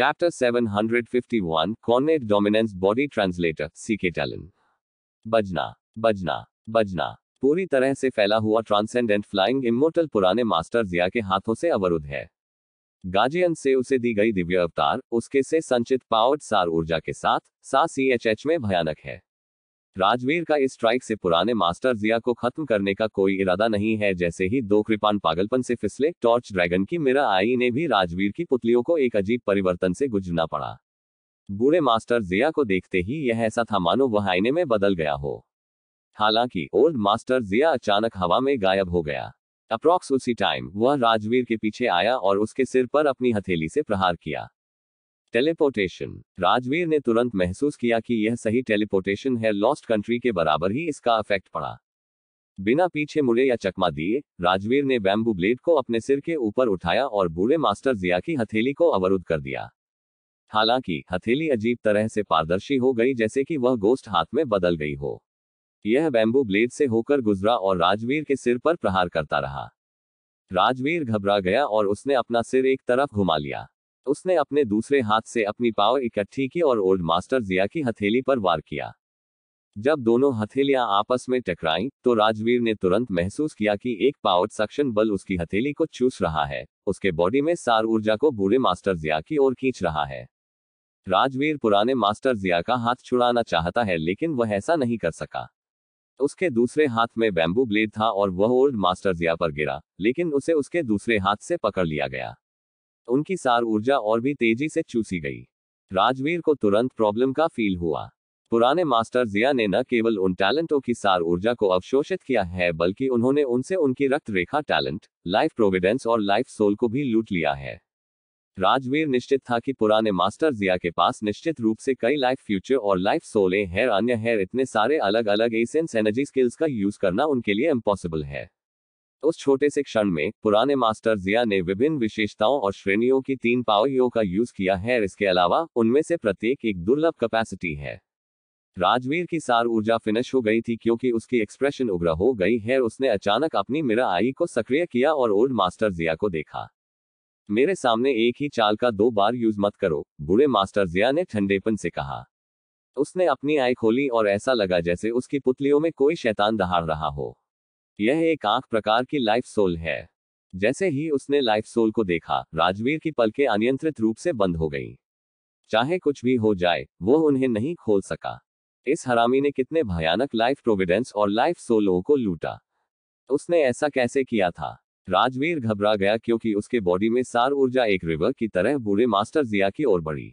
Chapter 751 Cornet Dominance Body Translator C K टैलन बजना बजना बजना पूरी तरह से फैला हुआ ट्रांसेंडेंट फ्लाइंग इमोटल पुराने मास्टर जिया के हाथों से अवरुद्ध है गाजियन से उसे दी गई दिव्य अवतार उसके से संचित पावर्ड सार ऊर्जा के साथ सा सी एच एच में भयानक है राजवीर का इस स्ट्राइक से पुराने मास्टर जिया को खत्म करने का कोई इरादा नहीं है जैसे ही दो कृपान पागलपन से फिसले टॉर्च ड्रैगन की मेरा आई ने भी राजवीर की पुतलियों को एक अजीब परिवर्तन से गुजरना पड़ा बूढ़े मास्टर जिया को देखते ही यह ऐसा था मानो वह आईने में बदल गया हो हालांकि ओल्ड मास्टर जिया अचानक हवा में गायब हो गया अप्रॉक्स उसी टाइम वह राजवीर के पीछे आया और उसके सिर पर अपनी हथेली से प्रहार किया टेलीपोर्टेशन राजवीर ने तुरंत महसूस किया कि यह सही टेलीपोर्टेशन है लॉस्ट कंट्री के बराबर ही इसका इफेक्ट पड़ा बिना पीछे मुड़े या चकमा दिए राजवीर ने बैम्बू ब्लेड को अपने सिर के ऊपर उठाया और बूढ़े मास्टर जिया की हथेली को अवरुद्ध कर दिया हालांकि हथेली अजीब तरह से पारदर्शी हो गई जैसे कि वह गोस्ट हाथ में बदल गई हो यह बैम्बू ब्लेड से होकर गुजरा और राजवीर के सिर पर प्रहार करता रहा राजवीर घबरा गया और उसने अपना सिर एक तरफ घुमा लिया तो उसने अपने दूसरे हाथ से अपनी पाव इकट्ठी की और ओल्ड मास्टर जिया की हथेली पर वार किया जब दोनों हथेलियां आपस में टकराई तो राजवीर ने तुरंत महसूस किया कि एक पावर सक्शन बल उसकी हथेली को चूस रहा है उसके बॉडी में सार ऊर्जा को बूढ़े मास्टर जिया की ओर खींच रहा है राजवीर पुराने मास्टर जिया का हाथ छुड़ाना चाहता है लेकिन वह ऐसा नहीं कर सका उसके दूसरे हाथ में बैम्बू ब्लेड था और वह ओल्ड मास्टर जिया पर गिरा लेकिन उसे उसके दूसरे हाथ से पकड़ लिया गया उनकी सार ऊर्जा और भी तेजी से चूसी गई राजवीर को तुरंत प्रॉब्लम का फील हुआ पुराने मास्टर जिया ने न केवल उन टैलेंटों की सार ऊर्जा को अवशोषित किया है बल्कि उन्होंने उनसे उनकी रक्त रेखा टैलेंट लाइफ प्रोविडेंस और लाइफ सोल को भी लूट लिया है राजवीर निश्चित था कि पुराने मास्टर जिया के पास निश्चित रूप से कई लाइफ फ्यूचर और लाइफ सोले हैं अन्य है इतने सारे अलग अलग एसेंस एनर्जी स्किल्स का यूज करना उनके लिए इम्पॉसिबल है उस छोटे से क्षण में पुराने मास्टर जिया ने विभिन्न विशेषताओं और श्रेणियों की तीन पावियों का यूज किया है इसके अलावा उनमें से प्रत्येक एक दुर्लभ कैपेसिटी है राजवीर की सार ऊर्जा फिनिश हो गई थी क्योंकि उसकी एक्सप्रेशन उग्र हो गई है उसने अचानक अपनी मिरा आई को सक्रिय किया और ओल्ड मास्टर जिया को देखा मेरे सामने एक ही चाल का दो बार यूज मत करो बुढ़े मास्टर जिया ने ठंडेपन से कहा उसने अपनी आई खोली और ऐसा लगा जैसे उसकी पुतलियों में कोई शैतान दहाड़ रहा हो यह एक आंख प्रकार की लाइफ सोल है जैसे ही उसने लाइफ सोल को देखा राजवीर की पलकें अनियंत्रित रूप से बंद हो गई चाहे कुछ भी हो जाए वो उन्हें नहीं खोल सका इस हरामी ने कितने भयानक लाइफ प्रोविडेंस और लाइफ सोलो को लूटा उसने ऐसा कैसे किया था राजवीर घबरा गया क्योंकि उसके बॉडी में सार ऊर्जा एक रिवर की तरह बूढ़े मास्टर जिया की ओर बढ़ी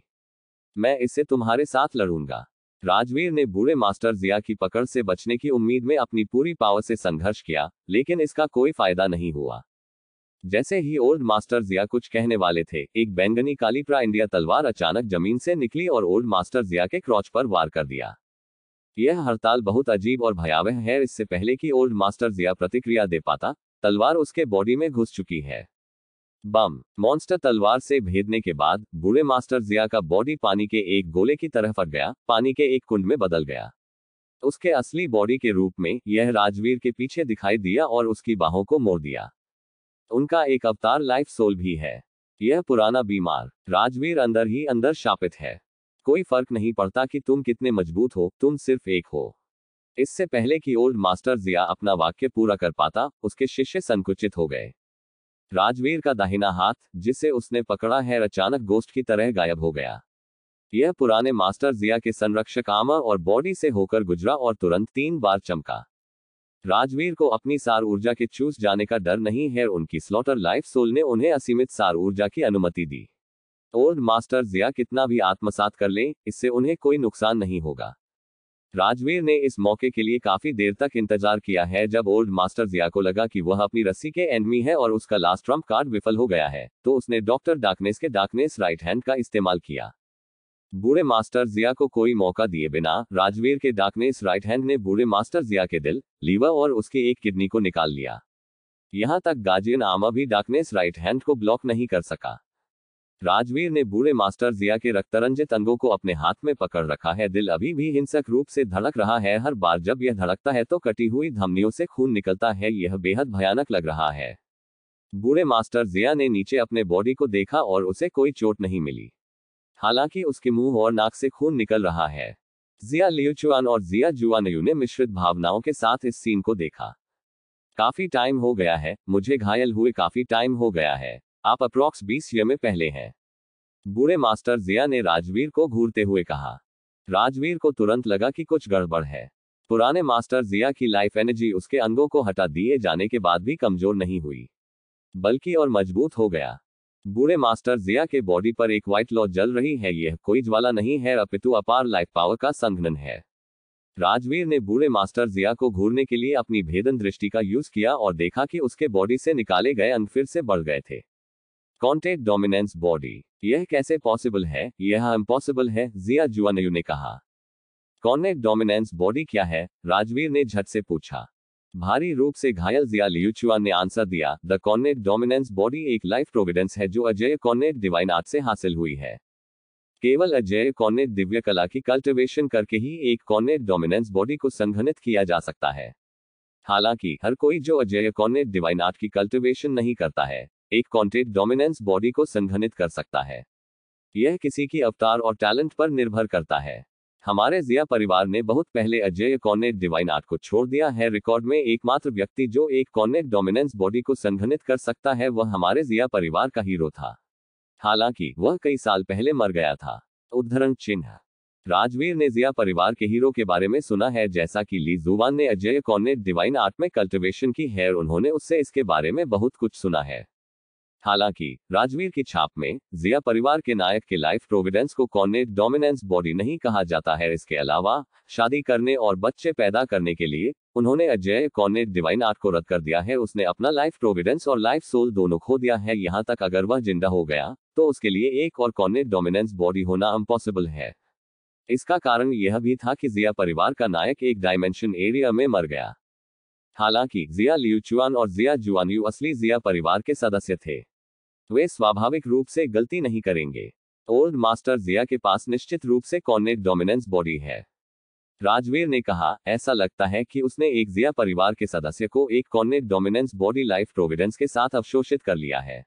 मैं इससे तुम्हारे साथ लड़ूंगा राजवीर ने बूढ़े मास्टर जिया की पकड़ से बचने की उम्मीद में अपनी पूरी पावर से संघर्ष किया लेकिन इसका कोई फायदा नहीं हुआ जैसे ही ओल्ड मास्टर जिया कुछ कहने वाले थे एक बैंगनी कालीप्रा इंडिया तलवार अचानक जमीन से निकली और ओल्ड मास्टर जिया के क्रॉच पर वार कर दिया यह हड़ताल बहुत अजीब और भयावह है इससे पहले कि ओल्ड मास्टर जिया प्रतिक्रिया दे पाता तलवार उसके बॉडी में घुस चुकी है बम मॉन्स्टर तलवार से भेदने के बाद बूढ़े मास्टर जिया का बॉडी पानी के एक गोले की तरह फट गया पानी के एक कुंड में बदल गया उसके असली बॉडी के रूप में यह राजवीर के पीछे दिखाई दिया और उसकी बाहों को मोड़ दिया उनका एक अवतार लाइफ सोल भी है यह पुराना बीमार राजवीर अंदर ही अंदर शापित है कोई फर्क नहीं पड़ता कि तुम कितने मजबूत हो तुम सिर्फ एक हो इससे पहले कि ओल्ड मास्टर जिया अपना वाक्य पूरा कर पाता उसके शिष्य संकुचित हो गए राजवीर का दाहिना हाथ जिसे उसने पकड़ा है अचानक गोश्त की तरह गायब हो गया यह पुराने मास्टर जिया के संरक्षक आमा और बॉडी से होकर गुजरा और तुरंत तीन बार चमका राजवीर को अपनी सार ऊर्जा के चूस जाने का डर नहीं है उनकी स्लॉटर लाइफ सोल ने उन्हें असीमित सार ऊर्जा की अनुमति दी ओल्ड मास्टर जिया कितना भी आत्मसात कर ले इससे उन्हें कोई नुकसान नहीं होगा राजवीर ने इस मौके के लिए काफी देर तक इंतजार किया है जब ओल्ड मास्टर जिया को लगा कि वह अपनी रस्सी के एंडमी है और उसका लास्ट ट्रम्प कार्ड विफल हो गया है तो उसने डॉक्टर डाकनेस के डाकनेस राइट हैंड का इस्तेमाल किया बूढ़े मास्टर जिया को कोई मौका दिए बिना राजवीर के डाकनेस राइट हैंड ने बूढ़े मास्टर जिया के दिल लीवर और उसके एक किडनी को निकाल लिया यहां तक गाजियन आमा भी डाकनेस राइट हैंड को ब्लॉक नहीं कर सका राजवीर ने बूढ़े मास्टर जिया के रक्तरंजे तंगों को अपने हाथ में पकड़ रखा है दिल अभी भी हिंसक रूप से धड़क रहा है हर बार जब यह धड़कता है तो कटी हुई धमनियों से खून निकलता है यह बेहद भयानक लग रहा है बूढ़े मास्टर जिया ने नीचे अपने बॉडी को देखा और उसे कोई चोट नहीं मिली हालांकि उसके मुंह और नाक से खून निकल रहा है जिया लियुचुआन और जिया जुआनयू ने मिश्रित भावनाओं के साथ इस सीन को देखा काफी टाइम हो गया है मुझे घायल हुए काफी टाइम हो गया है आप अप्रॉक्स बीस में पहले हैं बूढ़े मास्टर जिया ने राजवीर को घूरते हुए कहा राजवीर को तुरंत लगा कि कुछ गड़बड़ है पुराने मास्टर जिया की लाइफ एनर्जी उसके अंगों को हटा दिए जाने के बाद भी कमजोर नहीं हुई बल्कि और मजबूत हो गया बूढ़े मास्टर जिया के बॉडी पर एक व्हाइट लॉ जल रही है यह कोई ज्वाला नहीं है अपितु अपार लाइफ पावर का संघनन है राजवीर ने बूढ़े मास्टर जिया को घूरने के लिए अपनी भेदन दृष्टि का यूज किया और देखा कि उसके बॉडी से निकाले गए अंग फिर से बढ़ गए थे कॉन्टेक्ट डोमिनेंस बॉडी यह कैसे पॉसिबल है यह इम्पॉसिबल है जिया जुआनयू ने कहा कॉन्टेक्ट डोमिनेंस बॉडी क्या है राजवीर ने झट से पूछा भारी रूप से घायल जिया लियुचुआ ने आंसर दिया द कॉन्नेट डोमिनेंस बॉडी एक लाइफ प्रोविडेंस है जो अजय कॉन्नेट डिवाइन आर्ट से हासिल हुई है केवल अजय कॉन्नेट दिव्य कला की कल्टिवेशन करके ही एक कॉन्नेट डोमिनेंस बॉडी को संघनित किया जा सकता है हालांकि हर कोई जो अजय कॉन्नेट डिवाइन आर्ट की कल्टिवेशन नहीं करता है एक कॉन्टेट डोमिनेंस बॉडी को संघनित कर सकता है यह किसी की अवतार और टैलेंट पर निर्भर करता है हमारे जिया परिवार ने बहुत पहले अजय कॉर्नेट डिवाइन आर्ट को छोड़ दिया है रिकॉर्ड में एकमात्र व्यक्ति जो एक कॉर्नेट डोमिनेंस बॉडी को संघनित कर सकता है वह हमारे जिया परिवार का हीरो था हालांकि वह कई साल पहले मर गया था उद्धरण चिन्ह राजवीर ने जिया परिवार के हीरो के बारे में सुना है जैसा कि ली जुबान ने अजय कॉर्नेट डिवाइन आर्ट में कल्टिवेशन की है उन्होंने उससे इसके बारे में बहुत कुछ सुना है हालांकि राजवीर की छाप में जिया परिवार के नायक के लाइफ प्रोविडेंस को कॉन्नेट डोमिनेंस बॉडी नहीं कहा जाता है इसके अलावा शादी करने और बच्चे पैदा करने के लिए उन्होंने अजय कॉन्नेट डिवाइन आर्ट को रद्द कर दिया है उसने अपना लाइफ प्रोविडेंस और लाइफ सोल दोनों खो दिया है यहाँ तक अगर वह जिंदा हो गया तो उसके लिए एक और कॉन्नेट डोमिनेंस बॉडी होना इम्पॉसिबल है इसका कारण यह भी था कि जिया परिवार का नायक एक डायमेंशन एरिया में मर गया हालांकि जिया लियुचुआन और जिया जुआनयू असली जिया परिवार के सदस्य थे वे स्वाभाविक रूप से गलती नहीं करेंगे ओल्ड मास्टर जिया के पास निश्चित रूप से कॉर्नेट डोमिनेंस बॉडी है राजवीर ने कहा ऐसा लगता है कि उसने एक जिया परिवार के सदस्य को एक connate dominance body life providence के साथ अवशोषित कर लिया है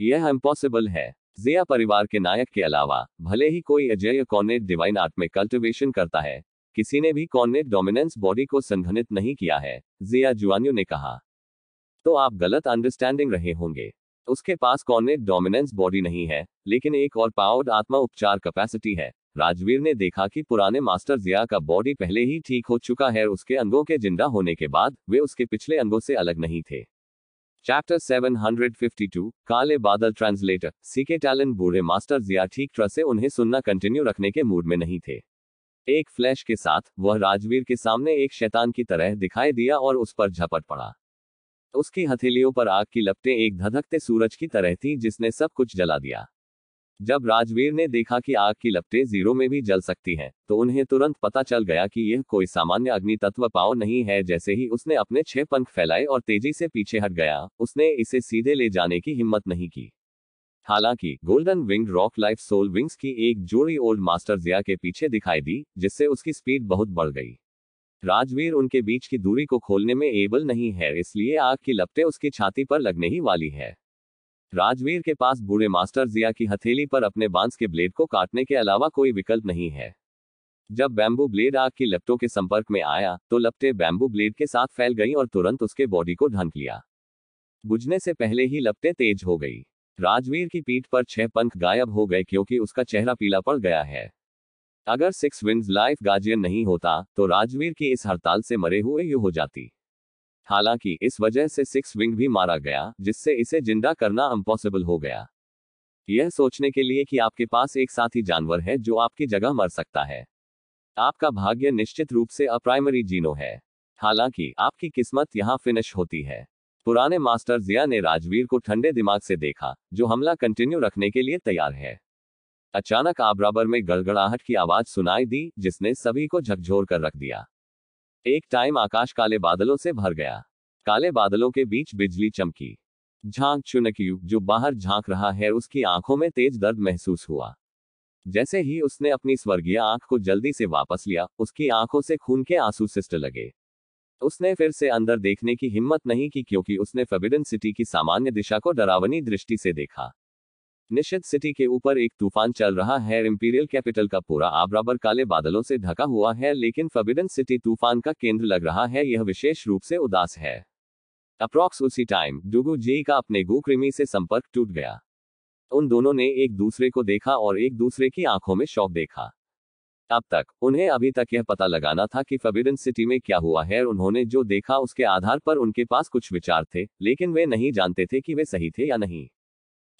यह इम्पॉसिबल है जिया परिवार के नायक के अलावा भले ही कोई अजय कॉर्नेट डिवाइन आर्ट में कल्टिवेशन करता है किसी ने भी कॉन्नेट डोमिनेंस बॉडी को संघनित नहीं किया है जिया जुआन्यू ने कहा तो आप गलत अंडरस्टैंडिंग रहे होंगे उसके पास कॉन्नेट डोमिनेंस बॉडी नहीं है लेकिन एक और पावर्ड आत्मा उपचार कैपेसिटी है राजवीर ने देखा कि पुराने मास्टर जिया का बॉडी पहले ही ठीक हो चुका है उसके अंगों के जिंदा होने के बाद वे उसके पिछले अंगों से अलग नहीं थे चैप्टर 752 काले बादल ट्रांसलेटर सीके टैलेंट बूढ़े मास्टर जिया ठीक तरह से उन्हें सुनना कंटिन्यू रखने के मूड में नहीं थे एक फ्लैश के साथ वह राजवीर के सामने एक शैतान की तरह दिखाई दिया और उस पर झपट पड़ा उसकी हथेलियों पर आग की लपटें एक धधकते सूरज की तरह थी जिसने सब कुछ जला दिया जब राजवीर ने देखा कि आग की लपटें जीरो में भी जल सकती हैं, तो उन्हें तुरंत पता चल गया कि यह कोई सामान्य अग्नि तत्व पाव नहीं है जैसे ही उसने अपने छह पंख फैलाए और तेजी से पीछे हट गया उसने इसे सीधे ले जाने की हिम्मत नहीं की हालांकि golden wing rock life soul wings की एक जोड़ी ओल्ड मास्टर जिया के पीछे दिखाई दी जिससे उसकी स्पीड बहुत बढ़ गई राजवीर उनके बीच की दूरी को खोलने में एबल नहीं है इसलिए आग की लपटे उसकी छाती पर लगने ही वाली है राजवीर के पास बूढ़े मास्टर जिया की हथेली पर अपने बांस के ब्लेड को काटने के अलावा कोई विकल्प नहीं है जब बैम्बू ब्लेड आग की लपटों के संपर्क में आया तो लपटे बैम्बू ब्लेड के साथ फैल गई और तुरंत उसके बॉडी को ढंक लिया बुझने से पहले ही लपटे तेज हो गई राजवीर की पीठ पर छह पंख गायब हो गए क्योंकि उसका चेहरा पीला पड़ गया है अगर सिक्स विंस लाइफ गार्जियन नहीं होता तो राजवीर की इस हड़ताल से मरे हुए यू हो जाती हालांकि इस वजह से सिक्स विंग भी मारा गया जिससे इसे जिंदा करना इम्पॉसिबल हो गया यह सोचने के लिए कि आपके पास एक साथी जानवर है जो आपकी जगह मर सकता है आपका भाग्य निश्चित रूप से अप्राइमरी जीनो है हालांकि आपकी किस्मत यहाँ फिनिश होती है पुराने मास्टर जिया ने राजवीर को ठंडे दिमाग से देखा जो हमला कंटिन्यू रखने के लिए तैयार है अचानक आबराबर में गड़गड़ाहट की आवाज सुनाई दी जिसने सभी को झकझोर कर रख दिया एक टाइम आकाश काले बादलों से भर गया काले बादलों के बीच बिजली चमकी झांक चुनक्यू जो बाहर झांक रहा है उसकी आंखों में तेज दर्द महसूस हुआ जैसे ही उसने अपनी स्वर्गीय आंख को जल्दी से वापस लिया उसकी आंखों से खून के आंसू सिस्ट लगे उसने फिर से अंदर देखने की हिम्मत नहीं की क्योंकि उसने फबिडन सिटी की सामान्य दिशा को डरावनी दृष्टि से देखा निश्चित सिटी के ऊपर एक तूफान चल रहा है इंपीरियल कैपिटल का पूरा आबराबर काले बादलों से ढका हुआ है लेकिन फबिडन सिटी तूफान का केंद्र लग रहा है यह विशेष रूप से उदास है अप्रॉक्स उसी टाइम डुगू जी का अपने गुक्रिमी से संपर्क टूट गया उन दोनों ने एक दूसरे को देखा और एक दूसरे की आंखों में शौक देखा अब तक उन्हें अभी तक यह पता लगाना था कि फबिडन सिटी में क्या हुआ है और उन्होंने जो देखा उसके आधार पर उनके पास कुछ विचार थे लेकिन वे नहीं जानते थे कि वे सही थे या नहीं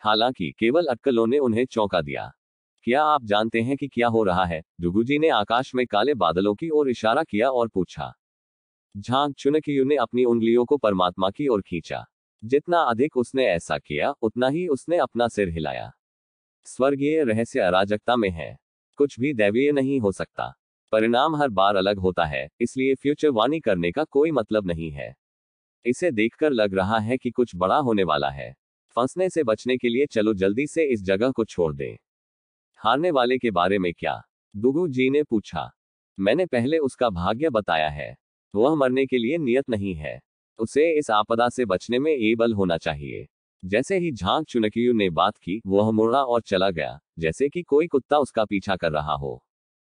हालांकि केवल अटकलों ने उन्हें चौंका दिया क्या आप जानते हैं कि क्या हो रहा है डुगुजी ने आकाश में काले बादलों की ओर इशारा किया और पूछा झांक चुनकी ने अपनी उंगलियों को परमात्मा की ओर खींचा जितना अधिक उसने ऐसा किया उतना ही उसने अपना सिर हिलाया स्वर्गीय रहस्य अराजकता में है कुछ भी दैवीय नहीं हो सकता परिणाम हर बार अलग होता है इसलिए फ्यूचर वाणी करने का कोई मतलब नहीं है इसे देखकर लग रहा है कि कुछ बड़ा होने वाला है फंसने से बचने के लिए चलो जल्दी से इस जगह को छोड़ दें हारने वाले के बारे में क्या दुगु जी ने पूछा मैंने पहले उसका भाग्य बताया है वह मरने के लिए नियत नहीं है उसे इस आपदा से बचने में एबल होना चाहिए जैसे ही झांक चुनकियो ने बात की वह मुड़ा और चला गया जैसे कि कोई कुत्ता उसका पीछा कर रहा हो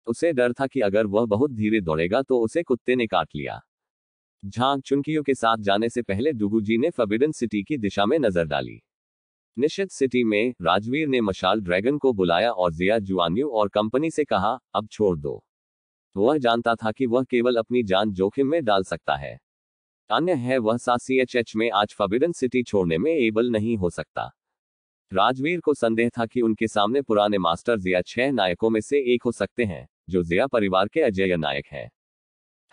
उसे डर था कि अगर वह बहुत धीरे दौड़ेगा तो उसे कुत्ते ने काट लिया झांक चुनकियों के साथ जाने से पहले डुगुजी ने फबिडन सिटी की दिशा में नजर डाली निश्चित सिटी में राजवीर ने मशाल ड्रैगन को बुलाया और जिया जुआनियों और कंपनी से कहा अब छोड़ दो वह जानता था कि वह केवल अपनी जान जोखिम में डाल सकता है अन्य है वह एच में आज फॉरबिडन सिटी छोड़ने में एबल नहीं हो सकता राजवीर को संदेह था कि उनके सामने पुराने मास्टर जिया छह नायकों में से एक हो सकते हैं जो जिया परिवार के अजय नायक हैं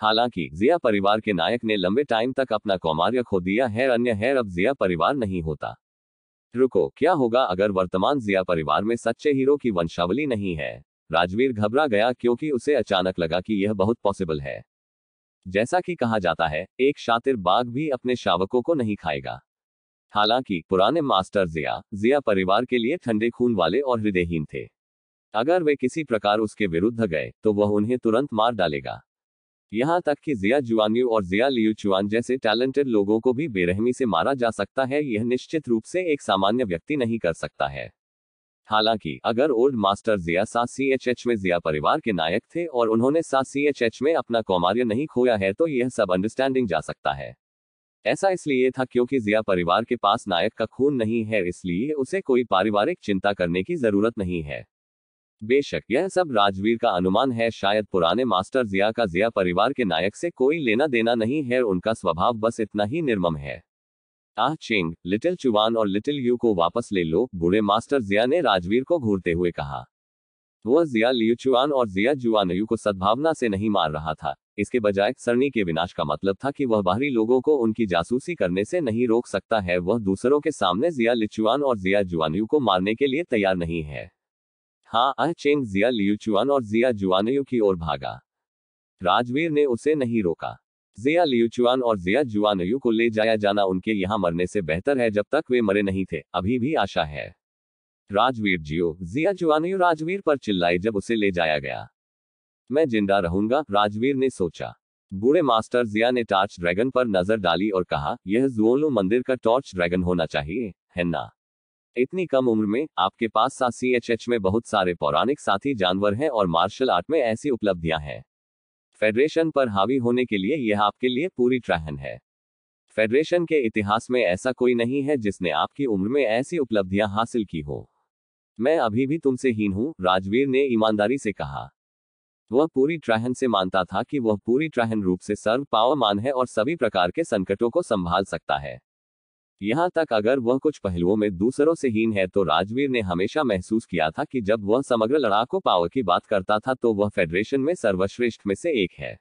हालांकि जिया परिवार के नायक ने लंबे टाइम तक अपना कौमार्य खो दिया है अन्य है अब जिया परिवार नहीं होता रुको क्या होगा अगर वर्तमान जिया परिवार में सच्चे हीरो की वंशावली नहीं है राजवीर घबरा गया क्योंकि उसे अचानक लगा कि यह बहुत पॉसिबल है जैसा कि कहा जाता है एक शातिर बाघ भी अपने शावकों को नहीं खाएगा हालांकि पुराने मास्टर जिया जिया परिवार के लिए ठंडे खून वाले और हृदयहीन थे अगर वे किसी प्रकार उसके विरुद्ध गए तो वह उन्हें तुरंत मार डालेगा यहाँ तक कि जिया जुआन्यू और जिया लियू चुआन जैसे टैलेंटेड लोगों को भी बेरहमी से मारा जा सकता है यह निश्चित रूप से एक सामान्य व्यक्ति नहीं कर सकता है हालांकि अगर ओल्ड मास्टर जिया सा सी एच एच में जिया परिवार के नायक थे और उन्होंने सा सी एच एच में अपना कौमार्य नहीं खोया है तो यह सब अंडरस्टैंडिंग जा सकता है ऐसा इसलिए था क्योंकि जिया परिवार के पास नायक का खून नहीं है इसलिए उसे कोई पारिवारिक चिंता करने की जरूरत नहीं है बेशक यह सब राजवीर का अनुमान है शायद पुराने मास्टर जिया का जिया परिवार के नायक से कोई लेना देना नहीं है उनका स्वभाव बस इतना ही निर्मम है आ चिंग लिटिल चुवान और लिटिल यू को वापस ले लो बुढ़े मास्टर जिया ने राजवीर को घूरते हुए कहा वह जिया लियू चुआन और जिया यू को सद्भावना से नहीं मार रहा था इसके बजाय सरणी के विनाश का मतलब था कि वह बाहरी लोगों को उनकी जासूसी करने से नहीं रोक सकता है वह दूसरों के सामने जिया लिचुआन और जिया जुआनयू को मारने के लिए तैयार नहीं है हाँ अह चेंग जिया लियुचुआन और जिया जुआनयू की ओर भागा राजवीर ने उसे नहीं रोका जिया लियुचुआन और जिया जुआनयू को ले जाया जाना उनके यहाँ मरने से बेहतर है जब तक वे मरे नहीं थे अभी भी आशा है राजवीर जियो जिया जुआनयू राजवीर पर चिल्लाई जब उसे ले जाया गया मैं जिंदा रहूंगा राजवीर ने सोचा बूढ़े मास्टर जिया ने टॉर्च ड्रैगन पर नजर डाली और कहा यह जुओलो मंदिर का टॉर्च ड्रैगन होना चाहिए है ना इतनी कम उम्र में आपके पास सा सी एच एच में बहुत सारे पौराणिक साथी जानवर हैं और मार्शल आर्ट में ऐसी उपलब्धियां हैं फेडरेशन पर हावी होने के लिए यह आपके लिए पूरी ट्रहन है फेडरेशन के इतिहास में ऐसा कोई नहीं है जिसने आपकी उम्र में ऐसी उपलब्धियां हासिल की हो मैं अभी भी तुमसे हीन हूं राजवीर ने ईमानदारी से कहा वह पूरी ट्रहन से मानता था कि वह पूरी ट्रहन रूप से सर्व पावमान है और सभी प्रकार के संकटों को संभाल सकता है यहाँ तक अगर वह कुछ पहलुओं में दूसरों से हीन है तो राजवीर ने हमेशा महसूस किया था कि जब वह समग्र लड़ाकू पावर की बात करता था तो वह फेडरेशन में सर्वश्रेष्ठ में से एक है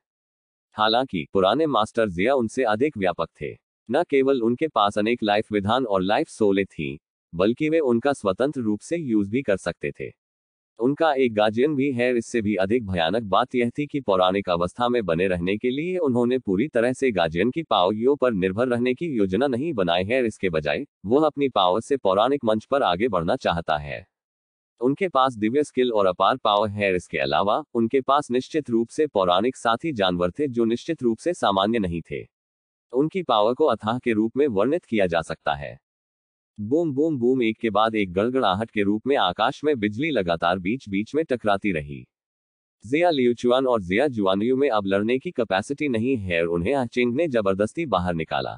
हालांकि पुराने मास्टर जिया उनसे अधिक व्यापक थे न केवल उनके पास अनेक लाइफ विधान और लाइफ सोले थी बल्कि वे उनका स्वतंत्र रूप से यूज भी कर सकते थे तो उनका एक गार्जियन भी है इससे भी अधिक भयानक बात यह थी कि पौराणिक अवस्था में बने रहने के लिए उन्होंने पूरी तरह से गार्जियन की पावगियों पर निर्भर रहने की योजना नहीं बनाई है इसके बजाय वह अपनी पावर से पौराणिक मंच पर आगे बढ़ना चाहता है तो उनके पास दिव्य स्किल और अपार पावर है इसके अलावा उनके पास निश्चित रूप से पौराणिक साथी जानवर थे जो निश्चित रूप से सामान्य नहीं थे तो उनकी पावर को अथाह के रूप में वर्णित किया जा सकता है बूम बूम बूम एक के बाद एक गड़गड़ाहट के रूप में आकाश में बिजली लगातार बीच बीच में टकराती रही जिया लियुचुआन और जिया जुआनयू में अब लड़ने की कैपेसिटी नहीं है उन्हें अचेंग ने जबरदस्ती बाहर निकाला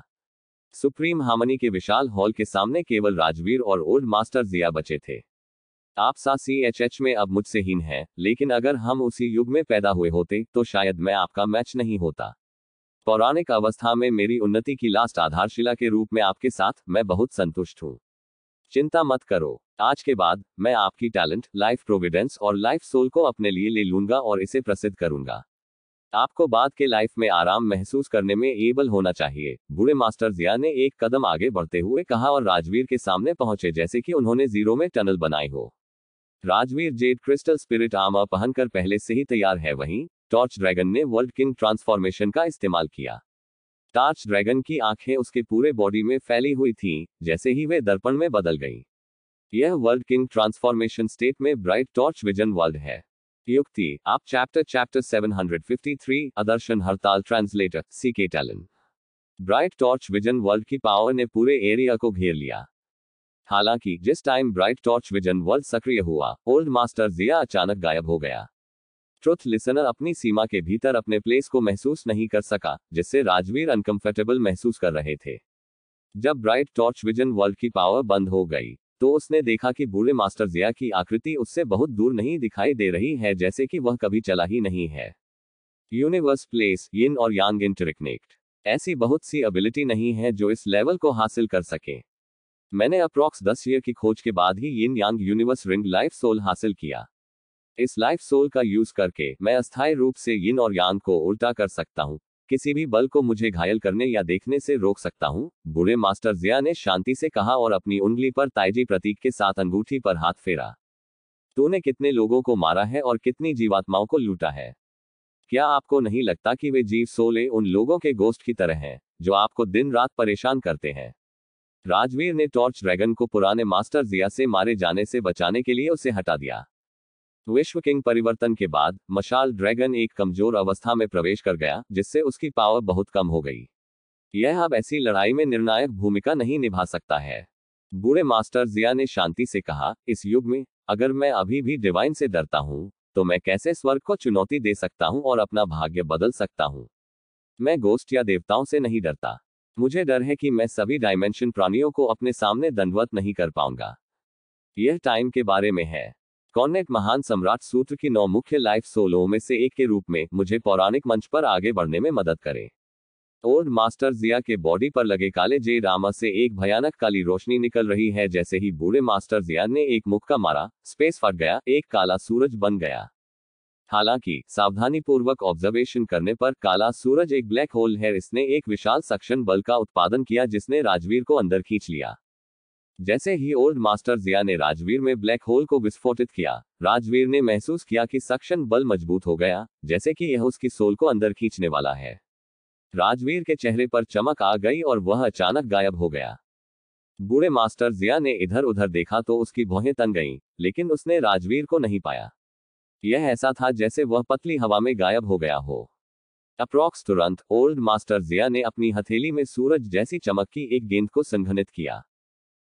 सुप्रीम हामनी के विशाल हॉल के सामने केवल राजवीर और ओल्ड मास्टर जिया बचे थे आप सा सी एच एच में अब मुझसे हीन है लेकिन अगर हम उसी युग में पैदा हुए होते तो शायद मैं आपका मैच नहीं होता पौराणिक अवस्था में मेरी उन्नति की लास्ट आधारशिला के रूप में आपके साथ मैं बहुत संतुष्ट हूँ चिंता मत करो आज के बाद मैं आपकी टैलेंट लाइफ प्रोविडेंस और लाइफ सोल को अपने लिए ले लूंगा और इसे प्रसिद्ध करूंगा आपको बाद के लाइफ में आराम महसूस करने में एबल होना चाहिए बुरे मास्टर जिया ने एक कदम आगे बढ़ते हुए कहा और राजवीर के सामने पहुंचे जैसे कि उन्होंने जीरो में टनल बनाई हो राजवीर जेड क्रिस्टल स्पिरिट आमा पहनकर पहले से ही तैयार है वहीं टॉर्च ड्रैगन ने वर्ल्ड किंग ट्रांसफॉर्मेशन का इस्तेमाल किया टॉर्च ड्रैगन की आंखें उसके पूरे बॉडी में फैली हुई थीं, जैसे ही वे दर्पण में बदल गईं। यह वर्ल्ड किंग ट्रांसफॉर्मेशन स्टेट में ब्राइट टॉर्च विजन वर्ल्ड है युक्ति आप चैप्टर चैप्टर 753 अदर्शन हड़ताल translator C K Talon bright torch vision world की पावर ने पूरे एरिया को घेर लिया हालांकि जिस time bright torch vision world सक्रिय हुआ ओल्ड मास्टर जिया अचानक गायब हो गया ट्रुथ लिसनर अपनी सीमा के भीतर अपने प्लेस को महसूस नहीं कर सका जिससे राजवीर अनकंफर्टेबल महसूस कर रहे थे जब ब्राइट टॉर्च विजन वर्ल्ड की पावर बंद हो गई तो उसने देखा कि बूढ़े मास्टर जिया की आकृति उससे बहुत दूर नहीं दिखाई दे रही है जैसे कि वह कभी चला ही नहीं है यूनिवर्स प्लेस यिन और यांग इंटरिकनेक्ट ऐसी बहुत सी एबिलिटी नहीं है जो इस लेवल को हासिल कर सके मैंने अप्रॉक्स दस ईयर की खोज के बाद ही yin yang universe ring life soul हासिल किया इस लाइफ सोल का यूज करके मैं अस्थायी रूप से यिन और यांग को उल्टा कर सकता हूँ किसी भी बल को मुझे घायल करने या देखने से रोक सकता हूँ बुरे मास्टर जिया ने शांति से कहा और अपनी उंगली पर ताइजी प्रतीक के साथ अंगूठी पर हाथ फेरा तूने कितने लोगों को मारा है और कितनी जीवात्माओं को लूटा है क्या आपको नहीं लगता कि वे जीव सोले उन लोगों के गोस्ट की तरह हैं जो आपको दिन रात परेशान करते हैं राजवीर ने टॉर्च ड्रैगन को पुराने मास्टर जिया से मारे जाने से बचाने के लिए उसे हटा दिया विश्व किंग परिवर्तन के बाद मशाल ड्रैगन एक कमजोर अवस्था में प्रवेश कर गया जिससे उसकी पावर बहुत कम हो गई यह अब ऐसी लड़ाई में निर्णायक भूमिका नहीं निभा सकता है बूढ़े मास्टर जिया ने शांति से कहा इस युग में अगर मैं अभी भी डिवाइन से डरता हूँ तो मैं कैसे स्वर्ग को चुनौती दे सकता हूँ और अपना भाग्य बदल सकता हूँ मैं गोष्ठ या देवताओं से नहीं डरता मुझे डर है कि मैं सभी डायमेंशन प्राणियों को अपने सामने दंडवत नहीं कर पाऊंगा यह टाइम के बारे में है कॉर्नेट महान सम्राट सूत्र की नौ मुख्य लाइफ सोलो में से एक के रूप में मुझे पौराणिक मंच पर आगे बढ़ने में मदद करे ओल्ड मास्टर जिया के बॉडी पर लगे काले जे रामा से एक भयानक काली रोशनी निकल रही है जैसे ही बूढ़े मास्टर जिया ने एक मुक्का मारा स्पेस फट गया एक काला सूरज बन गया हालांकि सावधानी पूर्वक ऑब्जर्वेशन करने पर काला सूरज एक ब्लैक होल है इसने एक विशाल सक्शन बल का उत्पादन किया जिसने राजवीर को अंदर खींच लिया जैसे ही ओल्ड मास्टर जिया ने राजवीर में ब्लैक होल को विस्फोटित किया राजवीर ने महसूस किया कि सक्शन बल मजबूत हो गया जैसे कि यह उसकी सोल को अंदर खींचने वाला है राजवीर के चेहरे पर चमक आ गई और वह अचानक गायब हो गया बूढ़े मास्टर जिया ने इधर उधर देखा तो उसकी भौहें तन गईं, लेकिन उसने राजवीर को नहीं पाया यह ऐसा था जैसे वह पतली हवा में गायब हो गया हो अप्रॉक्स तुरंत ओल्ड मास्टर जिया ने अपनी हथेली में सूरज जैसी चमक की एक गेंद को संघनित किया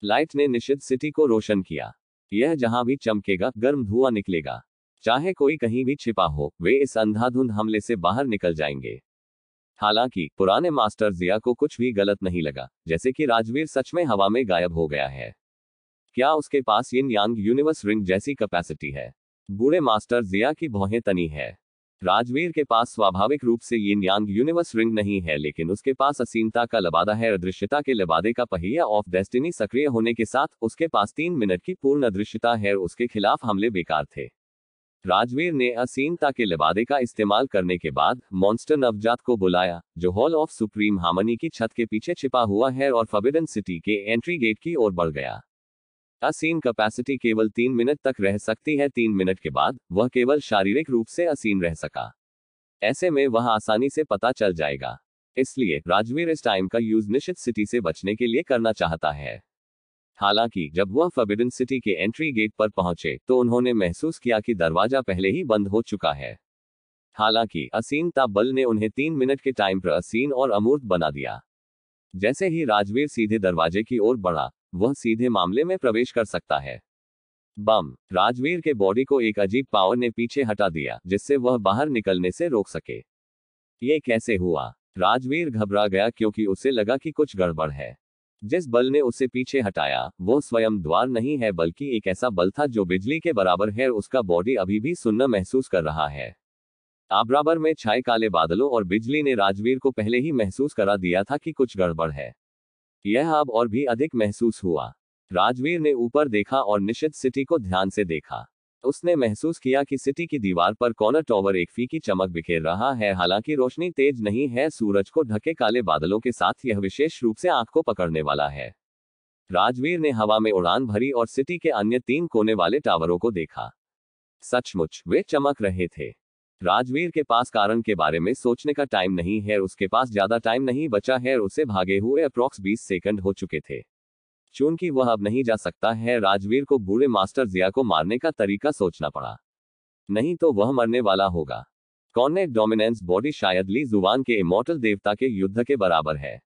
लाइट ने निशिद सिटी को रोशन किया यह जहां भी चमकेगा गर्म धुआं निकलेगा चाहे कोई कहीं भी छिपा हो वे इस अंधाधुंध हमले से बाहर निकल जाएंगे हालांकि पुराने मास्टर जिया को कुछ भी गलत नहीं लगा जैसे कि राजवीर सच में हवा में गायब हो गया है क्या उसके पास यिन यांग यूनिवर्स रिंग जैसी कैपेसिटी है बूढ़े मास्टर जिया की भौहें तनी है राजवीर के पास स्वाभाविक रूप से ये यांग यूनिवर्स रिंग नहीं है लेकिन उसके पास असीमता का लबादा है अदृश्यता के लबादे का पहिया ऑफ डेस्टिनी सक्रिय होने के साथ उसके पास तीन मिनट की पूर्ण अदृश्यता है उसके खिलाफ हमले बेकार थे राजवीर ने असीमता के लबादे का इस्तेमाल करने के बाद मॉन्स्टर नवजात को बुलाया जो हॉल ऑफ सुप्रीम हामनी की छत के पीछे छिपा हुआ है और फबिडन सिटी के एंट्री गेट की ओर बढ़ गया असीम कैपेसिटी केवल तीन मिनट तक रह सकती है तीन मिनट के बाद वह केवल शारीरिक रूप से असीम रह सका ऐसे में वह आसानी से पता चल जाएगा इसलिए राजवीर इस टाइम का यूज निश्चित सिटी से बचने के लिए करना चाहता है हालांकि जब वह फबिडन सिटी के एंट्री गेट पर पहुंचे तो उन्होंने महसूस किया कि दरवाजा पहले ही बंद हो चुका है हालांकि असीन ताबल ने उन्हें तीन मिनट के टाइम पर असीन और अमूर्त बना दिया जैसे ही राजवीर सीधे दरवाजे की ओर बढ़ा वह सीधे मामले में प्रवेश कर सकता है बम राजवीर के बॉडी को एक अजीब पावर ने पीछे हटा दिया जिससे वह बाहर निकलने से रोक सके ये कैसे हुआ राजवीर घबरा गया क्योंकि उसे लगा कि कुछ गड़बड़ है जिस बल ने उसे पीछे हटाया वो स्वयं द्वार नहीं है बल्कि एक ऐसा बल था जो बिजली के बराबर है उसका बॉडी अभी भी सुन्न महसूस कर रहा है आबराबर में छाए काले बादलों और बिजली ने राजवीर को पहले ही महसूस करा दिया था कि कुछ गड़बड़ है यह अब और भी अधिक महसूस हुआ राजवीर ने ऊपर देखा और निश्चित सिटी को ध्यान से देखा उसने महसूस किया कि सिटी की दीवार पर कॉर्नर टॉवर एक फीकी चमक बिखेर रहा है हालांकि रोशनी तेज नहीं है सूरज को ढके काले बादलों के साथ यह विशेष रूप से आंख को पकड़ने वाला है राजवीर ने हवा में उड़ान भरी और सिटी के अन्य तीन कोने वाले टावरों को देखा सचमुच वे चमक रहे थे राजवीर के पास कारण के बारे में सोचने का टाइम नहीं है उसके पास ज्यादा टाइम नहीं बचा है उसे भागे हुए अप्रॉक्स 20 सेकंड हो चुके थे चूंकि वह अब नहीं जा सकता है राजवीर को बूढ़े मास्टर जिया को मारने का तरीका सोचना पड़ा नहीं तो वह मरने वाला होगा कॉन्नेट डोमिनेंस बॉडी शायद ली जुबान के इमोटल देवता के युद्ध के बराबर है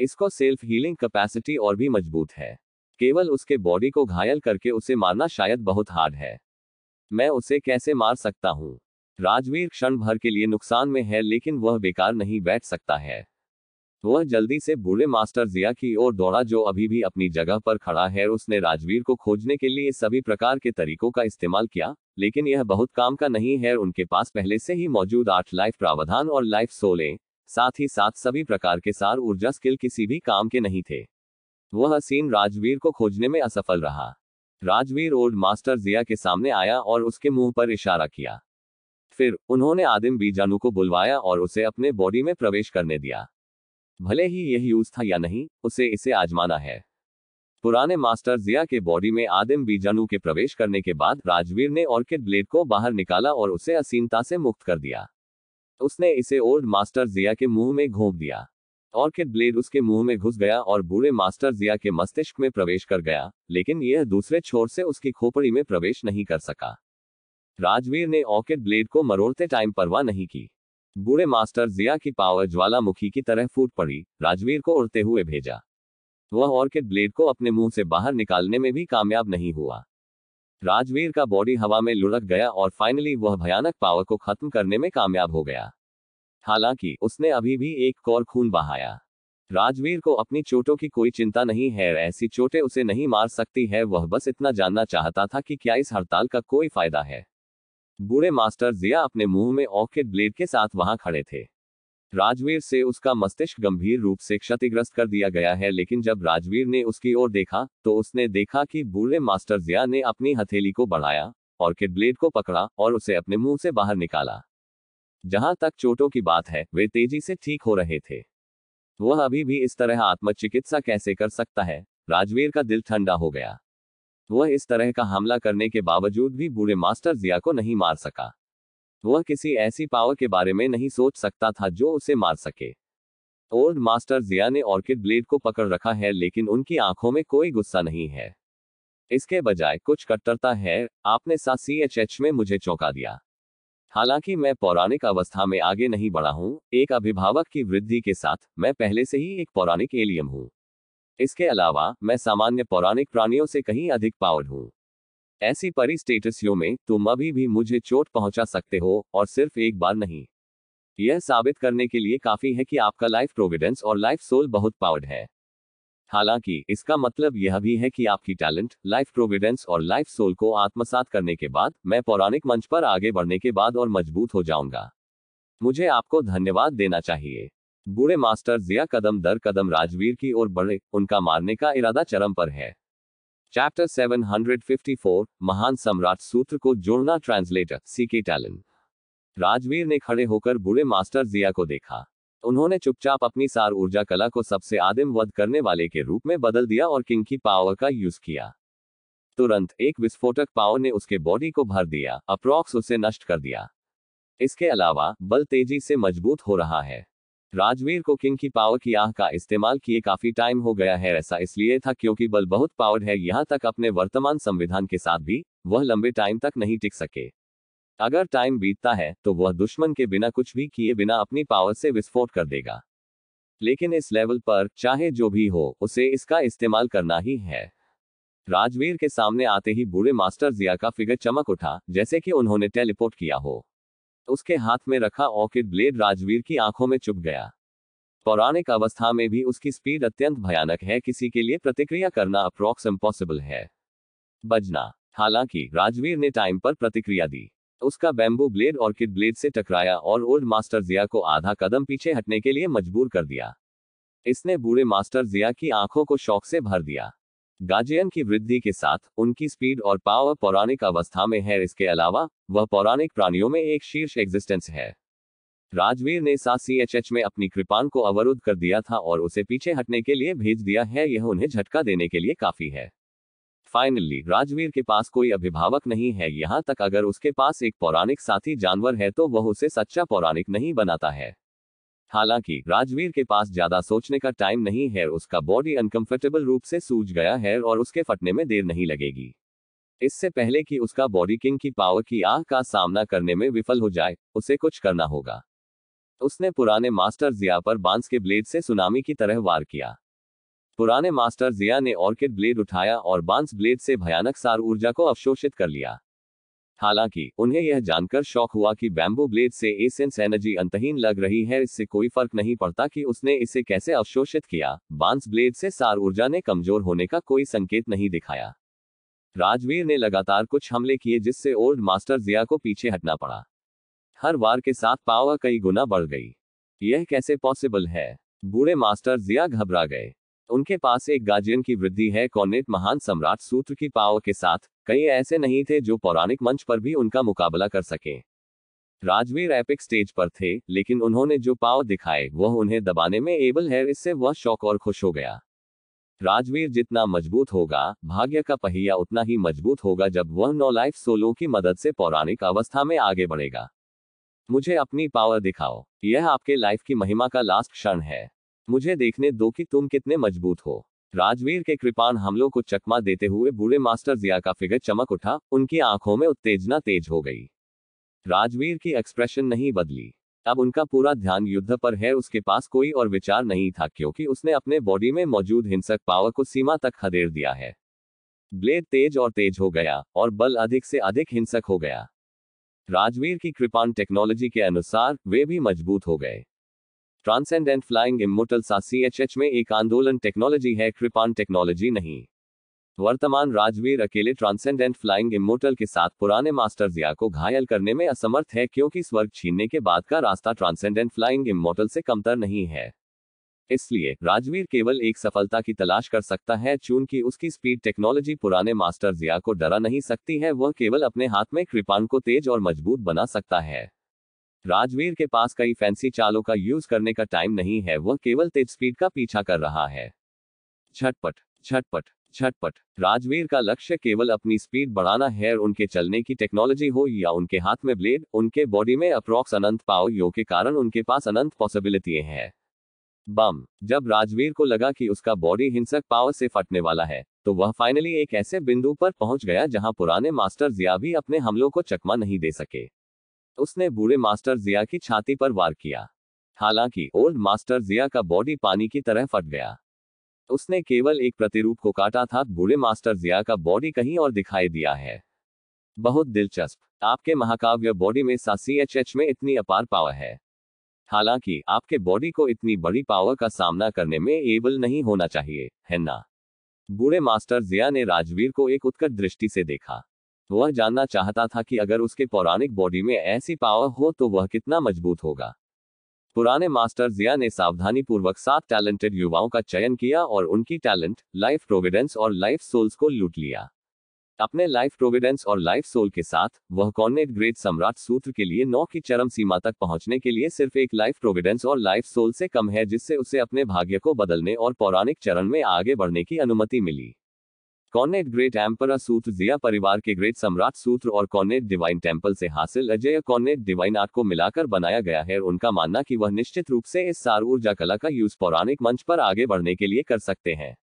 इसको सेल्फ हीलिंग कैपेसिटी और भी मजबूत है केवल उसके बॉडी को घायल करके उसे मारना शायद बहुत हार्ड है मैं उसे कैसे मार सकता हूँ राजवीर क्षण भर के लिए नुकसान में है लेकिन वह बेकार नहीं बैठ सकता है वह जल्दी से बूढ़े मास्टर जिया की ओर दौड़ा जो अभी भी अपनी जगह पर खड़ा है उसने राजवीर को खोजने के लिए सभी प्रकार के तरीकों का इस्तेमाल किया लेकिन यह बहुत काम का नहीं है उनके पास पहले से ही मौजूद आठ लाइफ प्रावधान और लाइफ सोले साथ ही साथ सभी प्रकार के सार ऊर्जा स्किल किसी भी काम के नहीं थे वह सीन राजवीर को खोजने में असफल रहा राजवीर ओल्ड मास्टर जिया के सामने आया और उसके मुंह पर इशारा किया फिर उन्होंने आदिम बीजाणु को बुलवाया और उसे अपने बॉडी में प्रवेश करने दिया भले ही यह यूज था या नहीं उसे इसे आजमाना है पुराने मास्टर जिया के बॉडी में आदिम बीजाणु के प्रवेश करने के बाद राजवीर ने ऑर्किड ब्लेड को बाहर निकाला और उसे असीनता से मुक्त कर दिया उसने इसे ओल्ड मास्टर जिया के मुंह में घोंप दिया ऑर्किड ब्लेड उसके मुंह में घुस गया और बूढ़े मास्टर जिया के मस्तिष्क में प्रवेश कर गया लेकिन यह दूसरे छोर से उसकी खोपड़ी में प्रवेश नहीं कर सका राजवीर ने ऑकेट ब्लेड को मरोड़ते टाइम परवाह नहीं की बूढ़े मास्टर जिया की पावर ज्वालामुखी की तरह फूट पड़ी राजवीर को उड़ते हुए भेजा वह ऑर्किड ब्लेड को अपने मुंह से बाहर निकालने में भी कामयाब नहीं हुआ राजवीर का बॉडी हवा में लुढ़क गया और फाइनली वह भयानक पावर को खत्म करने में कामयाब हो गया हालांकि उसने अभी भी एक कौर खून बहाया राजवीर को अपनी चोटों की कोई चिंता नहीं है ऐसी चोटें उसे नहीं मार सकती है वह बस इतना जानना चाहता था कि क्या इस हड़ताल का कोई फायदा है बूढ़े मास्टर जिया अपने मुंह में ऑर्किड ब्लेड के साथ वहां खड़े थे राजवीर से उसका मस्तिष्क गंभीर रूप से क्षतिग्रस्त कर दिया गया है लेकिन जब राजवीर ने उसकी ओर देखा तो उसने देखा कि बूढ़े मास्टर जिया ने अपनी हथेली को बढ़ाया ऑर्किड ब्लेड को पकड़ा और उसे अपने मुंह से बाहर निकाला जहां तक चोटों की बात है वे तेजी से ठीक हो रहे थे वह अभी भी इस तरह आत्मचिकित्सा कैसे कर सकता है राजवीर का दिल ठंडा हो गया वह इस तरह का हमला करने के बावजूद भी बूढ़े मास्टर जिया को नहीं मार सका वह किसी ऐसी पावर के बारे में नहीं सोच सकता था जो उसे मार सके ओल्ड मास्टर जिया ने ऑर्किड ब्लेड को पकड़ रखा है लेकिन उनकी आंखों में कोई गुस्सा नहीं है इसके बजाय कुछ कट्टरता है आपने सा सी एच एच में मुझे चौंका दिया हालांकि मैं पौराणिक अवस्था में आगे नहीं बढ़ा हूँ एक अभिभावक की वृद्धि के साथ मैं पहले से ही एक पौराणिक एलियम हूँ इसके अलावा मैं सामान्य पौराणिक प्राणियों से कहीं अधिक पावर हूँ ऐसी परी स्टेटसियों में तुम अभी भी मुझे चोट पहुंचा सकते हो और सिर्फ एक बार नहीं यह साबित करने के लिए काफी है कि आपका लाइफ प्रोविडेंस और लाइफ सोल बहुत पावर्ड है हालांकि इसका मतलब यह भी है कि आपकी टैलेंट लाइफ प्रोविडेंस और लाइफ सोल को आत्मसात करने के बाद मैं पौराणिक मंच पर आगे बढ़ने के बाद और मजबूत हो जाऊंगा मुझे आपको धन्यवाद देना चाहिए बूढ़े मास्टर जिया कदम दर कदम राजवीर की ओर बढ़े उनका मारने का इरादा चरम पर है चैप्टर 754 महान सम्राट सूत्र को जोड़ना ट्रांसलेटर सी के राजवीर ने खड़े होकर बूढ़े मास्टर जिया को देखा उन्होंने चुपचाप अपनी सार ऊर्जा कला को सबसे आदिम वध करने वाले के रूप में बदल दिया और किंग की पावर का यूज किया तुरंत एक विस्फोटक पावर ने उसके बॉडी को भर दिया अप्रॉक्स उसे नष्ट कर दिया इसके अलावा बल तेजी से मजबूत हो रहा है राजवीर को किंग की पावर की आह का इस्तेमाल किए काफी टाइम हो गया है ऐसा इसलिए था क्योंकि बल बहुत पावर्ड है यहाँ तक अपने वर्तमान संविधान के साथ भी वह लंबे टाइम तक नहीं टिक सके अगर टाइम बीतता है तो वह दुश्मन के बिना कुछ भी किए बिना अपनी पावर से विस्फोट कर देगा लेकिन इस लेवल पर चाहे जो भी हो उसे इसका इस्तेमाल करना ही है राजवीर के सामने आते ही बूढ़े मास्टर जिया का फिगर चमक उठा जैसे कि उन्होंने टेलीपोर्ट किया हो उसके हाथ में रखा ऑर्किड ब्लेड राजवीर की आंखों में चुप गया पौराणिक अवस्था में भी उसकी स्पीड अत्यंत भयानक है किसी के लिए प्रतिक्रिया करना अप्रोक्स इम्पॉसिबल है बजना हालांकि राजवीर ने टाइम पर प्रतिक्रिया दी उसका बैम्बू ब्लेड ऑर्किड ब्लेड से टकराया और ओल्ड मास्टर जिया को आधा कदम पीछे हटने के लिए मजबूर कर दिया इसने बूढ़े मास्टर जिया की आंखों को शौक से भर दिया गाजियन की वृद्धि के साथ उनकी स्पीड और पावर पौराणिक अवस्था में है इसके अलावा वह पौराणिक प्राणियों में एक शीर्ष एग्जिस्टेंस है राजवीर ने सा सी एच एच में अपनी कृपान को अवरुद्ध कर दिया था और उसे पीछे हटने के लिए भेज दिया है यह उन्हें झटका देने के लिए काफी है फाइनली राजवीर के पास कोई अभिभावक नहीं है यहाँ तक अगर उसके पास एक पौराणिक साथी जानवर है तो वह उसे सच्चा पौराणिक नहीं बनाता है हालांकि राजवीर के पास ज्यादा सोचने का टाइम नहीं है उसका बॉडी अनकंफर्टेबल रूप से सूज गया है और उसके फटने में देर नहीं लगेगी इससे पहले कि उसका बॉडी किंग की पावर की आंख का सामना करने में विफल हो जाए उसे कुछ करना होगा उसने पुराने मास्टर जिया पर बांस के ब्लेड से सुनामी की तरह वार किया पुराने मास्टर जिया ने ऑर्किड ब्लेड उठाया और बांस ब्लेड से भयानक सार ऊर्जा को अवशोषित कर लिया हालांकि उन्हें यह जानकर शौक हुआ कि बैम्बू ब्लेड से एसेंस एनर्जी अंतहीन लग रही है इससे कोई फर्क नहीं पड़ता कि उसने इसे कैसे अवशोषित किया बांस ब्लेड से सार ऊर्जा ने कमजोर होने का कोई संकेत नहीं दिखाया राजवीर ने लगातार कुछ हमले किए जिससे ओल्ड मास्टर जिया को पीछे हटना पड़ा हर वार के साथ पावर कई गुना बढ़ गई यह कैसे पॉसिबल है बूढ़े मास्टर जिया घबरा गए उनके पास एक गाजियन की वृद्धि है कॉर्नेट महान सम्राट सूत्र की पाव के साथ कई ऐसे नहीं थे जो पौराणिक मंच पर भी उनका मुकाबला कर सके राजवीर एपिक स्टेज पर थे लेकिन उन्होंने जो पाव दिखाए वह उन्हें दबाने में एबल है इससे वह शौक और खुश हो गया राजवीर जितना मजबूत होगा भाग्य का पहिया उतना ही मजबूत होगा जब वह नो लाइफ सोलो की मदद से पौराणिक अवस्था में आगे बढ़ेगा मुझे अपनी पावर दिखाओ यह आपके लाइफ की महिमा का लास्ट क्षण है मुझे देखने दो कि तुम कितने मजबूत हो राजवीर के कृपान हमलों को चकमा देते हुए बूढ़े मास्टर जिया का फिगर चमक उठा उनकी आंखों में उत्तेजना तेज हो गई राजवीर की एक्सप्रेशन नहीं बदली अब उनका पूरा ध्यान युद्ध पर है उसके पास कोई और विचार नहीं था क्योंकि उसने अपने बॉडी में मौजूद हिंसक पावर को सीमा तक खदेड़ दिया है ब्लेड तेज और तेज हो गया और बल अधिक से अधिक हिंसक हो गया राजवीर की कृपान टेक्नोलॉजी के अनुसार वे भी मजबूत हो गए ट्रांसेंडेंट फ्लाइंग इमोटल सा सी एच एच में एक आंदोलन टेक्नोलॉजी है कृपान टेक्नोलॉजी नहीं वर्तमान राजवीर अकेले ट्रांसेंडेंट फ्लाइंग इमोटल के साथ पुराने मास्टर जिया को घायल करने में असमर्थ है क्योंकि स्वर्ग छीनने के बाद का रास्ता ट्रांसेंडेंट फ्लाइंग इमोटल से कमतर नहीं है इसलिए राजवीर केवल एक सफलता की तलाश कर सकता है चूंकि उसकी स्पीड टेक्नोलॉजी पुराने मास्टर जिया को डरा नहीं सकती है वह केवल अपने हाथ में कृपान को तेज और मजबूत बना सकता है राजवीर के पास कई फैंसी चालों का यूज करने का टाइम नहीं है वह केवल तेज स्पीड का पीछा कर रहा है छटपट छटपट छटपट राजवीर का लक्ष्य केवल अपनी स्पीड बढ़ाना है उनके चलने की टेक्नोलॉजी हो या उनके हाथ में ब्लेड उनके बॉडी में अप्रॉक्स अनंत पाओ यो के कारण उनके पास अनंत पॉसिबिलिटी है बम जब राजवीर को लगा कि उसका बॉडी हिंसक पावर से फटने वाला है तो वह फाइनली एक ऐसे बिंदु पर पहुंच गया जहां पुराने मास्टर जिया भी अपने हमलों को चकमा नहीं दे सके उसने बूढ़े मास्टर जिया की छाती पर वार किया हालांकि ओल्ड मास्टर जिया का बॉडी पानी की तरह फट गया उसने केवल एक प्रतिरूप को काटा था बूढ़े मास्टर जिया का बॉडी कहीं और दिखाई दिया है बहुत दिलचस्प आपके महाकाव्य बॉडी में सासी एच एच में इतनी अपार पावर है हालांकि आपके बॉडी को इतनी बड़ी पावर का सामना करने में एबल नहीं होना चाहिए है ना बूढ़े मास्टर जिया ने राजवीर को एक उत्कट दृष्टि से देखा वह जानना चाहता था कि अगर उसके पौराणिक बॉडी में ऐसी पावर हो तो वह कितना मजबूत होगा पुराने मास्टर जिया ने सावधानी पूर्वक सात टैलेंटेड युवाओं का चयन किया और उनकी टैलेंट लाइफ प्रोविडेंस और लाइफ सोल्स को लूट लिया अपने लाइफ प्रोविडेंस और लाइफ सोल के साथ वह कॉर्नेट ग्रेट सम्राट सूत्र के लिए नौ की चरम सीमा तक पहुंचने के लिए सिर्फ एक लाइफ प्रोविडेंस और लाइफ सोल से कम है जिससे उसे अपने भाग्य को बदलने और पौराणिक चरण में आगे बढ़ने की अनुमति मिली कॉर्नेट ग्रेट एम्परा सूत्र जिया परिवार के ग्रेट सम्राट सूत्र और कॉर्नेट डिवाइन टेम्पल से हासिल अजय कॉर्नेट डिवाइन आर्ट को मिलाकर बनाया गया है और उनका मानना कि वह निश्चित रूप से इस सार ऊर्जा कला का यूज पौराणिक मंच पर आगे बढ़ने के लिए कर सकते हैं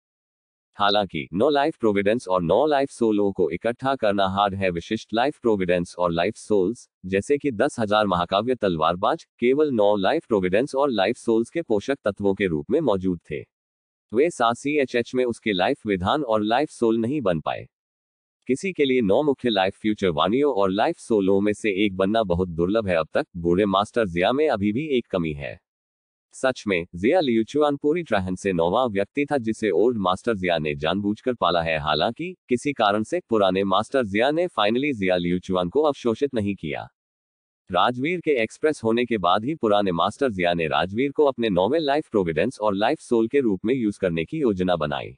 हालांकि नो लाइफ प्रोविडेंस और नो लाइफ सोलो को इकट्ठा करना हार्ड है विशिष्ट लाइफ प्रोविडेंस और लाइफ सोल्स जैसे कि दस हजार महाकाव्य तलवारबाज केवल नो लाइफ प्रोविडेंस और लाइफ सोल्स के पोषक तत्वों के रूप में मौजूद थे वे सासी एच एच में उसके लाइफ विधान और लाइफ सोल नहीं बन पाए किसी के लिए नौ मुख्य लाइफ फ्यूचर वाणियों और लाइफ सोलो में से एक बनना बहुत दुर्लभ है अब तक बूढ़े मास्टर जिया में अभी भी एक कमी है सच में जिया लियुचुआन पूरी ट्रहन से नौवा व्यक्ति था जिसे ओल्ड मास्टर जिया ने जानबूझकर पाला है हालांकि किसी कारण से पुराने मास्टर जिया ने फाइनली जिया लियुचुआन को अवशोषित नहीं किया राजवीर के एक्सप्रेस होने के बाद ही पुराने मास्टर जिया ने राजवीर को अपने नॉवेल लाइफ प्रोविडेंस और लाइफ सोल के रूप में यूज करने की योजना बनाई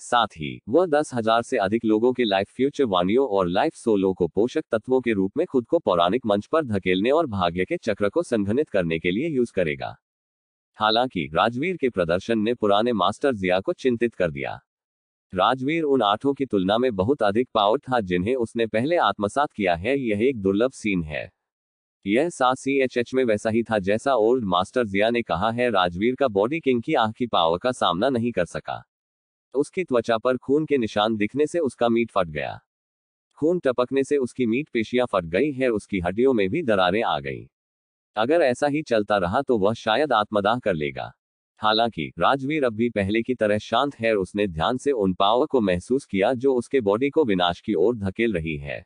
साथ ही वह दस हजार से अधिक लोगों के लाइफ फ्यूचर वाणियों और लाइफ सोलो को पोषक तत्वों के रूप में खुद को पौराणिक मंच पर धकेलने और भाग्य के चक्र को संघनित करने के लिए यूज करेगा हालांकि राजवीर के प्रदर्शन ने पुराने मास्टर जिया को चिंतित कर दिया राजवीर उन आठों की तुलना में बहुत अधिक पावर था जिन्हें उसने पहले आत्मसात किया है यह एक दुर्लभ सीन है यह साथ सी एच एच में वैसा ही था जैसा ओल्ड मास्टर जिया ने कहा है राजवीर का बॉडी किंग की आंख की पावर का सामना नहीं कर सका उसकी त्वचा पर खून के निशान दिखने से उसका मीट फट गया खून टपकने से उसकी मीट पेशियां फट गई है उसकी हड्डियों में भी दरारें आ गई अगर ऐसा ही चलता रहा तो वह शायद आत्मदाह कर लेगा हालांकि राजवीर अब भी पहले की तरह शांत है उसने ध्यान से उन पावर को महसूस किया जो उसके बॉडी को विनाश की ओर धकेल रही है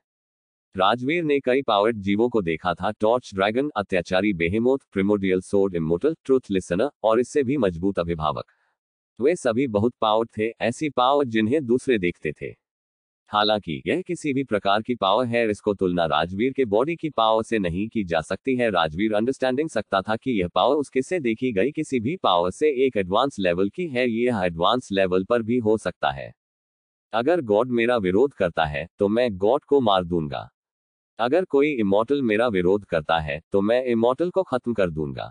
राजवीर ने कई पावर्ड जीवों को देखा था टॉर्च ड्रैगन अत्याचारी behemoth primordial sword immortal truth listener और इससे भी मजबूत अभिभावक वे सभी बहुत पावर थे ऐसी पावर जिन्हें दूसरे देखते थे हालांकि यह किसी भी प्रकार की पावर है इसको तुलना राजवीर के बॉडी की पावर से नहीं की जा सकती है राजवीर अंडरस्टैंडिंग सकता था कि यह पावर उसके से देखी गई किसी भी पावर से एक एडवांस लेवल की है यह एडवांस लेवल पर भी हो सकता है अगर गॉड मेरा विरोध करता है तो मैं गॉड को मार दूंगा अगर कोई इमोटल मेरा विरोध करता है तो मैं इमोटल को खत्म कर दूंगा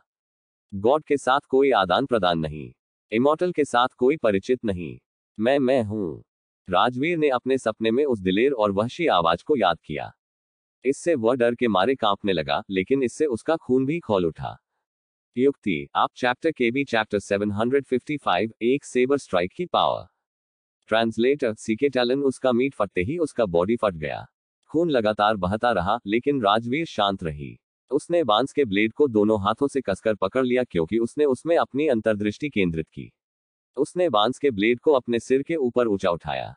गॉड के साथ कोई आदान प्रदान नहीं इमोटल के साथ कोई परिचित नहीं मैं मैं हूं राजवीर ने अपने सपने में उस दिलेर और वहशी आवाज को याद किया इससे वह डर के मारे कांपने लगा लेकिन इससे उसका खून भी खोल उठा युक्ति आप चैप्टर के बी चैप्टर 755 एक सेबर स्ट्राइक की पावर ट्रांसलेटर सीके टैलन उसका मीट फटते ही उसका बॉडी फट गया खून लगातार बहता रहा लेकिन राजवीर शांत रही उसने बांस के ब्लेड को दोनों हाथों से कसकर पकड़ लिया क्योंकि उसने उसमें अपनी अंतर्दृष्टि केंद्रित की उसने बांस के ब्लेड को अपने सिर के ऊपर ऊंचा उठाया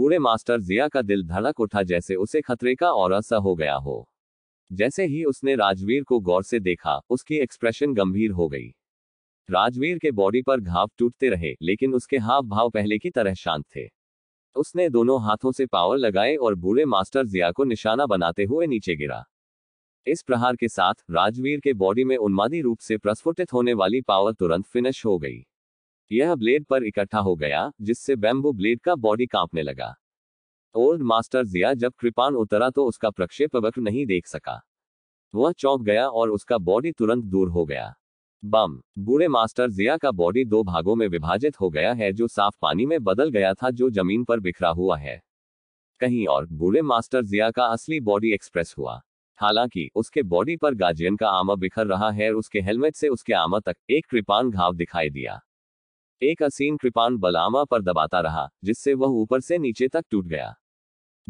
बूढ़े मास्टर जिया का दिल धड़क उठा जैसे उसे खतरे का और सा हो गया हो जैसे ही उसने राजवीर को गौर से देखा उसकी एक्सप्रेशन गंभीर हो गई राजवीर के बॉडी पर घाव टूटते रहे लेकिन उसके हाव भाव पहले की तरह शांत थे उसने दोनों हाथों से पावर लगाए और बूढ़े मास्टर जिया को निशाना बनाते हुए नीचे गिरा इस प्रहार के साथ राजवीर के बॉडी में उन्मादी रूप से प्रस्फुटित होने वाली पावर तुरंत फिनिश हो गई यह ब्लेड पर इकट्ठा हो गया जिससे बैम्बू ब्लेड का बॉडी कांपने लगा ओल्ड मास्टर जिया जब कृपान उतरा तो उसका प्रक्षेप नहीं देख सका वह चौंक गया और उसका बॉडी तुरंत दूर हो गया बम बूढ़े मास्टर जिया का बॉडी दो भागों में विभाजित हो गया है जो साफ पानी में बदल गया था जो जमीन पर बिखरा हुआ है कहीं और बूढ़े मास्टर जिया का असली बॉडी एक्सप्रेस हुआ हालांकि उसके बॉडी पर गाजियन का आमा बिखर रहा है और उसके हेलमेट से उसके आमा तक एक कृपान घाव दिखाई दिया एक असीम कृपान बलामा पर दबाता रहा जिससे वह ऊपर से नीचे तक टूट गया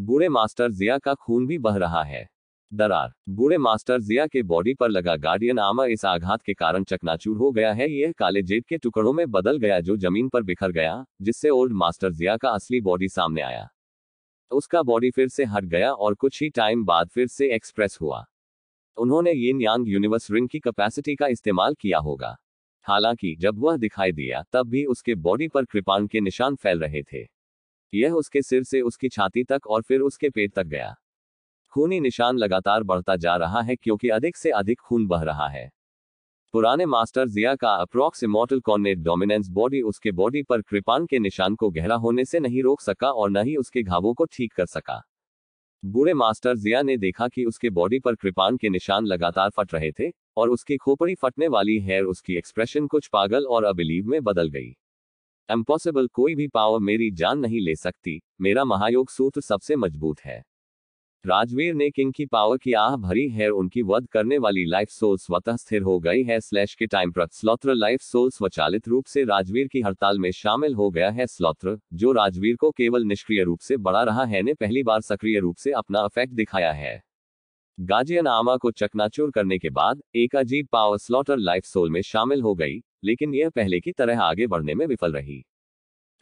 बूढ़े मास्टर जिया का खून भी बह रहा है दरार बूढ़े मास्टर जिया के बॉडी पर लगा गार्डियन आमा इस आघात के कारण चकनाचूर हो गया है यह काले जेब के टुकड़ों में बदल गया जो जमीन पर बिखर गया जिससे ओल्ड मास्टर जिया का असली बॉडी सामने आया उसका बॉडी फिर से हट गया और कुछ ही टाइम बाद फिर से एक्सप्रेस हुआ उन्होंने यिन यांग यूनिवर्स रिंग की कैपेसिटी का इस्तेमाल किया होगा हालांकि जब वह दिखाई दिया तब भी उसके बॉडी पर कृपाण के निशान फैल रहे थे यह उसके सिर से उसकी छाती तक और फिर उसके पेट तक गया खूनी निशान लगातार बढ़ता जा रहा है क्योंकि अधिक से अधिक खून बह रहा है पुराने मास्टर जिया का अप्रोक्स इमोटल कॉर्नेट डोमिनेंस बॉडी उसके बॉडी पर कृपान के निशान को गहरा होने से नहीं रोक सका और न ही उसके घावों को ठीक कर सका बूढ़े मास्टर जिया ने देखा कि उसके बॉडी पर कृपान के निशान लगातार फट रहे थे और उसकी खोपड़ी फटने वाली हेयर उसकी एक्सप्रेशन कुछ पागल और अबिलीव में बदल गई एम्पॉसिबल कोई भी पावर मेरी जान नहीं ले सकती मेरा महायोग सूत्र सबसे मजबूत है राजवीर ने किंग की पावर की आह भरी है उनकी वध करने वाली लाइफ सोल स्वतः स्थिर हो गई है स्लैश के टाइम पर स्लोत्र लाइफ सोल स्वचालित रूप से राजवीर की हड़ताल में शामिल हो गया है स्लोत्र जो राजवीर को केवल निष्क्रिय रूप से बढ़ा रहा है ने पहली बार सक्रिय रूप से अपना अफेक्ट दिखाया है आमा को चकनाचूर करने के बाद एक अजीब पावर स्लॉटर लाइफ सोल में शामिल हो गई लेकिन यह पहले की तरह आगे बढ़ने में विफल रही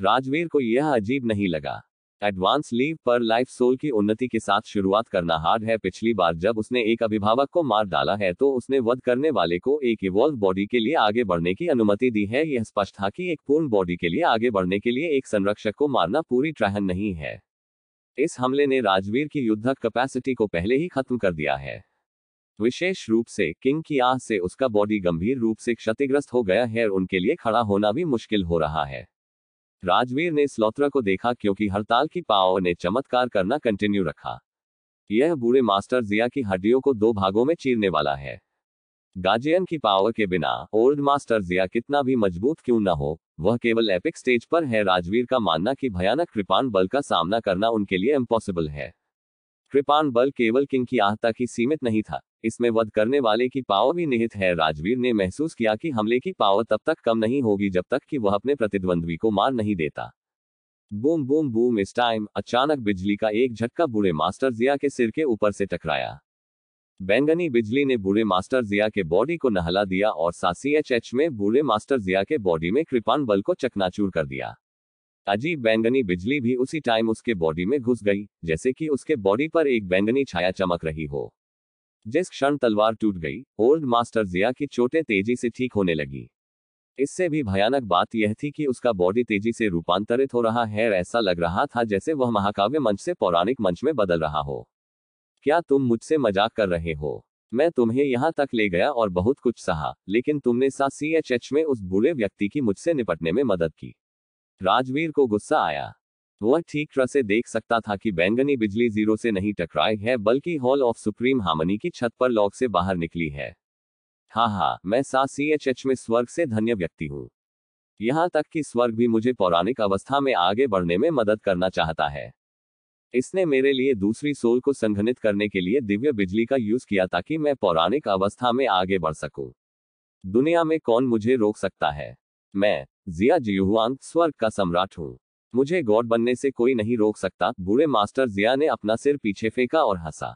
राजवीर को यह अजीब नहीं लगा एडवांस लीव पर लाइफ सोल की उन्नति के साथ शुरुआत करना हार्ड है पिछली बार जब उसने एक अभिभावक को मार डाला है तो उसने वध करने वाले को एक इवॉल्व बॉडी के लिए आगे बढ़ने की अनुमति दी है यह स्पष्ट था कि एक पूर्ण बॉडी के लिए आगे बढ़ने के लिए एक संरक्षक को मारना पूरी ट्रहन नहीं है इस हमले ने राजवीर की युद्धक कैपेसिटी को पहले ही खत्म कर दिया है विशेष रूप से किंग की आह से उसका बॉडी गंभीर रूप से क्षतिग्रस्त हो गया है और उनके लिए खड़ा होना भी मुश्किल हो रहा है राजवीर ने स्लोत्रा को देखा क्योंकि हड़ताल की पाओ ने चमत्कार करना कंटिन्यू रखा यह बूढ़े मास्टर जिया की हड्डियों को दो भागों में चीरने वाला है गाजियन की पावर के बिना ओल्ड मास्टर जिया कितना भी मजबूत क्यों न हो वह केवल एपिक स्टेज पर है राजवीर का मानना कि भयानक कृपाण बल का सामना करना उनके लिए इम्पॉसिबल है कृपाण बल केवल किंग की आह तक ही सीमित नहीं था इसमें वध करने वाले की पावर भी निहित है राजवीर ने महसूस किया कि हमले की पावर तब तक कम नहीं होगी जब तक कि वह अपने प्रतिद्वंद्वी को मार नहीं देता बूम बूम बूम इस टाइम अचानक बिजली का एक झटका बूढ़े मास्टर जिया के सिर के ऊपर से टकराया बैंगनी बिजली ने बूढ़े मास्टर जिया के बॉडी को नहला दिया और सासी एच एच में बूढ़े मास्टर जिया के बॉडी में कृपाण बल को चकनाचूर कर दिया अजीब बैंगनी बिजली भी उसी टाइम उसके बॉडी में घुस गई जैसे कि उसके बॉडी पर एक बैंगनी छाया चमक रही हो जिस क्षण तलवार टूट गई ओल्ड मास्टर जिया की चोटें तेजी से ठीक होने लगी इससे भी भयानक बात यह थी कि उसका बॉडी तेजी से रूपांतरित हो रहा है ऐसा लग रहा था जैसे वह महाकाव्य मंच से पौराणिक मंच में बदल रहा हो क्या तुम मुझसे मजाक कर रहे हो मैं तुम्हें यहाँ तक ले गया और बहुत कुछ सहा लेकिन तुमने सा सी एच एच में उस बुरे व्यक्ति की मुझसे निपटने में मदद की राजवीर को गुस्सा आया वह ठीक तरह से देख सकता था कि बैंगनी बिजली जीरो से नहीं टकराई है बल्कि हॉल ऑफ सुप्रीम हामनी की छत पर लॉक से बाहर निकली है हाँ हाँ मैं सा सी एच एच में स्वर्ग से धन्य व्यक्ति हूँ यहाँ तक कि स्वर्ग भी मुझे पौराणिक अवस्था में आगे बढ़ने में मदद करना चाहता है इसने मेरे लिए दूसरी सोल को संघनित करने के लिए दिव्य बिजली का यूज किया ताकि मैं पौराणिक अवस्था में आगे बढ़ सकूं। दुनिया में कौन मुझे रोक सकता है मैं जिया जियुआंग स्वर्ग का सम्राट हूँ मुझे गॉड बनने से कोई नहीं रोक सकता बूढ़े मास्टर जिया ने अपना सिर पीछे फेंका और हंसा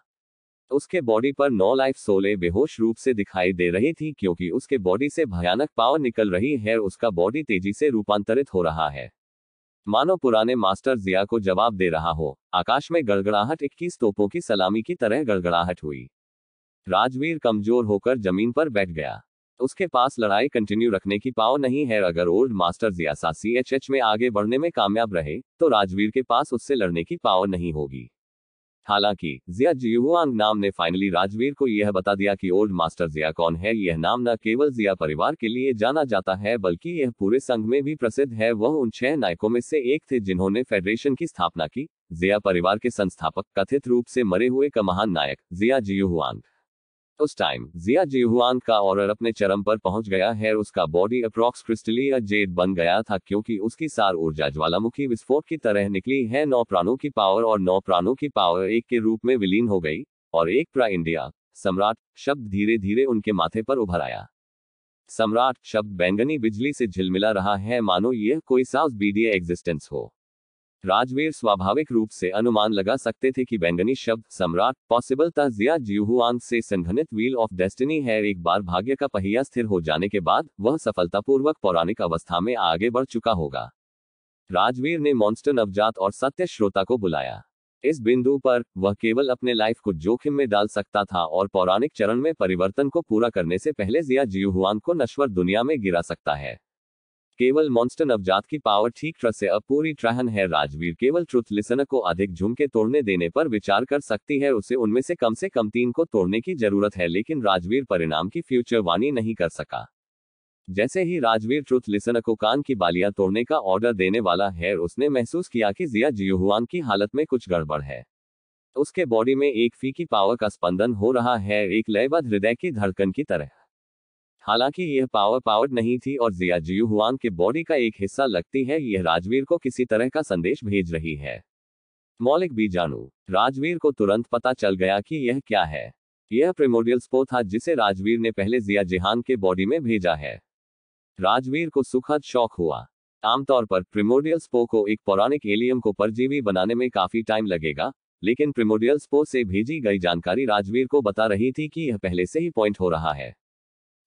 उसके बॉडी पर नौ लाइफ सोले बेहोश रूप से दिखाई दे रही थी क्योंकि उसके बॉडी से भयानक पावर निकल रही है उसका बॉडी तेजी से रूपांतरित हो रहा है मानो पुराने मास्टर जिया को जवाब दे रहा हो आकाश में गड़गड़ाहट इक्कीस तोपों की सलामी की तरह गड़गड़ाहट हुई राजवीर कमजोर होकर जमीन पर बैठ गया उसके पास लड़ाई कंटिन्यू रखने की पाव नहीं है अगर ओल्ड मास्टर जियासा सी एच एच में आगे बढ़ने में कामयाब रहे तो राजवीर के पास उससे लड़ने की पाव नहीं होगी हालांकि जिया जियुआंग नाम ने फाइनली राजवीर को यह बता दिया कि ओल्ड मास्टर जिया कौन है यह नाम न केवल जिया परिवार के लिए जाना जाता है बल्कि यह पूरे संघ में भी प्रसिद्ध है वह उन छह नायकों में से एक थे जिन्होंने फेडरेशन की स्थापना की जिया परिवार के संस्थापक कथित रूप से मरे हुए का महान नायक जिया जियुआंग उस टाइम जिया जेहुआन का ऑर्डर अपने चरम पर पहुंच गया है उसका बॉडी अप्रोक्स क्रिस्टली जेड बन गया था क्योंकि उसकी सार ऊर्जा ज्वालामुखी विस्फोट की तरह निकली है नौ प्राणों की पावर और नौ प्राणों की पावर एक के रूप में विलीन हो गई और एक प्रा इंडिया सम्राट शब्द धीरे धीरे उनके माथे पर उभर आया सम्राट शब्द बैंगनी बिजली से झिलमिला रहा है मानो यह कोई साफ बीडीए एग्जिस्टेंस हो राजवीर स्वाभाविक रूप से अनुमान लगा सकते थे कि बैंगनी शब्द सम्राट पॉसिबल था जिया से संघनित व्हील ऑफ डेस्टिनी है एक बार भाग्य का पहिया स्थिर हो जाने के बाद वह सफलतापूर्वक पौराणिक अवस्था में आगे बढ़ चुका होगा राजवीर ने मॉन्स्टर नवजात और सत्य श्रोता को बुलाया इस बिंदु पर वह केवल अपने लाइफ को जोखिम में डाल सकता था और पौराणिक चरण में परिवर्तन को पूरा करने से पहले जिया जियूहुआन को नश्वर दुनिया में गिरा सकता है केवल मॉन्स्टर नवजात की पावर ठीक तरह से अब पूरी ट्रहन है राजवीर केवल ट्रुथ लिसनर को अधिक झुमके तोड़ने देने पर विचार कर सकती है उसे उनमें से कम से कम तीन को तोड़ने की जरूरत है लेकिन राजवीर परिणाम की फ्यूचर वाणी नहीं कर सका जैसे ही राजवीर ट्रुथ लिसनर को कान की बालियां तोड़ने का ऑर्डर देने वाला है उसने महसूस किया कि जिया जियोहुआन की हालत में कुछ गड़बड़ है उसके बॉडी में एक फीकी पावर का स्पंदन हो रहा है एक लयबद्ध हृदय की धड़कन की तरह हालांकि यह पावर पावर्ड नहीं थी और जिया जियू हुआंग के बॉडी का एक हिस्सा लगती है यह राजवीर को किसी तरह का संदेश भेज रही है मौलिक बीजाणु राजवीर को तुरंत पता चल गया कि यह क्या है यह प्रिमोडियल स्पो था जिसे राजवीर ने पहले जिया जिहान के बॉडी में भेजा है राजवीर को सुखद शौक हुआ आमतौर पर प्रिमोडियल स्पो को एक पौराणिक एलियम को परजीवी बनाने में काफी टाइम लगेगा लेकिन प्रिमोडियल स्पो से भेजी गई जानकारी राजवीर को बता रही थी कि यह पहले से ही पॉइंट हो रहा है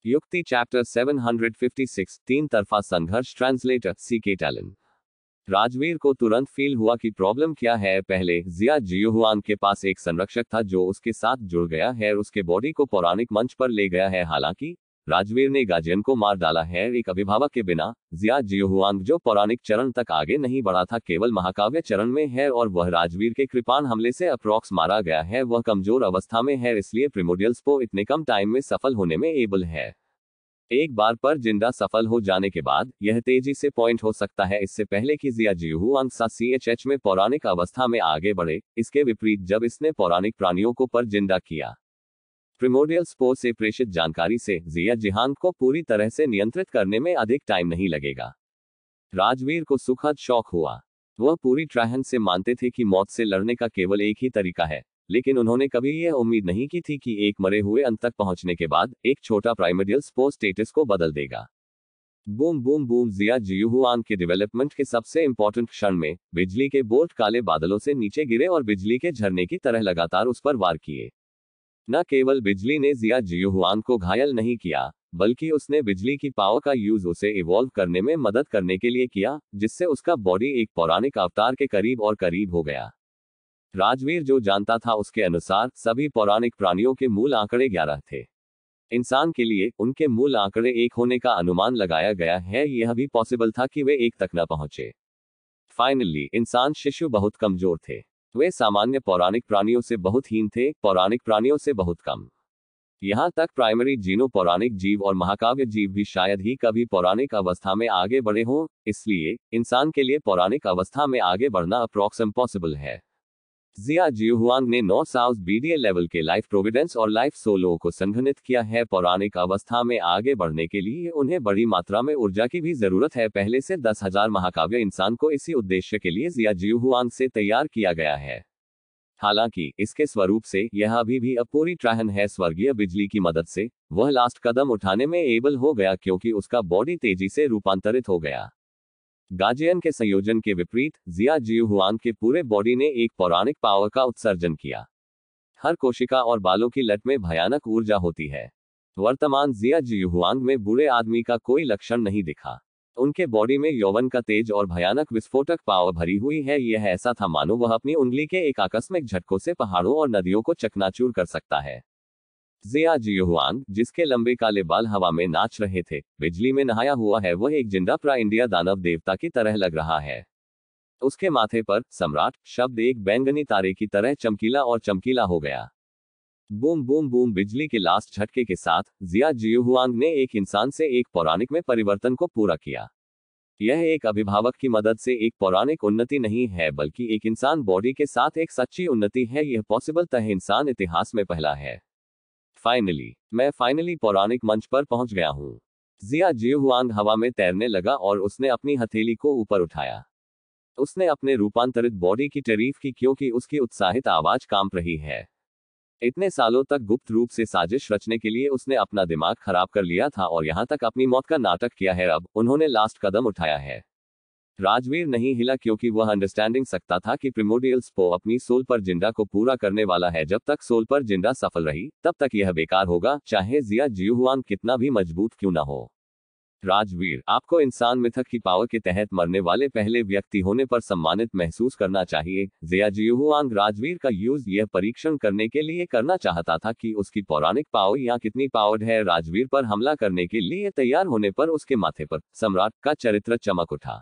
युक्ति चैप्टर 756 तीन तरफा संघर्ष translator C K talon Rajveer को तुरंत फील हुआ कि प्रॉब्लम क्या है पहले जिया जियोहुआन के पास एक संरक्षक था जो उसके साथ जुड़ गया है उसके बॉडी को पौराणिक मंच पर ले गया है हालांकि राजवीर ने गाजियन को मार डाला है एक अभिभावक के बिना जिया जियोहुआंग जो पौराणिक चरण तक आगे नहीं बढ़ा था केवल महाकाव्य चरण में है और वह राजवीर के कृपान हमले से अप्रोक्स मारा गया है वह कमजोर अवस्था में है इसलिए प्रिमोडियल्स को इतने कम टाइम में सफल होने में एबल है एक बार पर जिंदा सफल हो जाने के बाद यह तेजी से पॉइंट हो सकता है इससे पहले कि जिया जीहू अंसा एच में पौराणिक अवस्था में आगे बढ़े इसके विपरीत जब इसने पौराणिक प्राणियों को पर जिंदा किया प्रिमोडियल स्पोर से प्रेषित जानकारी से जिया जिहान को पूरी तरह से नियंत्रित करने में अधिक टाइम नहीं लगेगा राजवीर को सुखद शौक हुआ वह पूरी ट्राहन से मानते थे कि मौत से लड़ने का केवल एक ही तरीका है लेकिन उन्होंने कभी यह उम्मीद नहीं की थी कि एक मरे हुए अंत तक पहुंचने के बाद एक छोटा प्राइमेडियल स्पोर्ट स्टेटस को बदल देगा boom boom boom Jia Jiuhuan के डेवलपमेंट के सबसे इंपॉर्टेंट क्षण में बिजली के बोल्ट काले बादलों से नीचे गिरे और बिजली के झरने की तरह लगातार उस पर वार किए न केवल बिजली ने जिया जियोहान को घायल नहीं किया बल्कि उसने बिजली की पावर का यूज उसे इवॉल्व करने में मदद करने के लिए किया जिससे उसका बॉडी एक पौराणिक अवतार के करीब और करीब हो गया राजवीर जो जानता था उसके अनुसार सभी पौराणिक प्राणियों के मूल आंकड़े ग्यारह थे इंसान के लिए उनके मूल आंकड़े एक होने का अनुमान लगाया गया है यह भी पॉसिबल था कि वे एक तक न पहुंचे फाइनली इंसान शिशु बहुत कमजोर थे वे सामान्य पौराणिक प्राणियों से बहुत हीन थे पौराणिक प्राणियों से बहुत कम यहाँ तक प्राइमरी जीनो पौराणिक जीव और महाकाव्य जीव भी शायद ही कभी पौराणिक अवस्था में आगे बढ़े हों इसलिए इंसान के लिए पौराणिक अवस्था में आगे बढ़ना अप्रॉक्स इम्पॉसिबल है जिया जियुहुआंग ने नौ साउस बीडीए लेवल के लाइफ प्रोविडेंस और लाइफ सोलो को संघनित किया है पौराणिक अवस्था में आगे बढ़ने के लिए उन्हें बड़ी मात्रा में ऊर्जा की भी जरूरत है पहले से दस हजार महाकाव्य इंसान को इसी उद्देश्य के लिए जिया जियुहुआंग से तैयार किया गया है हालांकि इसके स्वरूप से यह अभी भी अपूरी ट्रहन है स्वर्गीय बिजली की मदद से वह लास्ट कदम उठाने में एबल हो गया क्योंकि उसका बॉडी तेजी से रूपांतरित हो गया गाजियन के संयोजन के विपरीत जिया जियू हुआन के पूरे बॉडी ने एक पौराणिक पावर का उत्सर्जन किया हर कोशिका और बालों की लट में भयानक ऊर्जा होती है वर्तमान जिया जियुहुआंग में बुरे आदमी का कोई लक्षण नहीं दिखा उनके बॉडी में यौवन का तेज और भयानक विस्फोटक पावर भरी हुई है यह ऐसा था मानो वह अपनी उंगली के एक आकस्मिक झटकों से पहाड़ों और नदियों को चकनाचूर कर सकता है जिया जियोहांग जिसके लंबे काले बाल हवा में नाच रहे थे बिजली में नहाया हुआ है वह एक जिंदा प्रा इंडिया दानव देवता की तरह लग रहा है उसके माथे पर सम्राट शब्द एक बैंगनी तारे की तरह चमकीला और चमकीला हो गया बूम बूम बूम बिजली के लास्ट झटके के साथ जिया जियोहुआंग ने एक इंसान से एक पौराणिक में परिवर्तन को पूरा किया यह एक अभिभावक की मदद से एक पौराणिक उन्नति नहीं है बल्कि एक इंसान बॉडी के साथ एक सच्ची उन्नति है यह पॉसिबल तह इंसान इतिहास में पहला है फाइनली मैं फाइनली पौराणिक मंच पर पहुंच गया हूँ जिया जियोहुआंग हवा में तैरने लगा और उसने अपनी हथेली को ऊपर उठाया उसने अपने रूपांतरित बॉडी की तारीफ की क्योंकि उसकी उत्साहित आवाज कांप रही है इतने सालों तक गुप्त रूप से साजिश रचने के लिए उसने अपना दिमाग खराब कर लिया था और यहाँ तक अपनी मौत का नाटक किया है अब उन्होंने लास्ट कदम उठाया है राजवीर नहीं हिला क्योंकि वह अंडरस्टैंडिंग सकता था कि प्रिमोडियल स्पो अपनी सोल पर जिंडा को पूरा करने वाला है जब तक सोल पर जिंडा सफल रही तब तक यह बेकार होगा चाहे जिया जियुआन कितना भी मजबूत क्यों न हो राजवीर आपको इंसान मिथक की पावर के तहत मरने वाले पहले व्यक्ति होने पर सम्मानित महसूस करना चाहिए जिया जियुआंग राजवीर का यूज यह परीक्षण करने के लिए करना चाहता था कि उसकी पौराणिक पावर या कितनी पावर्ड है राजवीर पर हमला करने के लिए तैयार होने पर उसके माथे पर सम्राट का चरित्र चमक उठा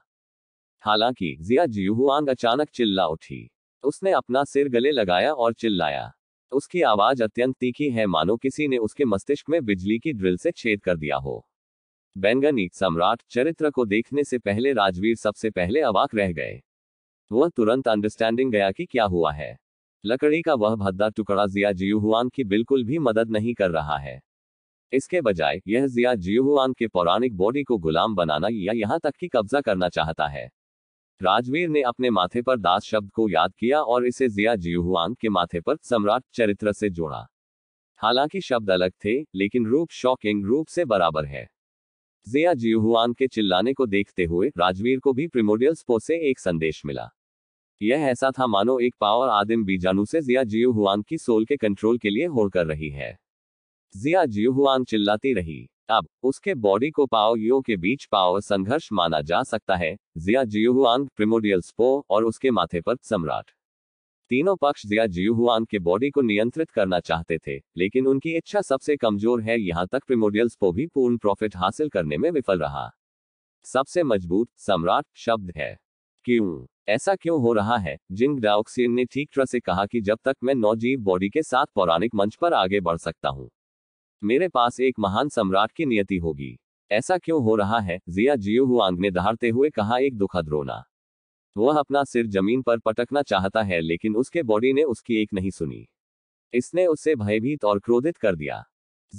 हालांकि जिया जियुहुआंग अचानक चिल्ला उठी उसने अपना सिर गले लगाया और चिल्लाया उसकी आवाज अत्यंत तीखी है मानो किसी ने उसके मस्तिष्क में बिजली की ड्रिल से छेद कर दिया हो बैंगनी सम्राट चरित्र को देखने से पहले राजवीर सबसे पहले अवाक रह गए वह तुरंत अंडरस्टैंडिंग गया कि क्या हुआ है लकड़ी का वह भद्दा टुकड़ा जिया जियुहुआंग की बिल्कुल भी मदद नहीं कर रहा है इसके बजाय यह जिया जियुहुआंग के पौराणिक बॉडी को गुलाम बनाना या यहाँ तक कि कब्जा करना चाहता है राजवीर ने अपने माथे पर दास शब्द को याद किया और इसे जिया जियुहुआंग के माथे पर सम्राट चरित्र से जोड़ा हालांकि शब्द अलग थे लेकिन रूप शॉकिंग रूप से बराबर है जिया जियुहुआन के चिल्लाने को देखते हुए राजवीर को भी प्रिमोडियल स्पो से एक संदेश मिला यह ऐसा था मानो एक पावर आदिम बीजाणु से जिया जियुहुआन की सोल के कंट्रोल के लिए होड़ कर रही है जिया जियुहुआन चिल्लाती रही अब उसके बॉडी को पाओ यो के बीच पाओ संघर्ष माना जा सकता है जिया जियुआंग प्रिमोडियल स्पो और उसके माथे पर सम्राट तीनों पक्ष जिया जियुआंग के बॉडी को नियंत्रित करना चाहते थे लेकिन उनकी इच्छा सबसे कमजोर है यहाँ तक प्रिमोडियल स्पो भी पूर्ण प्रॉफिट हासिल करने में विफल रहा सबसे मजबूत सम्राट शब्द है क्यों ऐसा क्यों हो रहा है जिंग डाउक्सियन ने ठीक तरह से कहा कि जब तक मैं नौजीव बॉडी के साथ पौराणिक मंच पर आगे बढ़ सकता हूँ मेरे पास एक महान सम्राट की नियति होगी ऐसा क्यों हो रहा है जिया जियो हुआंग ने दहाड़ते हुए कहा एक दुखद रोना वह अपना सिर जमीन पर पटकना चाहता है लेकिन उसके बॉडी ने उसकी एक नहीं सुनी इसने उसे भयभीत और क्रोधित कर दिया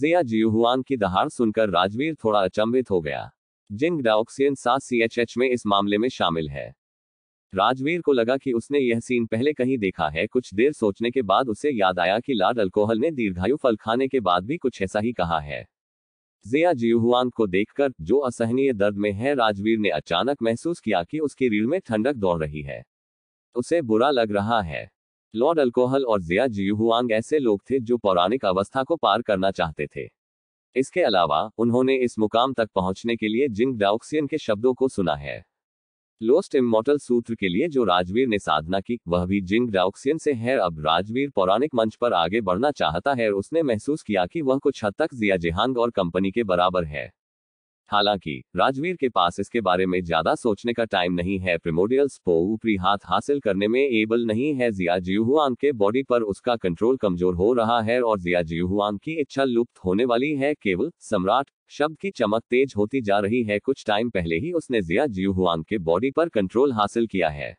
जिया जियोहुआंग की दहाड़ सुनकर राजवीर थोड़ा अचंभित हो गया जिंग डाउक्सियन सात सी में इस मामले में शामिल है राजवीर को लगा कि उसने यह सीन पहले कहीं देखा है कुछ देर सोचने के बाद उसे याद आया कि लॉर्ड अल्कोहल ने दीर्घायु फल खाने के बाद भी कुछ ऐसा ही कहा है जिया जियुहुआन को देखकर जो असहनीय दर्द में है राजवीर ने अचानक महसूस किया कि उसकी रीढ़ में ठंडक दौड़ रही है उसे बुरा लग रहा है लॉर्ड अल्कोहल और जिया जियुहुआंग ऐसे लोग थे जो पौराणिक अवस्था को पार करना चाहते थे इसके अलावा उन्होंने इस मुकाम तक पहुंचने के लिए जिंग डाउक्सियन के शब्दों को सुना है लोस्ट इमोटल सूत्र के लिए जो राजवीर ने साधना की वह भी जिंग डाउक्सियन से है अब राजवीर पौराणिक मंच पर आगे बढ़ना चाहता है उसने महसूस किया कि वह कुछ हद तक जिया जेहांग और कंपनी के बराबर है हालांकि राजवीर के पास इसके बारे में ज्यादा सोचने का टाइम नहीं है प्रिमोडियल स्पो ऊपरी हाथ हासिल करने में एबल नहीं है जिया जियुआन के बॉडी पर उसका कंट्रोल कमजोर हो रहा है और जिया जियुआन की इच्छा लुप्त होने वाली है केवल सम्राट शब्द की चमक तेज होती जा रही है कुछ टाइम पहले ही उसने जिया जियुआन के बॉडी पर कंट्रोल हासिल किया है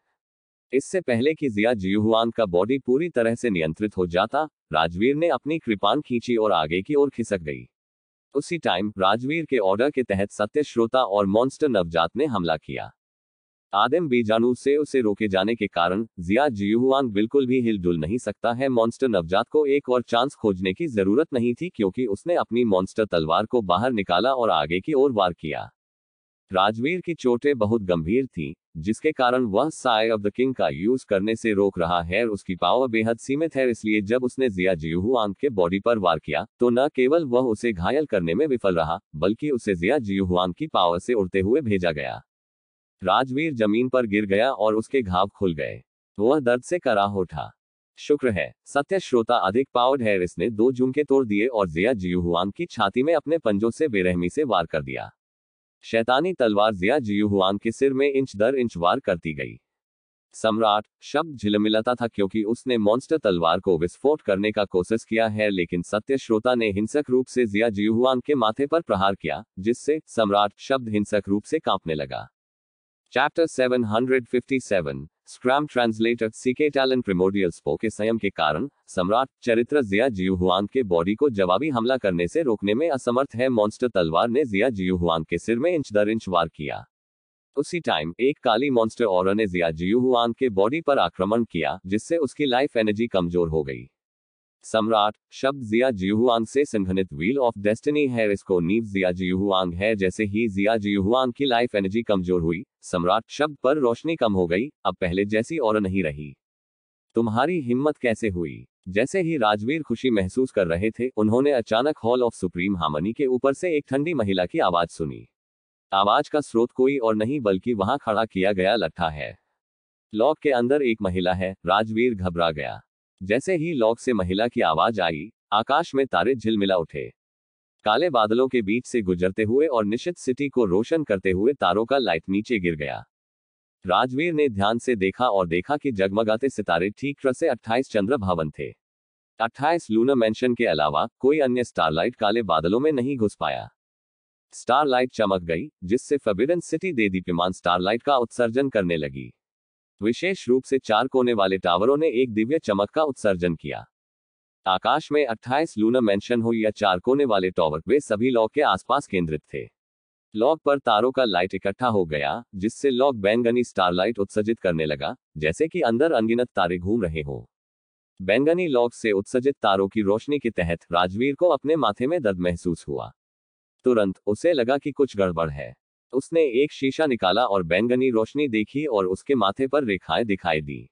इससे पहले कि जिया जियुआन का बॉडी पूरी तरह से नियंत्रित हो जाता राजवीर ने अपनी कृपान खींची और आगे की ओर खिसक गई उसी टाइम राजवीर के ऑर्डर के तहत सत्य श्रोता और मॉन्स्टर नवजात ने हमला किया आदम बीजानू से उसे रोके जाने के कारण जिया जियुआन बिल्कुल भी हिलडुल नहीं सकता है मॉन्स्टर नवजात को एक और चांस खोजने की जरूरत नहीं थी क्योंकि उसने अपनी मॉन्स्टर तलवार को बाहर निकाला और आगे की ओर वार किया राजवीर की चोटें बहुत गंभीर थीं, जिसके कारण वह साय ऑफ द किंग का यूज करने से रोक रहा है उसकी पावर बेहद सीमित है इसलिए जब उसने जिया आंग के बॉडी पर वार किया तो न केवल वह उसे घायल करने में विफल रहा बल्कि उसे जिया आंग की पावर से उड़ते हुए भेजा गया राजवीर जमीन पर गिर गया और उसके घाव खुल गए वह दर्द से कराह उठा शुक्र है सत्य श्रोता अधिक पावर है इसने दो झुमके तोड़ दिए और जिया जियुहुआंग की छाती में अपने पंजों से बेरहमी से वार कर दिया शैतानी तलवार जिया जियुहुआन के सिर में इंच दर इंच वार करती गई सम्राट शब्द झिलमिलाता था क्योंकि उसने मॉन्स्टर तलवार को विस्फोट करने का कोशिश किया है लेकिन सत्य श्रोता ने हिंसक रूप से जिया जियुहुआन के माथे पर प्रहार किया जिससे सम्राट शब्द हिंसक रूप से कांपने लगा chapter seven scram translator CK Talon primordial स्पो के संयम के कारण सम्राट चरित्र जिया जियू हुआंग के बॉडी को जवाबी हमला करने से रोकने में असमर्थ है मॉन्स्टर तलवार ने जिया जियू हुआंग के सिर में इंच दर इंच वार किया उसी टाइम एक काली मॉन्स्टर और ने जिया जियू हुआंग के बॉडी पर आक्रमण किया जिससे उसकी लाइफ एनर्जी कमजोर हो गई सम्राट शब्द जिया जियुआंग से संघनित व्हील ऑफ डेस्टिनी है इसको नीव जिया जियुआंग है जैसे ही जिया जियुआंग की लाइफ एनर्जी कमजोर हुई सम्राट शब्द पर रोशनी कम हो गई अब पहले जैसी और नहीं रही तुम्हारी हिम्मत कैसे हुई जैसे ही राजवीर खुशी महसूस कर रहे थे उन्होंने अचानक हॉल ऑफ सुप्रीम हामनी के ऊपर से एक ठंडी महिला की आवाज सुनी आवाज का स्रोत कोई और नहीं बल्कि वहां खड़ा किया गया लट्ठा है लॉक के अंदर एक महिला है राजवीर घबरा गया जैसे ही लॉक से महिला की आवाज आई आकाश में तारे झिलमिला उठे काले बादलों के बीच से गुजरते हुए और निश्चित सिटी को रोशन करते हुए तारों का लाइट नीचे गिर गया राजवीर ने ध्यान से देखा और देखा कि जगमगाते सितारे ठीक तरह से 28 चंद्र भवन थे 28 लूना मेंशन के अलावा कोई अन्य स्टारलाइट काले बादलों में नहीं घुस पाया स्टारलाइट चमक गई जिससे फबिडन सिटी दे दीप्यमान स्टारलाइट का उत्सर्जन करने लगी विशेष रूप से चार कोने वाले टावरों ने एक दिव्य चमक का उत्सर्जन किया आकाश में 28 लूना मेंशन हो या चार कोने वाले टॉवर वे सभी लॉक के आसपास केंद्रित थे लॉक पर तारों का लाइट इकट्ठा हो गया जिससे लॉक बैंगनी स्टारलाइट उत्सर्जित करने लगा जैसे कि अंदर अनगिनत तारे घूम रहे हो बैंगनी लॉक से उत्सर्जित तारों की रोशनी के तहत राजवीर को अपने माथे में दर्द महसूस हुआ तुरंत उसे लगा कि कुछ गड़बड़ है उसने एक शीशा निकाला और बैंगनी रोशनी देखी और उसके माथे पर रेखाएं दिखाई दी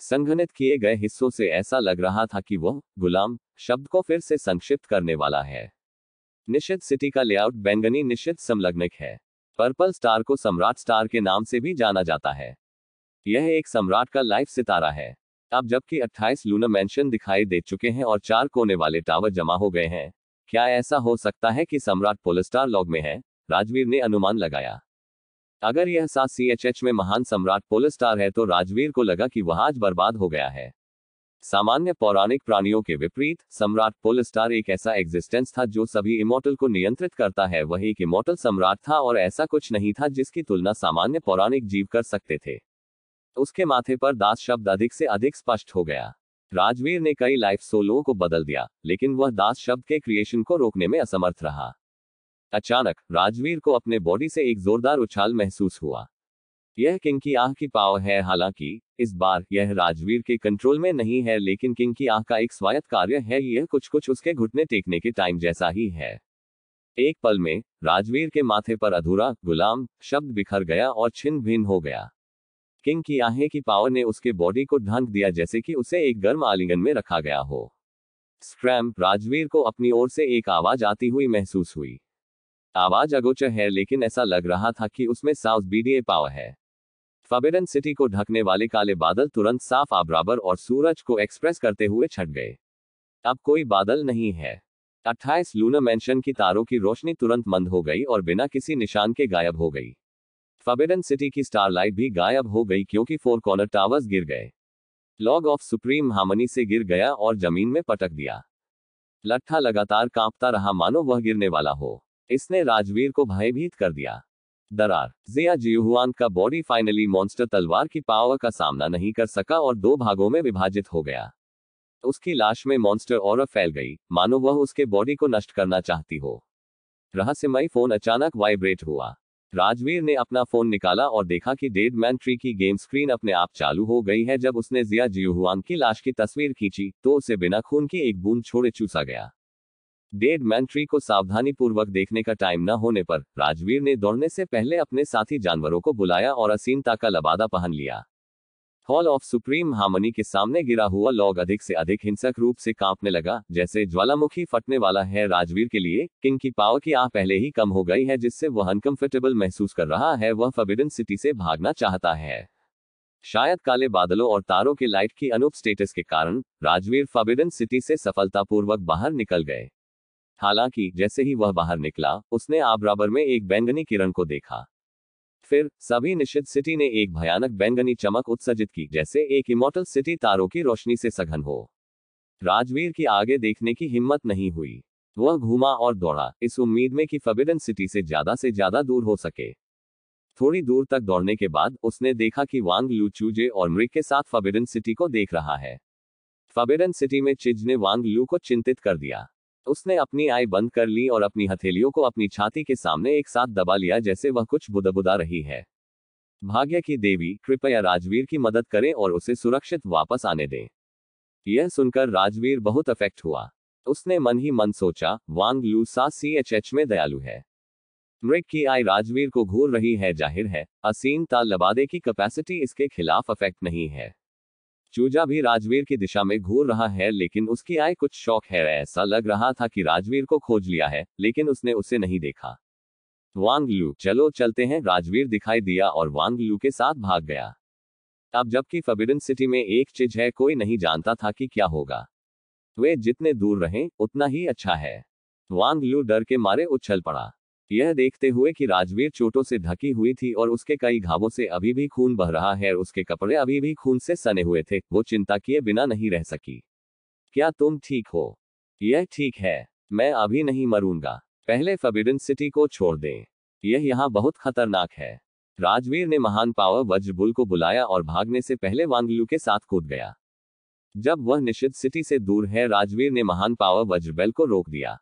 संघनित किए गए हिस्सों से ऐसा लग रहा था कि वह गुलाम शब्द को फिर से संक्षिप्त करने वाला है निश्चित सिटी का लेआउट बैंगनी निश्चित संलग्निक है पर्पल स्टार को सम्राट स्टार के नाम से भी जाना जाता है यह एक सम्राट का लाइफ सितारा है अब जबकि 28 लूना मेंशन दिखाई दे चुके हैं और चार कोने वाले टावर जमा हो गए हैं क्या ऐसा हो सकता है कि सम्राट पोलस्टार लॉग में है राजवीर ने अनुमान लगाया अगर यह सास सीएचएच में महान सम्राट पोलस्टार है तो राजवीर को लगा कि वह आज बर्बाद हो गया है सामान्य पौराणिक प्राणियों के विपरीत सम्राट पोलस्टार एक ऐसा एग्जिस्टेंस था जो सभी इमोटल को नियंत्रित करता है वह एक इमोटल सम्राट था और ऐसा कुछ नहीं था जिसकी तुलना सामान्य पौराणिक जीव कर सकते थे उसके माथे पर दास शब्द अधिक से अधिक स्पष्ट हो गया राजवीर ने कई लाइफ सोलो को बदल दिया लेकिन वह दास शब्द के क्रिएशन को रोकने में असमर्थ रहा अचानक राजवीर को अपने बॉडी से एक जोरदार उछाल महसूस हुआ यह किंग की आह की पाव है हालांकि इस बार यह राजवीर के कंट्रोल में नहीं है लेकिन किंग की आह का एक स्वायत्त कार्य है यह कुछ कुछ उसके घुटने टेकने के टाइम जैसा ही है एक पल में राजवीर के माथे पर अधूरा गुलाम शब्द बिखर गया और छिन्न भिन्न हो गया किंग की आहें की पावर ने उसके बॉडी को ढांक दिया जैसे कि उसे एक गर्म आलिंगन में रखा गया हो स्क्रैम राजवीर को अपनी ओर से एक आवाज आती हुई महसूस हुई आवाज अगोचर है लेकिन ऐसा लग रहा था कि उसमें साउथ बीडीए पावर है फबेरन सिटी को ढकने वाले काले बादल तुरंत साफ आबराबर और सूरज को एक्सप्रेस करते हुए छट गए अब कोई बादल नहीं है 28 लूना मेंशन की तारों की रोशनी तुरंत मंद हो गई और बिना किसी निशान के गायब हो गई फबेरन सिटी की स्टारलाइट भी गायब हो गई क्योंकि फोर कॉर्नर टावर्स गिर गए लॉग ऑफ सुप्रीम हामनी से गिर गया और जमीन में पटक दिया लट्ठा लगातार कांपता रहा मानो वह गिरने वाला हो इसने राजवीर को भयभीत कर दिया दरार जिया जियुआन का बॉडी फाइनली मॉन्स्टर तलवार की पावर का सामना नहीं कर सका और दो भागों में विभाजित हो गया उसकी लाश में मॉन्स्टर और फैल गई मानो वह उसके बॉडी को नष्ट करना चाहती हो रहस्यमय फोन अचानक वाइब्रेट हुआ राजवीर ने अपना फोन निकाला और देखा कि डेड मैन ट्री की गेम स्क्रीन अपने आप चालू हो गई है जब उसने जिया जियुआन की लाश की तस्वीर खींची तो उसे बिना खून की एक बूंद छोड़े चूसा गया डेड मैन ट्री को सावधानी पूर्वक देखने का टाइम न होने पर राजवीर ने दौड़ने से पहले अपने साथी जानवरों को बुलाया और असीनता का लबादा पहन लिया हॉल ऑफ सुप्रीम हामनी के सामने गिरा हुआ लॉग अधिक से अधिक हिंसक रूप से कांपने लगा जैसे ज्वालामुखी फटने वाला है राजवीर के लिए किंग की पावर की आह पहले ही कम हो गई है जिससे वह अनकंफर्टेबल महसूस कर रहा है वह फबिडन सिटी से भागना चाहता है शायद काले बादलों और तारों के लाइट की अनुप स्टेटस के कारण राजवीर फबिडन सिटी से सफलतापूर्वक बाहर निकल गए हालांकि जैसे ही वह बाहर निकला उसने आबराबर में एक बैंगनी किरण को देखा फिर सभी निश्चित सिटी ने एक भयानक बैंगनी चमक उत्सर्जित की जैसे एक इमोटल सिटी तारों की रोशनी से सघन हो राजवीर की आगे देखने की हिम्मत नहीं हुई वह घूमा और दौड़ा इस उम्मीद में कि फबिडन सिटी से ज्यादा से ज्यादा दूर हो सके थोड़ी दूर तक दौड़ने के बाद उसने देखा कि वांग लू चूजे और मृग के साथ फबिडन सिटी को देख रहा है फबिडन सिटी में चिज ने वांग लू को चिंतित कर दिया उसने अपनी आय बंद कर ली और अपनी हथेलियों को अपनी छाती के सामने एक साथ दबा लिया जैसे वह कुछ बुदबुदा रही है भाग्य की देवी कृपया राजवीर की मदद करें और उसे सुरक्षित वापस आने दें यह सुनकर राजवीर बहुत अफेक्ट हुआ उसने मन ही मन सोचा वांग लू सा सी एच एच में दयालु है मृग की आई राजवीर को घूर रही है जाहिर है असीम ता लबादे की कैपेसिटी इसके खिलाफ अफेक्ट नहीं है चूजा भी राजवीर की दिशा में घूर रहा है लेकिन उसकी आय कुछ शौक है ऐसा लग रहा था कि राजवीर को खोज लिया है लेकिन उसने उसे नहीं देखा वांग लू चलो चलते हैं राजवीर दिखाई दिया और वांग लू के साथ भाग गया अब जबकि फबिडन सिटी में एक चीज है कोई नहीं जानता था कि क्या होगा वे जितने दूर रहें उतना ही अच्छा है वांग लू डर के मारे उछल पड़ा यह देखते हुए कि राजवीर चोटों से ढकी हुई थी और उसके कई घावों से अभी भी खून बह रहा है उसके कपड़े अभी भी खून से सने हुए थे वो चिंता किए बिना नहीं रह सकी क्या तुम ठीक हो यह ठीक है मैं अभी नहीं मरूंगा पहले फबिडन सिटी को छोड़ दें यह यहाँ बहुत खतरनाक है राजवीर ने महान पावर वज्रबुल को बुलाया और भागने से पहले वांगलू के साथ कूद गया जब वह निषिद्ध सिटी से दूर है राजवीर ने महान पावर वज्रबल को रोक दिया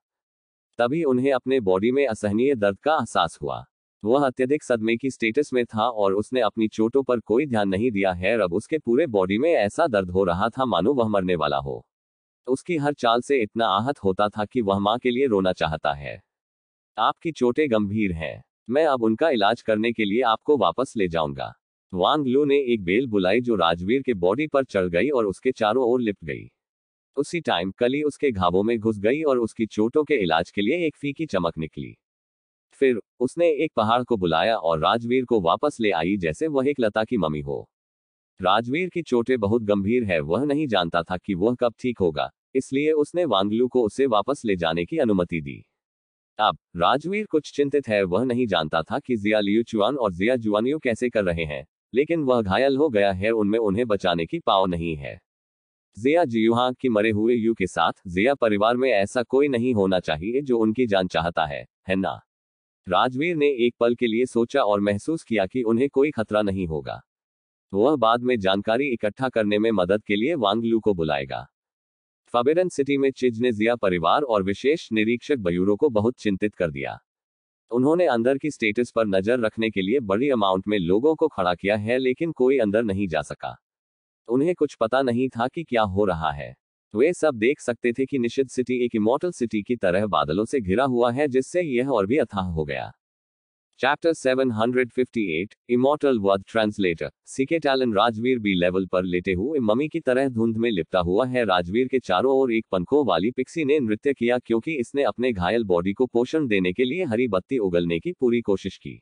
तभी उन्हें अपने बॉडी में असहनीय दर्द का एहसास हुआ वह अत्यधिक सदमे की स्टेटस में था और उसने अपनी चोटों पर कोई ध्यान नहीं दिया है अब उसके पूरे बॉडी में ऐसा दर्द हो रहा था मानो वह मरने वाला हो उसकी हर चाल से इतना आहत होता था कि वह माँ के लिए रोना चाहता है आपकी चोटें गंभीर हैं मैं अब उनका इलाज करने के लिए आपको वापस ले जाऊंगा वांग लू ने एक बेल बुलाई जो राजवीर के बॉडी पर चढ़ गई और उसके चारों ओर लिप गई उसी टाइम कली उसके घावों में घुस गई और उसकी चोटों के इलाज के लिए एक फीकी चमक निकली फिर उसने एक पहाड़ को बुलाया और राजवीर को वापस ले आई जैसे वह एक लता की मम्मी हो राजवीर की चोटें बहुत गंभीर है वह नहीं जानता था कि वह कब ठीक होगा इसलिए उसने वांगलू को उसे वापस ले जाने की अनुमति दी अब राजवीर कुछ चिंतित है वह नहीं जानता था कि जिया लियू चुआन और जिया जुआनियो कैसे कर रहे हैं लेकिन वह घायल हो गया है उनमें उन्हें बचाने की पाव नहीं है जिया जियुहा के मरे हुए यू के साथ जिया परिवार में ऐसा कोई नहीं होना चाहिए जो उनकी जान चाहता है है ना राजवीर ने एक पल के लिए सोचा और महसूस किया कि उन्हें कोई खतरा नहीं होगा वह बाद में जानकारी इकट्ठा करने में मदद के लिए वांगलू को बुलाएगा फाबेरन सिटी में चिज ने जिया परिवार और विशेष निरीक्षक बयूरो को बहुत चिंतित कर दिया उन्होंने अंदर की स्टेटस पर नजर रखने के लिए बड़ी अमाउंट में लोगों को खड़ा किया है लेकिन कोई अंदर नहीं जा सका तो उन्हें कुछ पता नहीं था कि क्या हो रहा है वे सब देख सकते थे कि निशित सिटी एक इमोटल सिटी की तरह बादलों से घिरा हुआ है जिससे यह और भी अथाह हो गया chapter 758 immortal word translator CK talon Rajveer B level पर लेटे हुए मम्मी की तरह धुंध में लिपटा हुआ है राजवीर के चारों ओर एक पंखों वाली पिक्सी ने नृत्य किया क्योंकि इसने अपने घायल बॉडी को पोषण देने के लिए हरी बत्ती उगलने की पूरी कोशिश की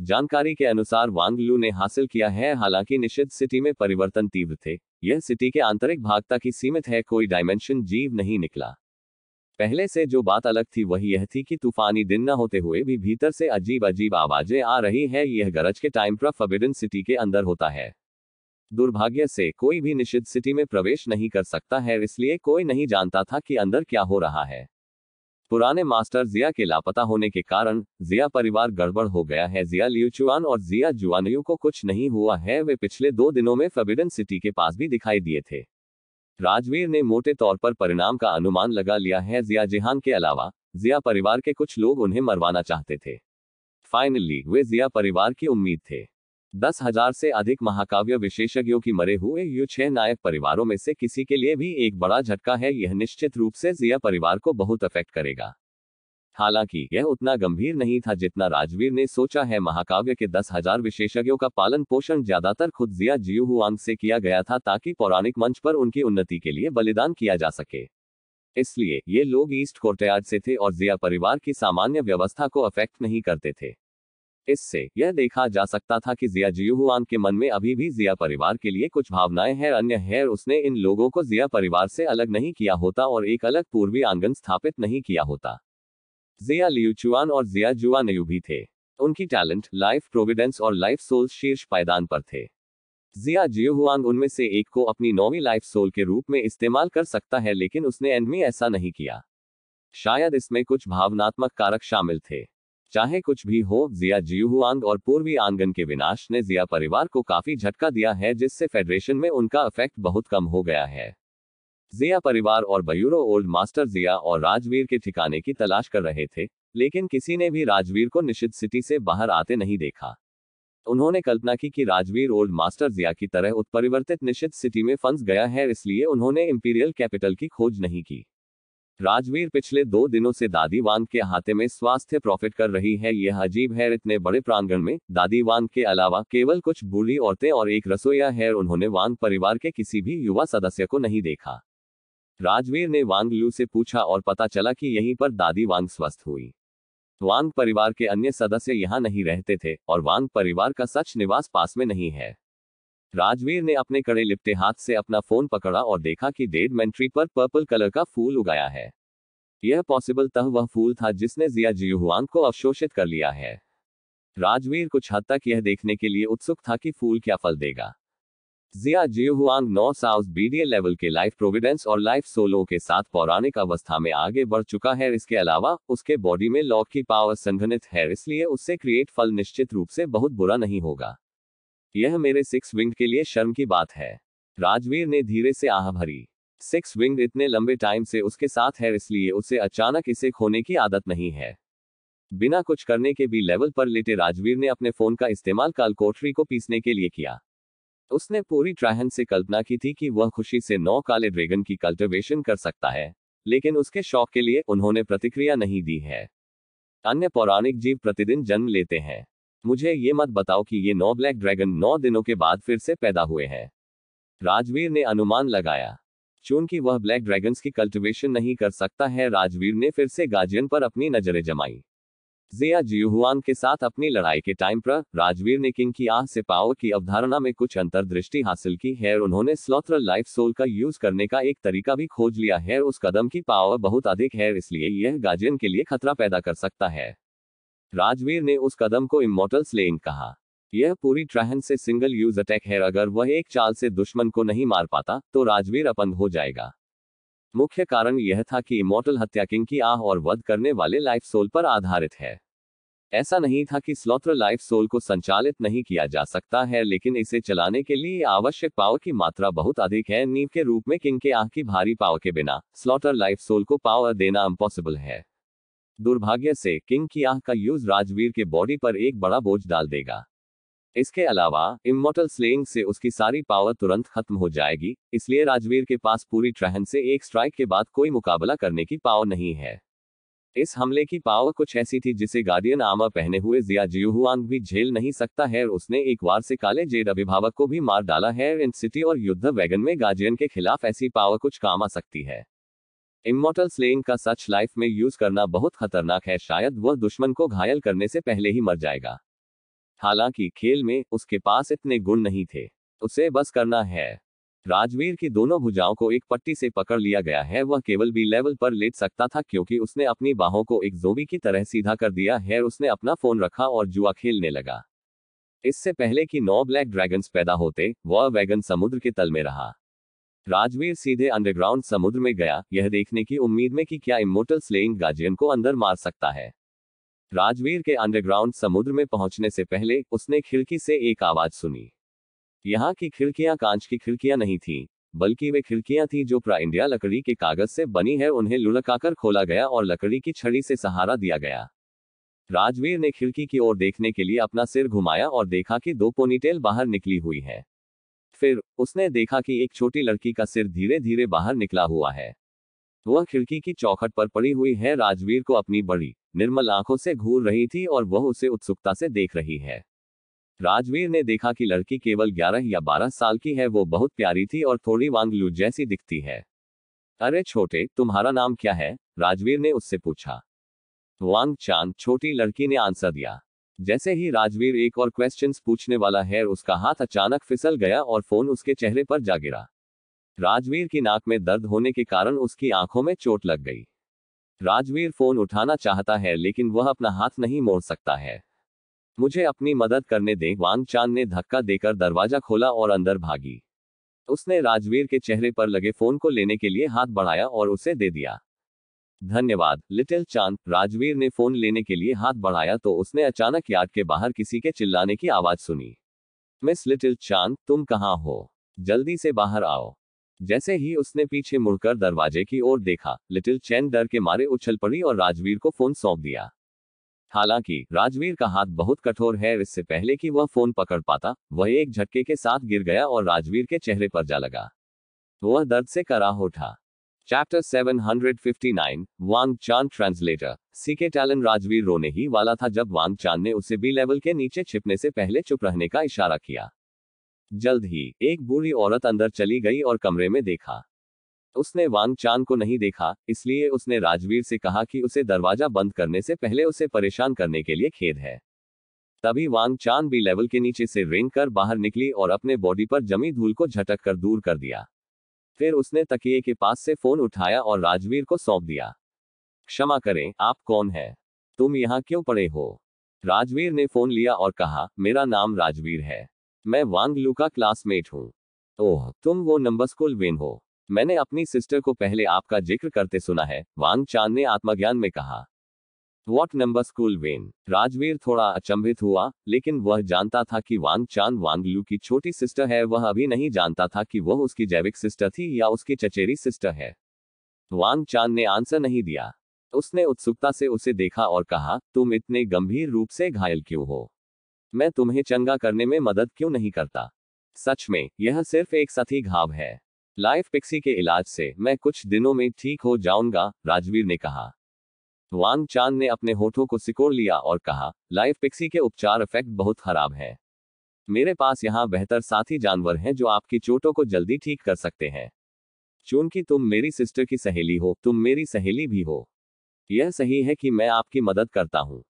जानकारी के अनुसार वांगलू ने हासिल किया है हालांकि निषिद्ध सिटी में परिवर्तन तीव्र थे यह सिटी के आंतरिक भाग तक ही सीमित है कोई डायमेंशन जीव नहीं निकला पहले से जो बात अलग थी वही यह थी कि तूफानी दिन न होते हुए भी भीतर से अजीब अजीब आवाजें आ रही हैं यह गरज के टाइम पर फबिडन सिटी के अंदर होता है दुर्भाग्य से कोई भी निषिद्ध सिटी में प्रवेश नहीं कर सकता है इसलिए कोई नहीं जानता था कि अंदर क्या हो रहा है पुराने मास्टर जिया के लापता होने के कारण जिया परिवार गड़बड़ हो गया है जिया लियुचुआन और जिया जुआनयू को कुछ नहीं हुआ है वे पिछले दो दिनों में फेबिडन सिटी के पास भी दिखाई दिए थे राजवीर ने मोटे तौर पर परिणाम का अनुमान लगा लिया है जिया जिहान के अलावा जिया परिवार के कुछ लोग उन्हें मरवाना चाहते थे फाइनली वे जिया परिवार की उम्मीद थे दस हजार से अधिक महाकाव्य विशेषज्ञों की मरे हुए यू छह नायक परिवारों में से किसी के लिए भी एक बड़ा झटका है यह निश्चित रूप से जिया परिवार को बहुत अफेक्ट करेगा हालांकि यह उतना गंभीर नहीं था जितना राजवीर ने सोचा है महाकाव्य के दस हजार विशेषज्ञों का पालन पोषण ज्यादातर खुद जिया जियू से किया गया था ताकि पौराणिक मंच पर उनकी उन्नति के लिए बलिदान किया जा सके इसलिए ये लोग ईस्ट कोर्टयार्ड से थे और जिया परिवार की सामान्य व्यवस्था को अफेक्ट नहीं करते थे इससे यह देखा जा सकता था कि जिया जियुआन के मन में अभी भी जिया परिवार के लिए कुछ भावनाएं हैं अन्य है उसने इन लोगों को जिया परिवार से अलग नहीं किया होता और एक अलग पूर्वी आंगन स्थापित नहीं किया होता जिया लियुचुआन और जिया जुआनयू भी थे उनकी टैलेंट लाइफ प्रोविडेंस और लाइफ सोल शीर्ष पायदान पर थे जिया जियोहुआंग उनमें से एक को अपनी नौवीं लाइफ सोल के रूप में इस्तेमाल कर सकता है लेकिन उसने एनमी ऐसा नहीं किया शायद इसमें कुछ भावनात्मक कारक शामिल थे चाहे कुछ भी हो जिया जियुआंग और पूर्वी आंगन के विनाश ने जिया परिवार को काफी झटका दिया है जिससे फेडरेशन में उनका इफेक्ट बहुत कम हो गया है जिया परिवार और बयूरो ओल्ड मास्टर जिया और राजवीर के ठिकाने की तलाश कर रहे थे लेकिन किसी ने भी राजवीर को निश्चित सिटी से बाहर आते नहीं देखा उन्होंने कल्पना की कि राजवीर ओल्ड मास्टर जिया की तरह उत्परिवर्तित निश्चित सिटी में फंस गया है इसलिए उन्होंने इंपीरियल कैपिटल की खोज नहीं की राजवीर पिछले दो दिनों से दादी वांग के हाथे में स्वास्थ्य प्रॉफिट कर रही है यह अजीब है इतने बड़े प्रांगण में दादी वांग के अलावा केवल कुछ बूढ़ी औरतें और एक रसोईया है उन्होंने वांग परिवार के किसी भी युवा सदस्य को नहीं देखा राजवीर ने वांग लू से पूछा और पता चला कि यहीं पर दादी वांग स्वस्थ हुई वांग परिवार के अन्य सदस्य यहाँ नहीं रहते थे और वांग परिवार का सच निवास पास में नहीं है राजवीर ने अपने कड़े लिपटे हाथ से अपना फोन पकड़ा और देखा कि डेड मेंट्री पर पर्पल कलर का फूल उगाया है यह पॉसिबल तह वह फूल था जिसने जिया जियुहान को अवशोषित कर लिया है राजवीर कुछ हद तक यह देखने के लिए उत्सुक था कि फूल क्या फल देगा जिया जियुहान नौ साउथ बीडीए लेवल के लाइफ प्रोविडेंस और लाइफ सोलो के साथ पौराणिक अवस्था में आगे बढ़ चुका है इसके अलावा उसके बॉडी में लॉक की पावर संघनित है इसलिए उससे क्रिएट फल निश्चित रूप से बहुत बुरा नहीं होगा यह मेरे सिक्स विंग के लिए शर्म की बात है राजवीर ने धीरे से आह भरी सिक्स विंग इतने लंबे टाइम से उसके साथ है इसलिए उसे अचानक इसे खोने की आदत नहीं है बिना कुछ करने के भी लेवल पर लेटे राजवीर ने अपने फोन का इस्तेमाल काल कोठरी को पीसने के लिए किया उसने पूरी ट्राहन से कल्पना की थी कि वह खुशी से नौ काले ड्रैगन की कल्टिवेशन कर सकता है लेकिन उसके शौक के लिए उन्होंने प्रतिक्रिया नहीं दी है अन्य पौराणिक जीव प्रतिदिन जन्म लेते हैं मुझे ये मत बताओ कि ये नौ ब्लैक ड्रैगन नौ दिनों के बाद फिर से पैदा हुए हैं राजवीर ने अनुमान लगाया चूंकि वह ब्लैक ड्रैगन्स की कल्टिवेशन नहीं कर सकता है राजवीर ने फिर से गार्जियन पर अपनी नजरें जमाई जिया जियुहुआन के साथ अपनी लड़ाई के टाइम पर राजवीर ने किंग की आह से पाओ की अवधारणा में कुछ अंतर्दृष्टि हासिल की है उन्होंने स्लोथरल लाइफ सोल का यूज करने का एक तरीका भी खोज लिया है उस कदम की पावर बहुत अधिक है इसलिए यह गार्जियन के लिए खतरा पैदा कर सकता है राजवीर ने उस कदम को इमोटल स्लेंग कहा यह पूरी ट्रहन से सिंगल यूज अटैक है अगर वह एक चाल से दुश्मन को नहीं मार पाता तो राजवीर अपन हो जाएगा मुख्य कारण यह था कि इमोटल हत्या किंग की आह और वध करने वाले लाइफ सोल पर आधारित है ऐसा नहीं था कि स्लोत्र लाइफ सोल को संचालित नहीं किया जा सकता है लेकिन इसे चलाने के लिए आवश्यक पावर की मात्रा बहुत अधिक है नींव के रूप में किंग के आह की भारी पावर के बिना स्लॉटर लाइफ सोल को पावर देना इम्पॉसिबल है दुर्भाग्य से किंग की आह का यूज राजवीर के बॉडी पर एक बड़ा बोझ डाल देगा इसके अलावा इमोटल स्लेइंग से उसकी सारी पावर तुरंत खत्म हो जाएगी इसलिए राजवीर के पास पूरी ट्रहन से एक स्ट्राइक के बाद कोई मुकाबला करने की पावर नहीं है इस हमले की पावर कुछ ऐसी थी जिसे गार्डियन आमा पहने हुए जिया जियुआंग भी झेल नहीं सकता है और उसने एक बार से काले जेड अभिभावक को भी मार डाला है इन सिटी और युद्ध वैगन में गार्जियन के खिलाफ ऐसी पावर कुछ काम आ सकती है इमोटल स्लेइंग का सच लाइफ में यूज करना बहुत खतरनाक है शायद वह दुश्मन को घायल करने से पहले ही मर जाएगा हालांकि खेल में उसके पास इतने गुण नहीं थे उसे बस करना है राजवीर की दोनों भुजाओं को एक पट्टी से पकड़ लिया गया है वह केवल बी लेवल पर लेट सकता था क्योंकि उसने अपनी बाहों को एक जोबी की तरह सीधा कर दिया है उसने अपना फोन रखा और जुआ खेलने लगा इससे पहले कि नौ ब्लैक ड्रैगन्स पैदा होते वह वैगन समुद्र के तल में रहा राजवीर सीधे अंडरग्राउंड समुद्र में गया यह देखने की उम्मीद में कि क्या इमोटल स्लेइंग गार्जियन को अंदर मार सकता है राजवीर के अंडरग्राउंड समुद्र में पहुंचने से पहले उसने खिड़की से एक आवाज सुनी यहाँ की खिड़कियां कांच की खिड़कियां नहीं थी बल्कि वे खिड़कियां थी जो प्रा इंडिया लकड़ी के कागज से बनी है उन्हें लुढ़काकर खोला गया और लकड़ी की छड़ी से सहारा दिया गया राजवीर ने खिड़की की ओर देखने के लिए अपना सिर घुमाया और देखा कि दो पोनीटेल बाहर निकली हुई है फिर उसने देखा कि एक छोटी लड़की का सिर धीरे धीरे बाहर निकला हुआ है वह खिड़की की चौखट पर पड़ी हुई है राजवीर को अपनी बड़ी निर्मल आंखों से घूर रही थी और वह उसे उत्सुकता से देख रही है राजवीर ने देखा कि लड़की केवल 11 या 12 साल की है वो बहुत प्यारी थी और थोड़ी वांगलू जैसी दिखती है अरे छोटे तुम्हारा नाम क्या है राजवीर ने उससे पूछा वांग चांद छोटी लड़की ने आंसर दिया जैसे ही राजवीर एक और क्वेश्चन पूछने वाला है उसका हाथ अचानक फिसल गया और फोन उसके चेहरे पर जा गिरा राजवीर की नाक में दर्द होने के कारण उसकी आंखों में चोट लग गई राजवीर फोन उठाना चाहता है लेकिन वह अपना हाथ नहीं मोड़ सकता है मुझे अपनी मदद करने दें वांग चांद ने धक्का देकर दरवाजा खोला और अंदर भागी उसने राजवीर के चेहरे पर लगे फोन को लेने के लिए हाथ बढ़ाया और उसे दे दिया धन्यवाद लिटिल चांद राजवीर ने फोन लेने के लिए हाथ बढ़ाया तो उसने अचानक याद के बाहर किसी के चिल्लाने की आवाज सुनी मिस लिटिल चांद तुम कहाँ हो जल्दी से बाहर आओ जैसे ही उसने पीछे मुड़कर दरवाजे की ओर देखा लिटिल चैन डर के मारे उछल पड़ी और राजवीर को फोन सौंप दिया हालांकि राजवीर का हाथ बहुत कठोर है इससे पहले कि वह फोन पकड़ पाता वह एक झटके के साथ गिर गया और राजवीर के चेहरे पर जा लगा वह दर्द से कराह उठा चैप्टर 759 वांग चांद ट्रांसलेटर सीके टैलन राजवीर रोने ही वाला था जब वांग चांद ने उसे बी लेवल के नीचे छिपने से पहले चुप रहने का इशारा किया जल्द ही एक बूढ़ी औरत अंदर चली गई और कमरे में देखा उसने वांग चांद को नहीं देखा इसलिए उसने राजवीर से कहा कि उसे दरवाजा बंद करने से पहले उसे परेशान करने के लिए खेद है तभी वांग चांद बी लेवल के नीचे से रिंग कर बाहर निकली और अपने बॉडी पर जमी धूल को झटक कर दूर कर दिया फिर उसने तकिए के पास से फोन उठाया और राजवीर को सौंप दिया क्षमा करें आप कौन है तुम यहाँ क्यों पड़े हो राजवीर ने फोन लिया और कहा मेरा नाम राजवीर है मैं वांगलू का क्लासमेट हूँ ओह तुम वो नंबर स्कूल वेन हो मैंने अपनी सिस्टर को पहले आपका जिक्र करते सुना है वांग चांद ने आत्मज्ञान में कहा what number school when Rajveer थोड़ा अचंभित हुआ लेकिन वह जानता था कि वांग चांद वांगलू की छोटी सिस्टर है वह अभी नहीं जानता था कि वह उसकी जैविक सिस्टर थी या उसकी चचेरी सिस्टर है वांग चांद ने आंसर नहीं दिया उसने उत्सुकता से उसे देखा और कहा तुम इतने गंभीर रूप से घायल क्यों हो मैं तुम्हें चंगा करने में मदद क्यों नहीं करता सच में यह सिर्फ एक सती घाव है लाइफ पिक्सी के इलाज से मैं कुछ दिनों में ठीक हो जाऊंगा राजवीर ने कहा वांग चांद ने अपने होठों को सिकोड़ लिया और कहा लाइफ पिक्सी के उपचार इफेक्ट बहुत खराब है मेरे पास यहाँ बेहतर साथी जानवर हैं जो आपकी चोटों को जल्दी ठीक कर सकते हैं चूंकि तुम मेरी सिस्टर की सहेली हो तुम मेरी सहेली भी हो यह सही है कि मैं आपकी मदद करता हूँ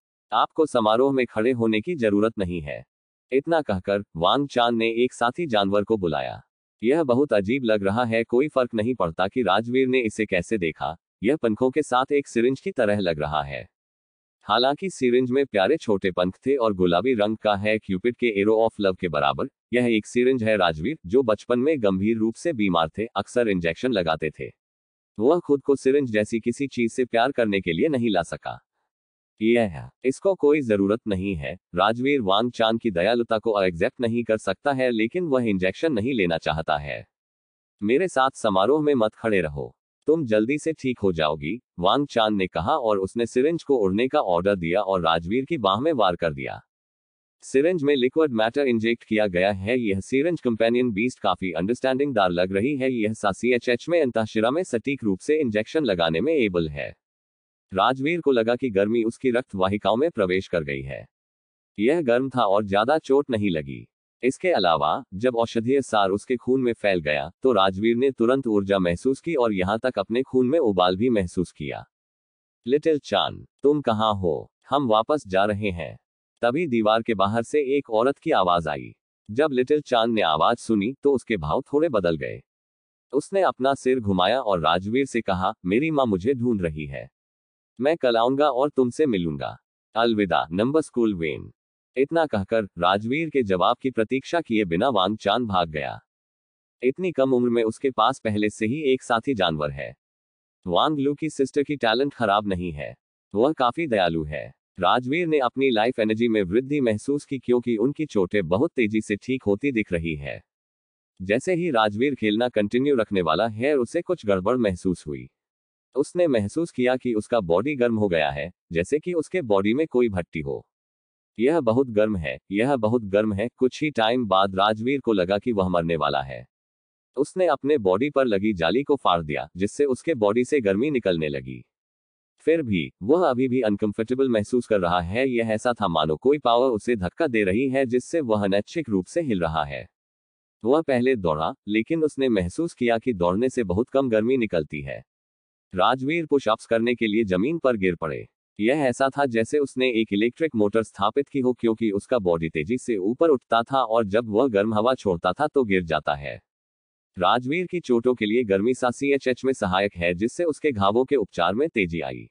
आपको समारोह में खड़े होने की जरूरत नहीं है इतना कहकर वांग चांद ने एक साथी जानवर को बुलाया यह बहुत अजीब लग रहा है कोई फर्क नहीं पड़ता कि राजवीर ने इसे कैसे देखा यह पंखों के साथ एक सिरिंज की तरह लग रहा है हालांकि सिरिंज में प्यारे छोटे पंख थे और गुलाबी रंग का है क्यूपिड के एरो ऑफ लव के बराबर यह एक सिरिंज है राजवीर जो बचपन में गंभीर रूप से बीमार थे अक्सर इंजेक्शन लगाते थे वह खुद को सिरिंज जैसी किसी चीज से प्यार करने के लिए नहीं ला सका यह इसको कोई जरूरत नहीं है राजवीर वांग चांद की दयालुता को एग्जेप्ट नहीं कर सकता है लेकिन वह इंजेक्शन नहीं लेना चाहता है मेरे साथ समारोह में मत खड़े रहो तुम जल्दी से ठीक हो जाओगी वांग चांद ने कहा और उसने सिरिंज को उड़ने का ऑर्डर दिया और राजवीर की बाह में वार कर दिया सिरिंज में लिक्विड मैटर इंजेक्ट किया गया है यह सिरिंज कंपेनियन बीस्ट काफी अंडरस्टैंडिंग दार लग रही है यह एच में अंताशिरा में सटीक रूप से इंजेक्शन लगाने में एबल है राजवीर को लगा कि गर्मी उसकी रक्त वाहिकाओं में प्रवेश कर गई है यह गर्म था और ज्यादा चोट नहीं लगी इसके अलावा जब औषधीय सार उसके खून में फैल गया तो राजवीर ने तुरंत ऊर्जा महसूस की और यहाँ तक अपने खून में उबाल भी महसूस किया लिटिल चांद तुम कहाँ हो हम वापस जा रहे हैं तभी दीवार के बाहर से एक औरत की आवाज आई जब लिटिल चांद ने आवाज सुनी तो उसके भाव थोड़े बदल गए उसने अपना सिर घुमाया और राजवीर से कहा मेरी माँ मुझे ढूंढ रही है मैं कल आऊंगा और तुमसे मिलूंगा अलविदा नंबर स्कूल वेन इतना कहकर राजवीर के जवाब की प्रतीक्षा किए बिना चांद भाग गया इतनी कम उम्र में उसके पास पहले से ही एक साथी जानवर है वांग लू की सिस्टर की टैलेंट खराब नहीं है वह काफी दयालु है राजवीर ने अपनी लाइफ एनर्जी में वृद्धि महसूस की क्योंकि उनकी चोटें बहुत तेजी से ठीक होती दिख रही है जैसे ही राजवीर खेलना कंटिन्यू रखने वाला है उसे कुछ गड़बड़ महसूस हुई उसने महसूस किया कि उसका बॉडी गर्म हो गया है जैसे कि उसके बॉडी में कोई भट्टी हो यह बहुत गर्म है यह बहुत गर्म है कुछ ही टाइम बाद राजवीर को लगा कि वह मरने वाला है उसने अपने बॉडी पर लगी जाली को फाड़ दिया जिससे उसके बॉडी से गर्मी निकलने लगी फिर भी वह अभी भी अनकंफर्टेबल महसूस कर रहा है यह ऐसा था मानो कोई पावर उसे धक्का दे रही है जिससे वह अनैच्छिक रूप से हिल रहा है वह पहले दौड़ा लेकिन उसने महसूस किया कि दौड़ने से बहुत कम गर्मी निकलती है राजवीर पुशअप्स करने के लिए जमीन पर गिर पड़े यह ऐसा था जैसे उसने एक इलेक्ट्रिक मोटर स्थापित की हो क्योंकि उसका बॉडी तेजी से ऊपर उठता था और जब वह गर्म हवा छोड़ता था तो गिर जाता है राजवीर की चोटों के लिए गर्मी सा सी एच एच में सहायक है जिससे उसके घावों के उपचार में तेजी आई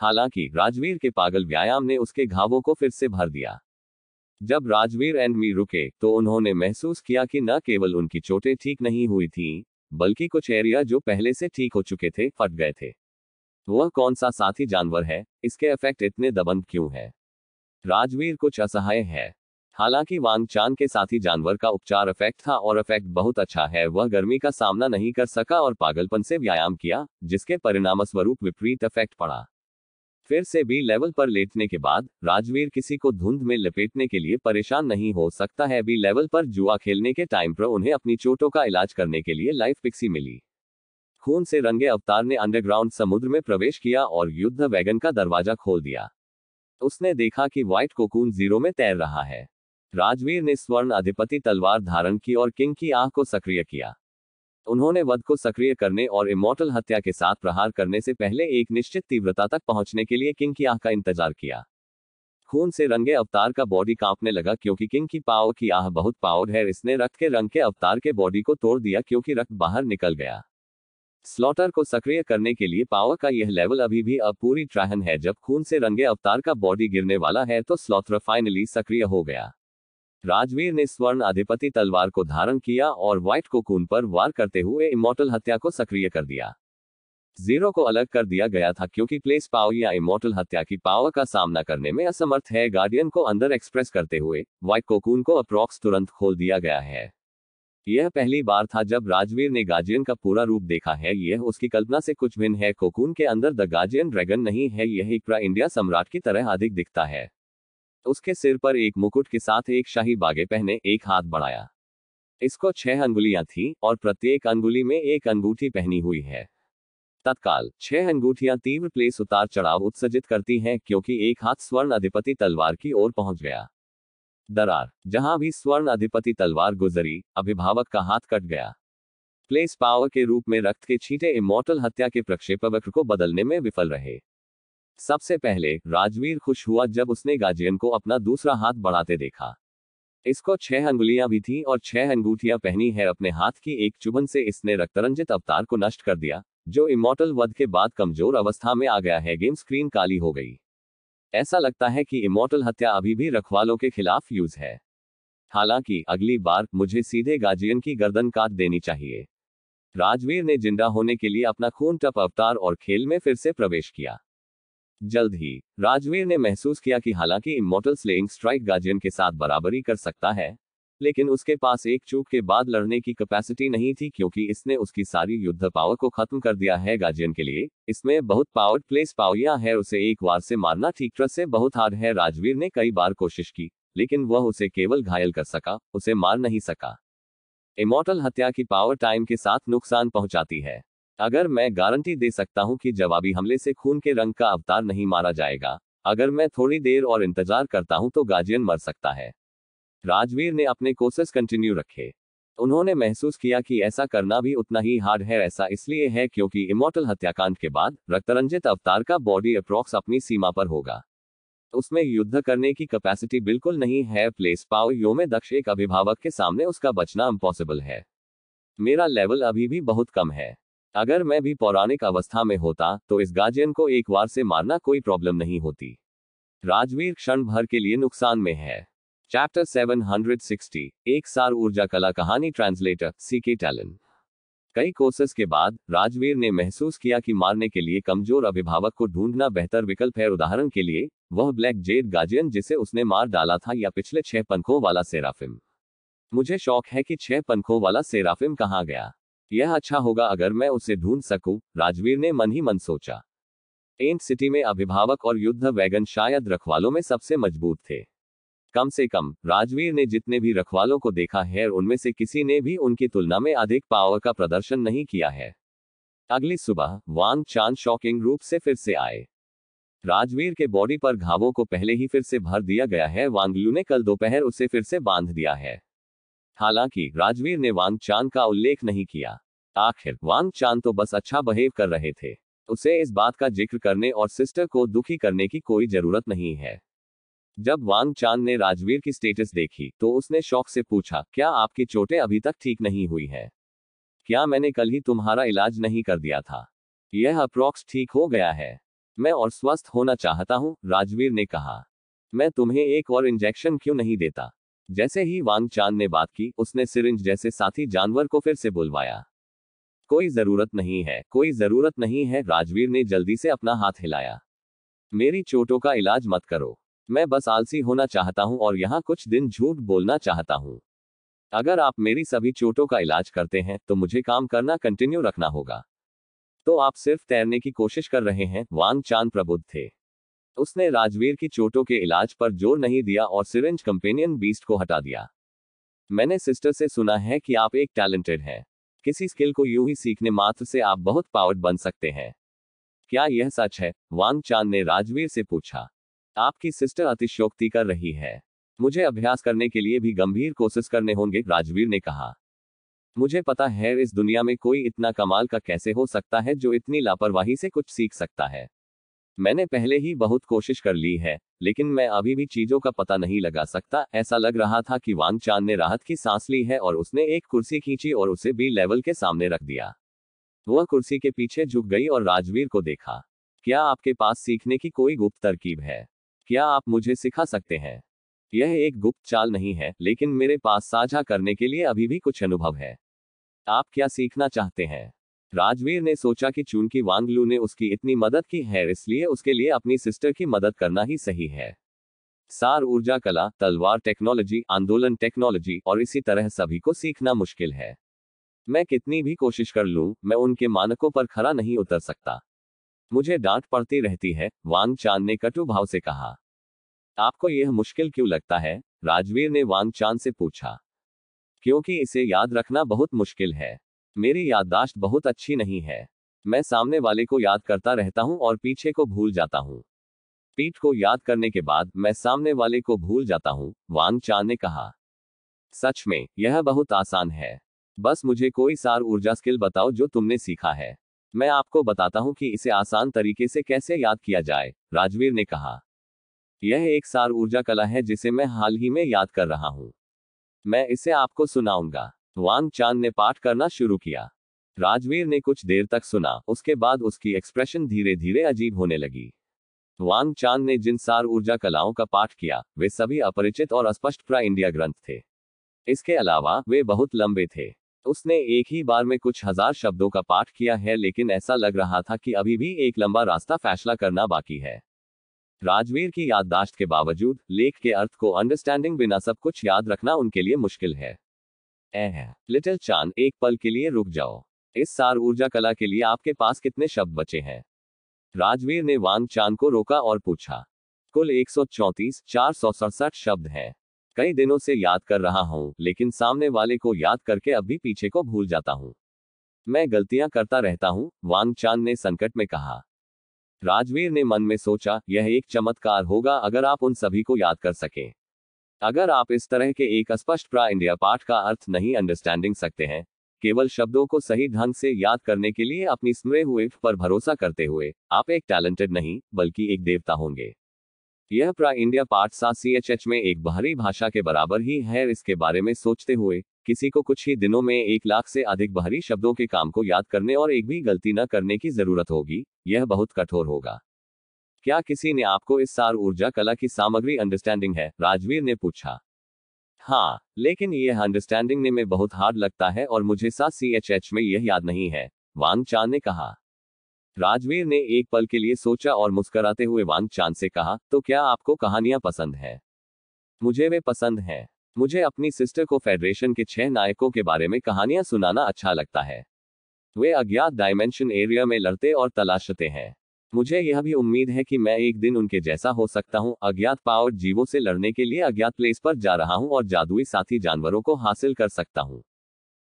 हालांकि राजवीर के पागल व्यायाम ने उसके घावों को फिर से भर दिया जब राजवीर एंड मी रुके तो उन्होंने महसूस किया कि न केवल उनकी चोटें ठीक नहीं हुई थीं, बल्कि कुछ एरिया जो पहले से ठीक हो चुके थे फट गए थे वह कौन सा साथी जानवर है इसके इफेक्ट इतने दबंग क्यों है राजवीर कुछ असहाय है हालांकि वांग चान के साथी जानवर का उपचार इफेक्ट था और इफेक्ट बहुत अच्छा है वह गर्मी का सामना नहीं कर सका और पागलपन से व्यायाम किया जिसके परिणाम स्वरूप विपरीत इफेक्ट पड़ा फिर से बी लेवल पर लेटने के बाद राजवीर किसी को धुंध में लपेटने के लिए परेशान नहीं हो सकता है बी लेवल पर जुआ खेलने के टाइम पर उन्हें अपनी चोटों का इलाज करने के लिए लाइफ पिक्सी मिली खून से रंगे अवतार ने अंडरग्राउंड समुद्र में प्रवेश किया और युद्ध वैगन का दरवाजा खोल दिया उसने देखा कि व्हाइट कोकून जीरो में तैर रहा है राजवीर ने स्वर्ण अधिपति तलवार धारण की और किंग की आंख को सक्रिय किया उन्होंने वध को सक्रिय करने और इमोटल हत्या के साथ प्रहार करने से पहले एक निश्चित तीव्रता तक पहुंचने के लिए किंग की आह का इंतजार किया खून से रंगे अवतार का बॉडी कांपने लगा क्योंकि किंग की पाव की आह बहुत पावर है इसने रक्त के रंग के अवतार के बॉडी को तोड़ दिया क्योंकि रक्त बाहर निकल गया स्लॉटर को सक्रिय करने के लिए पावर का यह लेवल अभी भी अब पूरी ट्राहन है जब खून से रंगे अवतार का बॉडी गिरने वाला है तो स्लॉटर फाइनली सक्रिय हो गया राजवीर ने स्वर्ण अधिपति तलवार को धारण किया और व्हाइट को खून पर वार करते हुए इमोटल हत्या को सक्रिय कर दिया जीरो को अलग कर दिया गया था क्योंकि प्लेस पाव या इमोटल हत्या की पावर का सामना करने में असमर्थ है गार्डियन को अंदर एक्सप्रेस करते हुए व्हाइट कोकून को अप्रॉक्स तुरंत खोल दिया गया है यह पहली बार था जब राजवीर ने गाजियन का पूरा रूप देखा है यह उसकी कल्पना से कुछ भिन्न है कोकून के अंदर द गाजियन ड्रैगन नहीं है यह इक्रा इंडिया सम्राट की तरह अधिक दिखता है उसके सिर पर एक मुकुट के साथ एक शाही बागे पहने एक हाथ बढ़ाया इसको छह अंगुलियां थी और प्रत्येक अंगुली में एक अंगूठी पहनी हुई है तत्काल छह अंगूठियां तीव्र प्लेस उतार चढ़ाव उत्सर्जित करती हैं क्योंकि एक हाथ स्वर्ण अधिपति तलवार की ओर पहुंच गया दरार जहां भी स्वर्ण अधिपति तलवार गुजरी अभिभावक का हाथ कट गया प्लेस पावर के रूप में रक्त के छींटे इमोटल हत्या के प्रक्षेपवक्र को बदलने में विफल रहे सबसे पहले राजवीर खुश हुआ जब उसने गाजियन को अपना दूसरा हाथ बढ़ाते देखा इसको छह अंगुलियां भी थी और छह अंगूठियां पहनी है अपने हाथ की एक चुभन से इसने रक्तरंजित अवतार को नष्ट कर दिया जो इमोटल वध के बाद कमजोर अवस्था में आ गया है गेम स्क्रीन काली हो गई ऐसा लगता है कि इमोटल हत्या अभी भी रखवालों के खिलाफ यूज है हालांकि अगली बार मुझे सीधे गाजियन की गर्दन काट देनी चाहिए राजवीर ने जिंदा होने के लिए अपना खून टप अवतार और खेल में फिर से प्रवेश किया जल्द ही राजवीर ने महसूस किया कि हालांकि इमोटल स्लेइंग स्ट्राइक गाजियन के साथ बराबरी कर सकता है लेकिन उसके पास एक चूक के बाद लड़ने की कैपेसिटी नहीं थी क्योंकि इसने उसकी सारी युद्ध पावर को खत्म कर दिया है गार्जियन के लिए इसमें बहुत पावर प्लेस पावरिया है उसे एक बार से मारना ठीक तरह से बहुत हार्ड है राजवीर ने कई बार कोशिश की लेकिन वह उसे केवल घायल कर सका उसे मार नहीं सका इमोटल हत्या की पावर टाइम के साथ नुकसान पहुंचाती है अगर मैं गारंटी दे सकता हूं कि जवाबी हमले से खून के रंग का अवतार नहीं मारा जाएगा अगर मैं थोड़ी देर और इंतजार करता हूं तो गार्जियन मर सकता है राजवीर ने अपने कोर्सेस कंटिन्यू रखे उन्होंने महसूस किया कि ऐसा करना भी उतना ही हार्ड है ऐसा इसलिए है क्योंकि इमोटल हत्याकांड के बाद रक्तरंजित अवतार का बॉडी अप्रोक्स अपनी सीमा पर होगा उसमें युद्ध करने की कैपेसिटी बिल्कुल नहीं है प्लेस पाओ योम दक्ष एक अभिभावक के सामने उसका बचना इम्पॉसिबल है मेरा लेवल अभी भी बहुत कम है अगर मैं भी पौराणिक अवस्था में होता तो इस गार्जियन को एक बार से मारना कोई प्रॉब्लम नहीं होती राजवीर क्षण भर के लिए नुकसान में है चैप्टर 760 एक सार ऊर्जा कला कहानी ट्रांसलेटर सी के टैलन कई कोर्सेस के बाद राजवीर ने महसूस किया कि मारने के लिए कमजोर अभिभावक को ढूंढना बेहतर विकल्प है उदाहरण के लिए वह ब्लैक जेड गाजियन जिसे उसने मार डाला था या पिछले छह पंखों वाला सेराफिम मुझे शौक है कि छह पंखों वाला सेराफिम कहाँ गया यह अच्छा होगा अगर मैं उसे ढूंढ सकूं राजवीर ने मन ही मन सोचा एंट सिटी में अभिभावक और युद्ध वैगन शायद रखवालों में सबसे मजबूत थे कम से कम राजवीर ने जितने भी रखवालों को देखा है उनमें से किसी ने भी उनकी तुलना में अधिक पावर का प्रदर्शन नहीं किया है अगली सुबह वांग चांद शॉकिंग रूप से फिर से आए राजवीर के बॉडी पर घावों को पहले ही फिर से भर दिया गया है वांगलू ने कल दोपहर उसे फिर से बांध दिया है हालांकि राजवीर ने वांग चांद का उल्लेख नहीं किया आखिर वांग चांद तो बस अच्छा बिहेव कर रहे थे उसे इस बात का जिक्र करने और सिस्टर को दुखी करने की कोई जरूरत नहीं है जब वांग चांद ने राजवीर की स्टेटस देखी तो उसने शौक से पूछा क्या आपकी चोटें अभी तक ठीक नहीं हुई हैं क्या मैंने कल ही तुम्हारा इलाज नहीं कर दिया था यह अप्रोक्स ठीक हो गया है मैं और स्वस्थ होना चाहता हूँ राजवीर ने कहा मैं तुम्हें एक और इंजेक्शन क्यों नहीं देता जैसे ही वांग चांद ने बात की उसने सिरिंज जैसे साथी जानवर को फिर से बुलवाया कोई जरूरत नहीं है कोई जरूरत नहीं है राजवीर ने जल्दी से अपना हाथ हिलाया मेरी चोटों का इलाज मत करो मैं बस आलसी होना चाहता हूं और यहां कुछ दिन झूठ बोलना चाहता हूं अगर आप मेरी सभी चोटों का इलाज करते हैं तो मुझे काम करना कंटिन्यू रखना होगा तो आप सिर्फ तैरने की कोशिश कर रहे हैं वांग चांद प्रबुद्ध थे उसने राजवीर की चोटों के इलाज पर जोर नहीं दिया और सिरेंज कंपेनियन बीस्ट को हटा दिया मैंने सिस्टर से सुना है कि आप एक टैलेंटेड हैं किसी स्किल को यूं ही सीखने मात्र से आप बहुत पावर्ड बन सकते हैं क्या यह सच है वांग चांद ने राजवीर से पूछा आपकी सिस्टर अतिशयोक्ति कर रही है मुझे अभ्यास करने के लिए भी गंभीर कोशिश करने होंगे राजवीर ने कहा मुझे पता है इस दुनिया में कोई इतना कमाल का कैसे हो सकता है जो इतनी लापरवाही से कुछ सीख सकता है मैंने पहले ही बहुत कोशिश कर ली है लेकिन मैं अभी भी चीजों का पता नहीं लगा सकता ऐसा लग रहा था कि वांग चांद ने राहत की सांस ली है और उसने एक कुर्सी खींची और उसे बी लेवल के सामने रख दिया वह कुर्सी के पीछे झुक गई और राजवीर को देखा क्या आपके पास सीखने की कोई गुप्त तरकीब है क्या आप मुझे सिखा सकते हैं यह एक गुप्त चाल नहीं है लेकिन मेरे पास साझा करने के लिए अभी भी कुछ अनुभव है आप क्या सीखना चाहते हैं राजवीर ने सोचा कि चूंकि वांगलू ने उसकी इतनी मदद की है इसलिए उसके लिए अपनी सिस्टर की मदद करना ही सही है सार ऊर्जा कला तलवार टेक्नोलॉजी आंदोलन टेक्नोलॉजी और इसी तरह सभी को सीखना मुश्किल है मैं कितनी भी कोशिश कर लूं मैं उनके मानकों पर खरा नहीं उतर सकता मुझे डांट पड़ती रहती है वांग चांद ने कटु भाव से कहा आपको यह मुश्किल क्यों लगता है राजवीर ने वांग चांद से पूछा क्योंकि इसे याद रखना बहुत मुश्किल है मेरी याददाश्त बहुत अच्छी नहीं है मैं सामने वाले को याद करता रहता हूँ और पीछे को भूल जाता हूँ पीठ को याद करने के बाद मैं सामने वाले को भूल जाता हूँ वांग चांद ने कहा सच में यह बहुत आसान है बस मुझे कोई सार ऊर्जा स्किल बताओ जो तुमने सीखा है मैं आपको बताता हूं कि इसे आसान तरीके से कैसे याद किया जाए राजवीर ने कहा यह एक सार ऊर्जा कला है जिसे मैं हाल ही में याद कर रहा हूं मैं इसे आपको सुनाऊंगा वांग चांद ने पाठ करना शुरू किया राजवीर ने कुछ देर तक सुना उसके बाद उसकी एक्सप्रेशन धीरे धीरे अजीब होने लगी वांग चांद ने जिन सार ऊर्जा कलाओं का पाठ किया वे सभी अपरिचित और अस्पष्ट प्रा इंडिया ग्रंथ थे इसके अलावा वे बहुत लंबे थे उसने एक ही बार में कुछ हजार शब्दों का पाठ किया है लेकिन ऐसा लग रहा था कि अभी भी एक लंबा रास्ता फैसला करना बाकी है राजवीर की याददाश्त के बावजूद लेख के अर्थ को अंडरस्टैंडिंग बिना सब कुछ याद रखना उनके लिए मुश्किल है एह लिटिल चांद एक पल के लिए रुक जाओ इस सार ऊर्जा कला के लिए आपके पास कितने शब्द बचे हैं राजवीर ने वांग चांद को रोका और पूछा कुल एक सौ चौंतीस शब्द हैं कई दिनों से याद कर रहा हूँ लेकिन सामने वाले को याद करके अब भी पीछे को भूल जाता हूँ मैं गलतियां करता रहता हूँ वांग चांद ने संकट में कहा राजवीर ने मन में सोचा यह एक चमत्कार होगा अगर आप उन सभी को याद कर सके अगर आप इस तरह के एक स्पष्ट प्रा इंडिया पाठ का अर्थ नहीं अंडरस्टैंडिंग सकते हैं केवल शब्दों को सही ढंग से याद करने के लिए अपनी स्मृह हुए पर भरोसा करते हुए आप एक टैलेंटेड नहीं बल्कि एक देवता होंगे यह प्रा इंडिया पार्ट सात सी एच एच में एक बाहरी भाषा के बराबर ही है इसके बारे में सोचते हुए किसी को कुछ ही दिनों में एक लाख से अधिक बाहरी शब्दों के काम को याद करने और एक भी गलती न करने की जरूरत होगी यह बहुत कठोर होगा क्या किसी ने आपको इस सार ऊर्जा कला की सामग्री अंडरस्टैंडिंग है राजवीर ने पूछा हाँ लेकिन यह अंडरस्टैंडिंग ने में बहुत हार्ड लगता है और मुझे सा सी एच एच में यह याद नहीं है वांग चांद ने कहा राजवीर ने एक पल के लिए सोचा और मुस्कराते हुए वांग चांद से कहा तो क्या आपको कहानियां पसंद है मुझे वे पसंद हैं मुझे अपनी सिस्टर को फेडरेशन के छह नायकों के बारे में कहानियां सुनाना अच्छा लगता है वे अज्ञात डायमेंशन एरिया में लड़ते और तलाशते हैं मुझे यह भी उम्मीद है कि मैं एक दिन उनके जैसा हो सकता हूँ अज्ञात पावर जीवों से लड़ने के लिए अज्ञात प्लेस पर जा रहा हूँ और जादुई साथी जानवरों को हासिल कर सकता हूँ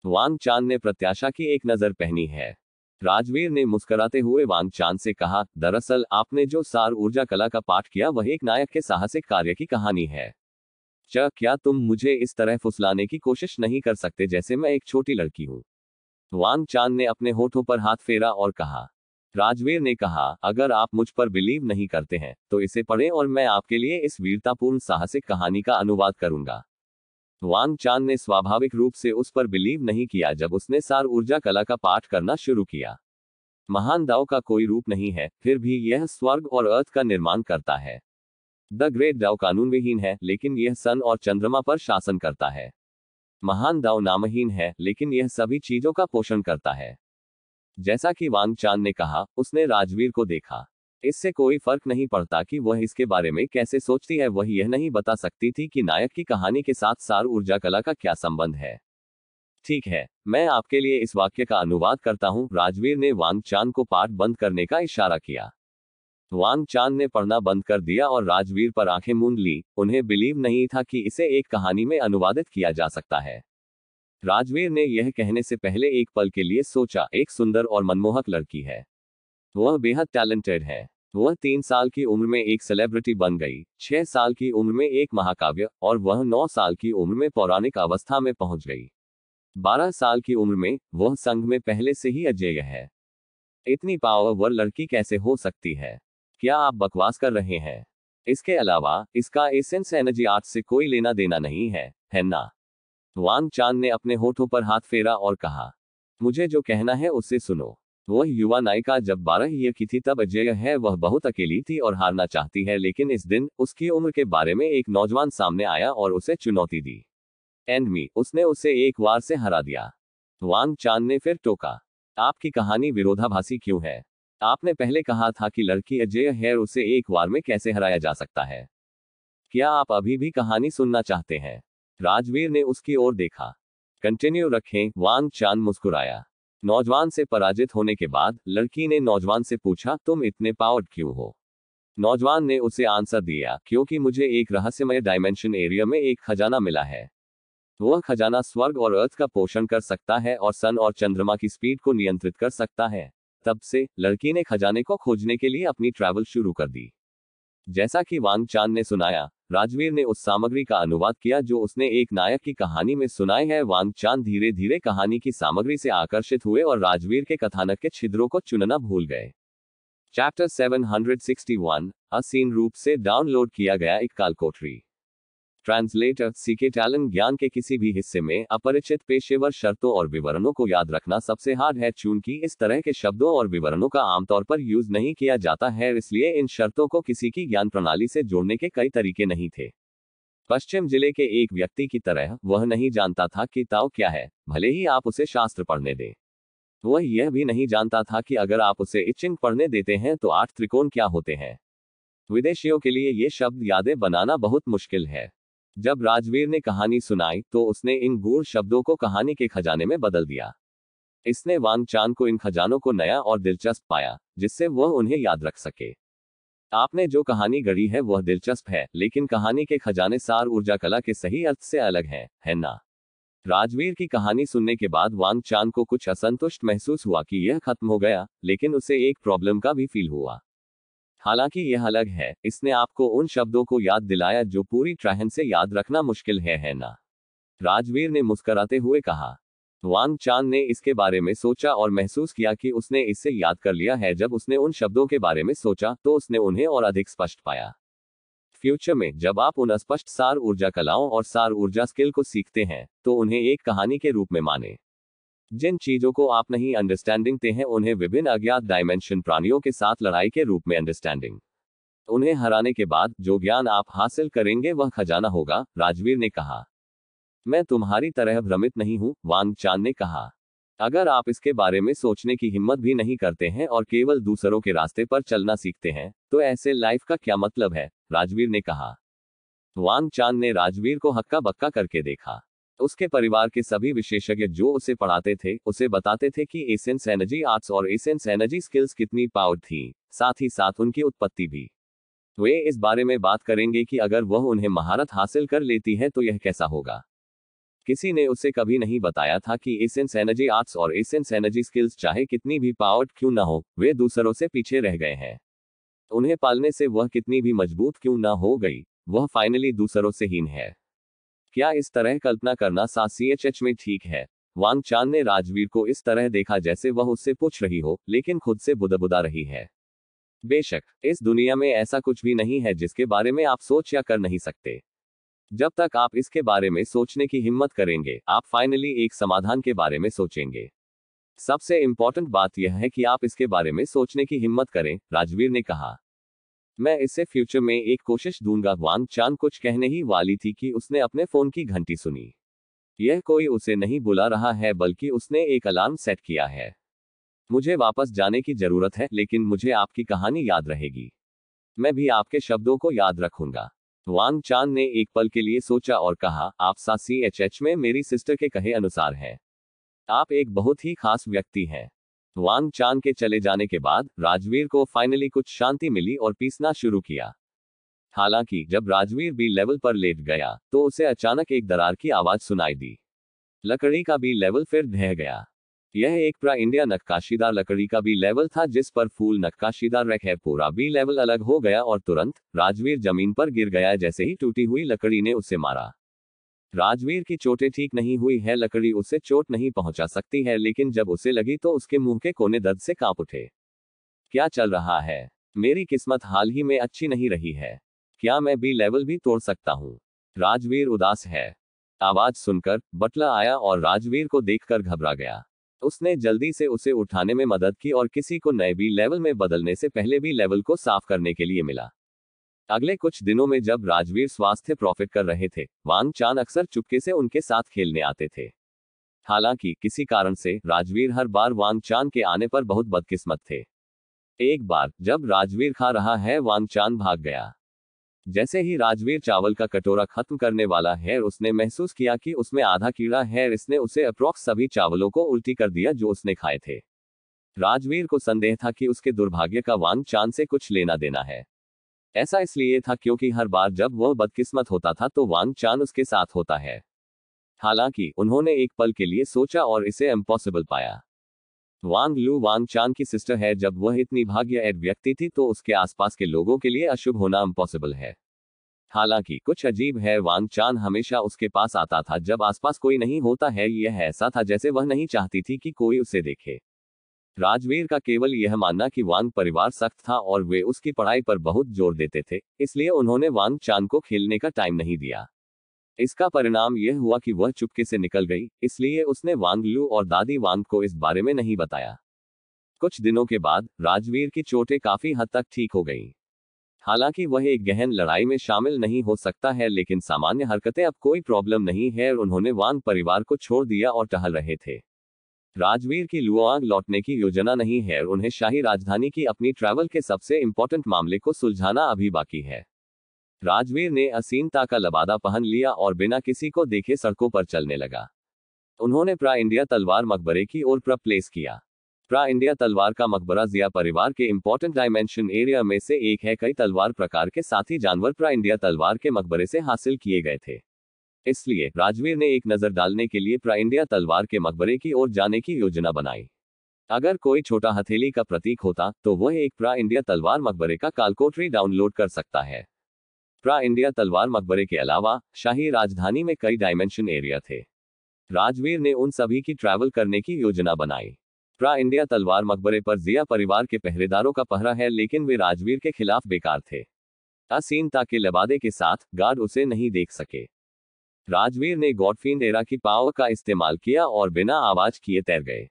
वांग चांद ने प्रत्याशा की एक नजर पहनी है राजवीर ने मुस्कुराते हुए वांग चांद से कहा दरअसल आपने जो सार ऊर्जा कला का पाठ किया वह एक नायक के साहसिक कार्य की कहानी है चा क्या तुम मुझे इस तरह फुसलाने की कोशिश नहीं कर सकते जैसे मैं एक छोटी लड़की हूँ वांग चांद ने अपने होठों पर हाथ फेरा और कहा राजवीर ने कहा अगर आप मुझ पर बिलीव नहीं करते हैं तो इसे पढ़ें और मैं आपके लिए इस वीरतापूर्ण साहसिक कहानी का अनुवाद करूंगा वांग चान ने स्वाभाविक रूप से उस पर बिलीव नहीं किया जब उसने सार ऊर्जा कला का पाठ करना शुरू किया महान दाव का कोई रूप नहीं है फिर भी यह स्वर्ग और अर्थ का निर्माण करता है द ग्रेट दाव कानून विहीन है लेकिन यह सन और चंद्रमा पर शासन करता है महान दाव नामहीन है लेकिन यह सभी चीजों का पोषण करता है जैसा कि वांग चांद ने कहा उसने राजवीर को देखा इससे कोई फर्क नहीं पड़ता कि वह इसके बारे में कैसे सोचती है वह यह नहीं बता सकती थी कि नायक की कहानी के साथ सार ऊर्जा कला का क्या संबंध है ठीक है मैं आपके लिए इस वाक्य का अनुवाद करता हूँ राजवीर ने वांग चांद को पाठ बंद करने का इशारा किया वांग चांद ने पढ़ना बंद कर दिया और राजवीर पर आंखें मूंद ली उन्हें बिलीव नहीं था कि इसे एक कहानी में अनुवादित किया जा सकता है राजवीर ने यह कहने से पहले एक पल के लिए सोचा एक सुंदर और मनमोहक लड़की है वह बेहद टैलेंटेड है वह तीन साल की उम्र में एक सेलिब्रिटी बन गई छह साल की उम्र में एक महाकाव्य और वह नौ साल की उम्र में पौराणिक अवस्था में पहुंच गई बारह साल की उम्र में वह संघ में पहले से ही अजय है इतनी पावरवर लड़की कैसे हो सकती है क्या आप बकवास कर रहे हैं इसके अलावा इसका एसेंस एनर्जी आर्ट से कोई लेना देना नहीं है है ना वांग चांद ने अपने होठों पर हाथ फेरा और कहा मुझे जो कहना है उससे सुनो वह युवा नायिका जब बारह ईयर की थी तब अजय है वह बहुत अकेली थी और हारना चाहती है लेकिन इस दिन उसकी उम्र के बारे में एक नौजवान सामने आया और उसे चुनौती दी एंड मी उसने उसे एक बार से हरा दिया वांग चांद ने फिर टोका आपकी कहानी विरोधाभासी क्यों है आपने पहले कहा था कि लड़की अजय हेयर उसे एक बार में कैसे हराया जा सकता है क्या आप अभी भी कहानी सुनना चाहते हैं राजवीर ने उसकी ओर देखा कंटिन्यू रखें वांग चांद मुस्कुराया नौजवान से पराजित होने के बाद लड़की ने नौजवान से पूछा तुम इतने पावर्ड क्यों हो नौजवान ने उसे आंसर दिया क्योंकि मुझे एक रहस्यमय डायमेंशन एरिया में एक खजाना मिला है वह खजाना स्वर्ग और अर्थ का पोषण कर सकता है और सन और चंद्रमा की स्पीड को नियंत्रित कर सकता है तब से लड़की ने खजाने को खोजने के लिए अपनी ट्रैवल शुरू कर दी जैसा कि वांग चांद ने सुनाया राजवीर ने उस सामग्री का अनुवाद किया जो उसने एक नायक की कहानी में सुनाए है वांग चांद धीरे धीरे कहानी की सामग्री से आकर्षित हुए और राजवीर के कथानक के छिद्रों को चुनना भूल गए चैप्टर 761 असीन रूप से डाउनलोड किया गया एक कालकोठरी ट्रांसलेटर सीखे टैलन ज्ञान के किसी भी हिस्से में अपरिचित पेशेवर शर्तों और विवरणों को याद रखना सबसे हार्ड है चूंकि इस तरह के शब्दों और विवरणों का आमतौर पर यूज नहीं किया जाता है इसलिए इन शर्तों को किसी की ज्ञान प्रणाली से जोड़ने के कई तरीके नहीं थे पश्चिम जिले के एक व्यक्ति की तरह वह नहीं जानता था कि ताव क्या है भले ही आप उसे शास्त्र पढ़ने दें वह यह भी नहीं जानता था कि अगर आप उसे इचिंग पढ़ने देते हैं तो आठ त्रिकोण क्या होते हैं विदेशियों के लिए ये शब्द यादें बनाना बहुत मुश्किल है जब राजवीर ने कहानी सुनाई तो उसने इन गूढ़ शब्दों को कहानी के खजाने में बदल दिया इसने वांग चांद को इन खजानों को नया और दिलचस्प पाया जिससे वह उन्हें याद रख सके आपने जो कहानी गढ़ी है वह दिलचस्प है लेकिन कहानी के खजाने सार ऊर्जा कला के सही अर्थ से अलग है, है ना राजवीर की कहानी सुनने के बाद वांग चांद को कुछ असंतुष्ट महसूस हुआ कि यह खत्म हो गया लेकिन उसे एक प्रॉब्लम का भी फील हुआ हालांकि यह अलग है इसने आपको उन शब्दों को याद दिलाया जो पूरी ट्रहन से याद रखना मुश्किल है है ना राजवीर ने मुस्कराते हुए कहा वांग चांद ने इसके बारे में सोचा और महसूस किया कि उसने इससे याद कर लिया है जब उसने उन शब्दों के बारे में सोचा तो उसने उन्हें और अधिक स्पष्ट पाया फ्यूचर में जब आप उन अस्पष्ट सार ऊर्जा कलाओं और सार ऊर्जा स्किल को सीखते हैं तो उन्हें एक कहानी के रूप में माने जिन चीजों को आप नहीं ते हैं उन्हें विभिन्न अज्ञात डायमेंशन प्राणियों के साथ लड़ाई के रूप में अंडरस्टैंडिंग उन्हें हराने के बाद जो ज्ञान आप हासिल करेंगे वह खजाना होगा राजवीर ने कहा मैं तुम्हारी तरह भ्रमित नहीं हूँ वांग चांद ने कहा अगर आप इसके बारे में सोचने की हिम्मत भी नहीं करते हैं और केवल दूसरों के रास्ते पर चलना सीखते हैं तो ऐसे लाइफ का क्या मतलब है राजवीर ने कहा वांग चांद ने राजवीर को हक्का बक्का करके देखा उसके परिवार के सभी विशेषज्ञ जो उसे पढ़ाते थे उसे बताते थे कि एसेंस एनर्जी आर्ट्स और एसेंस एनर्जी स्किल्स कितनी पावर थी साथ ही साथ उनकी उत्पत्ति भी वे इस बारे में बात करेंगे कि अगर वह उन्हें महारत हासिल कर लेती है तो यह कैसा होगा किसी ने उसे कभी नहीं बताया था कि एसेंस एनर्जी आर्ट्स और एसेंस एनर्जी स्किल्स चाहे कितनी भी पावर्ड क्यों ना हो वे दूसरों से पीछे रह गए हैं उन्हें पालने से वह कितनी भी मजबूत क्यों ना हो गई वह फाइनली दूसरों से हीन है क्या इस तरह कल्पना करना सा सी एच एच में ठीक है वांग चांद ने राजवीर को इस तरह देखा जैसे वह उससे पूछ रही हो लेकिन खुद से बुदबुदा रही है बेशक इस दुनिया में ऐसा कुछ भी नहीं है जिसके बारे में आप सोच या कर नहीं सकते जब तक आप इसके बारे में सोचने की हिम्मत करेंगे आप फाइनली एक समाधान के बारे में सोचेंगे सबसे इम्पोर्टेंट बात यह है कि आप इसके बारे में सोचने की हिम्मत करें राजवीर ने कहा मैं इसे फ्यूचर में एक कोशिश दूंगा वांग चांद कुछ कहने ही वाली थी कि उसने अपने फोन की घंटी सुनी यह कोई उसे नहीं बुला रहा है बल्कि उसने एक अलार्म सेट किया है मुझे वापस जाने की जरूरत है लेकिन मुझे आपकी कहानी याद रहेगी मैं भी आपके शब्दों को याद रखूंगा वांग चांद ने एक पल के लिए सोचा और कहा आप सा सी एच एच में मेरी सिस्टर के कहे अनुसार हैं आप एक बहुत ही खास व्यक्ति हैं वांग चांग के चले जाने के बाद राजवीर को फाइनली कुछ शांति मिली और पीसना शुरू किया हालांकि जब राजवीर बी लेवल पर लेट गया तो उसे अचानक एक दरार की आवाज सुनाई दी लकड़ी का बी लेवल फिर ढह गया यह एक प्रा इंडिया नक्काशीदार लकड़ी का बी लेवल था जिस पर फूल नक्काशीदार रख है पूरा बी लेवल अलग हो गया और तुरंत राजवीर जमीन पर गिर गया जैसे ही टूटी हुई लकड़ी ने उसे मारा राजवीर की चोटें ठीक नहीं हुई है लकड़ी उसे चोट नहीं पहुंचा सकती है लेकिन जब उसे लगी तो उसके मुंह के कोने दर्द से कांप उठे क्या चल रहा है मेरी किस्मत हाल ही में अच्छी नहीं रही है क्या मैं बी लेवल भी तोड़ सकता हूँ राजवीर उदास है आवाज सुनकर बटला आया और राजवीर को देखकर घबरा गया उसने जल्दी से उसे उठाने में मदद की और किसी को नए बी लेवल में बदलने से पहले बी लेवल को साफ करने के लिए मिला अगले कुछ दिनों में जब राजवीर स्वास्थ्य प्रॉफिट कर रहे थे वांग चान अक्सर चुपके से उनके साथ खेलने आते थे हालांकि किसी कारण से राजवीर हर बार वांग चान के आने पर बहुत बदकिस्मत थे एक बार जब राजवीर खा रहा है वांग चान भाग गया जैसे ही राजवीर चावल का कटोरा खत्म करने वाला है उसने महसूस किया कि उसमें आधा कीड़ा है इसने उसे अप्रोक्स सभी चावलों को उल्टी कर दिया जो उसने खाए थे राजवीर को संदेह था कि उसके दुर्भाग्य का वांग चांद से कुछ लेना देना है ऐसा इसलिए था क्योंकि हर बार जब वह बदकिस्मत होता था तो वांग चान उसके साथ होता है हालांकि उन्होंने एक पल के लिए सोचा और इसे इम्पॉसिबल पाया वांग लू वांग चान की सिस्टर है जब वह इतनी भाग्य एड व्यक्ति थी तो उसके आसपास के लोगों के लिए अशुभ होना इम्पॉसिबल है हालांकि कुछ अजीब है वांग चान हमेशा उसके पास आता था जब आसपास कोई नहीं होता है यह ऐसा था जैसे वह नहीं चाहती थी कि कोई उसे देखे राजवीर का केवल यह मानना कि वांग परिवार सख्त था और वे उसकी पढ़ाई पर बहुत जोर देते थे इसलिए उन्होंने वांग चांद को खेलने का टाइम नहीं दिया इसका परिणाम यह हुआ कि वह चुपके से निकल गई इसलिए उसने वांग लू और दादी वांग को इस बारे में नहीं बताया कुछ दिनों के बाद राजवीर की चोटें काफी हद तक ठीक हो गई हालांकि वह एक गहन लड़ाई में शामिल नहीं हो सकता है लेकिन सामान्य हरकतें अब कोई प्रॉब्लम नहीं है और उन्होंने वांग परिवार को छोड़ दिया और टहल रहे थे राजवीर की लुआंग लौटने की योजना नहीं है और उन्हें शाही राजधानी की अपनी ट्रैवल के सबसे इम्पोर्टेंट मामले को सुलझाना अभी बाकी है राजवीर ने असीनता का लबादा पहन लिया और बिना किसी को देखे सड़कों पर चलने लगा उन्होंने प्रा इंडिया तलवार मकबरे की ओर प्रप्लेस किया प्रा इंडिया तलवार का मकबरा जिया परिवार के इम्पोर्टेंट डायमेंशन एरिया में से एक है कई तलवार प्रकार के साथी जानवर प्रा इंडिया तलवार के मकबरे से हासिल किए गए थे इसलिए राजवीर ने एक नजर डालने के लिए प्राइंडिया तलवार के मकबरे की ओर जाने की योजना बनाई अगर कोई छोटा हथेली का प्रतीक होता तो वह एक प्रा इंडिया तलवार मकबरे का कालकोटरी डाउनलोड कर सकता है प्रा इंडिया तलवार मकबरे के अलावा शाही राजधानी में कई डायमेंशन एरिया थे राजवीर ने उन सभी की ट्रैवल करने की योजना बनाई प्रा इंडिया तलवार मकबरे पर जिया परिवार के पहरेदारों का पहरा है लेकिन वे राजवीर के खिलाफ बेकार थे असीनता के लबादे के साथ गार्ड उसे नहीं देख सके राजवीर ने गॉडफिन एरा की पाव का इस्तेमाल किया और बिना आवाज किए तैर गए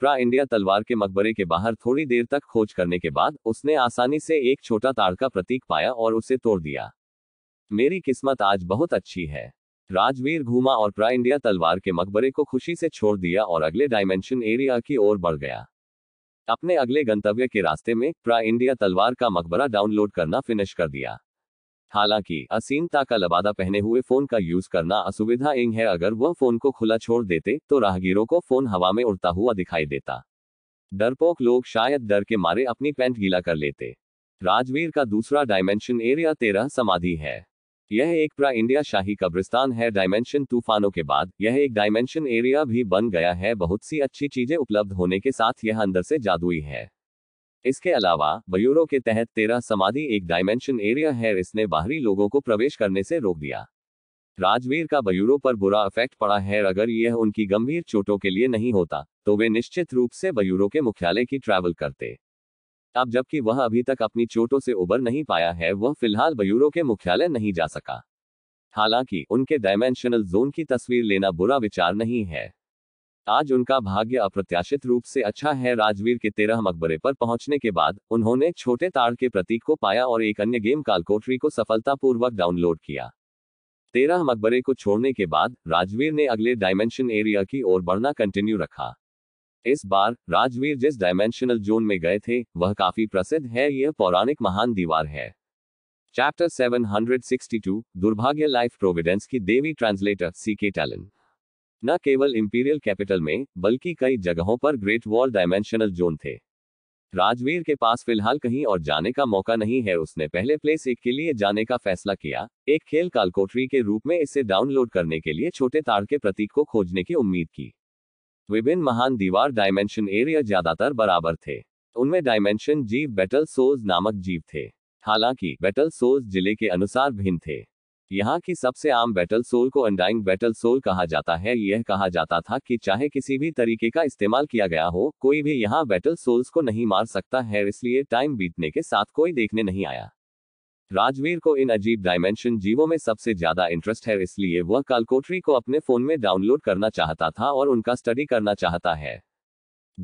प्रा इंडिया तलवार के मकबरे के बाहर थोड़ी देर तक खोज करने के बाद उसने आसानी से एक छोटा ताड़ का प्रतीक पाया और उसे तोड़ दिया मेरी किस्मत आज बहुत अच्छी है राजवीर घूमा और प्रा इंडिया तलवार के मकबरे को खुशी से छोड़ दिया और अगले डायमेंशन एरिया की ओर बढ़ गया अपने अगले गंतव्य के रास्ते में प्रा इंडिया तलवार का मकबरा डाउनलोड करना फिनिश कर दिया हालांकि असीमता का लबादा पहने हुए फोन का यूज करना असुविधा इंग है अगर वह फोन को खुला छोड़ देते तो राहगीरों को फोन हवा में उड़ता हुआ दिखाई देता डरपोक लोग शायद डर के मारे अपनी पैंट गीला कर लेते राजवीर का दूसरा डायमेंशन एरिया तेरह समाधि है यह एक प्रा इंडिया शाही कब्रिस्तान है डायमेंशन तूफानों के बाद यह एक डायमेंशन एरिया भी बन गया है बहुत सी अच्छी चीजें उपलब्ध होने के साथ यह अंदर से जादुई है इसके अलावा बयूरो के तहत तेरह समाधि एक डायमेंशन एरिया है इसने बाहरी लोगों को प्रवेश करने से रोक दिया राजवीर का बयूरों पर बुरा इफेक्ट पड़ा है अगर यह उनकी गंभीर चोटों के लिए नहीं होता तो वे निश्चित रूप से बयूरो के मुख्यालय की ट्रैवल करते अब जबकि वह अभी तक अपनी चोटों से उबर नहीं पाया है वह फिलहाल बयूरो के मुख्यालय नहीं जा सका हालांकि उनके डायमेंशनल जोन की तस्वीर लेना बुरा विचार नहीं है आज उनका भाग्य अप्रत्याशित रूप से अच्छा है राजवीर के तेरह मकबरे पर पहुंचने के बाद उन्होंने छोटे ताड़ के प्रतीक को पाया और एक अन्य गेम कालकोटरी को सफलतापूर्वक डाउनलोड किया तेरह मकबरे को छोड़ने के बाद राजवीर ने अगले डायमेंशन एरिया की ओर बढ़ना कंटिन्यू रखा इस बार राजवीर जिस डायमेंशनल जोन में गए थे वह काफी प्रसिद्ध है यह पौराणिक महान दीवार है चैप्टर 762 दुर्भाग्य लाइफ प्रोविडेंस की देवी ट्रांसलेटर सी के टैलेंट न केवल इंपीरियल कैपिटल में बल्कि कई जगहों पर ग्रेट वॉल डायमेंशनल जोन थे राजवीर के पास फिलहाल कहीं और जाने का मौका नहीं है उसने पहले प्लेस एक के लिए जाने का फैसला किया एक खेल कालकोटरी के रूप में इसे डाउनलोड करने के लिए छोटे तार के प्रतीक को खोजने की उम्मीद की विभिन्न महान दीवार डायमेंशन एरिया ज्यादातर बराबर थे उनमें डायमेंशन जीव बेटल सोज नामक जीव थे हालांकि बेटल सोज जिले के अनुसार भिन्न थे यहाँ की सबसे आम बैटल सोल को अंडाइंग बैटल सोल कहा जाता है यह कहा जाता था कि चाहे किसी भी तरीके का इस्तेमाल किया गया हो कोई भी यहाँ बैटल सोल्स को नहीं मार सकता है इसलिए टाइम बीतने के साथ कोई देखने नहीं आया राजवीर को इन अजीब डायमेंशन जीवों में सबसे ज्यादा इंटरेस्ट है इसलिए वह कालकोटरी को अपने फोन में डाउनलोड करना चाहता था और उनका स्टडी करना चाहता है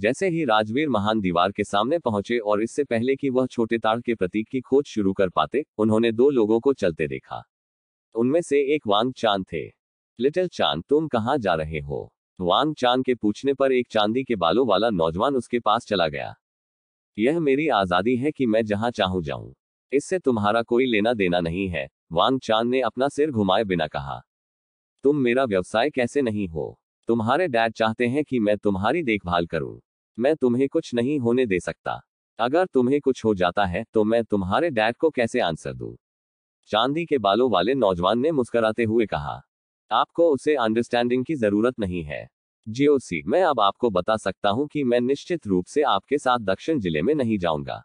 जैसे ही राजवीर महान दीवार के सामने पहुंचे और इससे पहले कि वह छोटे ताड़ के प्रतीक की खोज शुरू कर पाते उन्होंने दो लोगों को चलते देखा उनमें से एक वांग चांद थे लिटिल चांद तुम कहाँ जा रहे हो वांग चांद के पूछने पर एक चांदी के बालों वाला नौजवान उसके पास चला गया यह मेरी आजादी है कि मैं जहां चाहूं जाऊं इससे तुम्हारा कोई लेना देना नहीं है वांग चांद ने अपना सिर घुमाए बिना कहा तुम मेरा व्यवसाय कैसे नहीं हो तुम्हारे डैड चाहते हैं कि मैं तुम्हारी देखभाल करूं मैं तुम्हें कुछ नहीं होने दे सकता अगर तुम्हें कुछ हो जाता है तो मैं तुम्हारे डैड को कैसे आंसर दूं चांदी के बालों वाले नौजवान ने मुस्कराते हुए कहा आपको उसे अंडरस्टैंडिंग की जरूरत नहीं है जीओसी मैं अब आपको बता सकता हूं कि मैं निश्चित रूप से आपके साथ दक्षिण जिले में नहीं जाऊंगा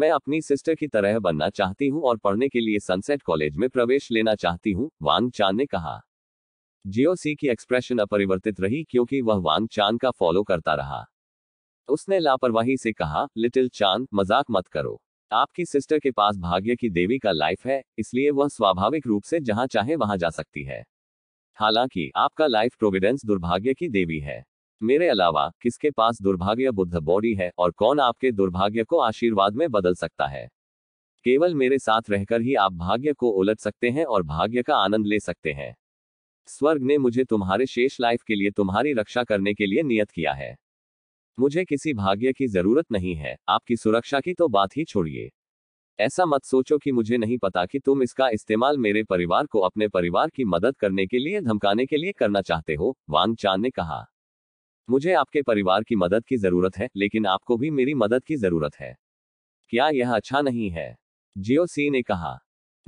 मैं अपनी सिस्टर की तरह बनना चाहती हूं और पढ़ने के लिए सनसेट कॉलेज में प्रवेश लेना चाहती हूं वांग चांद ने कहा जीओसी की एक्सप्रेशन अपरिवर्तित रही क्योंकि वह वांग चांद का फॉलो करता रहा उसने लापरवाही से कहा लिटिल चांद मजाक मत करो आपकी सिस्टर के पास भाग्य की देवी का लाइफ है इसलिए वह स्वाभाविक रूप से जहां चाहे वहां जा सकती है हालांकि आपका लाइफ प्रोविडेंस दुर्भाग्य की देवी है मेरे अलावा किसके पास दुर्भाग्य बुद्ध बॉडी है और कौन आपके दुर्भाग्य को आशीर्वाद में बदल सकता है केवल मेरे साथ रहकर ही आप भाग्य को उलट सकते हैं और भाग्य का आनंद ले सकते हैं स्वर्ग ने मुझे तुम्हारे शेष लाइफ के लिए तुम्हारी रक्षा करने के लिए नियत किया है मुझे किसी भाग्य की जरूरत नहीं है आपकी सुरक्षा की तो बात ही छोड़िए ऐसा मत सोचो कि मुझे नहीं पता कि तुम इसका इस्तेमाल मेरे परिवार को अपने परिवार की मदद करने के लिए धमकाने के लिए करना चाहते हो वांग चान ने कहा मुझे आपके परिवार की मदद की जरूरत है लेकिन आपको भी मेरी मदद की जरूरत है क्या यह अच्छा नहीं है जियो सी ने कहा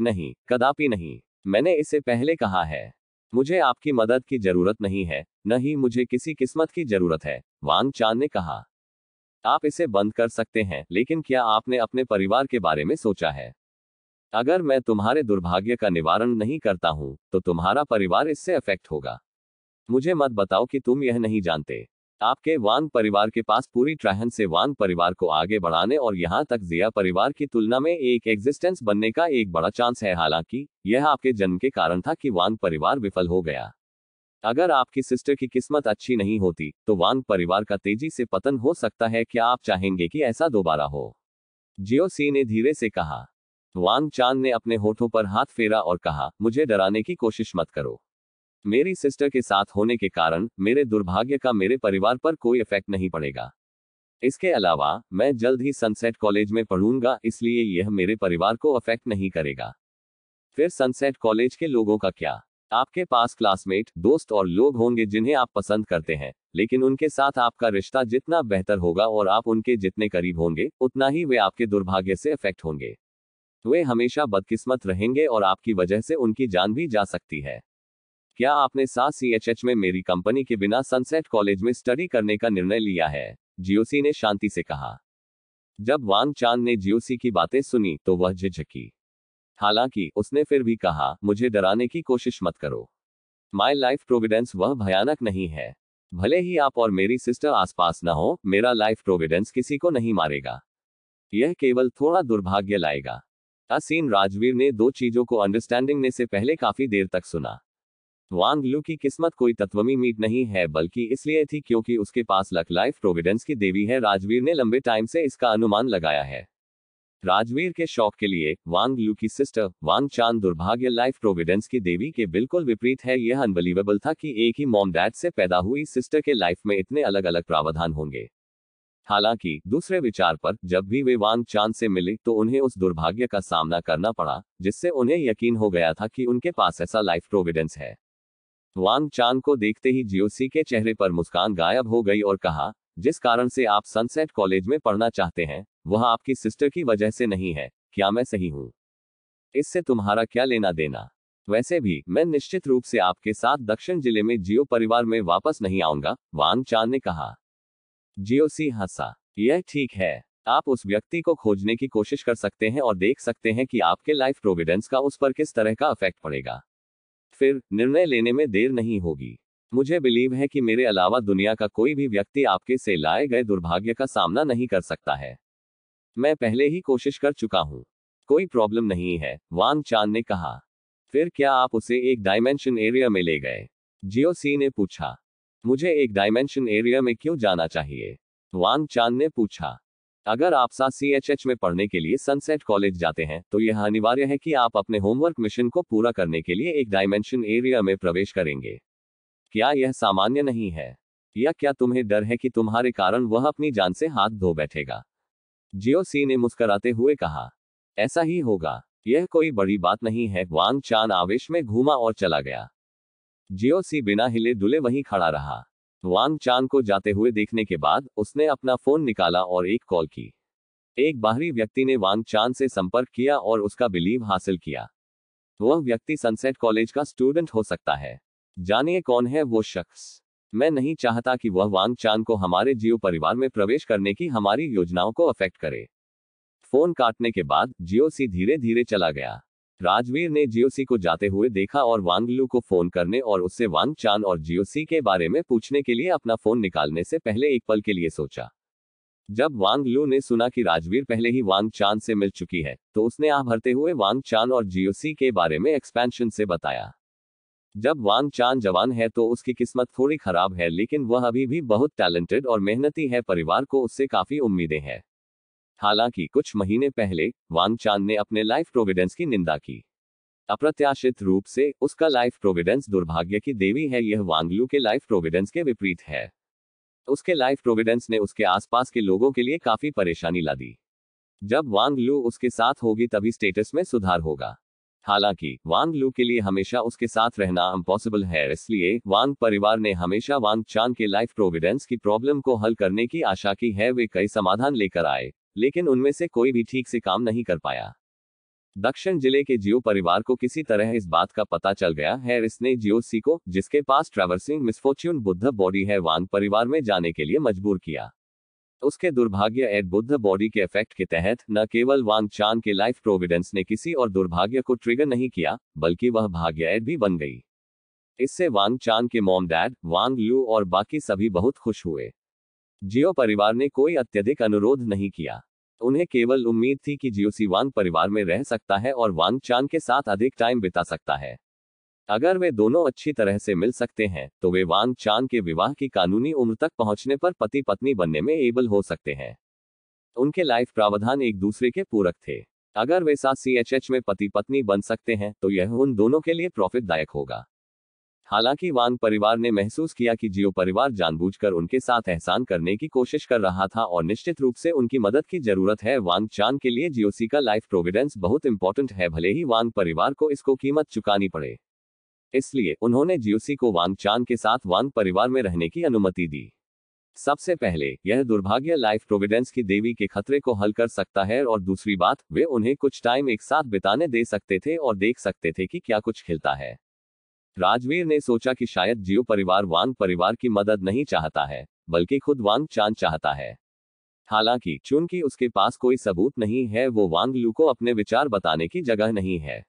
नहीं कदापि नहीं मैंने इसे पहले कहा है मुझे आपकी मदद की जरूरत नहीं है न ही मुझे किसी किस्मत की जरूरत है वांग चान ने कहा आप इसे बंद कर सकते हैं लेकिन क्या आपने अपने परिवार के बारे में सोचा है अगर मैं तुम्हारे दुर्भाग्य का निवारण नहीं करता हूं तो तुम्हारा परिवार इससे अफेक्ट होगा मुझे मत बताओ कि तुम यह नहीं जानते आपके वांग परिवार के पास पूरी ट्रहन से वांग परिवार को आगे बढ़ाने और यहाँ तक जिया परिवार की तुलना में एक एग्जिस्टेंस बनने का एक बड़ा चांस है हालांकि यह आपके जन्म के कारण था कि वांग परिवार विफल हो गया अगर आपकी सिस्टर की किस्मत अच्छी नहीं होती तो वांग परिवार का तेजी से पतन हो सकता है क्या आप चाहेंगे कि ऐसा दोबारा हो जियो सी ने धीरे से कहा वांग चांद ने अपने होठों पर हाथ फेरा और कहा मुझे डराने की कोशिश मत करो मेरी सिस्टर के साथ होने के कारण मेरे दुर्भाग्य का मेरे परिवार पर कोई इफेक्ट नहीं पड़ेगा इसके अलावा मैं जल्द ही सनसेट कॉलेज में पढ़ूंगा इसलिए यह मेरे परिवार को अफेक्ट नहीं करेगा फिर सनसेट कॉलेज के लोगों का क्या आपके पास क्लासमेट दोस्त और लोग होंगे जिन्हें आप पसंद करते हैं लेकिन उनके साथ आपका रिश्ता जितना बेहतर होगा और आप उनके जितने करीब होंगे उतना ही वे आपके दुर्भाग्य से अफेक्ट होंगे वे हमेशा बदकिस्मत रहेंगे और आपकी वजह से उनकी जान भी जा सकती है क्या आपने सात सी एच एच में मेरी कंपनी के बिना सनसेट कॉलेज में स्टडी करने का निर्णय लिया है जीओसी ने शांति से कहा जब वांग चांद ने जीओसी की बातें सुनी तो वह झिझकी हालांकि उसने फिर भी कहा मुझे डराने की कोशिश मत करो माई लाइफ प्रोविडेंस वह भयानक नहीं है भले ही आप और मेरी सिस्टर आसपास न हो मेरा लाइफ प्रोविडेंस किसी को नहीं मारेगा यह केवल थोड़ा दुर्भाग्य लाएगा असीन राजवीर ने दो चीजों को अंडरस्टैंडिंग ने से पहले काफी देर तक सुना वांग लू की किस्मत कोई तत्वमी मीट नहीं है बल्कि इसलिए थी क्योंकि उसके पास लक लाइफ प्रोविडेंस की देवी है राजवीर ने लंबे टाइम से इसका अनुमान लगाया है राजवीर के शौक के लिए वांग लू की सिस्टर वांग चांद दुर्भाग्य लाइफ प्रोविडेंस की देवी के बिल्कुल विपरीत है यह अनबिलीवेबल था कि एक ही मॉम डैड से पैदा हुई सिस्टर के लाइफ में इतने अलग अलग प्रावधान होंगे हालांकि दूसरे विचार पर जब भी वे वांग चांद से मिले तो उन्हें उस दुर्भाग्य का सामना करना पड़ा जिससे उन्हें यकीन हो गया था कि उनके पास ऐसा लाइफ प्रोविडेंस है वांग चांग को देखते ही जियोसी के चेहरे पर मुस्कान गायब हो गई और कहा जिस कारण से आप सनसेट कॉलेज में पढ़ना चाहते हैं वह आपकी सिस्टर की वजह से नहीं है क्या मैं सही हूँ इससे तुम्हारा क्या लेना देना वैसे भी मैं निश्चित रूप से आपके साथ दक्षिण जिले में जियो परिवार में वापस नहीं आऊंगा वांग चांद ने कहा जियो सी हंसा यह ठीक है आप उस व्यक्ति को खोजने की कोशिश कर सकते हैं और देख सकते हैं कि आपके लाइफ प्रोविडेंस का उस पर किस तरह का इफेक्ट पड़ेगा फिर निर्णय लेने में देर नहीं होगी मुझे बिलीव है कि मेरे अलावा दुनिया का कोई भी व्यक्ति आपके से लाए गए दुर्भाग्य का सामना नहीं कर सकता है मैं पहले ही कोशिश कर चुका हूँ कोई प्रॉब्लम नहीं है वांग चांद ने कहा फिर क्या आप उसे एक डायमेंशन एरिया में ले गए जियो सी ने पूछा मुझे एक डायमेंशन एरिया में क्यों जाना चाहिए वांग चांद ने पूछा अगर आप सा सी एच एच में पढ़ने के लिए सनसेट कॉलेज जाते हैं तो यह अनिवार्य है कि आप अपने होमवर्क मिशन को पूरा करने के लिए एक डायमेंशन एरिया में प्रवेश करेंगे क्या यह सामान्य नहीं है या क्या तुम्हें डर है कि तुम्हारे कारण वह अपनी जान से हाथ धो बैठेगा जियो सी ने मुस्कराते हुए कहा ऐसा ही होगा यह कोई बड़ी बात नहीं है वांग चान आवेश में घूमा और चला गया जियो सी बिना हिले दुले वहीं खड़ा रहा वांग चांग को जाते हुए देखने के बाद उसने अपना फोन निकाला और एक कॉल की एक बाहरी व्यक्ति ने वांग चांद से संपर्क किया और उसका बिलीव हासिल किया वह व्यक्ति सनसेट कॉलेज का स्टूडेंट हो सकता है जानिए कौन है वो शख्स मैं नहीं चाहता कि वह वांग चांद को हमारे जियो परिवार में प्रवेश करने की हमारी योजनाओं को अफेक्ट करे फोन काटने के बाद जियो सी धीरे धीरे चला गया राजवीर ने जियोसी को जाते हुए देखा और वांगलू को फोन करने और उससे वांग चान और जियोसी के बारे में पूछने के लिए अपना फोन निकालने से पहले एक पल के लिए सोचा जब वांगलू ने सुना कि राजवीर पहले ही वांग चान से मिल चुकी है तो उसने आ भरते हुए वांग चान और जीओसी के बारे में एक्सपेंशन से बताया जब वांग चान जवान है तो उसकी किस्मत थोड़ी खराब है लेकिन वह अभी भी बहुत टैलेंटेड और मेहनती है परिवार को उससे काफी उम्मीदें हैं हालांकि कुछ महीने पहले वांग वांगचान ने अपने लाइफ प्रोविडेंस की निंदा की अप्रत्याशित रूप से उसका लाइफ प्रोविडेंस दुर्भाग्य की देवी है यह वांगलू के लाइफ प्रोविडेंस के विपरीत है उसके लाइफ प्रोविडेंस ने उसके आसपास के लोगों के लिए काफी परेशानी ला दी जब वांग लू उसके साथ होगी तभी स्टेटस में सुधार होगा हालांकि वांग लू के लिए हमेशा उसके साथ रहना इम्पॉसिबल है इसलिए वांग परिवार ने हमेशा वांग चान के लाइफ प्रोविडेंस की प्रॉब्लम को हल करने की आशा की है वे कई समाधान लेकर आए लेकिन उनमें से कोई भी ठीक से काम नहीं कर पाया दक्षिण जिले के जियो परिवार को किसी तरह इस बात का पता चल गया है इसने जियो सी को जिसके पास ट्रेवर्सिंग मिसफोर्च्यून बुद्ध बॉडी है वांग परिवार में जाने के लिए मजबूर किया उसके दुर्भाग्य एड बुद्ध बॉडी के इफेक्ट के तहत न केवल वांग चांद के लाइफ प्रोविडेंस ने किसी और दुर्भाग्य को ट्रिगर नहीं किया बल्कि वह भाग्य एड भी बन गई इससे वांग चांद के मोम डैड वांग लू और बाकी सभी बहुत खुश हुए जियो परिवार ने कोई अत्यधिक अनुरोध नहीं किया उन्हें केवल उम्मीद थी कि जियोसी वांग परिवार में रह सकता है और वांग चांग के साथ अधिक टाइम बिता सकता है अगर वे दोनों अच्छी तरह से मिल सकते हैं तो वे वांग चांग के विवाह की कानूनी उम्र तक पहुंचने पर पति पत्नी बनने में एबल हो सकते हैं उनके लाइफ प्रावधान एक दूसरे के पूरक थे अगर वे साथ सी में पति पत्नी बन सकते हैं तो यह उन दोनों के लिए प्रॉफिटदायक होगा हालांकि वांग परिवार ने महसूस किया कि जियो परिवार जानबूझकर उनके साथ एहसान करने की कोशिश कर रहा था और निश्चित रूप से उनकी मदद की जरूरत है वांग चान के लिए जियोसी का लाइफ प्रोविडेंस बहुत इंपॉर्टेंट है भले ही वांग परिवार को इसको कीमत चुकानी पड़े इसलिए उन्होंने जियोसी को वांग चान के साथ वांग परिवार में रहने की अनुमति दी सबसे पहले यह दुर्भाग्य लाइफ प्रोविडेंस की देवी के खतरे को हल कर सकता है और दूसरी बात वे उन्हें कुछ टाइम एक साथ बिताने दे सकते थे और देख सकते थे कि क्या कुछ खिलता है राजवीर ने सोचा कि शायद जियो परिवार वांग परिवार की मदद नहीं चाहता है बल्कि खुद वांग चांद चाहता है हालांकि चूंकि उसके पास कोई सबूत नहीं है वो वांग लू को अपने विचार बताने की जगह नहीं है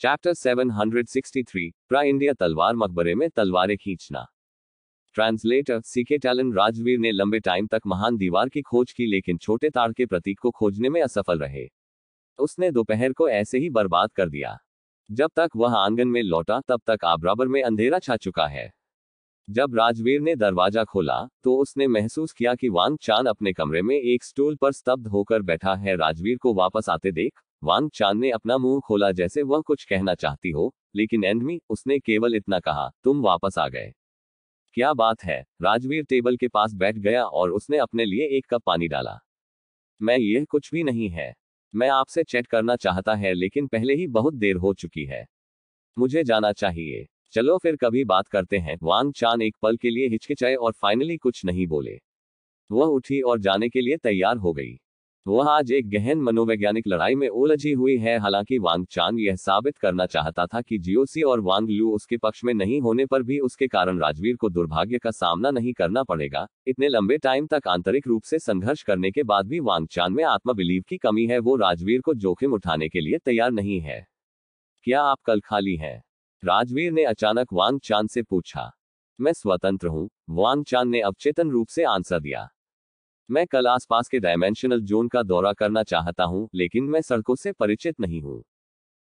चैप्टर 763 प्रा इंडिया तलवार मकबरे में तलवारें खींचना ट्रांसलेटर सीके टैलन राजवीर ने लंबे टाइम तक महान दीवार की खोज की लेकिन छोटे ताड़ के प्रतीक को खोजने में असफल रहे उसने दोपहर को ऐसे ही बर्बाद कर दिया जब तक वह आंगन में लौटा तब तक आबराबर में अंधेरा छा चुका है जब राजवीर ने दरवाजा खोला तो उसने महसूस किया कि वांग चान अपने कमरे में एक स्टूल पर स्तब्ध होकर बैठा है राजवीर को वापस आते देख वांग चान ने अपना मुंह खोला जैसे वह कुछ कहना चाहती हो लेकिन एंड में उसने केवल इतना कहा तुम वापस आ गए क्या बात है राजवीर टेबल के पास बैठ गया और उसने अपने लिए एक कप पानी डाला मैं ये कुछ भी नहीं है मैं आपसे चैट करना चाहता है लेकिन पहले ही बहुत देर हो चुकी है मुझे जाना चाहिए चलो फिर कभी बात करते हैं वांग चान एक पल के लिए हिचकिचाए और फाइनली कुछ नहीं बोले वह उठी और जाने के लिए तैयार हो गई वह आज एक गहन मनोवैज्ञानिक लड़ाई में उलझी हुई है हालांकि वांग चांग यह साबित करना चाहता था कि जीओसी और वांग लू उसके पक्ष में नहीं होने पर भी उसके कारण राजवीर को दुर्भाग्य का सामना नहीं करना पड़ेगा इतने लंबे टाइम तक आंतरिक रूप से संघर्ष करने के बाद भी वांग चांग में बिलीव की कमी है वो राजवीर को जोखिम उठाने के लिए तैयार नहीं है क्या आप कल खाली हैं राजवीर ने अचानक वांग चांद से पूछा मैं स्वतंत्र हूँ वांग चांद ने अवचेतन रूप से आंसर दिया मैं कल आसपास के डायमेंशनल जोन का दौरा करना चाहता हूँ लेकिन मैं सड़कों से परिचित नहीं हूँ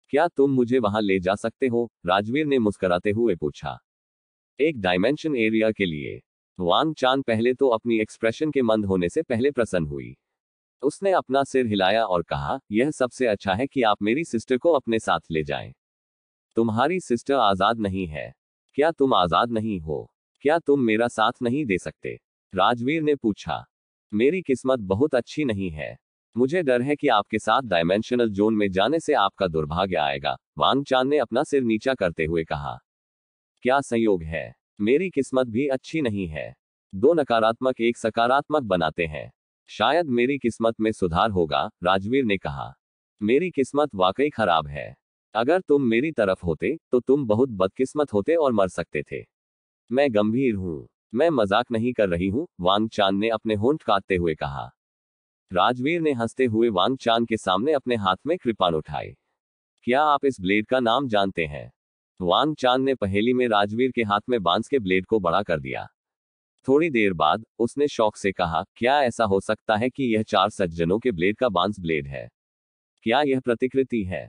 क्या तुम मुझे वहां ले जा सकते हो राजवीर ने मुस्कुराते हुए पूछा एक डायमेंशन एरिया के लिए वांग चांद पहले तो अपनी एक्सप्रेशन के मंद होने से पहले प्रसन्न हुई उसने अपना सिर हिलाया और कहा यह सबसे अच्छा है कि आप मेरी सिस्टर को अपने साथ ले जाएं। तुम्हारी सिस्टर आजाद नहीं है क्या तुम आजाद नहीं हो क्या तुम मेरा साथ नहीं दे सकते राजवीर ने पूछा मेरी किस्मत बहुत अच्छी नहीं है मुझे डर है कि आपके साथ डायमेंशनल जोन में जाने से आपका दुर्भाग्य आएगा वांग चान ने अपना सिर नीचा करते हुए कहा क्या संयोग है मेरी किस्मत भी अच्छी नहीं है दो नकारात्मक एक सकारात्मक बनाते हैं शायद मेरी किस्मत में सुधार होगा राजवीर ने कहा मेरी किस्मत वाकई खराब है अगर तुम मेरी तरफ होते तो तुम बहुत बदकिस्मत होते और मर सकते थे मैं गंभीर हूं मैं मजाक नहीं कर रही हूँ वांग चांद ने अपने होंठ काटते हुए कहा राजवीर ने हंसते हुए वांग चांद के सामने अपने हाथ में कृपान उठाए क्या आप इस ब्लेड का नाम जानते हैं वांग चांद ने पहेली में राजवीर के हाथ में बांस के ब्लेड को बड़ा कर दिया थोड़ी देर बाद उसने शौक से कहा क्या ऐसा हो सकता है कि यह चार सज्जनों के ब्लेड का बांस ब्लेड है क्या यह प्रतिकृति है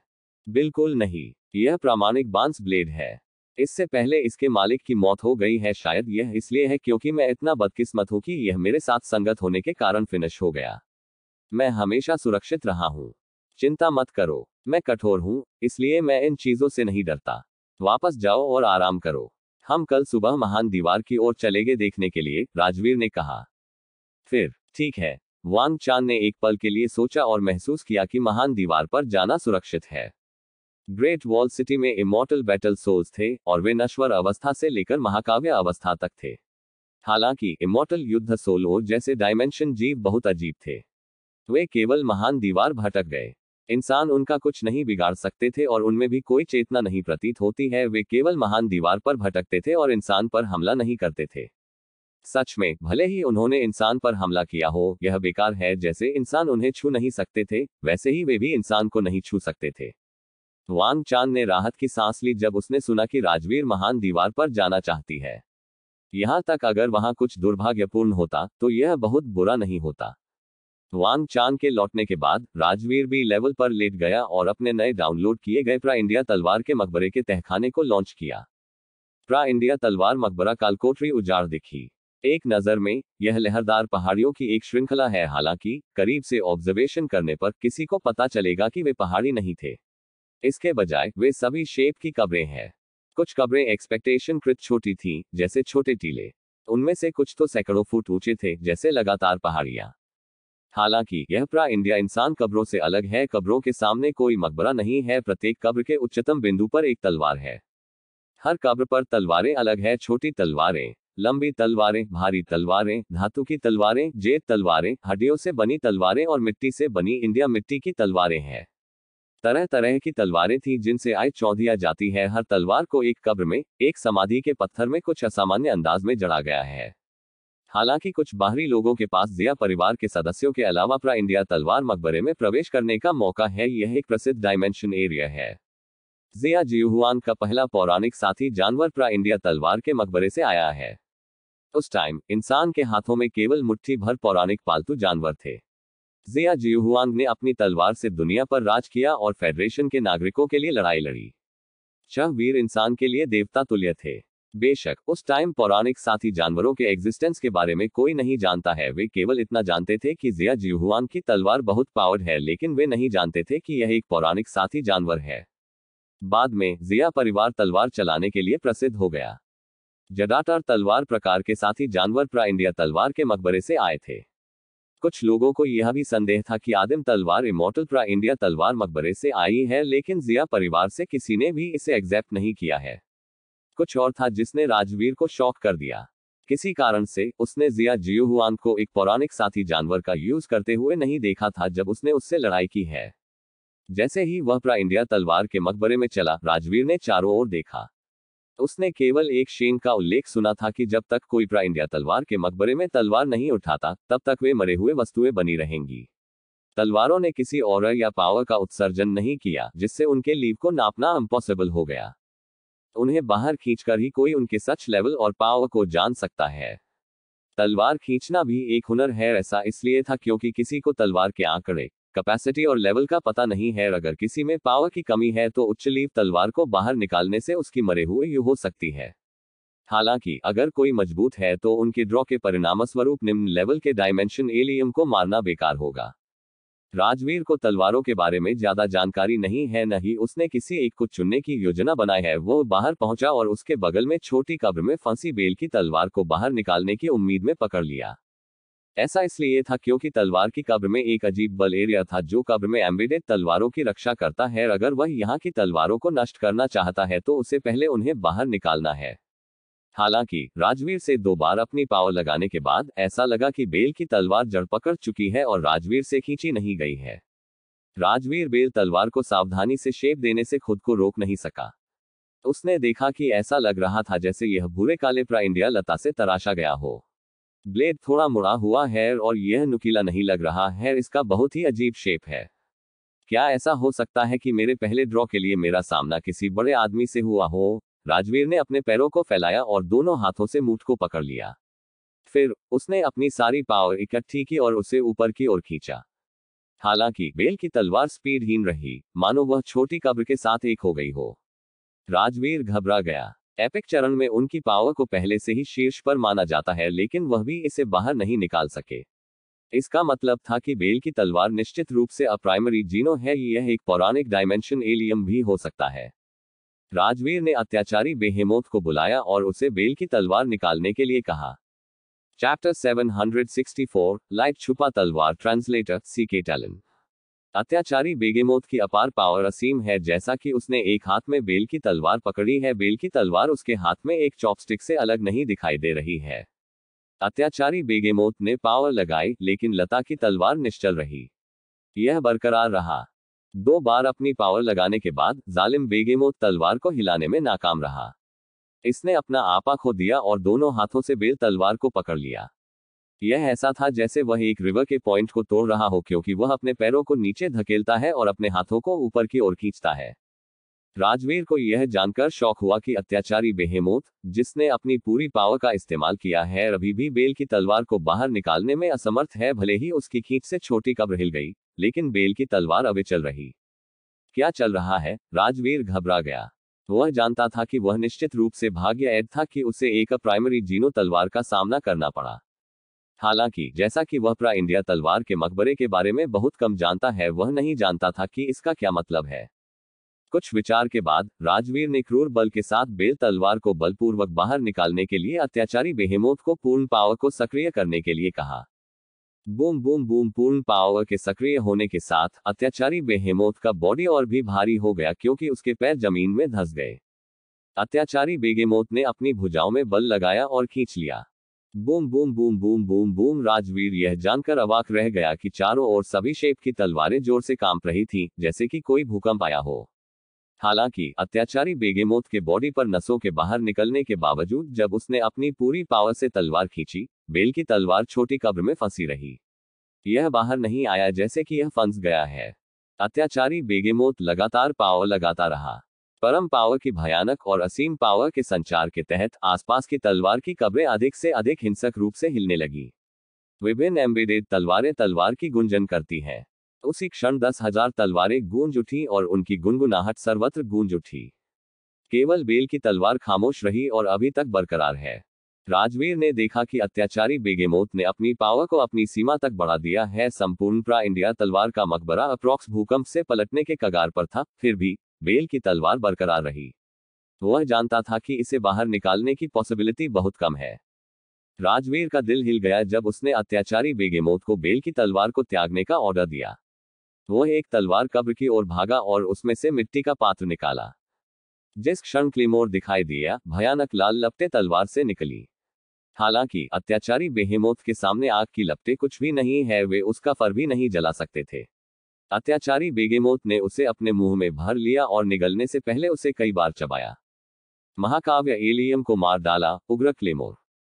बिल्कुल नहीं यह प्रामाणिक बांस ब्लेड है इससे पहले इसके मालिक की मौत हो गई है शायद यह इसलिए है क्योंकि मैं इतना बदकिस्मत हूं कि यह मेरे साथ संगत होने के कारण फिनिश हो गया मैं हमेशा सुरक्षित रहा हूं चिंता मत करो मैं कठोर हूं इसलिए मैं इन चीजों से नहीं डरता वापस जाओ और आराम करो हम कल सुबह महान दीवार की ओर चले गए देखने के लिए राजवीर ने कहा फिर ठीक है वांग चांद ने एक पल के लिए सोचा और महसूस किया कि महान दीवार पर जाना सुरक्षित है ग्रेट वॉल सिटी में इमोटल बैटल सोल्स थे और वे नश्वर अवस्था से लेकर महाकाव्य अवस्था तक थे हालांकि इमोटल युद्ध सोलो जैसे डायमेंशन जीव बहुत अजीब थे वे केवल महान दीवार भटक गए इंसान उनका कुछ नहीं बिगाड़ सकते थे और उनमें भी कोई चेतना नहीं प्रतीत होती है वे केवल महान दीवार पर भटकते थे और इंसान पर हमला नहीं करते थे सच में भले ही उन्होंने इंसान पर हमला किया हो यह बेकार है जैसे इंसान उन्हें छू नहीं सकते थे वैसे ही वे भी इंसान को नहीं छू सकते थे वांग चांद ने राहत की सांस ली जब उसने सुना कि राजवीर महान दीवार पर जाना चाहती है यहाँ तक अगर वहाँ कुछ दुर्भाग्यपूर्ण होता तो यह बहुत बुरा नहीं होता वांग चांद के लौटने के बाद राजवीर भी लेवल पर लेट गया और अपने नए डाउनलोड किए गए प्रा इंडिया तलवार के मकबरे के तहखाने को लॉन्च किया प्रा इंडिया तलवार मकबरा कालकोटरी उजाड़ दिखी एक नज़र में यह लहरदार पहाड़ियों की एक श्रृंखला है हालांकि करीब से ऑब्जर्वेशन करने पर किसी को पता चलेगा कि वे पहाड़ी नहीं थे इसके बजाय वे सभी शेप की कब्रें हैं कुछ कब्रें एक्सपेक्टेशन कृत छोटी थी जैसे छोटे टीले उनमें से कुछ तो सैकड़ों फुट ऊंचे थे जैसे लगातार पहाड़ियां हालांकि यह प्रा इंडिया इंसान कब्रों से अलग है कब्रों के सामने कोई मकबरा नहीं है प्रत्येक कब्र के उच्चतम बिंदु पर एक तलवार है हर कब्र पर तलवारें अलग है छोटी तलवारें लंबी तलवारें भारी तलवारें धातु की तलवारें जेब तलवारें हड्डियों से बनी तलवारें और मिट्टी से बनी इंडिया मिट्टी की तलवारें हैं तरह तरह की तलवारें थी जिनसे आय चौधिया जाती है हर तलवार को एक कब्र में एक समाधि के पत्थर में कुछ असामान्य अंदाज में जड़ा गया है हालांकि कुछ बाहरी लोगों के पास जिया परिवार के सदस्यों के अलावा प्रा इंडिया तलवार मकबरे में प्रवेश करने का मौका है यह एक प्रसिद्ध डायमेंशन एरिया है जिया जियुहान का पहला पौराणिक साथी जानवर प्रा इंडिया तलवार के मकबरे से आया है उस टाइम इंसान के हाथों में केवल मुट्ठी भर पौराणिक पालतू जानवर थे जिया जियुहुआंग ने अपनी तलवार से दुनिया पर राज किया और फेडरेशन के नागरिकों के लिए लड़ाई लड़ी शह वीर इंसान के लिए देवता तुल्य थे बेशक उस टाइम पौराणिक साथी जानवरों के एग्जिस्टेंस के बारे में कोई नहीं जानता है वे केवल इतना जानते थे कि जिया जिहुआन की तलवार बहुत पावर्ड है लेकिन वे नहीं जानते थे कि यह एक पौराणिक साथी जानवर है बाद में जिया परिवार तलवार चलाने के लिए प्रसिद्ध हो गया जदाटर तलवार प्रकार के साथी जानवर प्रा इंडिया तलवार के मकबरे से आए थे कुछ लोगों को यह भी संदेह था कि आदिम तलवार इमोटल प्रा इंडिया तलवार मकबरे से आई है लेकिन जिया परिवार से किसी ने भी इसे एक्सेप्ट नहीं किया है कुछ और था जिसने राजवीर को शॉक कर दिया किसी कारण से उसने जिया जियोहुआन को एक पौराणिक साथी जानवर का यूज करते हुए नहीं देखा था जब उसने उससे लड़ाई की है जैसे ही वह प्रा इंडिया तलवार के मकबरे में चला राजवीर ने चारों ओर देखा उसने केवल एक शेन का उल्लेख सुना था कि जब तक कोई प्राइंडिया तलवार के मकबरे में तलवार नहीं उठाता तब तक वे मरे हुए वस्तुएं बनी रहेंगी तलवारों ने किसी और या पावर का उत्सर्जन नहीं किया जिससे उनके लीव को नापना इम्पॉसिबल हो गया उन्हें बाहर खींचकर ही कोई उनके सच लेवल और पावर को जान सकता है तलवार खींचना भी एक हुनर है ऐसा इसलिए था क्योंकि किसी को तलवार के आंकड़े कैपेसिटी और लेवल का पता नहीं है अगर किसी में पावर की कमी है तो उच्च लीव तलवार को बाहर निकालने से उसकी मरे हुए यू हो सकती है हालांकि अगर कोई मजबूत है तो उनके ड्रॉ के परिणाम स्वरूप निम्न लेवल के डायमेंशन एलियम को मारना बेकार होगा राजवीर को तलवारों के बारे में ज्यादा जानकारी नहीं है न ही उसने किसी एक को चुनने की योजना बनाई है वो बाहर पहुंचा और उसके बगल में छोटी कब्र में फंसी बेल की तलवार को बाहर निकालने की उम्मीद में पकड़ लिया ऐसा इसलिए था क्योंकि तलवार की कब्र में एक अजीब बल एरिया था जो कब्र में एम्बेडेड तलवारों की रक्षा करता है अगर वह यहाँ की तलवारों को नष्ट करना चाहता है तो उसे पहले उन्हें बाहर निकालना है हालांकि राजवीर से दो बार अपनी पावर लगाने के बाद ऐसा लगा कि बेल की तलवार जड़ पकड़ चुकी है और राजवीर से खींची नहीं गई है राजवीर बेल तलवार को सावधानी से शेप देने से खुद को रोक नहीं सका उसने देखा कि ऐसा लग रहा था जैसे यह भूरे काले प्रा इंडिया लता से तराशा गया हो ब्लेड थोड़ा मुड़ा हुआ है और यह नुकीला नहीं लग रहा है इसका बहुत ही अजीब शेप है क्या ऐसा हो सकता है कि मेरे पहले ड्रॉ के लिए मेरा सामना किसी बड़े आदमी से हुआ हो राजवीर ने अपने पैरों को फैलाया और दोनों हाथों से मूठ को पकड़ लिया फिर उसने अपनी सारी पावर इकट्ठी की और उसे ऊपर की ओर खींचा हालांकि बेल की तलवार स्पीडहीन रही मानो वह छोटी कब्र के साथ एक हो गई हो राजवीर घबरा गया एपिक चरण में उनकी पावर को पहले से ही शीर्ष पर माना जाता है लेकिन वह भी इसे बाहर नहीं निकाल सके इसका मतलब था कि बेल की तलवार निश्चित रूप से अप्राइमरी जीनो है यह एक पौराणिक डायमेंशन एलियम भी हो सकता है राजवीर ने अत्याचारी बेहेमोथ को बुलाया और उसे बेल की तलवार निकालने के लिए कहा चैप्टर 764 लाइट छुपा तलवार ट्रांसलेटर सी के टैलेंट अत्याचारी बेगेमोत की अपार पावर असीम है जैसा कि उसने एक हाथ में बेल की तलवार पकड़ी है बेल की तलवार उसके हाथ में एक चॉपस्टिक से अलग नहीं दिखाई दे रही है अत्याचारी बेगेमोत ने पावर लगाई लेकिन लता की तलवार निश्चल रही यह बरकरार रहा दो बार अपनी पावर लगाने के बाद जालिम बेगेमोत तलवार को हिलाने में नाकाम रहा इसने अपना आपा खो दिया और दोनों हाथों से बेल तलवार को पकड़ लिया यह ऐसा था जैसे वह एक रिवर के पॉइंट को तोड़ रहा हो क्योंकि वह अपने पैरों को नीचे धकेलता है और अपने हाथों को ऊपर की ओर खींचता है राजवीर को यह जानकर शौक हुआ कि अत्याचारी बेहेमूत जिसने अपनी पूरी पावर का इस्तेमाल किया है अभी भी बेल की तलवार को बाहर निकालने में असमर्थ है भले ही उसकी खींच से छोटी कब हिल गई लेकिन बेल की तलवार अभी चल रही क्या चल रहा है राजवीर घबरा गया वह जानता था कि वह निश्चित रूप से भाग्य ऐड था कि उसे एक प्राइमरी जीनो तलवार का सामना करना पड़ा हालांकि जैसा कि वह प्रा इंडिया तलवार के मकबरे के बारे में बहुत कम जानता है वह नहीं जानता था कि इसका क्या मतलब है कुछ विचार के बाद राजवीर ने क्रूर बल के साथ बेल तलवार को बलपूर्वक बाहर निकालने के लिए अत्याचारी बेहेमोत को पूर्ण पावर को सक्रिय करने के लिए कहा बूम बूम बूम पूर्ण पावर के सक्रिय होने के साथ अत्याचारी बेहेमोत का बॉडी और भी भारी हो गया क्योंकि उसके पैर जमीन में धस गए अत्याचारी बेगेमोत ने अपनी भुजाओं में बल लगाया और खींच लिया boom boom boom boom boom boom Rajveer यह जानकर अवाक रह गया कि चारों ओर सभी शेप की तलवारें जोर से कांप रही थीं, जैसे कि कोई भूकंप आया हो हालांकि अत्याचारी बेगेमोत के बॉडी पर नसों के बाहर निकलने के बावजूद जब उसने अपनी पूरी पावर से तलवार खींची बेल की तलवार छोटी कब्र में फंसी रही यह बाहर नहीं आया जैसे कि यह फंस गया है अत्याचारी बेगेमोत लगातार पाव लगाता रहा परम पावर की भयानक और असीम पावर के संचार के तहत आसपास की तलवार की कब्रें अधिक से अधिक हिंसक रूप से हिलने लगी विभिन्न एम्बेडेड तलवारें तलवार की गुंजन करती हैं उसी क्षण दस हजार तलवारें गूंज उठी और उनकी गुनगुनाहट सर्वत्र गूंज उठी केवल बेल की तलवार खामोश रही और अभी तक बरकरार है राजवीर ने देखा कि अत्याचारी बेगेमोत ने अपनी पावर को अपनी सीमा तक बढ़ा दिया है संपूर्ण प्रा इंडिया तलवार का मकबरा अप्रोक्स भूकंप से पलटने के कगार पर था फिर भी बेल की तलवार बरकरार रही वह जानता था कि इसे बाहर निकालने की पॉसिबिलिटी बहुत कम है राजवीर का दिल हिल गया जब उसने अत्याचारी बेगेमोत को बेल की तलवार को त्यागने का ऑर्डर दिया वह एक तलवार कब्र की ओर भागा और उसमें से मिट्टी का पात्र निकाला जिस क्षण क्लीमोर दिखाई दिया भयानक लाल लपटे तलवार से निकली हालांकि अत्याचारी बेहेमोत के सामने आग की लपटे कुछ भी नहीं है वे उसका फर भी नहीं जला सकते थे अत्याचारी बेगेमोत ने उसे अपने मुंह में भर लिया और निगलने से पहले उसे कई बार चबाया महाकाव्य एलियम को मार डाला उग्र क्लेमोर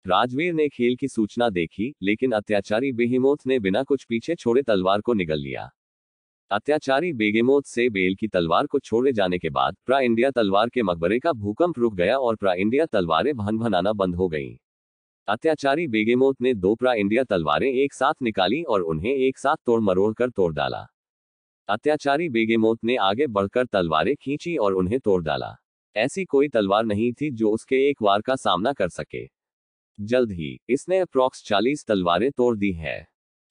राजवीर ने खेल की सूचना देखी लेकिन अत्याचारी बेहिमोत ने बिना कुछ पीछे छोड़े तलवार को निगल लिया अत्याचारी बेगेमोत से बेल की तलवार को छोड़े जाने के बाद प्रा इंडिया तलवार के मकबरे का भूकंप रुक गया और प्रा इंडिया तलवारें भन भनाना बंद हो गईं। अत्याचारी बेगेमोत ने दो प्रा इंडिया तलवारें एक साथ निकाली और उन्हें एक साथ तोड़ मरोड़ कर तोड़ डाला अत्याचारी बेगेमोत ने आगे बढ़कर तलवारें खींची और उन्हें तोड़ डाला ऐसी कोई तलवार नहीं थी जो उसके एक वार का सामना कर सके जल्द ही इसने अप्रॉक्स चालीस तलवारें तोड़ दी है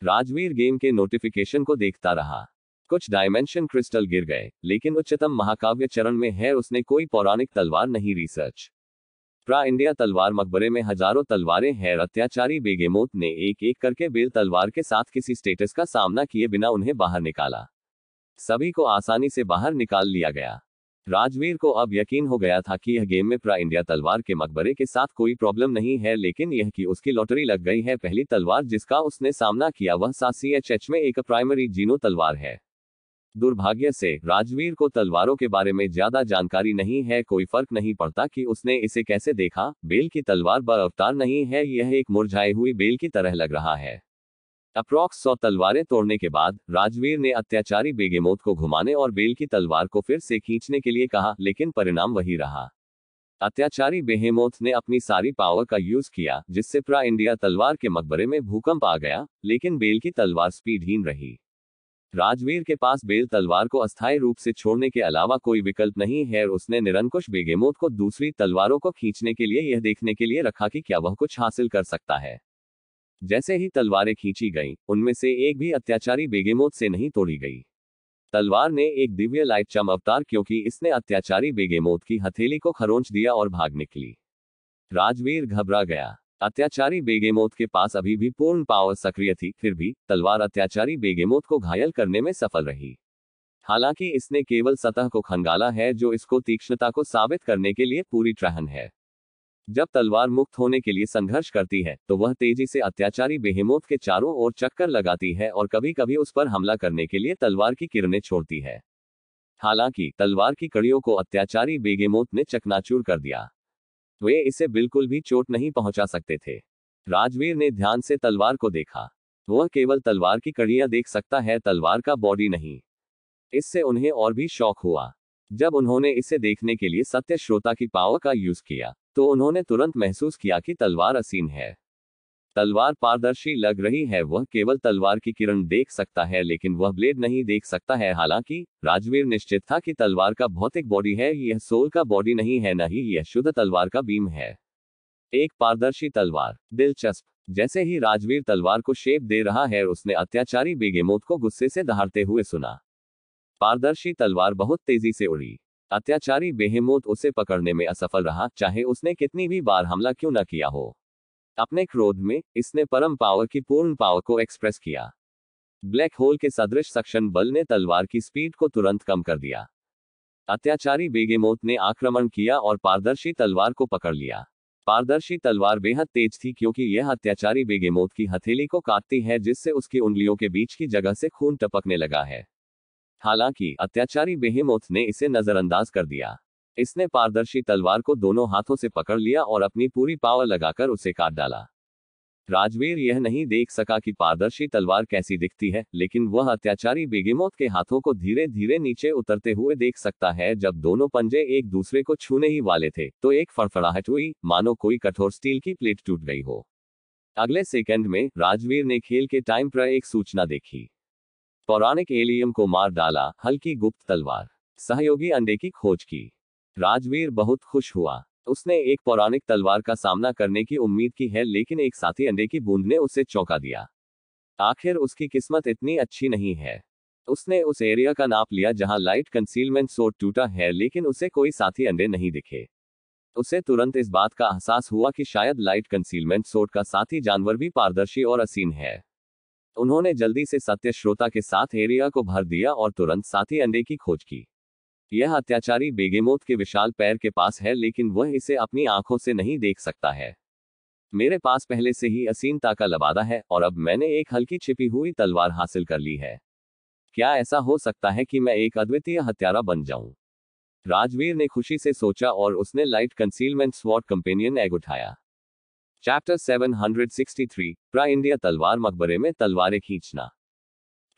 राजवीर गेम के नोटिफिकेशन को देखता रहा कुछ डायमेंशन क्रिस्टल गिर गए लेकिन उच्चतम महाकाव्य चरण में है उसने कोई पौराणिक तलवार नहीं रिसर्च प्रा इंडिया तलवार मकबरे में हजारों तलवारें हैं अत्याचारी बेगेमोत ने एक एक करके बेल तलवार के साथ किसी स्टेटस का सामना किए बिना उन्हें बाहर निकाला सभी को आसानी से बाहर निकाल लिया गया राजवीर को अब यकीन हो गया था कि यह गेम में प्रा इंडिया तलवार के मकबरे के साथ कोई प्रॉब्लम नहीं है लेकिन यह कि उसकी लॉटरी लग गई है पहली तलवार जिसका उसने सामना किया वह सासी एच एच में एक प्राइमरी जीनो तलवार है दुर्भाग्य से राजवीर को तलवारों के बारे में ज्यादा जानकारी नहीं है कोई फर्क नहीं पड़ता कि उसने इसे कैसे देखा बेल की तलवार बर अवतार नहीं है यह एक मुरझाई हुई बेल की तरह लग रहा है अप्रॉक्स सौ तलवारें तोड़ने के बाद राजवीर ने अत्याचारी बेगेमोत को घुमाने और बेल की तलवार को फिर से खींचने के लिए कहा लेकिन परिणाम वही रहा अत्याचारी बेहेमोथ ने अपनी सारी पावर का यूज किया जिससे प्रा इंडिया तलवार के मकबरे में भूकंप आ गया लेकिन बेल की तलवार स्पीडहीन रही राजवीर के पास बेल तलवार को अस्थायी रूप से छोड़ने के अलावा कोई विकल्प नहीं है उसने निरंकुश बेगेमोत को दूसरी तलवारों को खींचने के लिए यह देखने के लिए रखा कि क्या वह कुछ हासिल कर सकता है जैसे ही तलवारें खींची गईं, उनमें से एक भी अत्याचारी बेगेमोत से नहीं तोड़ी गई तलवार ने एक दिव्य लाइट चम अवतार क्योंकि इसने अत्याचारी बेगेमोत की हथेली को खरोंच दिया और भाग निकली राजवीर घबरा गया अत्याचारी बेगेमोत के पास अभी भी पूर्ण पावर सक्रिय थी फिर भी तलवार अत्याचारी बेगेमोत को घायल करने में सफल रही हालांकि इसने केवल सतह को खंगाला है जो इसको तीक्ष्णता को साबित करने के लिए पूरी ट्रहन है जब तलवार मुक्त होने के लिए संघर्ष करती है तो वह तेजी से अत्याचारी बेहेमोत के चारों ओर चक्कर लगाती है और कभी कभी उस पर हमला करने के लिए तलवार की किरणें छोड़ती है हालांकि तलवार की कड़ियों को अत्याचारी बेगेमोत ने चकनाचूर कर दिया वे इसे बिल्कुल भी चोट नहीं पहुंचा सकते थे राजवीर ने ध्यान से तलवार को देखा वह केवल तलवार की कड़ियां देख सकता है तलवार का बॉडी नहीं इससे उन्हें और भी शौक हुआ जब उन्होंने इसे देखने के लिए सत्य श्रोता की पावर का यूज किया तो उन्होंने तुरंत महसूस किया कि तलवार असीम है तलवार पारदर्शी लग रही है वह केवल तलवार की किरण देख सकता है लेकिन वह ब्लेड नहीं देख सकता है हालांकि राजवीर निश्चित था कि तलवार का भौतिक बॉडी है यह सोल का बॉडी नहीं है न ही यह शुद्ध तलवार का बीम है एक पारदर्शी तलवार दिलचस्प जैसे ही राजवीर तलवार को शेप दे रहा है उसने अत्याचारी बेगेमोत को गुस्से से दहाड़ते हुए सुना पारदर्शी तलवार बहुत तेजी से उड़ी अत्याचारी बेहमूद उसे पकड़ने में असफल रहा चाहे उसने कितनी भी बार हमला क्यों न किया हो अपने क्रोध में इसने परम पावर की पूर्ण पावर को एक्सप्रेस किया ब्लैक होल के सदृश सक्षम बल ने तलवार की स्पीड को तुरंत कम कर दिया अत्याचारी बेगेमोत ने आक्रमण किया और पारदर्शी तलवार को पकड़ लिया पारदर्शी तलवार बेहद तेज थी क्योंकि यह अत्याचारी बेगेमोत की हथेली को काटती है जिससे उसकी उंगलियों के बीच की जगह से खून टपकने लगा है हालांकि अत्याचारी बेहेमोथ ने इसे नजरअंदाज कर दिया इसने पारदर्शी तलवार को दोनों हाथों से पकड़ लिया और अपनी पूरी पावर लगाकर उसे काट डाला राजवीर यह नहीं देख सका कि पारदर्शी तलवार कैसी दिखती है लेकिन वह अत्याचारी बेगेमोत के हाथों को धीरे धीरे नीचे उतरते हुए देख सकता है जब दोनों पंजे एक दूसरे को छूने ही वाले थे तो एक फड़फड़ाहट हुई मानो कोई कठोर स्टील की प्लेट टूट गई हो अगले सेकंड में राजवीर ने खेल के टाइम पर एक सूचना देखी पौराणिक एलियम को मार डाला हल्की गुप्त तलवार सहयोगी अंडे की खोज की राजवीर बहुत खुश हुआ उसने एक पौराणिक तलवार का सामना करने की उम्मीद की है लेकिन एक साथी अंडे की बूंद ने उसे चौंका दिया आखिर उसकी किस्मत इतनी अच्छी नहीं है उसने उस एरिया का नाप लिया जहां लाइट कंसीलमेंट सोट टूटा है लेकिन उसे कोई साथी अंडे नहीं दिखे उसे तुरंत इस बात का एहसास हुआ कि शायद लाइट कंसीलमेंट सोट का साथी जानवर भी पारदर्शी और असीन है उन्होंने जल्दी से सत्य श्रोता के साथ एरिया को भर दिया और तुरंत साथी अंडे की खोज की यह अत्याचारी बेगेमोत के विशाल पैर के पास है लेकिन वह इसे अपनी आंखों से नहीं देख सकता है मेरे पास पहले से ही असीमता का लबादा है और अब मैंने एक हल्की छिपी हुई तलवार हासिल कर ली है क्या ऐसा हो सकता है कि मैं एक अद्वितीय हत्यारा बन जाऊं राजवीर ने खुशी से सोचा और उसने light concealment sword companion egg उठाया चैप्टर 763 प्रा इंडिया तलवार मकबरे में तलवारें खींचना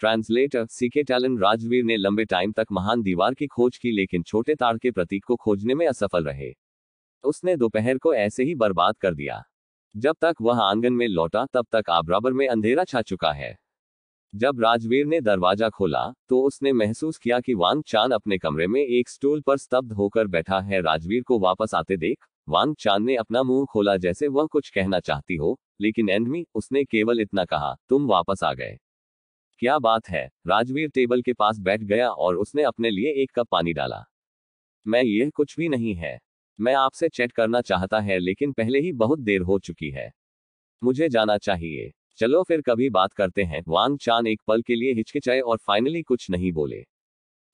ट्रांसलेटर सीके टैलन राजवीर ने लंबे टाइम तक महान दीवार की खोज की लेकिन छोटे ताड़ के प्रतीक को खोजने में असफल रहे उसने दोपहर को ऐसे ही बर्बाद कर दिया जब तक वह आंगन में लौटा तब तक आबराबर में अंधेरा छा चुका है जब राजवीर ने दरवाजा खोला तो उसने महसूस किया कि वांग चांद अपने कमरे में एक स्टूल पर स्तब्ध होकर बैठा है राजवीर को वापस आते देख वांग चान ने अपना मुंह खोला जैसे वह कुछ कहना चाहती हो लेकिन एंड में उसने केवल इतना कहा तुम वापस आ गए क्या बात है राजवीर टेबल के पास बैठ गया और उसने अपने लिए एक कप पानी डाला मैं ये कुछ भी नहीं है मैं आपसे चैट करना चाहता है लेकिन पहले ही बहुत देर हो चुकी है मुझे जाना चाहिए चलो फिर कभी बात करते हैं वांग चान एक पल के लिए हिचकिचाए और फाइनली कुछ नहीं बोले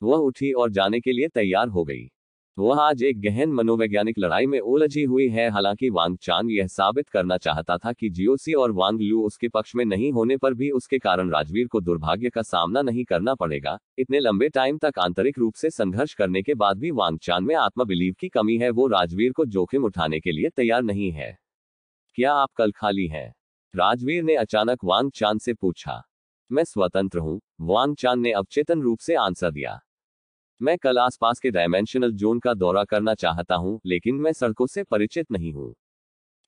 वह उठी और जाने के लिए तैयार हो गई तो वह आज एक गहन मनोवैज्ञानिक लड़ाई में उलझी हुई है हालांकि वांग चान यह साबित करना चाहता था कि जीओसी और वांग लू उसके पक्ष में नहीं होने पर भी उसके कारण राजवीर को दुर्भाग्य का सामना नहीं करना पड़ेगा इतने लंबे टाइम तक आंतरिक रूप से संघर्ष करने के बाद भी वांग चान में बिलीव की कमी है वो राजवीर को जोखिम उठाने के लिए तैयार नहीं है क्या आप कल खाली हैं राजवीर ने अचानक वांग चांद से पूछा मैं स्वतंत्र हूँ वांग चांद ने अवचेतन रूप से आंसर दिया मैं कल आसपास के डायमेंशनल जोन का दौरा करना चाहता हूँ लेकिन मैं सड़कों से परिचित नहीं हूँ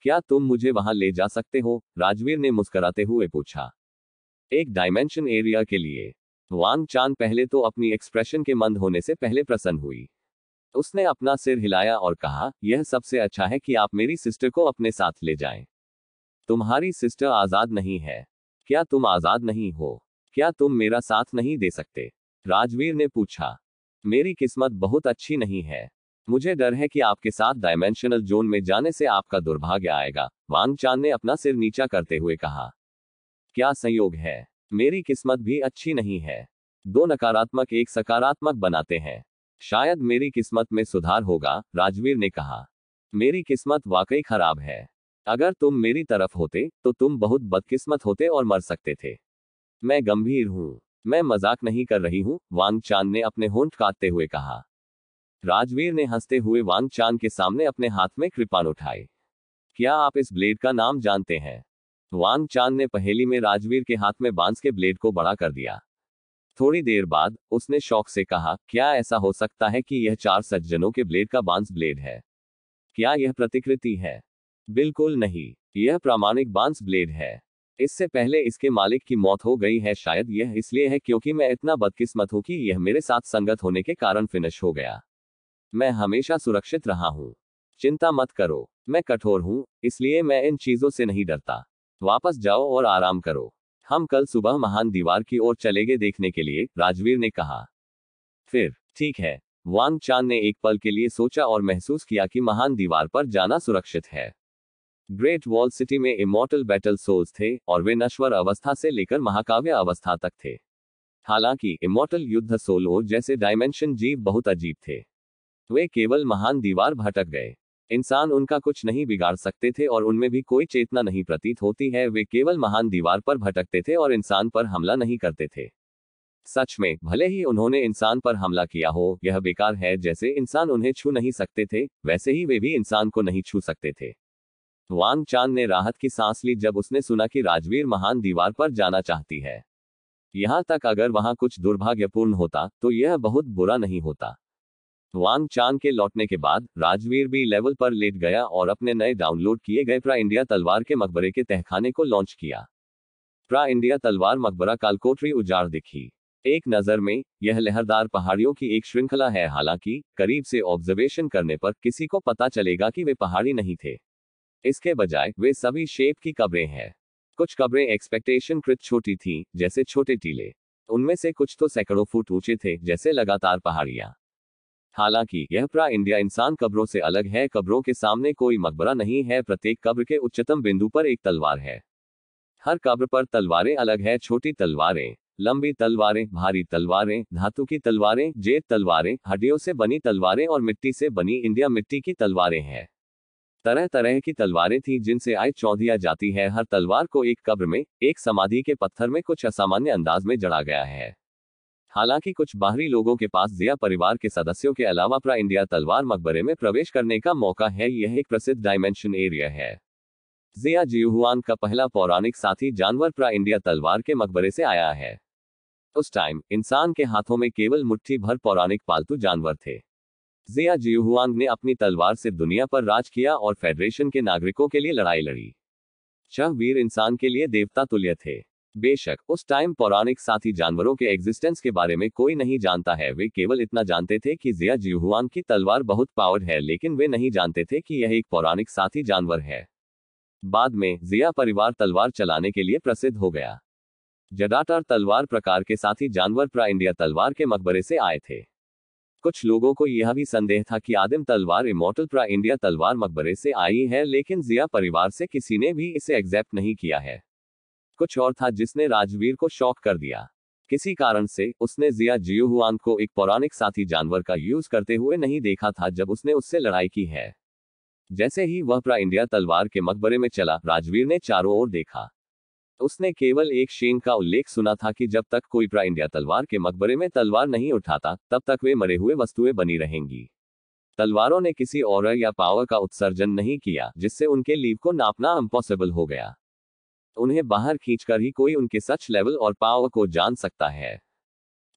क्या तुम मुझे वहां ले जा सकते हो राजवीर ने मुस्कराते हुए पूछा एक डायमेंशन एरिया के लिए वांग चांद पहले तो अपनी एक्सप्रेशन के मंद होने से पहले प्रसन्न हुई उसने अपना सिर हिलाया और कहा यह सबसे अच्छा है कि आप मेरी सिस्टर को अपने साथ ले जाएं। तुम्हारी सिस्टर आजाद नहीं है क्या तुम आजाद नहीं हो क्या तुम मेरा साथ नहीं दे सकते राजवीर ने पूछा मेरी किस्मत बहुत अच्छी नहीं है मुझे डर है कि आपके साथ डायमेंशनल जोन में जाने से आपका दुर्भाग्य आएगा वांग चान ने अपना सिर नीचा करते हुए कहा क्या संयोग है मेरी किस्मत भी अच्छी नहीं है दो नकारात्मक एक सकारात्मक बनाते हैं शायद मेरी किस्मत में सुधार होगा राजवीर ने कहा मेरी किस्मत वाकई खराब है अगर तुम मेरी तरफ होते तो तुम बहुत बदकिस्मत होते और मर सकते थे मैं गंभीर हूँ मैं मजाक नहीं कर रही हूँ वांग चांद ने अपने होंठ काटते हुए कहा राजवीर ने हंसते हुए वांग चांद के सामने अपने हाथ में कृपान उठाए क्या आप इस ब्लेड का नाम जानते हैं वांग चांद ने पहेली में राजवीर के हाथ में बांस के ब्लेड को बड़ा कर दिया थोड़ी देर बाद उसने शौक से कहा क्या ऐसा हो सकता है कि यह चार सज्जनों के ब्लेड का बांस ब्लेड है क्या यह प्रतिकृति है बिल्कुल नहीं यह प्रामाणिक बांस ब्लेड है इससे पहले इसके मालिक की मौत हो गई है शायद यह इसलिए है क्योंकि मैं इतना बदकिस्मत हूँ कि यह मेरे साथ संगत होने के कारण फिनिश हो गया मैं हमेशा सुरक्षित रहा हूँ चिंता मत करो मैं कठोर हूँ इसलिए मैं इन चीजों से नहीं डरता वापस जाओ और आराम करो हम कल सुबह महान दीवार की ओर चले गए देखने के लिए राजवीर ने कहा फिर ठीक है वांग चांद ने एक पल के लिए सोचा और महसूस किया कि महान दीवार पर जाना सुरक्षित है ग्रेट वॉल सिटी में इमोटल बैटल सोल्स थे और वे नश्वर अवस्था से लेकर महाकाव्य अवस्था तक थे हालांकि इमोटल युद्ध सोलो जैसे डायमेंशन जीव बहुत अजीब थे वे केवल महान दीवार भटक गए इंसान उनका कुछ नहीं बिगाड़ सकते थे और उनमें भी कोई चेतना नहीं प्रतीत होती है वे केवल महान दीवार पर भटकते थे और इंसान पर हमला नहीं करते थे सच में भले ही उन्होंने इंसान पर हमला किया हो यह बेकार है जैसे इंसान उन्हें छू नहीं सकते थे वैसे ही वे भी इंसान को नहीं छू सकते थे वांग चांद ने राहत की सांस ली जब उसने सुना कि राजवीर महान दीवार पर जाना चाहती है यहाँ तक अगर वहाँ कुछ दुर्भाग्यपूर्ण होता तो यह बहुत बुरा नहीं होता वांग चांद के लौटने के बाद राजवीर भी लेवल पर लेट गया और अपने नए डाउनलोड किए गए प्रा इंडिया तलवार के मकबरे के तहखाने को लॉन्च किया प्रा इंडिया तलवार मकबरा कालकोटरी उजाड़ दिखी एक नज़र में यह लहरदार पहाड़ियों की एक श्रृंखला है हालांकि करीब से ऑब्जर्वेशन करने पर किसी को पता चलेगा कि वे पहाड़ी नहीं थे इसके बजाय वे सभी शेप की कब्रें हैं कुछ कब्रें एक्सपेक्टेशन कृत छोटी थी जैसे छोटे टीले उनमें से कुछ तो सैकड़ों फुट ऊंचे थे जैसे लगातार पहाड़ियां हालांकि यह प्रा इंडिया इंसान कब्रों से अलग है कब्रों के सामने कोई मकबरा नहीं है प्रत्येक कब्र के उच्चतम बिंदु पर एक तलवार है हर कब्र पर तलवारें अलग है छोटी तलवारें लंबी तलवारें भारी तलवारें धातु की तलवारें जेब तलवारें हड्डियों से बनी तलवारें और मिट्टी से बनी इंडिया मिट्टी की तलवारें हैं तरह तरह की तलवारें थी जिनसे आय चौधिया जाती है हर तलवार को एक कब्र में एक समाधि के पत्थर में कुछ असामान्य अंदाज में जड़ा गया है हालांकि कुछ बाहरी लोगों के पास जिया परिवार के सदस्यों के अलावा प्रा इंडिया तलवार मकबरे में प्रवेश करने का मौका है यह एक प्रसिद्ध डायमेंशन एरिया है जिया जियुहुआन का पहला पौराणिक साथी जानवर प्रा इंडिया तलवार के मकबरे से आया है उस टाइम इंसान के हाथों में केवल मुट्ठी भर पौराणिक पालतू जानवर थे जिया जियुहुआंग ने अपनी तलवार से दुनिया पर राज किया और फेडरेशन के नागरिकों के लिए लड़ाई लड़ी शह वीर इंसान के लिए देवता तुल्य थे बेशक उस टाइम पौराणिक साथी जानवरों के एग्जिस्टेंस के बारे में कोई नहीं जानता है वे केवल इतना जानते थे कि जिया जियुहुआंग की तलवार बहुत पावर है लेकिन वे नहीं जानते थे कि यह एक पौराणिक साथी जानवर है बाद में जिया परिवार तलवार चलाने के लिए प्रसिद्ध हो गया जदाटर तलवार प्रकार के साथी जानवर प्रा इंडिया तलवार के मकबरे से आए थे कुछ लोगों को यह भी संदेह था कि आदिम तलवार इमोटल प्रा इंडिया तलवार मकबरे से आई है लेकिन जिया परिवार से किसी ने भी इसे एक्सेप्ट नहीं किया है कुछ और था जिसने राजवीर को शॉक कर दिया किसी कारण से उसने जिया जियोहुआन को एक पौराणिक साथी जानवर का यूज करते हुए नहीं देखा था जब उसने उससे लड़ाई की है जैसे ही वह प्रा इंडिया तलवार के मकबरे में चला राजवीर ने चारों ओर देखा उसने केवल एक शेन का उल्लेख सुना था कि जब तक कोई प्राइंडिया तलवार के मकबरे में तलवार नहीं उठाता तब तक वे मरे हुए वस्तुएं बनी रहेंगी तलवारों ने किसी और या पावर का उत्सर्जन नहीं किया जिससे उनके लीव को नापना इम्पॉसिबल हो गया उन्हें बाहर खींचकर ही कोई उनके सच लेवल और पावर को जान सकता है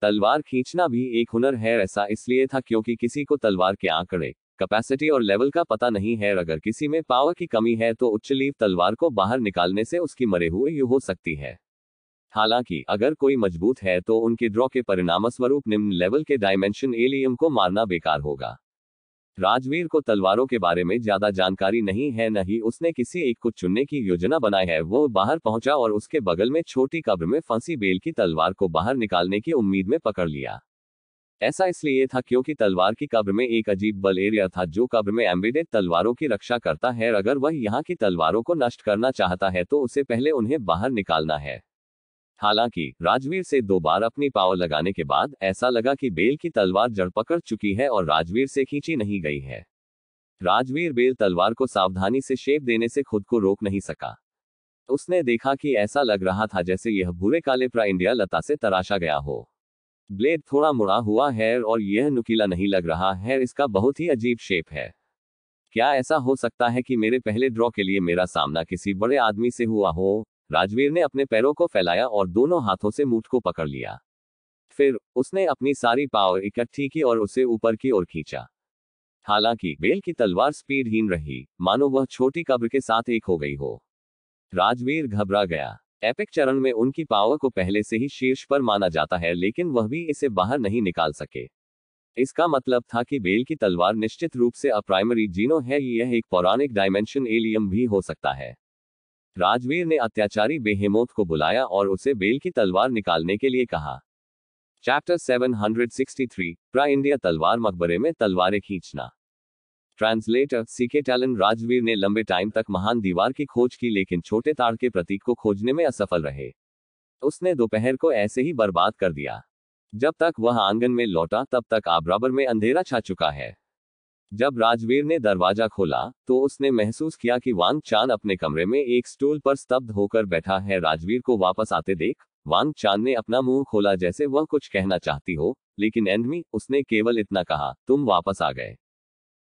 तलवार खींचना भी एक हुनर है ऐसा इसलिए था क्योंकि किसी को तलवार के आंकड़े कैपेसिटी और लेवल का पता नहीं है अगर किसी में पावर की कमी है तो उच्च लीव तलवार को बाहर निकालने से उसकी मरे हुए यू हो सकती है हालांकि अगर कोई मजबूत है तो उनके ड्रॉ के परिणाम स्वरूप निम्न लेवल के डायमेंशन एलियम को मारना बेकार होगा राजवीर को तलवारों के बारे में ज्यादा जानकारी नहीं है न ही उसने किसी एक को चुनने की योजना बनाई है वो बाहर पहुंचा और उसके बगल में छोटी कब्र में फंसी बेल की तलवार को बाहर निकालने की उम्मीद में पकड़ लिया ऐसा इसलिए था क्योंकि तलवार की कब्र में एक अजीब बल एरिया था जो कब्र में एम्बेडेड तलवारों की रक्षा करता है अगर वह यहाँ की तलवारों को नष्ट करना चाहता है तो उसे पहले उन्हें बाहर निकालना है हालांकि राजवीर से दो बार अपनी पावर लगाने के बाद ऐसा लगा कि बेल की तलवार जड़ पकड़ चुकी है और राजवीर से खींची नहीं गई है राजवीर बेल तलवार को सावधानी से शेप देने से खुद को रोक नहीं सका उसने देखा कि ऐसा लग रहा था जैसे यह भूरे काले प्रा इंडिया लता से तराशा गया हो ब्लेड थोड़ा मुड़ा हुआ है और यह नुकीला नहीं लग रहा है इसका बहुत ही अजीब शेप है क्या ऐसा हो सकता है कि मेरे पहले ड्रॉ के लिए मेरा सामना किसी बड़े आदमी से हुआ हो राजवीर ने अपने पैरों को फैलाया और दोनों हाथों से मूठ को पकड़ लिया फिर उसने अपनी सारी पावर इकट्ठी की और उसे ऊपर की ओर खींचा हालांकि बेल की तलवार स्पीडहीन रही मानो वह छोटी कब्र के साथ एक हो गई हो राजवीर घबरा गया एपिक चरण में उनकी पावर को पहले से ही शीर्ष पर माना जाता है लेकिन वह भी इसे बाहर नहीं निकाल सके इसका मतलब था कि बेल की तलवार निश्चित रूप से अप्राइमरी जीनो है यह एक पौराणिक डायमेंशन एलियम भी हो सकता है राजवीर ने अत्याचारी बेहेमोत को बुलाया और उसे बेल की तलवार निकालने के लिए कहा चैप्टर 763 हंड्रेड इंडिया तलवार मकबरे में तलवारें खींचना ट्रांसलेटर सीके टैलन राजवीर ने लंबे टाइम तक महान दीवार की खोज की लेकिन छोटे ताड़ के प्रतीक को खोजने में असफल रहे उसने दोपहर को ऐसे ही बर्बाद कर दिया जब तक वह आंगन में लौटा तब तक आबराबर में अंधेरा छा चुका है जब राजवीर ने दरवाजा खोला तो उसने महसूस किया कि वांग चांद अपने कमरे में एक स्टूल पर स्तब्ध होकर बैठा है राजवीर को वापस आते देख वांग चांद ने अपना मुंह खोला जैसे वह कुछ कहना चाहती हो लेकिन एंडमी उसने केवल इतना कहा तुम वापस आ गए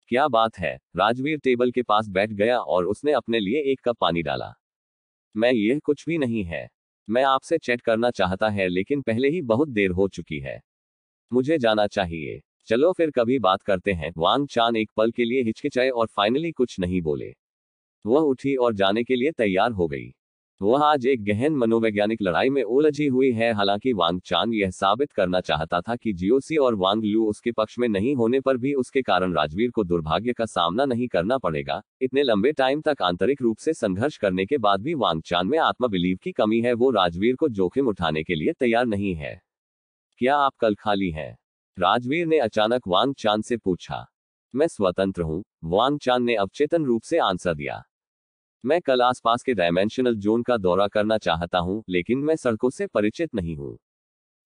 क्या बात है राजवीर टेबल के पास बैठ गया और उसने अपने लिए एक कप पानी डाला मैं ये कुछ भी नहीं है मैं आपसे चैट करना चाहता है लेकिन पहले ही बहुत देर हो चुकी है मुझे जाना चाहिए चलो फिर कभी बात करते हैं वांग चान एक पल के लिए हिचकिचाए और फाइनली कुछ नहीं बोले वह उठी और जाने के लिए तैयार हो गई वह आज एक गहन मनोवैज्ञानिक लड़ाई में उलझी हुई है हालांकि वांग चांग यह साबित करना चाहता था कि जीओसी और वांग लू उसके पक्ष में नहीं होने पर भी उसके कारण राजवीर को दुर्भाग्य का सामना नहीं करना पड़ेगा इतने लंबे टाइम तक आंतरिक रूप से संघर्ष करने के बाद भी वांग चांद में आत्मबिलीव की कमी है वो राजवीर को जोखिम उठाने के लिए तैयार नहीं है क्या आप कल खाली हैं राजवीर ने अचानक वांग चांद से पूछा मैं स्वतंत्र हूँ वांग चांद ने अवचेतन रूप से आंसर दिया मैं कल आसपास के डायमेंशनल जोन का दौरा करना चाहता हूँ लेकिन मैं सड़कों से परिचित नहीं हूँ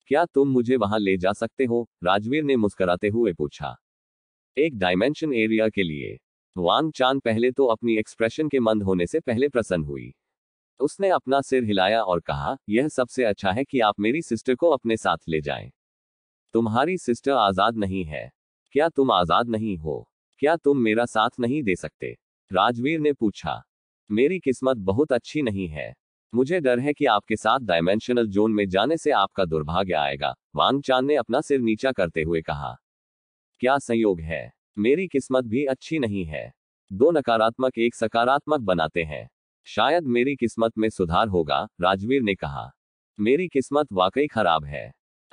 क्या तुम मुझे वहां ले जा सकते हो राजवीर ने मुस्कुराते हुए पूछा एक डायमेंशन एरिया के लिए वांग चांद पहले तो अपनी एक्सप्रेशन के मंद होने से पहले प्रसन्न हुई उसने अपना सिर हिलाया और कहा यह सबसे अच्छा है कि आप मेरी सिस्टर को अपने साथ ले जाएं। तुम्हारी सिस्टर आजाद नहीं है क्या तुम आजाद नहीं हो क्या तुम मेरा साथ नहीं दे सकते राजवीर ने पूछा मेरी किस्मत बहुत अच्छी नहीं है मुझे डर है कि आपके साथ डायमेंशनल जोन में जाने से आपका दुर्भाग्य आएगा वांग चान ने अपना सिर नीचा करते हुए कहा क्या संयोग है मेरी किस्मत भी अच्छी नहीं है दो नकारात्मक एक सकारात्मक बनाते हैं शायद मेरी किस्मत में सुधार होगा राजवीर ने कहा मेरी किस्मत वाकई खराब है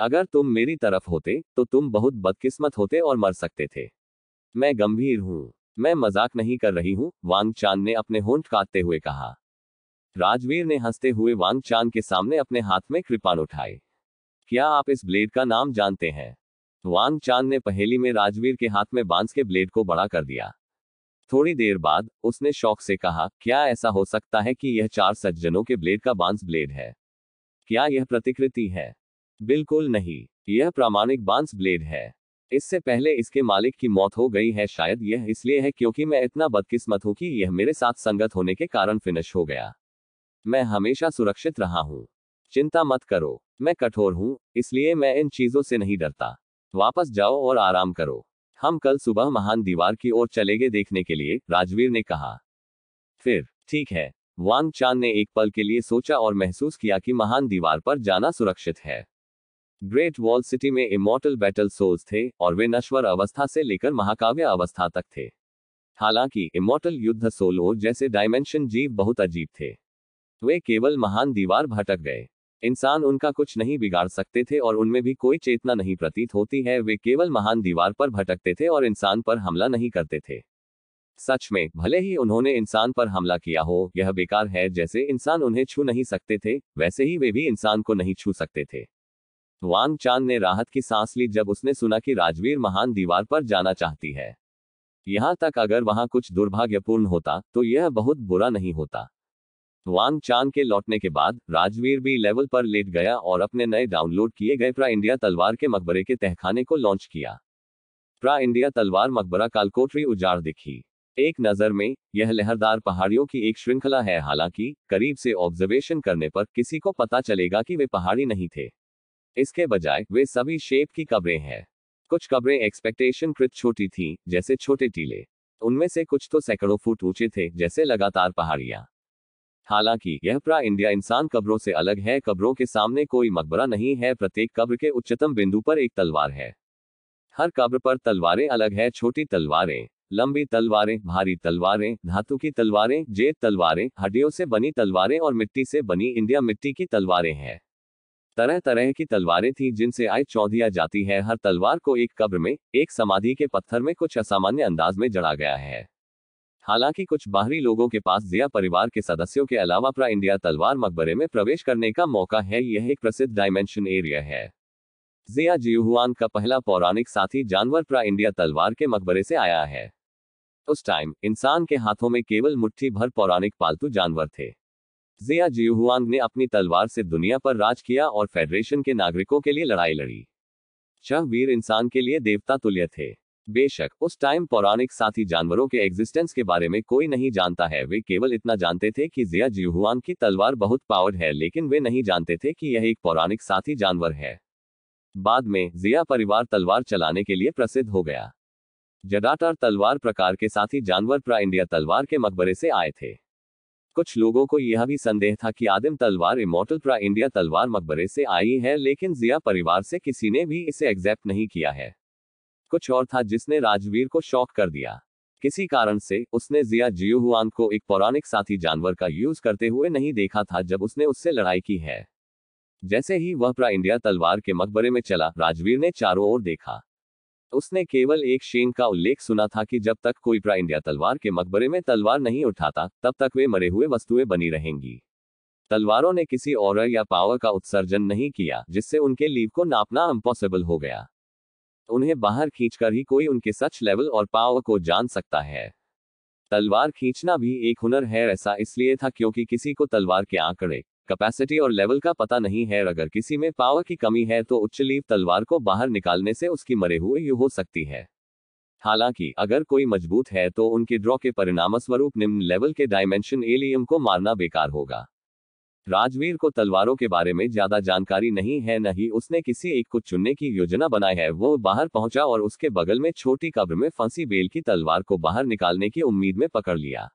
अगर तुम मेरी तरफ होते तो तुम बहुत बदकिस्मत होते और मर सकते थे मैं गंभीर हूँ मैं मजाक नहीं कर रही हूँ वांग चांद ने अपने होंठ काटते हुए कहा राजवीर ने हंसते हुए वांग चांद के सामने अपने हाथ में कृपाण उठाए क्या आप इस ब्लेड का नाम जानते हैं वांग चांद ने पहेली में राजवीर के हाथ में बांस के ब्लेड को बड़ा कर दिया थोड़ी देर बाद उसने शौक से कहा क्या ऐसा हो सकता है कि यह चार सज्जनों के ब्लेड का बांस ब्लेड है क्या यह प्रतिकृति है बिल्कुल नहीं यह प्रामाणिक बांस ब्लेड है इससे पहले इसके मालिक की मौत हो गई है शायद यह इसलिए है क्योंकि मैं इतना बदकिस्मत हूं कि यह मेरे साथ संगत होने के कारण फिनिश हो गया मैं हमेशा सुरक्षित रहा हूं चिंता मत करो मैं कठोर हूं इसलिए मैं इन चीजों से नहीं डरता वापस जाओ और आराम करो हम कल सुबह महान दीवार की ओर चले गए देखने के लिए राजवीर ने कहा फिर ठीक है वांग चांद ने एक पल के लिए सोचा और महसूस किया कि महान दीवार पर जाना सुरक्षित है ग्रेट वॉल सिटी में इमोटल बैटल सोल्स थे और वे नश्वर अवस्था से लेकर महाकाव्य अवस्था तक थे हालांकि इमोटल युद्ध सोलो जैसे डायमेंशन जीव बहुत अजीब थे वे केवल महान दीवार भटक गए इंसान उनका कुछ नहीं बिगाड़ सकते थे और उनमें भी कोई चेतना नहीं प्रतीत होती है वे केवल महान दीवार पर भटकते थे और इंसान पर हमला नहीं करते थे सच में भले ही उन्होंने इंसान पर हमला किया हो यह बेकार है जैसे इंसान उन्हें छू नहीं सकते थे वैसे ही वे भी इंसान को नहीं छू सकते थे वांग चांद ने राहत की सांस ली जब उसने सुना कि राजवीर महान दीवार पर जाना चाहती है यहाँ तक अगर वहाँ कुछ दुर्भाग्यपूर्ण होता तो यह बहुत बुरा नहीं होता वांग चांद के लौटने के बाद राजवीर भी लेवल पर लेट गया और अपने नए डाउनलोड किए गए प्रा इंडिया तलवार के मकबरे के तहखाने को लॉन्च किया प्रा इंडिया तलवार मकबरा कालकोटरी उजाड़ दिखी एक नज़र में यह लहरदार पहाड़ियों की एक श्रृंखला है हालांकि करीब से ऑब्जर्वेशन करने पर किसी को पता चलेगा कि वे पहाड़ी नहीं थे इसके बजाय वे सभी शेप की कब्रें हैं कुछ कब्रें एक्सपेक्टेशन कृत छोटी थी जैसे छोटे टीले उनमें से कुछ तो सैकड़ों फुट ऊंचे थे जैसे लगातार पहाड़ियां हालांकि यह प्रा इंडिया इंसान कब्रों से अलग है कब्रों के सामने कोई मकबरा नहीं है प्रत्येक कब्र के उच्चतम बिंदु पर एक तलवार है हर कब्र पर तलवारें अलग है छोटी तलवारें लंबी तलवारें भारी तलवारें धातु की तलवारें जेब तलवारें हड्डियों से बनी तलवारें और मिट्टी से बनी इंडिया मिट्टी की तलवारें हैं तरह तरह की तलवारें थी जिनसे आय चौधिया जाती है हर तलवार को एक कब्र में एक समाधि के पत्थर में कुछ असामान्य अंदाज में जड़ा गया है हालांकि कुछ बाहरी लोगों के पास जिया परिवार के सदस्यों के अलावा प्रा इंडिया तलवार मकबरे में प्रवेश करने का मौका है यह एक प्रसिद्ध डायमेंशन एरिया है जिया जियुहान का पहला पौराणिक साथी जानवर प्रा इंडिया तलवार के मकबरे से आया है उस टाइम इंसान के हाथों में केवल मुट्ठी भर पौराणिक पालतू जानवर थे जिया जियुहुआंग ने अपनी तलवार से दुनिया पर राज किया और फेडरेशन के नागरिकों के लिए लड़ाई लड़ी चह वीर इंसान के लिए देवता तुल्य थे बेशक उस टाइम पौराणिक साथी जानवरों के एग्जिस्टेंस के बारे में कोई नहीं जानता है वे केवल इतना जानते थे कि जिया जियुहुआंग की तलवार बहुत पावर है लेकिन वे नहीं जानते थे कि यह एक पौराणिक साथी जानवर है बाद में जिया परिवार तलवार चलाने के लिए प्रसिद्ध हो गया जडाटार तलवार प्रकार के साथी जानवर प्रा इंडिया तलवार के मकबरे से आए थे कुछ लोगों को यह भी संदेह था कि आदिम तलवार इमोटल प्रा इंडिया तलवार मकबरे से आई है लेकिन जिया परिवार से किसी ने भी इसे एक्सेप्ट नहीं किया है कुछ और था जिसने राजवीर को शॉक कर दिया किसी कारण से उसने जिया जियोहुआन को एक पौराणिक साथी जानवर का यूज करते हुए नहीं देखा था जब उसने उससे लड़ाई की है जैसे ही वह प्रा इंडिया तलवार के मकबरे में चला राजवीर ने चारों ओर देखा तो उसने केवल एक शेन का उल्लेख सुना था कि जब तक कोई प्रा इंडिया तलवार के मकबरे में तलवार नहीं उठाता तब तक वे मरे हुए वस्तुएं बनी रहेंगी तलवारों ने किसी और या पावर का उत्सर्जन नहीं किया जिससे उनके लीव को नापना इम्पॉसिबल हो गया उन्हें बाहर खींचकर ही कोई उनके सच लेवल और पावर को जान सकता है तलवार खींचना भी एक हुनर है ऐसा इसलिए था क्योंकि किसी को तलवार के आंकड़े कैपेसिटी और लेवल का पता नहीं है अगर किसी में पावर की कमी है तो उच्च लीव तलवार को बाहर निकालने से उसकी मरे हुए यू हो सकती है हालांकि अगर कोई मजबूत है तो उनके ड्रॉ के परिणाम स्वरूप निम्न लेवल के डायमेंशन एलियम को मारना बेकार होगा राजवीर को तलवारों के बारे में ज्यादा जानकारी नहीं है न ही उसने किसी एक को चुनने की योजना बनाई है वो बाहर पहुंचा और उसके बगल में छोटी कब्र में फंसी बेल की तलवार को बाहर निकालने की उम्मीद में पकड़ लिया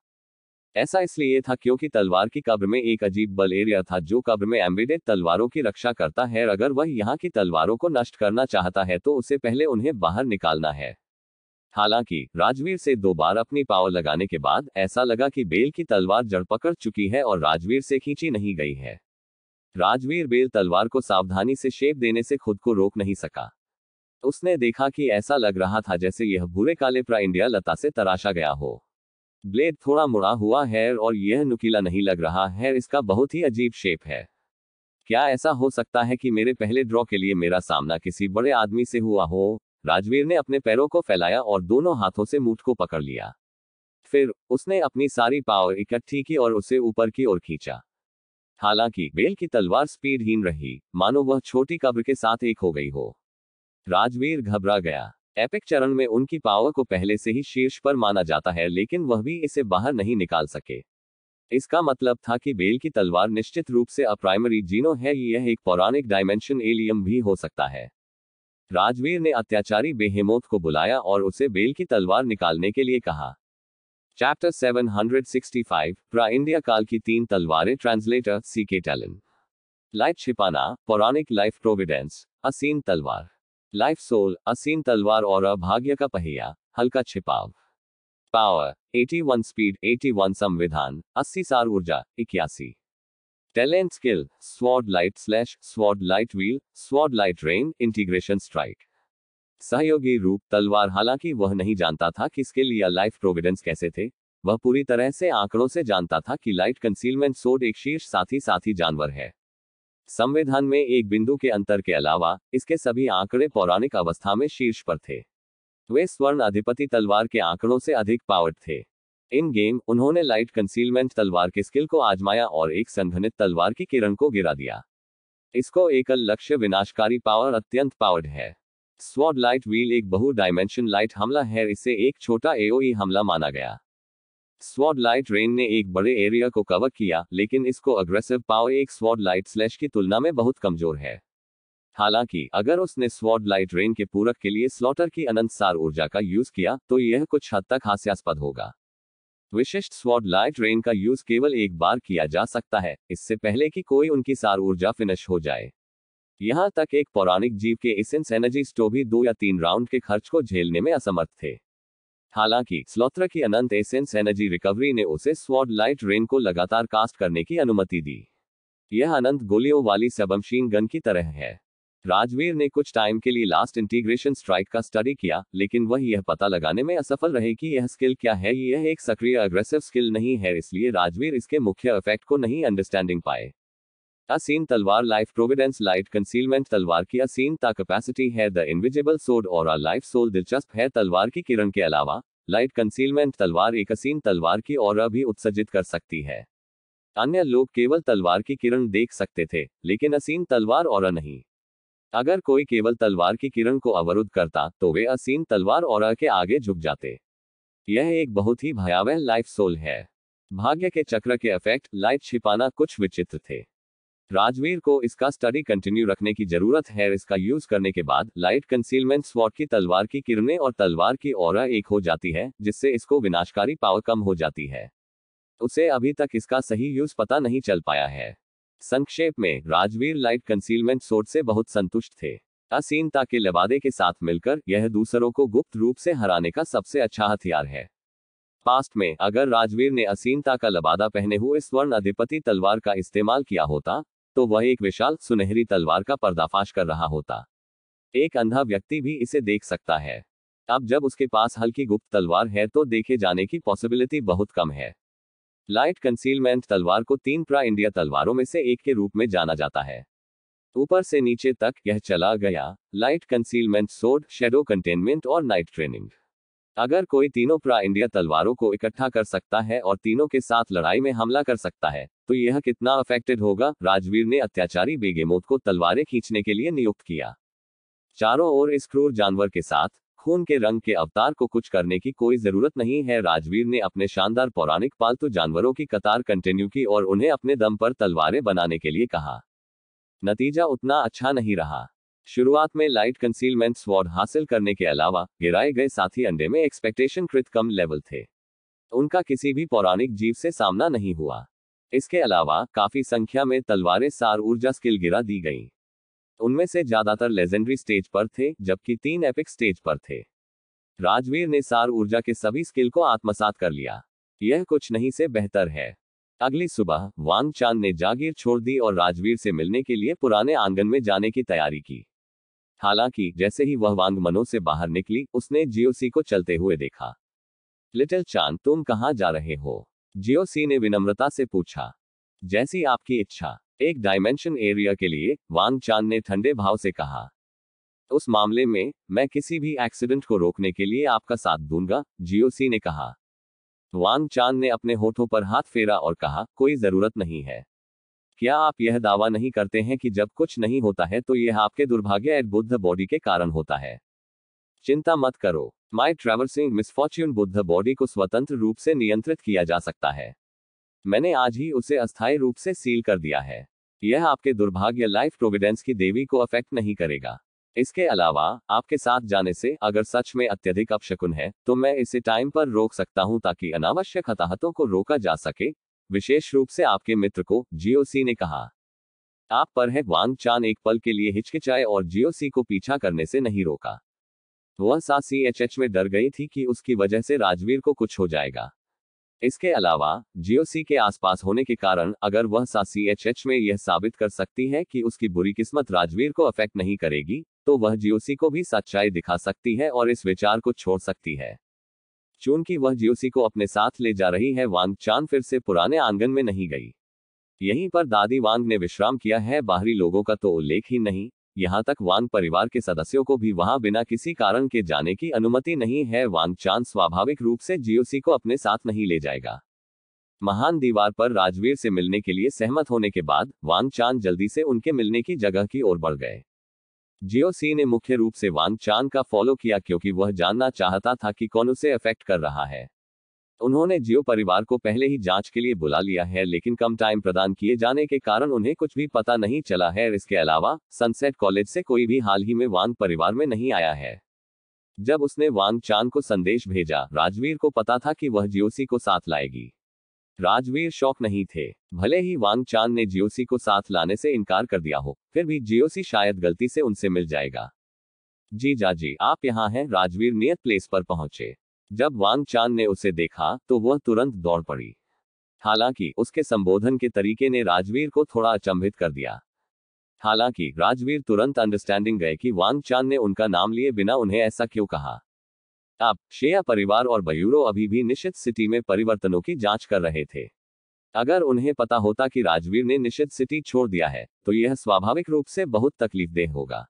ऐसा इसलिए था क्योंकि तलवार की कब्र में एक अजीब बल एरिया था जो कब्र में एम्बेडेड तलवारों की रक्षा करता है अगर वह यहाँ की तलवारों को नष्ट करना चाहता है तो उसे पहले उन्हें बाहर निकालना है हालांकि राजवीर से दो बार अपनी पाव लगाने के बाद ऐसा लगा कि बेल की तलवार जड़ पकड़ चुकी है और राजवीर से खींची नहीं गई है राजवीर बेल तलवार को सावधानी से शेप देने से खुद को रोक नहीं सका उसने देखा कि ऐसा लग रहा था जैसे यह भूरे काले प्रा इंडिया लता से तराशा गया हो ब्लेड थोड़ा मुड़ा हुआ है और यह नुकीला नहीं लग रहा है इसका बहुत ही अजीब शेप है क्या ऐसा हो सकता है कि मेरे पहले ड्रॉ के लिए मेरा सामना किसी बड़े आदमी से हुआ हो राजवीर ने अपने पैरों को फैलाया और दोनों हाथों से मूठ को पकड़ लिया फिर उसने अपनी सारी पावर इकट्ठी की और उसे ऊपर की ओर खींचा हालांकि बेल की तलवार स्पीडहीन रही मानो वह छोटी कब्र के साथ एक हो गई हो राजवीर घबरा गया एपिक चरण में उनकी पावर को पहले से ही शीर्ष पर माना जाता है लेकिन वह भी इसे बाहर नहीं निकाल सके इसका मतलब था कि बेल की तलवार निश्चित रूप से अप्राइमरी जीनो है यह एक पौराणिक डायमेंशन एलियम भी हो सकता है राजवीर ने अत्याचारी बेहेमोत को बुलाया और उसे बेल की तलवार निकालने के लिए कहा चैप्टर 765 प्रा इंडिया काल की तीन तलवारें translator C K talon light छिपाना पौराणिक लाइफ प्रोविडेंस असीन तलवार लाइफ सोल असीम तलवार और अभाग्य का पहिया हल्का छिपाव पावर 81 स्पीड 81 संविधान 80 सार ऊर्जा इक्यासी talent skill sword light slash sword light wheel sword light rain integration strike सहयोगी रूप तलवार हालांकि वह नहीं जानता था कि स्किल या लाइफ प्रोविडेंस कैसे थे वह पूरी तरह से आंकड़ों से जानता था कि लाइट कंसीलमेंट सोड एक शीर्ष साथी साथी जानवर है संविधान में एक बिंदु के अंतर के अलावा इसके सभी आंकड़े पौराणिक अवस्था में शीर्ष पर थे वे स्वर्ण अधिपति तलवार के आंकड़ों से अधिक पावट थे इन गेम उन्होंने लाइट कंसीलमेंट तलवार के स्किल को आजमाया और एक संघनित तलवार की किरण को गिरा दिया इसको एकल लक्ष्य विनाशकारी पावर अत्यंत पावर्ड है स्वॉर्ड लाइट व्हील एक बहु डायमेंशन लाइट हमला है इसे एक छोटा एओई e हमला माना गया स्वॉड लाइट रेन ने एक बड़े एरिया को कवर किया लेकिन इसको अग्रेसिव पाव एक स्वॉड लाइट स्लैश की तुलना में बहुत कमजोर है हालांकि अगर उसने स्वॉड लाइट रेन के पूरक के लिए स्लॉटर की अनंत सार ऊर्जा का यूज किया तो यह कुछ हद तक हास्यास्पद होगा विशिष्ट स्वॉड लाइट रेन का यूज केवल एक बार किया जा सकता है इससे पहले कि कोई उनकी सार ऊर्जा फिनिश हो जाए यहां तक एक पौराणिक जीव के इसेंस एनर्जी स्टो भी दो या तीन राउंड के खर्च को झेलने में असमर्थ थे हालांकि स्लोत्र की अनंत एसेंस एनर्जी रिकवरी ने उसे स्वॉर्ड लाइट रेन को लगातार कास्ट करने की अनुमति दी यह अनंत गोलियों वाली सबमशीन गन की तरह है राजवीर ने कुछ टाइम के लिए लास्ट इंटीग्रेशन स्ट्राइक का स्टडी किया लेकिन वह यह पता लगाने में असफल रहे कि यह स्किल क्या है यह एक सक्रिय अग्रेसिव स्किल नहीं है इसलिए राजवीर इसके मुख्य इफेक्ट को नहीं अंडरस्टैंडिंग पाए असीन तलवार लाइफ प्रोविडेंस लाइट कंसीलमेंट तलवार की असीनता कैपेसिटी है द इनविजिबल सोड और आ लाइफ सोल दिलचस्प है तलवार की किरण के अलावा लाइट कंसीलमेंट तलवार एक असीन तलवार की और भी उत्सर्जित कर सकती है अन्य लोग केवल तलवार की किरण देख सकते थे लेकिन असीन तलवार और नहीं अगर कोई केवल तलवार की किरण को अवरुद्ध करता तो वे असीन तलवार और के आगे झुक जाते यह एक बहुत ही भयावह लाइफ सोल है भाग्य के चक्र के अफेक्ट लाइट छिपाना कुछ विचित्र थे राजवीर को इसका स्टडी कंटिन्यू रखने की जरूरत है इसका यूज करने के बाद लाइट कंसीलमेंट स्वॉट की तलवार की किरणें और तलवार की और एक हो जाती है जिससे इसको विनाशकारी पावर कम हो जाती है उसे अभी तक इसका सही यूज पता नहीं चल पाया है संक्षेप में राजवीर लाइट कंसीलमेंट सोट से बहुत संतुष्ट थे असीनता के लबादे के साथ मिलकर यह दूसरों को गुप्त रूप से हराने का सबसे अच्छा हथियार है पास्ट में अगर राजवीर ने असीनता का लबादा पहने हुए स्वर्ण अधिपति तलवार का इस्तेमाल किया होता तो वह एक विशाल सुनहरी तलवार का पर्दाफाश कर रहा होता एक अंधा व्यक्ति भी इसे देख सकता है अब जब उसके पास हल्की गुप्त तलवार है तो देखे जाने की पॉसिबिलिटी बहुत कम है लाइट कंसीलमेंट तलवार को तीन प्रा इंडिया तलवारों में से एक के रूप में जाना जाता है ऊपर से नीचे तक यह चला गया light concealment sword shadow containment और नाइट ट्रेनिंग अगर कोई तीनों प्रा इंडिया तलवारों को इकट्ठा कर सकता है और तीनों के साथ लड़ाई में हमला कर सकता है तो यह कितना अफेक्टेड होगा राजवीर ने अत्याचारी बेगेमोत को तलवारें खींचने के लिए नियुक्त किया चारों ओर इस क्रूर जानवर के साथ खून के रंग के अवतार को कुछ करने की कोई जरूरत नहीं है राजवीर ने अपने शानदार पौराणिक पालतू जानवरों की कतार कंटिन्यू की और उन्हें अपने दम पर तलवारें बनाने के लिए कहा नतीजा उतना अच्छा नहीं रहा शुरुआत में लाइट कंसीलमेंट स्वॉर्ड हासिल करने के अलावा गिराए गए साथी अंडे में एक्सपेक्टेशन कृत कम लेवल थे उनका किसी भी पौराणिक जीव से सामना नहीं हुआ इसके अलावा काफी संख्या में तलवारें सार ऊर्जा स्किल गिरा दी गईं। उनमें से ज्यादातर लेजेंडरी स्टेज पर थे जबकि तीन एपिक स्टेज पर थे राजवीर ने सार ऊर्जा के सभी स्किल को आत्मसात कर लिया यह कुछ नहीं से बेहतर है अगली सुबह वांग चांद ने जागीर छोड़ दी और राजवीर से मिलने के लिए पुराने आंगन में जाने की तैयारी की हालांकि जैसे ही वह वांग मनो से बाहर निकली उसने जियोसी को चलते हुए देखा लिटिल चांद तुम कहाँ जा रहे हो जियोसी ने विनम्रता से पूछा जैसी आपकी इच्छा एक डायमेंशन एरिया के लिए वांग चांद ने ठंडे भाव से कहा उस मामले में मैं किसी भी एक्सीडेंट को रोकने के लिए आपका साथ दूंगा जियोसी ने कहा वांग चांद ने अपने होठों पर हाथ फेरा और कहा कोई जरूरत नहीं है क्या आप यह दावा नहीं करते हैं कि जब कुछ नहीं होता है तो यह आपके दुर्भाग्य एट बुद्ध बॉडी के कारण होता है चिंता मत करो माई ट्रेवर्सिंग मिसफॉर्च्यून बुद्ध बॉडी को स्वतंत्र रूप से नियंत्रित किया जा सकता है मैंने आज ही उसे अस्थायी रूप से सील कर दिया है यह आपके दुर्भाग्य लाइफ प्रोविडेंस की देवी को अफेक्ट नहीं करेगा इसके अलावा आपके साथ जाने से अगर सच में अत्यधिक अपशकुन है तो मैं इसे टाइम पर रोक सकता हूं ताकि अनावश्यक हताहतों को रोका जा सके विशेष रूप से आपके मित्र को जीओसी ने कहा आप पर है वांग चान एक पल के लिए हिचकिचाए और जीओसी को पीछा करने से नहीं रोका वह एच एच में डर गई थी कि उसकी वजह से राजवीर को कुछ हो जाएगा इसके अलावा जीओसी के आसपास होने के कारण अगर वह सा सी एच एच में यह साबित कर सकती है कि उसकी बुरी किस्मत राजवीर को अफेक्ट नहीं करेगी तो वह जीओसी को भी सच्चाई दिखा सकती है और इस विचार को छोड़ सकती है चूंकि वह जियोसी को अपने साथ ले जा रही है वांग चांद फिर से पुराने आंगन में नहीं गई यहीं पर दादी वांग ने विश्राम किया है बाहरी लोगों का तो उल्लेख ही नहीं यहाँ तक वांग परिवार के सदस्यों को भी वहां बिना किसी कारण के जाने की अनुमति नहीं है वांग चांद स्वाभाविक रूप से जीओसी को अपने साथ नहीं ले जाएगा महान दीवार पर राजवीर से मिलने के लिए सहमत होने के बाद वांग चांद जल्दी से उनके मिलने की जगह की ओर बढ़ गए जियोसी ने मुख्य रूप से वांग चान का फॉलो किया क्योंकि वह जानना चाहता था कि कौन उसे अफेक्ट कर रहा है उन्होंने जियो परिवार को पहले ही जांच के लिए बुला लिया है लेकिन कम टाइम प्रदान किए जाने के कारण उन्हें कुछ भी पता नहीं चला है इसके अलावा सनसेट कॉलेज से कोई भी हाल ही में वांग परिवार में नहीं आया है जब उसने वांग चांद को संदेश भेजा राजवीर को पता था कि वह जियोसी को साथ लाएगी राजवीर शौक नहीं थे भले ही वांग चांद ने जियोसी को साथ लाने से इनकार कर दिया हो फिर भी जियोसी शायद गलती से उनसे मिल जाएगा जी जाजी आप यहाँ हैं राजवीर नियत प्लेस पर पहुंचे जब वांग चांद ने उसे देखा तो वह तुरंत दौड़ पड़ी हालांकि उसके संबोधन के तरीके ने राजवीर को थोड़ा अचंभित कर दिया हालांकि राजवीर तुरंत अंडरस्टैंडिंग गए कि वांग चांद ने उनका नाम लिए बिना उन्हें ऐसा क्यों कहा आप शेया परिवार और बयूरो अभी भी निश्चित सिटी में परिवर्तनों की जांच कर रहे थे अगर उन्हें पता होता कि राजवीर ने निश्चित सिटी छोड़ दिया है तो यह स्वाभाविक रूप से बहुत तकलीफदेह होगा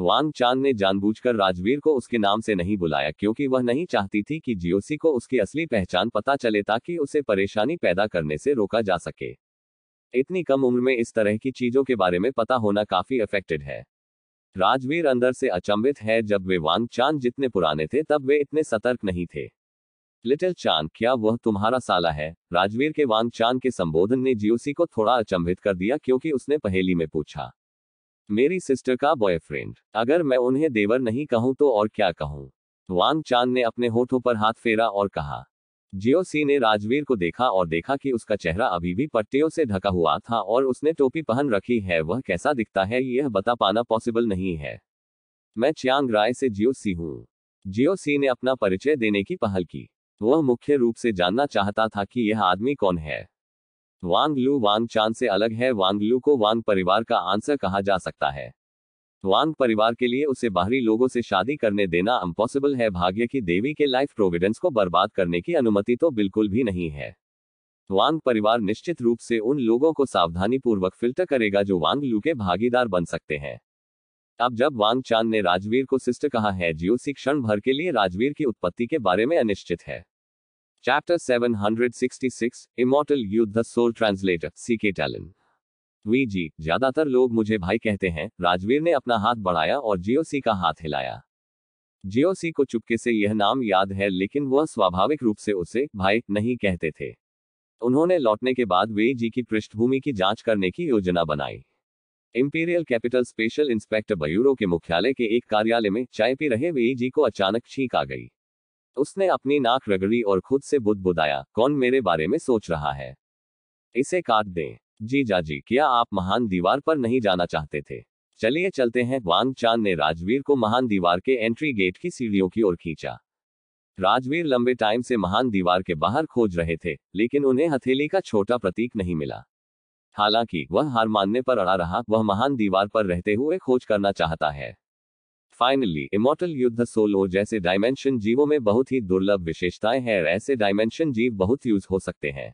वांग चांद ने जानबूझकर राजवीर को उसके नाम से नहीं बुलाया क्योंकि वह नहीं चाहती थी कि जीओसी को उसकी असली पहचान पता चले ताकि उसे परेशानी पैदा करने से रोका जा सके इतनी कम उम्र में इस तरह की चीजों के बारे में पता होना काफी अफेक्टेड है राजवीर अंदर से अचंभित है जब वे वांग चांद जितने पुराने थे तब वे इतने सतर्क नहीं थे लिटिल चांद क्या वह तुम्हारा साला है राजवीर के वांग चांद के संबोधन ने जियोसी को थोड़ा अचंभित कर दिया क्योंकि उसने पहेली में पूछा मेरी सिस्टर का बॉयफ्रेंड अगर मैं उन्हें देवर नहीं कहूं तो और क्या कहूँ वांग चांद ने अपने होठों पर हाथ फेरा और कहा जियोसी ने राजवीर को देखा और देखा कि उसका चेहरा अभी भी पट्टियों से ढका हुआ था और उसने टोपी पहन रखी है वह कैसा दिखता है यह बता पाना पॉसिबल नहीं है मैं च्यांग राय से जियोसी हूँ जियोसी ने अपना परिचय देने की पहल की वह मुख्य रूप से जानना चाहता था कि यह आदमी कौन है वांग लू वांग चांद से अलग है वांग लू को वांग परिवार का आंसर कहा जा सकता है वांग परिवार के लिए उसे बाहरी लोगों से शादी करने देना इम्पॉसिबल है भाग्य की देवी के लाइफ प्रोविडेंस को बर्बाद करने की अनुमति तो बिल्कुल भी नहीं है वांग परिवार निश्चित रूप से उन लोगों को सावधानी पूर्वक फिल्टर करेगा जो वांग लू के भागीदार बन सकते हैं अब जब वांग चांद ने राजवीर को सिस्ट कहा है जियो शिक्षण भर के लिए राजवीर की उत्पत्ति के बारे में अनिश्चित है chapter 766 immortal youth the soul translator के टैलेंट वी जी ज्यादातर लोग मुझे भाई कहते हैं राजवीर ने अपना हाथ बढ़ाया और जीओसी का हाथ हिलाया जीओसी को चुपके से यह नाम याद है लेकिन वह स्वाभाविक रूप से उसे भाई नहीं कहते थे उन्होंने लौटने के बाद वे जी की पृष्ठभूमि की जांच करने की योजना बनाई imperial capital special inspector bureau के मुख्यालय के एक कार्यालय में चाय पी रहे वे जी को अचानक छींक आ गई उसने अपनी नाक रगड़ी और खुद से बुदबुदाया कौन मेरे बारे में सोच रहा है इसे काट दें जी जी क्या आप महान दीवार पर नहीं जाना चाहते थे चलिए चलते हैं वांग चांद ने राजवीर को महान दीवार के एंट्री गेट की सीढ़ियों की ओर खींचा राजवीर लंबे टाइम से महान दीवार के बाहर खोज रहे थे लेकिन उन्हें हथेली का छोटा प्रतीक नहीं मिला हालांकि वह हार मानने पर अड़ा रहा वह महान दीवार पर रहते हुए खोज करना चाहता है फाइनली इमोटल युद्ध सोलो जैसे डायमेंशन जीवों में बहुत ही दुर्लभ विशेषताएं हैं ऐसे डायमेंशन जीव बहुत यूज हो सकते हैं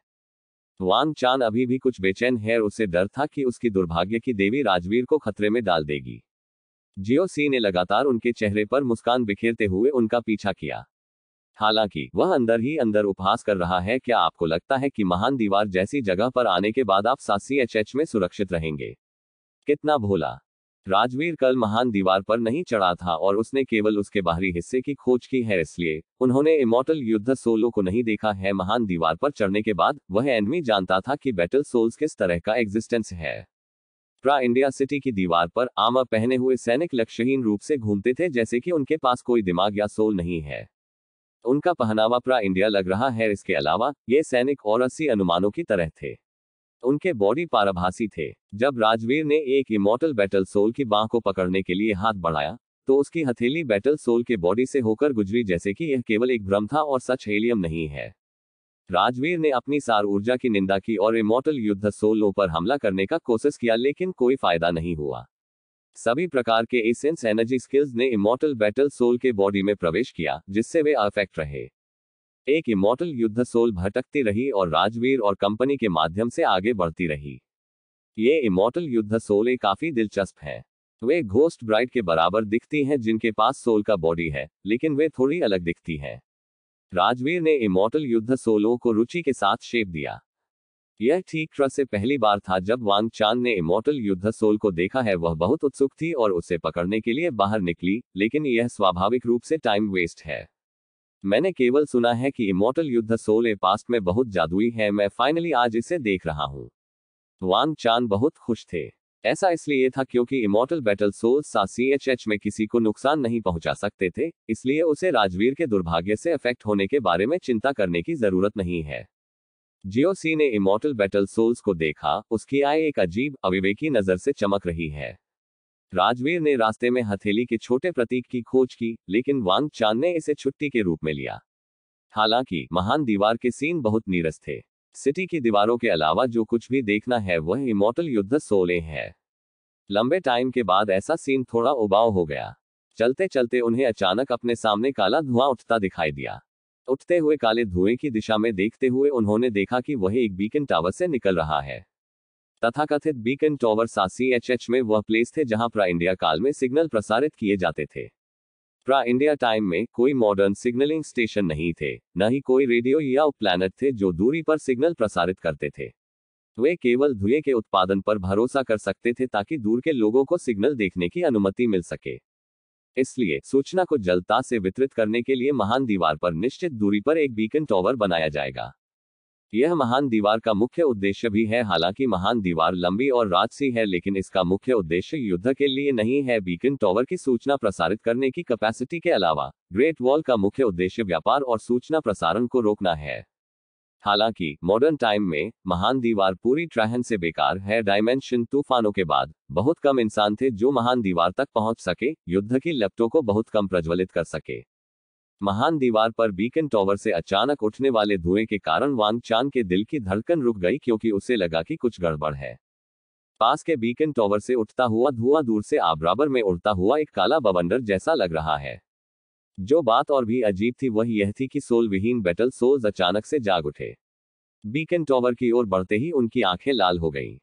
वांग चान अभी भी कुछ बेचैन है और उसे डर था कि उसकी दुर्भाग्य की देवी राजवीर को खतरे में डाल देगी जियो सी ने लगातार उनके चेहरे पर मुस्कान बिखेरते हुए उनका पीछा किया हालांकि वह अंदर ही अंदर उपहास कर रहा है क्या आपको लगता है कि महान दीवार जैसी जगह पर आने के बाद आप सासी एच में सुरक्षित रहेंगे कितना भोला राजवीर कल महान दीवार पर नहीं चढ़ा था और उसने केवल उसके बाहरी हिस्से की खोज की है इसलिए उन्होंने इमोटल युद्ध सोलो को नहीं देखा है महान दीवार पर चढ़ने के बाद वह एनमी जानता था कि बैटल सोल्स किस तरह का एग्जिस्टेंस है प्रा इंडिया सिटी की दीवार पर आमा पहने हुए सैनिक लक्ष्यहीन रूप से घूमते थे जैसे कि उनके पास कोई दिमाग या सोल नहीं है उनका पहनावा प्रा इंडिया लग रहा है इसके अलावा ये सैनिक और अस्सी अनुमानों की तरह थे उनके बॉडी पाराभासी थे जब राजवीर ने एक इमोटल बैटल सोल की बांह को पकड़ने के लिए हाथ बढ़ाया तो उसकी हथेली बैटल सोल के बॉडी से होकर गुजरी जैसे कि यह केवल एक भ्रम था और सच हेलियम नहीं है राजवीर ने अपनी सार ऊर्जा की निंदा की और इमोटल युद्ध सोलो पर हमला करने का कोशिश किया लेकिन कोई फायदा नहीं हुआ सभी प्रकार के एसेंस एनर्जी स्किल्स ने इमोटल बैटल सोल के बॉडी में प्रवेश किया जिससे वे अफेक्ट रहे एक इमोटल युद्ध सोल भटकती रही और राजवीर और कंपनी के माध्यम से आगे बढ़ती रही ये इमोटल युद्ध सोलें काफी दिलचस्प हैं वे घोस्ट ब्राइट के बराबर दिखती हैं जिनके पास सोल का बॉडी है लेकिन वे थोड़ी अलग दिखती हैं राजवीर ने इमोटल युद्ध सोलो को रुचि के साथ शेप दिया यह ठीक ट्रस से पहली बार था जब वांग चांद ने इमोटल युद्ध सोल को देखा है वह बहुत उत्सुक थी और उसे पकड़ने के लिए बाहर निकली लेकिन यह स्वाभाविक रूप से टाइम वेस्ट है मैंने केवल सुना है कि इमोटल युद्ध सोल ए पास्ट में बहुत जादुई है मैं फाइनली आज इसे देख रहा हूँ वांग चान बहुत खुश थे ऐसा इसलिए था क्योंकि इमोटल बैटल सोल सा सी एच एच में किसी को नुकसान नहीं पहुंचा सकते थे इसलिए उसे राजवीर के दुर्भाग्य से अफेक्ट होने के बारे में चिंता करने की जरूरत नहीं है जियोसी ने इमोटल बैटल सोल्स को देखा उसकी आय एक अजीब अविवेकी नजर से चमक रही है राजवीर ने रास्ते में हथेली के छोटे प्रतीक की खोज की लेकिन वांग चांद ने इसे छुट्टी के रूप में लिया हालांकि महान दीवार के सीन बहुत नीरस थे सिटी की दीवारों के अलावा जो कुछ भी देखना है वह इमोटल युद्ध सोले है लंबे टाइम के बाद ऐसा सीन थोड़ा उबाव हो गया चलते चलते उन्हें अचानक अपने सामने काला धुआं उठता दिखाई दिया उठते हुए काले धुएं की दिशा में देखते हुए उन्होंने देखा कि वह एक बीकन टावर से निकल रहा है तथाकथित बीकन टॉवर सासी एच एच में वह प्लेस थे जहां प्रा इंडिया काल में सिग्नल प्रसारित किए जाते थे प्रा इंडिया टाइम में कोई मॉडर्न सिग्नलिंग स्टेशन नहीं थे न ही कोई रेडियो या प्लैनेट थे जो दूरी पर सिग्नल प्रसारित करते थे वे केवल धुएं के उत्पादन पर भरोसा कर सकते थे ताकि दूर के लोगों को सिग्नल देखने की अनुमति मिल सके इसलिए सूचना को जलता से वितरित करने के लिए महान दीवार पर निश्चित दूरी पर एक बीकन टॉवर बनाया जाएगा यह महान दीवार का मुख्य उद्देश्य भी है हालांकि महान दीवार लंबी और राजसी है लेकिन इसका मुख्य उद्देश्य युद्ध के लिए नहीं है बीकन टॉवर की सूचना प्रसारित करने की कैपेसिटी के अलावा ग्रेट वॉल का मुख्य उद्देश्य व्यापार और सूचना प्रसारण को रोकना है हालांकि मॉडर्न टाइम में महान दीवार पूरी ट्रहन से बेकार है डायमेंशन तूफानों के बाद बहुत कम इंसान थे जो महान दीवार तक पहुंच सके युद्ध की लपटों को बहुत कम प्रज्वलित कर सके महान दीवार पर बीकन टॉवर से अचानक उठने वाले धुएं के कारण वांग चान के दिल की धड़कन रुक गई क्योंकि उसे लगा कि कुछ गड़बड़ है पास के बीकन टॉवर से उठता हुआ धुआं दूर से आबराबर में उड़ता हुआ एक काला बवंडर जैसा लग रहा है जो बात और भी अजीब थी वह यह थी कि सोल विहीन बैटल सोल्स अचानक से जाग उठे बीकन टॉवर की ओर बढ़ते ही उनकी आंखें लाल हो गईं।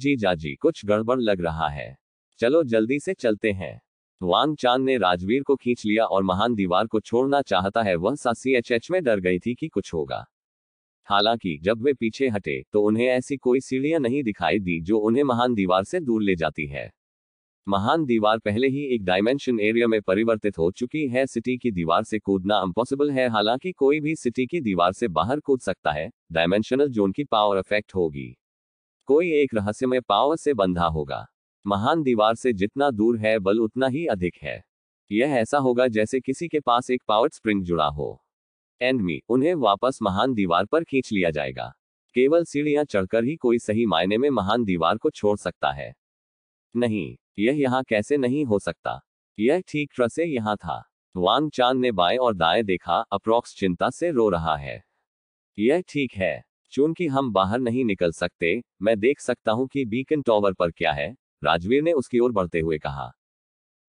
जी जाजी कुछ गड़बड़ लग रहा है चलो जल्दी से चलते हैं वांग चांद ने राजवीर को खींच लिया और महान दीवार को छोड़ना चाहता है वह एच एच में डर गई थी कि कुछ होगा हालांकि जब वे पीछे हटे तो उन्हें ऐसी कोई सीढ़ियां नहीं दिखाई दी जो उन्हें महान दीवार से दूर ले जाती है महान दीवार पहले ही एक डायमेंशन एरिया में परिवर्तित हो चुकी है सिटी की दीवार से कूदना इम्पॉसिबल है हालांकि कोई भी सिटी की दीवार से बाहर कूद सकता है डायमेंशनल जोन की पावर इफेक्ट होगी कोई एक रहस्यमय पावर से बंधा होगा महान दीवार से जितना दूर है बल उतना ही अधिक है यह ऐसा होगा जैसे किसी के पास एक पावर स्प्रिंग जुड़ा हो एंड मी उन्हें वापस महान दीवार पर खींच लिया जाएगा केवल सीढ़ियां चढ़कर ही कोई सही मायने में महान दीवार को छोड़ सकता है नहीं यह यहाँ कैसे नहीं हो सकता यह ठीक तरह से यहाँ था वांग चांद ने बाएं और दाएं देखा अप्रोक्स चिंता से रो रहा है यह ठीक है चूंकि हम बाहर नहीं निकल सकते मैं देख सकता हूँ कि बीकन टॉवर पर क्या है राजवीर ने उसकी ओर बढ़ते हुए कहा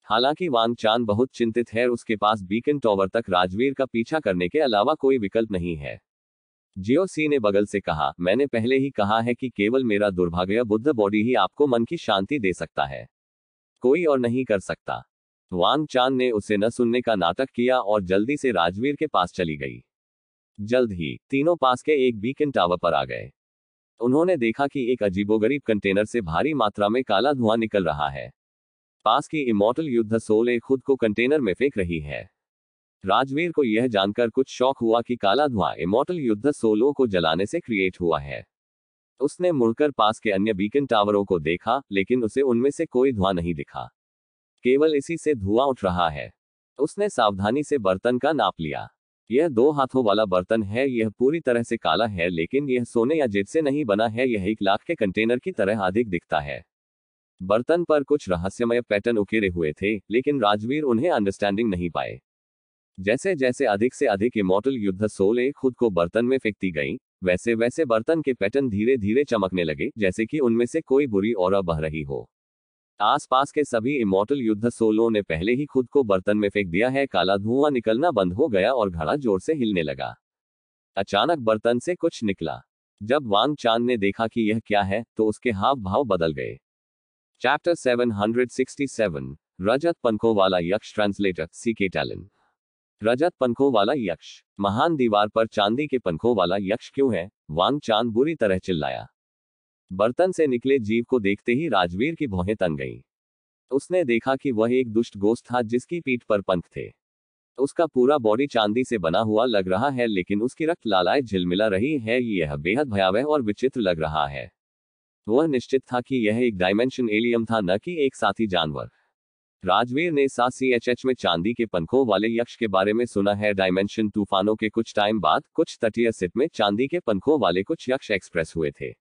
हालांकि वांग चान बहुत चिंतित है उसके पास बीकन टॉवर तक राजवीर का पीछा करने के अलावा कोई विकल्प नहीं है जियो सी ने बगल से कहा मैंने पहले ही कहा है कि केवल मेरा दुर्भाग्य बुद्ध बॉडी ही आपको मन की शांति दे सकता है कोई और नहीं कर सकता वांग चांद ने उसे न सुनने का नाटक किया और जल्दी से राजवीर के पास चली गई जल्द ही तीनों पास के एक बीकन टावर पर आ गए तो उन्होंने देखा कि एक अजीबोगरीब कंटेनर से भारी मात्रा में काला धुआं निकल रहा है पास की इमोटल युद्ध सोले खुद को कंटेनर में फेंक रही है राजवीर को यह जानकर कुछ शौक हुआ कि काला धुआं इमोटल युद्ध सोलो को जलाने से क्रिएट हुआ है उसने मुड़कर पास के अन्य बीकन टावरों को देखा लेकिन उसे उनमें से कोई धुआं नहीं दिखा केवल इसी से धुआं उठ रहा है उसने सावधानी से बर्तन का नाप लिया यह दो हाथों वाला बर्तन है यह पूरी तरह से काला है लेकिन यह सोने या जेब से नहीं बना है यह एक लाख के कंटेनर की तरह अधिक दिखता है बर्तन पर कुछ रहस्यमय पैटर्न उकेरे हुए थे लेकिन राजवीर उन्हें अंडरस्टैंडिंग नहीं पाए जैसे जैसे अधिक से अधिक इमोटल युद्ध सोले खुद को बर्तन में फेंकती गई वैसे वैसे बर्तन के पैटर्न धीरे धीरे चमकने लगे जैसे कि उनमें से कोई बुरी और बह रही हो आसपास के सभी इमोटल युद्ध सोलों ने पहले ही खुद को बर्तन में फेंक दिया है काला धुआं निकलना बंद हो गया और घड़ा जोर से हिलने लगा अचानक बर्तन से कुछ निकला जब वांग चांद ने देखा कि यह क्या है तो उसके हाव भाव बदल गए चैप्टर 767 रजत पंखों वाला यक्ष ट्रांसलेटर सी के टैलिन रजत पंखों वाला यक्ष महान दीवार पर चांदी के पंखों वाला यक्ष क्यों है वांग चांद बुरी तरह चिल्लाया बर्तन से निकले जीव को देखते ही राजवीर की भौहें तन गईं। उसने देखा कि वह एक दुष्ट गोश्त था जिसकी पीठ पर पंख थे उसका पूरा बॉडी चांदी से बना हुआ लग रहा है लेकिन उसकी रक्त लालाय झिलमिला रही है यह बेहद भयावह और विचित्र लग रहा है वह निश्चित था कि यह एक डायमेंशन एलियम था न कि एक साथी जानवर राजवीर ने सा सी एच एच में चांदी के पंखों वाले यक्ष के बारे में सुना है डायमेंशन तूफानों के कुछ टाइम बाद कुछ तटीय सिट में चांदी के पंखों वाले कुछ यक्ष एक्सप्रेस हुए थे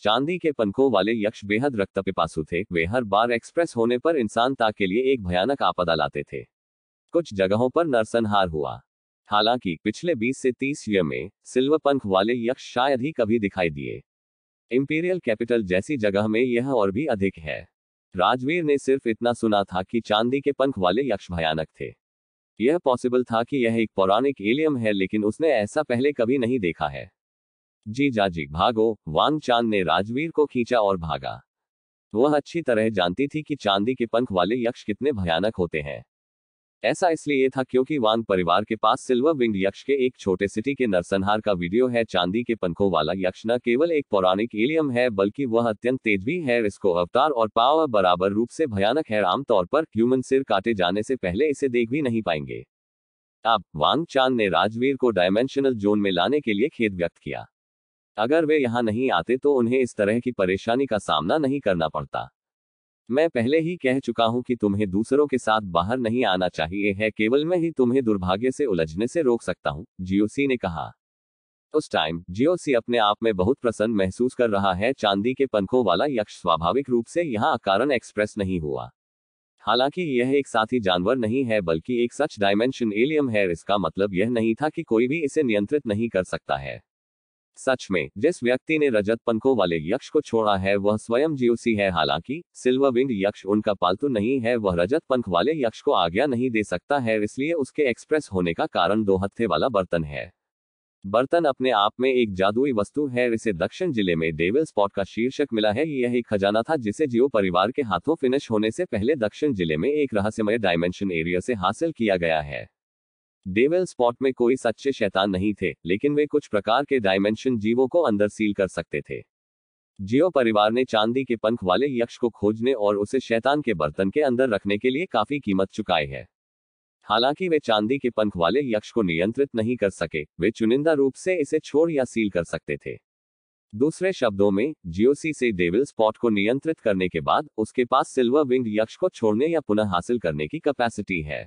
चांदी के पंखों वाले यक्ष बेहद रक्त पिपासु थे वे हर बार एक्सप्रेस होने पर इंसानता के लिए एक भयानक आपदा लाते थे कुछ जगहों पर नरसंहार हुआ हालांकि पिछले 20 से 30 ईयर में सिल्वर पंख वाले यक्ष शायद ही कभी दिखाई दिए इम्पीरियल कैपिटल जैसी जगह में यह और भी अधिक है राजवीर ने सिर्फ इतना सुना था कि चांदी के पंख वाले यक्ष भयानक थे यह पॉसिबल था कि यह एक पौराणिक एलियम है लेकिन उसने ऐसा पहले कभी नहीं देखा है जी जाजी भागो वांग चांद ने राजवीर को खींचा और भागा वह अच्छी तरह जानती थी कि चांदी के पंख वाले यक्ष कितने भयानक होते हैं ऐसा इसलिए था क्योंकि वांग परिवार के पास सिल्वर विंग यक्ष के एक छोटे सिटी के नरसंहार का वीडियो है चांदी के पंखों वाला यक्ष न केवल एक पौराणिक एलियम है बल्कि वह अत्यंत तेज भी है इसको अवतार और पाव बराबर रूप से भयानक है आमतौर पर ह्यूमन सिर काटे जाने से पहले इसे देख भी नहीं पाएंगे अब वांग चांद ने राजवीर को डायमेंशनल जोन में लाने के लिए खेद व्यक्त किया अगर वे यहाँ नहीं आते तो उन्हें इस तरह की परेशानी का सामना नहीं करना पड़ता मैं पहले ही कह चुका हूं कि तुम्हें दूसरों के साथ बाहर नहीं आना चाहिए है केवल मैं ही तुम्हें दुर्भाग्य से उलझने से रोक सकता हूँ जीओसी ने कहा उस टाइम जीओसी अपने आप में बहुत प्रसन्न महसूस कर रहा है चांदी के पंखों वाला यक्ष स्वाभाविक रूप से यहाँ कारण एक्सप्रेस नहीं हुआ हालांकि यह एक साथी जानवर नहीं है बल्कि एक सच डायमेंशन एलियम है इसका मतलब यह नहीं था कि कोई भी इसे नियंत्रित नहीं कर सकता है सच में जिस व्यक्ति ने रजत पंखों वाले यक्ष को छोड़ा है वह स्वयं जीवसी है हालांकि सिल्वर विंग यक्ष उनका पालतू नहीं है वह रजत पंख वाले यक्ष को आज्ञा नहीं दे सकता है इसलिए उसके एक्सप्रेस होने का कारण दो हत्थे वाला बर्तन है बर्तन अपने आप में एक जादुई वस्तु है इसे दक्षिण जिले में डेविल स्पॉट का शीर्षक मिला है यह एक खजाना था जिसे जियो परिवार के हाथों फिनिश होने से पहले दक्षिण जिले में एक रहस्यमय डायमेंशन एरिया से हासिल किया गया है डेवेल स्पॉट में कोई सच्चे शैतान नहीं थे लेकिन वे कुछ प्रकार के डायमेंशन जीवों को अंदर सील कर सकते थे जियो परिवार ने चांदी के पंख वाले यक्ष को खोजने और उसे शैतान के बर्तन के अंदर रखने के लिए काफी कीमत चुकाए है हालांकि वे चांदी के पंख वाले यक्ष को नियंत्रित नहीं कर सके वे चुनिंदा रूप से इसे छोड़ या सील कर सकते थे दूसरे शब्दों में जियोसी से डेविल स्पॉट को नियंत्रित करने के बाद उसके पास सिल्वर विंग यक्ष को छोड़ने या पुनः हासिल करने की कैपेसिटी है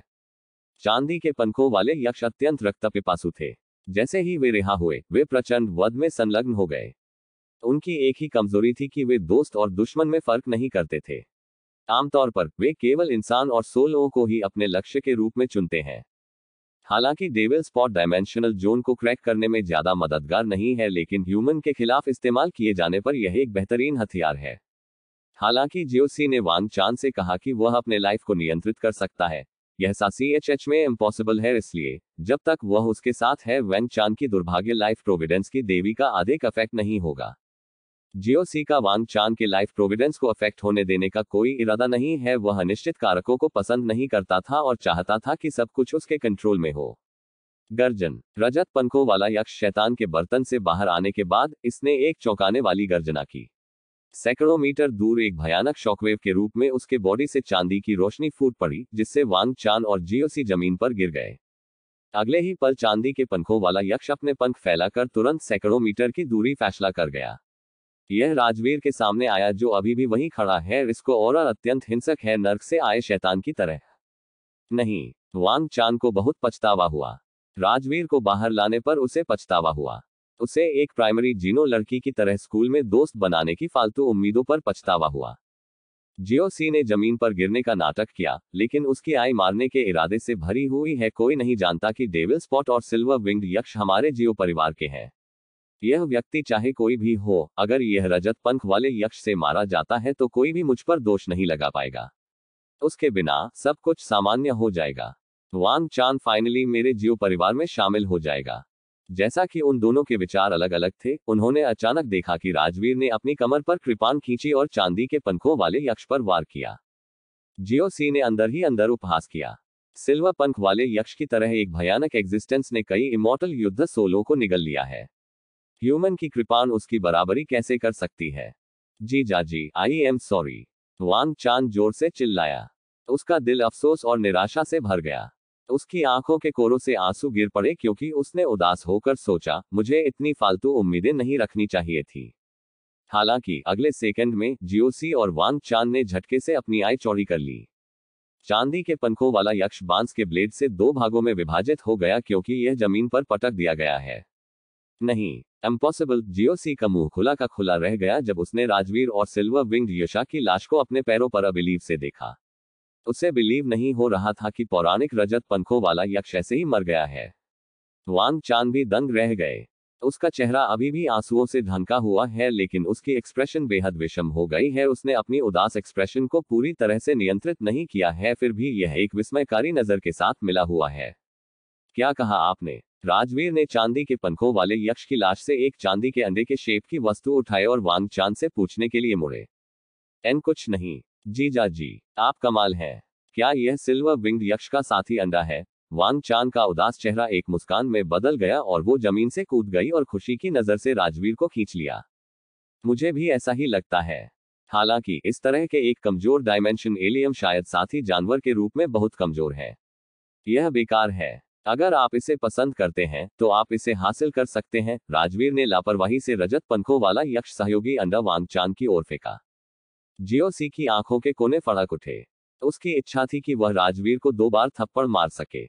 चांदी के पंखों वाले यक्ष अत्यंत रक्त पिपासु थे जैसे ही वे रिहा हुए वे प्रचंड वध में संलग्न हो गए उनकी एक ही कमजोरी थी कि वे दोस्त और दुश्मन में फर्क नहीं करते थे आमतौर पर वे केवल इंसान और सोलों को ही अपने लक्ष्य के रूप में चुनते हैं हालांकि डेविल स्पॉट डायमेंशनल जोन को क्रैक करने में ज्यादा मददगार नहीं है लेकिन ह्यूमन के खिलाफ इस्तेमाल किए जाने पर यह एक बेहतरीन हथियार है हालांकि जियोसी ने वांग चांद से कहा कि वह अपने लाइफ को नियंत्रित कर सकता है यह सा सी एच एच में इम्पॉसिबल है इसलिए जब तक वह उसके साथ है वेंग चान की दुर्भाग्य लाइफ प्रोविडेंस की देवी का अधिक अफेक्ट नहीं होगा जियो सी का वांग चांद के लाइफ प्रोविडेंस को अफेक्ट होने देने का कोई इरादा नहीं है वह अनिश्चित कारकों को पसंद नहीं करता था और चाहता था कि सब कुछ उसके कंट्रोल में हो गर्जन रजत पंखों वाला यक्ष शैतान के बर्तन से बाहर आने के बाद इसने एक चौंकाने वाली गर्जना की सैकड़ों मीटर दूर एक भयानक शॉकवेव के रूप में उसके बॉडी से चांदी की रोशनी फूट पड़ी जिससे वांग चांद और जियोसी जमीन पर गिर गए अगले ही पल चांदी के पंखों वाला यक्ष अपने पंख फैलाकर तुरंत सैकड़ों मीटर की दूरी फैसला कर गया यह राजवीर के सामने आया जो अभी भी वहीं खड़ा है इसको और अत्यंत हिंसक है नर्क से आए शैतान की तरह नहीं वांग चांद को बहुत पछतावा हुआ राजवीर को बाहर लाने पर उसे पछतावा हुआ उसे एक प्राइमरी जीनो लड़की की तरह स्कूल में दोस्त बनाने की फालतू उम्मीदों पर पछतावा हुआ जीओसी ने जमीन पर गिरने का नाटक किया लेकिन उसकी आय मारने के इरादे से भरी हुई है कोई नहीं जानता कि डेविल स्पॉट और सिल्वर विंग्ड यक्ष हमारे जियो परिवार के हैं यह व्यक्ति चाहे कोई भी हो अगर यह रजत पंख वाले यक्ष से मारा जाता है तो कोई भी मुझ पर दोष नहीं लगा पाएगा उसके बिना सब कुछ सामान्य हो जाएगा वांग चांद फाइनली मेरे जियो परिवार में शामिल हो जाएगा जैसा कि उन दोनों के विचार अलग अलग थे उन्होंने अचानक देखा कि राजवीर ने अपनी कमर पर कृपान खींची और चांदी के पंखों वाले यक्ष पर वार किया जियो सी ने अंदर ही अंदर उपहास किया सिल्वर पंख वाले यक्ष की तरह एक भयानक एग्जिस्टेंस ने कई इमोटल युद्ध सोलो को निगल लिया है ह्यूमन की कृपान उसकी बराबरी कैसे कर सकती है जी जाजी आई एम सॉरी वांग चांद जोर से चिल्लाया उसका दिल अफसोस और निराशा से भर गया तो उसकी आंखों के कोरों से आंसू गिर पड़े क्योंकि उसने उदास होकर सोचा मुझे इतनी फालतू उम्मीदें नहीं रखनी चाहिए थी हालांकि अगले सेकंड में जियोसी और वांग चांद ने झटके से अपनी आय चौड़ी कर ली चांदी के पंखों वाला यक्ष बांस के ब्लेड से दो भागों में विभाजित हो गया क्योंकि यह जमीन पर पटक दिया गया है नहीं एम्पॉसिबल जियोसी का मुंह खुला का खुला रह गया जब उसने राजवीर और सिल्वर विंग यशा की लाश को अपने पैरों पर अबिलीव से देखा उसे बिलीव नहीं हो रहा था कि पौराणिक रजत पंखों वाला यक्ष ऐसे ही मर गया है वांग चांद भी दंग रह गए उसका चेहरा अभी भी आंसुओं से धनका हुआ है लेकिन उसकी एक्सप्रेशन बेहद विषम हो गई है उसने अपनी उदास एक्सप्रेशन को पूरी तरह से नियंत्रित नहीं किया है फिर भी यह एक विस्मयकारी नजर के साथ मिला हुआ है क्या कहा आपने राजवीर ने चांदी के पंखों वाले यक्ष की लाश से एक चांदी के अंडे के शेप की वस्तु उठाए और वांग चांद से पूछने के लिए मुड़े एन कुछ नहीं जीजा जी आप कमाल हैं क्या यह सिल्वर विंग्ड यक्ष का साथी अंडा है वांग चान का उदास चेहरा एक मुस्कान में बदल गया और वो जमीन से कूद गई और खुशी की नजर से राजवीर को खींच लिया मुझे भी ऐसा ही लगता है हालांकि इस तरह के एक कमजोर डायमेंशन एलियम शायद साथी जानवर के रूप में बहुत कमजोर है यह बेकार है अगर आप इसे पसंद करते हैं तो आप इसे हासिल कर सकते हैं राजवीर ने लापरवाही से रजत पंखों वाला यक्ष सहयोगी अंडा वांग चांद की ओर फेंका जियोसी की आंखों के कोने फड़क उठे उसकी इच्छा थी कि वह राजवीर को दो बार थप्पड़ मार सके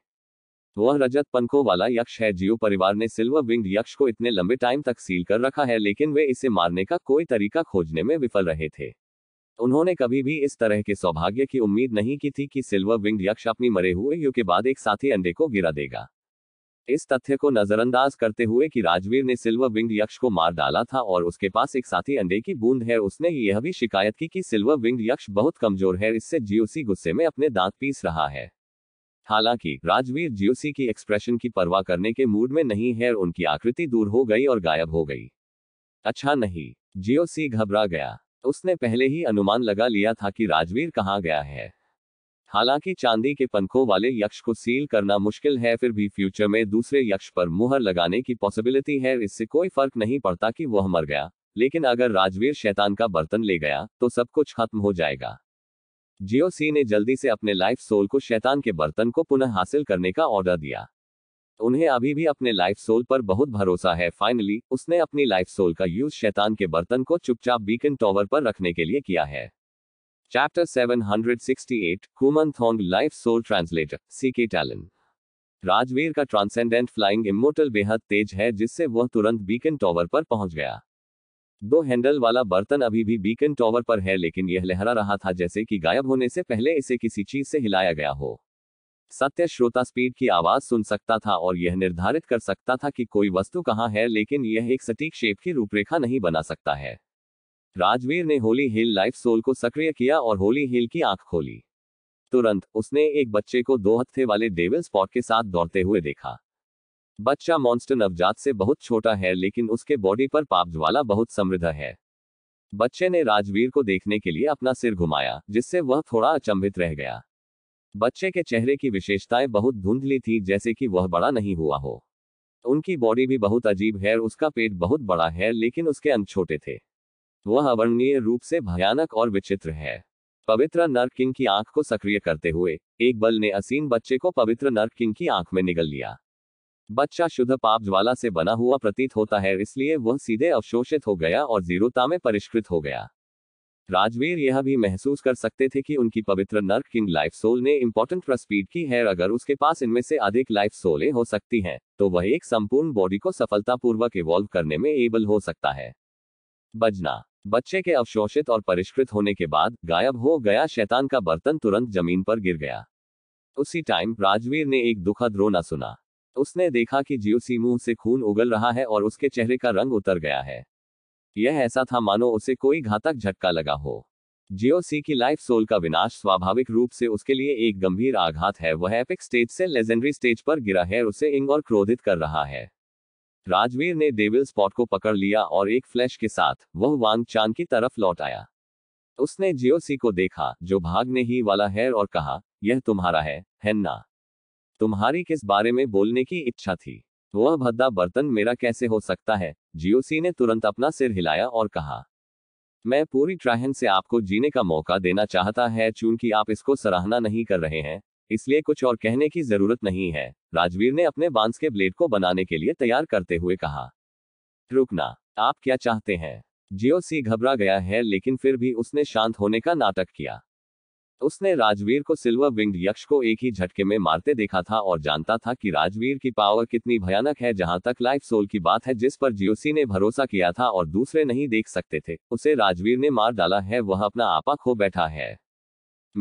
वह रजत पंखों वाला यक्ष है जियो परिवार ने सिल्वर विंग यक्ष को इतने लंबे टाइम तक सील कर रखा है लेकिन वे इसे मारने का कोई तरीका खोजने में विफल रहे थे उन्होंने कभी भी इस तरह के सौभाग्य की उम्मीद नहीं की थी कि सिल्वर विंग यक्ष अपनी मरे हुए यू के बाद एक साथी अंडे को गिरा देगा इस तथ्य को नजरअंदाज करते हुए कि राजवीर ने सिल्वर विंग यक्ष को मार डाला था और उसके पास एक साथी अंडे की बूंद है उसने यह भी शिकायत की कि सिल्वर विंग यक्ष बहुत कमजोर है इससे जीओसी गुस्से में अपने दांत पीस रहा है हालांकि राजवीर जीओसी की एक्सप्रेशन की परवाह करने के मूड में नहीं है उनकी आकृति दूर हो गई और गायब हो गई अच्छा नहीं जीओसी घबरा गया उसने पहले ही अनुमान लगा लिया था कि राजवीर कहाँ गया है हालांकि चांदी के पंखों वाले यक्ष को सील करना मुश्किल है फिर भी फ्यूचर में दूसरे यक्ष पर मुहर लगाने की पॉसिबिलिटी है इससे कोई फर्क नहीं पड़ता कि वह मर गया लेकिन अगर राजवीर शैतान का बर्तन ले गया तो सब कुछ खत्म हो जाएगा जियो सी ने जल्दी से अपने लाइफ सोल को शैतान के बर्तन को पुनः हासिल करने का ऑर्डर दिया उन्हें अभी भी अपने लाइफ सोल पर बहुत भरोसा है फाइनली उसने अपनी लाइफ सोल का यूज शैतान के बर्तन को चुपचाप बीकन टॉवर पर रखने के लिए किया है Chapter 768 Kuman Thong Life Soul Translator C.K. Talon Rajveer का ट्रांसेंडेंट फ्लाइंग इमोटल बेहद तेज है जिससे वह तुरंत बीकन टॉवर पर पहुंच गया दो हैंडल वाला बर्तन अभी भी बीकन टॉवर पर है लेकिन यह लहरा रहा था जैसे कि गायब होने से पहले इसे किसी चीज से हिलाया गया हो सत्य श्रोता स्पीड की आवाज सुन सकता था और यह निर्धारित कर सकता था कि कोई वस्तु कहाँ है लेकिन यह एक सटीक शेप की रूपरेखा नहीं बना सकता है राजवीर ने होली हिल लाइफ सोल को सक्रिय किया और होली हिल की आंख खोली तुरंत उसने एक बच्चे को दो हत्थे वाले डेविल स्पॉट के साथ दौड़ते हुए देखा बच्चा मॉन्स्टर नवजात से बहुत छोटा है लेकिन उसके बॉडी पर पाप ज्वाला बहुत समृद्ध है बच्चे ने राजवीर को देखने के लिए अपना सिर घुमाया जिससे वह थोड़ा अचंभित रह गया बच्चे के चेहरे की विशेषताएं बहुत धुंधली थी जैसे कि वह बड़ा नहीं हुआ हो उनकी बॉडी भी बहुत अजीब है उसका पेट बहुत बड़ा है लेकिन उसके अंग छोटे थे वह अवर्णनीय रूप से भयानक और विचित्र है पवित्र नर किंग की आंख को सक्रिय करते हुए एक बल ने असीम बच्चे को पवित्र नर्क किंग की आंख में निगल लिया बच्चा शुद्ध पाप ज्वाला से बना हुआ प्रतीत होता है इसलिए वह सीधे अवशोषित हो गया और जीरोता में परिष्कृत हो गया राजवीर यह भी महसूस कर सकते थे कि उनकी पवित्र नर्क किंग लाइफ सोल ने इंपॉर्टेंट प्रस्पीड की है अगर उसके पास इनमें से अधिक लाइफ सोलें हो सकती हैं, तो वह एक संपूर्ण बॉडी को सफलतापूर्वक इवॉल्व करने में एबल हो सकता है बजना बच्चे के अवशोषित और परिष्कृत होने के बाद गायब हो गया शैतान का बर्तन तुरंत जमीन पर गिर गया उसी टाइम राजवीर ने एक दुखद रोना सुना उसने देखा कि जियोसी मुंह से खून उगल रहा है और उसके चेहरे का रंग उतर गया है यह ऐसा था मानो उसे कोई घातक झटका लगा हो जियोसी की लाइफ सोल का विनाश स्वाभाविक रूप से उसके लिए एक गंभीर आघात है वह एपिक स्टेज से लेजेंडरी स्टेज पर गिरा है उसे इंग और क्रोधित कर रहा है राजवीर ने डेविल स्पॉट को पकड़ लिया और एक फ्लैश के साथ वह वांग चांद की तरफ लौट आया उसने जियोसी को देखा जो भागने ही वाला है और कहा यह तुम्हारा है हैन्ना तुम्हारी किस बारे में बोलने की इच्छा थी वह भद्दा बर्तन मेरा कैसे हो सकता है जियोसी ने तुरंत अपना सिर हिलाया और कहा मैं पूरी ट्राहन से आपको जीने का मौका देना चाहता है चूंकि आप इसको सराहना नहीं कर रहे हैं इसलिए कुछ और कहने की जरूरत नहीं है राजवीर ने अपने बांस के ब्लेड को बनाने के लिए तैयार करते हुए कहा रुकना आप क्या चाहते हैं जियो सी घबरा गया है लेकिन फिर भी उसने शांत होने का नाटक किया उसने राजवीर को सिल्वर विंग्ड यक्ष को एक ही झटके में मारते देखा था और जानता था कि राजवीर की पावर कितनी भयानक है जहां तक लाइफ सोल की बात है जिस पर जियोसी ने भरोसा किया था और दूसरे नहीं देख सकते थे उसे राजवीर ने मार डाला है वह अपना आपा खो बैठा है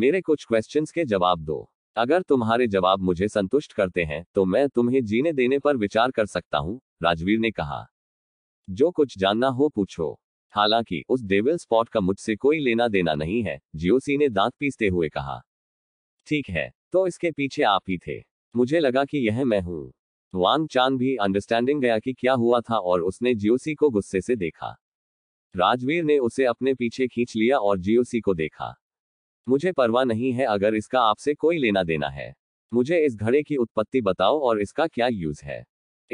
मेरे कुछ क्वेश्चंस के जवाब दो अगर तुम्हारे जवाब मुझे संतुष्ट करते हैं तो मैं तुम्हें जीने देने पर विचार कर सकता हूँ राजवीर ने कहा जो कुछ जानना हो पूछो हालांकि उस डेविल स्पॉट का मुझसे कोई लेना देना नहीं है जियोसी ने दांत पीसते हुए कहा ठीक है तो इसके पीछे आप ही थे मुझे लगा कि यह मैं हूं वांग चांद भी अंडरस्टैंडिंग गया कि क्या हुआ था और उसने जियोसी को गुस्से से देखा राजवीर ने उसे अपने पीछे खींच लिया और जियोसी को देखा मुझे परवाह नहीं है अगर इसका आपसे कोई लेना देना है मुझे इस घड़े की उत्पत्ति बताओ और इसका क्या यूज है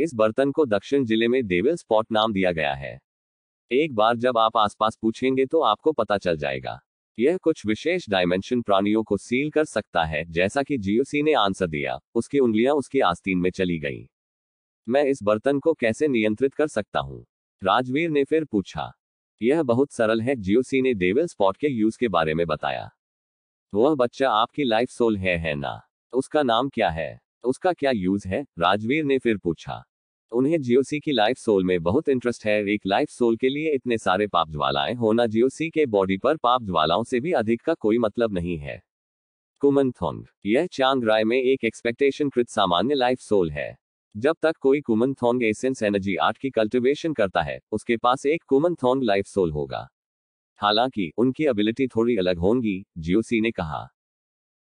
इस बर्तन को दक्षिण जिले में देविल स्पॉट नाम दिया गया है एक बार जब आप आसपास पूछेंगे तो आपको पता चल जाएगा यह कुछ विशेष डायमेंशन प्राणियों को सील कर सकता है जैसा कि जीओसी ने आंसर दिया उसकी उंगलियां उसकी आस्तीन में चली गईं। मैं इस बर्तन को कैसे नियंत्रित कर सकता हूँ राजवीर ने फिर पूछा यह बहुत सरल है जीओसी ने देवल स्पॉट के यूज के बारे में बताया तो वह बच्चा आपकी लाइफ सोल है है ना तो उसका नाम क्या है तो उसका क्या यूज है राजवीर ने फिर पूछा उन्हें जीओसी की लाइफ सोल में बहुत इंटरेस्ट है एक लाइफ सोल के लिए इतने सारे पाप ज्वालाएं होना जीओसी के बॉडी पर पाप ज्वालाओं से भी अधिक का कोई मतलब नहीं है कुमन थोंग यह चांग राय में एक एक्सपेक्टेशन कृत सामान्य लाइफ सोल है जब तक कोई कुमन थोंग एसेंस एनर्जी आर्ट की कल्टिवेशन करता है उसके पास एक कुमन थोंग लाइफ सोल होगा हालांकि उनकी एबिलिटी थोड़ी अलग होंगी जियोसी ने कहा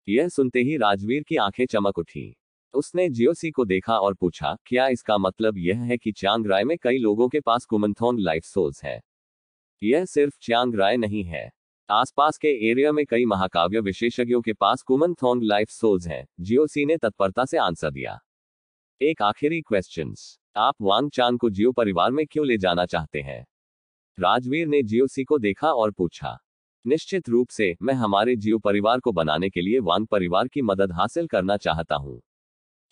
यह सुनते ही राजवीर की आंखें चमक उठी उसने जियोसी को देखा और पूछा क्या इसका मतलब यह है कि चांग राय में कई लोगों के पास कुमंथोंग लाइफ सोर्स है यह सिर्फ च्यांग राय नहीं है आसपास के एरिया में कई महाकाव्य विशेषज्ञों के पास थोंग लाइफ सोर्स हैं जियोसी ने तत्परता से आंसर दिया एक आखिरी क्वेश्चन आप वांग चांग को जियो परिवार में क्यों ले जाना चाहते हैं राजवीर ने जियोसी को देखा और पूछा निश्चित रूप से मैं हमारे जीव परिवार को बनाने के लिए वांग परिवार की मदद हासिल करना चाहता हूँ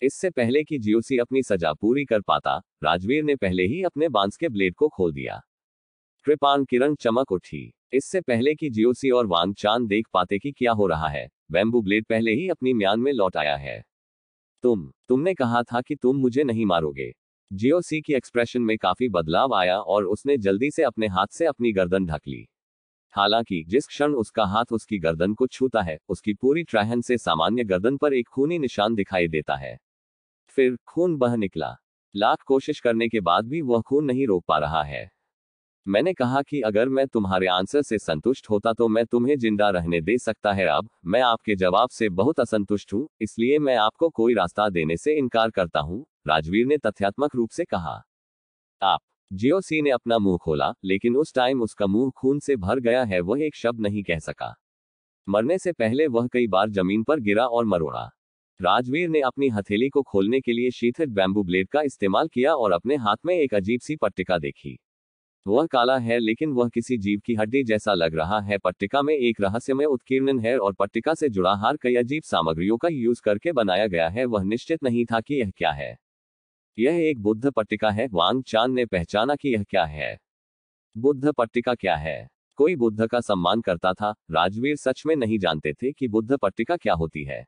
इससे पहले कि जीओसी अपनी सजा पूरी कर पाता राजवीर ने पहले ही अपने बांस के ब्लेड को खोल दिया कृपान किरण चमक उठी इससे पहले कि जियोसी और वांग चांद देख पाते कि क्या हो रहा है बैंबू ब्लेड पहले ही अपनी म्यान में लौट आया है तुम तुमने कहा था कि तुम मुझे नहीं मारोगे जीओसी की एक्सप्रेशन में काफी बदलाव आया और उसने जल्दी से अपने हाथ से अपनी गर्दन ढक ली हालांकि जिस क्षण उसका हाथ उसकी गर्दन को छूता है उसकी पूरी ट्रहन से सामान्य गर्दन पर एक खूनी निशान दिखाई देता है फिर खून बह निकला लाख कोशिश करने के बाद भी वह खून नहीं रोक पा रहा है मैंने कहा कि अगर मैं तुम्हारे आंसर से संतुष्ट होता तो मैं तुम्हें जिंदा रहने दे सकता है अब मैं आपके जवाब से बहुत असंतुष्ट हूँ इसलिए मैं आपको कोई रास्ता देने से इनकार करता हूँ राजवीर ने तथ्यात्मक रूप से कहा आप सी ने अपना मुंह खोला लेकिन उस टाइम उसका मुंह खून से भर गया है वह एक शब्द नहीं कह सका मरने से पहले वह कई बार जमीन पर गिरा और मरोड़ा राजवीर ने अपनी हथेली को खोलने के लिए शीथित बैम्बू ब्लेड का इस्तेमाल किया और अपने हाथ में एक अजीब सी पट्टिका देखी वह काला है लेकिन वह किसी जीव की हड्डी जैसा लग रहा है पट्टिका में एक रहस्यमय उत्कीर्णन है और पट्टिका से जुड़ा हार कई अजीब सामग्रियों का यूज करके बनाया गया है वह निश्चित नहीं था कि यह क्या है यह एक बुद्ध पट्टिका है वांग चांद ने पहचाना कि यह क्या है बुद्ध पट्टिका क्या है कोई बुद्ध का सम्मान करता था राजवीर सच में नहीं जानते थे कि बुद्ध पट्टिका क्या होती है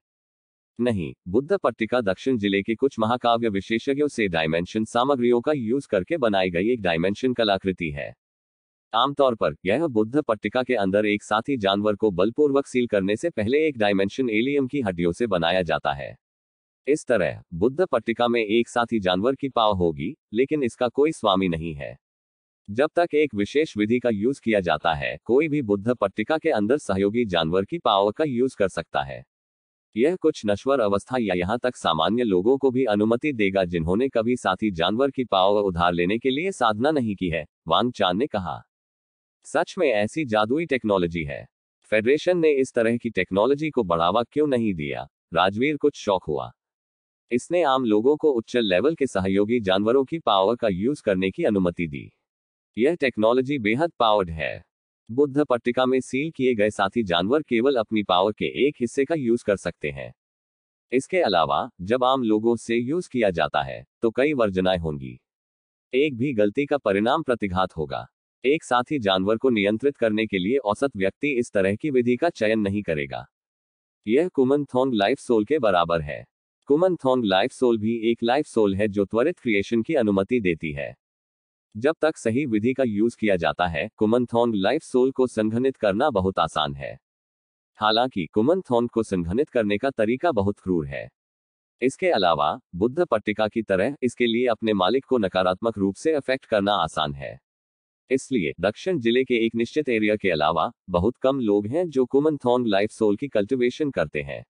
नहीं बुद्ध पट्टिका दक्षिण जिले के कुछ महाकाव्य विशेषज्ञों से डायमेंशन सामग्रियों का यूज करके बनाई गई एक डायमेंशन कलाकृति है आमतौर पर यह बुद्ध पट्टिका के अंदर एक साथी जानवर को बलपूर्वक सील करने से पहले एक डायमेंशन एलियम की हड्डियों से बनाया जाता है इस तरह बुद्ध पट्टिका में एक साथ ही जानवर की पाव होगी लेकिन इसका कोई स्वामी नहीं है जब तक एक विशेष विधि का यूज किया जाता है कोई भी बुद्ध पट्टिका के अंदर सहयोगी जानवर की पाव का यूज कर सकता है यह कुछ नश्वर अवस्था या यहाँ तक सामान्य लोगों को भी अनुमति देगा जिन्होंने कभी साथी जानवर की पाव उधार लेने के लिए साधना नहीं की है वांग चान ने कहा सच में ऐसी जादुई टेक्नोलॉजी है फेडरेशन ने इस तरह की टेक्नोलॉजी को बढ़ावा क्यों नहीं दिया राजवीर कुछ शौक हुआ इसने आम लोगों को उच्च लेवल के सहयोगी जानवरों की पावर का यूज करने की अनुमति दी यह टेक्नोलॉजी बेहद पावर्ड है बुद्ध पट्टिका में सील किए गए साथी जानवर केवल अपनी पावर के एक हिस्से का यूज कर सकते हैं इसके अलावा जब आम लोगों से यूज किया जाता है तो कई वर्जनाएं होंगी एक भी गलती का परिणाम प्रतिघात होगा एक साथी जानवर को नियंत्रित करने के लिए औसत व्यक्ति इस तरह की विधि का चयन नहीं करेगा यह कुमन थोंग लाइफ सोल के बराबर है कुमन थोंग लाइफ सोल भी एक लाइफ सोल है जो त्वरित क्रिएशन की अनुमति देती है जब तक सही विधि का यूज किया जाता है कुमन थोंग लाइफ सोल को संघनित करना बहुत आसान है हालांकि कुमन थोंग को संघनित करने का तरीका बहुत क्रूर है इसके अलावा बुद्ध पट्टिका की तरह इसके लिए अपने मालिक को नकारात्मक रूप से अफेक्ट करना आसान है इसलिए दक्षिण जिले के एक निश्चित एरिया के अलावा बहुत कम लोग हैं जो कुमन थोंग लाइफ सोल की कल्टिवेशन करते हैं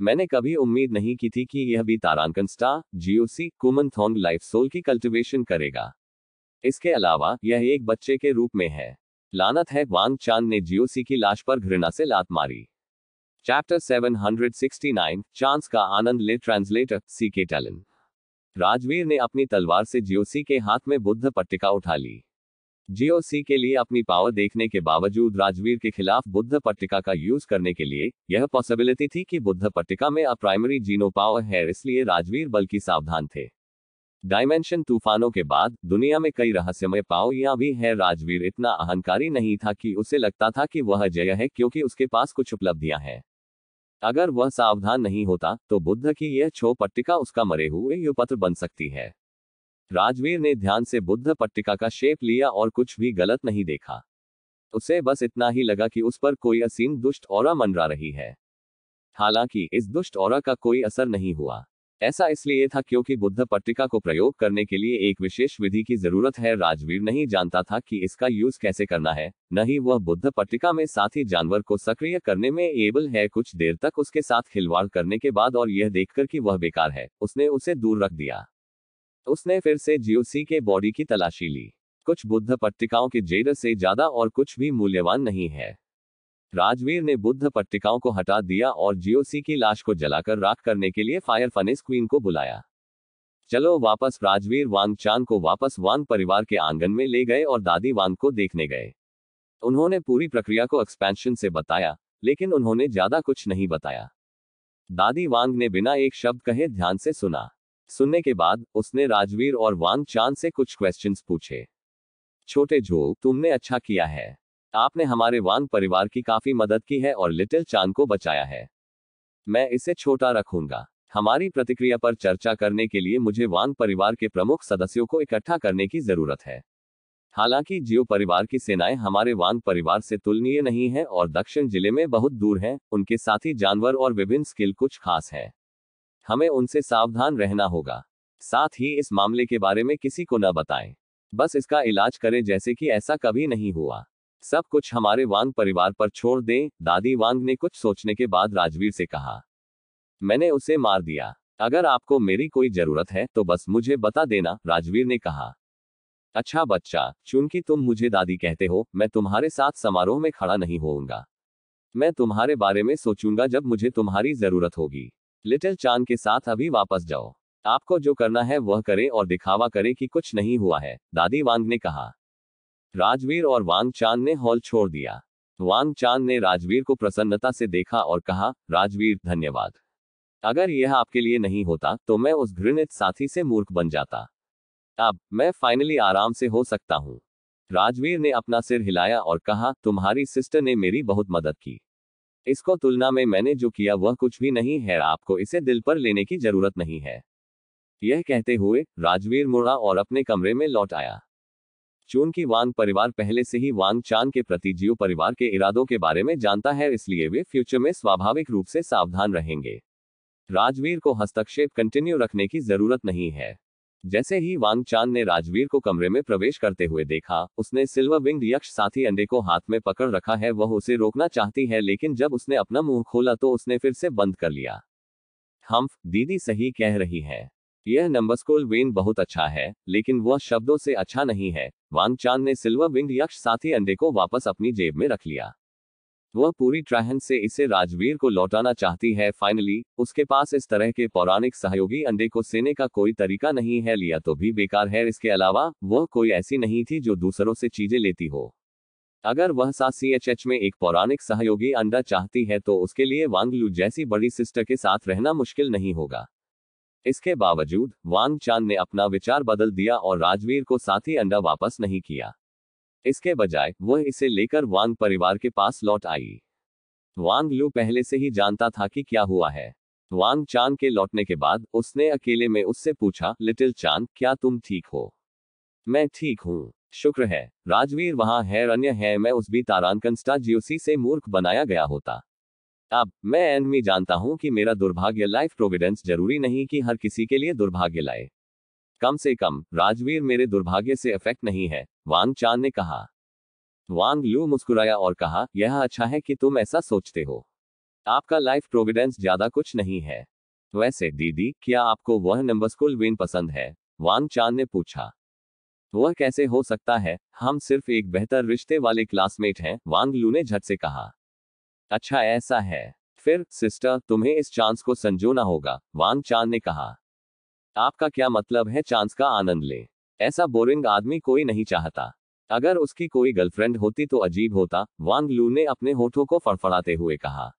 मैंने कभी उम्मीद नहीं की थी कि यह भी तारांकन स्टार जीओसी कुमन थोंग लाइफ सोल की कल्टिवेशन करेगा इसके अलावा यह एक बच्चे के रूप में है लानत है वांग चांद ने जीओसी की लाश पर घृणा से लात मारी चैप्टर 769 चांस का आनंद ले translator C K talon Rajveer ने अपनी तलवार से जीओसी के हाथ में बुद्ध पट्टिका उठा ली जीओसी के लिए अपनी पावर देखने के बावजूद राजवीर के खिलाफ बुद्ध पट्टिका का यूज करने के लिए यह पॉसिबिलिटी थी कि बुद्ध पट्टिका में अप्राइमरी प्राइमरी जीनो पावर है इसलिए राजवीर बल्कि सावधान थे डायमेंशन तूफानों के बाद दुनिया में कई रहस्यमय पावयां भी हैं राजवीर इतना अहंकारी नहीं था कि उसे लगता था कि वह जय है क्योंकि उसके पास कुछ उपलब्धियां हैं अगर वह सावधान नहीं होता तो बुद्ध की यह छो पट्टिका उसका मरे हुए युपत्र बन सकती है राजवीर ने ध्यान से बुद्ध पट्टिका का शेप लिया और कुछ भी गलत नहीं देखा उसे बस इतना ही लगा कि उस पर कोई असीम दुष्ट और मंडरा रही है हालांकि इस दुष्ट और का कोई असर नहीं हुआ ऐसा इसलिए था क्योंकि बुद्ध पट्टिका को प्रयोग करने के लिए एक विशेष विधि की जरूरत है राजवीर नहीं जानता था कि इसका यूज कैसे करना है न ही वह बुद्ध पट्टिका में साथी जानवर को सक्रिय करने में एबल है कुछ देर तक उसके साथ खिलवाड़ करने के बाद और यह देखकर कि वह बेकार है उसने उसे दूर रख दिया तो उसने फिर से जीओसी के बॉडी की तलाशी ली कुछ बुद्ध पट्टिकाओं के जेड से ज्यादा और कुछ भी मूल्यवान नहीं है राजवीर ने बुद्ध पट्टिकाओं को हटा दिया और जीओसी की लाश को जलाकर राख करने के लिए फायर फनिस क्वीन को बुलाया चलो वापस राजवीर वांग चांद को वापस वांग परिवार के आंगन में ले गए और दादी वांग को देखने गए उन्होंने पूरी प्रक्रिया को एक्सपेंशन से बताया लेकिन उन्होंने ज्यादा कुछ नहीं बताया दादी वांग ने बिना एक शब्द कहे ध्यान से सुना सुनने के बाद उसने राजवीर और वांग चांद से कुछ क्वेश्चंस पूछे छोटे जो तुमने अच्छा किया है आपने हमारे वांग परिवार की काफी मदद की है और लिटिल चांद को बचाया है मैं इसे छोटा रखूंगा हमारी प्रतिक्रिया पर चर्चा करने के लिए मुझे वांग परिवार के प्रमुख सदस्यों को इकट्ठा करने की जरूरत है हालांकि जियो परिवार की सेनाएं हमारे वांग परिवार से तुलनीय नहीं है और दक्षिण जिले में बहुत दूर हैं, उनके साथी जानवर और विभिन्न स्किल कुछ खास हैं हमें उनसे सावधान रहना होगा साथ ही इस मामले के बारे में किसी को न बताएं बस इसका इलाज करें जैसे कि ऐसा कभी नहीं हुआ सब कुछ हमारे वांग परिवार पर छोड़ दें दादी वांग ने कुछ सोचने के बाद राजवीर से कहा मैंने उसे मार दिया अगर आपको मेरी कोई जरूरत है तो बस मुझे बता देना राजवीर ने कहा अच्छा बच्चा चूंकि तुम मुझे दादी कहते हो मैं तुम्हारे साथ समारोह में खड़ा नहीं होऊंगा मैं तुम्हारे बारे में सोचूंगा जब मुझे तुम्हारी जरूरत होगी लिटिल चांद के साथ अभी वापस जाओ आपको जो करना है वह करें और दिखावा करें कि कुछ नहीं हुआ है दादी वांग ने कहा राजवीर और वांग चांद ने हॉल छोड़ दिया वांग चांद ने राजवीर को प्रसन्नता से देखा और कहा राजवीर धन्यवाद अगर यह आपके लिए नहीं होता तो मैं उस घृणित साथी से मूर्ख बन जाता अब मैं फाइनली आराम से हो सकता हूँ राजवीर ने अपना सिर हिलाया और कहा तुम्हारी सिस्टर ने मेरी बहुत मदद की इसको तुलना में मैंने जो किया वह कुछ भी नहीं है आपको इसे दिल पर लेने की जरूरत नहीं है यह कहते हुए राजवीर मुड़ा और अपने कमरे में लौट आया चून की वांग परिवार पहले से ही वांग चान के प्रति जीव परिवार के इरादों के बारे में जानता है इसलिए वे फ्यूचर में स्वाभाविक रूप से सावधान रहेंगे राजवीर को हस्तक्षेप कंटिन्यू रखने की जरूरत नहीं है जैसे ही वांग चान ने राजवीर को कमरे में प्रवेश करते हुए देखा उसने सिल्वर विंग यक्ष साथी अंडे को हाथ में पकड़ रखा है वह उसे रोकना चाहती है लेकिन जब उसने अपना मुंह खोला तो उसने फिर से बंद कर लिया हम दीदी सही कह रही है यह नंबस्कोल वेन बहुत अच्छा है लेकिन वह शब्दों से अच्छा नहीं है वांग चांद ने सिल्वर विंग यक्ष साथी अंडे को वापस अपनी जेब में रख लिया वह पूरी ट्रहन से इसे राजवीर को लौटाना चाहती है फाइनली उसके पास इस तरह के पौराणिक सहयोगी अंडे को सेने का कोई तरीका नहीं है लिया तो भी बेकार है इसके अलावा वह कोई ऐसी नहीं थी जो दूसरों से चीजें लेती हो अगर वह साथ सी एच एच में एक पौराणिक सहयोगी अंडा चाहती है तो उसके लिए वांगलू जैसी बड़ी सिस्टर के साथ रहना मुश्किल नहीं होगा इसके बावजूद वांग चांद ने अपना विचार बदल दिया और राजवीर को साथ ही अंडा वापस नहीं किया इसके बजाय वह इसे लेकर वांग परिवार के पास लौट आई वांग लू पहले से ही जानता था कि क्या हुआ है वांग चांद के लौटने के बाद उसने अकेले में उससे पूछा लिटिल चांद क्या तुम ठीक हो मैं ठीक हूँ शुक्र है राजवीर वहाँ है अन्य है मैं उस भी तारानकंस्टा जीओसी से मूर्ख बनाया गया होता अब मैं एंड में जानता हूँ कि मेरा दुर्भाग्य लाइफ प्रोविडेंस जरूरी नहीं कि हर किसी के लिए दुर्भाग्य लाए कम से कम राजवीर मेरे दुर्भाग्य से अफेक्ट नहीं है वांग चान ने कहा वांग लू मुस्कुराया और कहा यह अच्छा है कि तुम ऐसा सोचते हो आपका लाइफ प्रोविडेंस ज्यादा कुछ नहीं है वैसे दीदी क्या आपको वह नंबर स्कूल विन पसंद है वांग चांद ने पूछा वह कैसे हो सकता है हम सिर्फ एक बेहतर रिश्ते वाले क्लासमेट हैं वांग लू ने झट से कहा अच्छा ऐसा है फिर सिस्टर तुम्हें इस चांस को संजोना होगा वांग चांद ने कहा आपका क्या मतलब है चांस का आनंद ले ऐसा बोरिंग आदमी कोई नहीं चाहता अगर उसकी कोई गर्लफ्रेंड होती तो अजीब होता वांग लू ने अपने होठों को फड़फड़ाते हुए कहा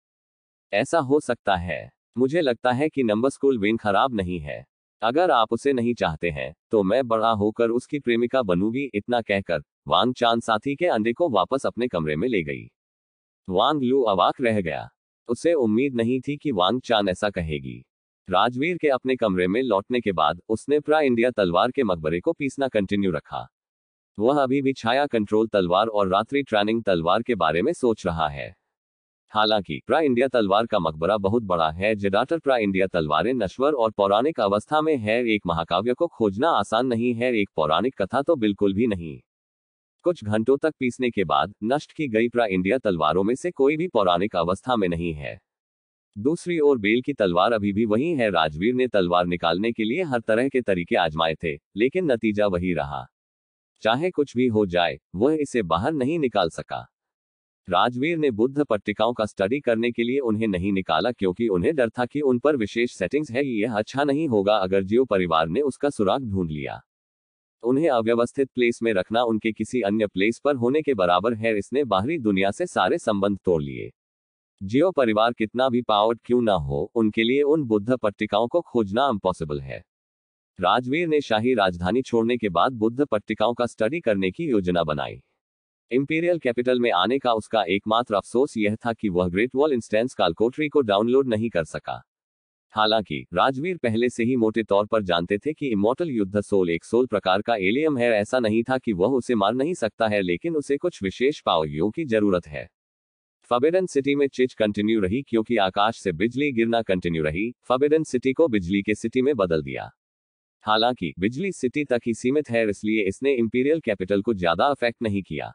ऐसा हो सकता है मुझे लगता है कि नंबर स्कूल विंग खराब नहीं है अगर आप उसे नहीं चाहते हैं तो मैं बड़ा होकर उसकी प्रेमिका बनूंगी इतना कहकर वांग चांद साथी के अंडे को वापस अपने कमरे में ले गई वांग लू अवाक रह गया उसे उम्मीद नहीं थी कि वांग चांद ऐसा कहेगी राजवीर के अपने कमरे में लौटने के बाद उसने प्रा इंडिया तलवार के मकबरे को पीसना कंटिन्यू रखा वह अभी भी छाया कंट्रोल तलवार और रात्रि ट्रेनिंग तलवार के बारे में सोच रहा है हालांकि प्रा इंडिया तलवार का मकबरा बहुत बड़ा है जडाटर प्रा इंडिया तलवारें नश्वर और पौराणिक अवस्था में है एक महाकाव्य को खोजना आसान नहीं है एक पौराणिक कथा तो बिल्कुल भी नहीं कुछ घंटों तक पीसने के बाद नष्ट की गई प्रा इंडिया तलवारों में से कोई भी पौराणिक अवस्था में नहीं है दूसरी ओर बेल की तलवार अभी भी वही है राजवीर ने तलवार निकालने के लिए हर तरह के तरीके आजमाए थे लेकिन नतीजा वही रहा चाहे कुछ भी हो जाए वह इसे बाहर नहीं निकाल सका राजवीर ने बुद्ध पट्टिकाओं का स्टडी करने के लिए उन्हें नहीं निकाला क्योंकि उन्हें डर था कि उन पर विशेष सेटिंग्स है यह अच्छा नहीं होगा अगर जीव परिवार ने उसका सुराग ढूंढ लिया उन्हें अव्यवस्थित प्लेस में रखना उनके किसी अन्य प्लेस पर होने के बराबर है इसने बाहरी दुनिया से सारे संबंध तोड़ लिए जियो परिवार कितना भी पावर्ड क्यों ना हो उनके लिए उन बुद्ध पट्टिकाओं को खोजना इम्पॉसिबल है राजवीर ने शाही राजधानी छोड़ने के बाद बुद्ध पट्टिकाओं का स्टडी करने की योजना बनाई इम्पीरियल कैपिटल में आने का उसका एकमात्र अफसोस यह था कि वह ग्रेट वॉल इंस्टेंस कालकोटरी को डाउनलोड नहीं कर सका हालांकि राजवीर पहले से ही मोटे तौर पर जानते थे कि इमोटल युद्ध सोल एक सोल प्रकार का एलियम है ऐसा नहीं था कि वह उसे मार नहीं सकता है लेकिन उसे कुछ विशेष पावियों की जरूरत है फबेडन सिटी में चिच कंटिन्यू रही क्योंकि आकाश से बिजली गिरना कंटिन्यू रही फबेडन सिटी को बिजली के सिटी में बदल दिया हालांकि बिजली सिटी तक ही सीमित है इसलिए इसने इंपीरियल कैपिटल को ज्यादा अफेक्ट नहीं किया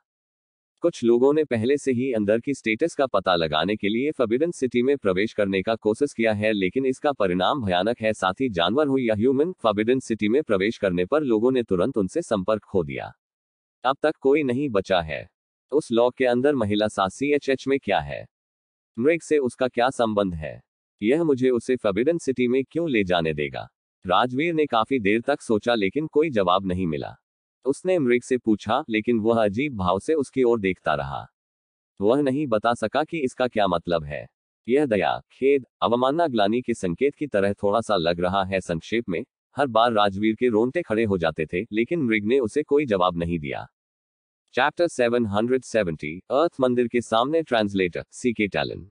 कुछ लोगों ने पहले से ही अंदर की स्टेटस का पता लगाने के लिए फबिडन सिटी में प्रवेश करने का कोशिश किया है लेकिन इसका परिणाम भयानक है साथ ही जानवर हुई या ह्यूमन फबिडन सिटी में प्रवेश करने पर लोगों ने तुरंत उनसे संपर्क खो दिया अब तक कोई नहीं बचा है तो उस लॉ के अंदर महिला सास सी एच एच में क्या है मृग से उसका क्या संबंध है यह मुझे उसे फबिडन सिटी में क्यों ले जाने देगा राजवीर ने काफी देर तक सोचा लेकिन कोई जवाब नहीं मिला उसने मृग से पूछा लेकिन वह अजीब भाव से उसकी ओर देखता रहा वह नहीं बता सका कि इसका क्या मतलब है यह दया खेद अवमानना ग्लानी के संकेत की तरह थोड़ा सा लग रहा है संक्षेप में हर बार राजवीर के रोंटे खड़े हो जाते थे लेकिन मृग ने उसे कोई जवाब नहीं दिया चैप्टर 770 अर्थ मंदिर के सामने ट्रांसलेटर सी के टैलन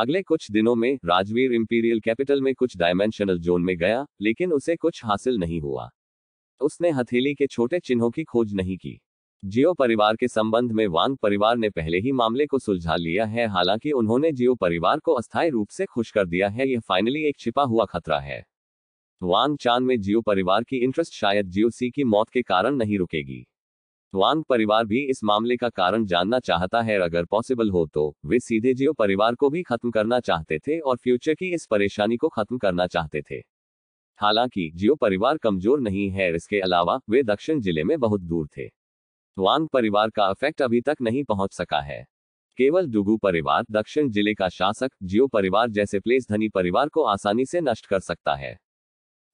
अगले कुछ दिनों में राजवीर इंपीरियल कैपिटल में कुछ डायमेंशनल जोन में गया लेकिन उसे कुछ हासिल नहीं हुआ उसने हथेली के छोटे चिन्हों की खोज नहीं की जियो परिवार के संबंध में वांग परिवार ने पहले ही मामले को सुलझा लिया है हालांकि उन्होंने जियो परिवार को अस्थायी रूप से खुश कर दिया है यह फाइनली एक छिपा हुआ खतरा है वांग चांद में जियो परिवार की इंटरेस्ट शायद जियो सी की मौत के कारण नहीं रुकेगी वांग तो परिवार भी इस मामले का कारण जानना चाहता है अगर पॉसिबल हो तो वे सीधे जियो परिवार को भी खत्म करना चाहते थे और फ्यूचर की इस परेशानी को खत्म करना चाहते थे हालांकि जियो परिवार कमजोर नहीं है इसके अलावा वे दक्षिण जिले में बहुत दूर थे वांग तो परिवार का इफेक्ट अभी तक नहीं पहुंच सका है केवल डुगू परिवार दक्षिण जिले का शासक जियो परिवार जैसे प्लेस धनी परिवार को आसानी से नष्ट कर सकता है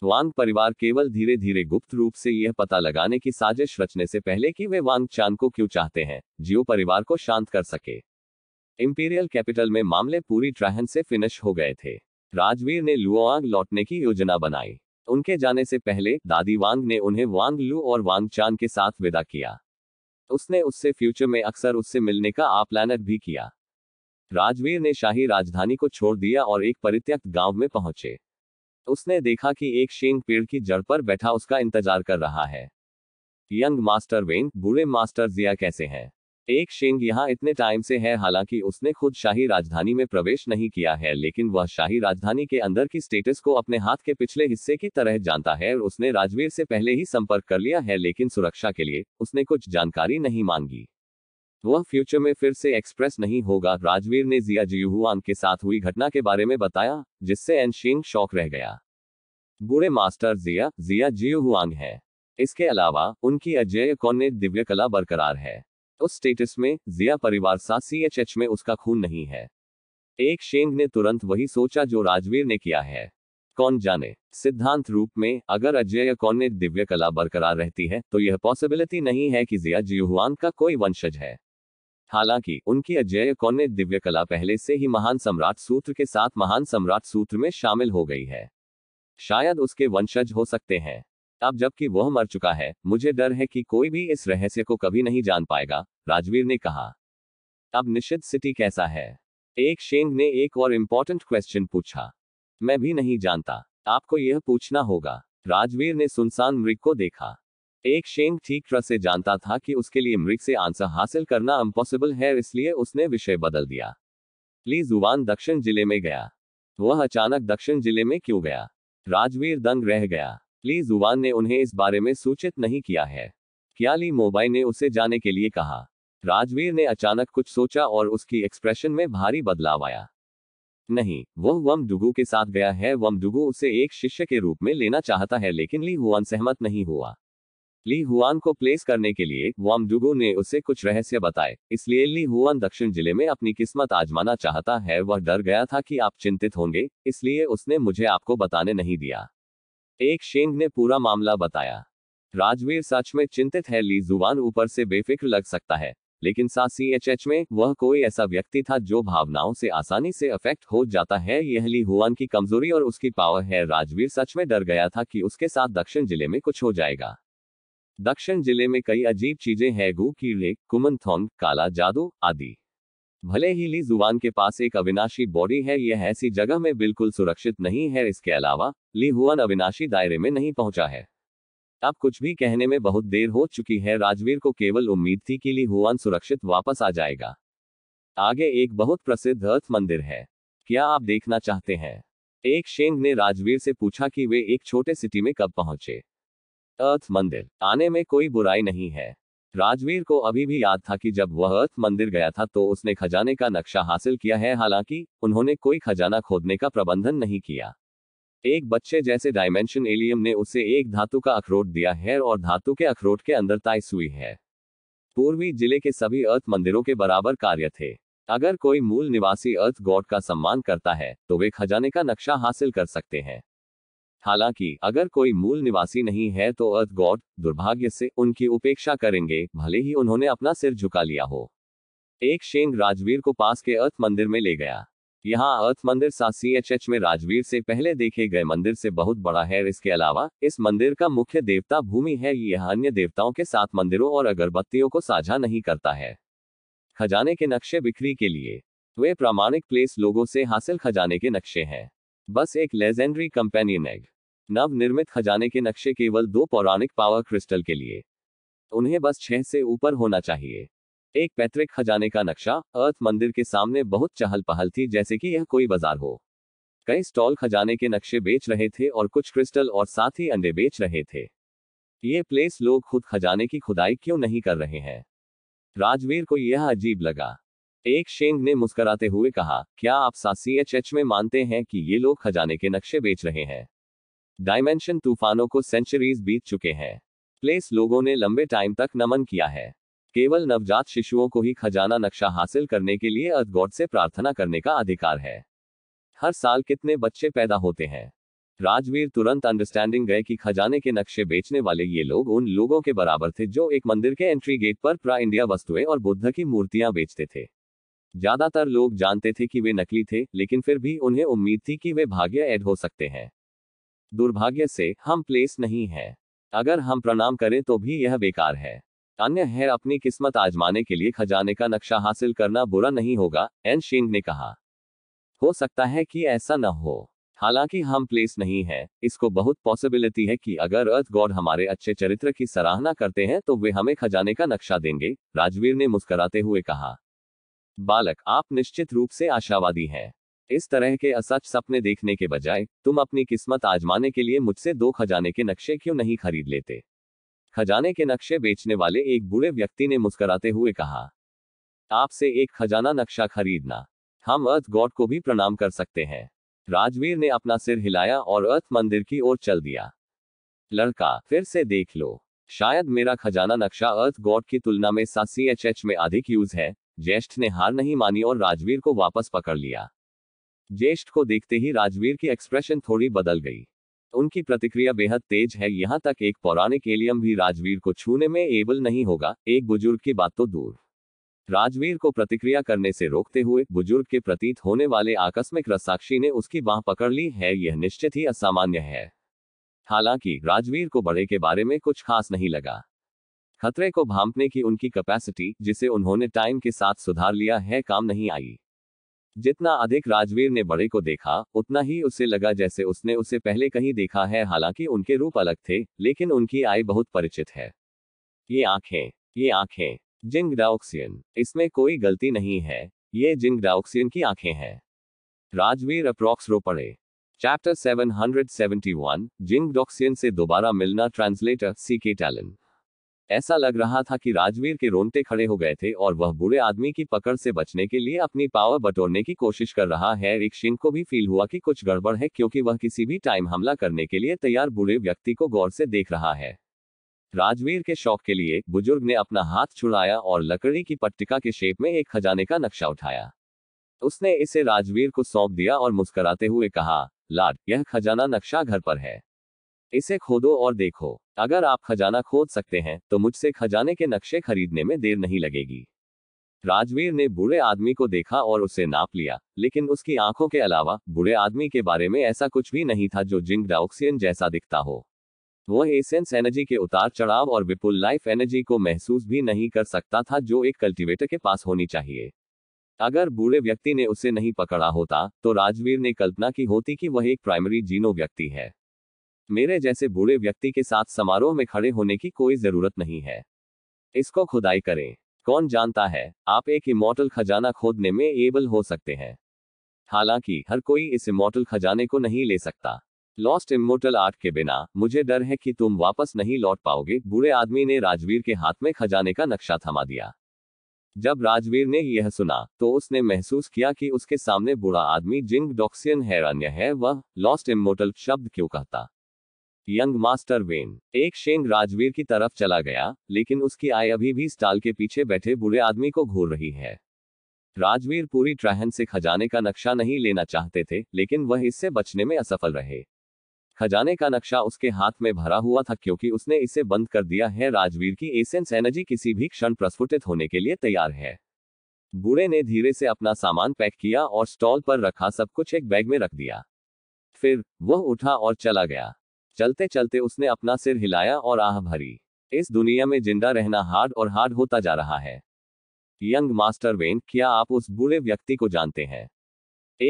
वांग परिवार केवल धीरे धीरे गुप्त रूप से यह पता लगाने की साजिश रचने से पहले कि वे वांग चांद को क्यों चाहते हैं जियो परिवार को शांत कर सके इम्पीरियल कैपिटल में मामले पूरी ट्रहन से फिनिश हो गए थे राजवीर ने लुओवांग लौटने की योजना बनाई उनके जाने से पहले दादी वांग ने उन्हें वांग लू और वांग चान के साथ विदा किया उसने उससे फ्यूचर में अक्सर उससे मिलने का आप्लानर भी किया राजवीर ने शाही राजधानी को छोड़ दिया और एक परित्यक्त गांव में पहुंचे उसने देखा कि एक शेंग पेड़ की जड़ पर बैठा उसका इंतजार कर रहा है यंग मास्टर वेंग बूढ़े मास्टर जिया कैसे हैं एक शेंग यहाँ इतने टाइम से है हालांकि उसने खुद शाही राजधानी में प्रवेश नहीं किया है लेकिन वह शाही राजधानी के अंदर की स्टेटस को अपने हाथ के पिछले हिस्से की तरह जानता है और उसने राजवीर से पहले ही संपर्क कर लिया है लेकिन सुरक्षा के लिए उसने कुछ जानकारी नहीं मांगी वह फ्यूचर में फिर से एक्सप्रेस नहीं होगा राजवीर ने जिया जियुआन के साथ हुई घटना के बारे में बताया जिससे एनशिंग शौक रह गया बुरे मास्टर जिया जिया जियुआंग है इसके अलावा उनकी अजय कौन ने दिव्य कला बरकरार है उस स्टेटस में जिया परिवार सा सी एच एच में उसका खून नहीं है एक शेंग ने तुरंत वही सोचा जो राजवीर ने किया है कौन जाने सिद्धांत रूप में अगर अजय कौन ने दिव्य कला बरकरार रहती है तो यह पॉसिबिलिटी नहीं है कि जिया जियुआन का कोई वंशज है हालांकि उनकी अजय कौन्य दिव्य कला पहले से ही महान सम्राट सूत्र के साथ महान सम्राट सूत्र में शामिल हो गई है शायद उसके वंशज हो सकते हैं अब जबकि वह मर चुका है मुझे डर है कि कोई भी इस रहस्य को कभी नहीं जान पाएगा राजवीर ने कहा अब निषिद्ध सिटी कैसा है एक शेंग ने एक और इम्पोर्टेंट क्वेश्चन पूछा मैं भी नहीं जानता आपको यह पूछना होगा राजवीर ने सुनसान मृग को देखा एक शेंग ठीक तरह से जानता था कि उसके लिए मृग से आंसर हासिल करना इम्पॉसिबल है इसलिए उसने विषय बदल दिया ली जुबान दक्षिण जिले में गया वह अचानक दक्षिण जिले में क्यों गया राजवीर दंग रह गया ली जुबान ने उन्हें इस बारे में सूचित नहीं किया है क्या ली मोबाई ने उसे जाने के लिए कहा राजवीर ने अचानक कुछ सोचा और उसकी एक्सप्रेशन में भारी बदलाव आया नहीं वह वम डुगू के साथ गया है वम डुगू उसे एक शिष्य के रूप में लेना चाहता है लेकिन ली हुआन सहमत नहीं हुआ ली हुआन को प्लेस करने के लिए डुगो ने उसे कुछ रहस्य बताए इसलिए ली हुआन दक्षिण जिले में अपनी किस्मत आजमाना चाहता है वह डर गया था कि आप चिंतित होंगे इसलिए उसने मुझे आपको बताने नहीं दिया एक शेंग ने पूरा मामला बताया राजवीर सच में चिंतित है ली जुबान ऊपर से बेफिक्र लग सकता है लेकिन सा सी एच एच में वह कोई ऐसा व्यक्ति था जो भावनाओं से आसानी से अफेक्ट हो जाता है यह ली हुआन की कमजोरी और उसकी पावर है राजवीर सच में डर गया था कि उसके साथ दक्षिण जिले में कुछ हो जाएगा दक्षिण जिले में कई अजीब चीजें हैं गु कीड़े कुमनथोंग काला जादू आदि भले ही ली जुबान के पास एक अविनाशी बॉडी है यह ऐसी जगह में बिल्कुल सुरक्षित नहीं है इसके अलावा ली हुआन अविनाशी दायरे में नहीं पहुंचा है अब कुछ भी कहने में बहुत देर हो चुकी है राजवीर को केवल उम्मीद थी कि ली हुआन सुरक्षित वापस आ जाएगा आगे एक बहुत प्रसिद्ध अर्थ मंदिर है क्या आप देखना चाहते हैं एक शेंग ने राजवीर से पूछा कि वे एक छोटे सिटी में कब पहुंचे अर्थ मंदिर आने में कोई बुराई नहीं है राजवीर को अभी भी याद था कि जब वह अर्थ मंदिर गया था तो उसने खजाने का नक्शा हासिल किया है हालांकि उन्होंने कोई खजाना खोदने का प्रबंधन नहीं किया एक बच्चे जैसे डायमेंशन एलियम ने उसे एक धातु का अखरोट दिया है और धातु के अखरोट के अंदर ताई सुई है पूर्वी जिले के सभी अर्थ मंदिरों के बराबर कार्य थे अगर कोई मूल निवासी अर्थ गॉड का सम्मान करता है तो वे खजाने का नक्शा हासिल कर सकते हैं हालांकि अगर कोई मूल निवासी नहीं है तो अर्थ गॉड दुर्भाग्य से उनकी उपेक्षा करेंगे भले ही उन्होंने अपना सिर झुका लिया हो एक शेंग राजवीर को पास के अर्थ मंदिर में ले गया यहाँ अर्थ मंदिर एच में राजवीर से पहले देखे गए मंदिर से बहुत बड़ा है इसके अलावा इस मंदिर का मुख्य देवता भूमि है यह अन्य देवताओं के साथ मंदिरों और अगरबत्तियों को साझा नहीं करता है खजाने के नक्शे बिक्री के लिए वे प्रामाणिक प्लेस लोगों से हासिल खजाने के नक्शे हैं बस एक लेजेंडरी कंपेनियन एग नव निर्मित खजाने के नक्शे केवल दो पौराणिक पावर क्रिस्टल के लिए उन्हें बस छह से ऊपर होना चाहिए एक पैतृक खजाने का नक्शा अर्थ मंदिर के सामने बहुत चहल पहल थी जैसे कि यह कोई बाजार हो कई स्टॉल खजाने के नक्शे बेच रहे थे और कुछ क्रिस्टल और साथ ही अंडे बेच रहे थे ये प्लेस लोग खुद खजाने की खुदाई क्यों नहीं कर रहे हैं राजवीर को यह अजीब लगा एक शेंग ने मुस्कराते हुए कहा क्या आप सी एच एच में मानते हैं कि ये लोग खजाने के नक्शे बेच रहे हैं डायमेंशन तूफानों को सेंचुरीज बीत चुके हैं प्लेस लोगों ने लंबे टाइम तक नमन किया है केवल नवजात शिशुओं को ही खजाना नक्शा हासिल करने के लिए अर्थ से प्रार्थना करने का अधिकार है हर साल कितने बच्चे पैदा होते हैं राजवीर तुरंत अंडरस्टैंडिंग गए कि खजाने के नक्शे बेचने वाले ये लोग उन लोगों के बराबर थे जो एक मंदिर के एंट्री गेट पर प्रा इंडिया वस्तुएं और बुद्ध की मूर्तियां बेचते थे ज्यादातर लोग जानते थे कि वे नकली थे लेकिन फिर भी उन्हें उम्मीद थी कि वे भाग्य ऐड हो सकते हैं दुर्भाग्य से हम प्लेस नहीं है अगर हम प्रणाम करें तो भी यह बेकार है अन्य है अपनी किस्मत आजमाने के लिए खजाने का नक्शा हासिल करना बुरा नहीं होगा एन शिंग ने कहा हो सकता है कि ऐसा न हो हालांकि हम प्लेस नहीं है इसको बहुत पॉसिबिलिटी है कि अगर अर्थ गॉड हमारे अच्छे चरित्र की सराहना करते हैं तो वे हमें खजाने का नक्शा देंगे राजवीर ने मुस्कुराते हुए कहा बालक आप निश्चित रूप से आशावादी हैं इस तरह के असच सपने देखने के बजाय तुम अपनी किस्मत आजमाने के लिए मुझसे दो खजाने के नक्शे क्यों नहीं खरीद लेते खजाने के नक्शे बेचने वाले एक बूढ़े व्यक्ति ने मुस्कुराते हुए कहा आपसे एक खजाना नक्शा खरीदना हम अर्थ गॉड को भी प्रणाम कर सकते हैं राजवीर ने अपना सिर हिलाया और अर्थ मंदिर की ओर चल दिया लड़का फिर से देख लो शायद मेरा खजाना नक्शा अर्थ गॉड की तुलना में सा सी एच एच में अधिक यूज है ज्येष्ठ ने हार नहीं मानी और राजवीर को वापस पकड़ लिया ज्येष्ठ को देखते ही राजवीर की एक्सप्रेशन थोड़ी बदल गई उनकी प्रतिक्रिया बेहद तेज है यहाँ तक एक पौराणिक एलियम भी राजवीर को छूने में एबल नहीं होगा एक बुजुर्ग की बात तो दूर राजवीर को प्रतिक्रिया करने से रोकते हुए बुजुर्ग के प्रतीत होने वाले आकस्मिक रसाक्षी ने उसकी बाह पकड़ ली है यह निश्चित ही असामान्य है हालांकि राजवीर को बड़े के बारे में कुछ खास नहीं लगा खतरे को भांपने की उनकी कैपेसिटी जिसे उन्होंने टाइम के साथ सुधार लिया है काम नहीं आई जितना अधिक राजवीर ने बड़े को देखा उतना ही उसे लगा जैसे उसने उसे पहले कहीं देखा है हालांकि उनके रूप अलग थे लेकिन उनकी आय बहुत परिचित है ये आंखें ये आंखें जिंग डाउक्सियन इसमें कोई गलती नहीं है ये जिंग डाउक्सियन की आंखें हैं राजवीर अप्रोक्स रो पड़े चैप्टर 771 जिंग डॉक्सियन से दोबारा मिलना ट्रांसलेटर सी के टैलेंट ऐसा लग रहा था कि राजवीर के रोंगटे खड़े हो गए थे और वह बुरे आदमी की पकड़ से बचने के लिए अपनी पावर बटोरने की कोशिश कर रहा है रिक्शिन को भी फील हुआ कि कुछ गड़बड़ है क्योंकि वह किसी भी टाइम हमला करने के लिए तैयार बुरे व्यक्ति को गौर से देख रहा है राजवीर के शौक के लिए बुजुर्ग ने अपना हाथ छुड़ाया और लकड़ी की पट्टिका के शेप में एक खजाने का नक्शा उठाया उसने इसे राजवीर को सौंप दिया और मुस्कुराते हुए कहा लाड यह खजाना नक्शा घर पर है इसे खोदो और देखो अगर आप खजाना खोद सकते हैं तो मुझसे खजाने के नक्शे खरीदने में देर नहीं लगेगी राजवीर ने बूढ़े आदमी को देखा और उसे नाप लिया लेकिन उसकी आंखों के अलावा बुरे आदमी के बारे में ऐसा कुछ भी नहीं था जो जिंग डाउक्सियन जैसा दिखता हो वह एसेंस एनर्जी के उतार चढ़ाव और विपुल लाइफ एनर्जी को महसूस भी नहीं कर सकता था जो एक कल्टीवेटर के पास होनी चाहिए अगर बूढ़े व्यक्ति ने उसे नहीं पकड़ा होता तो राजवीर ने कल्पना की होती कि वह एक प्राइमरी जीनो व्यक्ति है मेरे जैसे बूढ़े व्यक्ति के साथ समारोह में खड़े होने की कोई जरूरत नहीं है इसको खुदाई करें कौन जानता है आप एक इमोटल खजाना खोदने में एबल हो सकते हैं हालांकि हर कोई इस इमोटल खजाने को नहीं ले सकता लॉस्ट इमोटल आर्ट के बिना मुझे डर है कि तुम वापस नहीं लौट पाओगे बूढ़े आदमी ने राजवीर के हाथ में खजाने का नक्शा थमा दिया जब राजवीर ने यह सुना तो उसने महसूस किया कि उसके सामने बूढ़ा आदमी जिंग डॉक्सियन हैरान्य है वह लॉस्ट इमोटल शब्द क्यों कहता यंग मास्टर वेन एक शेंग राजवीर की तरफ चला गया लेकिन उसकी आय अभी भी स्टाल के पीछे बैठे बुरे आदमी को घूर रही है राजवीर पूरी ट्रहन से खजाने का नक्शा नहीं लेना चाहते थे लेकिन वह इससे बचने में असफल रहे खजाने का नक्शा उसके हाथ में भरा हुआ था क्योंकि उसने इसे बंद कर दिया है राजवीर की एसेंस एनर्जी किसी भी क्षण प्रस्फुटित होने के लिए तैयार है बूढ़े ने धीरे से अपना सामान पैक किया और स्टॉल पर रखा सब कुछ एक बैग में रख दिया फिर वह उठा और चला गया चलते चलते उसने अपना सिर हिलाया और आह भरी इस दुनिया में जिंदा रहना हार्ड और हार्ड होता जा रहा है यंग मास्टर वेन क्या आप उस बूढ़े व्यक्ति को जानते हैं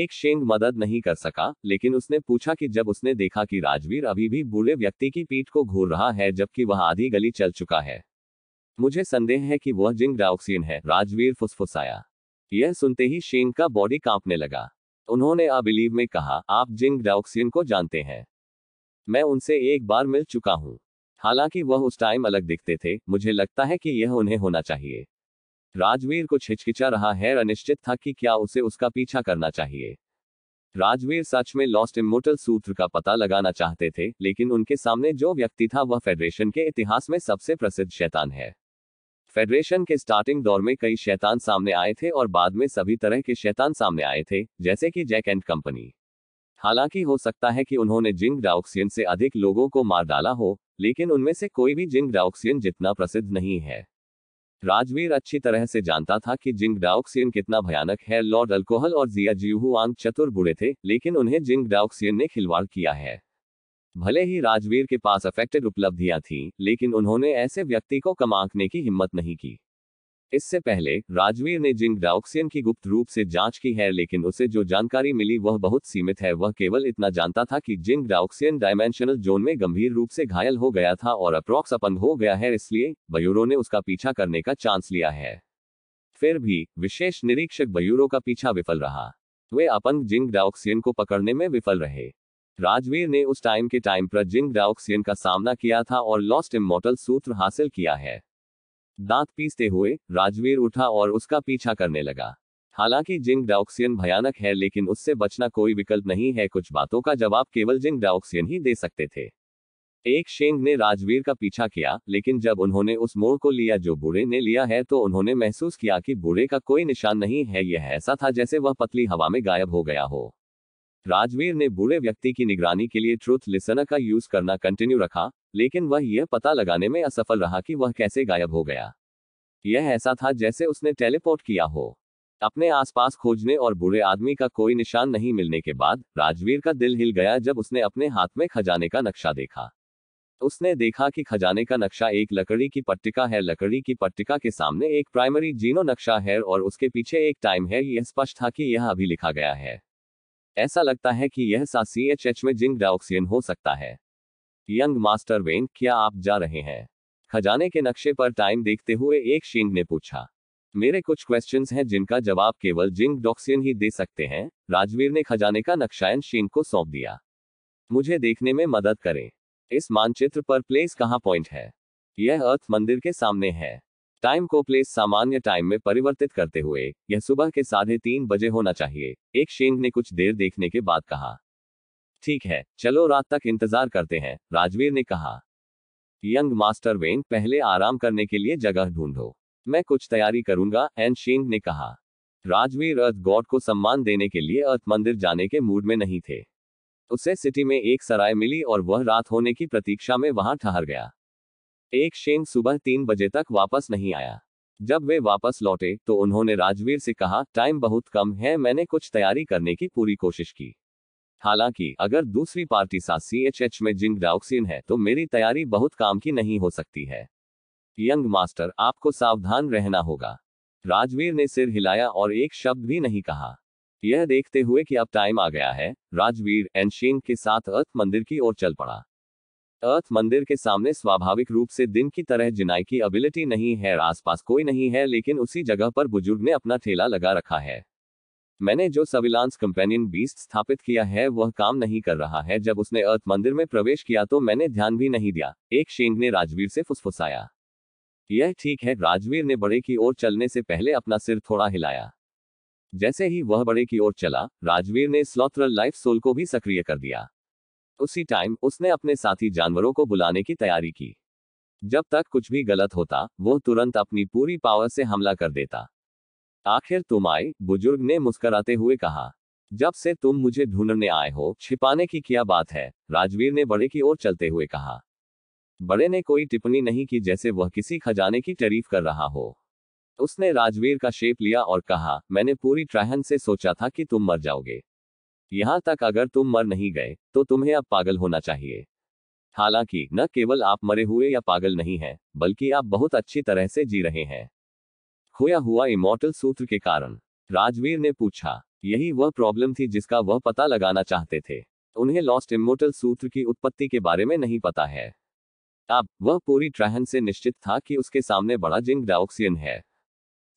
एक शेंग मदद नहीं कर सका लेकिन उसने पूछा कि जब उसने देखा कि राजवीर अभी भी बूढ़े व्यक्ति की पीठ को घूर रहा है जबकि वह आधी गली चल चुका है मुझे संदेह है कि वह जिंग डाउक्सिन है राजवीर फुसफुसाया यह सुनते ही शेंग का बॉडी कांपने लगा उन्होंने अबिलीव में कहा आप जिंग डाउक्सिन को जानते हैं मैं उनसे एक बार मिल चुका हूँ हालांकि वह उस टाइम अलग दिखते थे मुझे लगता है कि यह उन्हें होना चाहिए राजवीर कुछ हिचकिचा रहा है अनिश्चित था कि क्या उसे उसका पीछा करना चाहिए राजवीर सच में लॉस्ट इमोटल सूत्र का पता लगाना चाहते थे लेकिन उनके सामने जो व्यक्ति था वह फेडरेशन के इतिहास में सबसे प्रसिद्ध शैतान है फेडरेशन के स्टार्टिंग दौर में कई शैतान सामने आए थे और बाद में सभी तरह के शैतान सामने आए थे जैसे कि जैक एंड कंपनी हालांकि हो सकता है कि उन्होंने जिंग डाउक्सियन से अधिक लोगों को मार डाला हो लेकिन उनमें से कोई भी जिंग डाउक्सियन जितना प्रसिद्ध नहीं है राजवीर अच्छी तरह से जानता था कि जिंग डाउक्सियन कितना भयानक है लॉर्ड अल्कोहल और जिया आंग चतुर बुढ़े थे लेकिन उन्हें जिंग डाउक्सियन ने खिलवाड़ किया है भले ही राजवीर के पास अफेक्टेड उपलब्धियां थीं लेकिन उन्होंने ऐसे व्यक्ति को कम आंकने की हिम्मत नहीं की इससे पहले राजवीर ने जिंग डाउक्सियन की गुप्त रूप से जांच की है लेकिन उसे जो जानकारी मिली वह बहुत सीमित है वह केवल इतना जानता था कि जिंग डाउक्सियन डायमेंशनल जोन में गंभीर रूप से घायल हो गया था और अप्रोक्स अपंग हो गया है इसलिए बयूरो ने उसका पीछा करने का चांस लिया है फिर भी विशेष निरीक्षक बयूरो का पीछा विफल रहा वे अपंग जिंग डाउक्सियन को पकड़ने में विफल रहे राजवीर ने उस टाइम के टाइम पर जिंग डाउक्सियन का सामना किया था और लॉस्ट इमोटल सूत्र हासिल किया है दांत पीसते हुए राजवीर उठा और उसका पीछा करने लगा हालांकि जिंग डाउक्सियन भयानक है लेकिन उससे बचना कोई विकल्प नहीं है कुछ बातों का जवाब केवल जिंग डाउक्सियन ही दे सकते थे एक शेंग ने राजवीर का पीछा किया लेकिन जब उन्होंने उस मोड़ को लिया जो बूढ़े ने लिया है तो उन्होंने महसूस किया कि बूढ़े का कोई निशान नहीं है यह ऐसा था जैसे वह पतली हवा में गायब हो गया हो राजवीर ने बूढ़े व्यक्ति की निगरानी के लिए ट्रूथ लिसनर का यूज करना कंटिन्यू रखा लेकिन वह यह पता लगाने में असफल रहा कि वह कैसे गायब हो गया यह ऐसा था जैसे उसने टेलीपोर्ट किया हो अपने आसपास खोजने और बुरे आदमी का कोई निशान नहीं मिलने के बाद राजवीर का दिल हिल गया जब उसने अपने हाथ में खजाने का नक्शा देखा उसने देखा कि खजाने का नक्शा एक लकड़ी की पट्टिका है लकड़ी की पट्टिका के सामने एक प्राइमरी जीनो नक्शा है और उसके पीछे एक टाइम है यह स्पष्ट था कि यह अभी लिखा गया है ऐसा लगता है कि यह सा सी एच एच में जिंक डाइऑक्सीन हो सकता है यंग मास्टर वेन क्या आप जा रहे हैं खजाने के नक्शे पर टाइम देखते हुए एक शिंग ने पूछा मेरे कुछ क्वेश्चन हैं जिनका जवाब केवल जिंग डॉक्सियन ही दे सकते हैं राजवीर ने खजाने का नक्शायन शिंग को सौंप दिया मुझे देखने में मदद करें इस मानचित्र पर प्लेस कहाँ पॉइंट है यह अर्थ मंदिर के सामने है टाइम को प्लेस सामान्य टाइम में परिवर्तित करते हुए यह सुबह के साढ़े तीन बजे होना चाहिए एक शेंग ने कुछ देर देखने के बाद कहा ठीक है चलो रात तक इंतजार करते हैं राजवीर ने कहा यंग मास्टर वेंग पहले आराम करने के लिए जगह ढूंढो मैं कुछ तैयारी करूंगा एन शेंग ने कहा राजवीर अर्थ गॉड को सम्मान देने के लिए अर्थ मंदिर जाने के मूड में नहीं थे उसे सिटी में एक सराय मिली और वह रात होने की प्रतीक्षा में वहां ठहर गया एक शेन सुबह तीन बजे तक वापस नहीं आया जब वे वापस लौटे तो उन्होंने राजवीर से कहा टाइम बहुत कम है मैंने कुछ तैयारी करने की पूरी कोशिश की हालांकि अगर दूसरी पार्टी साथ सी एच एच में जिंग डाउक्सिन है तो मेरी तैयारी बहुत काम की नहीं हो सकती है यंग मास्टर आपको सावधान रहना होगा राजवीर ने सिर हिलाया और एक शब्द भी नहीं कहा यह देखते हुए कि अब टाइम आ गया है राजवीर एनशेन के साथ अर्थ मंदिर की ओर चल पड़ा अर्थ मंदिर के सामने स्वाभाविक रूप से दिन की तरह जिनाई की अबिलिटी नहीं है आसपास कोई नहीं है लेकिन उसी जगह पर बुजुर्ग ने अपना ठेला लगा रखा है मैंने जो सविलांस कंपेनियन बीस स्थापित किया है वह काम नहीं कर रहा है जब उसने अर्थ मंदिर में प्रवेश किया तो मैंने ध्यान भी नहीं दिया एक शेंग ने राजवीर से फुसफुसाया यह ठीक है राजवीर ने बड़े की ओर चलने से पहले अपना सिर थोड़ा हिलाया जैसे ही वह बड़े की ओर चला राजवीर ने स्लोत्र लाइफ सोल को भी सक्रिय कर दिया उसी टाइम उसने अपने साथी जानवरों को बुलाने की तैयारी की जब तक कुछ भी गलत होता वो तुरंत अपनी पूरी पावर से हमला कर देता आखिर तुम आए बुजुर्ग ने मुस्कराते हुए कहा जब से तुम मुझे ढूंढने आए हो छिपाने की क्या बात है राजवीर ने बड़े की ओर चलते हुए कहा बड़े ने कोई टिप्पणी नहीं की जैसे वह किसी खजाने की तारीफ कर रहा हो उसने राजवीर का शेप लिया और कहा मैंने पूरी ट्राहन से सोचा था कि तुम मर जाओगे यहाँ तक अगर तुम मर नहीं गए तो तुम्हें अब पागल होना चाहिए हालांकि न केवल आप मरे हुए या पागल नहीं हैं, बल्कि आप बहुत अच्छी तरह से जी रहे हैं खोया हुआ इमोटल सूत्र के कारण राजवीर ने पूछा यही वह प्रॉब्लम थी जिसका वह पता लगाना चाहते थे उन्हें लॉस्ट इमोटल सूत्र की उत्पत्ति के बारे में नहीं पता है अब वह पूरी ट्रहन से निश्चित था कि उसके सामने बड़ा जिंग डाउक्सियन है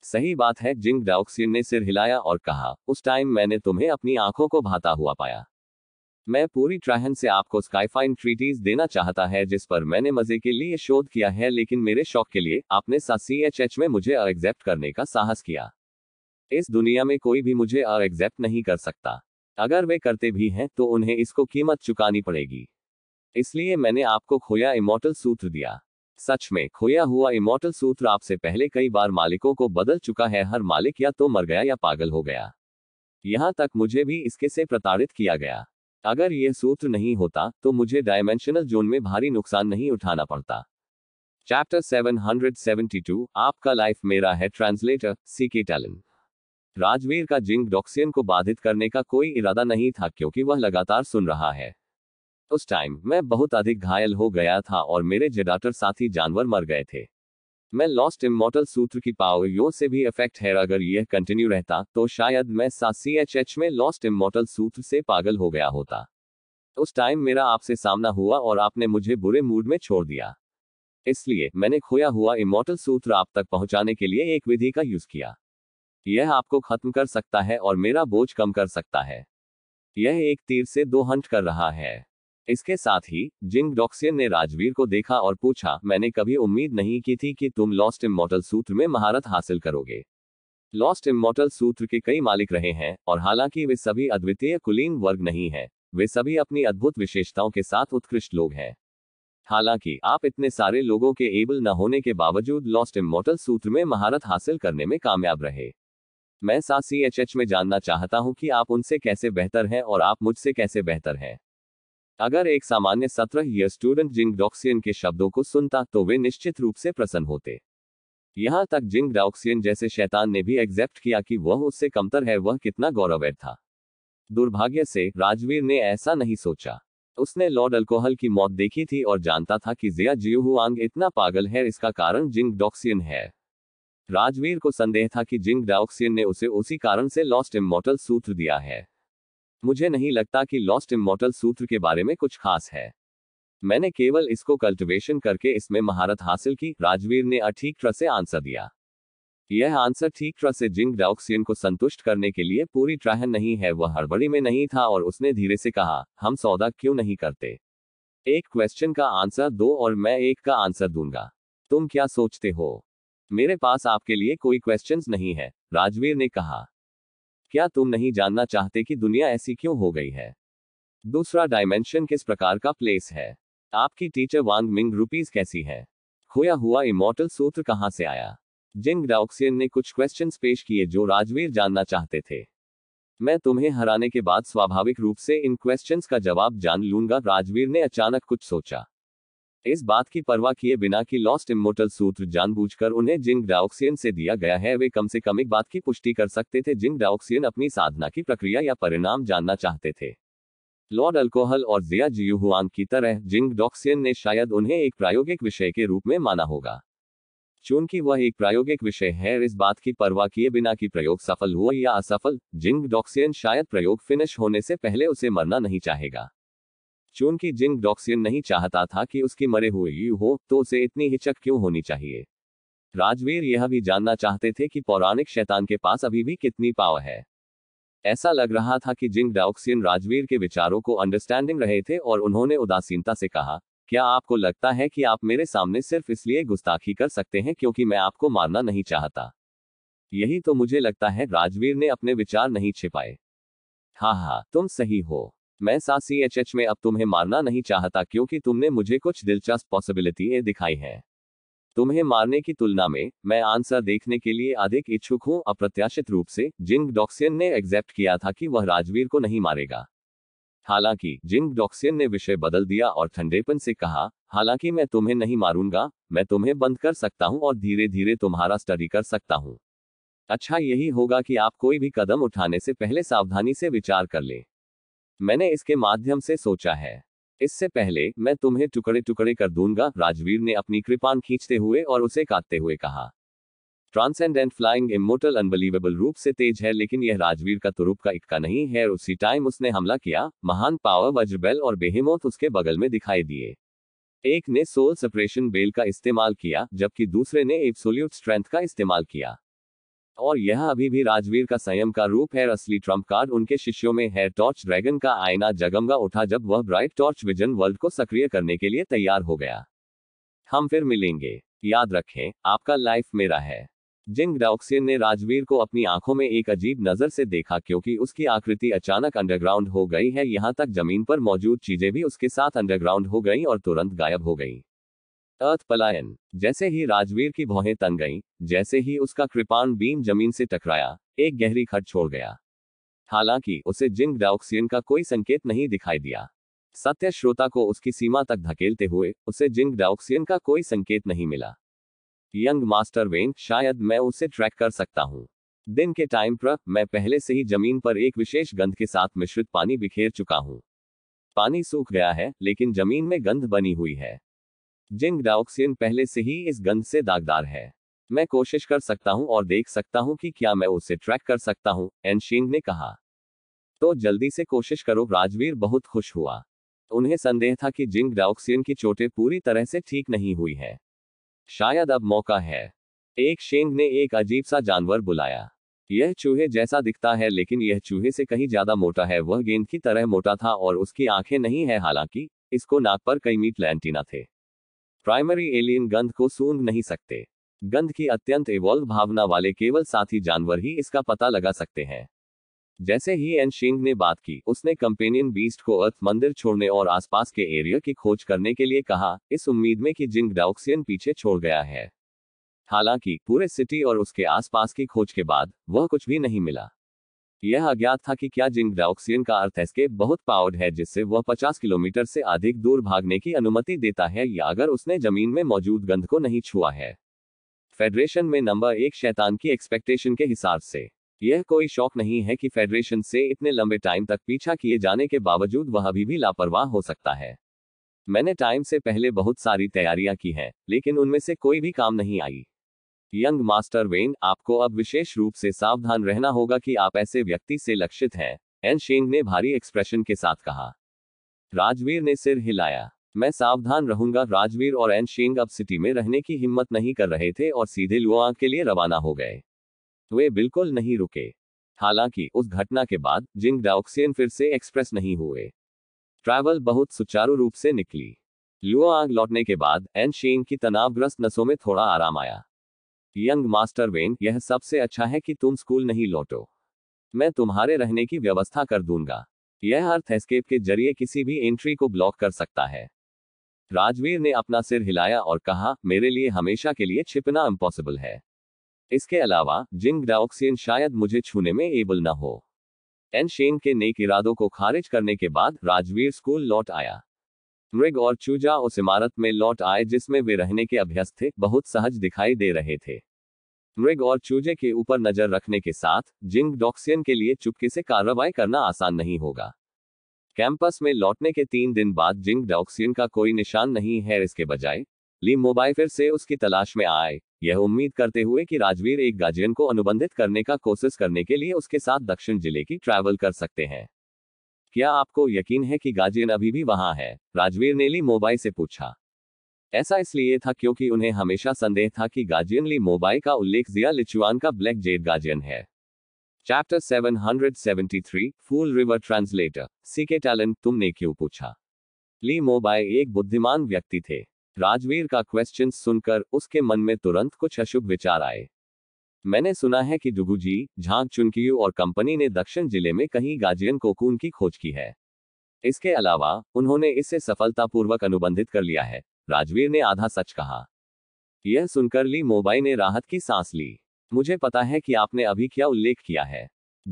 सही बात है जिंग डाउक्सिन ने सिर हिलाया और कहा उस टाइम मैंने तुम्हें अपनी आंखों को भाता हुआ पाया मैं पूरी ट्राहन से आपको स्काईफाइन ट्रीटीज देना चाहता है जिस पर मैंने मजे के लिए शोध किया है लेकिन मेरे शौक के लिए आपने सी में मुझे एग्जेप्ट करने का साहस किया इस दुनिया में कोई भी मुझे एग्जेप्ट नहीं कर सकता अगर वे करते भी हैं तो उन्हें इसको कीमत चुकानी पड़ेगी इसलिए मैंने आपको खोया इमोटल सूत्र दिया सच में खोया हुआ इमोटल सूत्र आपसे पहले कई बार मालिकों को बदल चुका है हर मालिक या तो मर गया या पागल हो गया यहाँ तक मुझे भी इसके से प्रताड़ित किया गया अगर यह सूत्र नहीं होता तो मुझे डायमेंशनल जोन में भारी नुकसान नहीं उठाना पड़ता चैप्टर 772 आपका लाइफ मेरा है translator C K talon Rajveer का जिंग डॉक्सियन को बाधित करने का कोई इरादा नहीं था क्योंकि वह लगातार सुन रहा है उस टाइम मैं बहुत अधिक घायल हो गया था और मेरे जडाटर साथी जानवर मर गए थे मैं लॉस्ट इमोटल सूत्र की पावरियों से भी इफेक्ट है अगर यह कंटिन्यू रहता तो शायद मैं सी एच एच में लॉस्ट इमोटल सूत्र से पागल हो गया होता उस टाइम मेरा आपसे सामना हुआ और आपने मुझे बुरे मूड में छोड़ दिया इसलिए मैंने खोया हुआ इमोटल सूत्र आप तक पहुंचाने के लिए एक विधि का यूज किया यह आपको खत्म कर सकता है और मेरा बोझ कम कर सकता है यह एक तीर से दो हंट कर रहा है इसके साथ ही जिंग डॉक्सियन ने राजवीर को देखा और पूछा मैंने कभी उम्मीद नहीं की थी कि तुम लॉस्ट इमोटल सूत्र में महारत हासिल करोगे लॉस्ट इमोटल सूत्र के कई मालिक रहे हैं और हालांकि वे सभी अद्वितीय कुलीन वर्ग नहीं है वे सभी अपनी अद्भुत विशेषताओं के साथ उत्कृष्ट लोग हैं हालांकि आप इतने सारे लोगों के एबल न होने के बावजूद लॉस्ट इमोटल सूत्र में महारत हासिल करने में कामयाब रहे मैं सा सी एच एच में जानना चाहता हूं कि आप उनसे कैसे बेहतर हैं और आप मुझसे कैसे बेहतर हैं अगर एक सामान्य सत्रह ईयर स्टूडेंट जिंग डॉक्सियन के शब्दों को सुनता तो वे निश्चित रूप से प्रसन्न होते यहाँ तक जिंग डॉक्सियन जैसे शैतान ने भी एक्सेप्ट किया कि वह उससे कमतर है वह कितना गौरवैद था दुर्भाग्य से राजवीर ने ऐसा नहीं सोचा उसने लॉर्ड अल्कोहल की मौत देखी थी और जानता था कि जिया आंग इतना पागल है इसका कारण जिंग डॉक्सियन है राजवीर को संदेह था कि जिंग डाउक्सियन ने उसे उसी कारण से लॉस्ट इमोटल सूत्र दिया है मुझे नहीं लगता कि लॉस्ट इमोटल सूत्र के बारे में कुछ खास है मैंने केवल इसको कल्टिवेशन करके इसमें महारत हासिल की राजवीर ने अठीक तरह से आंसर दिया यह आंसर ठीक तरह से जिंग डाउक्सियन को संतुष्ट करने के लिए पूरी तरह नहीं है वह हड़बड़ी में नहीं था और उसने धीरे से कहा हम सौदा क्यों नहीं करते एक क्वेश्चन का आंसर दो और मैं एक का आंसर दूंगा तुम क्या सोचते हो मेरे पास आपके लिए कोई क्वेश्चंस नहीं है राजवीर ने कहा क्या तुम नहीं जानना चाहते कि दुनिया ऐसी क्यों हो गई है दूसरा डायमेंशन किस प्रकार का प्लेस है आपकी टीचर वांग मिंग रुपीज कैसी है खोया हुआ इमोटल सूत्र कहाँ से आया जिंग डाउक्सियन ने कुछ क्वेश्चन पेश किए जो राजवीर जानना चाहते थे मैं तुम्हें हराने के बाद स्वाभाविक रूप से इन क्वेश्चंस का जवाब जान लूंगा राजवीर ने अचानक कुछ सोचा इस बात की परवाह किए बिना कि लॉस्ट इमोटल सूत्र जानबूझकर उन्हें जिंग डाउक्सियन से दिया गया है वे कम से कम एक बात की पुष्टि कर सकते थे जिंग डाउक्सियन अपनी साधना की प्रक्रिया या परिणाम जानना चाहते थे लॉर्ड अल्कोहल और जिया जियुहुआन की तरह जिंग डॉक्सियन ने शायद उन्हें एक प्रायोगिक विषय के रूप में माना होगा चूंकि वह एक प्रायोगिक विषय है इस बात की परवाह किए बिना कि प्रयोग सफल हुआ या असफल जिंग डॉक्सियन शायद प्रयोग फिनिश होने से पहले उसे मरना नहीं चाहेगा चूंकि जिंग डॉक्सियन नहीं चाहता था कि उसकी मरे हुए यू हो तो उसे इतनी हिचक क्यों होनी चाहिए राजवीर यह भी जानना चाहते थे कि पौराणिक शैतान के पास अभी भी कितनी पाव है ऐसा लग रहा था कि जिंग डॉक्सियन राजवीर के विचारों को अंडरस्टैंडिंग रहे थे और उन्होंने उदासीनता से कहा क्या आपको लगता है कि आप मेरे सामने सिर्फ इसलिए गुस्ताखी कर सकते हैं क्योंकि मैं आपको मारना नहीं चाहता यही तो मुझे लगता है राजवीर ने अपने विचार नहीं छिपाए हाँ हाँ तुम सही हो मैं सा सी एच एच में अब तुम्हें मारना नहीं चाहता क्योंकि तुमने मुझे कुछ दिलचस्प पॉसिबिलिटी दिखाई है तुम्हें मारने की तुलना में मैं आंसर देखने के लिए अधिक इच्छुक हूं अप्रत्याशित रूप से जिंग डॉक्सियन ने एक्सेप्ट किया था कि वह राजवीर को नहीं मारेगा हालांकि जिंग डॉक्सियन ने विषय बदल दिया और ठंडेपन से कहा हालांकि मैं तुम्हें नहीं मारूंगा मैं तुम्हें बंद कर सकता हूं और धीरे धीरे तुम्हारा स्टडी कर सकता हूं अच्छा यही होगा कि आप कोई भी कदम उठाने से पहले सावधानी से विचार कर लें मैंने इसके माध्यम से सोचा है इससे पहले मैं तुम्हें टुकड़े टुकड़े कर दूंगा राजवीर ने अपनी कृपान खींचते हुए और उसे काटते हुए कहा ट्रांसेंडेंट फ्लाइंग इमोटल अनबिलीवेबल रूप से तेज है लेकिन यह राजवीर का तुरुप का इक्का नहीं है और उसी टाइम उसने हमला किया महान पावर वज्रबेल और बेहिमोथ उसके बगल में दिखाई दिए एक ने सोल सेपरेशन बेल का इस्तेमाल किया जबकि दूसरे ने एब्सोल्यूट स्ट्रेंथ का इस्तेमाल किया और यह अभी भी राजवीर का संयम का रूप है असली ट्रम्प कार्ड उनके शिष्यों में है टॉर्च ड्रैगन का आईना जगमगा उठा जब वह ब्राइट टॉर्च विजन वर्ल्ड को सक्रिय करने के लिए तैयार हो गया हम फिर मिलेंगे याद रखें आपका लाइफ मेरा है जिंग डाउक्सियन ने राजवीर को अपनी आंखों में एक अजीब नजर से देखा क्योंकि उसकी आकृति अचानक अंडरग्राउंड हो गई है यहां तक जमीन पर मौजूद चीजें भी उसके साथ अंडरग्राउंड हो गई और तुरंत गायब हो गई अर्थ पलायन जैसे ही राजवीर की भौहें तन गईं, जैसे ही उसका कृपाण बीम जमीन से टकराया एक गहरी खट छोड़ गया हालांकि उसे जिंग डाउक्सियन का कोई संकेत नहीं दिखाई दिया सत्य श्रोता को उसकी सीमा तक धकेलते हुए उसे जिंग डाउक्सियन का कोई संकेत नहीं मिला यंग मास्टर वेन शायद मैं उसे ट्रैक कर सकता हूँ दिन के टाइम पर मैं पहले से ही जमीन पर एक विशेष गंध के साथ मिश्रित पानी बिखेर चुका हूँ पानी सूख गया है लेकिन जमीन में गंध बनी हुई है जिंग डाउक्सियन पहले से ही इस गंध से दागदार है मैं कोशिश कर सकता हूं और देख सकता हूं कि क्या मैं उसे ट्रैक कर सकता हूं एनशिंग ने कहा तो जल्दी से कोशिश करो राजवीर बहुत खुश हुआ उन्हें संदेह था कि जिंग डाउक्सियन की चोटें पूरी तरह से ठीक नहीं हुई है शायद अब मौका है एक शेंग ने एक अजीब सा जानवर बुलाया यह चूहे जैसा दिखता है लेकिन यह चूहे से कहीं ज्यादा मोटा है वह गेंद की तरह मोटा था और उसकी आंखें नहीं है हालांकि इसको नाक पर कई मीट लैंटीना थे प्राइमरी एलियन गंध को सूंघ नहीं सकते गंध की अत्यंत इवॉल्व भावना वाले केवल साथी जानवर ही इसका पता लगा सकते हैं जैसे ही एन ने बात की उसने कंपेनियन बीस्ट को अर्थ मंदिर छोड़ने और आसपास के एरिया की खोज करने के लिए कहा इस उम्मीद में कि जिंग डाउक्सियन पीछे छोड़ गया है हालांकि पूरे सिटी और उसके आसपास की खोज के बाद वह कुछ भी नहीं मिला यह अज्ञात था कि क्या जिंग डाउक्सियन का अर्थ इसके बहुत पावर्ड है जिससे वह 50 किलोमीटर से अधिक दूर भागने की अनुमति देता है या अगर उसने जमीन में मौजूद गंध को नहीं छुआ है फेडरेशन में नंबर एक शैतान की एक्सपेक्टेशन के हिसाब से यह कोई शौक नहीं है कि फेडरेशन से इतने लंबे टाइम तक पीछा किए जाने के बावजूद वह अभी भी लापरवाह हो सकता है मैंने टाइम से पहले बहुत सारी तैयारियां की हैं लेकिन उनमें से कोई भी काम नहीं आई यंग मास्टर वेन आपको अब विशेष रूप से सावधान रहना होगा कि आप ऐसे व्यक्ति से लक्षित हैं एन शेंग ने भारी एक्सप्रेशन के साथ कहा राजवीर ने सिर हिलाया मैं सावधान रहूंगा राजवीर और एन शेंग अब सिटी में रहने की हिम्मत नहीं कर रहे थे और सीधे लुआ के लिए रवाना हो गए वे बिल्कुल नहीं रुके हालांकि उस घटना के बाद जिंग डाउक्सियन फिर से एक्सप्रेस नहीं हुए ट्रैवल बहुत सुचारू रूप से निकली लुआ लौटने के बाद एन शेंग की तनावग्रस्त नसों में थोड़ा आराम आया यंग मास्टर वेन यह सबसे अच्छा है कि तुम स्कूल नहीं लौटो मैं तुम्हारे रहने की व्यवस्था कर दूंगा यह अर्थ एस्केप के जरिए किसी भी एंट्री को ब्लॉक कर सकता है राजवीर ने अपना सिर हिलाया और कहा मेरे लिए हमेशा के लिए छिपना इम्पॉसिबल है इसके अलावा जिंग डाउक्सियन शायद मुझे छूने में एबल न हो एन शेन के नेक इरादों को खारिज करने के बाद राजवीर स्कूल लौट आया मृग और चूजा उस इमारत में लौट आए जिसमें वे रहने के अभ्यस्त थे बहुत सहज दिखाई दे रहे थे मृग और चूजे के ऊपर नजर रखने के साथ जिंग डॉक्सियन के लिए चुपके से कार्रवाई करना आसान नहीं होगा कैंपस में लौटने के तीन दिन बाद जिंग डॉक्सियन का कोई निशान नहीं है इसके बजाय ली मोबाइल फिर से उसकी तलाश में आए यह उम्मीद करते हुए कि राजवीर एक गाजियन को अनुबंधित करने का कोशिश करने के लिए उसके साथ दक्षिण जिले की ट्रैवल कर सकते हैं क्या आपको यकीन है कि गाजियन अभी भी वहां है राजवीर ने ली मोबाई से पूछा ऐसा इसलिए था क्योंकि उन्हें हमेशा संदेह था कि गाजियन ली मोबाई का उल्लेख जिया लिचुआन का ब्लैक जेड गाजियन है चैप्टर 773 फूल रिवर ट्रांसलेटर सीके टैलेंट तुमने क्यों पूछा ली मोबाई एक बुद्धिमान व्यक्ति थे राजवीर का क्वेश्चन सुनकर उसके मन में तुरंत कुछ अशुभ विचार आए मैंने सुना है कि डुगू जी झांग चुनकियू और कंपनी ने दक्षिण जिले में कहीं गाजियन कोकून की खोज की है इसके अलावा उन्होंने इसे सफलतापूर्वक अनुबंधित कर लिया है राजवीर ने आधा सच कहा यह सुनकर ली मोबाई ने राहत की सांस ली मुझे पता है कि आपने अभी क्या उल्लेख किया है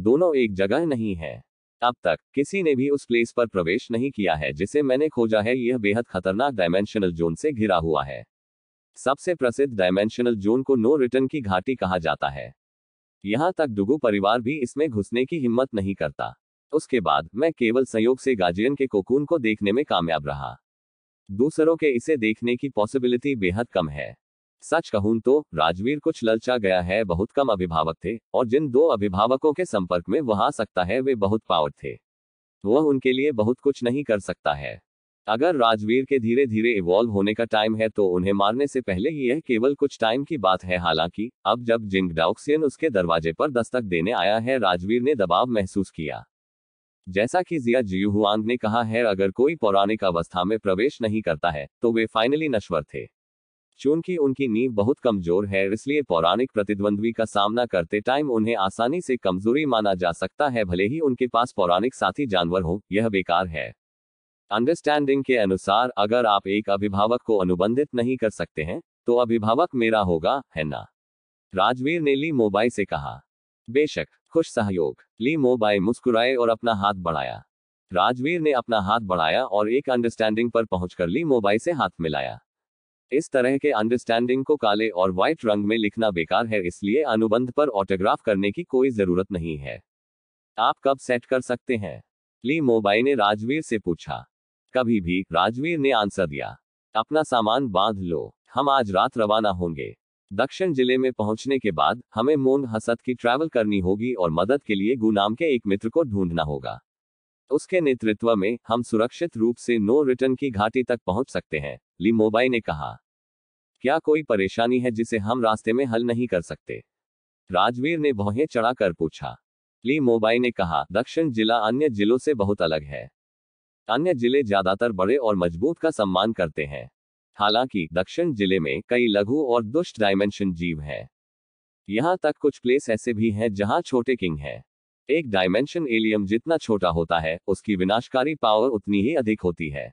दोनों एक जगह नहीं है अब तक किसी ने भी उस प्लेस पर प्रवेश नहीं किया है जिसे मैंने खोजा है यह बेहद खतरनाक डायमेंशनल जोन से घिरा हुआ है सबसे प्रसिद्ध डायमेंशनल जोन को नो रिटर्न की घाटी कहा जाता है यहाँ तक डुगु परिवार भी इसमें घुसने की हिम्मत नहीं करता उसके बाद मैं केवल संयोग से गाजियन के कोकून को देखने में कामयाब रहा दूसरों के इसे देखने की पॉसिबिलिटी बेहद कम है सच कहूं तो राजवीर कुछ ललचा गया है बहुत कम अभिभावक थे और जिन दो अभिभावकों के संपर्क में वह आ सकता है वे बहुत पावर थे वह उनके लिए बहुत कुछ नहीं कर सकता है अगर राजवीर के धीरे धीरे इवॉल्व होने का टाइम है तो उन्हें मारने से पहले ही यह केवल कुछ टाइम की बात है हालांकि अब जब जिंग डाउक्सियन उसके दरवाजे पर दस्तक देने आया है राजवीर ने दबाव महसूस किया जैसा कि जिया जियुहुआंग ने कहा है अगर कोई पौराणिक अवस्था में प्रवेश नहीं करता है तो वे फाइनली नश्वर थे चूंकि उनकी नींव बहुत कमजोर है इसलिए पौराणिक प्रतिद्वंद्वी का सामना करते टाइम उन्हें आसानी से कमजोरी माना जा सकता है भले ही उनके पास पौराणिक साथी जानवर हो यह बेकार है अंडरस्टैंडिंग के अनुसार अगर आप एक अभिभावक को अनुबंधित नहीं कर सकते हैं तो अभिभावक मेरा होगा है ना राजवीर ने ली मोबाई से कहा बेशक खुश सहयोग ली मोबाई मुस्कुराए और अपना हाथ बढ़ाया राजवीर ने अपना हाथ बढ़ाया और एक अंडरस्टैंडिंग पर पहुंचकर ली मोबाई से हाथ मिलाया इस तरह के अंडरस्टैंडिंग को काले और व्हाइट रंग में लिखना बेकार है इसलिए अनुबंध पर ऑटोग्राफ करने की कोई जरूरत नहीं है आप कब सेट कर सकते हैं ली मोबाई ने राजवीर से पूछा कभी भी राजवीर ने आंसर दिया अपना सामान बांध लो हम आज रात रवाना होंगे दक्षिण जिले में पहुंचने के बाद हमें मोन हसत की ट्रैवल करनी होगी और मदद के लिए गुनाम के एक मित्र को ढूंढना होगा उसके नेतृत्व में हम सुरक्षित रूप से नो रिटर्न की घाटी तक पहुंच सकते हैं ली मोबाई ने कहा क्या कोई परेशानी है जिसे हम रास्ते में हल नहीं कर सकते राजवीर ने भौहें चढ़ाकर पूछा ली मोबाई ने कहा दक्षिण जिला अन्य जिलों से बहुत अलग है अन्य जिले ज्यादातर बड़े और मजबूत का सम्मान करते हैं हालांकि दक्षिण जिले में कई लघु और दुष्ट डायमेंशन जीव हैं यहाँ तक कुछ प्लेस ऐसे भी हैं जहाँ छोटे किंग हैं एक डायमेंशन एलियम जितना छोटा होता है उसकी विनाशकारी पावर उतनी ही अधिक होती है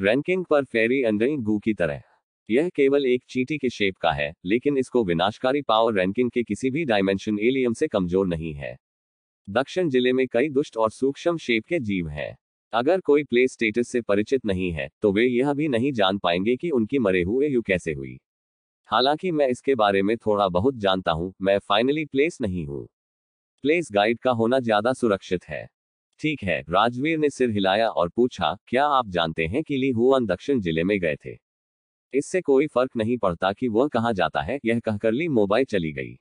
रैंकिंग पर फेरी अंडरिंग गू की तरह यह केवल एक चीटी के शेप का है लेकिन इसको विनाशकारी पावर रैंकिंग के किसी भी डायमेंशन एलियम से कमजोर नहीं है दक्षिण जिले में कई दुष्ट और सूक्ष्म शेप के जीव हैं अगर कोई प्ले स्टेटस से परिचित नहीं है तो वे यह भी नहीं जान पाएंगे कि उनकी मरे हुए यू कैसे हुई हालांकि मैं इसके बारे में थोड़ा बहुत जानता हूँ मैं फाइनली प्लेस नहीं हूँ प्लेस गाइड का होना ज्यादा सुरक्षित है ठीक है राजवीर ने सिर हिलाया और पूछा क्या आप जानते हैं कि ली हुआ दक्षिण जिले में गए थे इससे कोई फर्क नहीं पड़ता कि वह कहाँ जाता है यह कहकर ली मोबाइल चली गई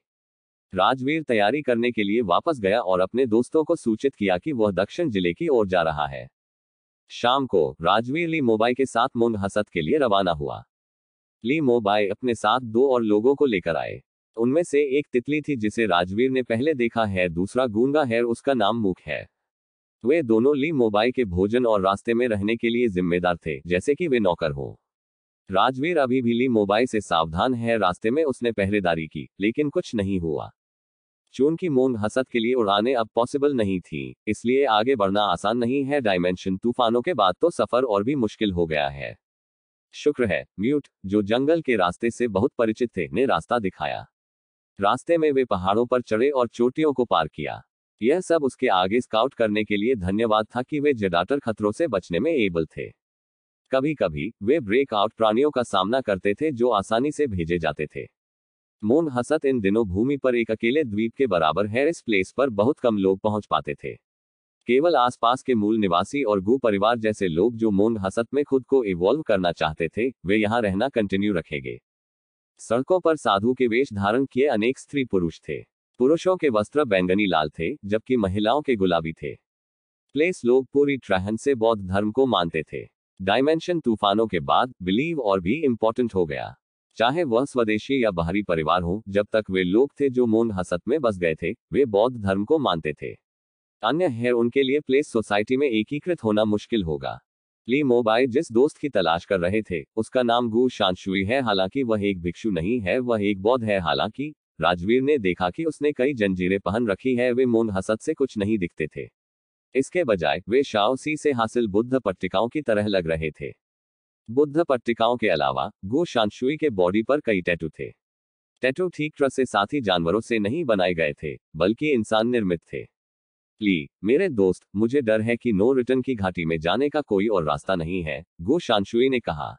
राजवीर तैयारी करने के लिए वापस गया और अपने दोस्तों को सूचित किया कि वह दक्षिण जिले की ओर जा रहा है शाम को राजवीर ली मोबाई के साथ मुन हसत के लिए रवाना हुआ ली मोबाई अपने साथ दो और लोगों को लेकर आए उनमें से एक तितली थी जिसे राजवीर ने पहले देखा है दूसरा गूंगा है उसका नाम मुख है वे दोनों ली मोबाई के भोजन और रास्ते में रहने के लिए जिम्मेदार थे जैसे कि वे नौकर हो राजवीर अभी भी ली मोबाई से सावधान है रास्ते में उसने पहरेदारी की लेकिन कुछ नहीं हुआ की मून हसत के लिए उड़ाने अब पॉसिबल नहीं थी इसलिए आगे बढ़ना आसान नहीं है डायमेंशन तूफानों के बाद तो सफर और भी मुश्किल हो गया है शुक्र है म्यूट जो जंगल के रास्ते से बहुत परिचित थे ने रास्ता दिखाया रास्ते में वे पहाड़ों पर चढ़े और चोटियों को पार किया यह सब उसके आगे स्काउट करने के लिए धन्यवाद था कि वे जडाटर खतरों से बचने में एबल थे कभी कभी वे ब्रेकआउट प्राणियों का सामना करते थे जो आसानी से भेजे जाते थे मोन हसत इन दिनों भूमि पर एक अकेले द्वीप के बराबर है इस प्लेस पर बहुत कम लोग पहुंच पाते थे केवल आसपास के मूल निवासी और गु परिवार जैसे लोग जो मोन हसत में खुद को इवॉल्व करना चाहते थे वे यहाँ रहना कंटिन्यू रखेंगे सड़कों पर साधु के वेश धारण किए अनेक स्त्री पुरुष थे पुरुषों के वस्त्र बैंगनी लाल थे जबकि महिलाओं के गुलाबी थे प्लेस लोग पूरी ट्रहन से बौद्ध धर्म को मानते थे डायमेंशन तूफानों के बाद बिलीव और भी इम्पोर्टेंट हो गया चाहे वह स्वदेशी या बाहरी परिवार हो जब तक वे लोग थे जो मोन हसत में बस गए थे वे बौद्ध धर्म को मानते थे अन्य है उनके लिए प्लेस सोसाइटी में एकीकृत होना मुश्किल होगा ली मोबाई जिस दोस्त की तलाश कर रहे थे उसका नाम गु शांशुई है हालांकि वह एक भिक्षु नहीं है वह एक बौद्ध है हालांकि राजवीर ने देखा कि उसने कई जंजीरें पहन रखी है वे मोन हसत से कुछ नहीं दिखते थे इसके बजाय वे शाओसी से हासिल बुद्ध पट्टिकाओं की तरह लग रहे थे बुद्ध पट्टिकाओं के अलावा गो शांशुई के बॉडी पर कई टैटू थे टैटू ठीक तरह से साथी जानवरों से नहीं बनाए गए थे बल्कि इंसान निर्मित थे ली मेरे दोस्त मुझे डर है कि नो रिटर्न की घाटी में जाने का कोई और रास्ता नहीं है गो शांशुई ने कहा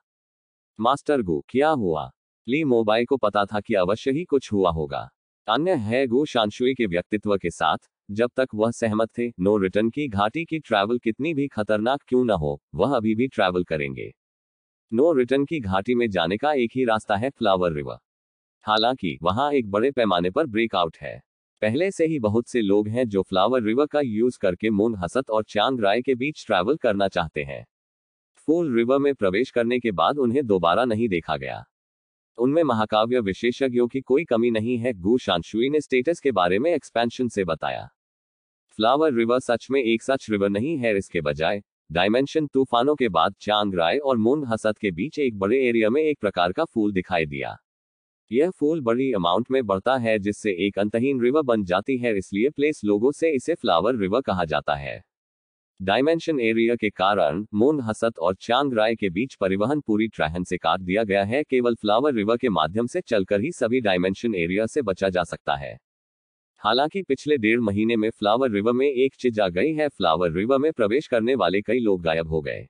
मास्टर गो क्या हुआ ली मोबाइल को पता था कि अवश्य ही कुछ हुआ होगा अन्य है गो शांशुई के व्यक्तित्व के साथ जब तक वह सहमत थे नो रिटर्न की घाटी की ट्रैवल कितनी भी खतरनाक क्यों न हो वह अभी भी ट्रैवल करेंगे नो रिटर्न की घाटी में जाने का एक ही रास्ता है फ्लावर रिवर हालांकि वहां एक बड़े पैमाने पर ब्रेकआउट है पहले से ही बहुत से लोग हैं जो फ्लावर रिवर का यूज करके मून हसत और चांग राय के बीच ट्रैवल करना चाहते हैं फूल रिवर में प्रवेश करने के बाद उन्हें दोबारा नहीं देखा गया उनमें महाकाव्य विशेषज्ञों की कोई कमी नहीं है गु शांशुई ने स्टेटस के बारे में एक्सपेंशन से बताया फ्लावर रिवर सच में एक सच रिवर नहीं है इसके बजाय डायमेंशन तूफानों के बाद चांग राय और मून हसत के बीच एक बड़े एरिया में एक प्रकार का फूल दिखाई दिया यह फूल बड़ी अमाउंट में बढ़ता है जिससे एक अंतहीन रिवर बन जाती है इसलिए प्लेस लोगों से इसे फ्लावर रिवर कहा जाता है डायमेंशन एरिया के कारण मून हसत और चांग राय के बीच परिवहन पूरी ट्रहन से काट दिया गया है केवल फ्लावर रिवर के माध्यम से चलकर ही सभी डायमेंशन एरिया से बचा जा सकता है हालांकि पिछले डेढ़ महीने में फ्लावर रिवर में एक चीज गई है फ्लावर रिवर में प्रवेश करने वाले कई लोग गायब हो गए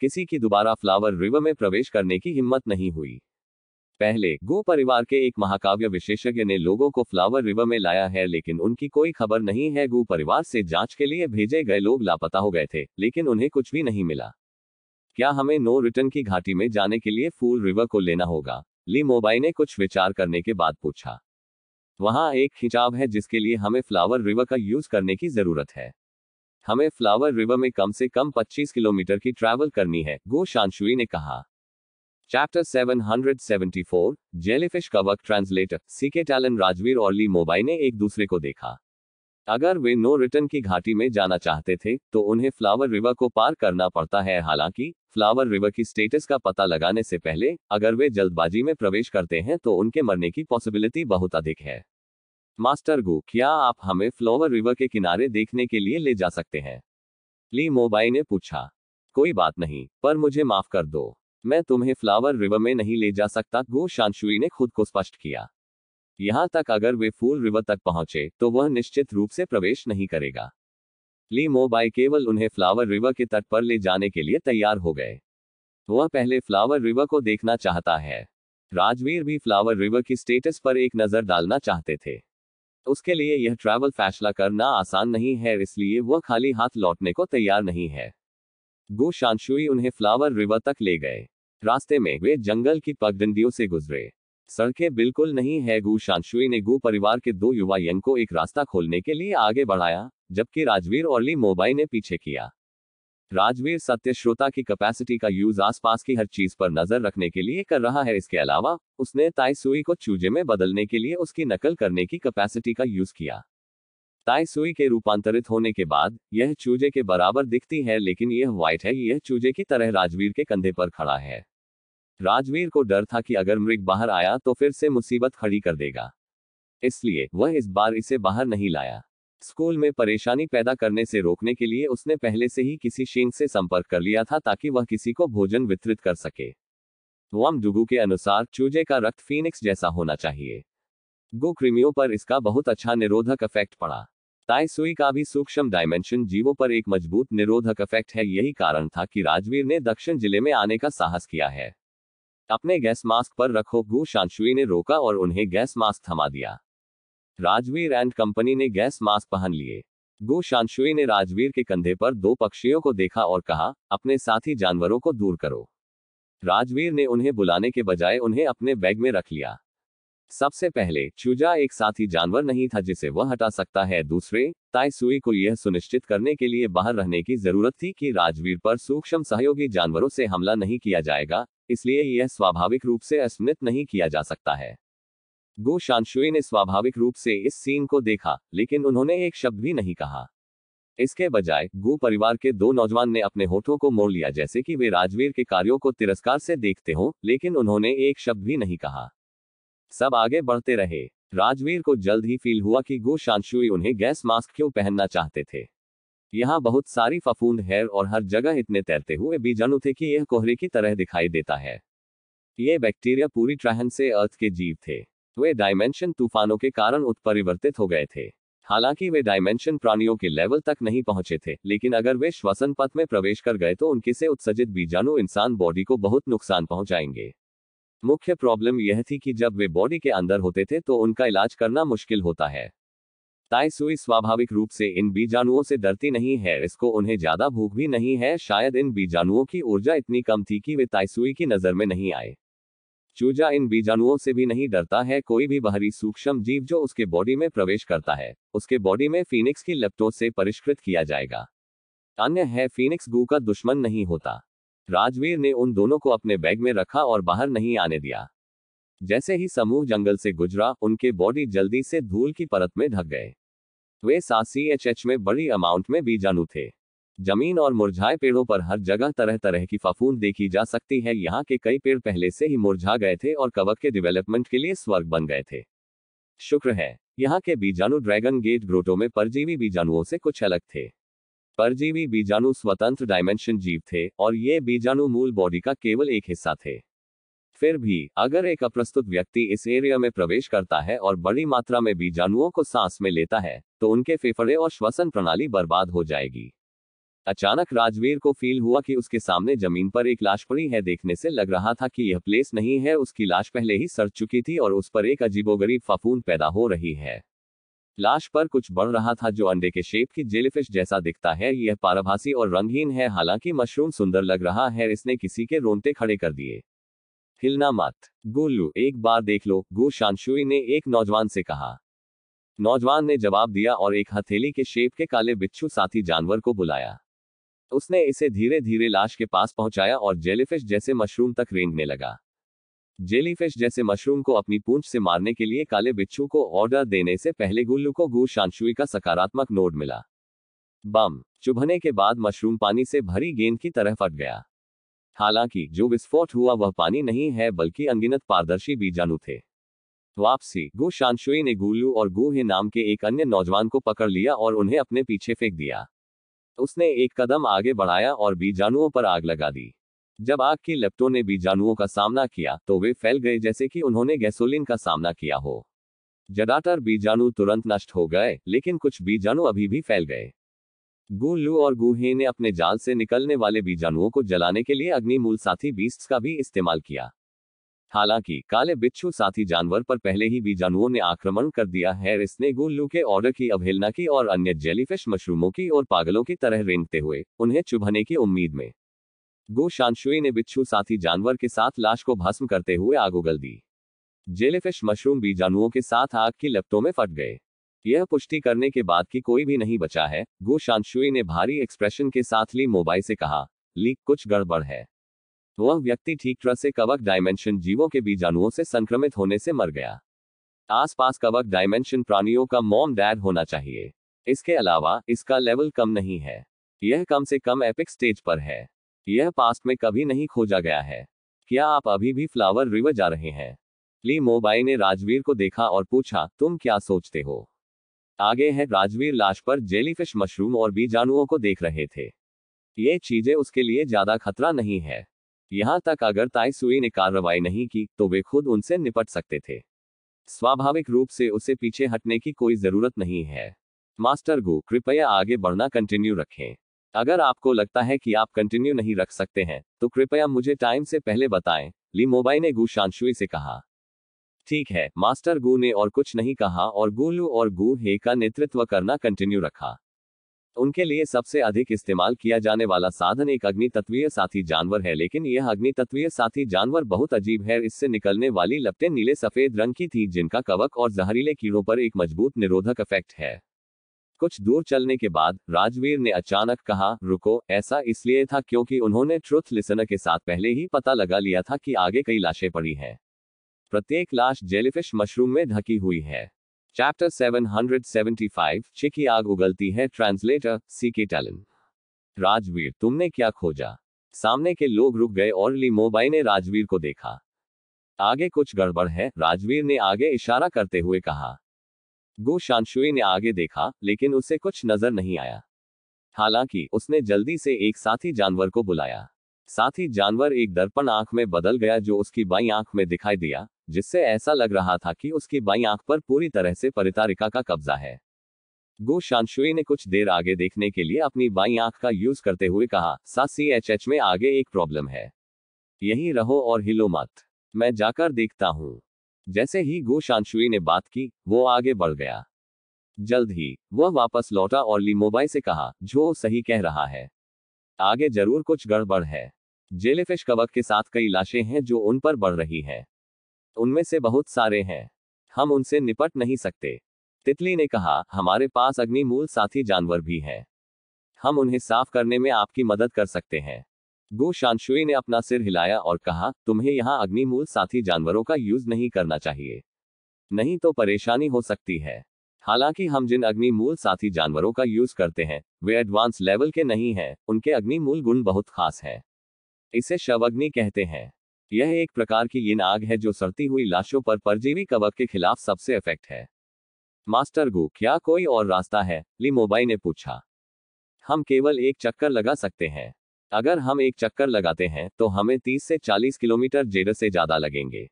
किसी की दोबारा फ्लावर रिवर में प्रवेश करने की हिम्मत नहीं हुई पहले गो परिवार के एक महाकाव्य विशेषज्ञ ने लोगों को फ्लावर रिवर में लाया है लेकिन उनकी कोई खबर नहीं है गो परिवार से जांच के लिए भेजे गए लोग लापता हो गए थे लेकिन उन्हें कुछ भी नहीं मिला क्या हमें नो रिटर्न की घाटी में जाने के लिए फूल रिवर को लेना होगा ली मोबाई ने कुछ विचार करने के बाद पूछा वहाँ एक खिंचाव है जिसके लिए हमें फ्लावर रिवर का यूज करने की जरूरत है हमें फ्लावर रिवर में कम से कम 25 किलोमीटर की ट्रैवल करनी है गो शांशुई ने कहा चैप्टर 774 जेलीफिश कवक ट्रांसलेटर सीके टैलन राजवीर और ली मोबाई ने एक दूसरे को देखा अगर वे नो रिटर्न की घाटी में जाना चाहते थे तो उन्हें फ्लावर रिवर को पार करना पड़ता है हालांकि फ्लावर रिवर की स्टेटस का पता लगाने से पहले अगर वे जल्दबाजी में प्रवेश करते हैं तो उनके मरने की पॉसिबिलिटी बहुत अधिक है मास्टर गु क्या आप हमें फ्लावर रिवर के किनारे देखने के लिए ले जा सकते हैं ली मोबाई ने पूछा कोई बात नहीं पर मुझे माफ कर दो मैं तुम्हें फ्लावर रिवर में नहीं ले जा सकता गो शांशुई ने खुद को स्पष्ट किया यहाँ तक अगर वे फूल रिवर तक पहुंचे तो वह निश्चित रूप से प्रवेश नहीं करेगा ली मोबाई केवल उन्हें फ्लावर रिवर के तट पर ले जाने के लिए तैयार हो गए वह पहले फ्लावर रिवर को देखना चाहता है राजवीर भी फ्लावर रिवर की स्टेटस पर एक नजर डालना चाहते थे उसके लिए यह ट्रैवल फैसला करना आसान नहीं है इसलिए वह खाली हाथ लौटने को तैयार नहीं है गो शांशुई उन्हें फ्लावर रिवर तक ले गए रास्ते में वे जंगल की पगडंडियों से गुजरे सड़कें बिल्कुल नहीं है गु शांशुई ने गु परिवार के दो युवा यंग को एक रास्ता खोलने के लिए आगे बढ़ाया जबकि राजवीर और ली मोबाई ने पीछे किया राजवीर सत्य श्रोता की कैपेसिटी का यूज आसपास की हर चीज पर नजर रखने के लिए कर रहा है इसके अलावा उसने ताई सुई को चूजे में बदलने के लिए उसकी नकल करने की कैपेसिटी का यूज किया ताई सुई के रूपांतरित होने के बाद यह चूजे के बराबर दिखती है लेकिन यह व्हाइट है यह चूजे की तरह राजवीर के कंधे पर खड़ा है राजवीर को डर था कि अगर मृग बाहर आया तो फिर से मुसीबत खड़ी कर देगा इसलिए वह इस बार इसे बाहर नहीं लाया स्कूल में परेशानी पैदा करने से रोकने के लिए उसने पहले से ही किसी शेंग से संपर्क कर लिया था ताकि वह किसी को भोजन वितरित कर सके वम डुगू के अनुसार चूजे का रक्त फीनिक्स जैसा होना चाहिए गो कृमियों पर इसका बहुत अच्छा निरोधक इफेक्ट पड़ा ताइसुई का भी सूक्ष्म डायमेंशन जीवों पर एक मजबूत निरोधक इफेक्ट है यही कारण था कि राजवीर ने दक्षिण जिले में आने का साहस किया है अपने गैस मास्क पर रखो गु शांशुई ने रोका और उन्हें गैस मास्क थमा दिया राजवीर एंड कंपनी ने गैस मास्क पहन लिए गु शांशुई ने राजवीर के कंधे पर दो पक्षियों को देखा और कहा अपने साथी जानवरों को दूर करो राजवीर ने उन्हें बुलाने के बजाय उन्हें अपने बैग में रख लिया सबसे पहले चूजा एक साथी जानवर नहीं था जिसे वह हटा सकता है दूसरे ताइसुई को यह सुनिश्चित करने के लिए बाहर रहने की जरूरत थी कि राजवीर पर सूक्ष्म सहयोगी जानवरों से हमला नहीं किया जाएगा इसलिए यह स्वाभाविक रूप से अस्मित नहीं किया जा सकता है गो शांशुई ने स्वाभाविक रूप से इस सीन को देखा लेकिन उन्होंने एक शब्द भी नहीं कहा इसके बजाय गो परिवार के दो नौजवान ने अपने होठों को मोड़ लिया जैसे कि वे राजवीर के कार्यों को तिरस्कार से देखते हों लेकिन उन्होंने एक शब्द भी नहीं कहा सब आगे बढ़ते रहे राजवीर को जल्द ही फील हुआ कि गो शांशुई उन्हें गैस मास्क क्यों पहनना चाहते थे यहाँ बहुत सारी फफूंद है और हर जगह इतने तैरते हुए बीजाणु थे कि यह कोहरे की तरह दिखाई देता है ये बैक्टीरिया पूरी ट्रहन से अर्थ के जीव थे वे डायमेंशन तूफानों के कारण उत्परिवर्तित हो गए थे हालांकि वे डायमेंशन प्राणियों के लेवल तक नहीं पहुंचे थे लेकिन अगर वे श्वसन पथ में प्रवेश कर गए तो उनके से उत्सर्जित बीजाणु इंसान बॉडी को बहुत नुकसान पहुंचाएंगे मुख्य प्रॉब्लम यह थी कि जब वे बॉडी के अंदर होते थे तो उनका इलाज करना मुश्किल होता है ताई सुई स्वाभाविक रूप से इन बीजाणुओं से डरती नहीं है इसको उन्हें ज्यादा भूख भी नहीं है शायद इन बीजाणुओं की ऊर्जा इतनी कम थी कि वे ताइसुई की नजर में नहीं आए चूजा इन बीजाणुओं से भी नहीं डरता है कोई भी बाहरी सूक्ष्म जीव जो उसके बॉडी में प्रवेश करता है उसके बॉडी में फीनिक्स की लपटों से परिष्कृत किया जाएगा अन्य है फीनिक्स गु का दुश्मन नहीं होता राजवीर ने उन दोनों को अपने बैग में रखा और बाहर नहीं आने दिया जैसे ही समूह जंगल से गुजरा उनके बॉडी जल्दी से धूल की परत में ढक गए वे सासीएचएच में बड़ी अमाउंट में बीजाणु थे जमीन और मुरझाए पेड़ों पर हर जगह तरह तरह की फफूंद देखी जा सकती है यहाँ के कई पेड़ पहले से ही मुरझा गए थे और कवक के डेवलपमेंट के लिए स्वर्ग बन गए थे शुक्र है यहाँ के बीजाणु ड्रैगन गेट ग्रोटो में परजीवी बीजाणुओं से कुछ अलग थे परजीवी बीजाणु स्वतंत्र डायमेंशन जीव थे और ये बीजाणु मूल बॉडी का केवल एक हिस्सा थे फिर भी अगर एक अप्रस्तुत व्यक्ति इस एरिया में प्रवेश करता है और बड़ी मात्रा में बीजाणुओं को सांस में लेता है तो उनके फेफड़े और श्वसन प्रणाली बर्बाद हो जाएगी अचानक राजवीर को फील हुआ कि उसके सामने जमीन पर एक लाश पड़ी है देखने से लग रहा था कि यह प्लेस नहीं है उसकी लाश पहले ही सड़ चुकी थी और उस पर एक अजीबोगरीब फफून पैदा हो रही है लाश पर कुछ बढ़ रहा था जो अंडे के शेप की जेलीफिश जैसा दिखता है यह पाराभासी और रंगहीन है हालांकि मशरूम सुंदर लग रहा है इसने किसी के रोनते खड़े कर दिए हिलना मत गोलू एक बार देख लो गो शांशुई ने एक नौजवान से कहा नौजवान ने जवाब दिया और एक हथेली के शेप के काले बिच्छू साथी जानवर को बुलाया उसने इसे धीरे धीरे लाश के पास पहुंचाया और जेलीफिश जैसे मशरूम तक रेंगने लगा जेलीफिश जैसे मशरूम को अपनी पूंछ से मारने के लिए काले बिच्छू को ऑर्डर देने से पहले गुल्लू को गु शांशुई का सकारात्मक नोट मिला बम चुभने के बाद मशरूम पानी से भरी गेंद की तरह फट गया हालांकि जो विस्फोट हुआ वह पानी नहीं है बल्कि अनगिनत पारदर्शी बीजाणु थे वापसी गो शांशुई ने गुल्लू और गुहे नाम के एक अन्य नौजवान को पकड़ लिया और उन्हें अपने पीछे फेंक दिया उसने एक कदम आगे बढ़ाया और बीजाणुओं पर आग लगा दी जब आग की लपटों ने बीजाणुओं का सामना किया तो वे फैल गए जैसे कि उन्होंने गैसोलिन का सामना किया हो ज्यादातर बीजाणु तुरंत नष्ट हो गए लेकिन कुछ बीजाणु अभी भी फैल गए गुलू और गुहे ने अपने जाल से निकलने वाले बीजाणुओं को जलाने के लिए अग्निमूल साथी बीस्ट्स का भी इस्तेमाल किया हालांकि काले बिच्छू साथी जानवर पर पहले ही बीजाणुओं ने आक्रमण कर दिया है इसने गुल्लू के ऑर्डर की अवहेलना की और अन्य जेलीफिश मशरूमों की और पागलों की तरह रेंगते हुए उन्हें चुभने की उम्मीद में गो शांशुई ने बिच्छू साथी जानवर के साथ लाश को भस्म करते हुए आग उगल दी जेलीफिश मशरूम बीजाणुओं के साथ आग की लपटों में फट गए यह पुष्टि करने के बाद कि कोई भी नहीं बचा है गो शांशुई ने भारी एक्सप्रेशन के साथ ली मोबाइल से कहा लीक कुछ गड़बड़ है वह व्यक्ति ठीक तरह से कवक डायमेंशन जीवों के बीजाणुओं से संक्रमित होने से मर गया आसपास कवक डायमेंशन प्राणियों का मॉम डैड होना चाहिए इसके अलावा इसका लेवल कम नहीं है यह कम से कम एपिक स्टेज पर है यह पास्ट में कभी नहीं खोजा गया है क्या आप अभी भी फ्लावर रिवर जा रहे हैं ली मोबाई ने राजवीर को देखा और पूछा तुम क्या सोचते हो आगे है राजवीर लाश पर जेलीफिश मशरूम और बीजाणुओं को देख रहे थे ये चीजें उसके लिए ज्यादा खतरा नहीं है यहाँ तक अगर सुई ने कार्रवाई नहीं की तो वे खुद उनसे निपट सकते थे स्वाभाविक रूप से उसे पीछे हटने की कोई जरूरत नहीं है मास्टर गु कृपया आगे बढ़ना कंटिन्यू रखें अगर आपको लगता है कि आप कंटिन्यू नहीं रख सकते हैं तो कृपया मुझे टाइम से पहले बताएं ली मोबाई ने गु शांशुई से कहा ठीक है मास्टर गु ने और कुछ नहीं कहा और गोलू और गु हे का नेतृत्व करना कंटिन्यू रखा उनके लिए सबसे अधिक इस्तेमाल किया जाने वाला साधन एक अग्नि तत्वीय साथी जानवर है लेकिन यह अग्नि तत्वीय साथी जानवर बहुत अजीब है इससे निकलने वाली लपटें नीले सफेद रंग की थी जिनका कवक और जहरीले कीड़ों पर एक मजबूत निरोधक इफेक्ट है कुछ दूर चलने के बाद राजवीर ने अचानक कहा रुको ऐसा इसलिए था क्योंकि उन्होंने ट्रुथ लिसनर के साथ पहले ही पता लगा लिया था कि आगे कई लाशें पड़ी हैं प्रत्येक लाश जेलीफिश मशरूम में ढकी हुई है चैप्टर 775 चिकी आग उगलती है translator C K talon Rajveer तुमने क्या खोजा सामने के लोग रुक गए और ली मोबाई ने राजवीर को देखा आगे कुछ गड़बड़ है राजवीर ने आगे इशारा करते हुए कहा गो शांशुई ने आगे देखा लेकिन उसे कुछ नजर नहीं आया हालांकि उसने जल्दी से एक साथी जानवर को बुलाया साथी जानवर एक दर्पण आंख में बदल गया जो उसकी बाई आंख में दिखाई दिया जिससे ऐसा लग रहा था कि उसकी बाई आंख पर पूरी तरह से परितारिका का कब्जा है गो शांशुई ने कुछ देर आगे देखने के लिए अपनी बाई आंख का यूज करते हुए कहा सा सी एच एच में आगे एक प्रॉब्लम है यही रहो और हिलो मत मैं जाकर देखता हूँ जैसे ही गो शांशुई ने बात की वो आगे बढ़ गया जल्द ही वह वापस लौटा और लीमोबाई से कहा जो सही कह रहा है आगे जरूर कुछ गड़बड़ है जेलीफिश कवक के साथ कई लाशें हैं जो उन पर बढ़ रही हैं उनमें से बहुत सारे हैं हम उनसे निपट नहीं सकते तितली ने कहा हमारे पास अग्निमूल साथी जानवर भी हैं हम उन्हें साफ करने में आपकी मदद कर सकते हैं गो शांशुई ने अपना सिर हिलाया और कहा तुम्हें यहाँ अग्निमूल साथी जानवरों का यूज नहीं करना चाहिए नहीं तो परेशानी हो सकती है हालांकि हम जिन अग्निमूल साथी जानवरों का यूज करते हैं वे एडवांस लेवल के नहीं हैं उनके अग्निमूल गुण बहुत खास हैं इसे शव अग्नि कहते हैं यह एक प्रकार की यिन आग है जो सड़ती हुई लाशों पर परजीवी कवक के खिलाफ सबसे इफेक्ट है मास्टर गु क्या कोई और रास्ता है ली मोबाई ने पूछा हम केवल एक चक्कर लगा सकते हैं अगर हम एक चक्कर लगाते हैं तो हमें 30 से 40 किलोमीटर जेड से ज्यादा लगेंगे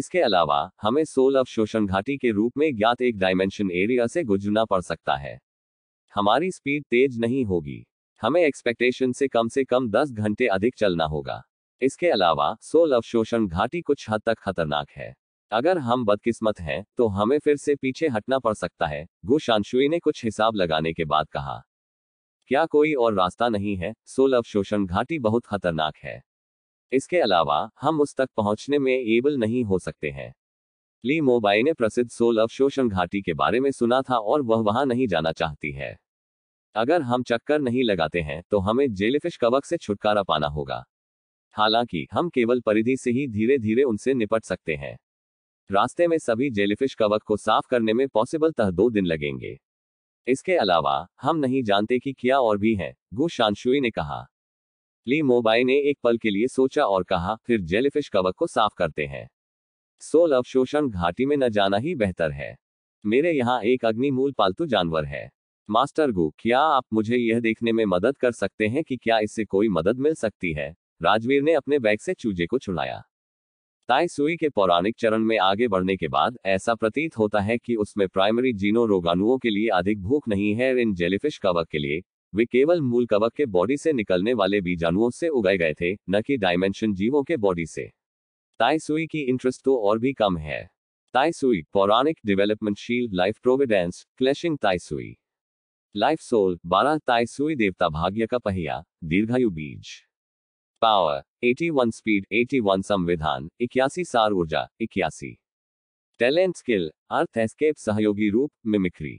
इसके अलावा हमें सोल अवशोषण घाटी के रूप में ज्ञात एक डायमेंशन एरिया से गुजरना पड़ सकता है हमारी स्पीड तेज नहीं होगी हमें एक्सपेक्टेशन से कम से कम 10 घंटे अधिक चलना होगा इसके अलावा सोल अवशोषण घाटी कुछ हद तक खतरनाक है अगर हम बदकिस्मत हैं तो हमें फिर से पीछे हटना पड़ सकता है गुशांशुई ने कुछ हिसाब लगाने के बाद कहा क्या कोई और रास्ता नहीं है सोल अवशोषण घाटी बहुत खतरनाक है इसके अलावा हम उस तक पहुंचने में एबल नहीं हो सकते हैं ली मोबाई ने प्रसिद्ध सोल अवशोषण घाटी के बारे में सुना था और वह वहां नहीं जाना चाहती है अगर हम चक्कर नहीं लगाते हैं तो हमें जेलीफिश कवक से छुटकारा पाना होगा हालांकि हम केवल परिधि से ही धीरे धीरे उनसे निपट सकते हैं रास्ते में सभी जेलीफिश कवक को साफ करने में पॉसिबल तह दो दिन लगेंगे इसके अलावा हम नहीं जानते कि क्या और भी है गु शांशुई ने कहा ली मोबाई ने एक पल के लिए सोचा और कहा फिर जेलीफिश कवक को साफ करते हैं सोल अवशोषण घाटी में न जाना ही बेहतर है मेरे यहाँ एक अग्निमूल पालतू जानवर है मास्टर गु क्या आप मुझे यह देखने में मदद कर सकते हैं कि क्या इससे कोई मदद मिल सकती है राजवीर ने अपने बैग से चूजे को छुड़ाया ताई सुई के पौराणिक चरण में आगे बढ़ने के बाद ऐसा प्रतीत होता है कि उसमें प्राइमरी जीनो रोगाणुओं के लिए अधिक भूख नहीं है इन जेलीफिश कवक के लिए वे केवल मूल कवक के बॉडी से निकलने वाले बीजाणुओं से उगाए गए थे न कि डायमेंशन जीवों के बॉडी से ताई सुई की इंटरेस्ट तो और भी कम है ताई सुई पौराणिक development shield life providence clashing ताई सुई लाइफ सोल बारह ताई सुई देवता भाग्य का पहिया दीर्घायु बीज पावर 81 स्पीड 81 संविधान इक्यासी सार ऊर्जा इक्यासी टैलेंट स्किल अर्थ एस्केप सहयोगी रूप मिमिक्री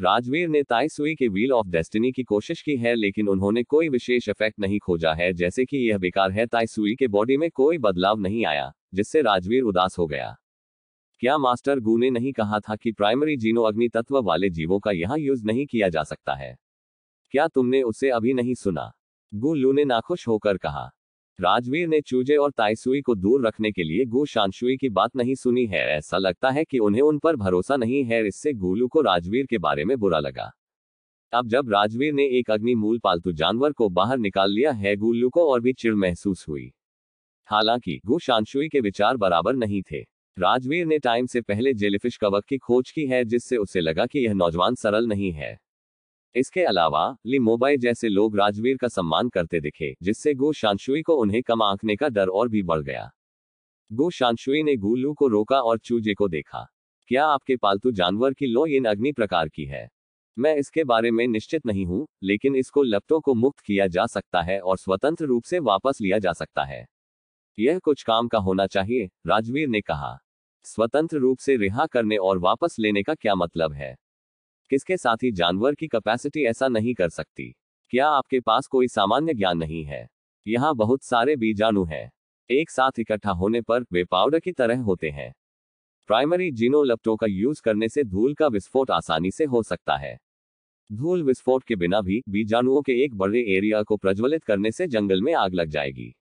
राजवीर ने ताइसुई के व्हील ऑफ डेस्टिनी की कोशिश की है लेकिन उन्होंने कोई विशेष इफेक्ट नहीं खोजा है जैसे कि यह बेकार है ताइसुई के बॉडी में कोई बदलाव नहीं आया जिससे राजवीर उदास हो गया क्या मास्टर गु ने नहीं कहा था कि प्राइमरी जीनो अग्नि तत्व वाले जीवों का यहाँ यूज नहीं किया जा सकता है क्या तुमने उसे अभी नहीं सुना गु लू ने नाखुश होकर कहा राजवीर ने चूजे और ताइसुई को दूर रखने के लिए गु शांशुई की बात नहीं सुनी है ऐसा लगता है कि उन्हें उन पर भरोसा नहीं है इससे गोलू को राजवीर के बारे में बुरा लगा अब जब राजवीर ने एक अग्नि मूल पालतू जानवर को बाहर निकाल लिया है गोलू को और भी चिड़ महसूस हुई हालांकि गु शांशुई के विचार बराबर नहीं थे राजवीर ने टाइम से पहले जेलीफिश कवक की खोज की है जिससे उसे लगा कि यह नौजवान सरल नहीं है इसके अलावा ली मोबाइल जैसे लोग राजवीर का सम्मान करते दिखे जिससे गो शांशुई को उन्हें कम आंकने का डर और भी बढ़ गया गो शांशुई ने गुल्लू को रोका और चूजे को देखा क्या आपके पालतू जानवर की लो इन अग्नि प्रकार की है मैं इसके बारे में निश्चित नहीं हूँ लेकिन इसको लपटों को मुक्त किया जा सकता है और स्वतंत्र रूप से वापस लिया जा सकता है यह कुछ काम का होना चाहिए राजवीर ने कहा स्वतंत्र रूप से रिहा करने और वापस लेने का क्या मतलब है किसके साथ ही जानवर की कैपेसिटी ऐसा नहीं कर सकती क्या आपके पास कोई सामान्य ज्ञान नहीं है यहाँ बहुत सारे बीजाणु हैं एक साथ इकट्ठा होने पर वे पाउडर की तरह होते हैं प्राइमरी जीनोलप्टो का यूज करने से धूल का विस्फोट आसानी से हो सकता है धूल विस्फोट के बिना भी बीजाणुओं के एक बड़े एरिया को प्रज्वलित करने से जंगल में आग लग जाएगी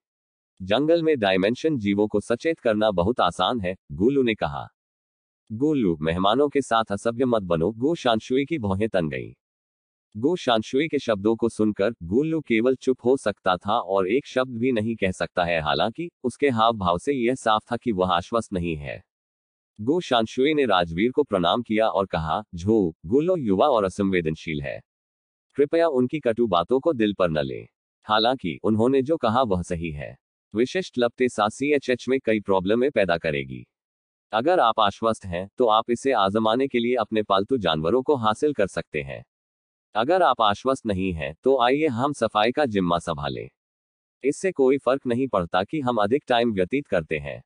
जंगल में डायमेंशन जीवों को सचेत करना बहुत आसान है गुलू ने कहा गोलू मेहमानों के साथ असभ्य मत बनो गो शांशुई की भौहें तन गईं। गो शांशुई के शब्दों को सुनकर गोलू केवल चुप हो सकता था और एक शब्द भी नहीं कह सकता है हालांकि उसके हाव भाव से यह साफ था कि वह आश्वस्त नहीं है गो शांशुई ने राजवीर को प्रणाम किया और कहा झो गोलो युवा और असंवेदनशील है कृपया उनकी कटु बातों को दिल पर न ले हालांकि उन्होंने जो कहा वह सही है विशिष्ट लपते सा सी एच एच में कई प्रॉब्लमें पैदा करेगी अगर आप आश्वस्त हैं तो आप इसे आजमाने के लिए अपने पालतू जानवरों को हासिल कर सकते हैं अगर आप आश्वस्त नहीं हैं तो आइए हम सफाई का जिम्मा संभालें इससे कोई फर्क नहीं पड़ता कि हम अधिक टाइम व्यतीत करते हैं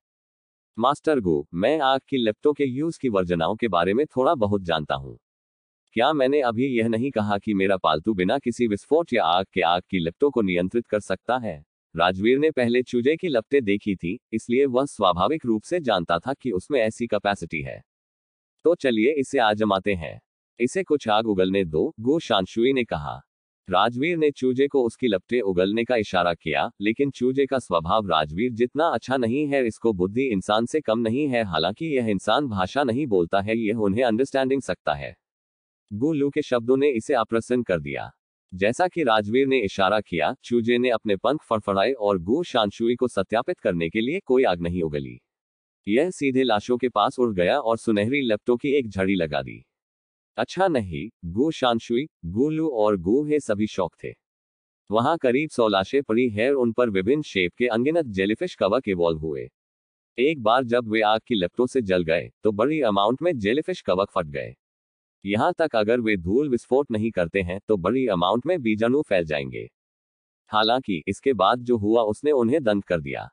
मास्टर गो मैं आग की लेप्टो के यूज की वर्जनाओं के बारे में थोड़ा बहुत जानता हूँ क्या मैंने अभी यह नहीं कहा कि मेरा पालतू बिना किसी विस्फोट या आग के आग की लिप्टों को नियंत्रित कर सकता है राजवीर ने पहले चूजे की लपटें देखी थी इसलिए वह स्वाभाविक रूप से जानता था कि उसमें ऐसी कैपेसिटी है तो चलिए इसे आजमाते हैं इसे कुछ आग उगलने दो गो शांशुई ने कहा राजवीर ने चूजे को उसकी लपटे उगलने का इशारा किया लेकिन चूजे का स्वभाव राजवीर जितना अच्छा नहीं है इसको बुद्धि इंसान से कम नहीं है हालांकि यह इंसान भाषा नहीं बोलता है यह उन्हें अंडरस्टैंडिंग सकता है गुलू के शब्दों ने इसे अप्रसन्न कर दिया जैसा कि राजवीर ने इशारा किया चूजे ने अपने पंख फड़फड़ाए और गो शांशुई को सत्यापित करने के लिए कोई आग नहीं उगली यह सीधे लाशों के पास उड़ गया और सुनहरी लपटों की एक झड़ी लगा दी अच्छा नहीं गो शांशुई गोलू और गो हे सभी शौक थे वहां करीब सौ लाशें पड़ी है उन पर विभिन्न शेप के अंगिनत जेलीफिश कवक इवॉल्व हुए एक बार जब वे आग की लपटों से जल गए तो बड़ी अमाउंट में जेलीफिश कवक फट गए यहाँ तक अगर वे धूल विस्फोट नहीं करते हैं तो बड़ी अमाउंट में बीजाणु फैल जाएंगे हालांकि इसके बाद जो हुआ उसने उन्हें दंड कर दिया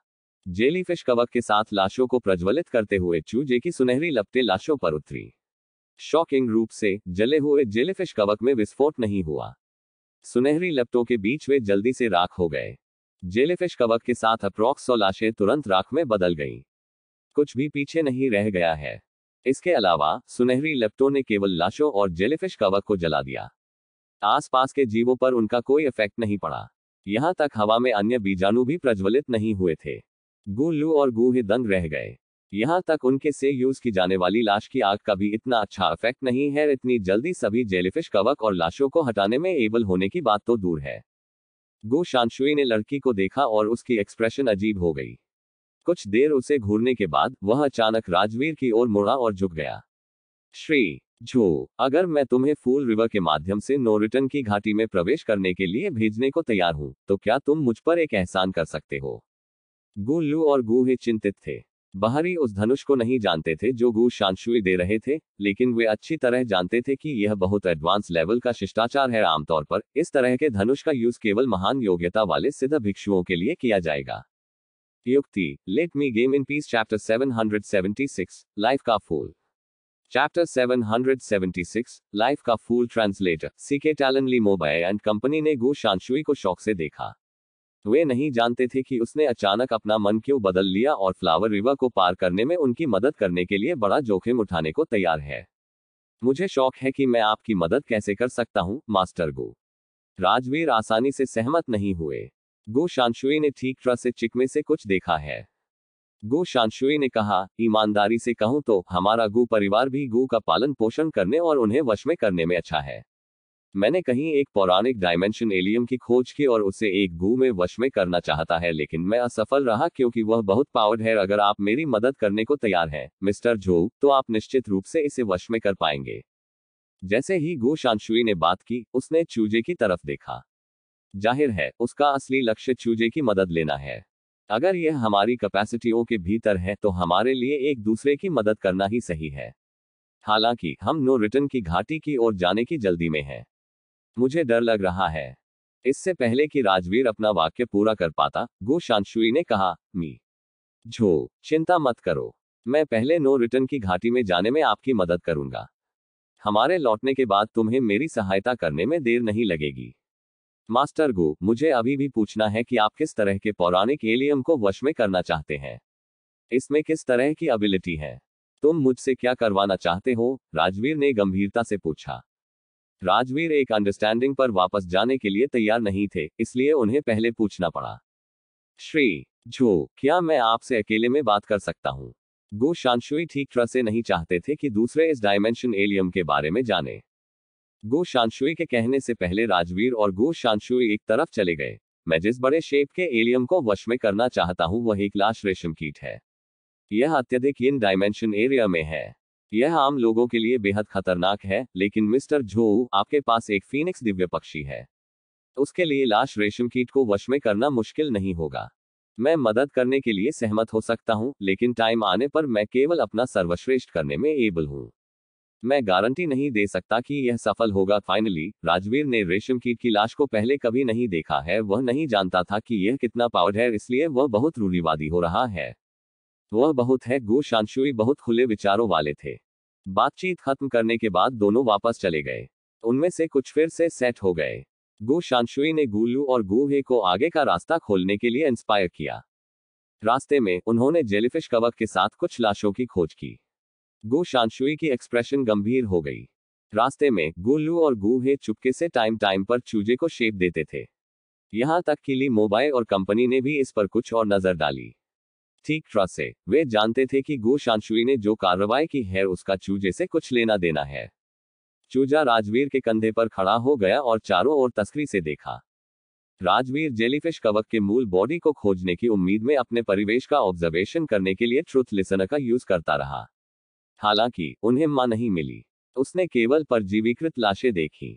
जेलीफिश कवक के साथ लाशों को प्रज्वलित करते हुए चूजे की सुनहरी लपटे लाशों पर उतरी शॉकिंग रूप से जले हुए जेलीफिश कवक में विस्फोट नहीं हुआ सुनहरी लपटों के बीच वे जल्दी से राख हो गए जेलीफिश कवक के साथ अप्रोक्स सौ लाशें तुरंत राख में बदल गईं। कुछ भी पीछे नहीं रह गया है इसके अलावा सुनहरी लेप्टो ने केवल लाशों और जेलीफिश कवक को जला दिया आसपास के जीवों पर उनका कोई इफेक्ट नहीं पड़ा यहाँ तक हवा में अन्य बीजाणु भी प्रज्वलित नहीं हुए थे गुल्लू और गुहे दंग रह गए यहाँ तक उनके से यूज की जाने वाली लाश की आग का भी इतना अच्छा इफेक्ट नहीं है इतनी जल्दी सभी जेलीफिश कवक और लाशों को हटाने में एबल होने की बात तो दूर है गो शांशुई ने लड़की को देखा और उसकी एक्सप्रेशन अजीब हो गई कुछ देर उसे घूरने के बाद वह अचानक राजवीर की ओर मुड़ा और झुक गया श्री जो अगर मैं तुम्हें फूल रिवर के माध्यम से नोरिटन की घाटी में प्रवेश करने के लिए भेजने को तैयार हूँ तो क्या तुम मुझ पर एक एहसान कर सकते हो गुल्लू और ही चिंतित थे बाहरी उस धनुष को नहीं जानते थे जो गु शांशुई दे रहे थे लेकिन वे अच्छी तरह जानते थे कि यह बहुत एडवांस लेवल का शिष्टाचार है आमतौर पर इस तरह के धनुष का यूज केवल महान योग्यता वाले सिद्ध भिक्षुओं के लिए किया जाएगा Yukti, Let Me Game in Peace, Chapter 776, Life Ka Fool. Chapter 776, Life Ka Fool Translator, C K talon Li mobile and company ने गो शांशुई को शौक से देखा वे नहीं जानते थे कि उसने अचानक अपना मन क्यों बदल लिया और फ्लावर रिवर को पार करने में उनकी मदद करने के लिए बड़ा जोखिम उठाने को तैयार है मुझे शौक है कि मैं आपकी मदद कैसे कर सकता हूँ मास्टर गो राजवीर आसानी से सहमत नहीं हुए गो गोशांशुए ने ठीक तरह से चिकमे से कुछ देखा है गो शांशुए ने कहा ईमानदारी से कहूं तो हमारा गो परिवार भी गो का पालन पोषण करने और उन्हें वश में करने में अच्छा है मैंने कहीं एक पौराणिक डायमेंशन एलियम की खोज की और उसे एक गु में वश में करना चाहता है लेकिन मैं असफल रहा क्योंकि वह बहुत पावर्ड है अगर आप मेरी मदद करने को तैयार हैं मिस्टर जो तो आप निश्चित रूप से इसे वश में कर पाएंगे जैसे ही गो शांशुई ने बात की उसने चूजे की तरफ देखा जाहिर है उसका असली लक्ष्य चूजे की मदद लेना है अगर यह हमारी कैपेसिटियों के भीतर है तो हमारे लिए एक दूसरे की मदद करना ही सही है हालांकि हम नो रिटर्न की घाटी की ओर जाने की जल्दी में हैं मुझे डर लग रहा है इससे पहले कि राजवीर अपना वाक्य पूरा कर पाता गो शांशुई ने कहा मी झो चिंता मत करो मैं पहले नो रिटर्न की घाटी में जाने में आपकी मदद करूंगा हमारे लौटने के बाद तुम्हें मेरी सहायता करने में देर नहीं लगेगी मास्टर गो मुझे अभी भी पूछना है कि आप किस तरह के पौराणिक एलियम को वश में करना चाहते हैं इसमें किस तरह की अबिलिटी है तुम मुझसे क्या करवाना चाहते हो राजवीर ने गंभीरता से पूछा राजवीर एक अंडरस्टैंडिंग पर वापस जाने के लिए तैयार नहीं थे इसलिए उन्हें पहले पूछना पड़ा श्री जो क्या मैं आपसे अकेले में बात कर सकता हूँ गो शांशुई ठीक तरह से नहीं चाहते थे कि दूसरे इस डायमेंशन एलियम के बारे में जाने गो शांशुए के कहने से पहले राजवीर और गो शांशुए एक तरफ चले गए मैं जिस बड़े शेप के एलियम को वश में करना चाहता हूँ वह एक लाश रेशम कीट है यह अत्यधिक इन डायमेंशन एरिया में है यह आम लोगों के लिए बेहद खतरनाक है लेकिन मिस्टर झो आपके पास एक फीनिक्स दिव्य पक्षी है उसके लिए लाश रेशम कीट को वश में करना मुश्किल नहीं होगा मैं मदद करने के लिए सहमत हो सकता हूँ लेकिन टाइम आने पर मैं केवल अपना सर्वश्रेष्ठ करने में एबल हूँ मैं गारंटी नहीं दे सकता कि यह सफल होगा फाइनली राजवीर ने रेशम कीट की लाश को पहले कभी नहीं देखा है वह नहीं जानता था कि यह कितना पावर है इसलिए वह बहुत रूढ़िवादी हो रहा है वह बहुत है गो शांशुई बहुत खुले विचारों वाले थे बातचीत खत्म करने के बाद दोनों वापस चले गए उनमें से कुछ फिर से सेट हो गए गो शांशुई ने गुलू और गुहे को आगे का रास्ता खोलने के लिए इंस्पायर किया रास्ते में उन्होंने जेलीफिश कवक के साथ कुछ लाशों की खोज की गो शांशुई की एक्सप्रेशन गंभीर हो गई रास्ते में गोलू और गुहे चुपके से टाइम टाइम पर चूजे को शेप देते थे यहाँ तक कि ली मोबाइल और कंपनी ने भी इस पर कुछ और नजर डाली ठीक ट्रस्ट से वे जानते थे कि गो शांशुई ने जो कार्रवाई की है उसका चूजे से कुछ लेना देना है चूजा राजवीर के कंधे पर खड़ा हो गया और चारों ओर तस्करी से देखा राजवीर जेलीफिश कवक के मूल बॉडी को खोजने की उम्मीद में अपने परिवेश का ऑब्जर्वेशन करने के लिए ट्रुथ लिसनर का यूज करता रहा हालांकि उन्हें मां नहीं मिली उसने केवल परजीवीकृत लाशें देखी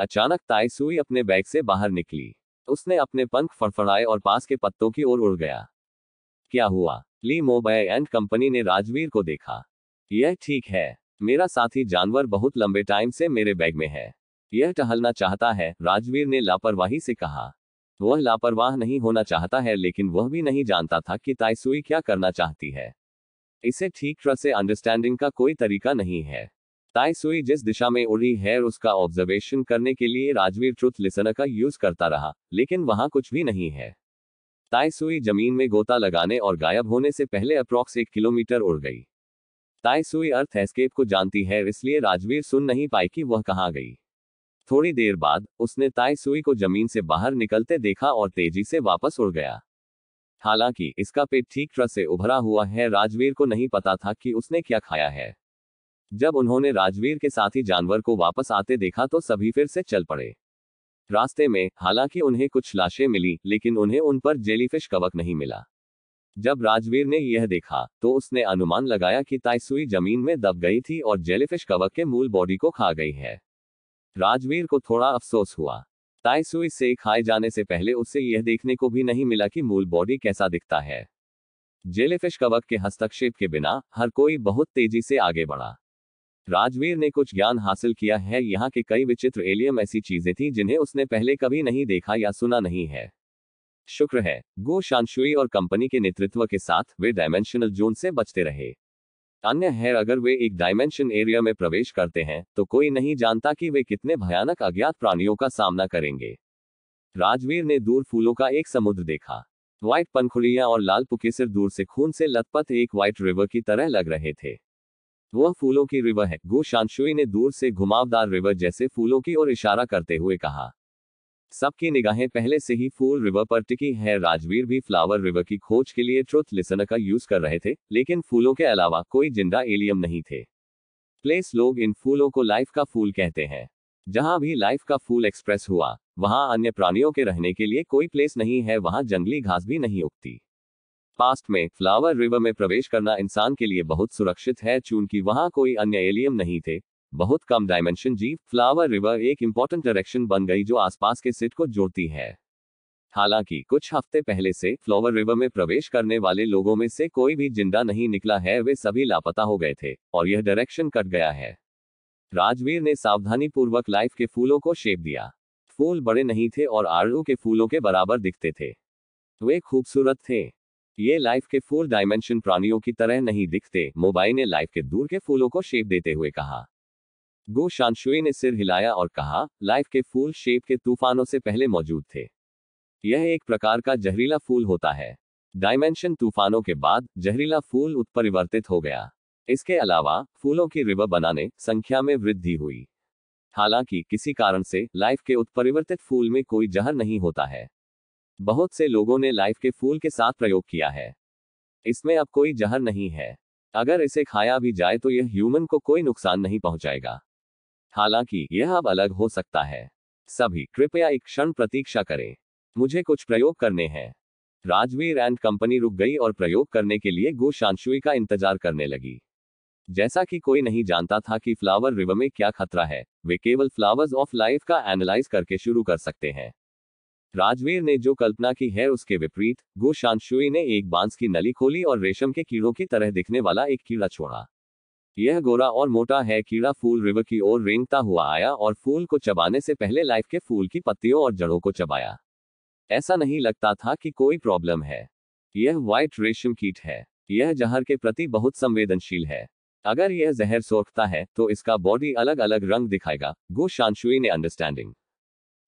अचानक ताइसुई अपने बैग से बाहर निकली उसने अपने पंख फड़फड़ाए और पास के पत्तों की ओर उड़ गया क्या हुआ ली मोबाइल एंड कंपनी ने राजवीर को देखा यह ठीक है मेरा साथी जानवर बहुत लंबे टाइम से मेरे बैग में है यह टहलना चाहता है राजवीर ने लापरवाही से कहा वह लापरवाह नहीं होना चाहता है लेकिन वह भी नहीं जानता था कि ताइसुई क्या करना चाहती है इसे ठीक तरह से अंडरस्टैंडिंग का कोई तरीका नहीं है ताई सुई जिस दिशा में उड़ी है उसका ऑब्जर्वेशन करने के लिए राजवीर ट्रुथ लिसनर का यूज करता रहा लेकिन वहां कुछ भी नहीं है ताई सुई जमीन में गोता लगाने और गायब होने से पहले अप्रॉक्स एक किलोमीटर उड़ गई ताई सुई अर्थ एस्केप को जानती है इसलिए राजवीर सुन नहीं पाई कि वह कहाँ गई थोड़ी देर बाद उसने ताई सुई को जमीन से बाहर निकलते देखा और तेजी से वापस उड़ गया हालांकि इसका पेट ठीक तरह से उभरा हुआ है राजवीर को नहीं पता था कि उसने क्या खाया है जब उन्होंने राजवीर के साथ ही जानवर को वापस आते देखा तो सभी फिर से चल पड़े रास्ते में हालांकि उन्हें कुछ लाशें मिली लेकिन उन्हें उन पर जेलीफिश कवक नहीं मिला जब राजवीर ने यह देखा तो उसने अनुमान लगाया कि ताइसुई जमीन में दब गई थी और जेलीफिश कवक के मूल बॉडी को खा गई है राजवीर को थोड़ा अफसोस हुआ ताई सुई से खाए जाने से पहले उससे यह देखने को भी नहीं मिला कि मूल बॉडी कैसा दिखता है जेलीफिश कवक के हस्तक्षेप के बिना हर कोई बहुत तेजी से आगे बढ़ा राजवीर ने कुछ ज्ञान हासिल किया है यहाँ के कई विचित्र एलियम ऐसी चीजें थी जिन्हें उसने पहले कभी नहीं देखा या सुना नहीं है शुक्र है गो शांशुई और कंपनी के नेतृत्व के साथ वे डायमेंशनल जोन से बचते रहे अन्य है अगर वे एक डायमेंशन एरिया में प्रवेश करते हैं तो कोई नहीं जानता कि वे कितने भयानक अज्ञात प्राणियों का सामना करेंगे राजवीर ने दूर फूलों का एक समुद्र देखा व्हाइट पनखुड़िया और लाल पुकेसर दूर से खून से लथपथ एक व्हाइट रिवर की तरह लग रहे थे वह फूलों की रिवर है गो शांशुई ने दूर से घुमावदार रिवर जैसे फूलों की ओर इशारा करते हुए कहा सबकी निगाहें पहले से ही फूल रिवर पर टिकी है राजवीर भी फ्लावर रिवर की खोज के लिए ट्रुथ लिसनर का यूज कर रहे थे लेकिन फूलों के अलावा कोई जिंदा एलियम नहीं थे प्लेस लोग इन फूलों को लाइफ का फूल कहते हैं जहां भी लाइफ का फूल एक्सप्रेस हुआ वहां अन्य प्राणियों के रहने के लिए कोई प्लेस नहीं है वहां जंगली घास भी नहीं उगती पास्ट में फ्लावर रिवर में प्रवेश करना इंसान के लिए बहुत सुरक्षित है चूंकि वहां कोई अन्य एलियम नहीं थे बहुत कम डायमेंशन जीव फ्लावर रिवर एक इंपॉर्टेंट डायरेक्शन बन गई जो आसपास के सिट को जोड़ती है हालांकि कुछ हफ्ते पहले से फ्लावर रिवर में प्रवेश करने वाले लोगों में से कोई भी जिंदा नहीं निकला है वे सभी लापता हो गए थे और यह डायरेक्शन कट गया है राजवीर ने सावधानी पूर्वक लाइफ के फूलों को शेप दिया फूल बड़े नहीं थे और आरू के फूलों के बराबर दिखते थे वे खूबसूरत थे ये लाइफ के फूल डायमेंशन प्राणियों की तरह नहीं दिखते मोबाइल ने लाइफ के दूर के फूलों को शेप देते हुए कहा गो शांशुई ने सिर हिलाया और कहा लाइफ के फूल शेप के तूफानों से पहले मौजूद थे यह एक प्रकार का जहरीला फूल होता है डायमेंशन तूफानों के बाद जहरीला फूल उत्परिवर्तित हो गया इसके अलावा फूलों की रिब बनाने संख्या में वृद्धि हुई हालांकि किसी कारण से लाइफ के उत्परिवर्तित फूल में कोई जहर नहीं होता है बहुत से लोगों ने लाइफ के फूल के साथ प्रयोग किया है इसमें अब कोई जहर नहीं है अगर इसे खाया भी जाए तो यह ह्यूमन को कोई नुकसान नहीं पहुंचाएगा हालांकि यह अब अलग हो सकता है सभी कृपया एक क्षण प्रतीक्षा करें मुझे कुछ प्रयोग करने हैं राजवीर एंड कंपनी रुक गई और प्रयोग करने के लिए गो शांशुई का इंतजार करने लगी जैसा कि कोई नहीं जानता था कि फ्लावर रिवर में क्या खतरा है वे केवल फ्लावर्स ऑफ लाइफ का एनालाइज करके शुरू कर सकते हैं राजवीर ने जो कल्पना की है उसके विपरीत गो शांशुई ने एक बांस की नली खोली और रेशम के कीड़ों की तरह दिखने वाला एक कीड़ा छोड़ा यह गोरा और मोटा है कीड़ा फूल रिवर की ओर रेंगता हुआ आया और फूल को चबाने से पहले लाइफ के फूल की पत्तियों और जड़ों को चबाया ऐसा नहीं लगता था कि कोई प्रॉब्लम है यह व्हाइट रेशम कीट है यह जहर के प्रति बहुत संवेदनशील है अगर यह जहर सोखता है तो इसका बॉडी अलग अलग रंग दिखाएगा गो शांशुई ने अंडरस्टैंडिंग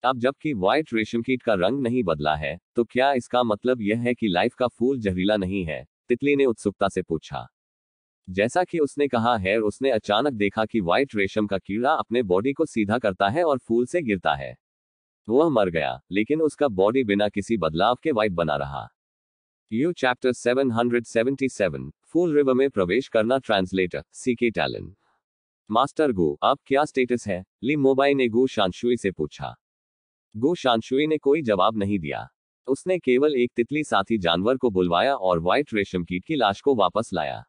अब जबकि व्हाइट रेशम कीट का रंग नहीं बदला है तो क्या इसका मतलब यह है कि लाइफ का फूल जहरीला नहीं है तितली ने उत्सुकता से पूछा जैसा कि उसने कहा है उसने अचानक देखा कि व्हाइट रेशम का कीड़ा अपने बॉडी को सीधा करता है और फूल से गिरता है वह मर गया लेकिन उसका बॉडी बिना किसी बदलाव के व्हाइट बना रहा यू चैप्टर 777 फूल रिवर में प्रवेश करना ट्रांसलेटर सी के टैलेंट मास्टर गो आप क्या स्टेटस है ली मोबाई ने गो शांशुई से पूछा गो शांशुई ने कोई जवाब नहीं दिया उसने केवल एक तितली साथी जानवर को बुलवाया और व्हाइट रेशम कीट की लाश को वापस लाया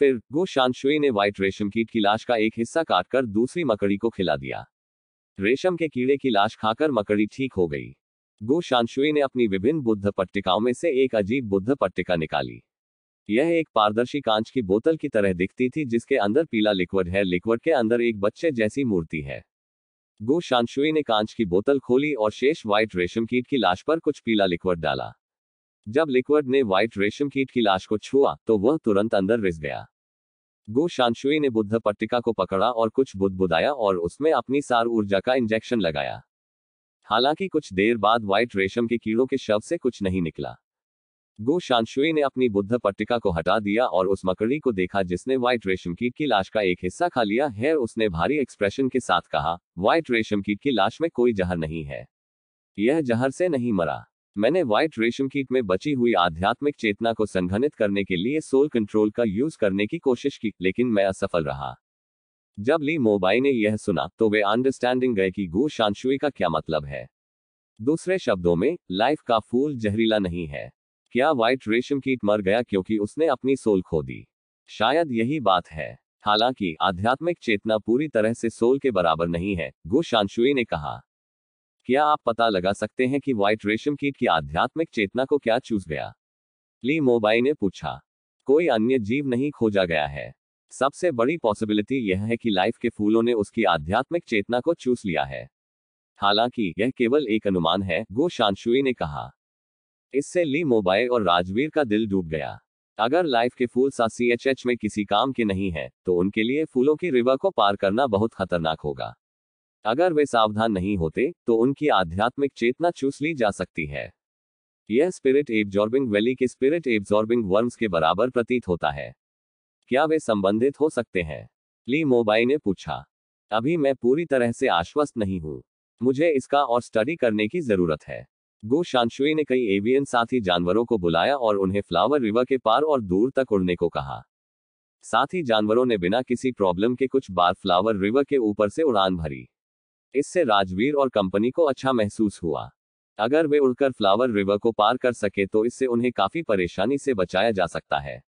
फिर गो शानशुए ने व्हाइट रेशम कीट की लाश का एक हिस्सा काटकर दूसरी मकड़ी को खिला दिया रेशम के कीड़े की लाश खाकर मकड़ी ठीक हो गई गो शांशुई ने अपनी विभिन्न बुद्ध पट्टिकाओं में से एक अजीब बुद्ध पट्टिका निकाली यह एक पारदर्शी कांच की बोतल की तरह दिखती थी जिसके अंदर पीला लिक्विड है लिक्विड के अंदर एक बच्चे जैसी मूर्ति है गो शांशुई ने कांच की बोतल खोली और शेष व्हाइट रेशम कीट की लाश पर कुछ पीला लिक्विड डाला जब लिक्विड ने व्हाइट रेशम कीट की लाश को छुआ तो वह तुरंत अंदर रिस गया गो शांशुई ने बुद्ध पट्टिका को पकड़ा और कुछ बुदबुदाया और उसमें अपनी सार ऊर्जा का इंजेक्शन लगाया हालांकि कुछ देर बाद व्हाइट रेशम के कीड़ों के शव से कुछ नहीं निकला गो शांशुई ने अपनी बुद्ध पट्टिका को हटा दिया और उस मकड़ी को देखा जिसने व्हाइट रेशम कीट की लाश का एक हिस्सा खा लिया है उसने भारी एक्सप्रेशन के साथ कहा व्हाइट रेशम कीट की लाश में कोई जहर नहीं है यह जहर से नहीं मरा मैंने व्हाइट रेशम कीट में बची हुई आध्यात्मिक चेतना को संघनित करने के लिए सोल कंट्रोल का यूज करने की कोशिश की लेकिन मैं असफल रहा जब ली मोबाई ने यह सुना तो वे अंडरस्टैंडिंग गए कि गो शांशुई का क्या मतलब है दूसरे शब्दों में लाइफ का फूल जहरीला नहीं है क्या व्हाइट रेशम कीट मर गया क्योंकि उसने अपनी सोल खो दी शायद यही बात है हालांकि आध्यात्मिक चेतना पूरी तरह से सोल के बराबर नहीं है गो शांशुई ने कहा क्या आप पता लगा सकते हैं कि व्हाइट रेशम कीट की आध्यात्मिक चेतना को क्या चूस गया ली मोबाई ने पूछा कोई अन्य जीव नहीं खोजा गया है सबसे बड़ी पॉसिबिलिटी यह है कि लाइफ के फूलों ने उसकी आध्यात्मिक चेतना को चूस लिया है हालांकि यह केवल एक अनुमान है गो शांशुई ने कहा इससे ली मोबाई और राजवीर का दिल डूब गया अगर लाइफ के फूल सा सी में किसी काम के नहीं है तो उनके लिए फूलों की रिवर को पार करना बहुत खतरनाक होगा अगर वे सावधान नहीं होते तो उनकी आध्यात्मिक चेतना चूस ली जा सकती है यह स्पिरिट एब्जॉर्बिंग वैली के स्पिरिट एब्जॉर्बिंग वर्म्स के बराबर प्रतीत होता है क्या वे संबंधित हो सकते हैं ली मोबाई ने पूछा अभी मैं पूरी तरह से आश्वस्त नहीं हूँ मुझे इसका और स्टडी करने की जरूरत है गो शांशुई ने कई एवियन साथी जानवरों को बुलाया और उन्हें फ्लावर रिवर के पार और दूर तक उड़ने को कहा साथ ही जानवरों ने बिना किसी प्रॉब्लम के कुछ बार फ्लावर रिवर के ऊपर से उड़ान भरी इससे राजवीर और कंपनी को अच्छा महसूस हुआ अगर वे उड़कर फ्लावर रिवर को पार कर सके तो इससे उन्हें काफी परेशानी से बचाया जा सकता है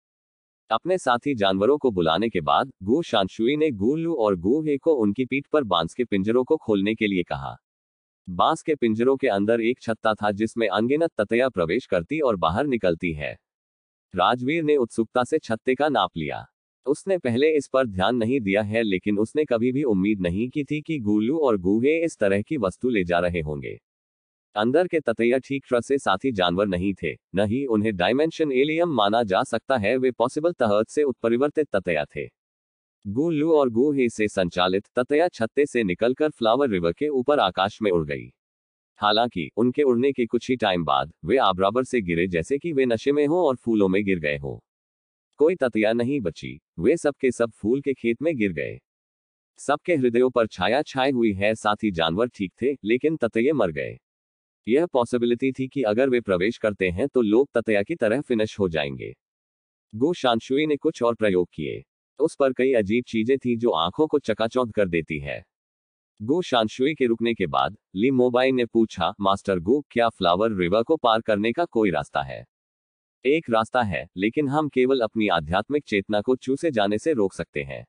अपने साथी जानवरों को बुलाने के बाद गु शांशुई ने गुलू और गु हे को उनकी पीठ पर बांस के पिंजरों को खोलने के लिए कहा बांस के पिंजरों के अंदर एक छत्ता था जिसमें अनगिनत ततया प्रवेश करती और बाहर निकलती है राजवीर ने उत्सुकता से छत्ते का नाप लिया उसने पहले इस पर ध्यान नहीं दिया है लेकिन उसने कभी भी उम्मीद नहीं की थी कि गुल्लू और गूहे इस तरह की वस्तु ले जा रहे होंगे अंदर के ततैया ठीक तरह से साथी जानवर नहीं थे न ही उन्हें डायमेंशन एलियम माना जा सकता है वे पॉसिबल तहत से उत्परिवर्तित ततया थे गुल्लू और गुहे से संचालित ततया छत्ते से निकलकर फ्लावर रिवर के ऊपर आकाश में उड़ गई हालांकि उनके उड़ने के कुछ ही टाइम बाद वे आबराबर से गिरे जैसे कि वे नशे में हों और फूलों में गिर गए हों कोई ततया नहीं बची वे सबके सब फूल के खेत में गिर गए सबके हृदयों पर छाया छाई हुई है साथ ही जानवर ठीक थे लेकिन ततये मर गए यह पॉसिबिलिटी थी कि अगर वे प्रवेश करते हैं तो लोग ततया की तरह फिनिश हो जाएंगे गो शांशुई ने कुछ और प्रयोग किए उस पर कई अजीब चीजें थी जो आंखों को चकाचौंध कर देती है गो शांशुई के रुकने के बाद ली मोबाइल ने पूछा मास्टर गो क्या फ्लावर रिवर को पार करने का कोई रास्ता है एक रास्ता है लेकिन हम केवल अपनी आध्यात्मिक चेतना को चूसे जाने से रोक सकते हैं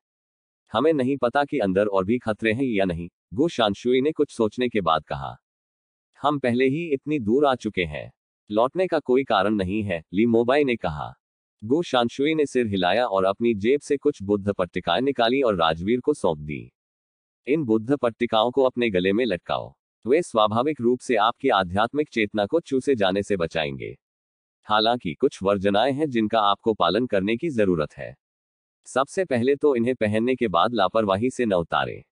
हमें नहीं पता कि अंदर और भी खतरे हैं या नहीं गो शांशुई ने कुछ सोचने के बाद कहा हम पहले ही इतनी दूर आ चुके हैं लौटने का कोई कारण नहीं है ली मोबाई ने कहा गो शांशुई ने सिर हिलाया और अपनी जेब से कुछ बुद्ध पट्टिकाएं निकाली और राजवीर को सौंप दी इन बुद्ध पट्टिकाओं को अपने गले में लटकाओ वे स्वाभाविक रूप से आपकी आध्यात्मिक चेतना को चूसे जाने से बचाएंगे हालांकि कुछ वर्जनाएं हैं जिनका आपको पालन करने की जरूरत है सबसे पहले तो इन्हें पहनने के बाद लापरवाही से न उतारें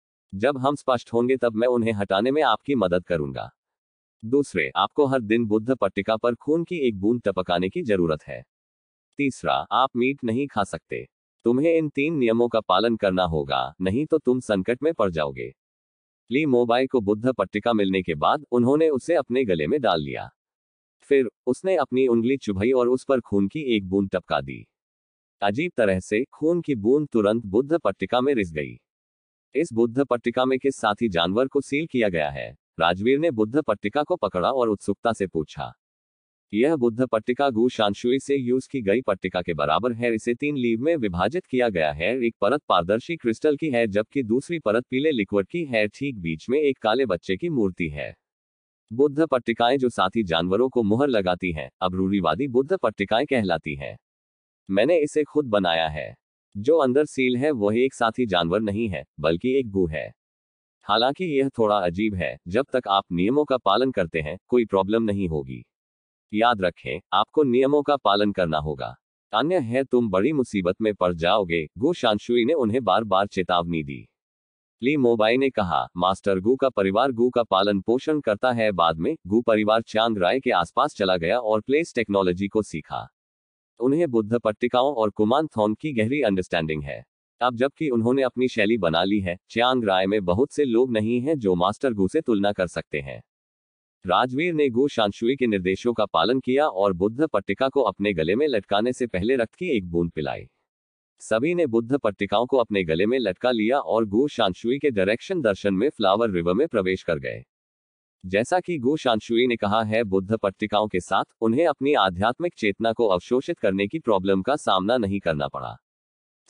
जब हम स्पष्ट होंगे तब मैं उन्हें हटाने में आपकी मदद करूंगा दूसरे आपको हर दिन बुद्ध पट्टिका पर खून की एक बूंद टपकाने की जरूरत है तीसरा आप मीट नहीं खा सकते तुम्हें इन तीन नियमों का पालन करना होगा नहीं तो तुम संकट में पड़ जाओगे ली मोबाइल को बुद्ध पट्टिका मिलने के बाद उन्होंने उसे अपने गले में डाल लिया फिर उसने अपनी उंगली चुभई और उस पर खून की एक बूंद टपका दी अजीब तरह से खून की बूंद तुरंत बुद्ध पट्टिका में रिस गई इस बुद्ध पट्टिका में किस साथी जानवर को सील किया गया है राजवीर ने बुद्ध पट्टिका को पकड़ा और उत्सुकता से पूछा यह बुद्ध पट्टिका गु शांशुई से यूज की गई पट्टिका के बराबर है इसे तीन लीव में विभाजित किया गया है एक परत पारदर्शी क्रिस्टल की है जबकि दूसरी परत पीले लिक्विड की है ठीक बीच में एक काले बच्चे की मूर्ति है बुद्ध पट्टिकाएं जो साथी जानवरों को मुहर लगाती हैं अब रूढ़ीवादी बुद्ध पट्टिकाएं कहलाती हैं मैंने इसे खुद बनाया है जो अंदर सील है वह एक साथी जानवर नहीं है बल्कि एक गु है हालांकि यह थोड़ा अजीब है जब तक आप नियमों का पालन करते हैं कोई प्रॉब्लम नहीं होगी याद रखें आपको नियमों का पालन करना होगा अन्य है तुम बड़ी मुसीबत में पड़ जाओगे गो शांशुई ने उन्हें बार बार चेतावनी दी ली मोबाई ने कहा मास्टर गु का परिवार गु का पालन पोषण करता है बाद में गु परिवार चांद राय के आसपास चला गया और प्लेस टेक्नोलॉजी को सीखा उन्हें बुद्ध पट्टिकाओं और कुमान थोन की गहरी अंडरस्टैंडिंग है अब जबकि उन्होंने अपनी शैली बना ली है च्यांग राय में बहुत से लोग नहीं हैं जो मास्टर गु से तुलना कर सकते हैं राजवीर ने गु शांशुई के निर्देशों का पालन किया और बुद्ध पट्टिका को अपने गले में लटकाने से पहले रक्त की एक बूंद पिलाई सभी ने बुद्ध पट्टिकाओं को अपने गले में लटका लिया और गो शांशुई के डायरेक्शन दर्शन में फ्लावर रिवर में प्रवेश कर गए जैसा कि गो शांशुई ने कहा है बुद्ध पट्टिकाओं के साथ उन्हें अपनी आध्यात्मिक चेतना को अवशोषित करने की प्रॉब्लम का सामना नहीं करना पड़ा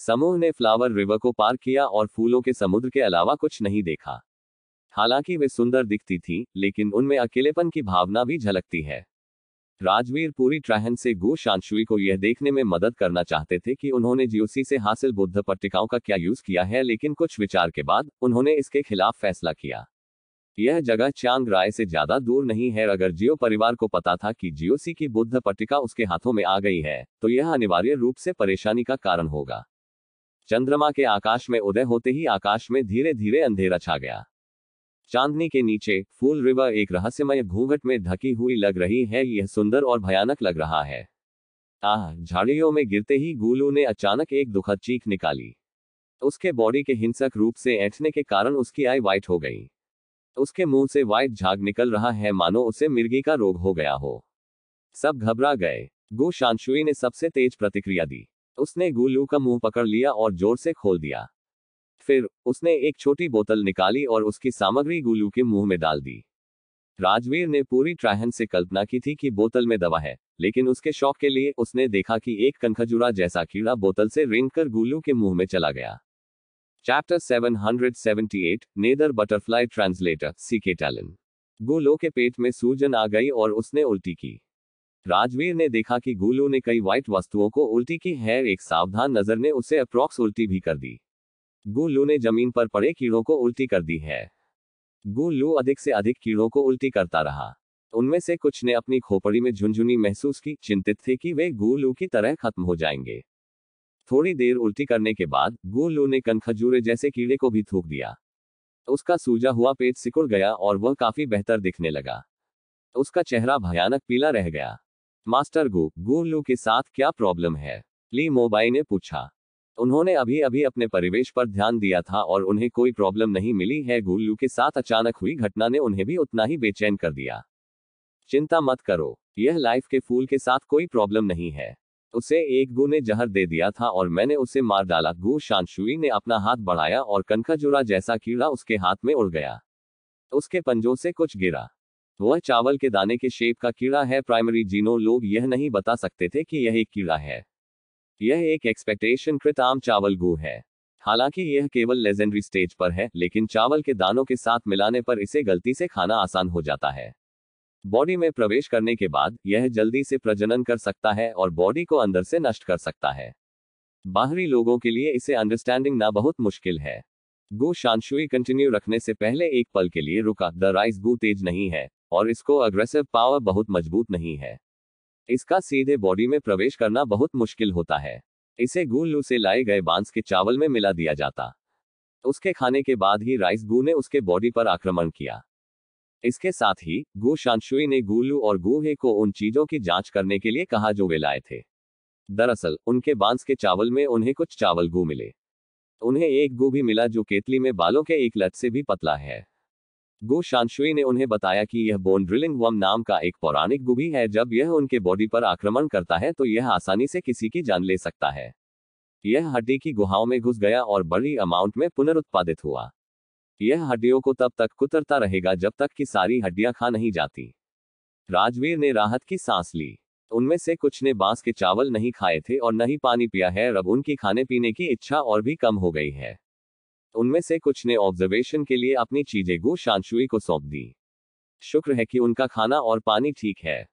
समूह ने फ्लावर रिवर को पार किया और फूलों के समुद्र के अलावा कुछ नहीं देखा हालांकि वे सुंदर दिखती थी लेकिन उनमें अकेलेपन की भावना भी झलकती है राजवीर पूरी ट्रहन से गो शांशुई को यह देखने में मदद करना चाहते थे कि उन्होंने जीओसी से हासिल बुद्ध पट्टिकाओं का क्या यूज किया है लेकिन कुछ विचार के बाद उन्होंने इसके खिलाफ फैसला किया यह जगह च्यांग राय से ज्यादा दूर नहीं है अगर जियो परिवार को पता था कि जीओसी की बुद्ध पट्टिका उसके हाथों में आ गई है तो यह अनिवार्य रूप से परेशानी का कारण होगा चंद्रमा के आकाश में उदय होते ही आकाश में धीरे धीरे अंधेरा छा गया चांदनी के नीचे फूल रिवर एक रहस्यमय घूंघट में ढकी हुई लग रही है यह सुंदर और भयानक लग रहा है आह झाड़ियों में गिरते ही गोलू ने अचानक एक दुखद चीख निकाली उसके बॉडी के हिंसक रूप से ऐठने के कारण उसकी आई वाइट हो गई उसके मुंह से वाइट झाग निकल रहा है मानो उसे मिर्गी का रोग हो गया हो सब घबरा गए गो शांशुई ने सबसे तेज प्रतिक्रिया दी उसने गोलू का मुंह पकड़ लिया और जोर से खोल दिया फिर उसने एक छोटी बोतल निकाली और उसकी सामग्री गुलू के मुंह में डाल दी राजवीर ने पूरी ट्राहन से कल्पना की थी कि बोतल में दवा है लेकिन उसके शौक के लिए उसने देखा कि एक कनखजुरा जैसा कीड़ा बोतल से कर गुलू के मुंह में चला गया chapter 778 nether butterfly translator CK talon गुलू के पेट में सूजन आ गई और उसने उल्टी की राजवीर ने देखा कि गुलू ने कई व्हाइट वस्तुओं को उल्टी की है एक सावधान नजर ने उसे अप्रॉक्स उल्टी भी कर दी गुल्लू ने जमीन पर पड़े कीड़ों को उल्टी कर दी है गुल्लू अधिक से अधिक कीड़ों को उल्टी करता रहा उनमें से कुछ ने अपनी खोपड़ी में झुंझुनी महसूस की चिंतित थे कि वे गुल्लू की तरह खत्म हो जाएंगे थोड़ी देर उल्टी करने के बाद गुल्लू ने कनखजूरे जैसे कीड़े को भी थूक दिया उसका सूजा हुआ पेट सिकुड़ गया और वह काफी बेहतर दिखने लगा उसका चेहरा भयानक पीला रह गया मास्टर गु गुल्लू के साथ क्या प्रॉब्लम है ली मोबाई ने पूछा उन्होंने अभी अभी अपने परिवेश पर ध्यान दिया था और उन्हें कोई प्रॉब्लम नहीं मिली है गुल्लू के साथ अचानक हुई घटना ने उन्हें भी उतना ही बेचैन कर दिया चिंता मत करो यह लाइफ के फूल के साथ कोई प्रॉब्लम नहीं है उसे एक गु ने जहर दे दिया था और मैंने उसे मार डाला गु शांशुई ने अपना हाथ बढ़ाया और कनखजुरा जैसा कीड़ा उसके हाथ में उड़ गया उसके पंजों से कुछ गिरा वह चावल के दाने के शेप का कीड़ा है प्राइमरी जीनो लोग यह नहीं बता सकते थे कि यह एक कीड़ा है यह एक एक्सपेक्टेशन कृत आम चावल गु है हालांकि यह केवल लेजेंडरी स्टेज पर है लेकिन चावल के दानों के साथ मिलाने पर इसे गलती से खाना आसान हो जाता है बॉडी में प्रवेश करने के बाद यह जल्दी से प्रजनन कर सकता है और बॉडी को अंदर से नष्ट कर सकता है बाहरी लोगों के लिए इसे अंडरस्टैंडिंग ना बहुत मुश्किल है गु शांशुई कंटिन्यू रखने से पहले एक पल के लिए रुका द राइस गु तेज नहीं है और इसको अग्रेसिव पावर बहुत मजबूत नहीं है इसका सीधे बॉडी में प्रवेश करना बहुत मुश्किल होता है इसे गूलू से लाए गए बांस के चावल में मिला दिया जाता उसके खाने के बाद ही राइस गू ने उसके बॉडी पर आक्रमण किया इसके साथ ही गु शांशुई ने गुलू और गुहे को उन चीजों की जांच करने के लिए कहा जो वे लाए थे दरअसल उनके बांस के चावल में उन्हें कुछ चावल गु मिले उन्हें एक गु भी मिला जो केतली में बालों के एक लट से भी पतला है गो शांशुई ने उन्हें बताया कि यह बोन ड्रिलिंग वम नाम का एक पौराणिक गुबी है जब यह उनके बॉडी पर आक्रमण करता है तो यह आसानी से किसी की जान ले सकता है यह हड्डी की गुहाओं में घुस गया और बड़ी अमाउंट में पुनरुत्पादित हुआ यह हड्डियों को तब तक कुतरता रहेगा जब तक कि सारी हड्डियां खा नहीं जाती राजवीर ने राहत की सांस ली उनमें से कुछ ने बांस के चावल नहीं खाए थे और न ही पानी पिया है रब उनकी खाने पीने की इच्छा और भी कम हो गई है तो उनमें से कुछ ने ऑब्जर्वेशन के लिए अपनी चीजें गु शांशुई को सौंप दी शुक्र है कि उनका खाना और पानी ठीक है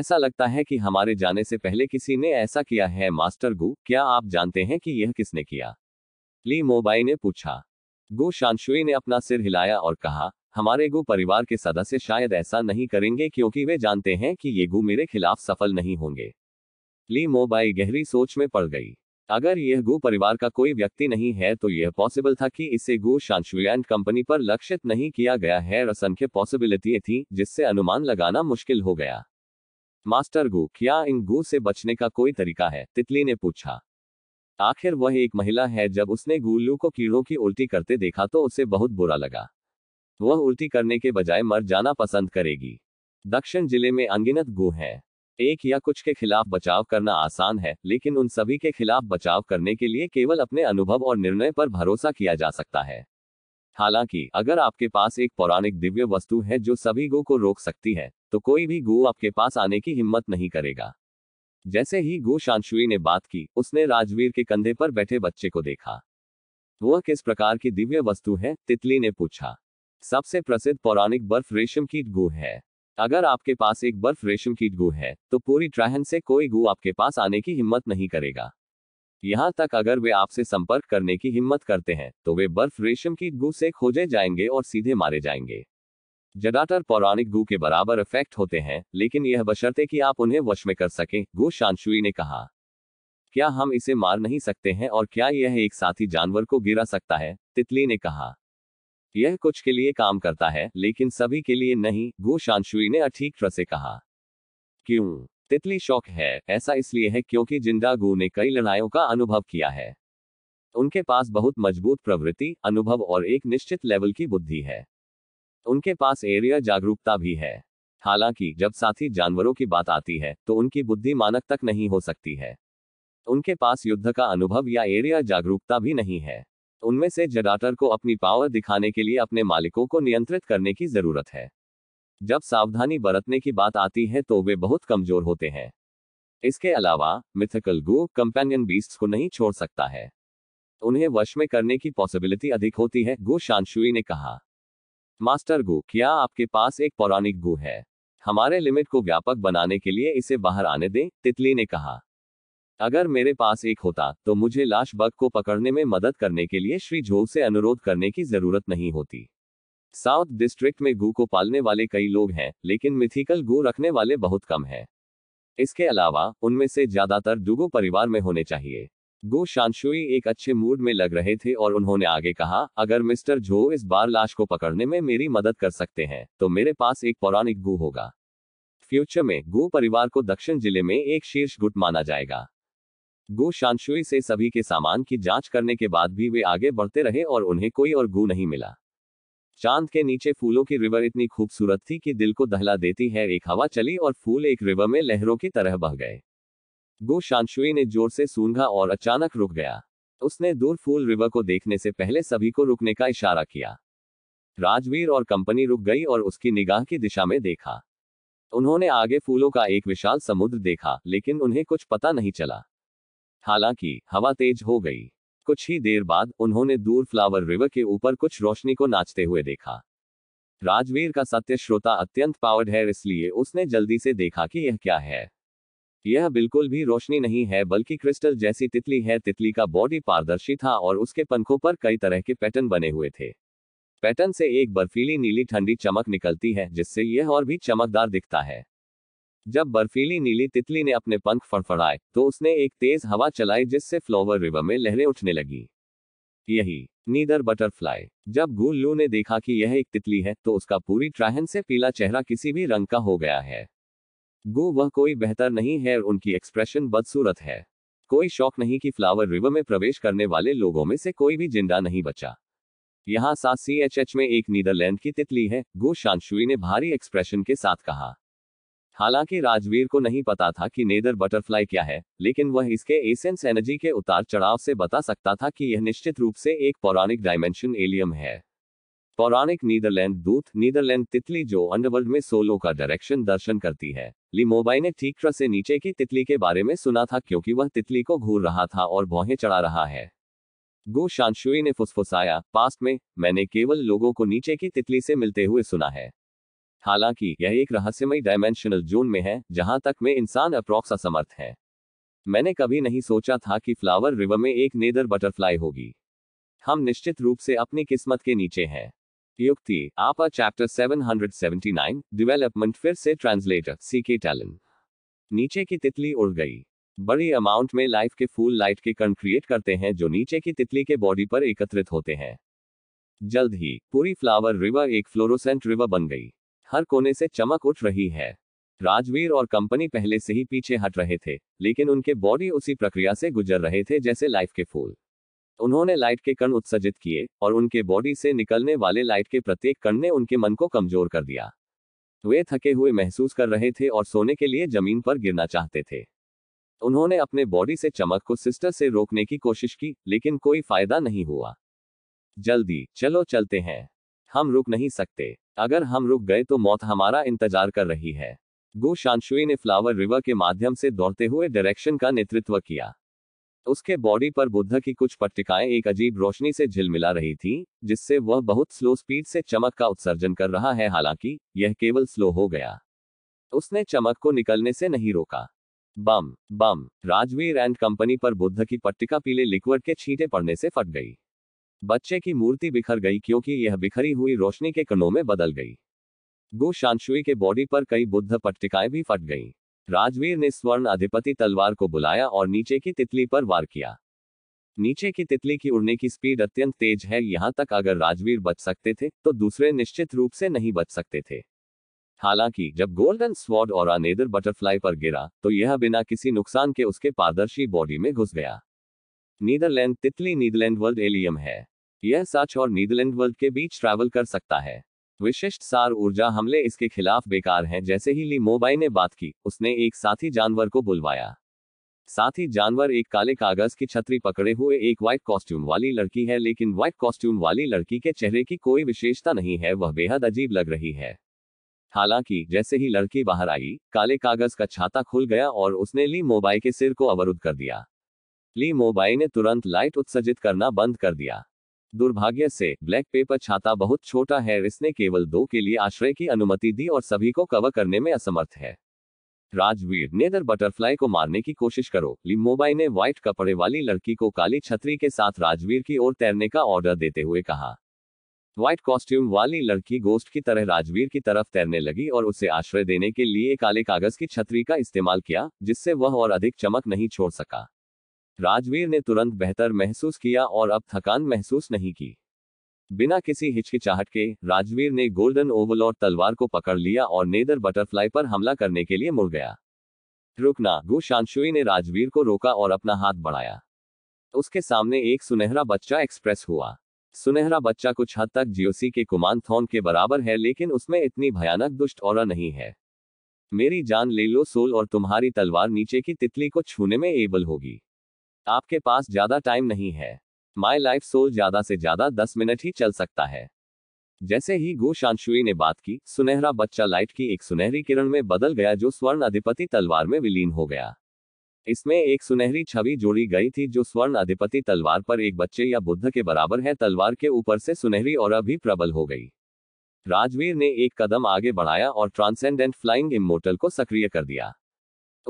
ऐसा लगता है कि हमारे जाने से पहले किसी ने ऐसा किया है मास्टर गु क्या आप जानते हैं कि यह किसने किया ली मोबाई ने पूछा गु शांशुई ने अपना सिर हिलाया और कहा हमारे गु परिवार के सदस्य शायद ऐसा नहीं करेंगे क्योंकि वे जानते हैं कि ये गु मेरे खिलाफ सफल नहीं होंगे ली मोबाई गहरी सोच में पड़ गई अगर यह गो परिवार का कोई व्यक्ति नहीं है तो यह पॉसिबल था कि इसे गो शांशुलैंड कंपनी पर लक्षित नहीं किया गया है और असंख्य पॉसिबिलिटी थी जिससे अनुमान लगाना मुश्किल हो गया मास्टर गो क्या इन गो से बचने का कोई तरीका है तितली ने पूछा आखिर वह एक महिला है जब उसने गुल्लू को कीड़ों की उल्टी करते देखा तो उसे बहुत बुरा लगा वह उल्टी करने के बजाय मर जाना पसंद करेगी दक्षिण जिले में अनगिनत गो हैं एक या कुछ के खिलाफ बचाव करना आसान है लेकिन उन सभी के खिलाफ बचाव करने के लिए केवल अपने अनुभव और निर्णय पर भरोसा किया जा सकता है हालांकि अगर आपके पास एक पौराणिक दिव्य वस्तु है जो सभी गो को रोक सकती है तो कोई भी गो आपके पास आने की हिम्मत नहीं करेगा जैसे ही गो शांशुई ने बात की उसने राजवीर के कंधे पर बैठे बच्चे को देखा वह किस प्रकार की दिव्य वस्तु है तितली ने पूछा सबसे प्रसिद्ध पौराणिक बर्फ रेशम कीट गो है अगर आपके पास एक बर्फ रेशम कीट गु है तो पूरी ट्राहन से कोई गु आपके पास आने की हिम्मत नहीं करेगा यहाँ तक अगर वे आपसे संपर्क करने की हिम्मत करते हैं तो वे बर्फ रेशम कीट गु से खोजे जाएंगे और सीधे मारे जाएंगे ज्यादातर पौराणिक गु के बराबर इफेक्ट होते हैं लेकिन यह बशर्ते कि आप उन्हें वश में कर सकें गु शांशुई ने कहा क्या हम इसे मार नहीं सकते हैं और क्या यह एक साथी जानवर को गिरा सकता है तितली ने कहा यह कुछ के लिए काम करता है लेकिन सभी के लिए नहीं गोशांशुई ने अठीक ट्र से कहा क्यों तितली शौक है ऐसा इसलिए है क्योंकि जिंदा गो ने कई लड़ाइयों का अनुभव किया है उनके पास बहुत मजबूत प्रवृत्ति अनुभव और एक निश्चित लेवल की बुद्धि है उनके पास एरिया जागरूकता भी है हालांकि जब साथी जानवरों की बात आती है तो उनकी बुद्धि मानक तक नहीं हो सकती है उनके पास युद्ध का अनुभव या एरिया जागरूकता भी नहीं है उनमें से जडाटर को अपनी पावर दिखाने के लिए अपने मालिकों को नियंत्रित करने की जरूरत है जब सावधानी बरतने की बात आती है तो वे बहुत कमजोर होते हैं इसके अलावा मिथिकल गु कंपेनियन बीस्ट को नहीं छोड़ सकता है उन्हें वश में करने की पॉसिबिलिटी अधिक होती है गु शांशुई ने कहा मास्टर गु क्या आपके पास एक पौराणिक गु है हमारे लिमिट को व्यापक बनाने के लिए इसे बाहर आने दें तितली ने कहा अगर मेरे पास एक होता तो मुझे लाश बग को पकड़ने में मदद करने के लिए श्री झोल से अनुरोध करने की जरूरत नहीं होती साउथ डिस्ट्रिक्ट में गू को पालने वाले कई लोग हैं लेकिन मिथिकल गू रखने वाले बहुत कम हैं इसके अलावा उनमें से ज्यादातर डुगो परिवार में होने चाहिए गो शांशुई एक अच्छे मूड में लग रहे थे और उन्होंने आगे कहा अगर मिस्टर झो इस बार लाश को पकड़ने में मेरी मदद कर सकते हैं तो मेरे पास एक पौराणिक गु होगा फ्यूचर में गो परिवार को दक्षिण जिले में एक शीर्ष गुट माना जाएगा शांशुई से सभी के सामान की जांच करने के बाद भी वे आगे बढ़ते रहे और उन्हें कोई और गु नहीं मिला चांद के नीचे फूलों की रिवर इतनी खूबसूरत थी कि दिल को दहला देती है एक हवा चली और फूल एक रिवर में लहरों की तरह बह गए गो शांशुई ने जोर से सूंघा और अचानक रुक गया उसने दूर फूल रिवर को देखने से पहले सभी को रुकने का इशारा किया राजवीर और कंपनी रुक गई और उसकी निगाह की दिशा में देखा उन्होंने आगे फूलों का एक विशाल समुद्र देखा लेकिन उन्हें कुछ पता नहीं चला हालांकि हवा तेज हो गई कुछ ही देर बाद उन्होंने दूर फ्लावर रिवर के ऊपर कुछ रोशनी को नाचते हुए देखा राजवीर का सत्य श्रोता अत्यंत पावर्ड है इसलिए उसने जल्दी से देखा कि यह क्या है यह बिल्कुल भी रोशनी नहीं है बल्कि क्रिस्टल जैसी तितली है तितली का बॉडी पारदर्शी था और उसके पंखों पर कई तरह के पैटर्न बने हुए थे पैटर्न से एक बर्फीली नीली ठंडी चमक निकलती है जिससे यह और भी चमकदार दिखता है जब बर्फीली नीली तितली ने अपने पंख फड़फड़ाए तो उसने एक तेज हवा चलाई जिससे फ्लोवर रिवर में लहरें उठने लगी यही नीदर बटरफ्लाई जब गुल्लू ने देखा कि यह एक तितली है तो उसका पूरी ट्राहन से पीला चेहरा किसी भी रंग का हो गया है गु वह कोई बेहतर नहीं है और उनकी एक्सप्रेशन बदसूरत है कोई शौक नहीं कि फ्लावर रिवर में प्रवेश करने वाले लोगों में से कोई भी जिंदा नहीं बचा यहाँ सात सी एच एच में एक नीदरलैंड की तितली है गो शांशुई ने भारी एक्सप्रेशन के साथ कहा हालांकि राजवीर को नहीं पता था कि नेदर बटरफ्लाई क्या है लेकिन वह इसके एसेंस एनर्जी के उतार चढ़ाव से बता सकता था कि यह निश्चित रूप से एक पौराणिक डायमेंशन एलियम है पौराणिक नीदरलैंड दूत नीदरलैंड तितली जो अंडरवर्ल्ड में सोलो का डायरेक्शन दर्शन करती है लिमोबाई ने ठीक से नीचे की तितली के बारे में सुना था क्योंकि वह तितली को घूर रहा था और भौहें चढ़ा रहा है गो शांशुई ने फुसफुसाया पास्ट में मैंने केवल लोगों को नीचे की तितली से मिलते हुए सुना है हालांकि यह एक रहस्यमय डायमेंशनल जोन में है जहां तक में इंसान अप्रोक्स असमर्थ है मैंने कभी नहीं सोचा था कि फ्लावर रिवर में एक नेदर बटरफ्लाई होगी हम निश्चित रूप से अपनी किस्मत के नीचे हैं युक्ति आपा चैप्टर 779 डेवलपमेंट फिर से ट्रांसलेटर सी के टैलन नीचे की तितली उड़ गई बड़ी अमाउंट में लाइफ के फूल लाइट के कण क्रिएट करते हैं जो नीचे की तितली के बॉडी पर एकत्रित होते हैं जल्द ही पूरी फ्लावर रिवर एक फ्लोरोसेंट रिवर बन गई हर कोने से चमक उठ रही है राजवीर और कंपनी पहले से ही पीछे हट रहे थे लेकिन उनके बॉडी उसी प्रक्रिया से गुजर रहे थे जैसे लाइफ के फूल उन्होंने लाइट के कण उत्सर्जित किए और उनके बॉडी से निकलने वाले लाइट के प्रत्येक कण ने उनके मन को कमजोर कर दिया वे थके हुए महसूस कर रहे थे और सोने के लिए जमीन पर गिरना चाहते थे उन्होंने अपने बॉडी से चमक को सिस्टर से रोकने की कोशिश की लेकिन कोई फायदा नहीं हुआ जल्दी चलो चलते हैं हम रुक नहीं सकते अगर हम रुक गए तो मौत हमारा इंतजार कर रही है गो शांशुई ने फ्लावर रिवर के माध्यम से दौड़ते हुए डायरेक्शन का नेतृत्व किया उसके बॉडी पर बुद्ध की कुछ पट्टिकाएं एक अजीब रोशनी से झिलमिला रही थी जिससे वह बहुत स्लो स्पीड से चमक का उत्सर्जन कर रहा है हालांकि यह केवल स्लो हो गया उसने चमक को निकलने से नहीं रोका बम बम राजवीर एंड कंपनी पर बुद्ध की पट्टिका पीले लिक्विड के छींटे पड़ने से फट गई बच्चे की मूर्ति बिखर गई क्योंकि यह बिखरी हुई रोशनी के कणों में बदल गई गो शांशुई के बॉडी पर कई बुद्ध पट्टिकाएं भी फट गईं। राजवीर ने स्वर्ण अधिपति तलवार को बुलाया और नीचे की तितली पर वार किया नीचे की तितली की उड़ने की स्पीड अत्यंत तेज है यहां तक अगर राजवीर बच सकते थे तो दूसरे निश्चित रूप से नहीं बच सकते थे हालांकि जब गोल्डन स्वॉर्ड और अनेदर बटरफ्लाई पर गिरा तो यह बिना किसी नुकसान के उसके पारदर्शी बॉडी में घुस गया नीदरलैंड तितली नीदरलैंड वर्ल्ड एलियम है यह सच और नीदरलैंड वर्ल्ड के बीच ट्रैवल कर सकता है विशिष्ट सार ऊर्जा हमले इसके खिलाफ बेकार हैं जैसे ही ली मोबाई ने बात की उसने एक साथी जानवर को बुलवाया साथी जानवर एक काले कागज की छतरी पकड़े हुए एक व्हाइट कॉस्ट्यूम वाली लड़की है लेकिन व्हाइट कॉस्ट्यूम वाली लड़की के चेहरे की कोई विशेषता नहीं है वह बेहद अजीब लग रही है हालांकि जैसे ही लड़की बाहर आई काले कागज का छाता खुल गया और उसने ली मोबाइल के सिर को अवरुद्ध कर दिया ली मोबाइल ने तुरंत लाइट उत्सर्जित करना बंद कर दिया दुर्भाग्य से ब्लैक पेपर छाता बहुत छोटा है इसने केवल दो के लिए आश्रय की अनुमति दी और सभी को कवर करने में असमर्थ है राजवीर नेदर बटरफ्लाई को मारने की कोशिश करो लिमोबाई ने व्हाइट कपड़े वाली लड़की को काली छतरी के साथ राजवीर की ओर तैरने का ऑर्डर देते हुए कहा व्हाइट कॉस्ट्यूम वाली लड़की गोस्ट की तरह राजवीर की तरफ तैरने लगी और उसे आश्रय देने के लिए काले कागज की छतरी का इस्तेमाल किया जिससे वह और अधिक चमक नहीं छोड़ सका राजवीर ने तुरंत बेहतर महसूस किया और अब थकान महसूस नहीं की बिना किसी हिचकिचाहट के राजवीर ने गोल्डन ओवल और तलवार को पकड़ लिया और नेदर बटरफ्लाई पर हमला करने के लिए मुड़ गया रुकना गु शांशुई ने राजवीर को रोका और अपना हाथ बढ़ाया उसके सामने एक सुनहरा बच्चा एक्सप्रेस हुआ सुनहरा बच्चा कुछ हद तक जियोसी के कुमान थॉन के बराबर है लेकिन उसमें इतनी भयानक दुष्ट और नहीं है मेरी जान ले लो सोल और तुम्हारी तलवार नीचे की तितली को छूने में एबल होगी आपके पास ज्यादा टाइम नहीं है माई लाइफ सो ज्यादा से ज्यादा दस मिनट ही चल सकता है जैसे ही शांशुई ने बात की सुनहरा बच्चा लाइट की एक सुनहरी किरण में बदल गया जो स्वर्ण अधिपति तलवार में विलीन हो गया इसमें एक सुनहरी छवि जोड़ी गई थी जो स्वर्ण अधिपति तलवार पर एक बच्चे या बुद्ध के बराबर है तलवार के ऊपर से सुनहरी और अभी प्रबल हो गई राजवीर ने एक कदम आगे बढ़ाया और ट्रांसेंडेंट फ्लाइंग इमोटल को सक्रिय कर दिया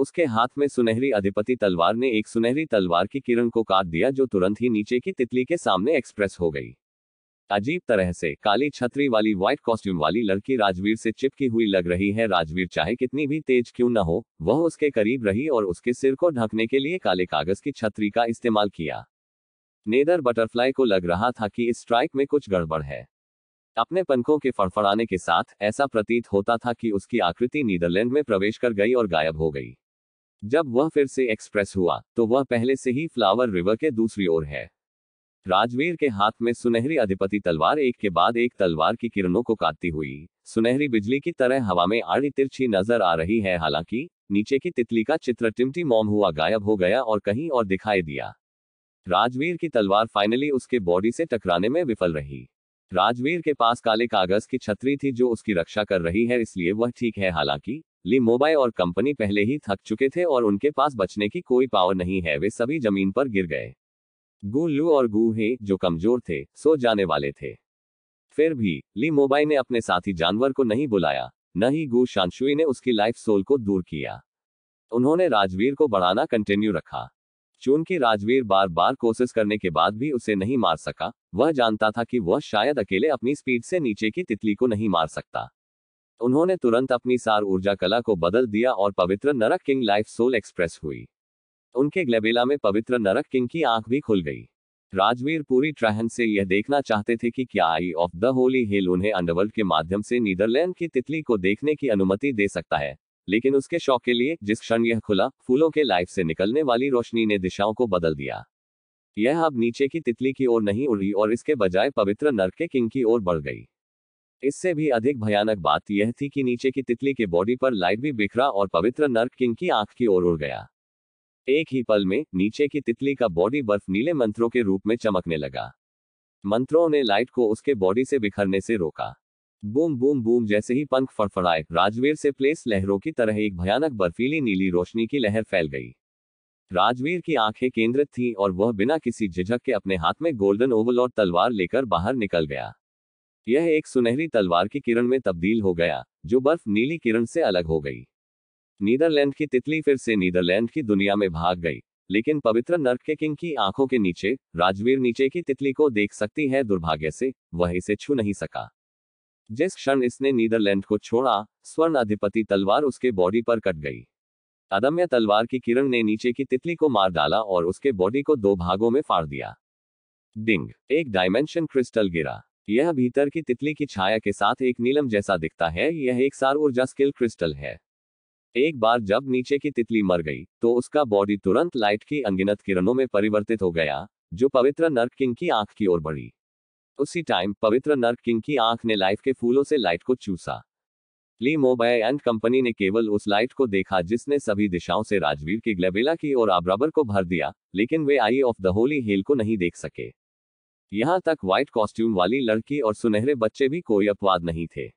उसके हाथ में सुनहरी अधिपति तलवार ने एक सुनहरी तलवार की किरण को काट दिया जो तुरंत ही नीचे की तितली के सामने एक्सप्रेस हो गई अजीब तरह से काली छतरी वाली व्हाइट कॉस्ट्यूम वाली लड़की राजवीर से चिपकी हुई लग रही है राजवीर चाहे कितनी भी तेज क्यों न हो वह उसके करीब रही और उसके सिर को ढकने के लिए काले कागज की छतरी का इस्तेमाल किया नेदर बटरफ्लाई को लग रहा था कि इस स्ट्राइक में कुछ गड़बड़ है अपने पंखों के फड़फड़ाने के साथ ऐसा प्रतीत होता था कि उसकी आकृति नीदरलैंड में प्रवेश कर गई और गायब हो गई जब वह फिर से एक्सप्रेस हुआ तो वह पहले से ही फ्लावर रिवर के दूसरी ओर है राजवीर के हाथ में सुनहरी अधिपति तलवार एक के बाद एक तलवार की किरणों को काटती हुई सुनहरी बिजली की तरह हवा में आड़ी तिरछी नजर आ रही है हालांकि नीचे की तितली का चित्र टिमटी मोम हुआ गायब हो गया और कहीं और दिखाई दिया राजवीर की तलवार फाइनली उसके बॉडी से टकराने में विफल रही राजवीर के पास काले कागज की छतरी थी जो उसकी रक्षा कर रही है इसलिए वह ठीक है हालांकि ली मोबाइल और कंपनी पहले ही थक चुके थे और उनके पास बचने की कोई पावर नहीं है वे सभी जमीन पर गिर गए गु लू और गु हे जो कमजोर थे सो जाने वाले थे फिर भी ली मोबाई ने अपने साथी जानवर को नहीं बुलाया न ही गु शांशुई ने उसकी लाइफ सोल को दूर किया उन्होंने राजवीर को बढ़ाना कंटिन्यू रखा चूंकि राजवीर बार बार कोशिश करने के बाद भी उसे नहीं मार सका वह जानता था कि वह शायद अकेले अपनी स्पीड से नीचे की तितली को नहीं मार सकता उन्होंने तुरंत अपनी सार ऊर्जा कला को बदल दिया और पवित्र नरक किंग लाइफ सोल एक्सप्रेस हुई उनके ग्लेबेला में पवित्र नरक किंग की आंख भी खुल गई राजवीर पूरी ट्रहन से यह देखना चाहते थे कि क्या eye of the holy hill उन्हें अंडरवर्ल्ड के माध्यम से नीदरलैंड की तितली को देखने की अनुमति दे सकता है लेकिन उसके शौक के लिए जिस क्षण यह खुला फूलों के लाइफ से निकलने वाली रोशनी ने दिशाओं को बदल दिया यह अब नीचे की तितली की ओर नहीं उड़ी और इसके बजाय पवित्र नरके किंग की ओर बढ़ गई इससे भी अधिक भयानक बात यह थी कि नीचे की तितली के बॉडी पर लाइट भी बिखरा और पवित्र नर्क किंग की आंख की ओर उड़ गया एक ही पल में नीचे की तितली का बॉडी बर्फ नीले मंत्रों के रूप में चमकने लगा मंत्रों ने लाइट को उसके बॉडी से बिखरने से रोका बूम बूम बूम जैसे ही पंख फड़फड़ाए राजवीर से प्लेस लहरों की तरह एक भयानक बर्फीली नीली रोशनी की लहर फैल गई राजवीर की आंखें केंद्रित थीं और वह बिना किसी झिझक के अपने हाथ में गोल्डन ओवल और तलवार लेकर बाहर निकल गया यह एक सुनहरी तलवार की किरण में तब्दील हो गया जो बर्फ नीली किरण से अलग हो गई नीदरलैंड की तितली फिर से नीदरलैंड की दुनिया में भाग गई लेकिन पवित्र नर्क के किंग की आंखों के नीचे राजवीर नीचे की तितली को देख सकती है दुर्भाग्य से वह इसे छू नहीं सका जिस क्षण इसने नीदरलैंड को छोड़ा स्वर्ण अधिपति तलवार उसके बॉडी पर कट गई अदम्य तलवार की किरण ने नीचे की तितली को मार डाला और उसके बॉडी को दो भागों में फाड़ दिया डिंग एक डायमेंशन क्रिस्टल गिरा यह भीतर की तितली की छाया के साथ एक नीलम जैसा दिखता है यह एक सार ऊर्जा स्किल क्रिस्टल है एक बार जब नीचे की तितली मर गई तो उसका बॉडी तुरंत लाइट की अंगिनत किरणों में परिवर्तित हो गया जो पवित्र नर्क किंग की आंख की ओर बढ़ी उसी टाइम पवित्र नर्क किंग की आंख ने लाइफ के फूलों से लाइट को चूसा ली मोबाइल एंड कंपनी ने केवल उस लाइट को देखा जिसने सभी दिशाओं से राजवीर के ग्लेबेला की और आब्राबर को भर दिया लेकिन वे eye of the holy hell को नहीं देख सके यहाँ तक व्हाइट कॉस्ट्यूम वाली लड़की और सुनहरे बच्चे भी कोई अपवाद नहीं थे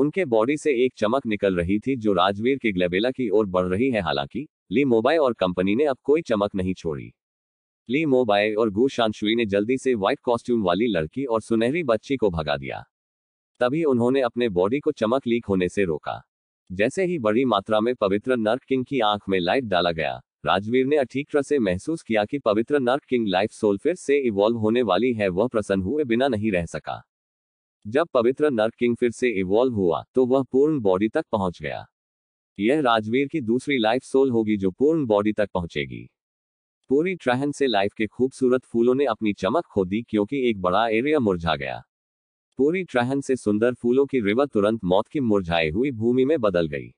उनके बॉडी से एक चमक निकल रही थी जो राजवीर की ग्लेबेला की ओर बढ़ रही है हालांकि ली मोबाइल और कंपनी ने अब कोई चमक नहीं छोड़ी ली मोबाइल और गु शांशुई ने जल्दी से व्हाइट कॉस्ट्यूम वाली लड़की और सुनहरी बच्ची को भगा दिया तभी उन्होंने अपने बॉडी को चमक लीक होने से रोका जैसे ही बड़ी मात्रा में पवित्र नर्क किंग की आंख में लाइट डाला गया राजवीर ने अठीक से महसूस किया कि पवित्र नर्क किंग लाइफ सोल फिर से इवॉल्व होने वाली है वह प्रसन्न हुए बिना नहीं रह सका जब पवित्र नर्क किंग फिर से इवॉल्व हुआ तो वह पूर्ण बॉडी तक पहुंच गया यह राजवीर की दूसरी लाइफ सोल होगी जो पूर्ण बॉडी तक पहुंचेगी पूरी ट्रहन से लाइफ के खूबसूरत फूलों ने अपनी चमक खो दी क्योंकि एक बड़ा एरिया मुरझा गया पूरी ट्रहन से सुंदर फूलों की रिवर तुरंत मौत की मुरझाई हुई भूमि में बदल गई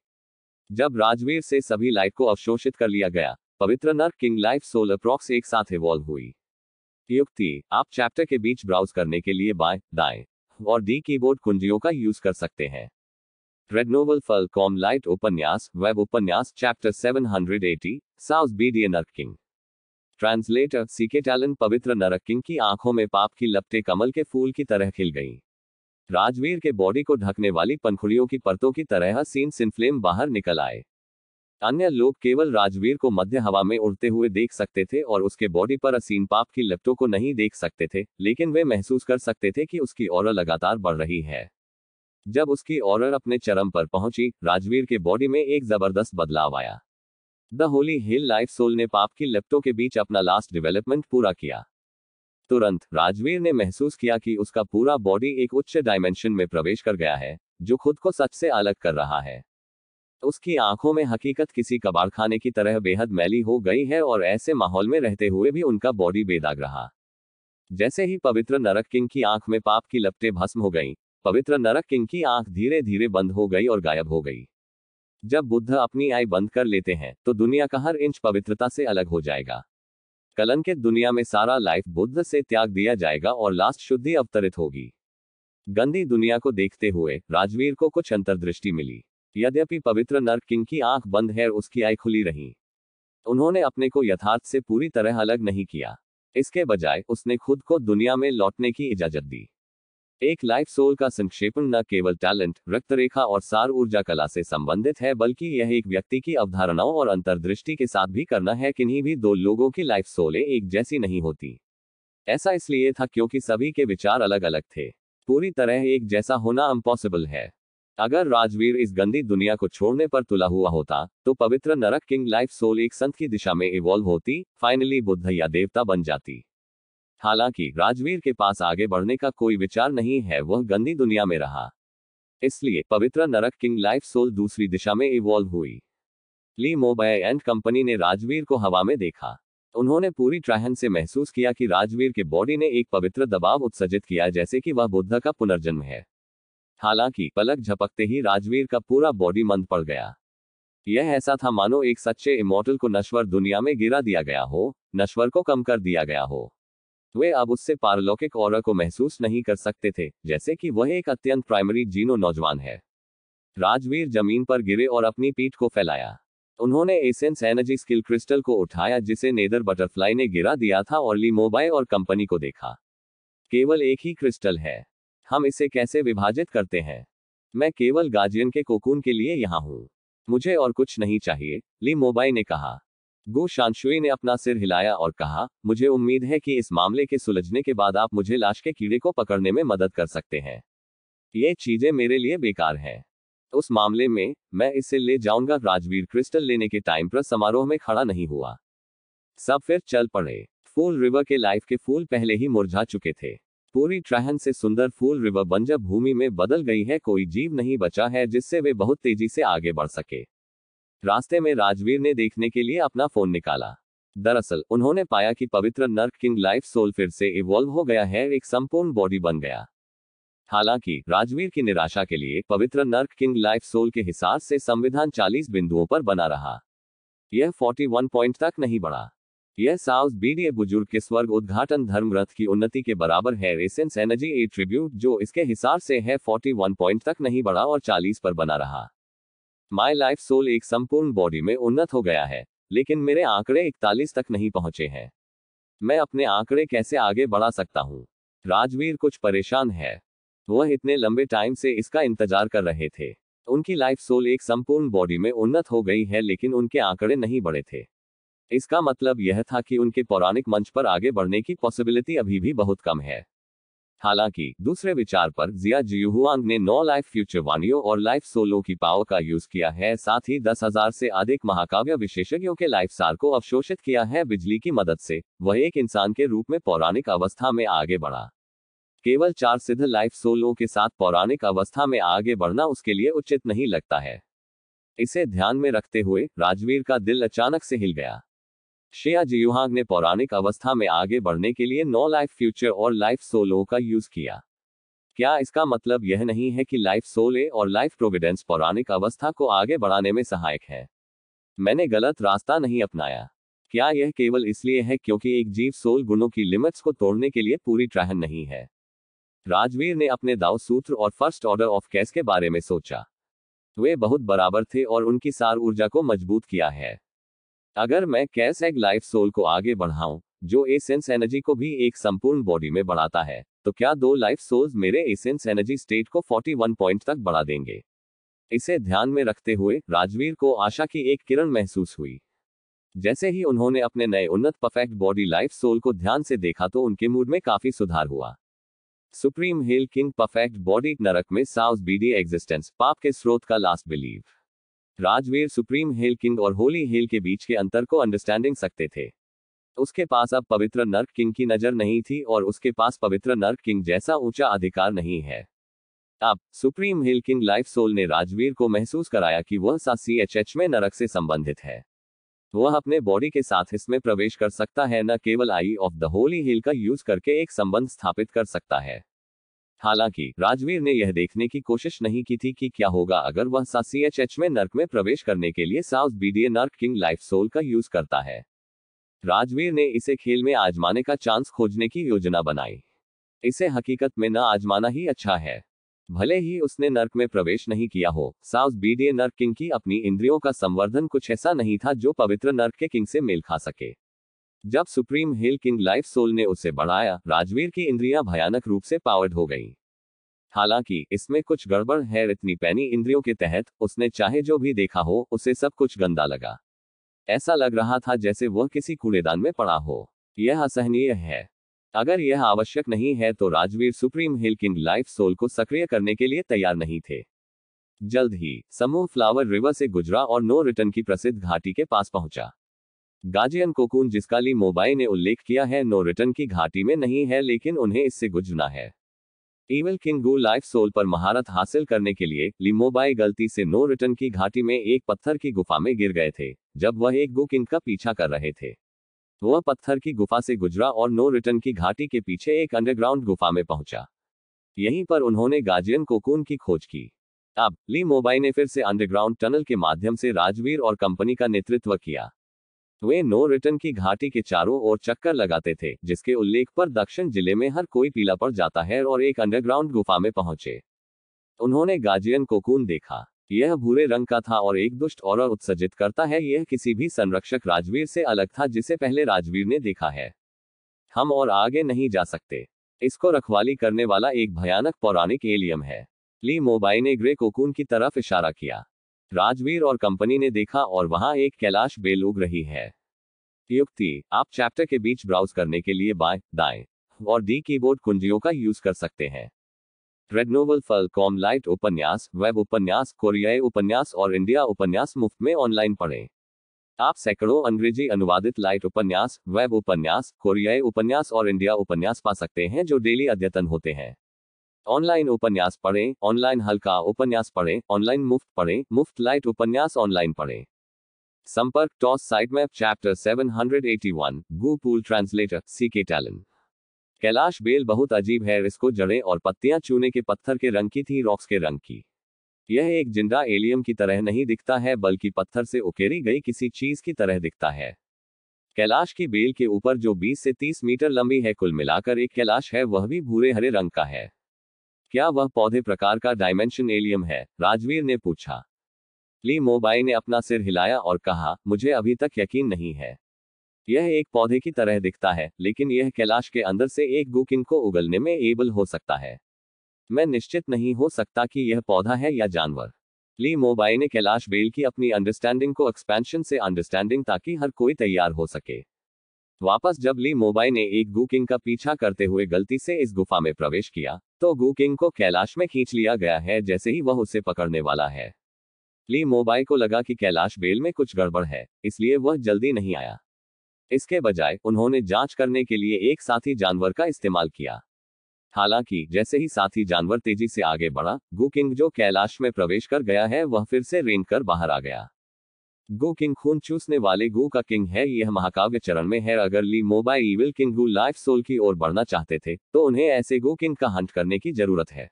जब राजवीर से सभी लाइफ को अवशोषित कर लिया गया पवित्र नर किंग लाइफ सोल अप्रॉक्स एक साथ इवॉल्व हुई युक्ति आप चैप्टर के बीच ब्राउज करने के लिए बाय दाएं और डी कीबोर्ड कुंजियों का यूज कर सकते हैं रेड फल कॉम लाइट उपन्यास वेब उपन्यास चैप्टर 780 साउस बी डी नर किंग ट्रांसलेटर सीके टैलन पवित्र नरक किंग की आंखों में पाप की लपटे कमल के फूल की तरह खिल गईं। राजवीर के बॉडी को ढकने वाली पनखुड़ियों की परतों की तरह सीन सिनफ्लेम बाहर निकल आए अन्य लोग केवल राजवीर को मध्य हवा में उड़ते हुए देख सकते थे और उसके बॉडी पर असीन पाप की लपटों को नहीं देख सकते थे लेकिन वे महसूस कर सकते थे कि उसकी और लगातार बढ़ रही है जब उसकी और अपने चरम पर पहुंची राजवीर के बॉडी में एक जबरदस्त बदलाव आया the holy hill life soul ने पाप की लपटों के बीच अपना लास्ट डिवेलपमेंट पूरा किया तुरंत राजवीर ने महसूस किया कि उसका पूरा बॉडी एक उच्च डायमेंशन में प्रवेश कर गया है जो खुद को सच से अलग कर रहा है उसकी आंखों में हकीकत किसी कबाड़खाने की तरह बेहद मैली हो गई है और ऐसे माहौल में रहते हुए भी उनका बॉडी बेदाग रहा जैसे ही पवित्र नरक किंग की आंख में पाप की लपटें भस्म हो गईं, पवित्र नरक किंग की आंख धीरे धीरे बंद हो गई और गायब हो गई जब बुद्ध अपनी आई बंद कर लेते हैं तो दुनिया का हर इंच पवित्रता से अलग हो जाएगा कलंकित दुनिया में सारा लाइफ बुद्ध से त्याग दिया जाएगा और लास्ट शुद्धि अवतरित होगी गंदी दुनिया को देखते हुए राजवीर को कुछ अंतर्दृष्टि मिली यद्यपि पवित्र नर्क किंग की आंख बंद है उसकी आय खुली रही उन्होंने अपने को यथार्थ से पूरी तरह अलग नहीं किया इसके बजाय उसने खुद को दुनिया में लौटने की इजाजत दी एक लाइफ सोल का संक्षेपण न केवल टैलेंट रक्त रेखा और सार ऊर्जा कला से संबंधित है बल्कि यह एक व्यक्ति की अवधारणाओं और अंतर्दृष्टि के साथ भी करना है किन्हीं भी दो लोगों की लाइफ सोलें एक जैसी नहीं होती ऐसा इसलिए था क्योंकि सभी के विचार अलग अलग थे पूरी तरह एक जैसा होना अम्पॉसिबल है अगर राजवीर इस गंदी दुनिया को छोड़ने पर तुला हुआ होता तो पवित्र नरक किंग लाइफ सोल एक संत की दिशा में इवॉल्व होती फाइनली बुद्ध या देवता बन जाती हालांकि राजवीर के पास आगे बढ़ने का कोई विचार नहीं है वह गंदी दुनिया में रहा इसलिए पवित्र नरक किंग लाइफ सोल दूसरी दिशा में इवॉल्व हुई ली मोबाइल एंड कंपनी ने राजवीर को हवा में देखा उन्होंने पूरी ट्राहन से महसूस किया कि राजवीर के बॉडी ने एक पवित्र दबाव उत्सर्जित किया जैसे कि वह बुद्ध का पुनर्जन्म है हालांकि पलक झपकते ही राजवीर का पूरा बॉडी मंद पड़ गया यह ऐसा था मानो एक सच्चे इमोटल को नश्वर दुनिया में गिरा दिया गया हो नश्वर को कम कर दिया गया हो वे अब उससे पारलौकिक और को महसूस नहीं कर सकते थे जैसे कि वह एक अत्यंत प्राइमरी जीनो नौजवान है राजवीर जमीन पर गिरे और अपनी पीठ को फैलाया उन्होंने एसेंस एनर्जी स्किल क्रिस्टल को उठाया जिसे नेदर बटरफ्लाई ने गिरा दिया था और ली मोबाइल और कंपनी को देखा केवल एक ही क्रिस्टल है हम इसे कैसे विभाजित करते हैं मैं केवल गार्जियन के कोकून के लिए यहाँ हूँ मुझे और कुछ नहीं चाहिए ली मोबाई ने कहा गो शांशुई ने अपना सिर हिलाया और कहा मुझे उम्मीद है कि इस मामले के सुलझने के बाद आप मुझे लाश के कीड़े को पकड़ने में मदद कर सकते हैं ये चीजें मेरे लिए बेकार हैं उस मामले में मैं इसे ले जाऊंगा राजवीर क्रिस्टल लेने के टाइम पर समारोह में खड़ा नहीं हुआ सब फिर चल पड़े फूल रिवर के लाइफ के फूल पहले ही मुरझा चुके थे पूरी ट्रहन से सुंदर फूल रिवर बंजर भूमि में बदल गई है कोई जीव नहीं बचा है जिससे वे बहुत तेजी से आगे बढ़ सके रास्ते में राजवीर ने देखने के लिए अपना फोन निकाला दरअसल उन्होंने पाया कि पवित्र नर्क किंग लाइफ सोल फिर से इवॉल्व हो गया है एक संपूर्ण बॉडी बन गया हालांकि राजवीर की निराशा के लिए पवित्र नर्क किंग लाइफ सोल के हिसाब से संविधान 40 बिंदुओं पर बना रहा यह 41 पॉइंट तक नहीं बढ़ा यह साउस बीडीए बुजुर्ग के स्वर्ग उद्घाटन धर्मरथ की उन्नति के बराबर है रेसेंस एनर्जी ए ट्रिब्यूट जो इसके हिसार से है 41 पॉइंट तक नहीं बढ़ा और 40 पर बना रहा माई लाइफ सोल एक संपूर्ण बॉडी में उन्नत हो गया है लेकिन मेरे आंकड़े इकतालीस तक नहीं पहुंचे हैं मैं अपने आंकड़े कैसे आगे बढ़ा सकता हूँ राजवीर कुछ परेशान है वह इतने लंबे टाइम से इसका इंतजार कर रहे थे उनकी लाइफ सोल एक संपूर्ण बॉडी में उन्नत हो गई है लेकिन उनके आंकड़े नहीं बढ़े थे इसका मतलब यह था कि उनके पौराणिक मंच पर आगे बढ़ने की पॉसिबिलिटी अभी भी बहुत कम है हालांकि दूसरे विचार पर जिया जियुहुआंग ने नौ लाइफ फ्यूचर वानियों और लाइफ सोलो की पावर का यूज किया है साथ ही दस हजार से अधिक महाकाव्य विशेषज्ञों के लाइफ सार को अवशोषित किया है बिजली की मदद से वह एक इंसान के रूप में पौराणिक अवस्था में आगे बढ़ा केवल चार सिद्ध लाइफ सोलो के साथ पौराणिक अवस्था में आगे बढ़ना उसके लिए उचित नहीं लगता है इसे ध्यान में रखते हुए राजवीर का दिल अचानक से हिल गया शेया जियोहांग ने पौराणिक अवस्था में आगे बढ़ने के लिए नो लाइफ फ्यूचर और लाइफ सोलो का यूज किया क्या इसका मतलब यह नहीं है कि लाइफ सोले और लाइफ प्रोविडेंस पौराणिक अवस्था को आगे बढ़ाने में सहायक है मैंने गलत रास्ता नहीं अपनाया क्या यह केवल इसलिए है क्योंकि एक जीव सोल गुणों की लिमिट्स को तोड़ने के लिए पूरी ट्रहन नहीं है राजवीर ने अपने दाव सूत्र और फर्स्ट ऑर्डर ऑफ कैस के बारे में सोचा वे बहुत बराबर थे और उनकी सार ऊर्जा को मजबूत किया है अगर मैं कैस एग लाइफ सोल को आगे बढ़ाऊं जो एसेंस एनर्जी को भी एक संपूर्ण बॉडी में बढ़ाता है तो क्या दो लाइफ सोल्स मेरे एसेंस एनर्जी स्टेट को 41 पॉइंट तक बढ़ा देंगे इसे ध्यान में रखते हुए राजवीर को आशा की एक किरण महसूस हुई जैसे ही उन्होंने अपने नए उन्नत परफेक्ट बॉडी लाइफ सोल को ध्यान से देखा तो उनके मूड में काफी सुधार हुआ supreme hill king perfect body नरक में साउस बीडी एग्जिस्टेंस पाप के स्रोत का last believe Rajveer supreme hell king और होली हेल के बीच के अंतर को अंडरस्टैंडिंग सकते थे उसके पास अब पवित्र नर्क किंग की नजर नहीं थी और उसके पास पवित्र नर्क किंग जैसा ऊंचा अधिकार नहीं है अब supreme hill king life soul ने राजवीर को महसूस कराया कि वह सा सी एच एच में नरक से संबंधित है वह अपने बॉडी के साथ इसमें प्रवेश कर सकता है न केवल eye of the holy hill का यूज करके एक संबंध स्थापित कर सकता है हालांकि राजवीर ने यह देखने की कोशिश नहीं की थी कि क्या होगा अगर वह सीएचएच में नर्क में प्रवेश करने के लिए साउथ बीडीए नर्क किंग लाइफ सोल का यूज करता है राजवीर ने इसे खेल में आजमाने का चांस खोजने की योजना बनाई इसे हकीकत में न आजमाना ही अच्छा है भले ही उसने नर्क में प्रवेश नहीं किया हो साउस बीडीए नर्क किंग की अपनी इंद्रियों का संवर्धन कुछ ऐसा नहीं था जो पवित्र नर्क के किंग से मेल खा सके जब supreme hill king life soul ने उसे बढ़ाया राजवीर की इंद्रियां भयानक रूप से पावर्ड हो गईं। हालांकि इसमें कुछ गड़बड़ है इतनी पैनी इंद्रियों के तहत उसने चाहे जो भी देखा हो उसे सब कुछ गंदा लगा ऐसा लग रहा था जैसे वह किसी कूड़ेदान में पड़ा हो यह असहनीय है अगर यह आवश्यक नहीं है तो Rajveer supreme hill king life soul को सक्रिय करने के लिए तैयार नहीं थे जल्द ही समूह फ्लावर रिवर से गुजरा और नो रिटर्न की प्रसिद्ध घाटी के पास पहुंचा गाजियन कोकून जिसका ली मोबाई ने उल्लेख किया है नो रिटर्न की घाटी में नहीं है लेकिन उन्हें इससे गुजरना है ईवल किंग गू लाइफ सोल पर महारत हासिल करने के लिए लिमोबाई गलती से नो रिटर्न की घाटी में एक पत्थर की गुफा में गिर गए थे जब वह एक गो किंग का पीछा कर रहे थे वह पत्थर की गुफा से गुजरा और नो रिटर्न की घाटी के पीछे एक अंडरग्राउंड गुफा में पहुंचा यहीं पर उन्होंने गाजियन कोकून की खोज की अब ली मोबाई ने फिर से अंडरग्राउंड टनल के माध्यम से राजवीर और कंपनी का नेतृत्व किया वे नो रिटर्न की घाटी के चारों ओर चक्कर लगाते थे जिसके उल्लेख पर दक्षिण जिले में हर कोई पीला पड़ जाता है और एक अंडरग्राउंड गुफा में पहुंचे उन्होंने गाजियन कोकून देखा यह भूरे रंग का था और एक दुष्ट और उत्सर्जित करता है यह किसी भी संरक्षक राजवीर से अलग था जिसे पहले राजवीर ने देखा है हम और आगे नहीं जा सकते इसको रखवाली करने वाला एक भयानक पौराणिक एलियम है ली मोबाई ने ग्रे कोकून की तरफ इशारा किया राजवीर और कंपनी ने देखा और वहां एक कैलाश बेल उग रही है युक्ति आप चैप्टर के बीच ब्राउज करने के लिए बाएं दाएं और दी कीबोर्ड कुंजियों का यूज कर सकते हैं ट्रेडनोवल फल कॉम लाइट उपन्यास वेब उपन्यास कोरियाई उपन्यास और इंडिया उपन्यास मुफ्त में ऑनलाइन पढ़ें आप सैकड़ों अंग्रेजी अनुवादित लाइट उपन्यास वेब उपन्यास कोरियाई उपन्यास और इंडिया उपन्यास पा सकते हैं जो डेली अद्यतन होते हैं ऑनलाइन उपन्यास पढ़ें ऑनलाइन हल्का उपन्यास पढ़ें ऑनलाइन मुफ्त पढ़ें मुफ्त लाइट उपन्यास ऑनलाइन पढ़ें संपर्क टॉस साइट मैप चैप्टर 781 गू translator C K talon Kailash bell बहुत अजीब है इसको जड़ें और पत्तियां चूने के पत्थर के रंग की थी रॉक्स के रंग की यह एक जिंदा एलियम की तरह नहीं दिखता है बल्कि पत्थर से उकेरी गई किसी चीज की तरह दिखता है कैलाश की बेल के ऊपर जो 20 से 30 मीटर लंबी है कुल मिलाकर एक कैलाश है वह भी भूरे हरे रंग का है क्या वह पौधे प्रकार का डायमेंशन एलियम है राजवीर ने पूछा ली मोबाई ने अपना सिर हिलाया और कहा मुझे अभी तक यकीन नहीं है यह एक पौधे की तरह दिखता है लेकिन यह कैलाश के अंदर से एक गुकिन को उगलने में एबल हो सकता है मैं निश्चित नहीं हो सकता कि यह पौधा है या जानवर ली मोबाई ने कैलाश बेल की अपनी अंडरस्टैंडिंग को एक्सपेंशन से अंडरस्टैंडिंग ताकि हर कोई तैयार हो सके वापस जब ली मोबाई ने एक गुकिंग का पीछा करते हुए गलती से इस गुफा में प्रवेश किया तो गु किंग को कैलाश में खींच लिया गया है जैसे ही वह उसे पकड़ने वाला है ली मोबाई को लगा कि कैलाश बेल में कुछ गड़बड़ है इसलिए वह जल्दी नहीं आया इसके बजाय उन्होंने जांच करने के लिए एक साथी जानवर का इस्तेमाल किया हालांकि जैसे ही साथी जानवर तेजी से आगे बढ़ा गुकिंग जो कैलाश में प्रवेश कर गया है वह फिर से रेंग कर बाहर आ गया गो किंग खून चूसने वाले गो का किंग है यह महाकाव्य चरण में है अगर ली मोबाइल इविल किंग गो लाइफ सोल की ओर बढ़ना चाहते थे तो उन्हें ऐसे गो किंग का हंट करने की जरूरत है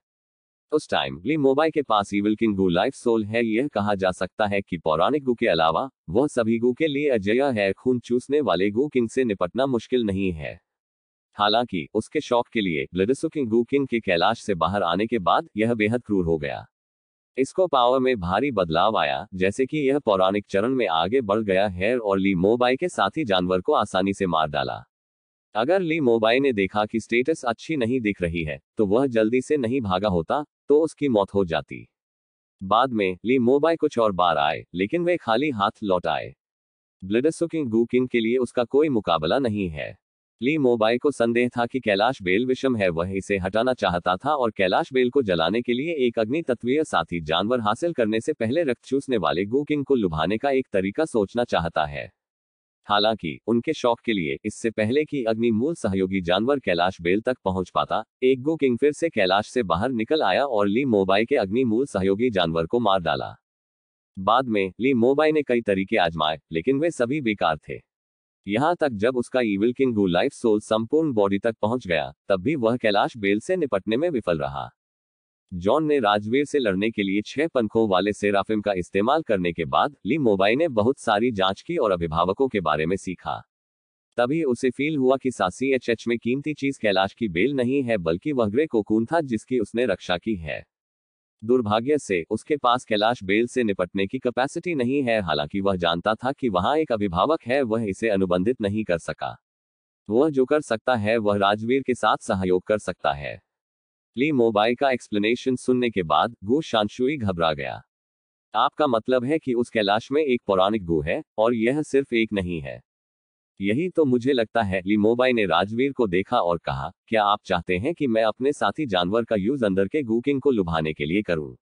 उस टाइम ली मोबाइल के पास इविल किंग गो लाइफ सोल है यह कहा जा सकता है कि पौराणिक गु के अलावा वह सभी गु के लिए अजय है खून चूसने वाले गो किंग से निपटना मुश्किल नहीं है हालांकि उसके शौक के लिए ब्लडसुकिंग गो किंग के कैलाश से बाहर आने के बाद यह बेहद क्रूर हो गया इसको पावर में भारी बदलाव आया जैसे कि यह पौराणिक चरण में आगे बढ़ गया है और ली मोबाई के साथी जानवर को आसानी से मार डाला अगर ली मोबाई ने देखा कि स्टेटस अच्छी नहीं दिख रही है तो वह जल्दी से नहीं भागा होता तो उसकी मौत हो जाती बाद में ली मोबाई कुछ और बार आए लेकिन वे खाली हाथ लौट आए ब्लडसुकिंग गुकिंग के लिए उसका कोई मुकाबला नहीं है ली मोबाइल को संदेह था कि कैलाश बेल विषम है वह इसे हटाना चाहता था और कैलाश बेल को जलाने के लिए एक अग्नि तत्वीय साथी जानवर हासिल करने से पहले रक्त चूसने वाले गोकिंग को लुभाने का एक तरीका सोचना चाहता है हालांकि उनके शौक के लिए इससे पहले कि अग्नि मूल सहयोगी जानवर कैलाश बेल तक पहुंच पाता एक गो किंग फिर से कैलाश से बाहर निकल आया और ली मोबाई के अग्नि मूल सहयोगी जानवर को मार डाला बाद में ली मोबाई ने कई तरीके आजमाए लेकिन वे सभी बेकार थे यहाँ तक जब उसका ईविल किंग लाइफ सोल संपूर्ण बॉडी तक पहुंच गया तब भी वह कैलाश बेल से निपटने में विफल रहा जॉन ने राजवीर से लड़ने के लिए छह पंखों वाले सेराफिम का इस्तेमाल करने के बाद ली मोबाई ने बहुत सारी जांच की और अभिभावकों के बारे में सीखा तभी उसे फील हुआ कि सासी एच एच में कीमती चीज कैलाश की बेल नहीं है बल्कि वह ग्रे कोकून था जिसकी उसने रक्षा की है दुर्भाग्य से उसके पास कैलाश बेल से निपटने की कैपेसिटी नहीं है हालांकि वह जानता था कि वहां एक अभिभावक है वह इसे अनुबंधित नहीं कर सका वह जो कर सकता है वह राजवीर के साथ सहयोग कर सकता है ली मोबाई का एक्सप्लेनेशन सुनने के बाद गु शांशुई घबरा गया आपका मतलब है कि उस कैलाश में एक पौराणिक गु है और यह सिर्फ एक नहीं है यही तो मुझे लगता है लिमोबाई ने राजवीर को देखा और कहा क्या आप चाहते हैं कि मैं अपने साथी जानवर का यूज अंदर के गुकिंग को लुभाने के लिए करूं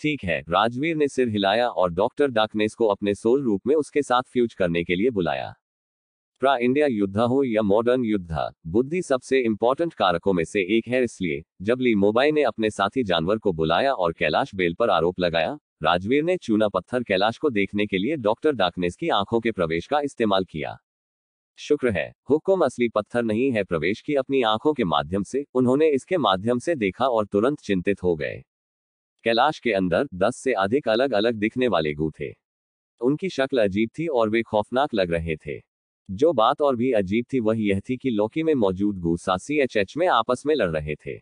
ठीक है राजवीर ने सिर हिलाया और डॉक्टर डाकनेस को अपने सोल रूप में उसके साथ फ्यूज करने के लिए बुलाया प्रा इंडिया युद्ध हो या मॉडर्न युद्ध बुद्धि सबसे इम्पोर्टेंट कारकों में से एक है इसलिए जब ली मोबाई ने अपने साथी जानवर को बुलाया और कैलाश बेल पर आरोप लगाया राजवीर ने चूना पत्थर कैलाश को देखने के लिए डॉक्टर डाकनेस की आंखों के प्रवेश का इस्तेमाल किया शुक्र है हुक्म असली पत्थर नहीं है प्रवेश की अपनी आंखों के माध्यम से उन्होंने इसके माध्यम से देखा और तुरंत चिंतित हो गए कैलाश के अंदर दस से अधिक अलग अलग दिखने वाले गु थे उनकी शक्ल अजीब थी और वे खौफनाक लग रहे थे जो बात और भी अजीब थी वह यह थी कि लौकी में मौजूद गु सासी एच एच में आपस में लड़ रहे थे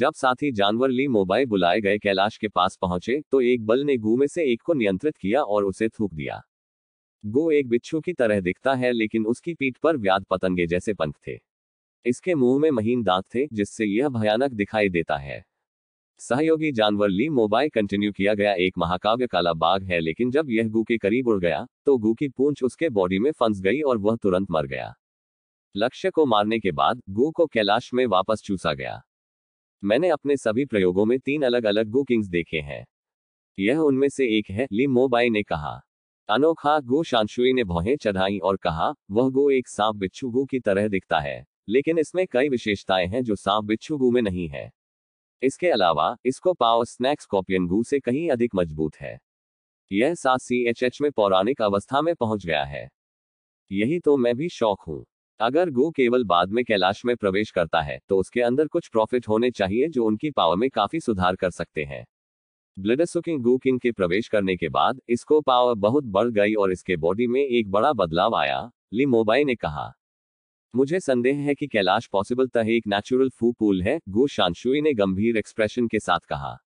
जब साथी जानवर ली मोबाइल बुलाए गए कैलाश के पास पहुंचे तो एक बल ने गु में से एक को नियंत्रित किया और उसे थूक दिया गो एक बिच्छू की तरह दिखता है लेकिन उसकी पीठ पर व्याध पतंगे जैसे पंख थे इसके मुंह में महीन दांत थे जिससे यह भयानक दिखाई देता है सहयोगी जानवर ली मोबाइल कंटिन्यू किया गया एक महाकाव्य काला बाघ है लेकिन जब यह गु के करीब उड़ गया तो गु की पूंछ उसके बॉडी में फंस गई और वह तुरंत मर गया लक्ष्य को मारने के बाद गु को कैलाश में वापस चूसा गया मैंने अपने सभी प्रयोगों में तीन अलग अलग गु किंग्स देखे हैं यह उनमें से एक है ली मोबाई ने कहा अनोखा गो शांशुई ने भौहें चढ़ाई और कहा वह गो एक सांप बिच्छू गो की तरह दिखता है लेकिन इसमें कई विशेषताएं हैं जो सांप बिच्छू गो में नहीं है इसके अलावा इसको पावर स्नैक्स कॉपियन गू से कहीं अधिक मजबूत है यह सात सी एच एच में पौराणिक अवस्था में पहुंच गया है यही तो मैं भी शौक हूँ अगर गो केवल बाद में कैलाश में प्रवेश करता है तो उसके अंदर कुछ प्रॉफिट होने चाहिए जो उनकी पावर में काफी सुधार कर सकते हैं ब्लडसुकिंग सुकिंग के प्रवेश करने के बाद इसको पावर बहुत बढ़ गई और इसके बॉडी में एक बड़ा बदलाव आया ली मोबाई ने कहा मुझे संदेह है कि कैलाश पॉसिबल तह एक नेचुरल फू पूल है गु शांशुई ने गंभीर एक्सप्रेशन के साथ कहा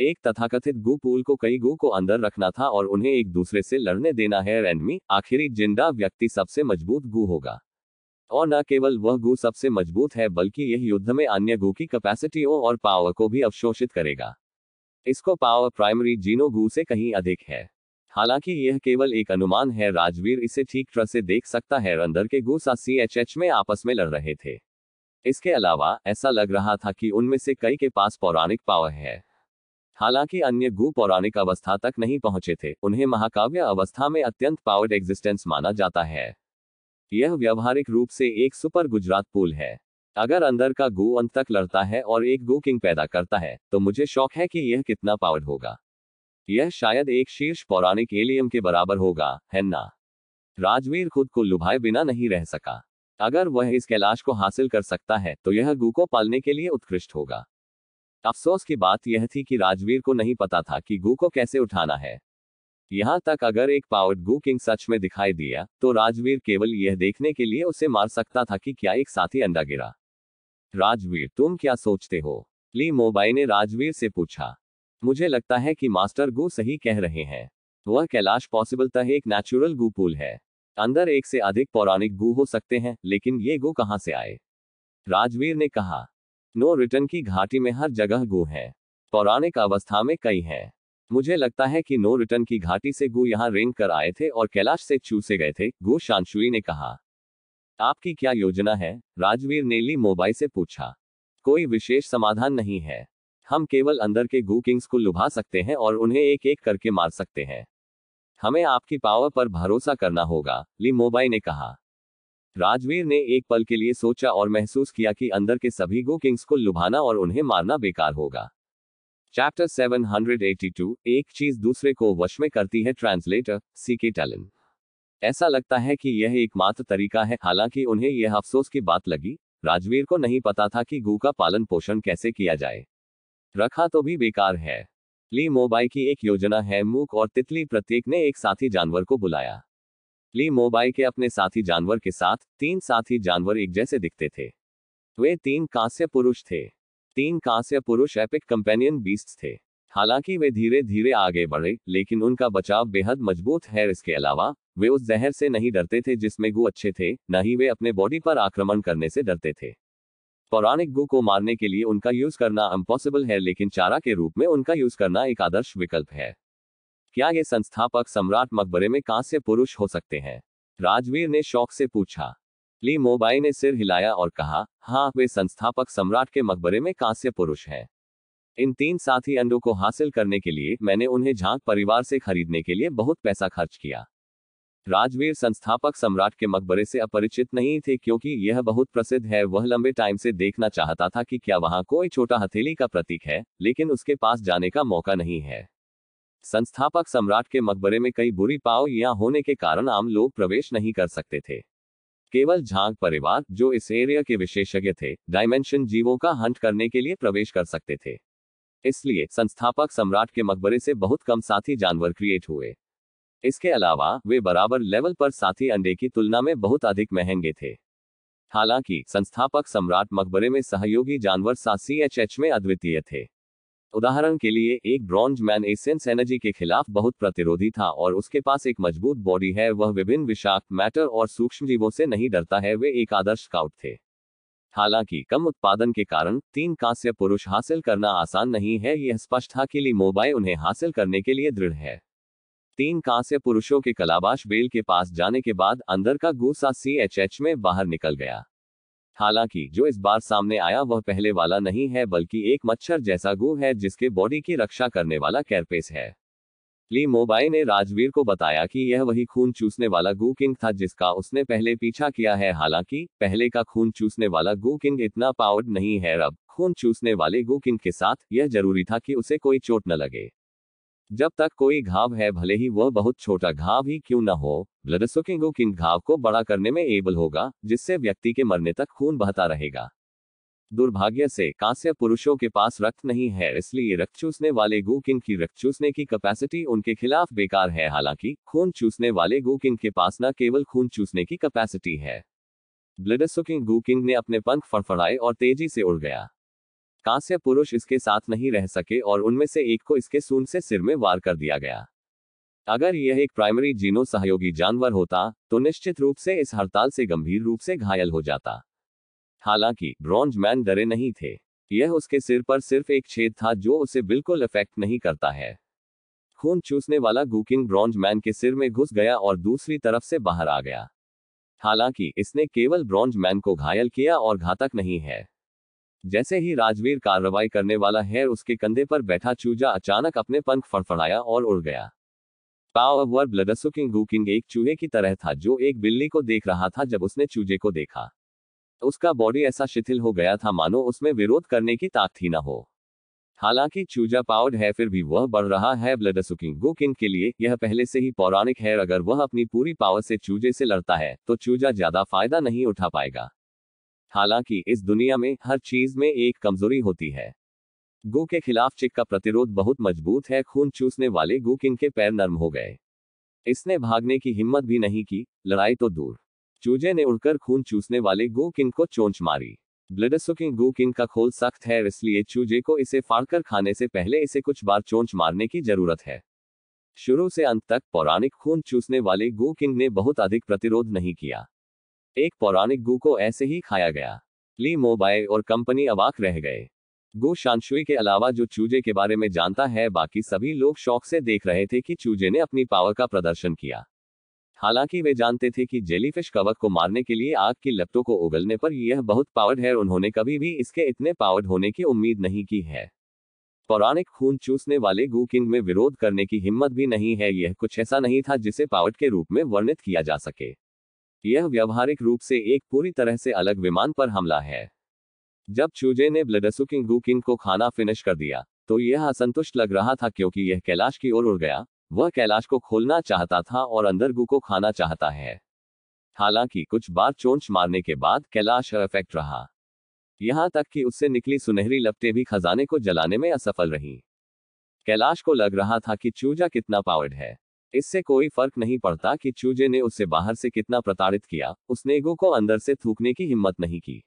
एक तथाकथित गु पूल को कई गु को अंदर रखना था और उन्हें एक दूसरे से लड़ने देना है रेनमी आखिरी जिंदा व्यक्ति सबसे मजबूत गु होगा और न केवल वह गु सबसे मजबूत है बल्कि यह युद्ध में अन्य गु की कैपेसिटियों और पावर को भी अवशोषित करेगा इसको पावर प्राइमरी जीनोगू से कहीं अधिक है हालांकि यह केवल एक अनुमान है राजवीर इसे ठीक तरह से देख सकता है अंदर के गुस्सा सी एच एच में आपस में लड़ रहे थे इसके अलावा ऐसा लग रहा था कि उनमें से कई के पास पौराणिक पावर है हालांकि अन्य गु पौराणिक अवस्था तक नहीं पहुंचे थे उन्हें महाकाव्य अवस्था में अत्यंत पावर्ड एग्जिस्टेंस माना जाता है यह व्यवहारिक रूप से एक सुपर गुजरात पुल है अगर अंदर का गो अंत तक लड़ता है और एक गो किंग पैदा करता है तो मुझे शौक है कि यह कितना पावर होगा यह शायद एक शीर्ष पौराणिक एलियम के बराबर होगा है ना राजवीर खुद को लुभाए बिना नहीं रह सका अगर वह इस कैलाश को हासिल कर सकता है तो यह गु को पालने के लिए उत्कृष्ट होगा अफसोस की बात यह थी कि राजवीर को नहीं पता था कि गु को कैसे उठाना है यहां तक अगर एक पावर्ड गु किंग सच में दिखाई दिया तो राजवीर केवल यह देखने के लिए उसे मार सकता था कि क्या एक साथी अंडा गिरा राजवीर तुम क्या सोचते हो ली मोबाई ने राजवीर से पूछा मुझे लगता है कि मास्टर गु सही कह रहे हैं वह कैलाश पॉसिबलतः एक नेचुरल गु पुल है अंदर एक से अधिक पौराणिक गु हो सकते हैं लेकिन ये गु कहाँ से आए राजवीर ने कहा नो रिटर्न की घाटी में हर जगह गु है पौराणिक अवस्था में कई हैं मुझे लगता है कि नो रिटर्न की घाटी से गु यहाँ रेंग कर आए थे और कैलाश से चूसे गए थे गु शांशुई ने कहा आपकी क्या योजना है राजवीर ने ली मोबाइल से पूछा कोई विशेष समाधान नहीं है हम केवल अंदर के गु किंग्स को लुभा सकते हैं और उन्हें एक एक करके मार सकते हैं हमें आपकी पावर पर भरोसा करना होगा ली मोबाई ने कहा राजवीर ने एक पल के लिए सोचा और महसूस किया कि अंदर के सभी गो किंग्स को लुभाना और उन्हें मारना बेकार होगा चैप्टर 782 एक चीज दूसरे को वश में करती है ट्रांसलेटर सीके टैलेंट ऐसा लगता है कि यह एकमात्र तरीका है हालांकि उन्हें यह अफसोस की बात लगी राजवीर को नहीं पता था कि गु का पालन पोषण कैसे किया जाए रखा तो भी बेकार है ली मोबाई की एक योजना है मूक और तितली प्रत्येक ने एक साथी जानवर को बुलाया ली मोबाई के अपने साथी जानवर के साथ तीन साथी जानवर एक जैसे दिखते थे वे तीन कांस्य पुरुष थे तीन कांस्य पुरुष एपिक कंपेनियन बीस्ट थे हालांकि वे धीरे धीरे आगे बढ़े लेकिन उनका बचाव बेहद मजबूत है इसके अलावा वे उस जहर से नहीं डरते थे जिसमें गु अच्छे थे न ही वे अपने बॉडी पर आक्रमण करने से डरते थे पौराणिक गु को मारने के लिए उनका यूज करना इम्पॉसिबल है लेकिन चारा के रूप में उनका यूज करना एक आदर्श विकल्प है क्या ये संस्थापक सम्राट मकबरे में कांस्य पुरुष हो सकते हैं राजवीर ने शौक से पूछा ली मोबाई ने सिर हिलाया और कहा हाँ वे संस्थापक सम्राट के मकबरे में कांस्य पुरुष हैं इन तीन साथी अंडों को हासिल करने के लिए मैंने उन्हें झांक परिवार से खरीदने के लिए बहुत पैसा खर्च किया राजवीर संस्थापक सम्राट के मकबरे से अपरिचित नहीं थे क्योंकि यह बहुत प्रसिद्ध है वह लंबे टाइम से देखना चाहता था कि क्या वहां कोई छोटा हथेली का प्रतीक है लेकिन उसके पास जाने का मौका नहीं है संस्थापक सम्राट के मकबरे में कई बुरी पाव या होने के कारण आम लोग प्रवेश नहीं कर सकते थे केवल झांग परिवार जो इस एरिया के विशेषज्ञ थे डायमेंशन जीवों का हंट करने के लिए प्रवेश कर सकते थे इसलिए संस्थापक सम्राट के मकबरे से बहुत कम साथी जानवर क्रिएट हुए इसके अलावा वे बराबर लेवल पर साथी अंडे की तुलना में बहुत अधिक महंगे थे हालांकि संस्थापक सम्राट मकबरे में सहयोगी जानवर सासी एच में अद्वितीय थे उदाहरण के लिए एक ब्रॉन्ज मैन एसेंस एनर्जी के खिलाफ बहुत प्रतिरोधी था और उसके पास एक मजबूत बॉडी है वह विभिन्न विषाक्त मैटर और सूक्ष्म जीवों से नहीं डरता है वे एक आदर्श स्काउट थे हालांकि कम उत्पादन के कारण तीन कांस्य पुरुष हासिल करना आसान नहीं है यह स्पष्ट था कि ली मोबाइल उन्हें हासिल करने के लिए दृढ़ है तीन कांसे पुरुषों के कलाबाश बेल के पास जाने के बाद अंदर का गुस्सा सी एच एच में बाहर निकल गया हालांकि जो इस बार सामने आया वह पहले वाला नहीं है बल्कि एक मच्छर जैसा गु है जिसके बॉडी की रक्षा करने वाला कैरपेस है ली मोबाई ने राजवीर को बताया कि यह वही खून चूसने वाला गु किंग था जिसका उसने पहले पीछा किया है हालांकि पहले का खून चूसने वाला गु किंग इतना पावर्ड नहीं है अब खून चूसने वाले गु किंग के साथ यह जरूरी था कि उसे कोई चोट न लगे जब तक कोई घाव है भले ही वह बहुत छोटा घाव ही क्यों न हो ब्लड सुकिंग किंग घाव को बड़ा करने में एबल होगा जिससे व्यक्ति के मरने तक खून बहता रहेगा दुर्भाग्य से कांस्य पुरुषों के पास रक्त नहीं है इसलिए रक्त चूसने वाले गुकिंग की रक्त चूसने की कैपेसिटी उनके खिलाफ बेकार है हालांकि खून चूसने वाले गुकिंग के पास न केवल खून चूसने की कैपेसिटी है ब्लड सुकिंग गुकिंग ने अपने पंख फड़फड़ाए और तेजी से उड़ गया कांस्य पुरुष इसके साथ नहीं रह सके और उनमें से एक को इसके सून से सिर में वार कर दिया गया अगर यह एक प्राइमरी जीनो सहयोगी जानवर होता तो निश्चित रूप से इस हड़ताल से गंभीर रूप से घायल हो जाता हालांकि ब्रॉन्ज मैन डरे नहीं थे यह उसके सिर पर सिर्फ एक छेद था जो उसे बिल्कुल इफेक्ट नहीं करता है खून चूसने वाला गुकिंग ब्रॉन्ज मैन के सिर में घुस गया और दूसरी तरफ से बाहर आ गया हालांकि इसने केवल ब्रॉन्ज मैन को घायल किया और घातक नहीं है जैसे ही राजवीर कार्रवाई करने वाला है उसके कंधे पर बैठा चूजा अचानक अपने पंख फड़फड़ाया और उड़ गया पावर ब्लड सुकिंग एक चूहे की तरह था जो एक बिल्ली को देख रहा था जब उसने चूजे को देखा उसका बॉडी ऐसा शिथिल हो गया था मानो उसमें विरोध करने की ताकत ही न हो हालांकि चूजा पाउड है फिर भी वह बढ़ रहा है ब्लड सुकिंग गुकिंग के लिए यह पहले से ही पौराणिक है अगर वह अपनी पूरी पावर से चूजे से लड़ता है तो चूजा ज्यादा फायदा नहीं उठा पाएगा हालांकि इस दुनिया में हर चीज में एक कमजोरी होती है गो के खिलाफ चिक का प्रतिरोध बहुत मजबूत है खून चूसने वाले गो किंग के पैर नर्म हो गए इसने भागने की हिम्मत भी नहीं की लड़ाई तो दूर चूजे ने उड़कर खून चूसने वाले गो किंग को चोंच मारी ब्लडसुकिंग गो किंग का खोल सख्त है इसलिए चूजे को इसे फाड़कर खाने से पहले इसे कुछ बार चोंच मारने की जरूरत है शुरू से अंत तक पौराणिक खून चूसने वाले गो किंग ने बहुत अधिक प्रतिरोध नहीं किया एक पौराणिक गु को ऐसे ही खाया गया ली मोबाइल और कंपनी अवाक रह गए गु शांशुई के अलावा जो चूजे के बारे में जानता है बाकी सभी लोग शौक से देख रहे थे कि चूजे ने अपनी पावर का प्रदर्शन किया हालांकि वे जानते थे कि जेलीफिश कवक को मारने के लिए आग की लपटों को उगलने पर यह बहुत पावर्ड है उन्होंने कभी भी इसके इतने पावर्ड होने की उम्मीद नहीं की है पौराणिक खून चूसने वाले गु किंग में विरोध करने की हिम्मत भी नहीं है यह कुछ ऐसा नहीं था जिसे पावर्ड के रूप में वर्णित किया जा सके यह व्यवहारिक रूप से एक पूरी तरह से अलग विमान पर हमला है जब चूजे ने ब्लडसुकिंग गुकिंग को खाना फिनिश कर दिया तो यह असंतुष्ट लग रहा था क्योंकि यह कैलाश की ओर उड़ गया वह कैलाश को खोलना चाहता था और अंदर गु को खाना चाहता है हालांकि कुछ बार चोंच मारने के बाद कैलाश अफेक्ट रहा यहाँ तक कि उससे निकली सुनहरी लपटें भी खजाने को जलाने में असफल रहीं कैलाश को लग रहा था कि चूजा कितना पावर्ड है इससे कोई फर्क नहीं पड़ता कि चूजे ने उसे बाहर से कितना प्रताड़ित किया उसने गो को अंदर से थूकने की हिम्मत नहीं की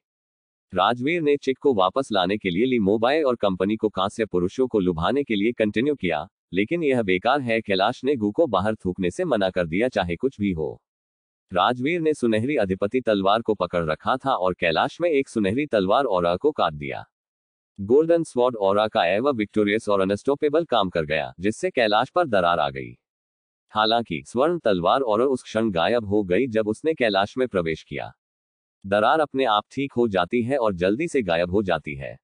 राजवीर ने चिक को वापस लाने के लिए मोबाइल और कंपनी को कांस्य पुरुषों को लुभाने के लिए कंटिन्यू किया लेकिन यह बेकार है कैलाश ने गु को बाहर थूकने से मना कर दिया चाहे कुछ भी हो राजवीर ने सुनहरी अधिपति तलवार को पकड़ रखा था और कैलाश में एक सुनहरी तलवार और को काट दिया गोल्डन स्वॉर्ड और का एव विक्टोरियस और अनस्टॉपेबल काम कर गया जिससे कैलाश पर दरार आ गई हालांकि स्वर्ण तलवार और उस क्षण गायब हो गई जब उसने कैलाश में प्रवेश किया दरार अपने आप ठीक हो जाती है और जल्दी से गायब हो जाती है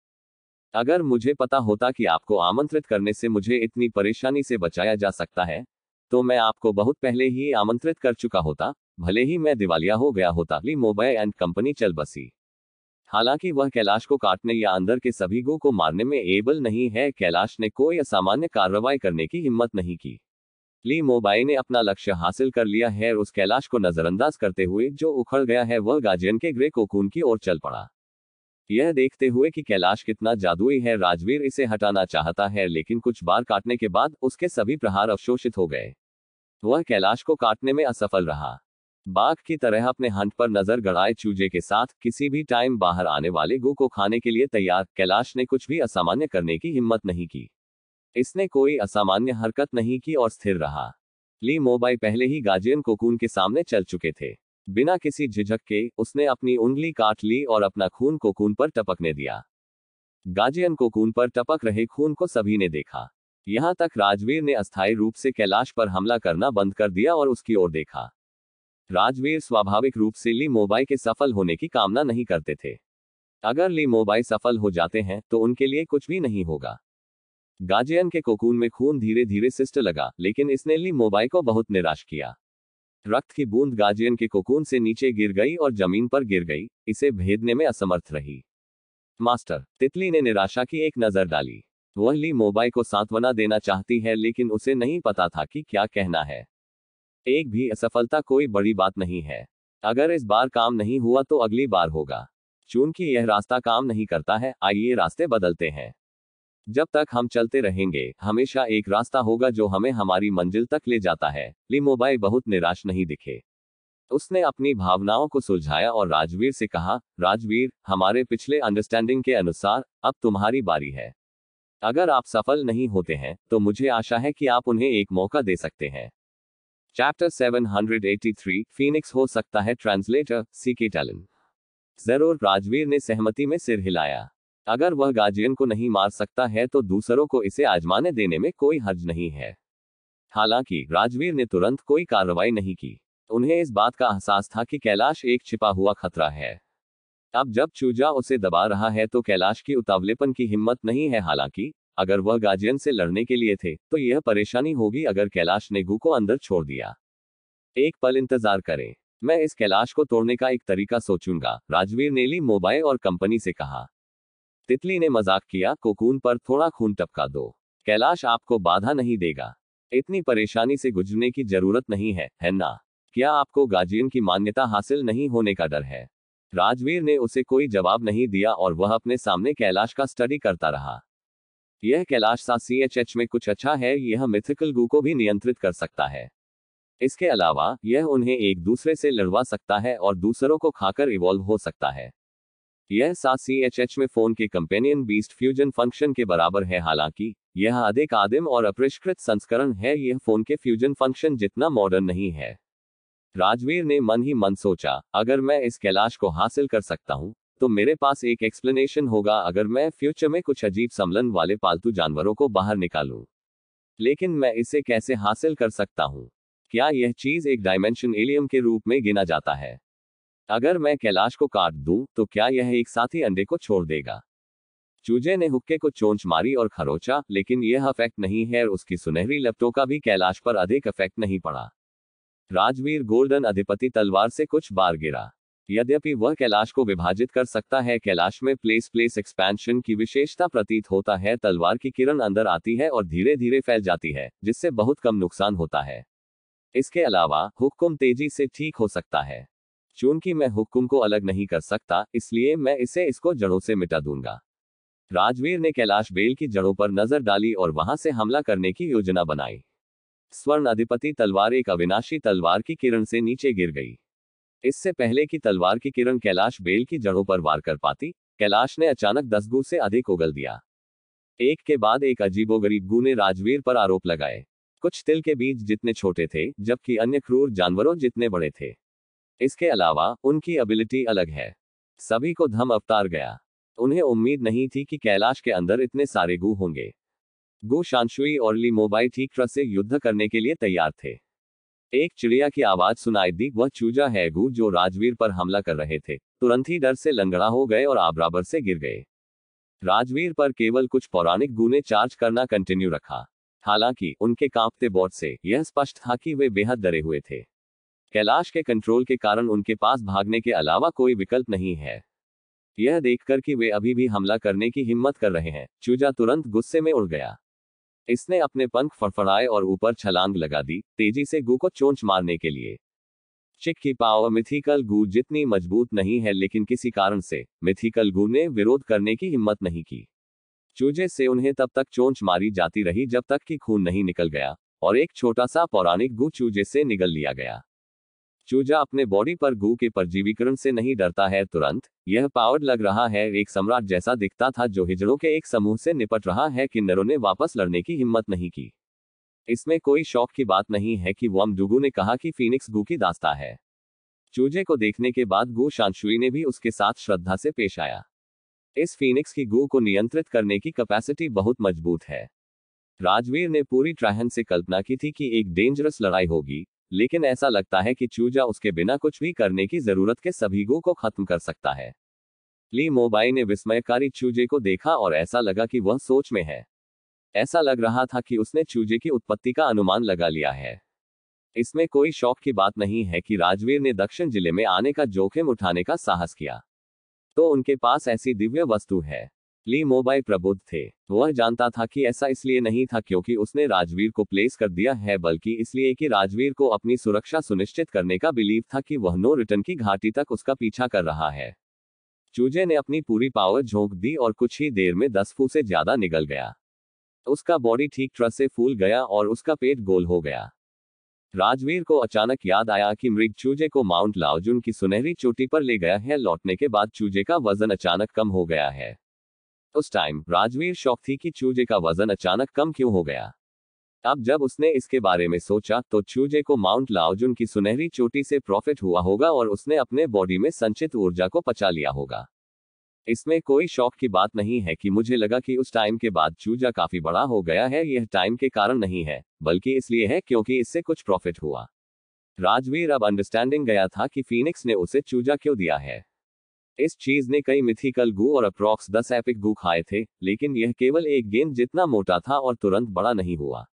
अगर मुझे पता होता कि आपको आमंत्रित करने से मुझे इतनी परेशानी से बचाया जा सकता है तो मैं आपको बहुत पहले ही आमंत्रित कर चुका होता भले ही मैं दिवालिया हो गया होता ली मोबाइल एंड कंपनी चल बसी हालांकि वह कैलाश को काटने या अंदर के सभी गो को मारने में एबल नहीं है कैलाश ने कोई असामान्य कार्रवाई करने की हिम्मत नहीं की ली मोबाई ने अपना लक्ष्य हासिल कर लिया है और उस कैलाश को नजरअंदाज करते हुए जो उखड़ गया है वह गाजियन के ग्रे कोकून की ओर चल पड़ा यह देखते हुए कि कैलाश कितना जादुई है राजवीर इसे हटाना चाहता है लेकिन कुछ बार काटने के बाद उसके सभी प्रहार अवशोषित हो गए वह कैलाश को काटने में असफल रहा बाघ की तरह अपने हंट पर नजर गड़ाए चूजे के साथ किसी भी टाइम बाहर आने वाले गो को खाने के लिए तैयार कैलाश ने कुछ भी असामान्य करने की हिम्मत नहीं की इसने कोई असामान्य हरकत नहीं की और स्थिर रहा ली मोबाई पहले ही गाजियन कोकून के सामने चल चुके थे बिना किसी झिझक के उसने अपनी उंगली काट ली और अपना खून कोकून पर टपकने दिया गाजियन कोकून पर टपक रहे खून को सभी ने देखा यहाँ तक राजवीर ने अस्थायी रूप से कैलाश पर हमला करना बंद कर दिया और उसकी ओर देखा राजवीर स्वाभाविक रूप से ली मोबाई के सफल होने की कामना नहीं करते थे अगर ली मोबाई सफल हो जाते हैं तो उनके लिए कुछ भी नहीं होगा गाजियन के कोकून में खून धीरे धीरे सिस्ट लगा लेकिन इसने ली मोबाइल को बहुत निराश किया रक्त की बूंद गाजियन के कोकून से नीचे गिर गई और जमीन पर गिर गई इसे भेदने में असमर्थ रही मास्टर तितली ने निराशा की एक नजर डाली वह ली मोबाइल को सांत्वना देना चाहती है लेकिन उसे नहीं पता था कि क्या कहना है एक भी असफलता कोई बड़ी बात नहीं है अगर इस बार काम नहीं हुआ तो अगली बार होगा चूंकि यह रास्ता काम नहीं करता है आइए रास्ते बदलते हैं जब तक हम चलते रहेंगे हमेशा एक रास्ता होगा जो हमें हमारी मंजिल तक ले जाता है लिमोबाई बहुत निराश नहीं दिखे उसने अपनी भावनाओं को सुलझाया और राजवीर से कहा राजवीर हमारे पिछले अंडरस्टैंडिंग के अनुसार अब तुम्हारी बारी है अगर आप सफल नहीं होते हैं तो मुझे आशा है कि आप उन्हें एक मौका दे सकते हैं चैप्टर 783 फीनिक्स हो सकता है ट्रांसलेटर सी के टैलन जरूर राजवीर ने सहमति में सिर हिलाया अगर वह गाजियन को नहीं मार सकता है तो दूसरों को इसे आजमाने देने में कोई हर्ज नहीं है हालांकि राजवीर ने तुरंत कोई कार्रवाई नहीं की उन्हें इस बात का एहसास था कि कैलाश एक छिपा हुआ खतरा है अब जब चूजा उसे दबा रहा है तो कैलाश की उतावलेपन की हिम्मत नहीं है हालांकि अगर वह गाजियन से लड़ने के लिए थे तो यह परेशानी होगी अगर कैलाश ने गु को अंदर छोड़ दिया एक पल इंतजार करें मैं इस कैलाश को तोड़ने का एक तरीका सोचूंगा राजवीर ने ली मोबाइल और कंपनी से कहा तितली ने मजाक किया कोकून पर थोड़ा खून टपका दो कैलाश आपको बाधा नहीं देगा इतनी परेशानी से गुजरने की जरूरत नहीं है है ना क्या आपको गाजियन की मान्यता हासिल नहीं होने का डर है राजवीर ने उसे कोई जवाब नहीं दिया और वह अपने सामने कैलाश का स्टडी करता रहा यह कैलाश सा सी एच एच में कुछ अच्छा है यह मिथिकल गु को भी नियंत्रित कर सकता है इसके अलावा यह उन्हें एक दूसरे से लड़वा सकता है और दूसरों को खाकर इवॉल्व हो सकता है यह सात सी एच एच में फोन के कंपेनियन बीस्ट फ्यूजन फंक्शन के बराबर है हालांकि यह अधिक आदिम और अपरिष्कृत संस्करण है यह फोन के फ्यूजन फंक्शन जितना मॉडर्न नहीं है राजवीर ने मन ही मन सोचा अगर मैं इस कैलाश को हासिल कर सकता हूँ तो मेरे पास एक एक्सप्लेनेशन होगा अगर मैं फ्यूचर में कुछ अजीब समलन वाले पालतू जानवरों को बाहर निकालूं। लेकिन मैं इसे कैसे हासिल कर सकता हूँ क्या यह चीज एक डायमेंशन एलियम के रूप में गिना जाता है अगर मैं कैलाश को काट दूं तो क्या यह एक साथी अंडे को छोड़ देगा चूजे ने हुक्के को चोंच मारी और खरोचा लेकिन यह अफेक्ट नहीं है और उसकी सुनहरी लपटों का भी कैलाश पर अधिक अफेक्ट नहीं पड़ा राजवीर गोल्डन अधिपति तलवार से कुछ बार गिरा यद्यपि वह कैलाश को विभाजित कर सकता है कैलाश में प्लेस प्लेस एक्सपेंशन की विशेषता प्रतीत होता है तलवार की किरण अंदर आती है और धीरे धीरे फैल जाती है जिससे बहुत कम नुकसान होता है इसके अलावा हुक्म तेजी से ठीक हो सकता है चूंकि मैं हुक्म को अलग नहीं कर सकता इसलिए मैं इसे इसको जड़ों से मिटा दूंगा राजवीर ने कैलाश बेल की जड़ों पर नजर डाली और वहां से हमला करने की योजना बनाई स्वर्ण अधिपति तलवार एक अविनाशी तलवार की किरण से नीचे गिर गई इससे पहले कि तलवार की किरण कैलाश बेल की जड़ों पर वार कर पाती कैलाश ने अचानक दस गु से अधिक उगल दिया एक के बाद एक अजीबोगरीब गु ने राजवीर पर आरोप लगाए कुछ तिल के बीज जितने छोटे थे जबकि अन्य क्रूर जानवरों जितने बड़े थे इसके अलावा उनकी एबिलिटी अलग है सभी को धम अवतार गया उन्हें उम्मीद नहीं थी कि कैलाश के अंदर इतने सारे गु होंगे गु शांशुई और ली मोबाई ठीक से युद्ध करने के लिए तैयार थे एक चिड़िया की आवाज सुनाई दी वह चूजा है गु जो राजवीर पर हमला कर रहे थे तुरंत ही डर से लंगड़ा हो गए और आबराबर से गिर गए राजवीर पर केवल कुछ पौराणिक गुने चार्ज करना कंटिन्यू रखा हालांकि उनके कांपते बोर्ड से यह स्पष्ट था कि वे बेहद डरे हुए थे कैलाश के कंट्रोल के कारण उनके पास भागने के अलावा कोई विकल्प नहीं है यह देखकर कि वे अभी भी हमला करने की हिम्मत कर रहे हैं चूजा तुरंत गुस्से में उड़ गया इसने अपने पंख फड़फड़ाए और ऊपर छलांग लगा दी तेजी से गु को चोंच मारने के लिए चिक की पाव मिथिकल गु जितनी मजबूत नहीं है लेकिन किसी कारण से मिथिकल गु ने विरोध करने की हिम्मत नहीं की चूजे से उन्हें तब तक चोंच मारी जाती रही जब तक कि खून नहीं निकल गया और एक छोटा सा पौराणिक गु चूजे से निगल लिया गया चूजा अपने बॉडी पर गू के परजीवीकरण से नहीं डरता है तुरंत यह पावर लग रहा है एक सम्राट जैसा दिखता था जो हिजड़ों के एक समूह से निपट रहा है किन्नरों ने वापस लड़ने की हिम्मत नहीं की इसमें कोई शौक की बात नहीं है कि वम डुगू ने कहा कि फीनिक्स गू की दास्ता है चूजे को देखने के बाद गू शांशुई ने भी उसके साथ श्रद्धा से पेश आया इस फीनिक्स की गू को नियंत्रित करने की कैपेसिटी बहुत मजबूत है राजवीर ने पूरी ट्राहन से कल्पना की थी कि एक डेंजरस लड़ाई होगी लेकिन ऐसा लगता है कि चूजा उसके बिना कुछ भी करने की जरूरत के गो को खत्म कर सकता है ली मोबाई ने विस्मयकारी चूजे को देखा और ऐसा लगा कि वह सोच में है ऐसा लग रहा था कि उसने चूजे की उत्पत्ति का अनुमान लगा लिया है इसमें कोई शौक की बात नहीं है कि राजवीर ने दक्षिण जिले में आने का जोखिम उठाने का साहस किया तो उनके पास ऐसी दिव्य वस्तु है ली मोबाई प्रबुद्ध थे वह जानता था कि ऐसा इसलिए नहीं था क्योंकि उसने राजवीर को प्लेस कर दिया है बल्कि इसलिए कि राजवीर को अपनी सुरक्षा सुनिश्चित करने का बिलीव था कि वह नो रिटर्न की घाटी तक उसका पीछा कर रहा है चूजे ने अपनी पूरी पावर झोंक दी और कुछ ही देर में दस फूट से ज्यादा निकल गया उसका बॉडी ठीक तरह से फूल गया और उसका पेट गोल हो गया राजवीर को अचानक याद आया कि मृग चूजे को माउंट लाउजुन की सुनहरी चोटी पर ले गया है लौटने के बाद चूजे का वजन अचानक कम हो गया है उस टाइम राजवीर शौक थी कि चूजे का वजन अचानक कम क्यों हो गया अब जब उसने इसके बारे में सोचा तो चूजे को माउंट लाउजुन की सुनहरी चोटी से प्रॉफिट हुआ होगा और उसने अपने बॉडी में संचित ऊर्जा को पचा लिया होगा इसमें कोई शौक की बात नहीं है कि मुझे लगा कि उस टाइम के बाद चूजा काफी बड़ा हो गया है यह टाइम के कारण नहीं है बल्कि इसलिए है क्योंकि इससे कुछ प्रॉफिट हुआ राजवीर अब अंडरस्टैंडिंग गया था कि फीनिक्स ने उसे चूजा क्यों दिया है इस चीज ने कई मिथिकल गू और अप्रॉक्स दस एपिक गू खाए थे लेकिन यह केवल एक गेंद जितना मोटा था और तुरंत बड़ा नहीं हुआ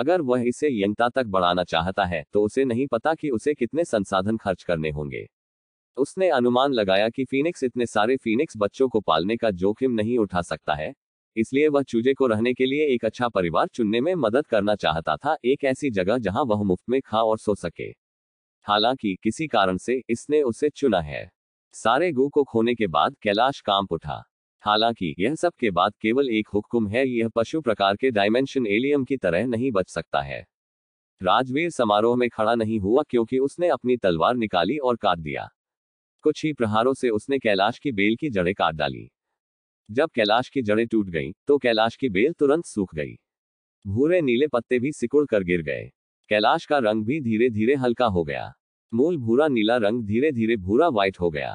अगर वह इसे यंता तक बढ़ाना चाहता है तो उसे नहीं पता कि उसे कितने संसाधन खर्च करने होंगे उसने अनुमान लगाया कि फीनिक्स इतने सारे फीनिक्स बच्चों को पालने का जोखिम नहीं उठा सकता है इसलिए वह चूजे को रहने के लिए एक अच्छा परिवार चुनने में मदद करना चाहता था एक ऐसी जगह जहां वह मुफ्त में खा और सो सके हालांकि किसी कारण से इसने उसे चुना है सारे गो को खोने के बाद कैलाश कांप उठा हालांकि यह सब के बाद केवल एक हुक्म है यह पशु प्रकार के डायमेंशन एलियम की तरह नहीं बच सकता है राजवीर समारोह में खड़ा नहीं हुआ क्योंकि उसने अपनी तलवार निकाली और काट दिया कुछ ही प्रहारों से उसने कैलाश की बेल की जड़ें काट डाली जब कैलाश की जड़ें टूट गईं, तो कैलाश की बेल तुरंत सूख गई भूरे नीले पत्ते भी सिकुड़ कर गिर गए कैलाश का रंग भी धीरे धीरे हल्का हो गया मूल भूरा नीला रंग धीरे धीरे भूरा व्हाइट हो गया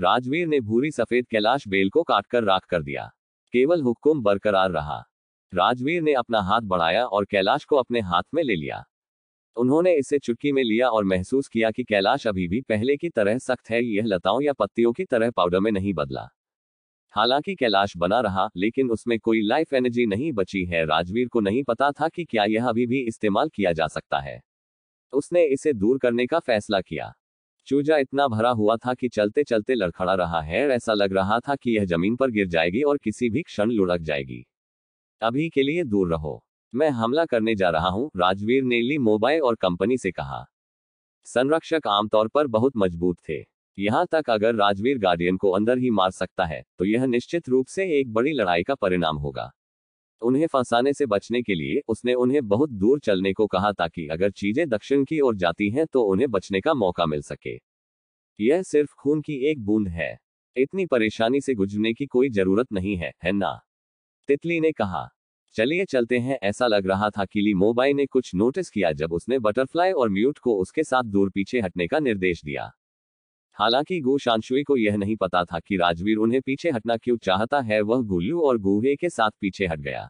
राजवीर ने भूरी सफेद कैलाश बेल को काटकर राख कर दिया केवल हुक्म बरकरार रहा राजवीर ने अपना हाथ बढ़ाया और कैलाश को अपने हाथ में ले लिया उन्होंने इसे चुटकी में लिया और महसूस किया कि कैलाश अभी भी पहले की तरह सख्त है यह लताओं या पत्तियों की तरह पाउडर में नहीं बदला हालांकि कैलाश बना रहा लेकिन उसमें कोई लाइफ एनर्जी नहीं बची है राजवीर को नहीं पता था कि क्या यह अभी भी इस्तेमाल किया जा सकता है उसने इसे दूर करने का फैसला किया चूजा इतना भरा हुआ था कि चलते चलते लड़खड़ा रहा है ऐसा लग रहा था कि यह जमीन पर गिर जाएगी और किसी भी क्षण लुढ़क जाएगी अभी के लिए दूर रहो मैं हमला करने जा रहा हूं राजवीर ने ली मोबाइल और कंपनी से कहा संरक्षक आमतौर पर बहुत मजबूत थे यहाँ तक अगर राजवीर गार्डियन को अंदर ही मार सकता है तो यह निश्चित रूप से एक बड़ी लड़ाई का परिणाम होगा उन्हें फंसाने से बचने के लिए उसने उन्हें बहुत दूर चलने को कहा ताकि अगर चीजें दक्षिण की ओर जाती हैं तो उन्हें बचने का मौका मिल सके यह सिर्फ खून की एक बूंद है इतनी परेशानी से गुजरने की कोई जरूरत नहीं है है ना तितली ने कहा चलिए चलते हैं ऐसा लग रहा था कि ली मोबाई ने कुछ नोटिस किया जब उसने बटरफ्लाई और म्यूट को उसके साथ दूर पीछे हटने का निर्देश दिया हालांकि गोशांशुई को यह नहीं पता था कि राजवीर उन्हें पीछे हटना क्यों चाहता है वह गुल्लू और गुहे के साथ पीछे हट गया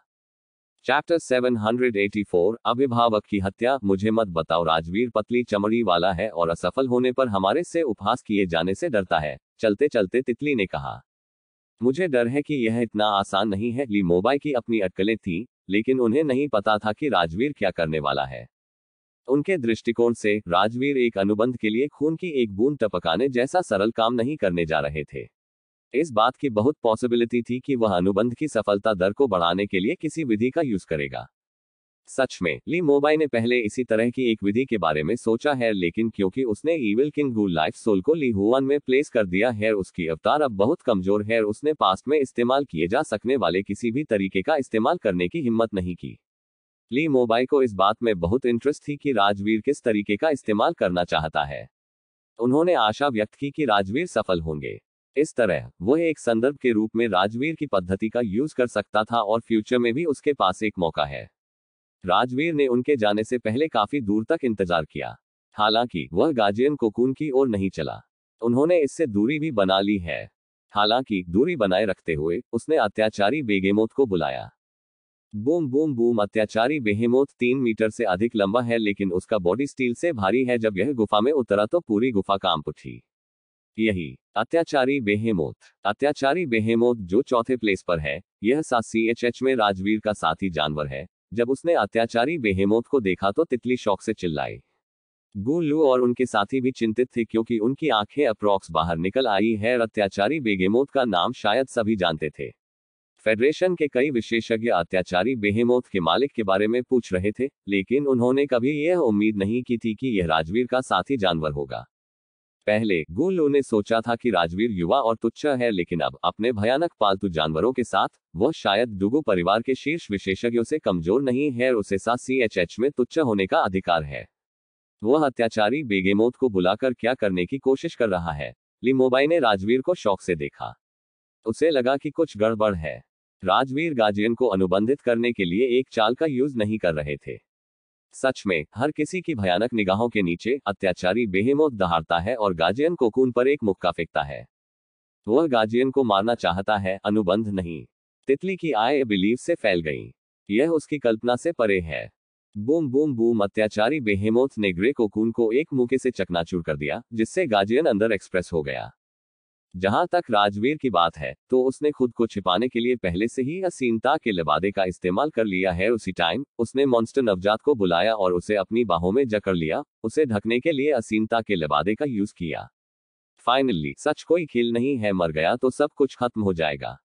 चैप्टर 784 अभिभावक की हत्या मुझे मत बताओ राजवीर पतली चमड़ी वाला है और असफल होने पर हमारे से उपहास किए जाने से डरता है चलते चलते तितली ने कहा मुझे डर है कि यह इतना आसान नहीं है ली मोबाइल की अपनी अटकलें थी लेकिन उन्हें नहीं पता था कि राजवीर क्या करने वाला है उनके दृष्टिकोण से राजवीर एक अनुबंध के लिए खून की एक बूंद टपकाने जैसा सरल काम नहीं करने जा रहे थे इस बात की बहुत पॉसिबिलिटी थी कि वह अनुबंध की सफलता दर को बढ़ाने के लिए किसी विधि का यूज करेगा सच में ली मोबाई ने पहले इसी तरह की एक विधि के बारे में सोचा है लेकिन क्योंकि उसने ईविल किंग गुल लाइफ सोल को ली हुआन में प्लेस कर दिया है उसकी अवतार अब बहुत कमजोर है उसने पास्ट में इस्तेमाल किए जा सकने वाले किसी भी तरीके का इस्तेमाल करने की हिम्मत नहीं की ली मोबाई को इस बात में बहुत इंटरेस्ट थी कि राजवीर किस तरीके का इस्तेमाल करना चाहता है उन्होंने आशा व्यक्त की कि राजवीर सफल होंगे इस तरह वह एक संदर्भ के रूप में राजवीर की पद्धति का यूज कर सकता था और फ्यूचर में भी उसके पास एक मौका है राजवीर ने उनके जाने से पहले काफी दूर तक इंतजार किया हालांकि वह गाजियन कोकून की ओर नहीं चला उन्होंने इससे दूरी भी बना ली है हालांकि दूरी बनाए रखते हुए उसने अत्याचारी बेगेमोत को बुलाया बूम बूम बूम अत्याचारी बेहेमोत तीन मीटर से अधिक लंबा है लेकिन उसका बॉडी स्टील से भारी है जब यह गुफा में उतरा तो पूरी गुफा काम उठी यही अत्याचारी बेहेमोत अत्याचारी बेहेमोत जो चौथे प्लेस पर है यह सा सी एच एच में राजवीर का साथी जानवर है जब उसने अत्याचारी बेहेमोत को देखा तो तितली शौक से चिल्लाई गुल्लू और उनके साथी भी चिंतित थे क्योंकि उनकी आंखें अप्रॉक्स बाहर निकल आई है और अत्याचारी बेगेमोत का नाम शायद सभी जानते थे फेडरेशन के कई विशेषज्ञ अत्याचारी बेहेमोत के मालिक के बारे में पूछ रहे थे लेकिन उन्होंने कभी यह उम्मीद नहीं की थी कि यह राजवीर का साथी जानवर होगा पहले गुल्लू ने सोचा था कि राजवीर युवा और तुच्छ है लेकिन अब अपने भयानक पालतू जानवरों के साथ वह शायद डुगू परिवार के शीर्ष विशेषज्ञों से कमजोर नहीं है और उसे साथ एच में तुच्छ होने का अधिकार है वह अत्याचारी बेगेमोत को बुलाकर क्या करने की कोशिश कर रहा है लिमोबाई ने राजवीर को शौक से देखा उसे लगा कि कुछ गड़बड़ है राजवीर गाजियन को अनुबंधित करने के लिए एक चाल का यूज नहीं कर रहे थे सच में हर किसी की भयानक निगाहों के नीचे अत्याचारी बेहेमोत दहाड़ता है और गाजियन को कून पर एक मुक्का फेंकता है वह गाजियन को मारना चाहता है अनुबंध नहीं तितली की आय बिलीव से फैल गई यह उसकी कल्पना से परे है बूम बूम बूम अत्याचारी बेहेमोत ने ग्रे कोकून को एक मुके से चकनाचूर कर दिया जिससे गाजियन अंदर एक्सप्रेस हो गया जहां तक राजवीर की बात है तो उसने खुद को छिपाने के लिए पहले से ही असीमता के लबादे का इस्तेमाल कर लिया है उसी टाइम उसने मॉन्स्टर नवजात को बुलाया और उसे अपनी बाहों में जकड़ लिया उसे ढकने के लिए असीमता के लबादे का यूज किया फाइनली सच कोई खेल नहीं है मर गया तो सब कुछ खत्म हो जाएगा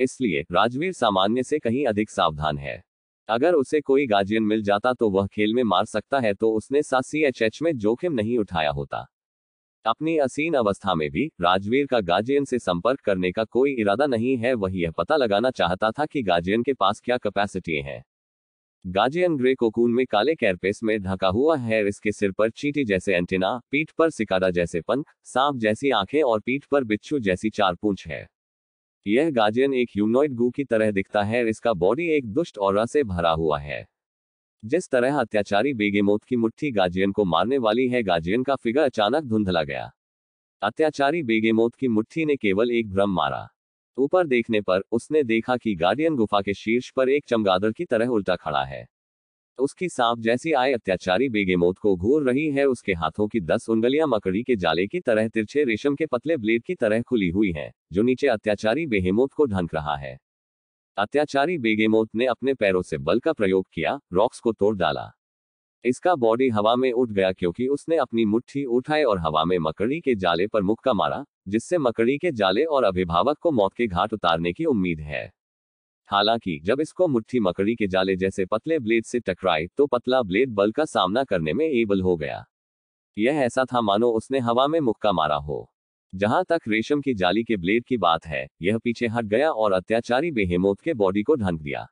इसलिए राजवीर सामान्य से कहीं अधिक सावधान है अगर उसे कोई गार्जियन मिल जाता तो वह खेल में मार सकता है तो उसने सा सी एच एच में जोखिम नहीं उठाया होता अपनी असीन अवस्था में भी राजवीर का गाजियन से संपर्क करने का कोई इरादा नहीं है वही यह पता लगाना चाहता था कि गाजियन के पास क्या कैपेसिटी है गाजियन ग्रे कोकून में काले कैरपेस में ढका हुआ है इसके सिर पर चींटी जैसे एंटीना पीठ पर सिकारा जैसे पंख सांप जैसी आंखें और पीठ पर बिच्छू जैसी चार पूंछ है यह गाजियन एक ह्यूमनॉइड गु की तरह दिखता है इसका बॉडी एक दुष्ट और से भरा हुआ है जिस तरह अत्याचारी बेगेमोत की मुट्ठी गाजियन को मारने वाली है गाजियन का फिगर अचानक धुंधला गया अत्याचारी बेगेमौत की मुट्ठी ने केवल एक भ्रम मारा ऊपर देखने पर उसने देखा कि गार्डियन गुफा के शीर्ष पर एक चमगादड़ की तरह उल्टा खड़ा है उसकी सांप जैसी आय अत्याचारी बेगेमोत को घूर रही है उसके हाथों की दस उंगलियां मकड़ी के जाले की तरह तिरछे रेशम के पतले ब्लेड की तरह खुली हुई हैं, जो नीचे अत्याचारी बेहेमोत को ढंक रहा है अत्याचारी बेगेमोत ने अपने पैरों से बल का प्रयोग किया रॉक्स को तोड़ डाला इसका बॉडी हवा में उठ गया क्योंकि उसने अपनी मुट्ठी उठाई और हवा में मकड़ी के जाले पर मुक्का मारा जिससे मकड़ी के जाले और अभिभावक को मौत के घाट उतारने की उम्मीद है हालांकि जब इसको मुट्ठी मकड़ी के जाले जैसे पतले ब्लेड से टकराई तो पतला ब्लेड बल का सामना करने में एबल हो गया यह ऐसा था मानो उसने हवा में मुक्का मारा हो जहां तक रेशम की जाली के ब्लेड की बात है यह पीछे हट गया और अत्याचारी बेहेमोत के बॉडी को ढंक दिया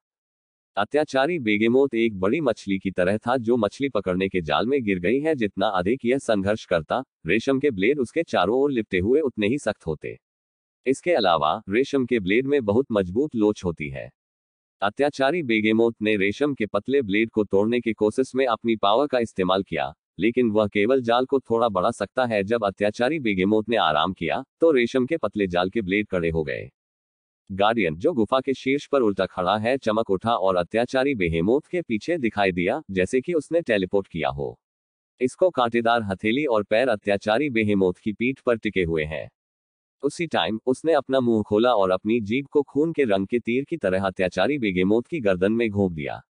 अत्याचारी बेगेमोत एक बड़ी मछली की तरह था जो मछली पकड़ने के जाल में गिर गई है जितना अधिक यह संघर्ष करता रेशम के ब्लेड उसके चारों ओर लिपटे हुए उतने ही सख्त होते इसके अलावा रेशम के ब्लेड में बहुत मजबूत लोच होती है अत्याचारी बेगेमोत ने रेशम के पतले ब्लेड को तोड़ने की कोशिश में अपनी पावर का इस्तेमाल किया लेकिन वह केवल जाल को थोड़ा बढ़ा सकता है जब अत्याचारी बेगेमोत ने आराम किया तो रेशम के पतले जाल के ब्लेड कड़े हो गए गार्डियन जो गुफा के शीर्ष पर उल्टा खड़ा है चमक उठा और अत्याचारी बेहेमोत के पीछे दिखाई दिया जैसे कि उसने टेलीपोर्ट किया हो इसको कांटेदार हथेली और पैर अत्याचारी बेहेमोत की पीठ पर टिके हुए हैं उसी टाइम उसने अपना मुंह खोला और अपनी जीभ को खून के रंग के तीर की तरह अत्याचारी बेगेमोत की गर्दन में घोंप दिया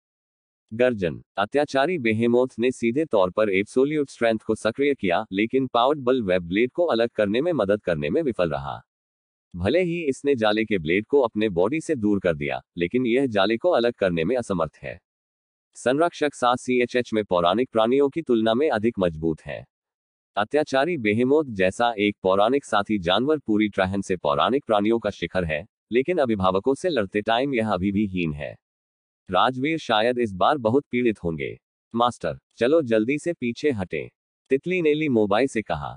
गर्जन अत्याचारी बेहेमोथ ने सीधे तौर पर एब्सोल्यूट स्ट्रेंथ को सक्रिय किया लेकिन पावर्ड बल वेब ब्लेड को अलग करने में मदद करने में विफल रहा भले ही इसने जाले के ब्लेड को अपने बॉडी से दूर कर दिया लेकिन यह जाले को अलग करने में असमर्थ है संरक्षक सात सी में पौराणिक प्राणियों की तुलना में अधिक मजबूत है अत्याचारी बेहेमोथ जैसा एक पौराणिक साथी जानवर पूरी ट्रहन से पौराणिक प्राणियों का शिखर है लेकिन अभिभावकों से लड़ते टाइम यह अभी भी हीन है राजवीर शायद इस बार बहुत पीड़ित होंगे मास्टर चलो जल्दी से पीछे हटें तितली ने ली मोबाई से कहा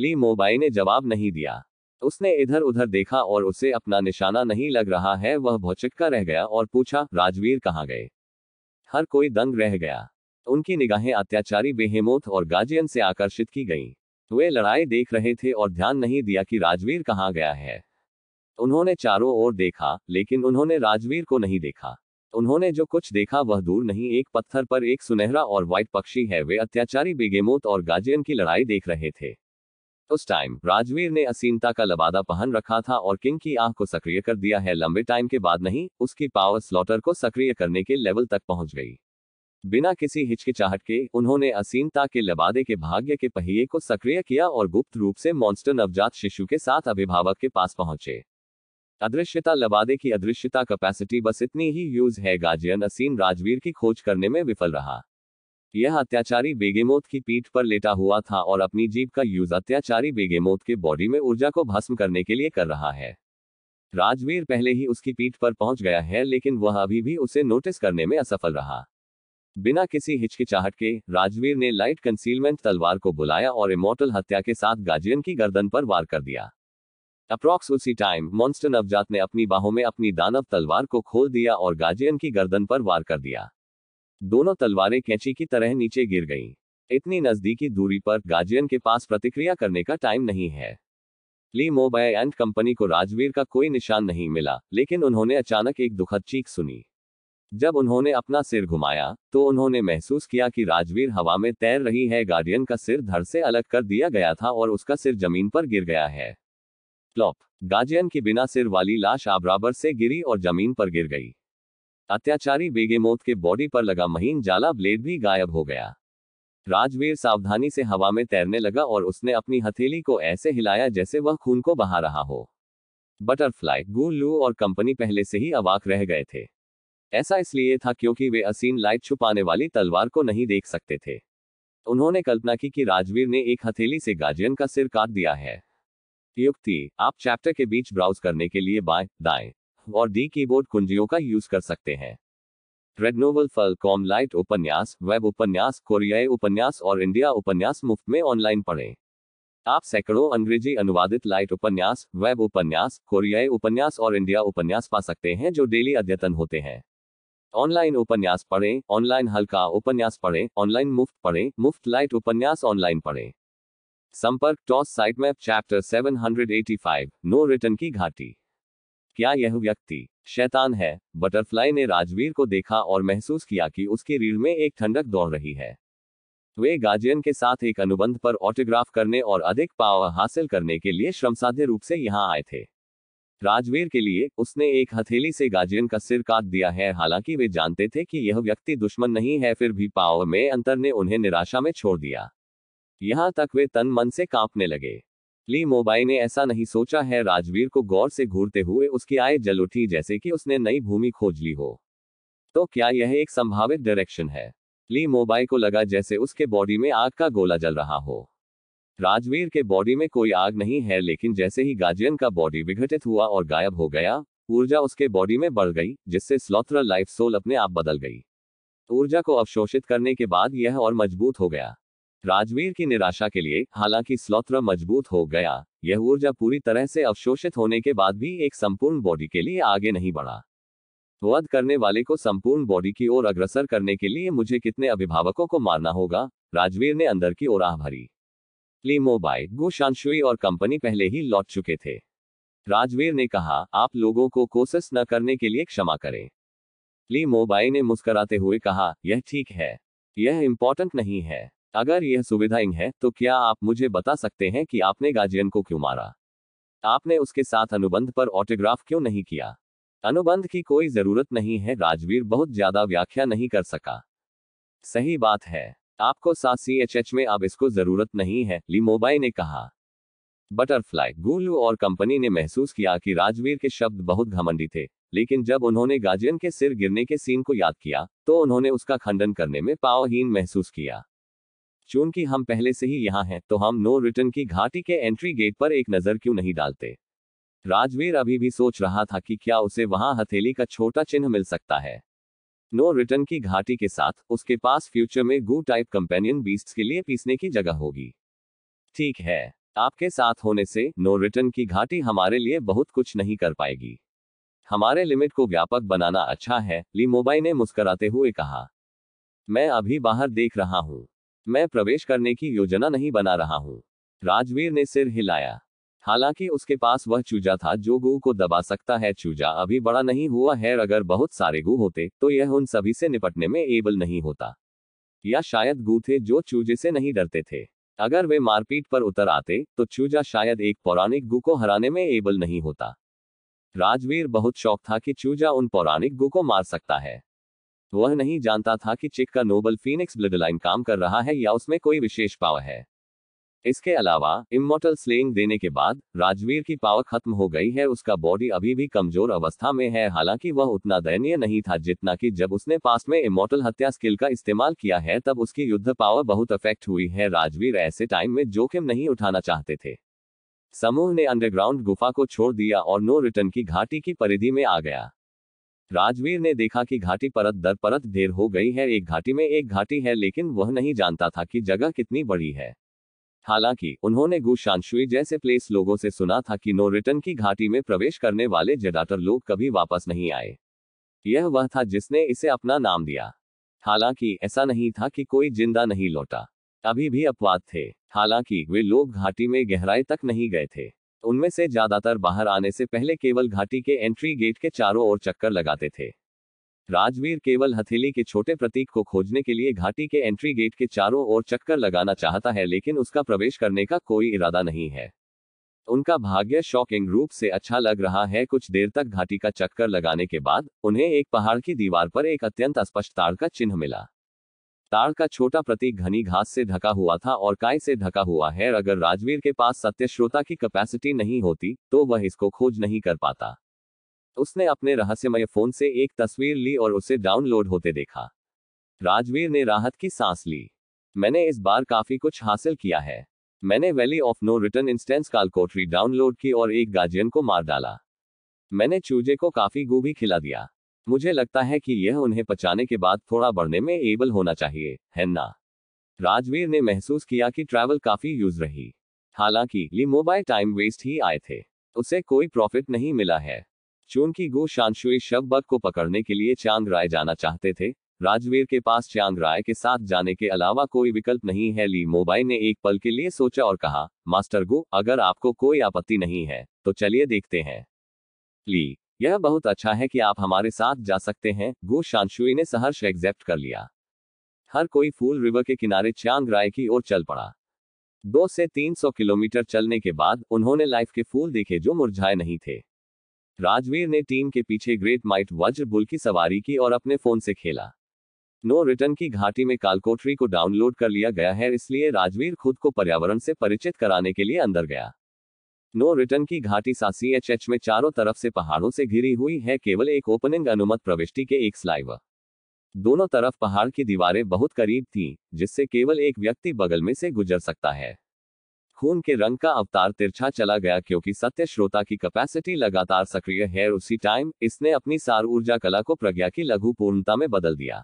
ली मोबाई ने जवाब नहीं दिया उसने इधर उधर देखा और उसे अपना निशाना नहीं लग रहा है वह भौचक्का रह गया और पूछा राजवीर कहाँ गए हर कोई दंग रह गया उनकी निगाहें अत्याचारी बेहेमोथ और गाजियन से आकर्षित की गईं। वे लड़ाई देख रहे थे और ध्यान नहीं दिया कि राजवीर कहाँ गया है उन्होंने चारों ओर देखा लेकिन उन्होंने राजवीर को नहीं देखा उन्होंने जो कुछ देखा वह दूर नहीं एक पत्थर पर एक सुनहरा और व्हाइट पक्षी है वे अत्याचारी बेगेमोत और गाजियन की लड़ाई देख रहे थे उस टाइम राजवीर ने असीमता का लबादा पहन रखा था और किंग की आंख को सक्रिय कर दिया है लंबे टाइम के बाद नहीं उसकी पावर स्लॉटर को सक्रिय करने के लेवल तक पहुंच गई बिना किसी हिचकिचाहट के उन्होंने असीमता के लबादे के भाग्य के पहिए को सक्रिय किया और गुप्त रूप से मॉन्स्टर नवजात शिशु के साथ अभिभावक के पास पहुंचे अदृश्यता लबादे की अदृश्यता कैपेसिटी बस इतनी ही यूज है गाजियन असीम राजवीर की खोज करने में विफल रहा यह अत्याचारी बेगेमोत की पीठ पर लेटा हुआ था और अपनी जीप का यूज अत्याचारी बेगेमोत के बॉडी में ऊर्जा को भस्म करने के लिए कर रहा है राजवीर पहले ही उसकी पीठ पर पहुंच गया है लेकिन वह अभी भी उसे नोटिस करने में असफल रहा बिना किसी हिचकिचाहट के राजवीर ने लाइट कंसीलमेंट तलवार को बुलाया और इमोटल हत्या के साथ गाजियन की गर्दन पर वार कर दिया अप्रॉक्स उसी टाइम मॉन्स्टर नवजात ने अपनी बाहों में अपनी दानव तलवार को खोल दिया और गाजियन की गर्दन पर वार कर दिया दोनों तलवारें कैंची की तरह नीचे गिर गईं। इतनी नजदीकी दूरी पर गाजियन के पास प्रतिक्रिया करने का टाइम नहीं है ली मोबाय एंड कंपनी को राजवीर का कोई निशान नहीं मिला लेकिन उन्होंने अचानक एक दुखद चीख सुनी जब उन्होंने अपना सिर घुमाया तो उन्होंने महसूस किया कि राजवीर हवा में तैर रही है गार्डियन का सिर धड़ से अलग कर दिया गया था और उसका सिर जमीन पर गिर गया है प्लॉप गाजियन के बिना सिर वाली लाश आबराबर से गिरी और जमीन पर गिर गई अत्याचारी बेगेमोत के बॉडी पर लगा महीन जाला ब्लेड भी गायब हो गया राजवीर सावधानी से हवा में तैरने लगा और उसने अपनी हथेली को ऐसे हिलाया जैसे वह खून को बहा रहा हो बटरफ्लाई गुलू और कंपनी पहले से ही अवाक रह गए थे ऐसा इसलिए था क्योंकि वे असीन लाइट छुपाने वाली तलवार को नहीं देख सकते थे उन्होंने कल्पना की कि राजवीर ने एक हथेली से गाजियन का सिर काट दिया है युक्ति आप चैप्टर के बीच ब्राउज करने के लिए बाएं दाएं और दी कीबोर्ड कुंजियों का यूज कर सकते हैं ट्रेडनोवल फल कॉम लाइट उपन्यास वेब उपन्यास कोरियाई उपन्यास और इंडिया उपन्यास मुफ्त में ऑनलाइन पढ़ें आप सैकड़ों अंग्रेजी अनुवादित लाइट उपन्यास वेब उपन्यास कोरियाई उपन्यास और इंडिया उपन्यास पा सकते हैं जो डेली अद्यतन होते हैं ऑनलाइन उपन्यास पढ़ें ऑनलाइन हल्का उपन्यास पढ़ें ऑनलाइन मुफ्त पढ़ें मुफ्त लाइट उपन्यास ऑनलाइन पढ़ें संपर्क टॉस site map chapter 785 no return की घाटी क्या यह व्यक्ति शैतान है बटरफ्लाई ने राजवीर को देखा और महसूस किया कि उसके रीढ़ में एक ठंडक दौड़ रही है वे गाजियन के साथ एक अनुबंध पर ऑटोग्राफ करने और अधिक पावर हासिल करने के लिए श्रमसाध्य रूप से यहाँ आए थे राजवीर के लिए उसने एक हथेली से गाजियन का सिर काट दिया है हालांकि वे जानते थे कि यह व्यक्ति दुश्मन नहीं है फिर भी पावर में अंतर ने उन्हें निराशा में छोड़ दिया यहाँ तक वे तन मन से कांपने लगे ली मोबाई ने ऐसा नहीं सोचा है राजवीर को गौर से घूरते हुए उसकी आय जल उठी जैसे कि उसने नई भूमि खोज ली हो तो क्या यह एक संभावित डायरेक्शन है ली मोबाई को लगा जैसे उसके बॉडी में आग का गोला जल रहा हो राजवीर के बॉडी में कोई आग नहीं है लेकिन जैसे ही गाजियन का बॉडी विघटित हुआ और गायब हो गया ऊर्जा उसके बॉडी में बढ़ गई जिससे स्लोत्र लाइफ सोल अपने आप बदल गई ऊर्जा को अवशोषित करने के बाद यह और मजबूत हो गया राजवीर की निराशा के लिए हालांकि स्लोत्र मजबूत हो गया यह ऊर्जा पूरी तरह से अवशोषित होने के बाद भी एक संपूर्ण बॉडी के लिए आगे नहीं बढ़ा वध करने वाले को संपूर्ण बॉडी की ओर अग्रसर करने के लिए मुझे कितने अभिभावकों को मारना होगा राजवीर ने अंदर की ओर आह भरी ली मोबाइल गुशांशुई और कंपनी पहले ही लौट चुके थे राजवीर ने कहा आप लोगों को कोशिश न करने के लिए क्षमा करें ली मोबाई ने मुस्कराते हुए कहा यह ठीक है यह इम्पोर्टेंट नहीं है अगर यह सुविधाइन है तो क्या आप मुझे बता सकते हैं कि आपने गाजियन को क्यों मारा आपने उसके साथ अनुबंध पर ऑटोग्राफ क्यों नहीं किया अनुबंध की कोई जरूरत नहीं है राजवीर बहुत ज्यादा व्याख्या नहीं कर सका सही बात है आपको साथ सी एच एच में अब इसको जरूरत नहीं है ली मोबाई ने कहा बटरफ्लाई गुलू और कंपनी ने महसूस किया कि राजवीर के शब्द बहुत घमंडी थे लेकिन जब उन्होंने गाजियन के सिर गिरने के सीन को याद किया तो उन्होंने उसका खंडन करने में पावहीन महसूस किया चूंकि हम पहले से ही यहाँ हैं तो हम नो रिटर्न की घाटी के एंट्री गेट पर एक नजर क्यों नहीं डालते राजवीर अभी भी सोच रहा था कि क्या उसे वहां हथेली का छोटा चिन्ह मिल सकता है नो रिटर्न की घाटी के साथ उसके पास फ्यूचर में गू टाइप कंपेनियन बीस्ट के लिए पीसने की जगह होगी ठीक है आपके साथ होने से नो रिटर्न की घाटी हमारे लिए बहुत कुछ नहीं कर पाएगी हमारे लिमिट को व्यापक बनाना अच्छा है ली मोबाई ने मुस्कराते हुए कहा मैं अभी बाहर देख रहा हूँ मैं प्रवेश करने की योजना नहीं बना रहा हूँ राजवीर ने सिर हिलाया हालांकि उसके पास वह चूजा था जो गु को दबा सकता है चूजा अभी बड़ा नहीं हुआ है अगर बहुत सारे गु होते तो यह उन सभी से निपटने में एबल नहीं होता या शायद गु थे जो चूजे से नहीं डरते थे अगर वे मारपीट पर उतर आते तो चूजा शायद एक पौराणिक गु को हराने में एबल नहीं होता राजवीर बहुत शौक था कि चूजा उन पौराणिक गु को मार सकता है वह नहीं जानता था कि चिक का नोबल फीनिक्स ब्लडलाइन काम कर रहा है या उसमें कोई विशेष पावर है इसके अलावा इमोटल स्लेइंग देने के बाद राजवीर की पावर खत्म हो गई है उसका बॉडी अभी भी कमजोर अवस्था में है हालांकि वह उतना दयनीय नहीं था जितना कि जब उसने पास में इमोटल हत्या स्किल का इस्तेमाल किया है तब उसकी युद्ध पावर बहुत अफेक्ट हुई है राजवीर ऐसे टाइम में जोखिम नहीं उठाना चाहते थे समूह ने अंडरग्राउंड गुफा को छोड़ दिया और नो रिटर्न की घाटी की परिधि में आ गया राजवीर ने देखा कि घाटी परत दर परत ढेर हो गई है एक घाटी में एक घाटी है लेकिन वह नहीं जानता था कि जगह कितनी बड़ी है हालांकि उन्होंने गु शांशुई जैसे प्लेस लोगों से सुना था कि नो रिटर्न की घाटी में प्रवेश करने वाले जडाटर लोग कभी वापस नहीं आए यह वह था जिसने इसे अपना नाम दिया हालांकि ऐसा नहीं था कि कोई जिंदा नहीं लौटा अभी भी अपवाद थे हालांकि वे लोग घाटी में गहराई तक नहीं गए थे उनमें से ज्यादातर बाहर आने से पहले केवल घाटी के एंट्री गेट के चारों ओर चक्कर लगाते थे राजवीर केवल हथेली के छोटे प्रतीक को खोजने के लिए घाटी के एंट्री गेट के चारों ओर चक्कर लगाना चाहता है लेकिन उसका प्रवेश करने का कोई इरादा नहीं है उनका भाग्य शॉकिंग रूप से अच्छा लग रहा है कुछ देर तक घाटी का चक्कर लगाने के बाद उन्हें एक पहाड़ की दीवार पर एक अत्यंत अस्पष्ट ताड़ का चिन्ह मिला ताड़ का छोटा प्रतीक घनी घास से ढका हुआ था और काय से ढका हुआ है अगर राजवीर के पास सत्य श्रोता की कैपेसिटी नहीं होती तो वह इसको खोज नहीं कर पाता उसने अपने रहस्यमय फोन से एक तस्वीर ली और उसे डाउनलोड होते देखा राजवीर ने राहत की सांस ली मैंने इस बार काफी कुछ हासिल किया है मैंने valley of no return instance कालकोटरी डाउनलोड की और एक गार्जियन को मार डाला मैंने चूजे को काफी गोभी खिला दिया मुझे लगता है कि यह उन्हें पचाने के बाद थोड़ा बढ़ने में एबल होना चाहिए है ना राजवीर ने महसूस किया कि ट्रैवल काफी यूज रही हालांकि ली मोबाइल टाइम वेस्ट ही आए थे उसे कोई प्रॉफिट नहीं मिला है चूंकि गो शांशुई शव बग को पकड़ने के लिए चांद राय जाना चाहते थे राजवीर के पास चांद राय के साथ जाने के अलावा कोई विकल्प नहीं है ली मोबाई ने एक पल के लिए सोचा और कहा मास्टर गो अगर आपको कोई आपत्ति नहीं है तो चलिए देखते हैं ली यह बहुत अच्छा है कि आप हमारे साथ जा सकते हैं गो शांशुई ने सहर्ष एक्सेप्ट कर लिया हर कोई फूल रिवर के किनारे चांग राय की ओर चल पड़ा दो से तीन सौ किलोमीटर चलने के बाद उन्होंने लाइफ के फूल देखे जो मुरझाए नहीं थे राजवीर ने टीम के पीछे ग्रेट माइट वज्र बुल की सवारी की और अपने फोन से खेला नो रिटर्न की घाटी में कालकोटरी को डाउनलोड कर लिया गया है इसलिए राजवीर खुद को पर्यावरण से परिचित कराने के लिए अंदर गया नो रिटर्न की घाटी सा सी एच एच में चारों तरफ से पहाड़ों से घिरी हुई है केवल एक ओपनिंग अनुमत प्रविष्टि के एक स्लाइव दोनों तरफ पहाड़ की दीवारें बहुत करीब थी जिससे केवल एक व्यक्ति बगल में से गुजर सकता है खून के रंग का अवतार तिरछा चला गया क्योंकि सत्य श्रोता की कैपेसिटी लगातार सक्रिय है उसी टाइम इसने अपनी सार ऊर्जा कला को प्रज्ञा की लघु पूर्णता में बदल दिया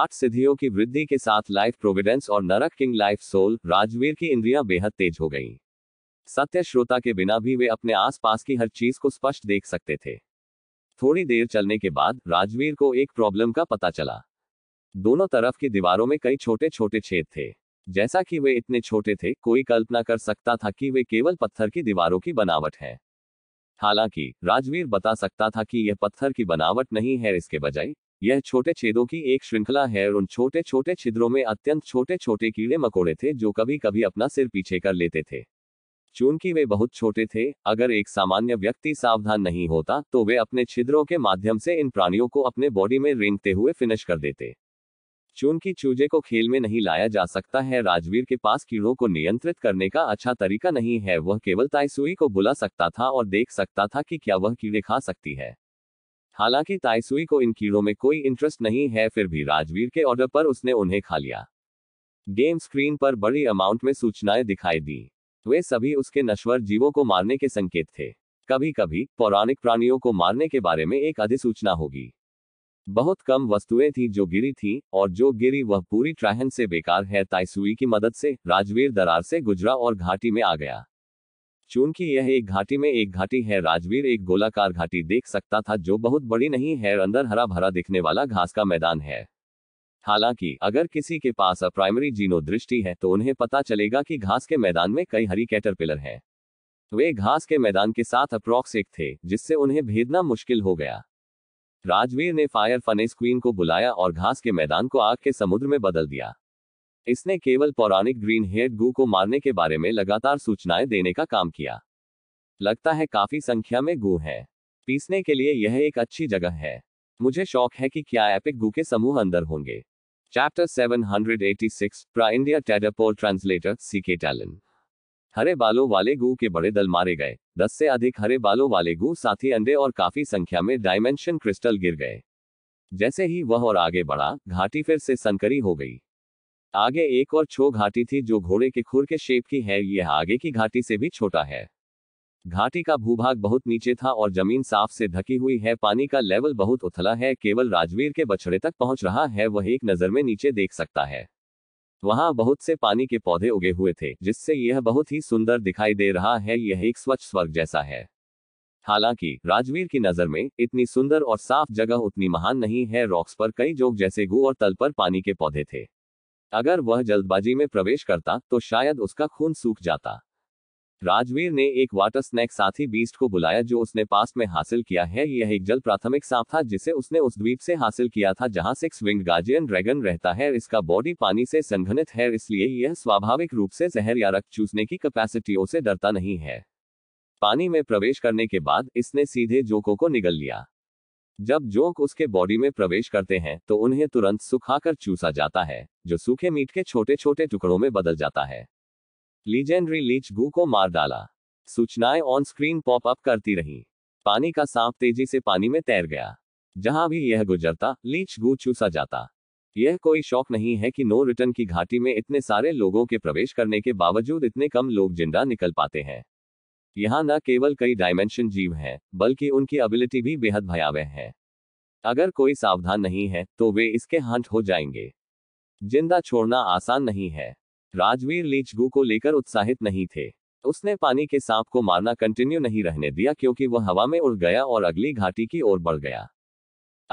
आठ सिद्धियों की वृद्धि के साथ लाइफ प्रोविडेंस और नरक किंग लाइफ सोल राजवीर की इंद्रियां बेहद तेज हो गईं। सत्य श्रोता के बिना भी वे अपने आसपास की हर चीज को स्पष्ट देख सकते थे थोड़ी देर चलने के बाद राजवीर को एक प्रॉब्लम का पता चला दोनों तरफ की दीवारों में कई छोटे छोटे छेद थे जैसा कि वे इतने छोटे थे कोई कल्पना कर सकता था कि वे केवल पत्थर की दीवारों की बनावट है हालांकि राजवीर बता सकता था कि यह पत्थर की बनावट नहीं है इसके बजाय यह छोटे छेदों की एक श्रृंखला है और उन छोटे छोटे छिद्रों में अत्यंत छोटे छोटे कीड़े मकोड़े थे जो कभी कभी अपना सिर पीछे कर लेते थे चूंकि वे बहुत छोटे थे अगर एक सामान्य व्यक्ति सावधान नहीं होता तो वे अपने छिद्रों के माध्यम से इन प्राणियों को अपने बॉडी में रेंगते हुए फिनिश कर देते चूंकि चूजे को खेल में नहीं लाया जा सकता है राजवीर के पास कीड़ों को नियंत्रित करने का अच्छा तरीका नहीं है वह केवल ताइसुई को बुला सकता था और देख सकता था कि क्या वह कीड़े खा सकती है हालांकि ताइसुई को इन कीड़ों में कोई इंटरेस्ट नहीं है फिर भी राजवीर के ऑर्डर पर उसने उन्हें खा लिया गेम स्क्रीन पर बड़ी अमाउंट में सूचनाएं दिखाई दी वे सभी उसके नश्वर जीवों को मारने के संकेत थे कभी कभी पौराणिक प्राणियों को मारने के बारे में एक अधिसूचना होगी बहुत कम वस्तुएं थी जो गिरी थी और जो गिरी वह पूरी ट्राहन से बेकार है ताइसुई की मदद से राजवीर दरार से गुजरा और घाटी में आ गया चूंकि यह एक घाटी में एक घाटी है राजवीर एक गोलाकार घाटी देख सकता था जो बहुत बड़ी नहीं है अंदर हरा भरा दिखने वाला घास का मैदान है हालांकि अगर किसी के पास अप्राइमरी जीनो दृष्टि है तो उन्हें पता चलेगा कि घास के मैदान में कई हरी कैटरपिलर हैं वे घास के मैदान के साथ अप्रॉक्स एक थे जिससे उन्हें भेदना मुश्किल हो गया राजवीर ने फायर फनेस क्वीन को बुलाया और घास के मैदान को आग के समुद्र में बदल दिया इसने केवल पौराणिक ग्रीन हेड गू को मारने के बारे में लगातार सूचनाएं देने का काम किया लगता है काफी संख्या में गू है पीसने के लिए यह एक अच्छी जगह है मुझे शौक है कि क्या एपिक गू के समूह अंदर होंगे चैप्टर 786 प्रा इंडिया टेडापोर ट्रांसलेटर के टैलन हरे बालों वाले गु के बड़े दल मारे गए दस से अधिक हरे बालों वाले गु साथी अंडे और काफी संख्या में डायमेंशन क्रिस्टल गिर गए जैसे ही वह और आगे बढ़ा घाटी फिर से संकरी हो गई आगे एक और छो घाटी थी जो घोड़े के खुर के शेप की है यह आगे की घाटी से भी छोटा है घाटी का भूभाग बहुत नीचे था और जमीन साफ से ढकी हुई है पानी का लेवल बहुत उथला है केवल राजवीर के बछड़े तक पहुंच रहा है वह एक नजर में नीचे देख सकता है वहां बहुत से पानी के पौधे उगे हुए थे जिससे यह बहुत ही सुंदर दिखाई दे रहा है यह एक स्वच्छ स्वर्ग जैसा है हालांकि राजवीर की नजर में इतनी सुंदर और साफ जगह उतनी महान नहीं है रॉक्स पर कई जोग जैसे गु और तल पर पानी के पौधे थे अगर वह जल्दबाजी में प्रवेश करता तो शायद उसका खून सूख जाता राजवीर ने एक वाटर स्नैक साथी बीस्ट को बुलाया जो उसने पास में हासिल किया है यह एक जल प्राथमिक सांप था जिसे उसने उस द्वीप से हासिल किया था जहां सिक्स विंग गार्जियन ड्रैगन रहता है इसका बॉडी पानी से संघनित है इसलिए यह स्वाभाविक रूप से जहर या रक्त चूसने की कैपेसिटियों से डरता नहीं है पानी में प्रवेश करने के बाद इसने सीधे जोको को निगल लिया जब जोंक उसके बॉडी में प्रवेश करते हैं तो उन्हें तुरंत सुखाकर चूसा जाता है जो सूखे मीट के छोटे छोटे टुकड़ों में बदल जाता है लीजेंडरी लीच गू को मार डाला सूचनाएं ऑन स्क्रीन पॉप अप करती रहीं पानी का सांप तेजी से पानी में तैर गया जहां भी यह गुजरता लीच गू चूसा जाता यह कोई शौक नहीं है कि नो रिटर्न की घाटी में इतने सारे लोगों के प्रवेश करने के बावजूद इतने कम लोग जिंदा निकल पाते हैं यहाँ न केवल कई डायमेंशन जीव हैं बल्कि उनकी एबिलिटी भी बेहद भयावह है अगर कोई सावधान नहीं है तो वे इसके हंट हो जाएंगे जिंदा छोड़ना आसान नहीं है राजवीर लीचगू को लेकर उत्साहित नहीं थे उसने पानी के सांप को मारना कंटिन्यू नहीं रहने दिया क्योंकि वह हवा में उड़ गया और अगली घाटी की ओर बढ़ गया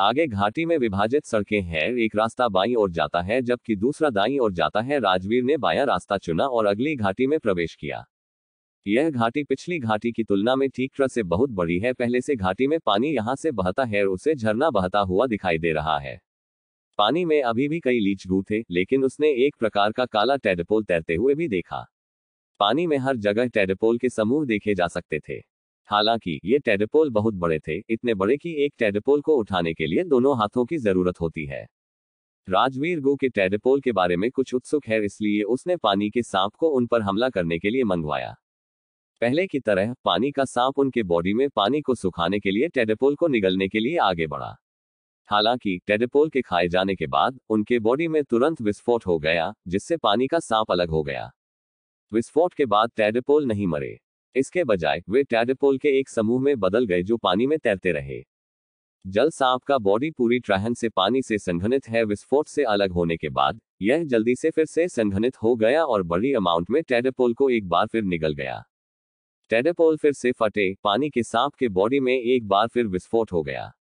आगे घाटी में विभाजित सड़कें हैं एक रास्ता बाई ओर जाता है जबकि दूसरा दाई ओर जाता है राजवीर ने बाया रास्ता चुना और अगली घाटी में प्रवेश किया यह घाटी पिछली घाटी की तुलना में ठीक तरह से बहुत बड़ी है पहले से घाटी में पानी यहाँ से बहता है और उसे झरना बहता हुआ दिखाई दे रहा है पानी में अभी भी कई लीच लीचगू थे लेकिन उसने एक प्रकार का काला टेडपोल तैरते हुए भी देखा पानी में हर जगह टेडपोल के समूह देखे जा सकते थे हालांकि ये टेडपोल बहुत बड़े थे इतने बड़े कि एक टेडपोल को उठाने के लिए दोनों हाथों की जरूरत होती है राजवीर गो के टेडपोल के बारे में कुछ उत्सुक है इसलिए उसने पानी के सांप को उन पर हमला करने के लिए मंगवाया पहले की तरह पानी का सांप उनके बॉडी में पानी को सुखाने के लिए टेडपोल को निगलने के लिए आगे बढ़ा हालांकि टेडेपोल के खाए जाने के बाद उनके बॉडी में तुरंत विस्फोट हो गया जिससे पानी का सांप अलग हो गया विस्फोट के बाद टेडेपोल नहीं मरे इसके बजाय वे टेडेपोल के एक समूह में बदल गए जो पानी में तैरते रहे जल सांप का बॉडी पूरी ट्रहन से पानी से संघनित है विस्फोट से अलग होने के बाद यह जल्दी से फिर से संघनित हो गया और बड़ी अमाउंट में टेडेपोल को एक बार फिर निगल गया टेडेपोल फिर से फटे पानी के सांप के बॉडी में एक बार फिर विस्फोट हो गया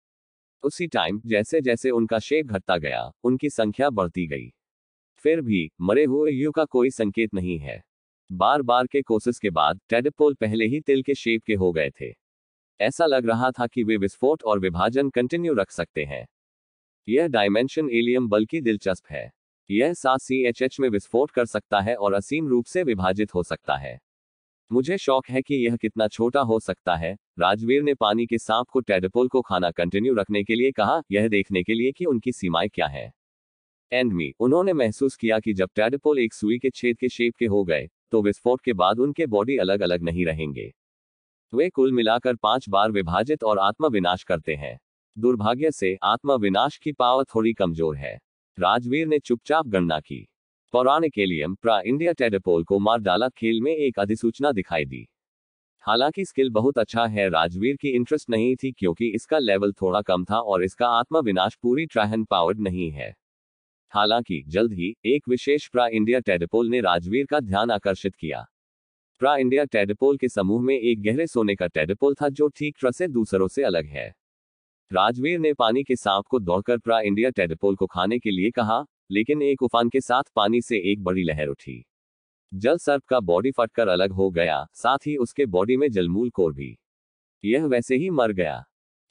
उसी टाइम जैसे जैसे उनका शेप घटता गया उनकी संख्या बढ़ती गई फिर भी मरे हुए यू का कोई संकेत नहीं है बार बार के कोशिश के बाद टेडपोल पहले ही तिल के शेप के हो गए थे ऐसा लग रहा था कि वे विस्फोट और विभाजन कंटिन्यू रख सकते हैं यह डायमेंशन एलियम बल्कि दिलचस्प है यह सा सी एच एच में विस्फोट कर सकता है और असीम रूप से विभाजित हो सकता है मुझे शौक है कि यह कितना छोटा हो सकता है राजवीर ने पानी के सांप को टेडपोल को खाना कंटिन्यू रखने के लिए कहा यह देखने के लिए कि उनकी सीमाएं क्या है एंड मी उन्होंने महसूस किया कि जब टेडपोल एक सुई के छेद के शेप के हो गए तो विस्फोट के बाद उनके बॉडी अलग अलग नहीं रहेंगे वे कुल मिलाकर पांच बार विभाजित और आत्मविनाश करते हैं दुर्भाग्य से आत्मविनाश की पावर थोड़ी कमजोर है राजवीर ने चुपचाप गणना की पौराणिक एलियम प्रा इंडिया टेडपोल को मार डाला खेल में एक अधिसूचना दिखाई दी हालांकि स्किल बहुत अच्छा है राजवीर की इंटरेस्ट नहीं थी क्योंकि इसका लेवल थोड़ा कम था और इसका आत्मा विनाश पूरी ट्राहन पावर्ड नहीं है हालांकि जल्द ही एक विशेष प्रा इंडिया टेडपोल ने राजवीर का ध्यान आकर्षित किया प्रा इंडिया टेडपोल के समूह में एक गहरे सोने का टेडपोल था जो ठीक तरह से दूसरों से अलग है राजवीर ने पानी के सांप को दौड़कर प्रा इंडिया टेडपोल को खाने के लिए कहा लेकिन एक उफान के साथ पानी से एक बड़ी लहर उठी जल सर्प का बॉडी फटकर अलग हो गया साथ ही उसके बॉडी में जलमूल कोर भी यह वैसे ही मर गया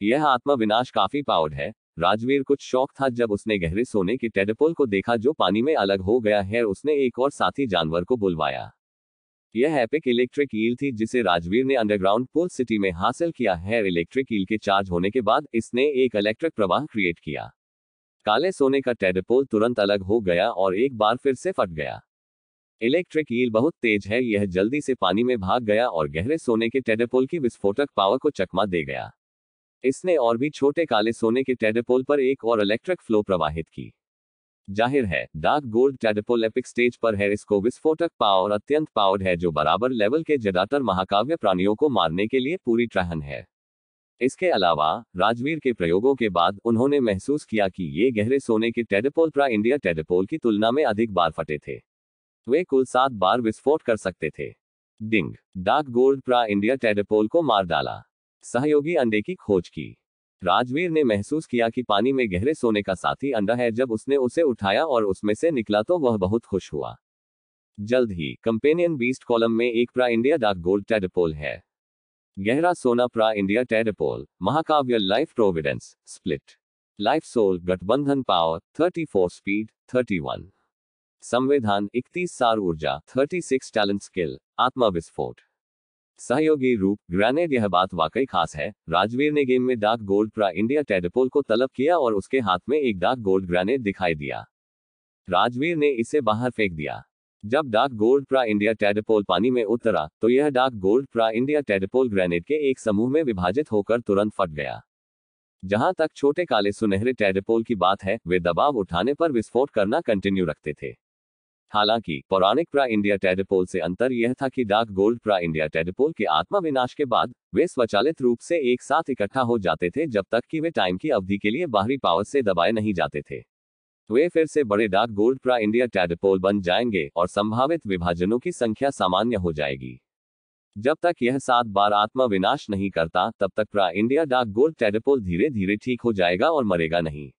यह विनाश काफी पावर्ड है राजवीर कुछ शौक था जब उसने गहरे सोने के टेडपोल को देखा जो पानी में अलग हो गया है उसने एक और साथी जानवर को बुलवाया यह एपिक इलेक्ट्रिक ईल थी जिसे राजवीर ने अंडरग्राउंड पोल सिटी में हासिल किया है इलेक्ट्रिक ईल के चार्ज होने के बाद इसने एक इलेक्ट्रिक प्रवाह क्रिएट किया काले सोने का टेडपोल तुरंत अलग हो गया और एक बार फिर से फट गया इलेक्ट्रिक ईल बहुत तेज है यह जल्दी से पानी में भाग गया और गहरे सोने के टेडेपोल की विस्फोटक पावर को चकमा दे गया इसने और भी छोटे काले सोने के टेडेपोल पर एक और इलेक्ट्रिक फ्लो प्रवाहित की जाहिर है dark gold tadpole epic stage पर है इसको विस्फोटक पावर अत्यंत पावर्ड है जो बराबर लेवल के ज्यादातर महाकाव्य प्राणियों को मारने के लिए पूरी ट्रहन है इसके अलावा राजवीर के प्रयोगों के बाद उन्होंने महसूस किया कि ये गहरे सोने के टेडेपोल प्रा इंडिया टेडेपोल की तुलना में अधिक बार फटे थे वे कुल सात बार विस्फोट कर सकते थे डिंग डाक गोर्द प्रा इंडिया टेडपोल को मार डाला सहयोगी अंडे की खोज की राजवीर ने महसूस किया कि पानी में गहरे सोने का साथी अंडा है जब उसने उसे उठाया और उसमें से निकला तो वह बहुत खुश हुआ जल्द ही कंपेनियन बीस्ट कॉलम में एक प्रा इंडिया डाक गोल्ड टेडपोल है गहरा सोना प्रा इंडिया टेडपोल महाकाव्य life providence split life soul गठबंधन पावर 34 स्पीड 31 संविधान इकतीस सार ऊर्जा 36 टैलेंट स्किल आत्मा विस्फोट सहयोगी रूप ग्रेनेड यह बात वाकई खास है राजवीर ने गेम में डार्क गोल्ड प्रा इंडिया टेडपोल को तलब किया और उसके हाथ में एक डार्क गोल्ड ग्रेनेड दिखाई दिया राजवीर ने इसे बाहर फेंक दिया जब डार्क गोल्ड प्रा इंडिया टेडपोल पानी में उतरा तो यह डार्क गोल्ड प्रा इंडिया टेडपोल ग्रेनेड के एक समूह में विभाजित होकर तुरंत फट गया जहां तक छोटे काले सुनहरे टेडपोल की बात है वे दबाव उठाने पर विस्फोट करना कंटिन्यू रखते थे हालांकि पौराणिक प्रा इंडिया टेडपोल से अंतर यह था कि डाक गोल्ड प्रा इंडिया टेडपोल के विनाश के बाद वे स्वचालित रूप से एक साथ इकट्ठा हो जाते थे जब तक कि वे टाइम की अवधि के लिए बाहरी पावर से दबाए नहीं जाते थे वे फिर से बड़े डाक गोल्ड प्रा इंडिया टेडपोल बन जाएंगे और संभावित विभाजनों की संख्या सामान्य हो जाएगी जब तक यह सात बार आत्मा विनाश नहीं करता तब तक प्रा इंडिया डाक गोल्ड टेडपोल धीरे धीरे ठीक हो जाएगा और मरेगा नहीं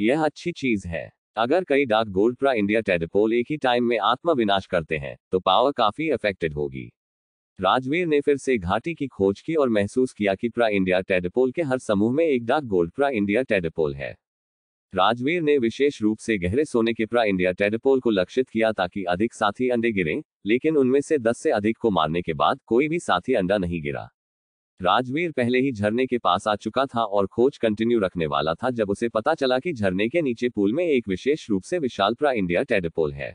यह अच्छी चीज है अगर कई डाक गोल्ड्रा इंडिया टेडपोल एक ही टाइम में आत्मविनाश करते हैं तो पावर काफी अफेक्टेड होगी राजवीर ने फिर से घाटी की खोज की और महसूस किया कि प्रा इंडिया टेडपोल के हर समूह में एक डाक गोल्डप्रा इंडिया टेडपोल है राजवीर ने विशेष रूप से गहरे सोने के प्रा इंडिया टेडपोल को लक्षित किया ताकि अधिक साथी अंडे गिरें लेकिन उनमें से 10 से अधिक को मारने के बाद कोई भी साथी अंडा नहीं गिरा राजवीर पहले ही झरने के पास आ चुका था और खोज कंटिन्यू रखने वाला था जब उसे पता चला कि झरने के नीचे पुल में एक विशेष रूप से प्रा इंडिया टेडपोल है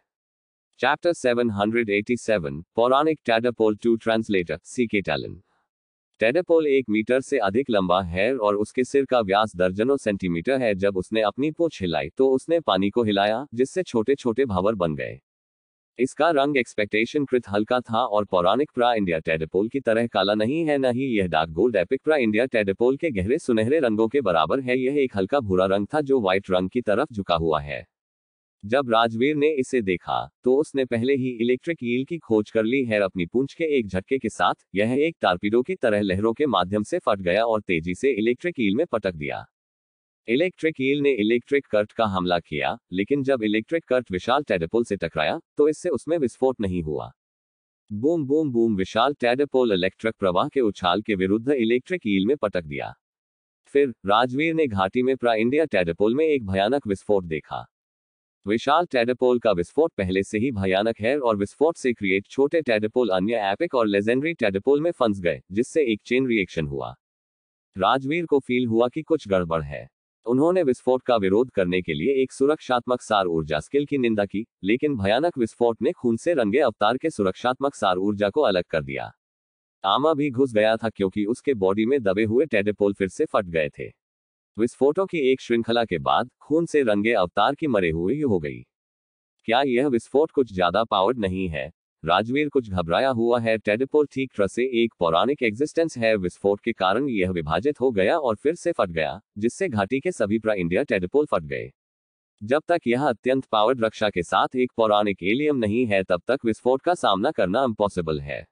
चैप्टर 787 पौराणिक टेडापोल to translator C K talon tadpole एक मीटर से अधिक लंबा है और उसके सिर का व्यास दर्जनों सेंटीमीटर है जब उसने अपनी पोछ हिलाई तो उसने पानी को हिलाया जिससे छोटे छोटे भावर बन गए इसका रंग एक्सपेक्टेशन कृत हल्का था और पौराणिक प्रा इंडिया टेडपोल की तरह काला नहीं है न ही यह डार्क गोल्ड एपिक प्रा इंडिया टेडपोल के गहरे सुनहरे रंगों के बराबर है यह एक हल्का भूरा रंग था जो व्हाइट रंग की तरफ झुका हुआ है जब राजवीर ने इसे देखा तो उसने पहले ही इलेक्ट्रिक ईल की खोज कर ली है अपनी पूंछ के एक झटके के साथ यह एक टारपीडो की तरह लहरों के माध्यम से फट गया और तेजी से इलेक्ट्रिक ईल में पटक दिया इलेक्ट्रिक ईल ने इलेक्ट्रिक कर्ट का हमला किया लेकिन जब इलेक्ट्रिक कर्ट विशाल टेडपोल से टकराया तो इससे उसमें विस्फोट नहीं हुआ बूम बूम बूम विशाल टेडपोल इलेक्ट्रिक प्रवाह के उछाल के विरुद्ध इलेक्ट्रिक ईल में पटक दिया फिर राजवीर ने घाटी में प्रा इंडिया टेडपोल में एक भयानक विस्फोट देखा विशाल टेडपोल का विस्फोट पहले से ही भयानक है और विस्फोट से क्रिएट छोटे टेडपोल अन्य एपिक और लेजेंडरी टेडपोल में फंस गए जिससे एक चेन रिएक्शन हुआ राजवीर को फील हुआ कि कुछ गड़बड़ है उन्होंने विस्फोट का विरोध करने के लिए एक सुरक्षात्मक सार ऊर्जा स्किल की निंदा की लेकिन भयानक विस्फोट ने खून से रंगे अवतार के सुरक्षात्मक सार ऊर्जा को अलग कर दिया आमा भी घुस गया था क्योंकि उसके बॉडी में दबे हुए टेडेपोल फिर से फट गए थे विस्फोटों की एक श्रृंखला के बाद खून से रंगे अवतार की मरे हुए ही हो गई क्या यह विस्फोट कुछ ज्यादा पावर्ड नहीं है राजवीर कुछ घबराया हुआ है टेडपोर ठीक से एक पौराणिक एग्जिस्टेंस है विस्फोट के कारण यह विभाजित हो गया और फिर से फट गया जिससे घाटी के सभी प्रा इंडिया टेडपोल फट गए जब तक यह अत्यंत पावर्ड रक्षा के साथ एक पौराणिक एलियम नहीं है तब तक विस्फोट का सामना करना इम्पॉसिबल है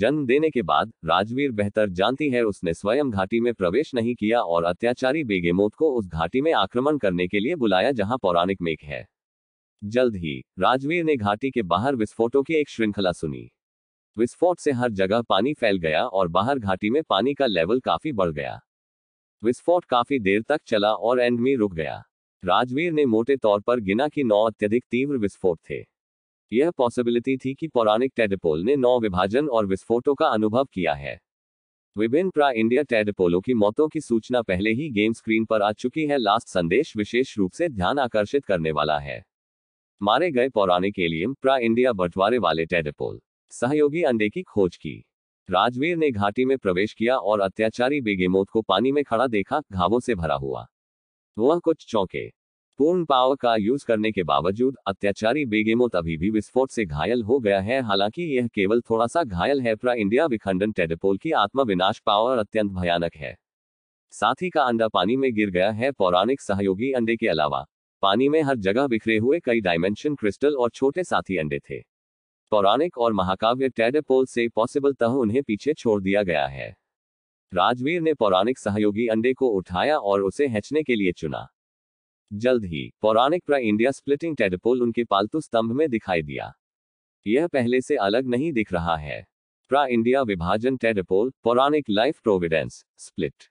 जन्म देने के बाद राजवीर बेहतर जानती है उसने स्वयं घाटी में प्रवेश नहीं किया और अत्याचारी बेगेमोत को उस घाटी में आक्रमण करने के लिए बुलाया जहां पौराणिक मेघ है जल्द ही राजवीर ने घाटी के बाहर विस्फोटों की एक श्रृंखला सुनी विस्फोट से हर जगह पानी फैल गया और बाहर घाटी में पानी का लेवल काफी बढ़ गया विस्फोट काफी देर तक चला और एंड में रुक गया राजवीर ने मोटे तौर पर गिना कि नौ अत्यधिक तीव्र विस्फोट थे यह पॉसिबिलिटी थी कि पौराणिक टेडपोल ने नौ विभाजन और विस्फोटों का अनुभव किया है विभिन्न प्रा इंडिया टेडपोलों की मौतों की सूचना पहले ही गेम स्क्रीन पर आ चुकी है लास्ट संदेश विशेष रूप से ध्यान आकर्षित करने वाला है मारे गए पौराणिक एलियम प्रा इंडिया बंटवारे वाले टेडेपोल सहयोगी अंडे की खोज की राजवीर ने घाटी में प्रवेश किया और अत्याचारी बेगेमोत को पानी में खड़ा देखा घावों से भरा हुआ वह कुछ चौंके पूर्ण पावर का यूज करने के बावजूद अत्याचारी बेगेमोत अभी भी विस्फोट से घायल हो गया है हालांकि यह केवल थोड़ा सा घायल है प्रा इंडिया विखंडन टेडेपोल की आत्मा विनाश पावर अत्यंत भयानक है साथ ही का अंडा पानी में गिर गया है पौराणिक सहयोगी अंडे के अलावा पानी में हर जगह बिखरे हुए कई डायमेंशन क्रिस्टल और छोटे साथी अंडे थे पौराणिक और महाकाव्य टेडेपोल से पॉसिबल तह उन्हें पीछे छोड़ दिया गया है राजवीर ने पौराणिक सहयोगी अंडे को उठाया और उसे हेचने के लिए चुना जल्द ही पौराणिक प्र इंडिया स्प्लिटिंग टेडपोल उनके पालतू स्तंभ में दिखाई दिया यह पहले से अलग नहीं दिख रहा है प्रा इंडिया विभाजन टेडपोल पौराणिक life providence split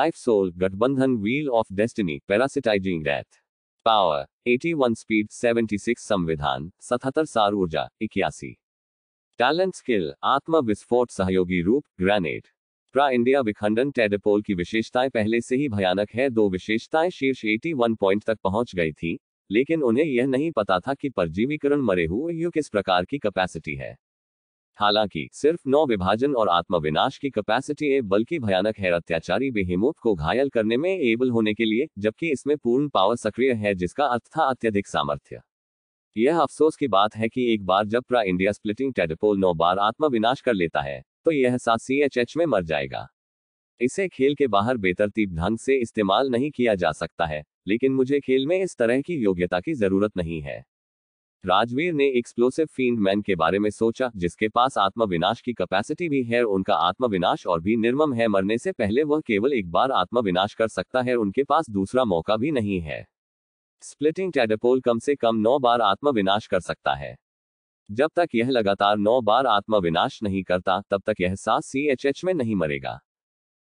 life soul गठबंधन wheel of destiny parasitizing death power 81 speed 76 संविधान 77 सार ऊर्जा इक्यासी टैलेंट स्किल आत्म विस्फोट सहयोगी रूप ग्रेनेड प्रा इंडिया विखंडन टेडपोल की विशेषताएं पहले से ही भयानक है दो विशेषताएं शीर्ष 81 पॉइंट तक पहुंच गई थी लेकिन उन्हें यह नहीं पता था कि परजीवीकरण मरे हुए यू किस प्रकार की कैपेसिटी है हालांकि सिर्फ नौ विभाजन और आत्मविनाश की कैपेसिटी है बल्कि भयानक है अत्याचारी बेहिमोत को घायल करने में एबल होने के लिए जबकि इसमें पूर्ण पावर सक्रिय है जिसका अर्थ था अत्यधिक सामर्थ्य यह अफसोस की बात है कि एक बार जब प्रा इंडिया स्प्लिटिंग टेडपोल नौ बार आत्मविनाश कर लेता है तो यह सात सी एच एच में मर जाएगा इसे खेल के बाहर बेतरतीब ढंग से इस्तेमाल नहीं किया जा सकता है लेकिन मुझे खेल में इस तरह की योग्यता की जरूरत नहीं है राजवीर ने एक्सप्लोसिव फील्ड मैन के बारे में सोचा जिसके पास आत्मविनाश की कैपेसिटी भी है उनका आत्मविनाश और भी निर्मम है मरने से पहले वह केवल एक बार आत्मविनाश कर सकता है उनके पास दूसरा मौका भी नहीं है स्प्लिटिंग टेडपोल कम से कम नौ बार आत्मविनाश कर सकता है जब तक यह लगातार नौ बार आत्मविनाश नहीं करता तब तक यह सांस सी एच एच में नहीं मरेगा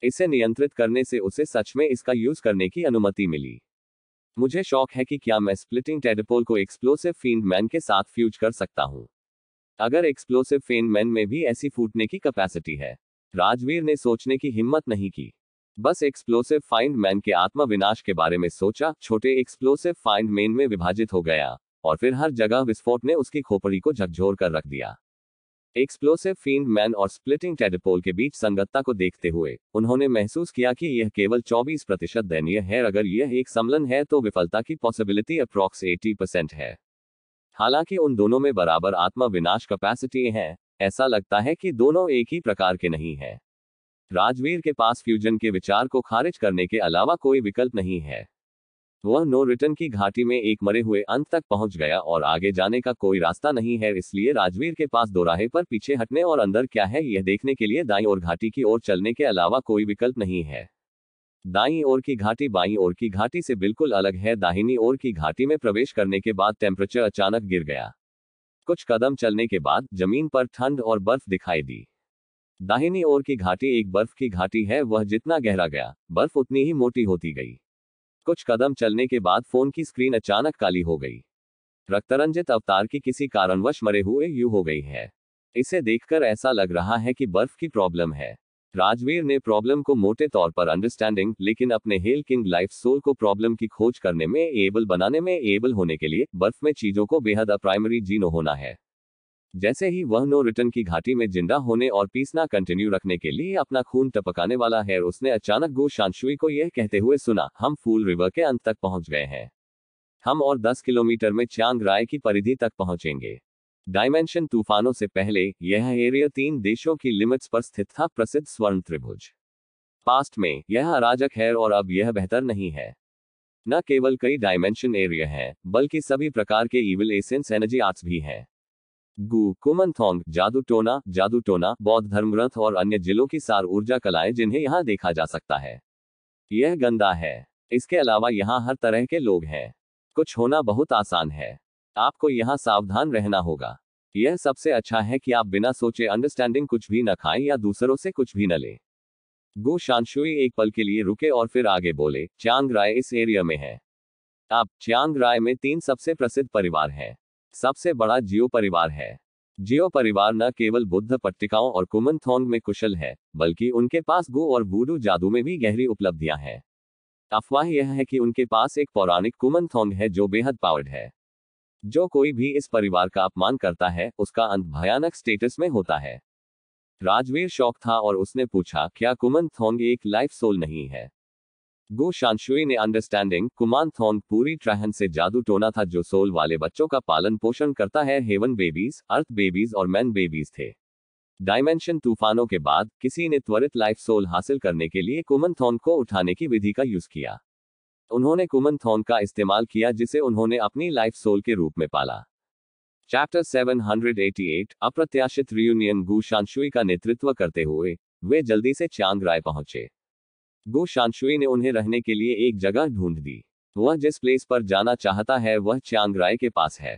इसे नियंत्रित करने से उसे सच में इसका यूज करने की अनुमति मिली मुझे शौक है कि क्या मैं स्प्लिटिंग टेडपोल को एक्सप्लोसिव फेंड मैन के साथ फ्यूज कर सकता हूँ अगर एक्सप्लोसिव फेंड मैन में भी ऐसी फूटने की कैपेसिटी है राजवीर ने सोचने की हिम्मत नहीं की बस एक्सप्लोसिव फाइंड मैन के आत्मविनाश के बारे में सोचा छोटे एक्सप्लोसिव फाइंड मैन में विभाजित हो गया और फिर हर जगह विस्फोट ने उसकी खोपड़ी को झकझोर कर रख दिया एक्सप्लोसिव फील्ड मैन और स्प्लिटिंग टेडपोल के बीच संगतता को देखते हुए उन्होंने महसूस किया कि यह केवल 24 प्रतिशत दयनीय है अगर यह एक सम्लन है तो विफलता की पॉसिबिलिटी अप्रॉक्स 80 परसेंट है हालांकि उन दोनों में बराबर आत्मा विनाश कैपेसिटी है ऐसा लगता है कि दोनों एक ही प्रकार के नहीं है राजवीर के पास फ्यूजन के विचार को खारिज करने के अलावा कोई विकल्प नहीं है वह नो रिटर्न की घाटी में एक मरे हुए अंत तक पहुंच गया और आगे जाने का कोई रास्ता नहीं है इसलिए राजवीर के पास दोराहे पर पीछे हटने और अंदर क्या है यह देखने के लिए दाई और घाटी की ओर चलने के अलावा कोई विकल्प नहीं है दाई ओर की घाटी बाई ओर की घाटी से बिल्कुल अलग है दाहिनी ओर की घाटी में प्रवेश करने के बाद टेम्परेचर अचानक गिर गया कुछ कदम चलने के बाद जमीन पर ठंड और बर्फ दिखाई दी दाहिनी ओर की घाटी एक बर्फ की घाटी है वह जितना गहरा गया बर्फ उतनी ही मोटी होती गई कुछ कदम चलने के बाद फोन की स्क्रीन अचानक काली हो गई रक्तरंजित अवतार की किसी कारणवश मरे हुए यू हो गई है इसे देखकर ऐसा लग रहा है कि बर्फ की प्रॉब्लम है राजवीर ने प्रॉब्लम को मोटे तौर पर अंडरस्टैंडिंग लेकिन अपने हेल किंग लाइफ सोल को प्रॉब्लम की खोज करने में एबल बनाने में एबल होने के लिए बर्फ में चीजों को बेहद अप्राइमरी जीनो होना है जैसे ही वह नो रिटर्न की घाटी में जिंदा होने और पीसना कंटिन्यू रखने के लिए अपना खून टपकाने वाला है उसने अचानक गो शांशुई को यह कहते हुए सुना हम फूल रिवर के अंत तक पहुंच गए हैं हम और 10 किलोमीटर में चांग राय की परिधि तक पहुंचेंगे डायमेंशन तूफानों से पहले यह एरिया तीन देशों की लिमिट्स पर स्थित था प्रसिद्ध स्वर्ण त्रिभुज पास्ट में यह अराजक है और अब यह बेहतर नहीं है न केवल कई डायमेंशन एरिया है बल्कि सभी प्रकार के इविल एसेंस एनर्जी आर्ट्स भी हैं गू कुमनथोंग जादू टोना जादू टोना बौद्ध धर्मरथ और अन्य जिलों की सार ऊर्जा कलाएं जिन्हें यहाँ देखा जा सकता है यह गंदा है इसके अलावा यहाँ हर तरह के लोग हैं कुछ होना बहुत आसान है आपको यहाँ सावधान रहना होगा यह सबसे अच्छा है कि आप बिना सोचे अंडरस्टैंडिंग कुछ भी न खाएं या दूसरों से कुछ भी न लें गो शांशुई एक पल के लिए रुके और फिर आगे बोले चांग राय इस एरिया में है आप चांग राय में तीन सबसे प्रसिद्ध परिवार हैं सबसे बड़ा जियो परिवार है जियो परिवार न केवल बुद्ध पट्टिकाओं और कुमन थोंग में कुशल है बल्कि उनके पास गो और बूडू जादू में भी गहरी उपलब्धियां हैं अफवाह यह है कि उनके पास एक पौराणिक कुमन थोंग है जो बेहद पावर्ड है जो कोई भी इस परिवार का अपमान करता है उसका अंत भयानक स्टेटस में होता है राजवीर शौक था और उसने पूछा क्या कुमन थोंग एक लाइफ सोल नहीं है गो शांशुई ने अंडरस्टैंडिंग कुमान थोंग पूरी तरह से जादू टोना था जो सोल वाले बच्चों का पालन पोषण करता है हेवन बेबीज अर्थ बेबीज और मैन बेबीज थे डायमेंशन तूफानों के बाद किसी ने त्वरित लाइफ सोल हासिल करने के लिए कुमन थोन को उठाने की विधि का यूज किया उन्होंने कुमन थोन का इस्तेमाल किया जिसे उन्होंने अपनी लाइफ सोल के रूप में पाला चैप्टर 788 अप्रत्याशित रियूनियन गु शांशुई का नेतृत्व करते हुए वे जल्दी से चांग राय पहुंचे गो शांशुई ने उन्हें रहने के लिए एक जगह ढूंढ दी वह जिस प्लेस पर जाना चाहता है वह च्यांग राय के पास है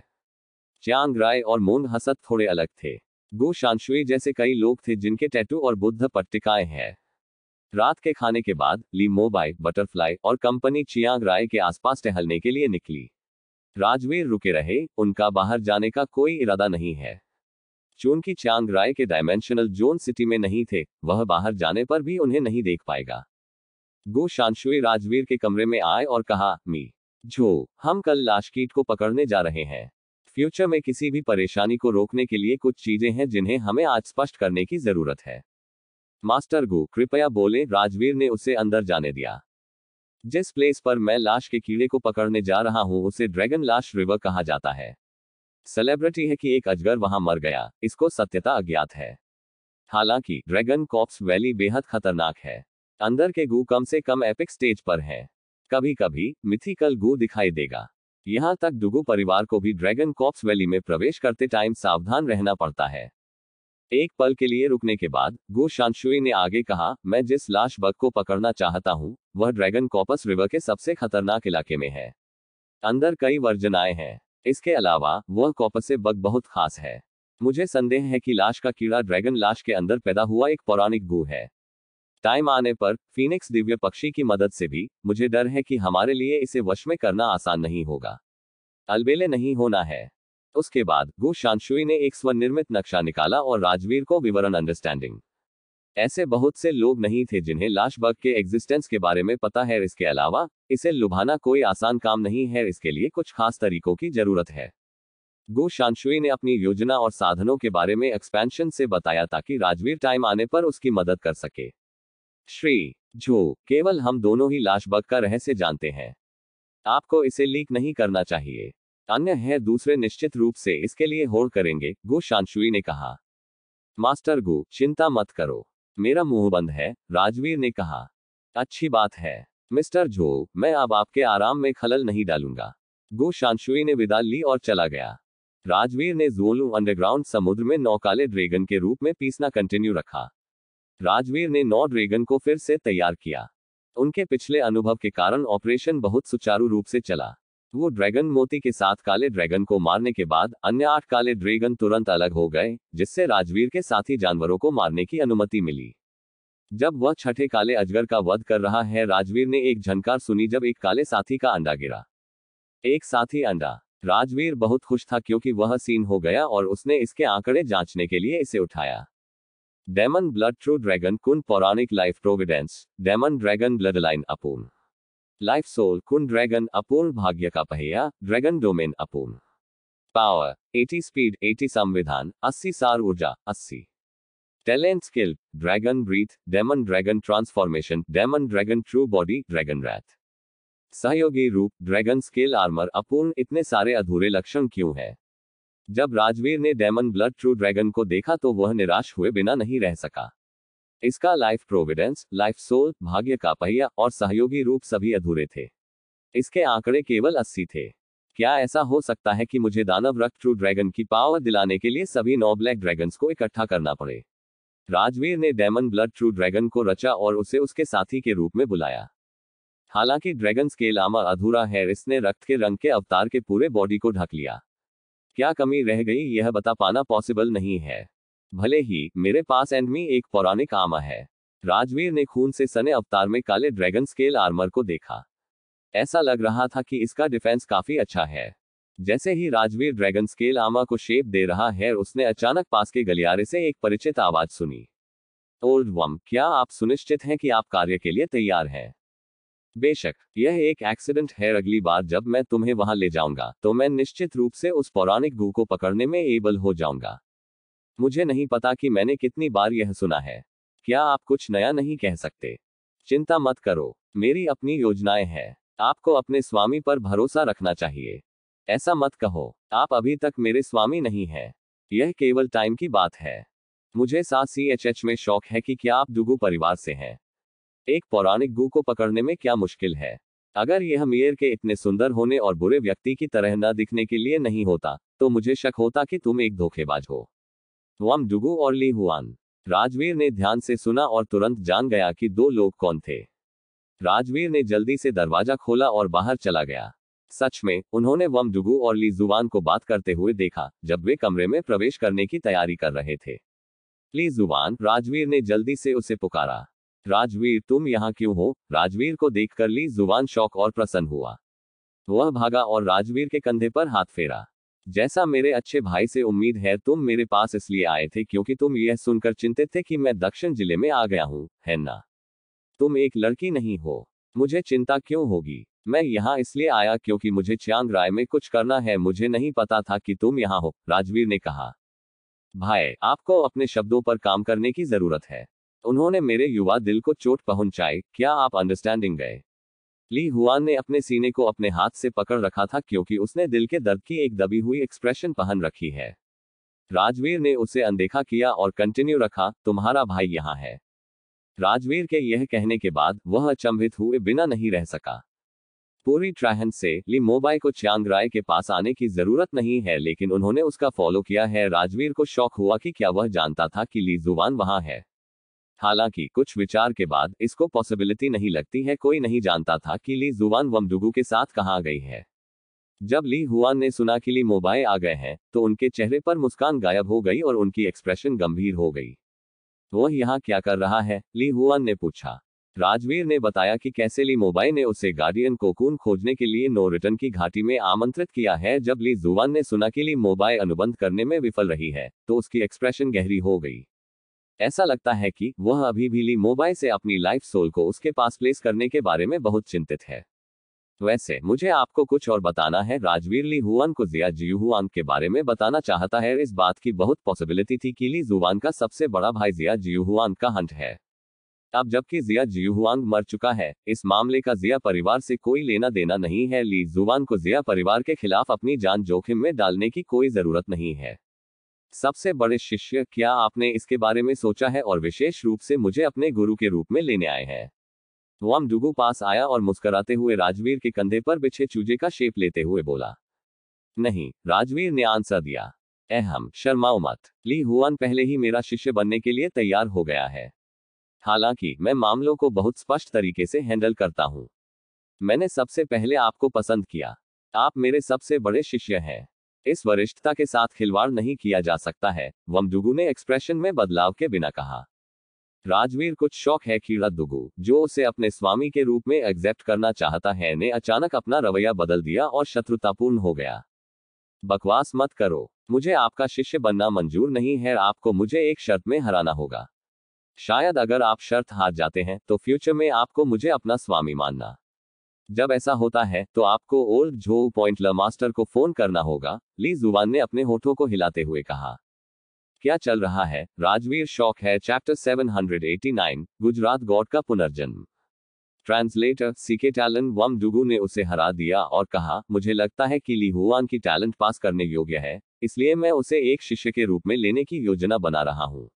च्यांग राय और मोन हसत थोड़े अलग थे गो शांशुई जैसे कई लोग थे जिनके टैटू और बुद्ध पट्टिकाएं हैं रात के खाने के बाद ली मोबाइल बटरफ्लाई और कंपनी चियांग राय के आसपास टहलने के लिए निकली राजवीर रुके रहे उनका बाहर जाने का कोई इरादा नहीं है चूंकि च्यांग राय के डायमेंशनल जोन सिटी में नहीं थे वह बाहर जाने पर भी उन्हें नहीं देख पाएगा गो शांशुए राजवीर के कमरे में आए और कहा मी झो हम कल लाशकीट को पकड़ने जा रहे हैं फ्यूचर में किसी भी परेशानी को रोकने के लिए कुछ चीजें हैं जिन्हें हमें आज स्पष्ट करने की जरूरत है मास्टर गो कृपया बोले राजवीर ने उसे अंदर जाने दिया जिस प्लेस पर मैं लाश के कीड़े को पकड़ने जा रहा हूँ उसे ड्रैगन लाश रिवर कहा जाता है सेलिब्रिटी है कि एक अजगर वहां मर गया इसको सत्यता अज्ञात है हालांकि ड्रैगन कॉप्स वैली बेहद खतरनाक है अंदर के गु कम से कम एपिक स्टेज पर है कभी कभी मिथिकल गु दिखाई देगा यहाँ तक डुगु परिवार को भी ड्रैगन कॉप्स वैली में प्रवेश करते टाइम सावधान रहना पड़ता है एक पल के लिए रुकने के बाद गो शांशुई ने आगे कहा मैं जिस लाश बग को पकड़ना चाहता हूँ वह ड्रैगन कॉपस रिवर के सबसे खतरनाक इलाके में है अंदर कई वर्जनाएं हैं इसके अलावा वह कॉपस से बग बहुत खास है मुझे संदेह है कि लाश का कीड़ा ड्रैगन लाश के अंदर पैदा हुआ एक पौराणिक गु है टाइम आने पर फीनिक्स दिव्य पक्षी की मदद से भी मुझे डर है कि हमारे लिए इसे वश में करना आसान नहीं होगा अलबेले नहीं होना है उसके बाद गु शांशुई ने एक स्वनिर्मित नक्शा निकाला और राजवीर को विवरण अंडरस्टैंडिंग ऐसे बहुत से लोग नहीं थे जिन्हें लाश बग के एग्जिस्टेंस के बारे में पता है इसके अलावा इसे लुभाना कोई आसान काम नहीं है इसके लिए कुछ खास तरीकों की जरूरत है गो शांशुई ने अपनी योजना और साधनों के बारे में एक्सपेंशन से बताया ताकि राजवीर टाइम आने पर उसकी मदद कर सके श्री जो केवल हम दोनों ही लाश बग का रहस्य जानते हैं आपको इसे लीक नहीं करना चाहिए अन्य है दूसरे निश्चित रूप से इसके लिए होड़ करेंगे गो शांशुई ने कहा मास्टर गु चिंता मत करो मेरा मुंह बंद है राजवीर ने कहा अच्छी बात है मिस्टर झो मैं अब आपके आराम में खलल नहीं डालूंगा गो शांशुई ने विदा ली और चला गया राजवीर ने जोलू अंडरग्राउंड समुद्र में नौकाले ड्रैगन के रूप में पीसना कंटिन्यू रखा राजवीर ने नौ रेगन को फिर से तैयार किया उनके पिछले अनुभव के कारण ऑपरेशन बहुत सुचारू रूप से चला वो ड्रैगन मोती के साथ काले ड्रैगन को मारने के बाद अन्य आठ काले ड्रैगन तुरंत अलग हो गए जिससे राजवीर के साथी जानवरों को मारने की अनुमति मिली जब वह छठे काले अजगर का वध कर रहा है राजवीर ने एक झनकार सुनी जब एक काले साथी का अंडा गिरा एक साथी अंडा राजवीर बहुत खुश था क्योंकि वह सीन हो गया और उसने इसके आंकड़े जांचने के लिए इसे उठाया daemon blood true dragon Kun पौराणिक life providence demon dragon blood line अपूर्ण लाइफ सोल कुन ड्रैगन अपूर्ण भाग्य का पहिया ड्रैगन डोमेन अपूर्ण पावर 80 स्पीड 80 संविधान 80 सार ऊर्जा 80 talent skill dragon breath demon dragon transformation demon dragon true body dragon wrath सहयोगी रूप ड्रैगन स्किल आर्मर अपूर्ण इतने सारे अधूरे लक्षण क्यों है जब राजवीर ने डेमन ब्लड ट्रू ड्रैगन को देखा तो वह निराश हुए बिना नहीं रह सका इसका लाइफ प्रोविडेंस लाइफ सोल भाग्य का पहिया और सहयोगी रूप सभी अधूरे थे इसके आंकड़े केवल अस्सी थे क्या ऐसा हो सकता है कि मुझे दानव रक्त ट्रू ड्रैगन की पावर दिलाने के लिए सभी नौ ब्लैक ड्रैगन्स को इकट्ठा करना पड़े राजवीर ने डेमन ब्लड ट्रू ड्रैगन को रचा और उसे उसके साथी के रूप में बुलाया हालांकि ड्रैगन स्केल आमा अधूरा है इसने रक्त के रंग के अवतार के पूरे बॉडी को ढक लिया क्या कमी रह गई यह बता पाना पॉसिबल नहीं है भले ही मेरे पास एंड में एक पौराणिक आमा है राजवीर ने खून से सने अवतार में काले ड्रैगन स्केल आर्मर को देखा ऐसा लग रहा था कि इसका डिफेंस काफी अच्छा है जैसे ही राजवीर ड्रैगन स्केल आमा को शेप दे रहा है उसने अचानक पास के गलियारे से एक परिचित आवाज सुनी ओल्ड वम क्या आप सुनिश्चित हैं कि आप कार्य के लिए तैयार हैं बेशक यह एक एक्सीडेंट है अगली बार जब मैं तुम्हें वहां ले जाऊंगा तो मैं निश्चित रूप से उस पौराणिक गु को पकड़ने में एबल हो जाऊंगा मुझे नहीं पता कि मैंने कितनी बार यह सुना है क्या आप कुछ नया नहीं कह सकते चिंता मत करो मेरी अपनी योजनाएं हैं आपको अपने स्वामी पर भरोसा रखना चाहिए ऐसा मत कहो आप अभी तक मेरे स्वामी नहीं हैं यह केवल टाइम की बात है मुझे साथ सी एच एच में शौक है कि क्या आप दुगु परिवार से हैं एक पौराणिक गु को पकड़ने में क्या मुश्किल है अगर यह मेयर के इतने सुंदर होने और बुरे व्यक्ति की तरह न दिखने के लिए नहीं होता तो मुझे शक होता कि तुम एक धोखेबाज हो वम डुगू और ली हुआन राजवीर ने ध्यान से सुना और तुरंत जान गया कि दो लोग कौन थे राजवीर ने जल्दी से दरवाजा खोला और बाहर चला गया सच में उन्होंने वम जुगु और ली जुबान को बात करते हुए देखा जब वे कमरे में प्रवेश करने की तैयारी कर रहे थे ली जुबान राजवीर ने जल्दी से उसे पुकारा राजवीर तुम यहाँ क्यों हो राजवीर को देख कर ली जुबान शौक और प्रसन्न हुआ वह भागा और राजवीर के कंधे पर हाथ फेरा जैसा मेरे अच्छे भाई से उम्मीद है तुम मेरे पास इसलिए आए थे क्योंकि तुम यह सुनकर चिंतित थे कि मैं दक्षिण जिले में आ गया हूँ है ना तुम एक लड़की नहीं हो मुझे चिंता क्यों होगी मैं यहाँ इसलिए आया क्योंकि मुझे च्यांग राय में कुछ करना है मुझे नहीं पता था कि तुम यहाँ हो राजवीर ने कहा भाई आपको अपने शब्दों पर काम करने की जरूरत है तो उन्होंने मेरे युवा दिल को चोट पहुंचाई क्या आप अंडरस्टैंडिंग गए ली हुआन ने अपने सीने को अपने हाथ से पकड़ रखा था क्योंकि उसने दिल के दर्द की एक दबी हुई एक्सप्रेशन पहन रखी है राजवीर ने उसे अनदेखा किया और कंटिन्यू रखा तुम्हारा भाई यहाँ है राजवीर के यह कहने के बाद वह अचंभित हुए बिना नहीं रह सका पूरी ट्राहन से ली मोबाई को च्यांग राय के पास आने की जरूरत नहीं है लेकिन उन्होंने उसका फॉलो किया है राजवीर को शौक हुआ कि क्या वह जानता था कि ली जुबान वहां है हालांकि कुछ विचार के बाद इसको पॉसिबिलिटी नहीं लगती है कोई नहीं जानता था कि ली जुवान वमडुगू के साथ कहाँ गई है जब ली हुआन ने सुना कि ली मोबाइल आ गए हैं तो उनके चेहरे पर मुस्कान गायब हो गई और उनकी एक्सप्रेशन गंभीर हो गई वह यहाँ क्या कर रहा है ली हुआन ने पूछा राजवीर ने बताया कि कैसे ली मोबाई ने उसे गार्डियन कोकून खोजने के लिए नो रिटर्न की घाटी में आमंत्रित किया है जब ली जुवान ने सुना कि ली मोबाइल अनुबंध करने में विफल रही है तो उसकी एक्सप्रेशन गहरी हो गई ऐसा लगता है कि वह अभी भी ली मोबाइल से अपनी लाइफ सोल को उसके पास प्लेस करने के बारे में बहुत चिंतित है वैसे मुझे आपको कुछ और बताना है राजवीर ली हुआन को जिया जियू के बारे में बताना चाहता है इस बात की बहुत पॉसिबिलिटी थी कि ली जुबान का सबसे बड़ा भाई जिया जियू का हंट है अब जबकि जिया जियुहुआंग मर चुका है इस मामले का जिया परिवार से कोई लेना देना नहीं है ली जुबान को जिया परिवार के खिलाफ अपनी जान जोखिम में डालने की कोई जरूरत नहीं है सबसे बड़े शिष्य क्या आपने इसके बारे में सोचा है और विशेष रूप से मुझे अपने गुरु के रूप में लेने आए हैं वाम डुगू पास आया और मुस्कुराते हुए राजवीर के कंधे पर बिछे चूजे का शेप लेते हुए बोला नहीं राजवीर ने आंसर दिया अहम शर्माओ मत ली हुआन पहले ही मेरा शिष्य बनने के लिए तैयार हो गया है हालांकि मैं मामलों को बहुत स्पष्ट तरीके से हैंडल करता हूँ मैंने सबसे पहले आपको पसंद किया आप मेरे सबसे बड़े शिष्य हैं इस वरिष्ठता के साथ खिलवाड़ नहीं किया जा सकता है वमदुगु ने एक्सप्रेशन में बदलाव के बिना कहा राजवीर कुछ शौक है कीड़ा दुगु जो उसे अपने स्वामी के रूप में एग्जेप्ट करना चाहता है ने अचानक अपना रवैया बदल दिया और शत्रुतापूर्ण हो गया बकवास मत करो मुझे आपका शिष्य बनना मंजूर नहीं है आपको मुझे एक शर्त में हराना होगा शायद अगर आप शर्त हार जाते हैं तो फ्यूचर में आपको मुझे अपना स्वामी मानना जब ऐसा होता है तो आपको ओल्ड झो पॉइंट ल मास्टर को फोन करना होगा ली जुबान ने अपने होठों को हिलाते हुए कहा क्या चल रहा है राजवीर शौक है चैप्टर 789 गुजरात गॉड का पुनर्जन्म ट्रांसलेटर सीके टैलन वम डुगु ने उसे हरा दिया और कहा मुझे लगता है कि ली हुआन की टैलेंट पास करने योग्य है इसलिए मैं उसे एक शिष्य के रूप में लेने की योजना बना रहा हूँ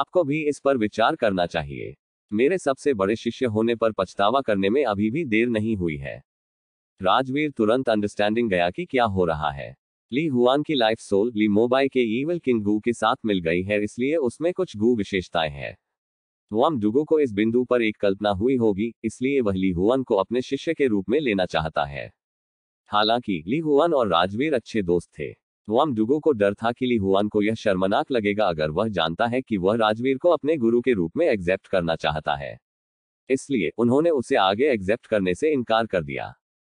आपको भी इस पर विचार करना चाहिए मेरे सबसे बड़े शिष्य होने पर पछतावा करने में अभी भी देर नहीं हुई है राजवीर तुरंत अंडरस्टैंडिंग गया कि क्या हो रहा है ली हुआन की लाइफ सोल ली मोबाइल के ईवल किंग गु के साथ मिल गई है इसलिए उसमें कुछ गु विशेषताएं हैं वाम डुगो को इस बिंदु पर एक कल्पना हुई होगी इसलिए वह ली हुआन को अपने शिष्य के रूप में लेना चाहता है हालांकि ली हुआन और राजवीर अच्छे दोस्त थे वामडुगो को डर था कि ली को यह शर्मनाक लगेगा अगर वह जानता है कि वह राजवीर को अपने गुरु के रूप में एक्सेप्ट करना चाहता है इसलिए उन्होंने उसे आगे एक्सेप्ट करने से इनकार कर दिया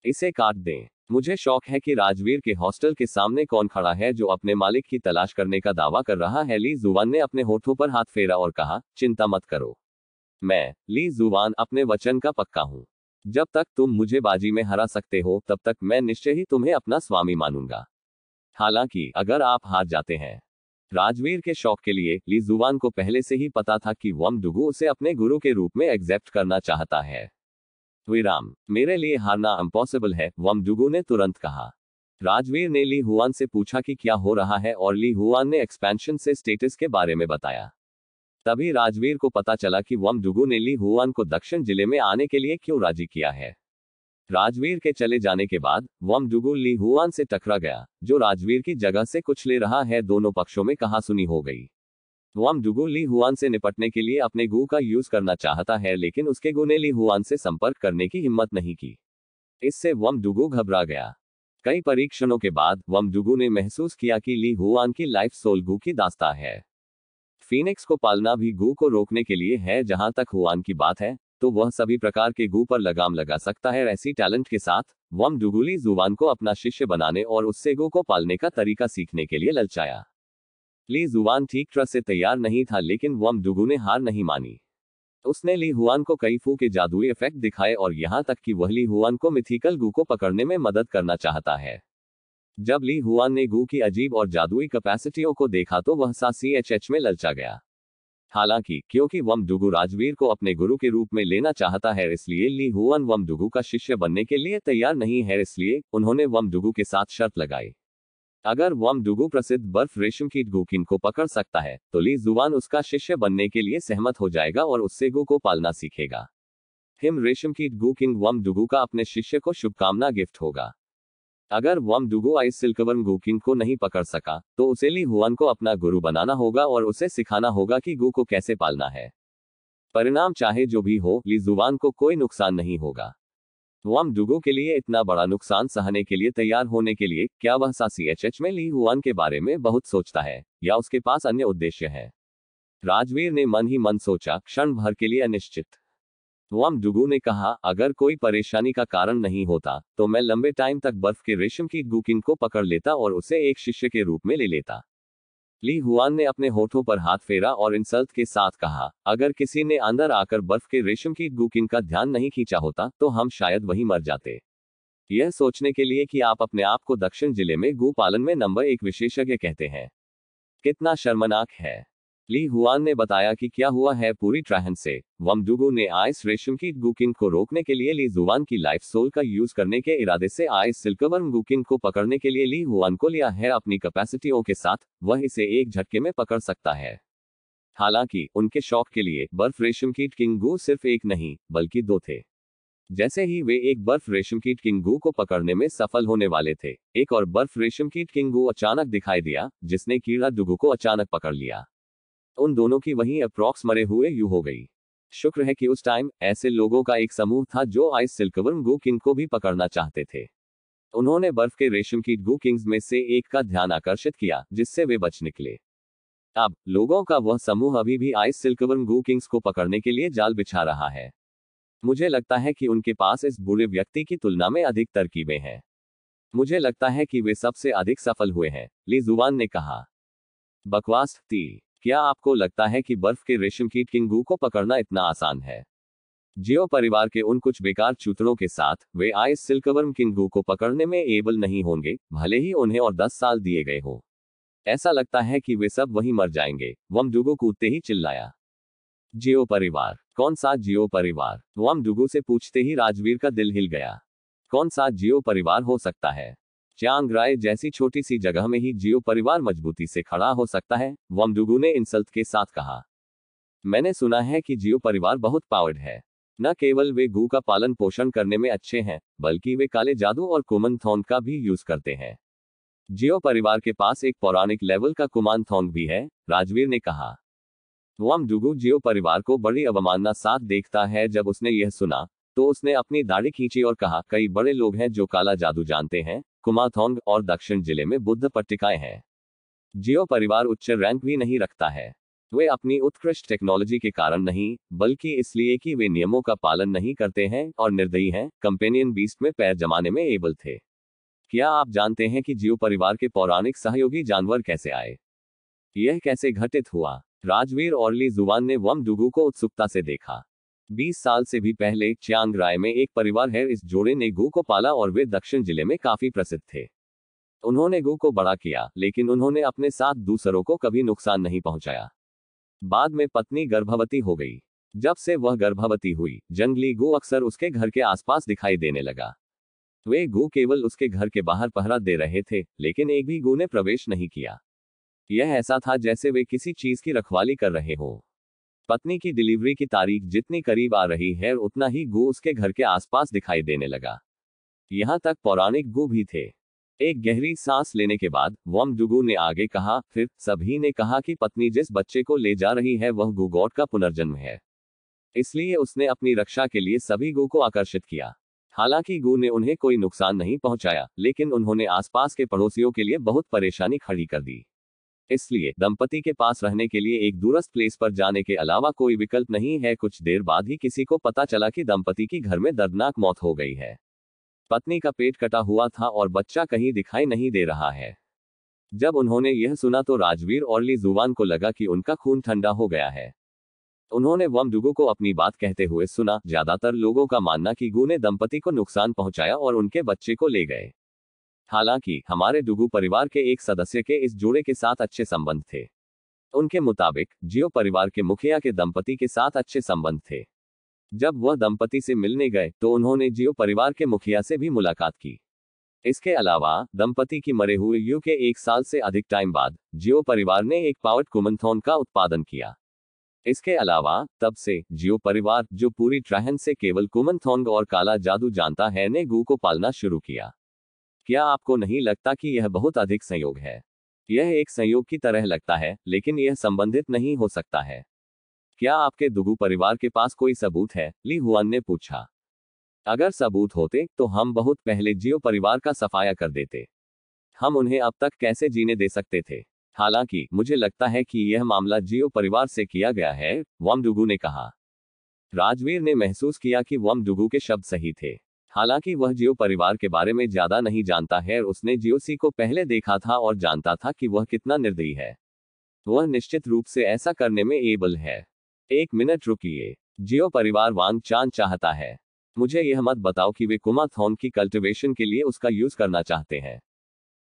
इसे काट दें मुझे शौक है कि राजवीर के हॉस्टल के सामने कौन खड़ा है जो अपने मालिक की तलाश करने का दावा कर रहा है ली जुवान ने अपने होठों पर हाथ फेरा और कहा चिंता मत करो मैं ली जुवान अपने वचन का पक्का हूँ जब तक तुम मुझे बाजी में हरा सकते हो तब तक मैं निश्चय ही तुम्हें अपना स्वामी मानूंगा हालांकि अगर आप हार जाते हैं राजवीर के शौक के लिए ली जुवान को पहले से ही पता था कि वम डुगु उसे अपने गुरु के रूप में एक्सेप्ट करना चाहता है विराम मेरे लिए हारना इम्पॉसिबल है वम डुगु ने तुरंत कहा राजवीर ने ली हुआन से पूछा कि क्या हो रहा है और ली हुआन ने एक्सपेंशन से स्टेटस के बारे में बताया तभी राजवीर को पता चला कि वम डुगु ने ली हुआन को दक्षिण जिले में आने के लिए क्यों राजी किया है राजवीर के चले जाने के बाद वम डुगुल ली हुआन से टकरा गया जो राजवीर की जगह से कुछ ले रहा है दोनों पक्षों में कहा सुनी हो गई वम डुगुल ली हुआन से निपटने के लिए अपने गु का यूज करना चाहता है लेकिन उसके गु ने ली हुआन से संपर्क करने की हिम्मत नहीं की इससे वम डुगु घबरा गया कई परीक्षणों के बाद वम डुगु ने महसूस किया कि ली हुआन की लाइफ सोल गु की दास्ता है फीनिक्स को पालना भी गु को रोकने के लिए है जहां तक हुआन की बात है तो वह सभी प्रकार के गु पर लगाम लगा सकता है ऐसी टैलेंट के साथ वम डुगुली जुबान को अपना शिष्य बनाने और उससे गो को पालने का तरीका सीखने के लिए ललचाया ली जुबान ठीक तरह से तैयार नहीं था लेकिन वम डुगू ने हार नहीं मानी उसने ली हुआन को कई फू के जादुई इफेक्ट दिखाए और यहाँ तक कि वह ली हुआन को मिथिकल गु को पकड़ने में मदद करना चाहता है जब ली हुआन ने गु की अजीब और जादुई कैपेसिटियों को देखा तो वह सा सी एच एच में ललचा गया हालांकि क्योंकि वम वमडुगु राजवीर को अपने गुरु के रूप में लेना चाहता है इसलिए ली हुआन वम वमडुगु का शिष्य बनने के लिए तैयार नहीं है इसलिए उन्होंने वम वमडुगु के साथ शर्त लगाई अगर वम वमडुगु प्रसिद्ध बर्फ रेशम कीट गुकिन को पकड़ सकता है तो ली जुवान उसका शिष्य बनने के लिए सहमत हो जाएगा और उससे गु को पालना सीखेगा हिम रेशम कीट गुकिन वम डुगु का अपने शिष्य को शुभकामना गिफ्ट होगा अगर वम डुगो आइस सिल्कवर्म गुकिंग को नहीं पकड़ सका तो उसे ली हुआन को अपना गुरु बनाना होगा और उसे सिखाना होगा कि गु को कैसे पालना है परिणाम चाहे जो भी हो ली जुबान को कोई नुकसान नहीं होगा वम डुगो के लिए इतना बड़ा नुकसान सहने के लिए तैयार होने के लिए क्या वह सी में ली हुआन के बारे में बहुत सोचता है या उसके पास अन्य उद्देश्य है राजवीर ने मन ही मन सोचा क्षण भर के लिए अनिश्चित वाम तो डुगू ने कहा अगर कोई परेशानी का कारण नहीं होता तो मैं लंबे टाइम तक बर्फ के रेशम की गुकिन को पकड़ लेता और उसे एक शिष्य के रूप में ले लेता ली हुआन ने अपने होठों पर हाथ फेरा और इंसल्ट के साथ कहा अगर किसी ने अंदर आकर बर्फ के रेशम की गुकिन का ध्यान नहीं खींचा होता तो हम शायद वहीं मर जाते यह सोचने के लिए कि आप अपने आप को दक्षिण जिले में गो पालन में नंबर एक विशेषज्ञ कहते हैं कितना शर्मनाक है ली हुआन ने बताया कि क्या हुआ है पूरी ट्रहन से वमडुगो ने आइस रेशम की गुकिंग को रोकने के लिए ली जुवान की लाइफ सोल का यूज करने के इरादे से आइस सिल्कवर्म गुकिंग को पकड़ने के लिए ली हुआन को लिया है अपनी कैपेसिटियों के साथ वह इसे एक झटके में पकड़ सकता है हालांकि उनके शौक के लिए बर्फ रेशम कीट किंग सिर्फ एक नहीं बल्कि दो थे जैसे ही वे एक बर्फ रेशम कीट किंग को पकड़ने में सफल होने वाले थे एक और बर्फ रेशम कीट किंगू अचानक दिखाई दिया जिसने कीड़ा डुगू को अचानक पकड़ लिया तो उन दोनों की वहीं अप्रॉक्स मरे हुए यू हो गई शुक्र है कि उस टाइम ऐसे लोगों का एक समूह था जो आइस सिल्कवर्म गो किंग को भी पकड़ना चाहते थे उन्होंने बर्फ के रेशम कीट गो किंग्स में से एक का ध्यान आकर्षित किया जिससे वे बच निकले अब लोगों का वह समूह अभी भी आइस सिल्कवर्म गो किंग्स को पकड़ने के लिए जाल बिछा रहा है मुझे लगता है कि उनके पास इस बुरे व्यक्ति की तुलना में अधिक तरकीबें हैं मुझे लगता है कि वे सबसे अधिक सफल हुए हैं ली जुबान ने कहा बकवास ती क्या आपको लगता है कि बर्फ के रेशम कीट किंगू को पकड़ना इतना आसान है जियो परिवार के उन कुछ बेकार चूतरों के साथ वे आइस सिल्कवर्म किंगू को पकड़ने में एबल नहीं होंगे भले ही उन्हें और दस साल दिए गए हो ऐसा लगता है कि वे सब वहीं मर जाएंगे वम डुगो कूदते ही चिल्लाया जियो परिवार कौन सा जियो परिवार वम डुगो से पूछते ही राजवीर का दिल हिल गया कौन सा जियो परिवार हो सकता है च्यांग राय जैसी छोटी सी जगह में ही जियो परिवार मजबूती से खड़ा हो सकता है वमडुगू ने इंसल्ट के साथ कहा मैंने सुना है कि जियो परिवार बहुत पावर्ड है न केवल वे गु का पालन पोषण करने में अच्छे हैं बल्कि वे काले जादू और कुमन थोन का भी यूज करते हैं जियो परिवार के पास एक पौराणिक लेवल का कुमान थोंग भी है राजवीर ने कहा वम डुगू जियो परिवार को बड़ी अवमानना साथ देखता है जब उसने यह सुना तो उसने अपनी दाढ़ी खींची और कहा कई बड़े लोग हैं जो काला जादू जानते हैं कुमाथोंग और दक्षिण जिले में बुद्ध पट्टिकाएं हैं जियो परिवार उच्च रैंक भी नहीं रखता है वे अपनी उत्कृष्ट टेक्नोलॉजी के कारण नहीं बल्कि इसलिए कि वे नियमों का पालन नहीं करते हैं और निर्दयी हैं कंपेनियन बीस में पैर जमाने में एबल थे क्या आप जानते हैं कि जियो परिवार के पौराणिक सहयोगी जानवर कैसे आए यह कैसे घटित हुआ राजवीर और ली जुबान ने वम डुगू को उत्सुकता से देखा 20 साल से भी पहले च्यांग राय में एक परिवार है इस जोड़े ने गो को पाला और वे दक्षिण जिले में काफी प्रसिद्ध थे उन्होंने गु को बड़ा किया लेकिन उन्होंने अपने साथ दूसरों को कभी नुकसान नहीं पहुंचाया बाद में पत्नी गर्भवती हो गई जब से वह गर्भवती हुई जंगली गो अक्सर उसके घर के आसपास दिखाई देने लगा वे गो केवल उसके घर के बाहर पहरा दे रहे थे लेकिन एक भी गो ने प्रवेश नहीं किया यह ऐसा था जैसे वे किसी चीज की रखवाली कर रहे हों पत्नी की डिलीवरी की तारीख जितनी करीब आ रही है उतना ही गु उसके घर के आसपास दिखाई देने लगा यहाँ तक पौराणिक गु भी थे एक गहरी सांस लेने के बाद वम डुगू ने आगे कहा फिर सभी ने कहा कि पत्नी जिस बच्चे को ले जा रही है वह गुगौट का पुनर्जन्म है इसलिए उसने अपनी रक्षा के लिए सभी गु को आकर्षित किया हालांकि गु ने उन्हें कोई नुकसान नहीं पहुंचाया लेकिन उन्होंने आसपास के पड़ोसियों के लिए बहुत परेशानी खड़ी कर दी इसलिए दंपति के पास रहने के लिए एक दूरस्थ प्लेस पर जाने के अलावा कोई विकल्प नहीं है कुछ देर बाद ही किसी को पता चला कि दंपति की घर में दर्दनाक मौत हो गई है पत्नी का पेट कटा हुआ था और बच्चा कहीं दिखाई नहीं दे रहा है जब उन्होंने यह सुना तो राजवीर और ली जुवान को लगा कि उनका खून ठंडा हो गया है उन्होंने वमडुगो को अपनी बात कहते हुए सुना ज्यादातर लोगों का मानना कि गू ने दंपति को नुकसान पहुंचाया और उनके बच्चे को ले गए हालांकि हमारे डुगू परिवार के एक सदस्य के इस जोड़े के साथ अच्छे संबंध थे उनके मुताबिक जियो परिवार के मुखिया के दंपति के साथ अच्छे संबंध थे जब वह दंपति से मिलने गए तो उन्होंने जियो परिवार के मुखिया से भी मुलाकात की इसके अलावा दंपति की मरे हुए यू के एक साल से अधिक टाइम बाद जियो परिवार ने एक पावट कुमंथोन का उत्पादन किया इसके अलावा तब से जियो परिवार जो पूरी ट्रहन से केवल कुमंथोंग और काला जादू जानता है ने गु को पालना शुरू किया क्या आपको नहीं लगता कि यह बहुत अधिक संयोग है यह एक संयोग की तरह लगता है लेकिन यह संबंधित नहीं हो सकता है क्या आपके दुगु परिवार के पास कोई सबूत है ली हुआन ने पूछा अगर सबूत होते तो हम बहुत पहले जियो परिवार का सफाया कर देते हम उन्हें अब तक कैसे जीने दे सकते थे हालांकि मुझे लगता है कि यह मामला जियो परिवार से किया गया है वम डुगू ने कहा राजवीर ने महसूस किया कि वम डुगू के शब्द सही थे हालांकि वह जियो परिवार के बारे में ज्यादा नहीं जानता है उसने जियोसी को पहले देखा था और जानता था कि वह कितना निर्दयी है वह निश्चित रूप से ऐसा करने में एबल है एक मिनट रुकिए जियो परिवार वांग चांद चाहता है मुझे यह मत बताओ कि वे कुमाथोन की कल्टिवेशन के लिए उसका यूज करना चाहते हैं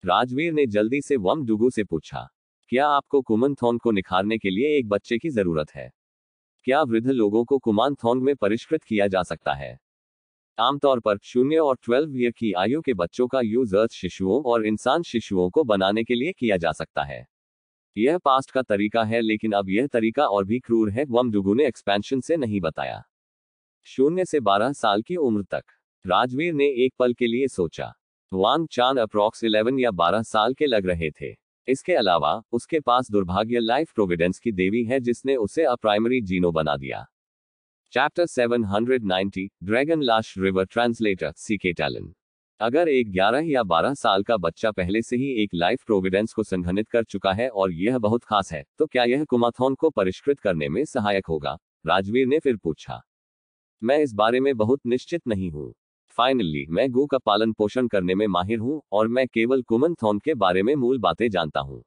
राजवीर ने जल्दी से वम डुगू से पूछा क्या आपको कुमनथोन को निखारने के लिए एक बच्चे की जरूरत है क्या वृद्ध लोगों को थोंग में परिष्कृत किया जा सकता है आमतौर पर शून्य और ट्वेल्व ईयर की आयु के बच्चों का यूज अर्थ शिशुओं और इंसान शिशुओं को बनाने के लिए किया जा सकता है यह पास्ट का तरीका है लेकिन अब यह तरीका और भी क्रूर है वम ने एक्सपेंशन से नहीं बताया शून्य से बारह साल की उम्र तक राजवीर ने एक पल के लिए सोचा वांग चांद अप्रॉक्स इलेवन या बारह साल के लग रहे थे इसके अलावा उसके पास दुर्भाग्य लाइफ प्रोविडेंस की देवी है जिसने उसे अप्राइमरी जीनो बना दिया चैप्टर 790 ड्रैगन लाश रिवर ट्रांसलेटर सीके टैलन अगर एक 11 या 12 साल का बच्चा पहले से ही एक लाइफ प्रोविडेंस को संघनित कर चुका है और यह बहुत खास है तो क्या यह कुमाथोन को परिष्कृत करने में सहायक होगा राजवीर ने फिर पूछा मैं इस बारे में बहुत निश्चित नहीं हूँ फाइनली मैं गो का पालन पोषण करने में माहिर हूँ और मैं केवल कुमन थोन के बारे में मूल बातें जानता हूँ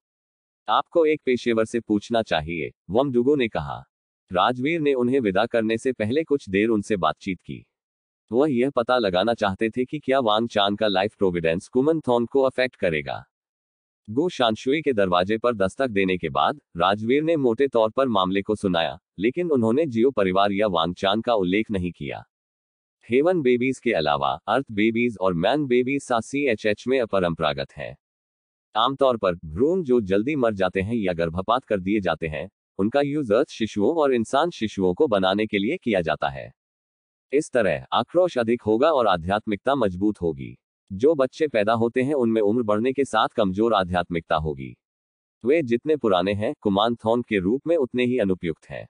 आपको एक पेशेवर से पूछना चाहिए वमडुगो ने कहा राजवीर ने उन्हें विदा करने से पहले कुछ देर उनसे बातचीत की वह यह पता लगाना चाहते थे कि क्या वांग चान का लाइफ प्रोविडेंस कुमन थॉन को अफेक्ट करेगा गो शांशुई के दरवाजे पर दस्तक देने के बाद राजवीर ने मोटे तौर पर मामले को सुनाया लेकिन उन्होंने जियो परिवार या वांग चांद का उल्लेख नहीं किया हेवन बेबीज के अलावा अर्थ बेबीज और मैन बेबीज सा सी एच एच में अपरंपरागत हैं आमतौर पर भ्रूण जो जल्दी मर जाते हैं या गर्भपात कर दिए जाते हैं उनका यूज अर्थ शिशुओं और इंसान शिशुओं को बनाने के लिए किया जाता है इस तरह आक्रोश अधिक होगा और आध्यात्मिकता मजबूत होगी जो बच्चे पैदा होते हैं उनमें उम्र बढ़ने के साथ कमजोर आध्यात्मिकता होगी वे जितने पुराने हैं कुमान थोन के रूप में उतने ही अनुपयुक्त हैं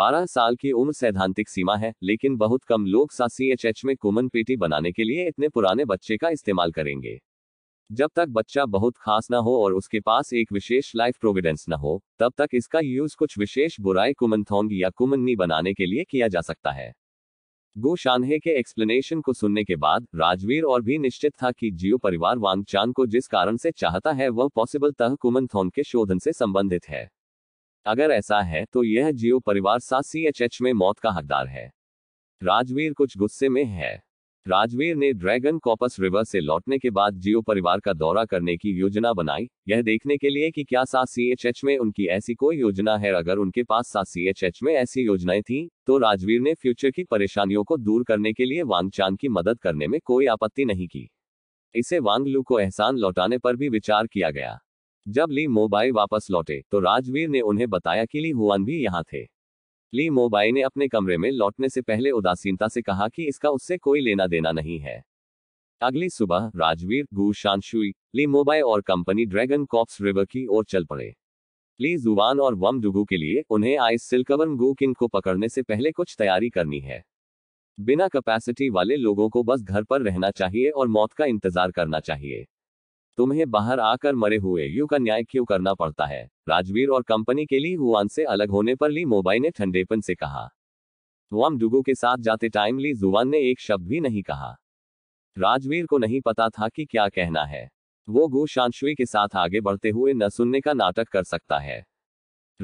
बारह साल की उम्र सैद्धांतिक सीमा है लेकिन बहुत कम लोग सा सी एच एच में कुमन पेटी बनाने के लिए इतने पुराने बच्चे का इस्तेमाल करेंगे जब तक बच्चा बहुत खास ना हो और उसके पास एक विशेष लाइफ प्रोविडेंस ना हो तब तक इसका यूज कुछ विशेष बुराई कुमनथोंग या कुमन्नी बनाने के लिए किया जा सकता है गो शानहे के एक्सप्लेनेशन को सुनने के बाद राजवीर और भी निश्चित था कि जियो परिवार वांग चांद को जिस कारण से चाहता है वह पॉसिबल तह कुमनथोंग के शोधन से संबंधित है अगर ऐसा है तो यह जियो परिवार सा सी एच एच में मौत का हकदार है राजवीर कुछ गुस्से में है राजवीर ने ड्रैगन कॉपस रिवर से लौटने के बाद जियो परिवार का दौरा करने की योजना बनाई यह देखने के लिए कि क्या सात एच में उनकी ऐसी कोई योजना है अगर उनके पास सात सी एच एच में ऐसी योजनाएं थी तो राजवीर ने फ्यूचर की परेशानियों को दूर करने के लिए वांगचान की मदद करने में कोई आपत्ति नहीं की इसे वांगलू को एहसान लौटाने पर भी विचार किया गया जब ली मोबाइल वापस लौटे तो राजवीर ने उन्हें बताया कि ली हुआन भी यहाँ थे ली मोबाई ने अपने कमरे में लौटने से पहले उदासीनता से कहा कि इसका उससे कोई लेना देना नहीं है अगली सुबह राजवीर गु शांशुई ली मोबाई और कंपनी ड्रैगन कॉप्स रिवर की ओर चल पड़े ली जुवान और वम डुगू के लिए उन्हें आइस सिल्कवन गु किंग को पकड़ने से पहले कुछ तैयारी करनी है बिना कैपेसिटी वाले लोगों को बस घर पर रहना चाहिए और मौत का इंतजार करना चाहिए तुम्हें बाहर आकर मरे हुए यू का न्याय क्यों करना पड़ता है राजवीर और कंपनी के लिए हुआन से अलग होने पर ली मोबाई ने ठंडेपन से कहा वाम डुगो के साथ जाते टाइम ली जुवान ने एक शब्द भी नहीं कहा राजवीर को नहीं पता था कि क्या कहना है वो गो शांशुई के साथ आगे बढ़ते हुए न सुनने का नाटक कर सकता है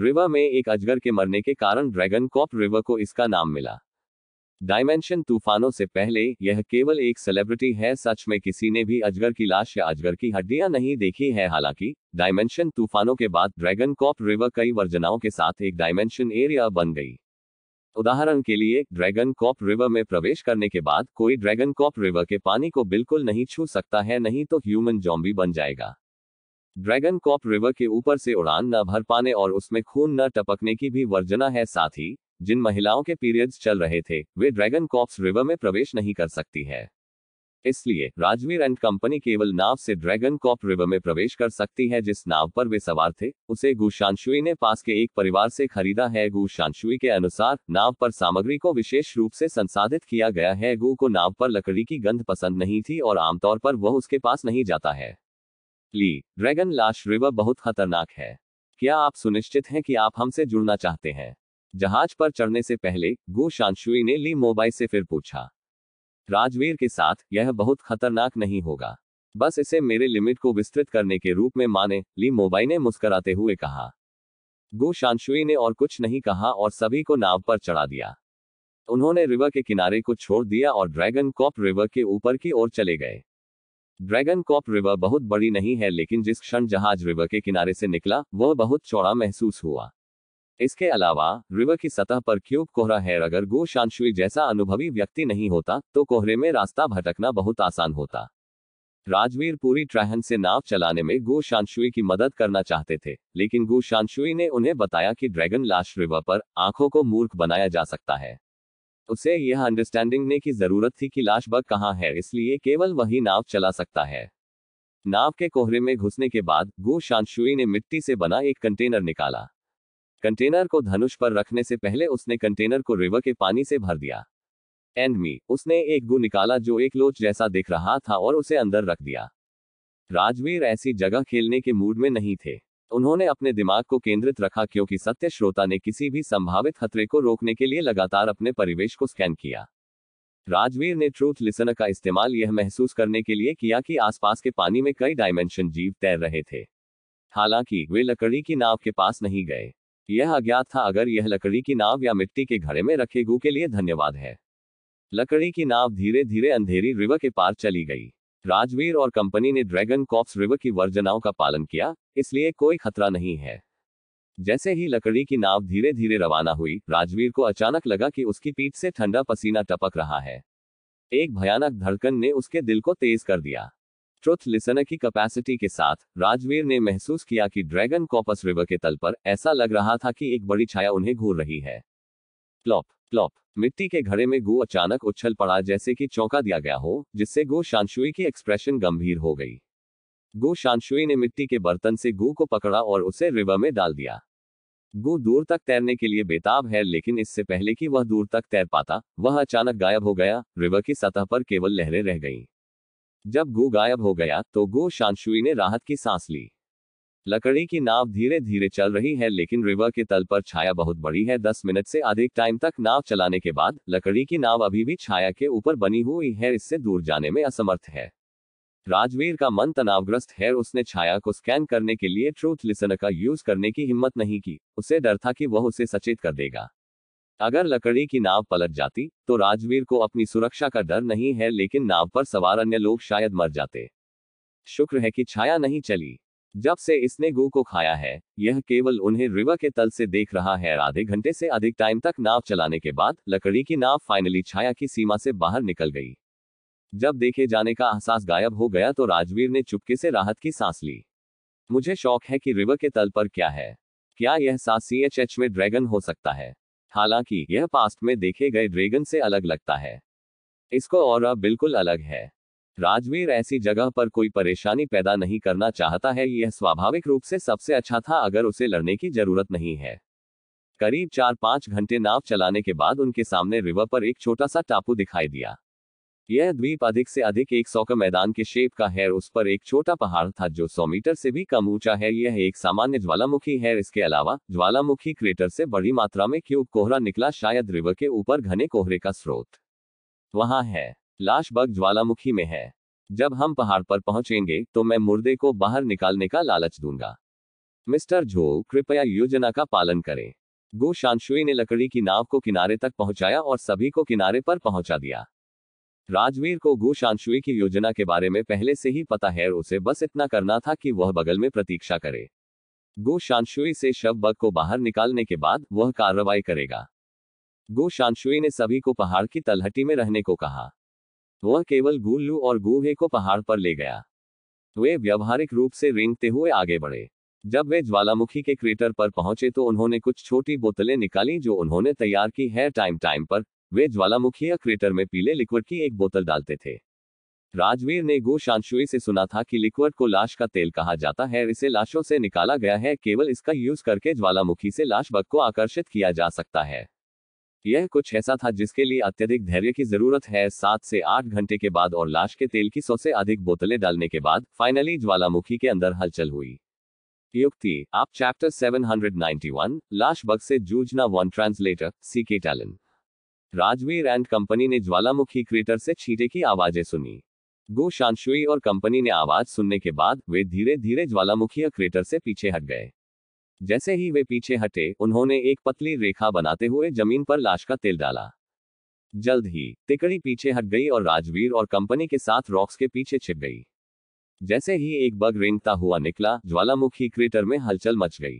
रिवर में एक अजगर के मरने के कारण ड्रैगन कॉप रिवर को इसका नाम मिला डायमेंशन तूफानों से पहले यह केवल एक सेलिब्रिटी है सच में किसी ने भी अजगर की लाश या अजगर की हड्डियां नहीं देखी है हालांकि डायमेंशन तूफानों के बाद ड्रैगन कॉप रिवर कई वर्जनाओं के साथ एक डायमेंशन एरिया बन गई उदाहरण के लिए ड्रैगन कॉप रिवर में प्रवेश करने के बाद कोई ड्रैगन कॉप रिवर के पानी को बिल्कुल नहीं छू सकता है नहीं तो ह्यूमन जॉम्बी बन जाएगा ड्रैगन कॉप रिवर के ऊपर से उड़ान न भर पाने और उसमें खून न टपकने की भी वर्जना है साथ ही जिन महिलाओं के पीरियड्स चल रहे थे वे ड्रैगन कॉप्स रिवर में प्रवेश नहीं कर सकती है इसलिए राजवीर एंड कंपनी केवल नाव से ड्रैगन कॉप रिवर में प्रवेश कर सकती है जिस नाव पर वे सवार थे उसे गुशांशुई ने पास के एक परिवार से खरीदा है गुशांशुई के अनुसार नाव पर सामग्री को विशेष रूप से संसाधित किया गया है गु को नाव पर लकड़ी की गंध पसंद नहीं थी और आमतौर पर वह उसके पास नहीं जाता है ली ड्रैगन लाश रिवर बहुत खतरनाक है क्या आप सुनिश्चित हैं कि आप हमसे जुड़ना चाहते हैं जहाज पर चढ़ने से पहले गो शांशुई ने ली मोबाइल से फिर पूछा राजवीर के साथ यह बहुत खतरनाक नहीं होगा बस इसे मेरे लिमिट को विस्तृत करने के रूप में माने ली मोबाई ने मुस्कराते हुए कहा गो शांशुई ने और कुछ नहीं कहा और सभी को नाव पर चढ़ा दिया उन्होंने रिवर के किनारे को छोड़ दिया और ड्रैगन कॉप रिवर के ऊपर की ओर चले गए ड्रैगन कॉप रिवर बहुत बड़ी नहीं है लेकिन जिस क्षण जहाज रिवर के किनारे से निकला वह बहुत चौड़ा महसूस हुआ इसके अलावा रिवर की सतह पर क्यूब कोहरा है अगर गोशांशुई जैसा अनुभवी व्यक्ति नहीं होता तो कोहरे में रास्ता भटकना बहुत आसान होता राजवीर पूरी ट्रहन से नाव चलाने में गो शांशुई की मदद करना चाहते थे लेकिन गो शांशुई ने उन्हें बताया कि ड्रैगन लाश रिवर पर आंखों को मूर्ख बनाया जा सकता है उसे यह अंडरस्टैंडिंग ने की जरूरत थी कि लाश बग कहाँ है इसलिए केवल वही नाव चला सकता है नाव के कोहरे में घुसने के बाद गो शांशुई ने मिट्टी से बना एक कंटेनर निकाला कंटेनर को धनुष पर रखने से पहले उसने कंटेनर को रिवर के पानी से भर दिया एंड मी उसने एक गु निकाला जो एक लोच जैसा दिख रहा था और उसे अंदर रख दिया राजवीर ऐसी जगह खेलने के मूड में नहीं थे उन्होंने अपने दिमाग को केंद्रित रखा क्योंकि सत्य श्रोता ने किसी भी संभावित खतरे को रोकने के लिए लगातार अपने परिवेश को स्कैन किया राजवीर ने ट्रूथ लिसनर का इस्तेमाल यह महसूस करने के लिए किया कि आसपास के पानी में कई डायमेंशन जीव तैर रहे थे हालांकि वे लकड़ी की नाव के पास नहीं गए यह अज्ञात था अगर यह लकड़ी की नाव या मिट्टी के घड़े में रखे गु के लिए धन्यवाद है लकड़ी की नाव धीरे धीरे अंधेरी रिवर के पार चली गई राजवीर और कंपनी ने ड्रैगन कॉप्स रिवर की वर्जनाओं का पालन किया इसलिए कोई खतरा नहीं है जैसे ही लकड़ी की नाव धीरे धीरे रवाना हुई राजवीर को अचानक लगा कि उसकी पीठ से ठंडा पसीना टपक रहा है एक भयानक धड़कन ने उसके दिल को तेज कर दिया ट्रुथ लिसनर की कैपेसिटी के साथ राजवीर ने महसूस किया कि ड्रैगन कॉपस रिवर के तल पर ऐसा लग रहा था कि एक बड़ी छाया उन्हें घूर रही है प्लॉप प्लॉप मिट्टी के घड़े में गो अचानक उछल पड़ा जैसे कि चौंका दिया गया हो जिससे गो शांशुई की एक्सप्रेशन गंभीर हो गई गो शांशुई ने मिट्टी के बर्तन से गो को पकड़ा और उसे रिवर में डाल दिया गो दूर तक तैरने के लिए बेताब है लेकिन इससे पहले कि वह दूर तक तैर पाता वह अचानक गायब हो गया रिवर की सतह पर केवल लहरें रह गईं। जब गो गायब हो गया तो गो शांशुई ने राहत की सांस ली लकड़ी की नाव धीरे धीरे चल रही है लेकिन रिवर के तल पर छाया बहुत बड़ी है दस मिनट से अधिक टाइम तक नाव चलाने के बाद लकड़ी की नाव अभी भी छाया के ऊपर बनी हुई है इससे दूर जाने में असमर्थ है राजवीर का मन तनावग्रस्त है उसने छाया को स्कैन करने के लिए ट्रूथ लिसनर का यूज करने की हिम्मत नहीं की उसे डर था कि वह उसे सचेत कर देगा अगर लकड़ी की नाव पलट जाती तो राजवीर को अपनी सुरक्षा का डर नहीं है लेकिन नाव पर सवार अन्य लोग शायद मर जाते शुक्र है कि छाया नहीं चली जब से इसने गो को खाया है यह केवल उन्हें रिवर के तल से देख रहा है आधे घंटे से अधिक टाइम तक नाव चलाने के बाद लकड़ी की नाव फाइनली छाया की सीमा से बाहर निकल गई जब देखे जाने का एहसास गायब हो गया तो राजवीर ने चुपके से राहत की सांस ली मुझे शौक है कि रिवर के तल पर क्या है क्या यह सांस सी एच एच में ड्रैगन हो सकता है हालांकि यह पास्ट में देखे गए ड्रैगन से अलग लगता है इसको और बिल्कुल अलग है राजवीर ऐसी जगह पर कोई परेशानी पैदा नहीं करना चाहता है यह स्वाभाविक रूप से सबसे अच्छा था अगर उसे लड़ने की जरूरत नहीं है करीब चार पांच घंटे नाव चलाने के बाद उनके सामने रिवर पर एक छोटा सा टापू दिखाई दिया यह द्वीप अधिक से अधिक एक सौ का मैदान के शेप का है उस पर एक छोटा पहाड़ था जो सौ मीटर से भी कम ऊंचा है यह एक सामान्य ज्वालामुखी है इसके अलावा ज्वालामुखी क्रेटर से बड़ी मात्रा में क्यूब कोहरा निकला शायद रिवर के ऊपर घने कोहरे का स्रोत वहां है लाश बग ज्वालामुखी में है जब हम पहाड़ पर पहुंचेंगे तो मैं मुर्दे को बाहर निकालने का लालच दूंगा मिस्टर झो कृपया योजना का पालन करें गो शांशुई ने लकड़ी की नाव को किनारे तक पहुंचाया और सभी को किनारे पर पहुंचा दिया राजवीर को गोशांशुई की योजना के बारे में पहले से ही पता है और उसे बस इतना करना था कि वह बगल में प्रतीक्षा करे गोशांशुई से शव बग को बाहर निकालने के बाद वह कार्रवाई करेगा गोशांशुई ने सभी को पहाड़ की तलहटी में रहने को कहा वह केवल गुल्लू और गुहे को पहाड़ पर ले गया वे व्यवहारिक रूप से रेंगते हुए आगे बढ़े जब वे ज्वालामुखी के क्रेटर पर पहुंचे तो उन्होंने कुछ छोटी बोतलें निकाली जो उन्होंने तैयार की है टाइम टाइम पर वे ज्वालामुखी या क्रेटर में पीले लिक्विड की एक बोतल डालते थे राजवीर ने गोशांशुई से सुना था कि लिक्विड को लाश का तेल कहा जाता है इसे लाशों से निकाला गया है केवल इसका यूज करके ज्वालामुखी से लाश बग को आकर्षित किया जा सकता है यह कुछ ऐसा था जिसके लिए अत्यधिक धैर्य की जरूरत है सात से आठ घंटे के बाद और लाश के तेल की सौ से अधिक बोतलें डालने के बाद फाइनली ज्वालामुखी के अंदर हलचल हुई युक्ति आप चैप्टर 791 लाश बग से जूझना वन ट्रांसलेटर सी के टैलेंट राजवीर एंड कंपनी ने ज्वालामुखी क्रेटर से छींटे की आवाजें सुनी गो शांशुई और कंपनी ने आवाज सुनने के बाद वे धीरे धीरे ज्वालामुखी क्रेटर से पीछे हट गए जैसे ही वे पीछे हटे उन्होंने एक पतली रेखा बनाते हुए जमीन पर लाश का तेल डाला जल्द ही तिकड़ी पीछे हट गई और राजवीर और कंपनी के साथ रॉक्स के पीछे छिप गई जैसे ही एक बग रेंगता हुआ निकला ज्वालामुखी क्रेटर में हलचल मच गई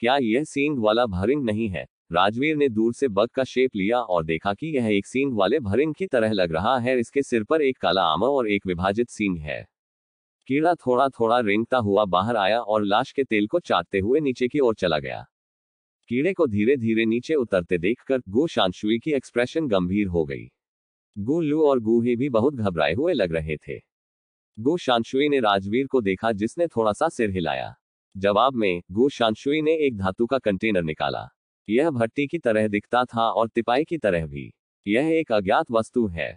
क्या यह सींग वाला भरिंग नहीं है राजवीर ने दूर से बग का शेप लिया और देखा कि यह एक सींग वाले भरिंग की तरह लग रहा है इसके सिर पर एक काला आम और एक विभाजित सींग है कीड़ा थोड़ा थोड़ा रेंगता हुआ बाहर आया और लाश के तेल को चाटते हुए नीचे की ओर चला गया कीड़े को धीरे धीरे नीचे उतरते देखकर गु शांशुई की एक्सप्रेशन गंभीर हो गई लू और गुहे भी बहुत घबराए हुए लग रहे थे गो शांशुई ने राजवीर को देखा जिसने थोड़ा सा सिर हिलाया जवाब में गो शांशुई ने एक धातु का कंटेनर निकाला यह भट्टी की तरह दिखता था और तिपाई की तरह भी यह एक अज्ञात वस्तु है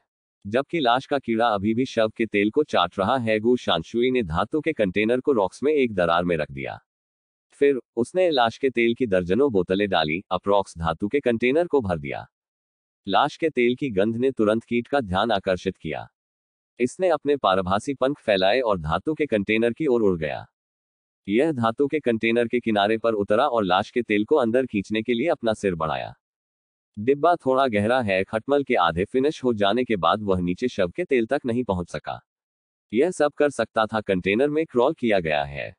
जबकि लाश का कीड़ा अभी भी शव के तेल को चाट रहा है गु शांशुई ने धातु के कंटेनर को रॉक्स में एक दरार में रख दिया फिर उसने लाश के तेल की दर्जनों बोतलें डाली अप्रॉक्स धातु के कंटेनर को भर दिया लाश के तेल की गंध ने तुरंत कीट का ध्यान आकर्षित किया इसने अपने पारभासी पंख फैलाए और धातु के कंटेनर की ओर उड़ गया यह धातु के कंटेनर के किनारे पर उतरा और लाश के तेल को अंदर खींचने के लिए अपना सिर बढ़ाया डिब्बा थोड़ा गहरा है खटमल के आधे फिनिश हो जाने के बाद वह नीचे शव के तेल तक नहीं पहुंच सका यह सब कर सकता था कंटेनर में क्रॉल किया गया है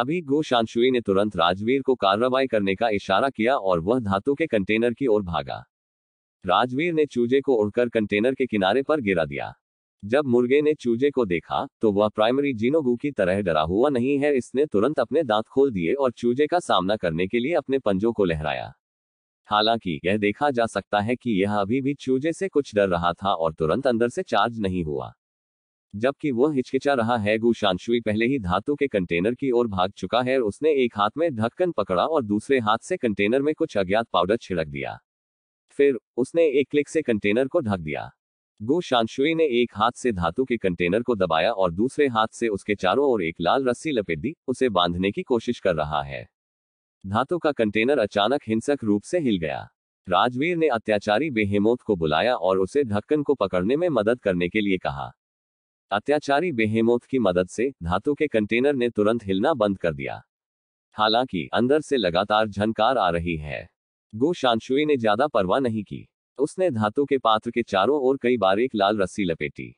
अभी गोशांशुई ने तुरंत राजवीर को कार्रवाई करने का इशारा किया और वह धातु के कंटेनर की ओर भागा राजवीर ने चूजे को उड़कर कंटेनर के किनारे पर गिरा दिया जब मुर्गे ने चूजे को देखा तो वह प्राइमरी जीनोगू की तरह डरा हुआ नहीं है इसने तुरंत अपने दांत खोल दिए और चूजे का सामना करने के लिए अपने पंजों को लहराया हालांकि यह देखा जा सकता है कि यह अभी भी चूजे से कुछ डर रहा था और तुरंत अंदर से चार्ज नहीं हुआ जबकि वह हिचकिचा रहा है गुशांशुई पहले ही धातु के कंटेनर की ओर भाग चुका है उसने एक हाथ में ढक्कन पकड़ा और दूसरे हाथ से कंटेनर में कुछ अज्ञात पाउडर छिड़क दिया फिर उसने एक क्लिक से कंटेनर को ढक दिया गो शांशुई ने एक हाथ से धातु के कंटेनर को दबाया और दूसरे हाथ से उसके चारों ओर एक लाल रस्सी लपेट दी उसे बांधने की कोशिश कर रहा है धातु का कंटेनर अचानक हिंसक रूप से हिल गया राजवीर ने अत्याचारी बेहेमोत को बुलाया और उसे ढक्कन को पकड़ने में मदद करने के लिए कहा अत्याचारी बेहेमोत की मदद से धातु के कंटेनर ने तुरंत हिलना बंद कर दिया हालांकि अंदर से लगातार झनकार आ रही है गो शांशुई ने ज्यादा परवाह नहीं की उसने धातु के पात्र के चारों ओर कई बार एक लाल रस्सी लपेटी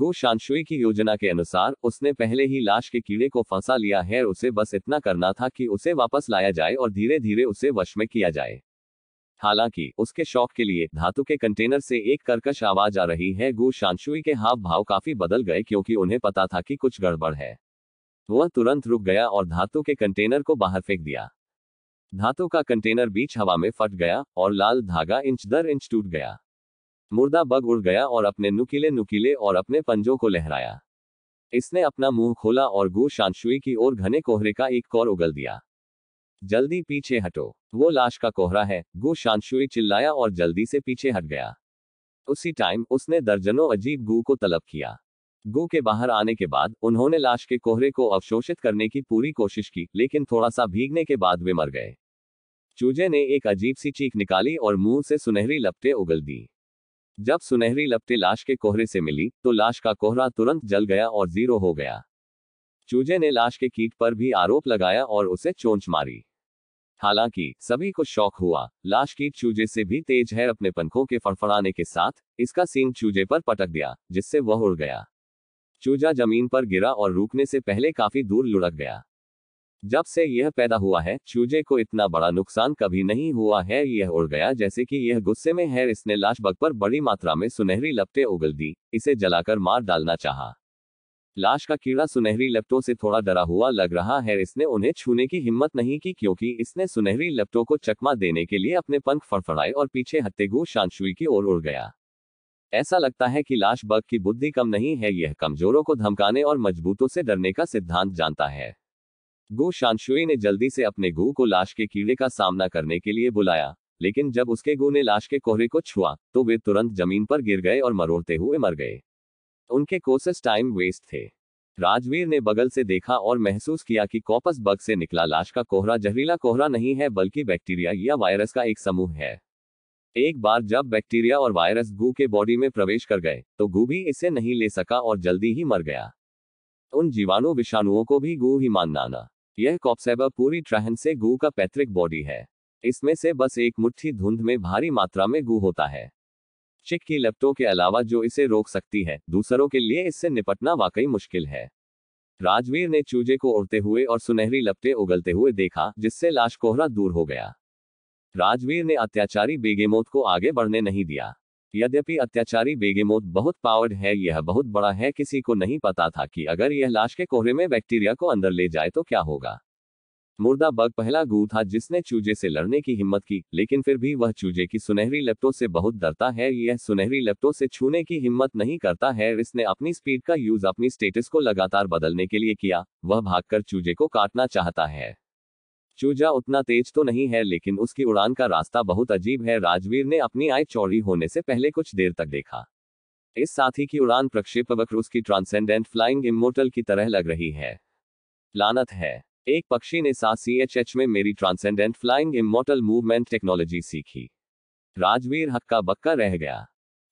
गो शांशुई की योजना के अनुसार उसने पहले ही लाश के कीड़े को फंसा लिया है और उसे बस इतना करना था कि उसे वापस लाया जाए और धीरे धीरे उसे वश में किया जाए हालांकि उसके शौक के लिए धातु के कंटेनर से एक कर्कश आवाज आ रही है गो शांशुई के हाव भाव काफी बदल गए क्योंकि उन्हें पता था कि कुछ गड़बड़ है वह तुरंत रुक गया और धातु के कंटेनर को बाहर फेंक दिया धातु का कंटेनर बीच हवा में फट गया और लाल धागा इंच दर इंच टूट गया मुर्दा बग उड़ गया और अपने नुकीले नुकीले और अपने पंजों को लहराया इसने अपना मुंह खोला और गु शांशुई की ओर घने कोहरे का एक कौर उगल दिया जल्दी पीछे हटो वो लाश का कोहरा है गु शांशुई चिल्लाया और जल्दी से पीछे हट गया उसी टाइम उसने दर्जनों अजीब गु को तलब किया गु के बाहर आने के बाद उन्होंने लाश के कोहरे को अवशोषित करने की पूरी कोशिश की लेकिन थोड़ा सा भीगने के बाद वे मर गए चूजे ने एक अजीब सी चीख निकाली और मुंह से सुनहरी लपटे उगल दी जब सुनहरी लपटे लाश के कोहरे से मिली तो लाश का कोहरा तुरंत जल गया और जीरो हो गया चूजे ने लाश के कीट पर भी आरोप लगाया और उसे चोंच मारी हालांकि सभी को शौक हुआ लाश कीट चूजे से भी तेज है अपने पंखों के फड़फड़ाने के साथ इसका सींग चूजे पर पटक दिया जिससे वह उड़ गया चूजा जमीन पर गिरा और रुकने से पहले काफी दूर लुढ़क गया जब से यह पैदा हुआ है चूजे को इतना बड़ा नुकसान कभी नहीं हुआ है यह उड़ गया जैसे कि यह गुस्से में है इसने लाश बग पर बड़ी मात्रा में सुनहरी लपटे उगल दी इसे जलाकर मार डालना चाहा लाश का कीड़ा सुनहरी लपटों से थोड़ा डरा हुआ लग रहा है इसने उन्हें छूने की हिम्मत नहीं की क्योंकि इसने सुनहरी लपटों को चकमा देने के लिए अपने पंख फड़फड़ाए और पीछे हत्तेगू शांशुई की ओर उड़ गया ऐसा लगता है कि लाश बग की बुद्धि कम नहीं है यह कमजोरों को धमकाने और मजबूतों से डरने का सिद्धांत जानता है गो शांशुई ने जल्दी से अपने गो को लाश के कीड़े का सामना करने के लिए बुलाया लेकिन जब उसके गो ने लाश के कोहरे को छुआ तो वे तुरंत जमीन पर गिर गए और मरोड़ते हुए मर गए उनके कोसेस टाइम वेस्ट थे राजवीर ने बगल से देखा और महसूस किया कि कॉपस बग से निकला लाश का कोहरा जहरीला कोहरा नहीं है बल्कि बैक्टीरिया या वायरस का एक समूह है एक बार जब बैक्टीरिया और वायरस गू के बॉडी में प्रवेश कर गए तो गू भी इसे नहीं ले सका और जल्दी ही मर गया उन जीवाणु विषाणुओं को भी गू ही मानना ना यह कॉप्सेबर पूरी ट्रहन से गू का पैतृक बॉडी है इसमें से बस एक मुट्ठी धुंध में भारी मात्रा में गू होता है चिक की लपटों के अलावा जो इसे रोक सकती है दूसरों के लिए इससे निपटना वाकई मुश्किल है राजवीर ने चूजे को उड़ते हुए और सुनहरी लपटे उगलते हुए देखा जिससे लाश कोहरा दूर हो गया राजवीर ने अत्याचारी बेगेमोत को आगे बढ़ने नहीं दिया यद्यपि अत्याचारी बेगेमोद बहुत पावर्ड है यह बहुत बड़ा है किसी को नहीं पता था कि अगर यह लाश के कोहरे में बैक्टीरिया को अंदर ले जाए तो क्या होगा मुर्दा बग पहला गू था जिसने चूजे से लड़ने की हिम्मत की लेकिन फिर भी वह चूजे की सुनहरी लेप्टो से बहुत डरता है यह सुनहरी लेप्टो से छूने की हिम्मत नहीं करता है इसने अपनी स्पीड का यूज अपनी स्टेटस को लगातार बदलने के लिए किया वह भागकर चूजे को काटना चाहता है चूजा उतना तेज तो नहीं है लेकिन उसकी उड़ान का रास्ता बहुत अजीब है राजवीर ने अपनी आय चौड़ी होने से पहले कुछ देर तक देखा इस साथी की उड़ान प्रक्षेपवक्र उसकी ट्रांसेंडेंट फ्लाइंग इमोटल की तरह लग रही है लानत है एक पक्षी ने सा सी एच एच में मेरी transcendent flying immortal movement technology सीखी राजवीर हक्का बक्का रह गया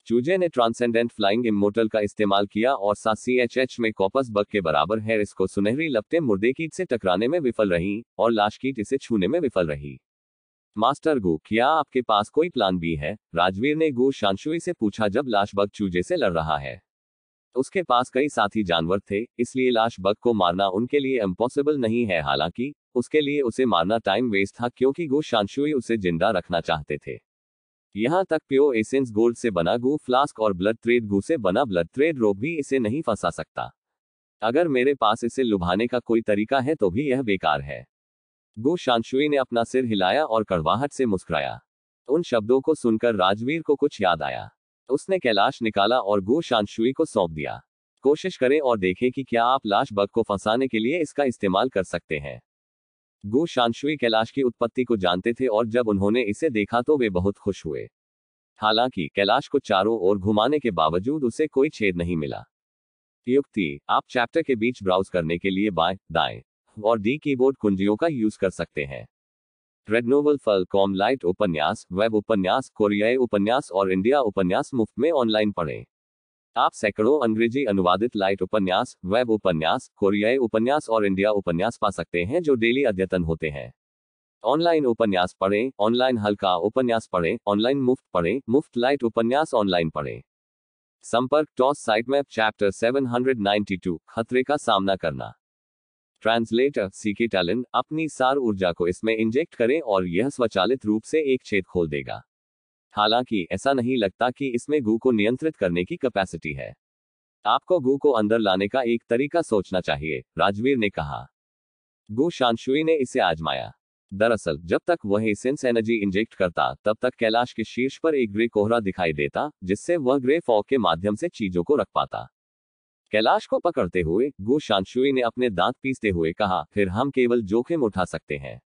चूजे ने ट्रांसेंडेंट फ्लाइंग इमोटल का इस्तेमाल किया और सा सी एच एच में कॉपस बग के बराबर है इसको सुनहरी लपटे मुर्दे कीट से टकराने में विफल रही और लाश कीट इसे छूने में विफल रही मास्टर गो क्या आपके पास कोई प्लान भी है राजवीर ने गो शांशुई से पूछा जब लाश बग चूजे से लड़ रहा है उसके पास कई साथी जानवर थे इसलिए लाश बग को मारना उनके लिए इम्पॉसिबल नहीं है हालांकि उसके लिए उसे मारना टाइम वेस्ट था क्योंकि गो शांशुई उसे जिंदा रखना चाहते थे यहाँ तक प्योर एसेंस गोल्ड से बना गु फ्लास्क और ब्लड थ्रेड गु से बना ब्लड थ्रेड रोप भी इसे नहीं फंसा सकता अगर मेरे पास इसे लुभाने का कोई तरीका है तो भी यह बेकार है गो शांशुई ने अपना सिर हिलाया और कड़वाहट से मुस्कुराया उन शब्दों को सुनकर राजवीर को कुछ याद आया उसने कैलाश निकाला और गो शांशुई को सौंप दिया कोशिश करें और देखें कि क्या आप लाश बग को फंसाने के लिए इसका इस्तेमाल कर सकते हैं गो शांशुई कैलाश की उत्पत्ति को जानते थे और जब उन्होंने इसे देखा तो वे बहुत खुश हुए हालांकि कैलाश को चारों ओर घुमाने के बावजूद उसे कोई छेद नहीं मिला युक्ति आप चैप्टर के बीच ब्राउज करने के लिए बाएं दाएं और डी कीबोर्ड कुंजियों का यूज कर सकते हैं रेडनोवल फल कॉम लाइट उपन्यास वेब उपन्यास कोरियाई उपन्यास और इंडिया उपन्यास मुफ्त में ऑनलाइन पढ़ें आप सैकड़ों अंग्रेजी अनुवादित लाइट उपन्यास वेब उपन्यास कोरियाई उपन्यास और इंडिया उपन्यास पा सकते हैं जो डेली अद्यतन होते हैं ऑनलाइन उपन्यास पढ़ें ऑनलाइन हल्का उपन्यास पढ़ें ऑनलाइन मुफ्त पढ़ें मुफ्त लाइट उपन्यास ऑनलाइन पढ़ें संपर्क टॉस साइट मैप चैप्टर 792 खतरे का सामना करना ट्रांसलेटर सी के टैलेंट अपनी सार ऊर्जा को इसमें इंजेक्ट करें और यह स्वचालित रूप से एक छेद खोल देगा हालांकि ऐसा नहीं लगता कि इसमें गु को नियंत्रित करने की कैपेसिटी है आपको गु को अंदर लाने का एक तरीका सोचना चाहिए राजवीर ने कहा गु शांशुई ने इसे आजमाया दरअसल जब तक वह सेंस एनर्जी इंजेक्ट करता तब तक कैलाश के शीर्ष पर एक ग्रे कोहरा दिखाई देता जिससे वह ग्रे फॉग के माध्यम से चीजों को रख पाता कैलाश को पकड़ते हुए गु शांशुई ने अपने दांत पीसते हुए कहा फिर हम केवल जोखिम उठा सकते हैं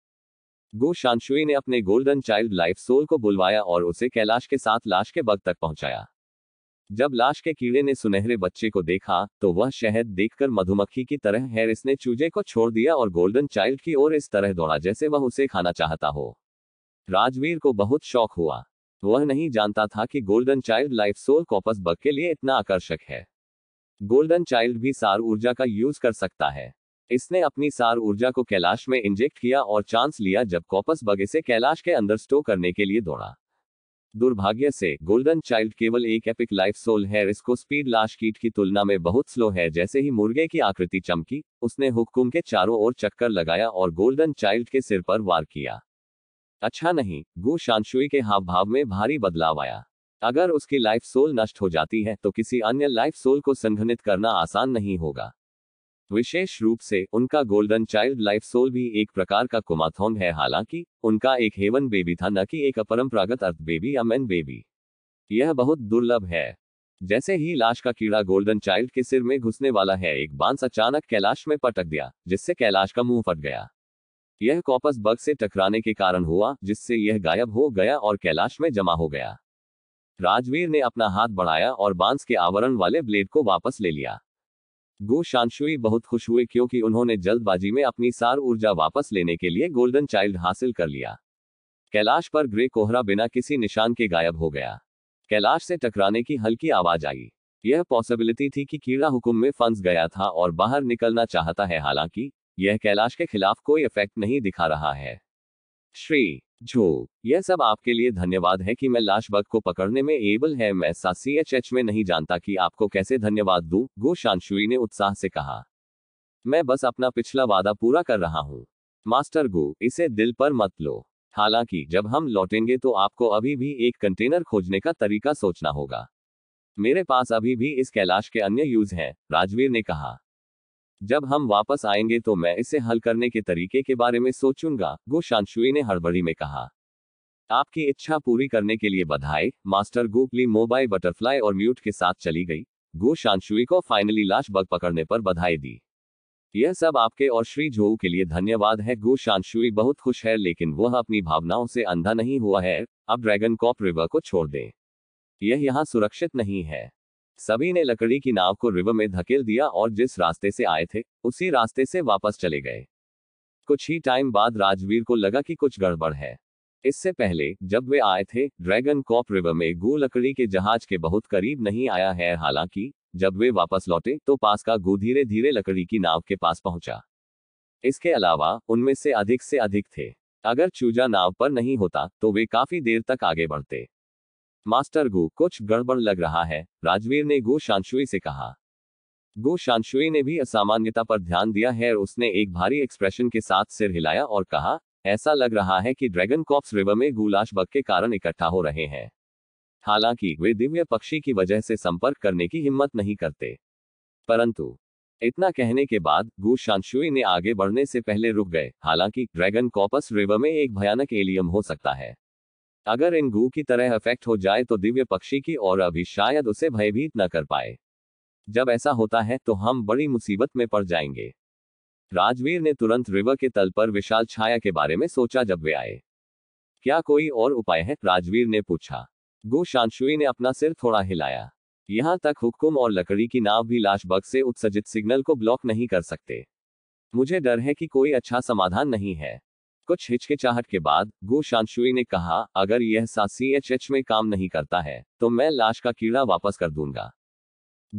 गो शांशुई ने अपने गोल्डन चाइल्ड लाइफ सोल को बुलवाया और उसे कैलाश के साथ लाश के बग तक पहुंचाया जब लाश के कीड़े ने सुनहरे बच्चे को देखा तो वह शहद देखकर मधुमक्खी की तरह हैरिस ने चूजे को छोड़ दिया और गोल्डन चाइल्ड की ओर इस तरह दौड़ा जैसे वह उसे खाना चाहता हो राजवीर को बहुत शौक हुआ वह नहीं जानता था कि golden child life soul corpse bug के लिए इतना आकर्षक है गोल्डन चाइल्ड भी सार ऊर्जा का यूज कर सकता है इसने अपनी सार ऊर्जा को कैलाश में इंजेक्ट किया और चांस लिया जब कॉपस बगे से कैलाश के अंदर स्टो करने के लिए दौड़ा दुर्भाग्य से गोल्डन चाइल्ड केवल एक एपिक लाइफ सोल है इसको स्पीड लाश कीट की तुलना में बहुत स्लो है जैसे ही मुर्गे की आकृति चमकी उसने हुक्कुम के चारों ओर चक्कर लगाया और गोल्डन चाइल्ड के सिर पर वार किया अच्छा नहीं गु शांशुई के हाव भाव में भारी बदलाव आया अगर उसकी लाइफ सोल नष्ट हो जाती है तो किसी अन्य लाइफ सोल को संघनित करना आसान नहीं होगा विशेष रूप से उनका गोल्डन चाइल्ड लाइफ सोल भी एक प्रकार का कुमाथोन है हालांकि उनका एक हेवन बेबी था न कि एक अपरंपरागत अर्थ बेबी या मैन बेबी यह बहुत दुर्लभ है जैसे ही लाश का कीड़ा गोल्डन चाइल्ड के सिर में घुसने वाला है एक बांस अचानक कैलाश में पटक दिया जिससे कैलाश का मुंह फट गया यह कॉपस बग से टकराने के कारण हुआ जिससे यह गायब हो गया और कैलाश में जमा हो गया राजवीर ने अपना हाथ बढ़ाया और बांस के आवरण वाले ब्लेड को वापस ले लिया गो शांशुई बहुत खुश हुए क्योंकि उन्होंने जल्दबाजी में अपनी सार ऊर्जा वापस लेने के लिए गोल्डन चाइल्ड हासिल कर लिया कैलाश पर ग्रे कोहरा बिना किसी निशान के गायब हो गया कैलाश से टकराने की हल्की आवाज आई यह पॉसिबिलिटी थी कि कीड़ा हुकुम में फंस गया था और बाहर निकलना चाहता है हालांकि यह कैलाश के खिलाफ कोई इफेक्ट नहीं दिखा रहा है श्री जो यह सब आपके लिए धन्यवाद है कि मैं लाश बग को पकड़ने में एबल है मैं सा सी एच एच में नहीं जानता कि आपको कैसे धन्यवाद दू गो शांशुई ने उत्साह से कहा मैं बस अपना पिछला वादा पूरा कर रहा हूँ मास्टर गो इसे दिल पर मत लो हालांकि जब हम लौटेंगे तो आपको अभी भी एक कंटेनर खोजने का तरीका सोचना होगा मेरे पास अभी भी इस कैलाश के अन्य यूज हैं राजवीर ने कहा जब हम वापस आएंगे तो मैं इसे हल करने के तरीके के बारे में सोचूंगा गो शांशुई ने हड़बड़ी में कहा आपकी इच्छा पूरी करने के लिए बधाई मास्टर गोपली मोबाइल बटरफ्लाई और म्यूट के साथ चली गई गो शांशुई को फाइनली लाश बग पकड़ने पर बधाई दी यह सब आपके और श्री जो के लिए धन्यवाद है गो शांशुई बहुत खुश है लेकिन वह अपनी भावनाओं से अंधा नहीं हुआ है अब ड्रैगन कॉप रिवर को छोड़ दें यह यहाँ सुरक्षित नहीं है सभी ने लकड़ी की नाव को रिवर में धकेल दिया और जिस रास्ते से आए थे उसी रास्ते से वापस चले गए कुछ ही टाइम बाद राजवीर को लगा कि कुछ गड़बड़ है इससे पहले जब वे आए थे ड्रैगन कॉप रिवर में गू लकड़ी के जहाज के बहुत करीब नहीं आया है हालांकि जब वे वापस लौटे तो पास का गू धीरे धीरे लकड़ी की नाव के पास पहुंचा इसके अलावा उनमें से अधिक से अधिक थे अगर चूजा नाव पर नहीं होता तो वे काफी देर तक आगे बढ़ते मास्टर गो कुछ गड़बड़ लग रहा है राजवीर ने गो शांशुई से कहा गो शांशुई ने भी असामान्यता पर ध्यान दिया है और उसने एक भारी एक्सप्रेशन के साथ सिर हिलाया और कहा ऐसा लग रहा है कि ड्रैगन कॉप्स रिवर में गुलाश बग के कारण इकट्ठा हो रहे हैं हालांकि वे दिव्य पक्षी की वजह से संपर्क करने की हिम्मत नहीं करते परंतु इतना कहने के बाद गु शांशुई ने आगे बढ़ने से पहले रुक गए हालांकि ड्रैगन कॉपस रिवर में एक भयानक एलियम हो सकता है अगर इन गू की तरह अफेक्ट हो जाए तो दिव्य पक्षी की और अभी शायद उसे भयभीत न कर पाए जब ऐसा होता है तो हम बड़ी मुसीबत में पड़ जाएंगे राजवीर ने तुरंत रिवर के तल पर विशाल छाया के बारे में सोचा जब वे आए क्या कोई और उपाय है राजवीर ने पूछा गो शांशुई ने अपना सिर थोड़ा हिलाया यहाँ तक हुक्म और लकड़ी की नाव भी लाश बग से उत्सर्जित सिग्नल को ब्लॉक नहीं कर सकते मुझे डर है कि कोई अच्छा समाधान नहीं है कुछ हिचकिचाहट के बाद गु शांशुई ने कहा अगर यह सा सी एच एच में काम नहीं करता है तो मैं लाश का कीड़ा वापस कर दूंगा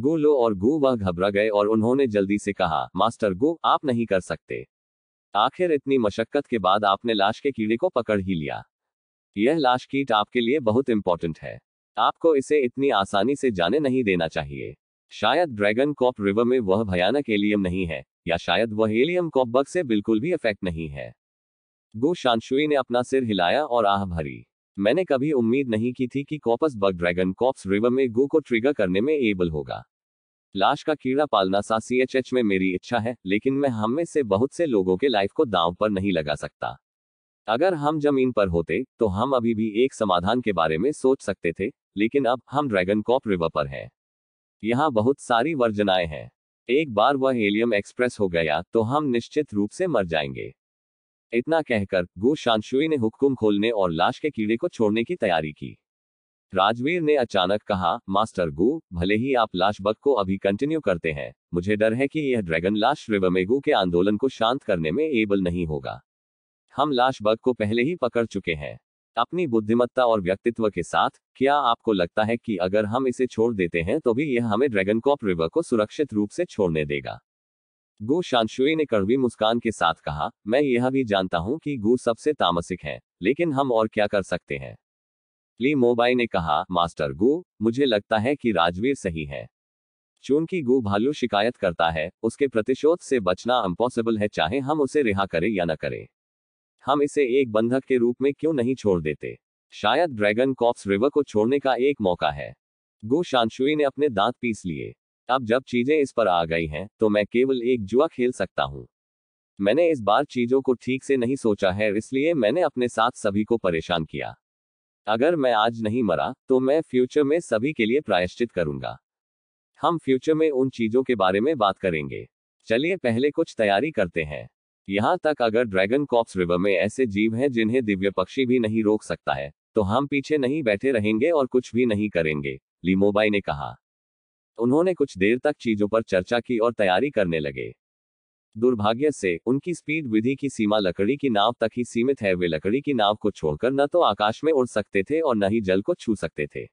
गु लो और गु वह घबरा गए और उन्होंने जल्दी से कहा मास्टर गु आप नहीं कर सकते आखिर इतनी मशक्कत के बाद आपने लाश के कीड़े को पकड़ ही लिया यह लाश कीट आपके लिए बहुत इंपॉर्टेंट है आपको इसे इतनी आसानी से जाने नहीं देना चाहिए शायद ड्रैगन कॉप रिवर में वह भयानक एलियम नहीं है या शायद वह एलियम कॉप बग से बिल्कुल भी इफेक्ट नहीं है गो शांशुई ने अपना सिर हिलाया और आह भरी मैंने कभी उम्मीद नहीं की थी कि corpse bug dragon corpse river में गो को ट्रिगर करने में एबल होगा लाश का कीड़ा पालना सा एच में मेरी इच्छा है लेकिन मैं हम में से बहुत से लोगों के लाइफ को दांव पर नहीं लगा सकता अगर हम जमीन पर होते तो हम अभी भी एक समाधान के बारे में सोच सकते थे लेकिन अब हम ड्रैगन कॉप रिवर पर हैं यहाँ बहुत सारी वर्जनाएं हैं एक बार वह एलियम एक्सप्रेस हो गया तो हम निश्चित रूप से मर जाएंगे इतना कहकर शांशुई ने हुक्म खोलने और लाश के कीड़े को छोड़ने की तैयारी की राजवीर ने अचानक कहा मास्टर गु भले ही आप लाश बग को अभी कंटिन्यू करते हैं मुझे डर है कि यह ड्रैगन लाश रिवमेगु के आंदोलन को शांत करने में एबल नहीं होगा हम लाश बग को पहले ही पकड़ चुके हैं अपनी बुद्धिमत्ता और व्यक्तित्व के साथ क्या आपको लगता है कि अगर हम इसे छोड़ देते हैं तो भी यह हमें ड्रैगन कॉप रिवर को सुरक्षित रूप से छोड़ने देगा गो शांशुई ने कड़वी मुस्कान के साथ कहा मैं यह भी जानता हूं कि गु सबसे तामसिक है लेकिन हम और क्या कर सकते हैं ली मोबाई ने कहा मास्टर गु मुझे लगता है कि राजवीर सही है चूंकि गु भालू शिकायत करता है उसके प्रतिशोध से बचना इम्पॉसिबल है चाहे हम उसे रिहा करें या न करें हम इसे एक बंधक के रूप में क्यों नहीं छोड़ देते शायद ड्रैगन कॉप्स रिवर को छोड़ने का एक मौका है गो शांशुई ने अपने दांत पीस लिए अब जब चीजें इस पर आ गई हैं तो मैं केवल एक जुआ खेल सकता हूँ मैंने इस बार चीजों को ठीक से नहीं सोचा है इसलिए मैंने अपने साथ सभी को परेशान किया अगर मैं आज नहीं मरा तो मैं फ्यूचर में सभी के लिए प्रायश्चित करूंगा हम फ्यूचर में उन चीजों के बारे में बात करेंगे चलिए पहले कुछ तैयारी करते हैं यहाँ तक अगर ड्रैगन कॉप्स रिवर में ऐसे जीव हैं जिन्हें दिव्य पक्षी भी नहीं रोक सकता है तो हम पीछे नहीं बैठे रहेंगे और कुछ भी नहीं करेंगे लिमोबाई ने कहा तो उन्होंने कुछ देर तक चीजों पर चर्चा की और तैयारी करने लगे दुर्भाग्य से उनकी स्पीड विधि की सीमा लकड़ी की नाव तक ही सीमित है वे लकड़ी की नाव को छोड़कर न तो आकाश में उड़ सकते थे और न ही जल को छू सकते थे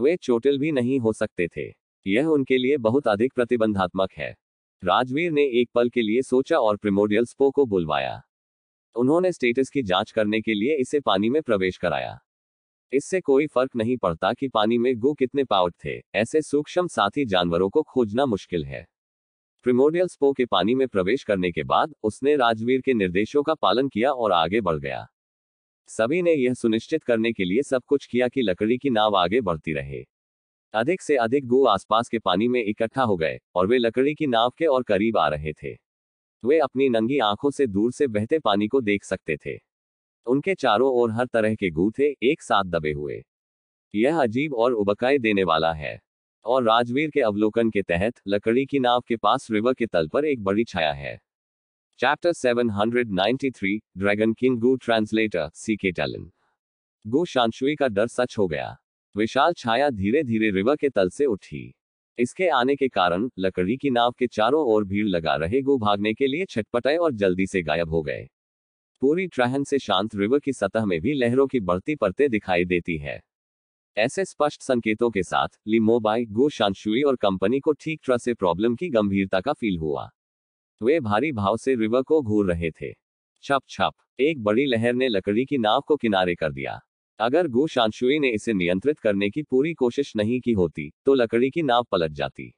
वे चोटिल भी नहीं हो सकते थे यह उनके लिए बहुत अधिक प्रतिबंधात्मक है राजवीर ने एक पल के लिए सोचा और प्रिमोडियल स्पो को बुलवाया उन्होंने स्टेटस की जांच करने के लिए इसे पानी में प्रवेश कराया इससे कोई फर्क नहीं पड़ता कि पानी में गो कितने पावट थे ऐसे सूक्ष्म साथी जानवरों को खोजना मुश्किल है प्रिमोरियल स्पो के पानी में प्रवेश करने के बाद उसने राजवीर के निर्देशों का पालन किया और आगे बढ़ गया सभी ने यह सुनिश्चित करने के लिए सब कुछ किया कि लकड़ी की नाव आगे बढ़ती रहे अधिक से अधिक गो आसपास के पानी में इकट्ठा हो गए और वे लकड़ी की नाव के और करीब आ रहे थे वे अपनी नंगी आंखों से दूर से बहते पानी को देख सकते थे उनके चारों ओर हर तरह के गूथे एक साथ दबे हुए यह अजीब और उबकाए देने वाला है और राजवीर के अवलोकन के तहत लकड़ी की नाव के पास रिवर के तल पर एक बड़ी छाया है chapter 793 dragon king Gu translator C K Talon गु शांशुई का डर सच हो गया विशाल छाया धीरे धीरे रिवर के तल से उठी इसके आने के कारण लकड़ी की नाव के चारों ओर भीड़ लगा रहे गु भागने के लिए छटपटाए और जल्दी से गायब हो गए पूरी ट्रहन से शांत रिवर की सतह में भी लहरों की बढ़ती परतें दिखाई देती है ऐसे स्पष्ट संकेतों के साथ लिमोबाई गो शांशुई और कंपनी को ठीक तरह से प्रॉब्लम की गंभीरता का फील हुआ वे भारी भाव से रिवर को घूर रहे थे छप छप एक बड़ी लहर ने लकड़ी की नाव को किनारे कर दिया अगर गो शांशुई ने इसे नियंत्रित करने की पूरी कोशिश नहीं की होती तो लकड़ी की नाव पलट जाती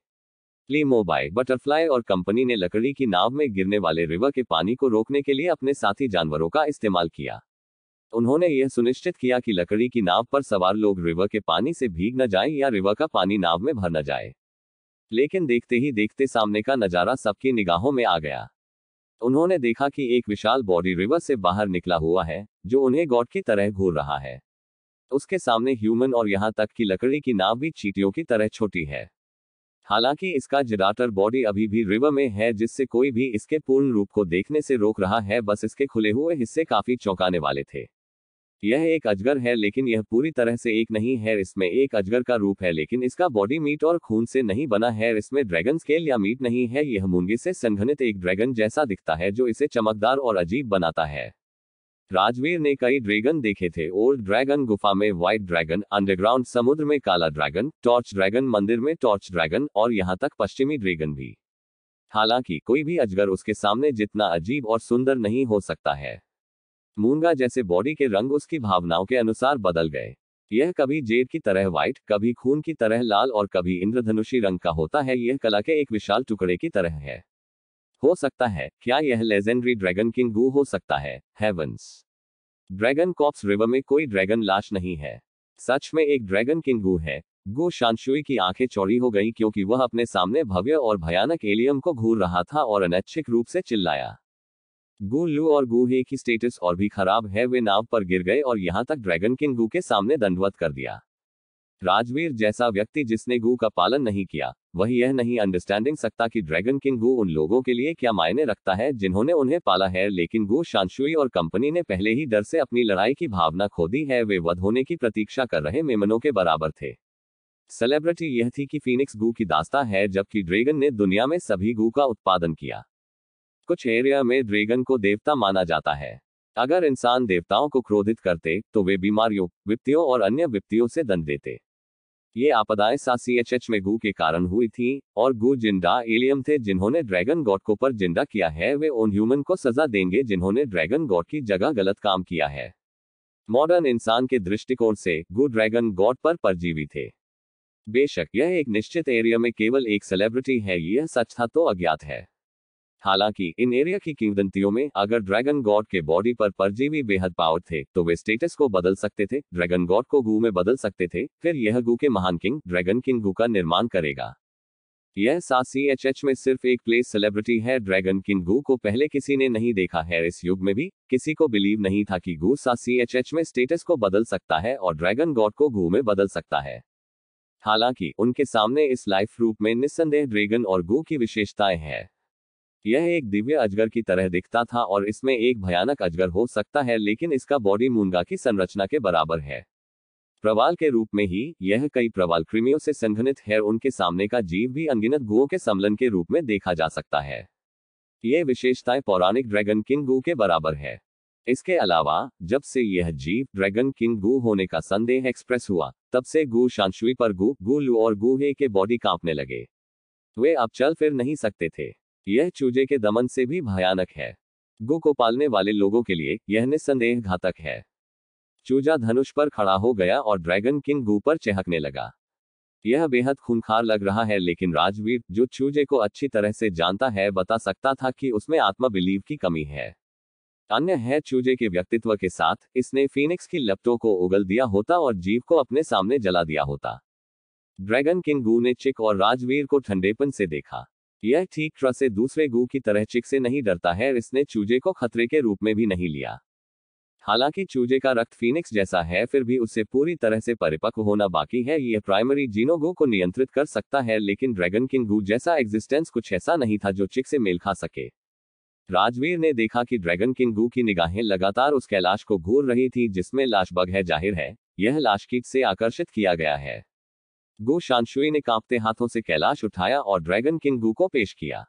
प्ले मोबाइल बटरफ्लाई और कंपनी ने लकड़ी की नाव में गिरने वाले रिवर के पानी को रोकने के लिए अपने साथी जानवरों का इस्तेमाल किया उन्होंने यह सुनिश्चित किया कि लकड़ी की नाव पर सवार लोग रिवर के पानी से भीग न जाएं या रिवर का पानी नाव में भर न जाए लेकिन देखते ही देखते सामने का नजारा सबकी निगाहों में आ गया उन्होंने देखा कि एक विशाल बॉडी रिवर से बाहर निकला हुआ है जो उन्हें गॉड की तरह घूर रहा है उसके सामने ह्यूमन और यहाँ तक कि लकड़ी की नाव भी चीटियों की तरह छोटी है हालांकि इसका जिडाटर बॉडी अभी भी रिवर में है जिससे कोई भी इसके पूर्ण रूप को देखने से रोक रहा है बस इसके खुले हुए हिस्से काफी चौंकाने वाले थे यह एक अजगर है लेकिन यह पूरी तरह से एक नहीं है इसमें एक अजगर का रूप है लेकिन इसका बॉडी मीट और खून से नहीं बना है इसमें ड्रैगन स्केल या मीट नहीं है यह मुंगी से संघनित एक ड्रैगन जैसा दिखता है जो इसे चमकदार और अजीब बनाता है राजवीर ने कई ड्रैगन देखे थे ओल्ड ड्रैगन गुफा में व्हाइट ड्रैगन अंडरग्राउंड समुद्र में काला ड्रैगन टॉर्च ड्रैगन मंदिर में टॉर्च ड्रैगन और यहाँ तक पश्चिमी ड्रैगन भी हालांकि कोई भी अजगर उसके सामने जितना अजीब और सुंदर नहीं हो सकता है मूंगा जैसे बॉडी के रंग उसकी भावनाओं के अनुसार बदल गए यह कभी जेड की तरह व्हाइट कभी खून की तरह लाल और कभी इंद्रधनुषी रंग का होता है यह कला के एक विशाल टुकड़े की तरह है हो सकता है क्या यह लेजेंडरी ड्रैगन किंग गू हो सकता है हेवंस ड्रैगन कॉप्स रिवर में कोई ड्रैगन लाश नहीं है सच में एक ड्रैगन किंग गू है गो शांशुई की आंखें चौड़ी हो गई क्योंकि वह अपने सामने भव्य और भयानक एलियम को घूर रहा था और अनैच्छिक रूप से चिल्लाया गु लू और गू हे की स्टेटस और भी खराब है वे नाव पर गिर गए और यहाँ तक ड्रैगन किंग गु के सामने दंडवत कर दिया राजवीर जैसा व्यक्ति जिसने गु का पालन नहीं किया वही यह नहीं अंडरस्टैंडिंग सकता कि ड्रैगन किंग गु उन लोगों के लिए क्या मायने रखता है जिन्होंने उन्हें पाला है लेकिन गु शांशुई और कंपनी ने पहले ही डर से अपनी लड़ाई की भावना खो दी है वे वध होने की प्रतीक्षा कर रहे मेमनों के बराबर थे सेलिब्रिटी यह थी कि फीनिक्स गु की दास्ता है जबकि ड्रैगन ने दुनिया में सभी गु का उत्पादन किया कुछ एरिया में ड्रैगन को देवता माना जाता है अगर इंसान देवताओं को क्रोधित करते तो वे बीमारियों विपत्तियों और अन्य विपत्तियों से दंड देते ये आपदाएं सी एच एच में गु के कारण हुई थी और गु जिंडा एलियम थे जिन्होंने ड्रैगन गॉड को पर जिंदा किया है वे उन ह्यूमन को सजा देंगे जिन्होंने ड्रैगन गॉड की जगह गलत काम किया है मॉडर्न इंसान के दृष्टिकोण से गु ड्रैगन गॉड पर परजीवी थे बेशक यह एक निश्चित एरिया में केवल एक सेलिब्रिटी है यह सच था तो अज्ञात है हालांकि इन एरिया की किंवदंतियों में अगर ड्रैगन गॉड के बॉडी पर परजीवी बेहद पावर थे तो वे स्टेटस को बदल सकते थे ड्रैगन गॉड को गु में बदल सकते थे फिर यह गु के महान किंग ड्रैगन किंग गु का निर्माण करेगा यह सा सी एच एच में सिर्फ एक प्लेस सेलिब्रिटी है ड्रैगन किंग गु को पहले किसी ने नहीं देखा है इस युग में भी किसी को बिलीव नहीं था कि गु सा सी एच एच में स्टेटस को बदल सकता है और ड्रैगन गॉड को गु में बदल सकता है हालांकि उनके सामने इस लाइफ रूप में निस्संदेह ड्रैगन और गु की विशेषताएं हैं यह एक दिव्य अजगर की तरह दिखता था और इसमें एक भयानक अजगर हो सकता है लेकिन इसका बॉडी मूंगा की संरचना के बराबर है प्रवाल के रूप में ही यह कई प्रवाल कृमियों से संघनित है उनके सामने का जीव भी अनगिनत गुओं के सम्मलन के रूप में देखा जा सकता है ये विशेषताएं पौराणिक ड्रैगन किंग गु के बराबर है इसके अलावा जब से यह जीव ड्रैगन किंग गु होने का संदेह एक्सप्रेस हुआ तब से गु शांशुई पर गु लू और गुहे के बॉडी कांपने लगे वे अब चल फिर नहीं सकते थे यह चूजे के दमन से भी भयानक है गो को पालने वाले लोगों के लिए यह निस्संदेह घातक है चूजा धनुष पर खड़ा हो गया और ड्रैगन किंग गु पर चहकने लगा यह बेहद खूनखार लग रहा है लेकिन राजवीर जो चूजे को अच्छी तरह से जानता है बता सकता था कि उसमें आत्मबिलीव की कमी है अन्य है चूजे के व्यक्तित्व के साथ इसने फीनिक्स की लपटों को उगल दिया होता और जीव को अपने सामने जला दिया होता ड्रैगन किंग गू ने चिक और राजवीर को ठंडेपन से देखा यह ठीक ट्र से दूसरे गु की तरह चिक से नहीं डरता है इसने चूजे को खतरे के रूप में भी नहीं लिया हालांकि चूजे का रक्त फीनिक्स जैसा है फिर भी उससे पूरी तरह से परिपक्व होना बाकी है यह प्राइमरी जीनोगो को नियंत्रित कर सकता है लेकिन ड्रैगन किंग गु जैसा एग्जिस्टेंस कुछ ऐसा नहीं था जो चिक से मेल खा सके राजवीर ने देखा कि ड्रैगन किंग गु की निगाहें लगातार उस कैलाश को घूर रही थी जिसमें लाश बग है जाहिर है यह लाश कीट से आकर्षित किया गया है गो शांशुई ने कांपते हाथों से कैलाश उठाया और ड्रैगन किंग गु को पेश किया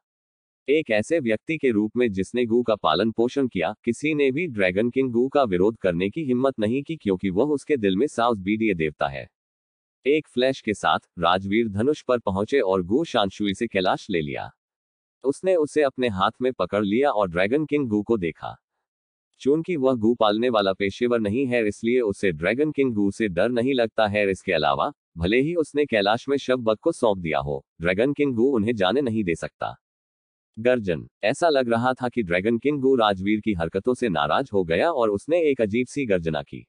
एक ऐसे व्यक्ति के रूप में जिसने गु का पालन पोषण किया किसी ने भी ड्रैगन किंग गु का विरोध करने की हिम्मत नहीं की क्योंकि वह उसके दिल में साउस बीडीए देवता है एक फ्लैश के साथ राजवीर धनुष पर पहुंचे और गु शांशुई से कैलाश ले लिया उसने उसे अपने हाथ में पकड़ लिया और ड्रैगन किंग गु को देखा चूंकि वह गू पालने वाला पेशेवर नहीं है इसलिए उसे ड्रैगन किंग गू से डर नहीं लगता है इसके अलावा भले ही उसने कैलाश में शव बग को सौंप दिया हो ड्रैगन किंग गू उन्हें जाने नहीं दे सकता गर्जन ऐसा लग रहा था कि ड्रैगन किंग गू राजवीर की हरकतों से नाराज हो गया और उसने एक अजीब सी गर्जना की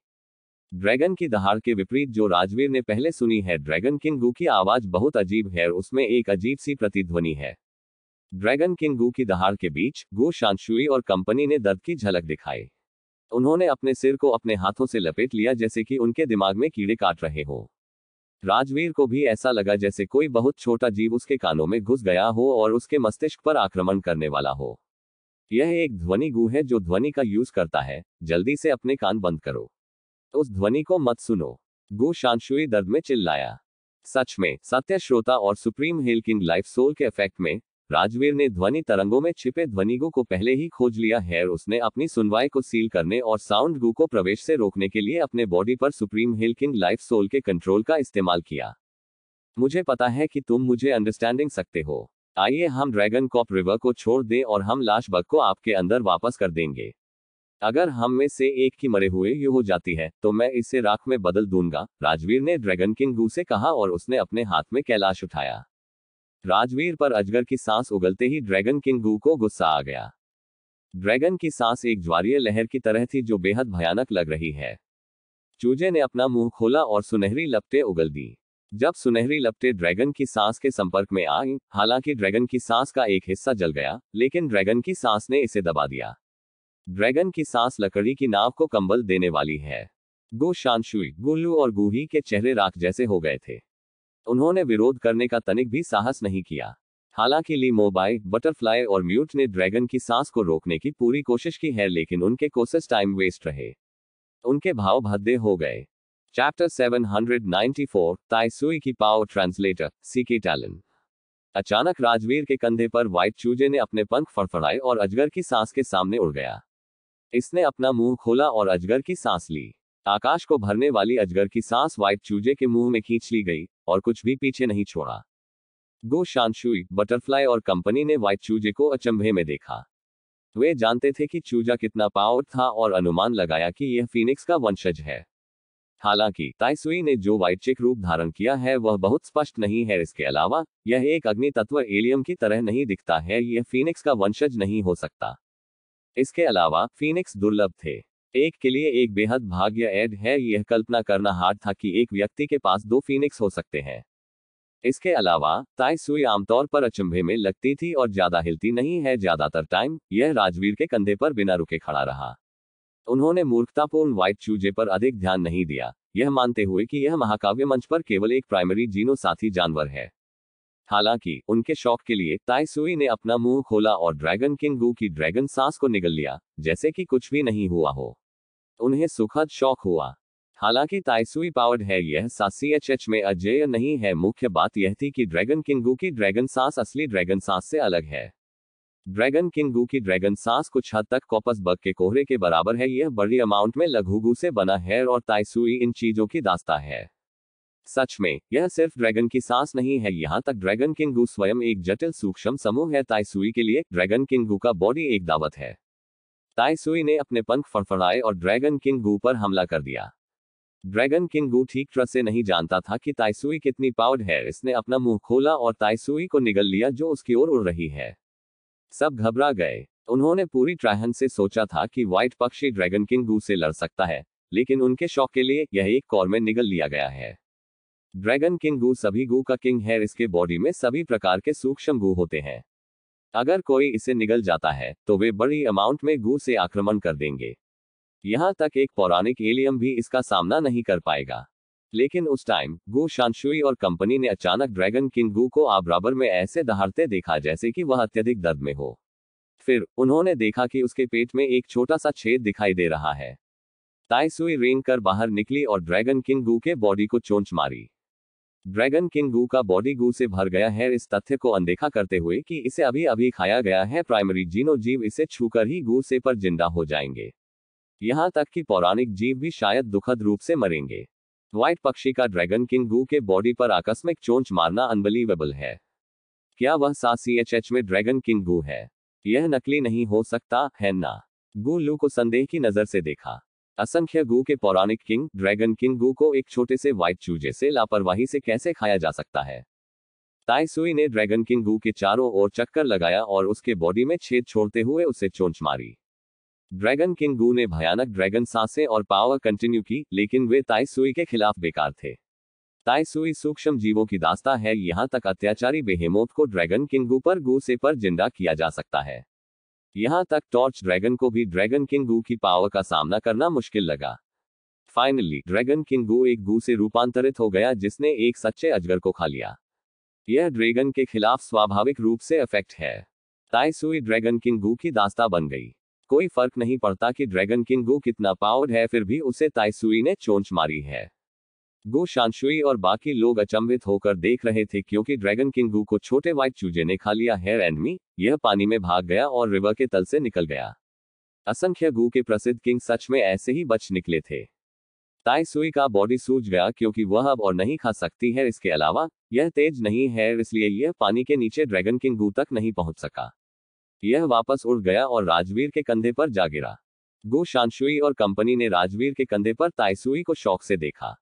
ड्रैगन की दहाड़ के विपरीत जो राजवीर ने पहले सुनी है ड्रैगन किंग गू की आवाज बहुत अजीब है और उसमें एक अजीब सी प्रतिध्वनि है ड्रैगन किंग गु की दहाड़ के बीच गु शांशुई और कंपनी ने दर्द की झलक दिखाई उन्होंने अपने सिर को अपने हाथों से लपेट लिया जैसे कि उनके दिमाग में कीड़े काट रहे हो राजवीर को भी ऐसा लगा जैसे कोई बहुत छोटा जीव उसके कानों में घुस गया हो और उसके मस्तिष्क पर आक्रमण करने वाला हो यह एक ध्वनि गु है जो ध्वनि का यूज करता है जल्दी से अपने कान बंद करो उस ध्वनि को मत सुनो गु शांशुई दर्द में चिल्लाया सच में सत्य श्रोता और supreme hell king life soul के इफेक्ट में राजवीर ने ध्वनि तरंगों में छिपे ध्वनिगु को पहले ही खोज लिया है उसने अपनी सुनवाई को सील करने और साउंड गु को प्रवेश से रोकने के लिए अपने बॉडी पर supreme hill king life soul के कंट्रोल का इस्तेमाल किया मुझे पता है कि तुम मुझे अंडरस्टैंडिंग सकते हो आइए हम ड्रैगन कॉप रिवर को छोड़ दें और हम लाश बग को आपके अंदर वापस कर देंगे अगर हम में से एक की मरे हुए ये हो जाती है तो मैं इसे राख में बदल दूंगा राजवीर ने ड्रैगन किंग गू से कहा और उसने अपने हाथ में कैलाश उठाया राजवीर पर अजगर की सांस उगलते ही ड्रैगन किंग गु को गुस्सा आ गया ड्रैगन की सांस एक ज्वारीय लहर की तरह थी जो बेहद भयानक लग रही है चूजे ने अपना मुंह खोला और सुनहरी लपटे उगल दी जब सुनहरी लपटे ड्रैगन की सांस के संपर्क में आई हालांकि ड्रैगन की सांस का एक हिस्सा जल गया लेकिन ड्रैगन की सांस ने इसे दबा दिया ड्रैगन की सांस लकड़ी की नाव को कंबल देने वाली है गो शांशुई गुल्लू और गुही के चेहरे राख जैसे हो गए थे उन्होंने विरोध करने का तनिक भी साहस नहीं किया हालांकि ली मोबाई बटरफ्लाई और म्यूट ने ड्रैगन की सांस को रोकने की पूरी कोशिश की है लेकिन उनके कोशिश टाइम वेस्ट रहे उनके भाव भद्दे हो गए चैप्टर 794 ताइसुई की पावर ट्रांसलेटर सीके टैलन अचानक राजवीर के कंधे पर व्हाइट चूजे ने अपने पंख फड़फड़ाए और अजगर की सांस के सामने उड़ गया इसने अपना मुंह खोला और अजगर की सांस ली आकाश को भरने वाली अजगर की सांस व्हाइट चूजे के मुंह में खींच ली गई और कुछ भी पीछे नहीं छोड़ा गो शांशुई बटरफ्लाई और कंपनी ने वाइट चूजे को अचंभे में देखा वे जानते थे कि चूजा कितना पावर था और अनुमान लगाया कि यह फीनिक्स का वंशज है हालांकि ताइसुई ने जो चिक रूप धारण किया है वह बहुत स्पष्ट नहीं है इसके अलावा यह एक अग्नि तत्व एलियम की तरह नहीं दिखता है यह फीनिक्स का वंशज नहीं हो सकता इसके अलावा फीनिक्स दुर्लभ थे एक के लिए एक बेहद भाग्य ऐड है यह कल्पना करना हार्ड था कि एक व्यक्ति के पास दो फीनिक्स हो सकते हैं इसके अलावा ताई सुई आमतौर पर अचंभे में लगती थी और ज्यादा हिलती नहीं है ज्यादातर टाइम यह राजवीर के कंधे पर बिना रुके खड़ा रहा उन्होंने मूर्खतापूर्ण व्हाइट चूजे पर अधिक ध्यान नहीं दिया यह मानते हुए कि यह महाकाव्य मंच पर केवल एक प्राइमरी जीनो साथी जानवर है हालांकि उनके शौक के लिए ताई सुई ने अपना मुंह खोला और ड्रैगन किंग गू की ड्रैगन सांस को निगल लिया जैसे कि कुछ भी नहीं हुआ हो उन्हें सुखद शौक हुआ हालांकि ताइसुई पावर्ड है यह सास एच में अजय नहीं है मुख्य बात यह थी कि ड्रैगन किंगू की ड्रैगन सास असली ड्रैगन सास से अलग है ड्रैगन किंगू की ड्रैगन सास कुछ हद तक कॉपस बग के कोहरे के बराबर है यह बड़ी अमाउंट में लघुगू से बना है और ताइसुई इन चीजों की दास्ता है सच में यह सिर्फ ड्रैगन की सांस नहीं है यहाँ तक ड्रैगन किंगू स्वयं एक जटिल सूक्ष्म समूह है ताइसुई के लिए ड्रैगन किंगू का बॉडी एक दावत है ताइसुई ने अपने पंख फड़फड़ाए और ड्रैगन किंग गू पर हमला कर दिया ड्रैगन किंग गू ठीक तरह से नहीं जानता था कि ताइसुई कितनी पाउड है इसने अपना मुंह खोला और ताइसुई को निगल लिया जो उसकी ओर उड़ रही है सब घबरा गए उन्होंने पूरी ट्राहन से सोचा था कि व्हाइट पक्षी ड्रैगन किंग गू से लड़ सकता है लेकिन उनके शौक के लिए यह एक कौर में निगल लिया गया है ड्रैगन किंग गू सभी गू का किंग है इसके बॉडी में सभी प्रकार के सूक्ष्म गू होते हैं अगर कोई इसे निगल जाता है तो वे बड़ी अमाउंट में गू से आक्रमण कर देंगे यहाँ तक एक पौराणिक एलियम भी इसका सामना नहीं कर पाएगा लेकिन उस टाइम गू शांशुई और कंपनी ने अचानक ड्रैगन किंग गू को आबराबर में ऐसे दहाड़ते देखा जैसे कि वह अत्यधिक दर्द में हो फिर उन्होंने देखा कि उसके पेट में एक छोटा सा छेद दिखाई दे रहा है ताइसुई रेंग कर बाहर निकली और ड्रैगन किंग गू के बॉडी को चोंच मारी ड्रैगन किंग गू का बॉडी गू से भर गया है इस तथ्य को अनदेखा करते हुए कि इसे अभी अभी खाया गया है प्राइमरी जीनो जीव इसे छूकर ही गू से पर जिंदा हो जाएंगे यहां तक कि पौराणिक जीव भी शायद दुखद रूप से मरेंगे व्हाइट पक्षी का ड्रैगन किंग गू के बॉडी पर आकस्मिक चोंच मारना अनबिलीवेबल है क्या वह सा सी एच एच में ड्रैगन किंग गू है यह नकली नहीं हो सकता है ना गू लू को संदेह की नजर से देखा असंख्य गु के पौराणिक किंग ड्रैगन किंग गु को एक छोटे से व्हाइट चूजे से लापरवाही से कैसे खाया जा सकता है ताइसुई ने ड्रैगन किंग गु के चारों ओर चक्कर लगाया और उसके बॉडी में छेद छोड़ते हुए उसे चोंच मारी ड्रैगन किंग गु ने भयानक ड्रैगन सांसें और पावर कंटिन्यू की लेकिन वे ताइसुई के खिलाफ बेकार थे ताइसुई सूक्ष्म जीवों की दास्ता है यहां तक अत्याचारी बेहेमोत को ड्रैगन किंग गु पर गु से पर जिंदा किया जा सकता है यहां तक टॉर्च ड्रैगन को भी ड्रैगन किंग गु की पावर का सामना करना मुश्किल लगा फाइनली ड्रैगन किंग गु एक गु से रूपांतरित हो गया जिसने एक सच्चे अजगर को खा लिया यह ड्रैगन के खिलाफ स्वाभाविक रूप से अफेक्ट है ताइसुई ड्रैगन किंग गु की दास्ता बन गई कोई फर्क नहीं पड़ता कि ड्रैगन किंग गु कितना पावर्ड है फिर भी उसे ताइसुई ने चोंच मारी है गो शांशुई और बाकी लोग अचंभित होकर देख रहे थे क्योंकि ड्रैगन किंगू को छोटे व्हाइट चूजे ने खा लिया हेयर एंड मी यह पानी में भाग गया और रिवर के तल से निकल गया असंख्य गु के प्रसिद्ध किंग सच में ऐसे ही बच निकले थे ताई सुई का बॉडी सूज गया क्योंकि वह अब और नहीं खा सकती है इसके अलावा यह तेज नहीं है इसलिए यह पानी के नीचे ड्रैगन किंग गु तक नहीं पहुंच सका यह वापस उड़ गया और राजवीर के कंधे पर जा गिरा गो शांशुई और कंपनी ने राजवीर के कंधे पर ताइसुई को शौक से देखा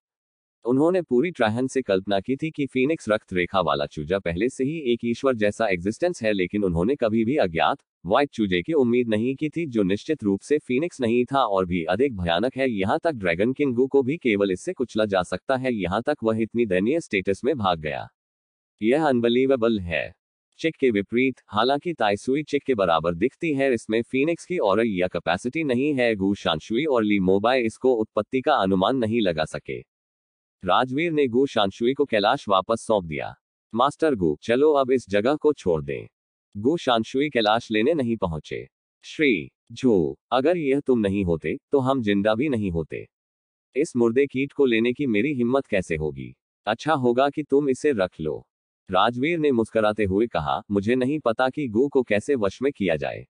तो उन्होंने पूरी ट्राहन से कल्पना की थी कि फीनिक्स रक्त रेखा वाला चूजा पहले से ही एक ईश्वर जैसा एग्जिस्टेंस है लेकिन उन्होंने कभी भी अज्ञात व्हाइट चूजे की उम्मीद नहीं की थी जो निश्चित रूप से फीनिक्स नहीं था और भी अधिक भयानक है यहाँ तक ड्रैगन किंग गु को भी केवल इससे कुचला जा सकता है यहाँ तक वह इतनी दयनीय स्टेटस में भाग गया यह अनबिलीवेबल है चिक के विपरीत हालांकि ताइसुई चिक के बराबर दिखती है इसमें फीनिक्स की और या कैपेसिटी नहीं है गु शांशुई और ली मोबाई इसको उत्पत्ति का अनुमान नहीं लगा सके राजवीर ने गो शांशुई को कैलाश वापस सौंप दिया मास्टर गो चलो अब इस जगह को छोड़ दें गो शांशुई कैलाश लेने नहीं पहुंचे श्री जो अगर यह तुम नहीं होते तो हम जिंदा भी नहीं होते इस मुर्दे कीट को लेने की मेरी हिम्मत कैसे होगी अच्छा होगा कि तुम इसे रख लो राजवीर ने मुस्कुराते हुए कहा मुझे नहीं पता कि गो को कैसे वश में किया जाए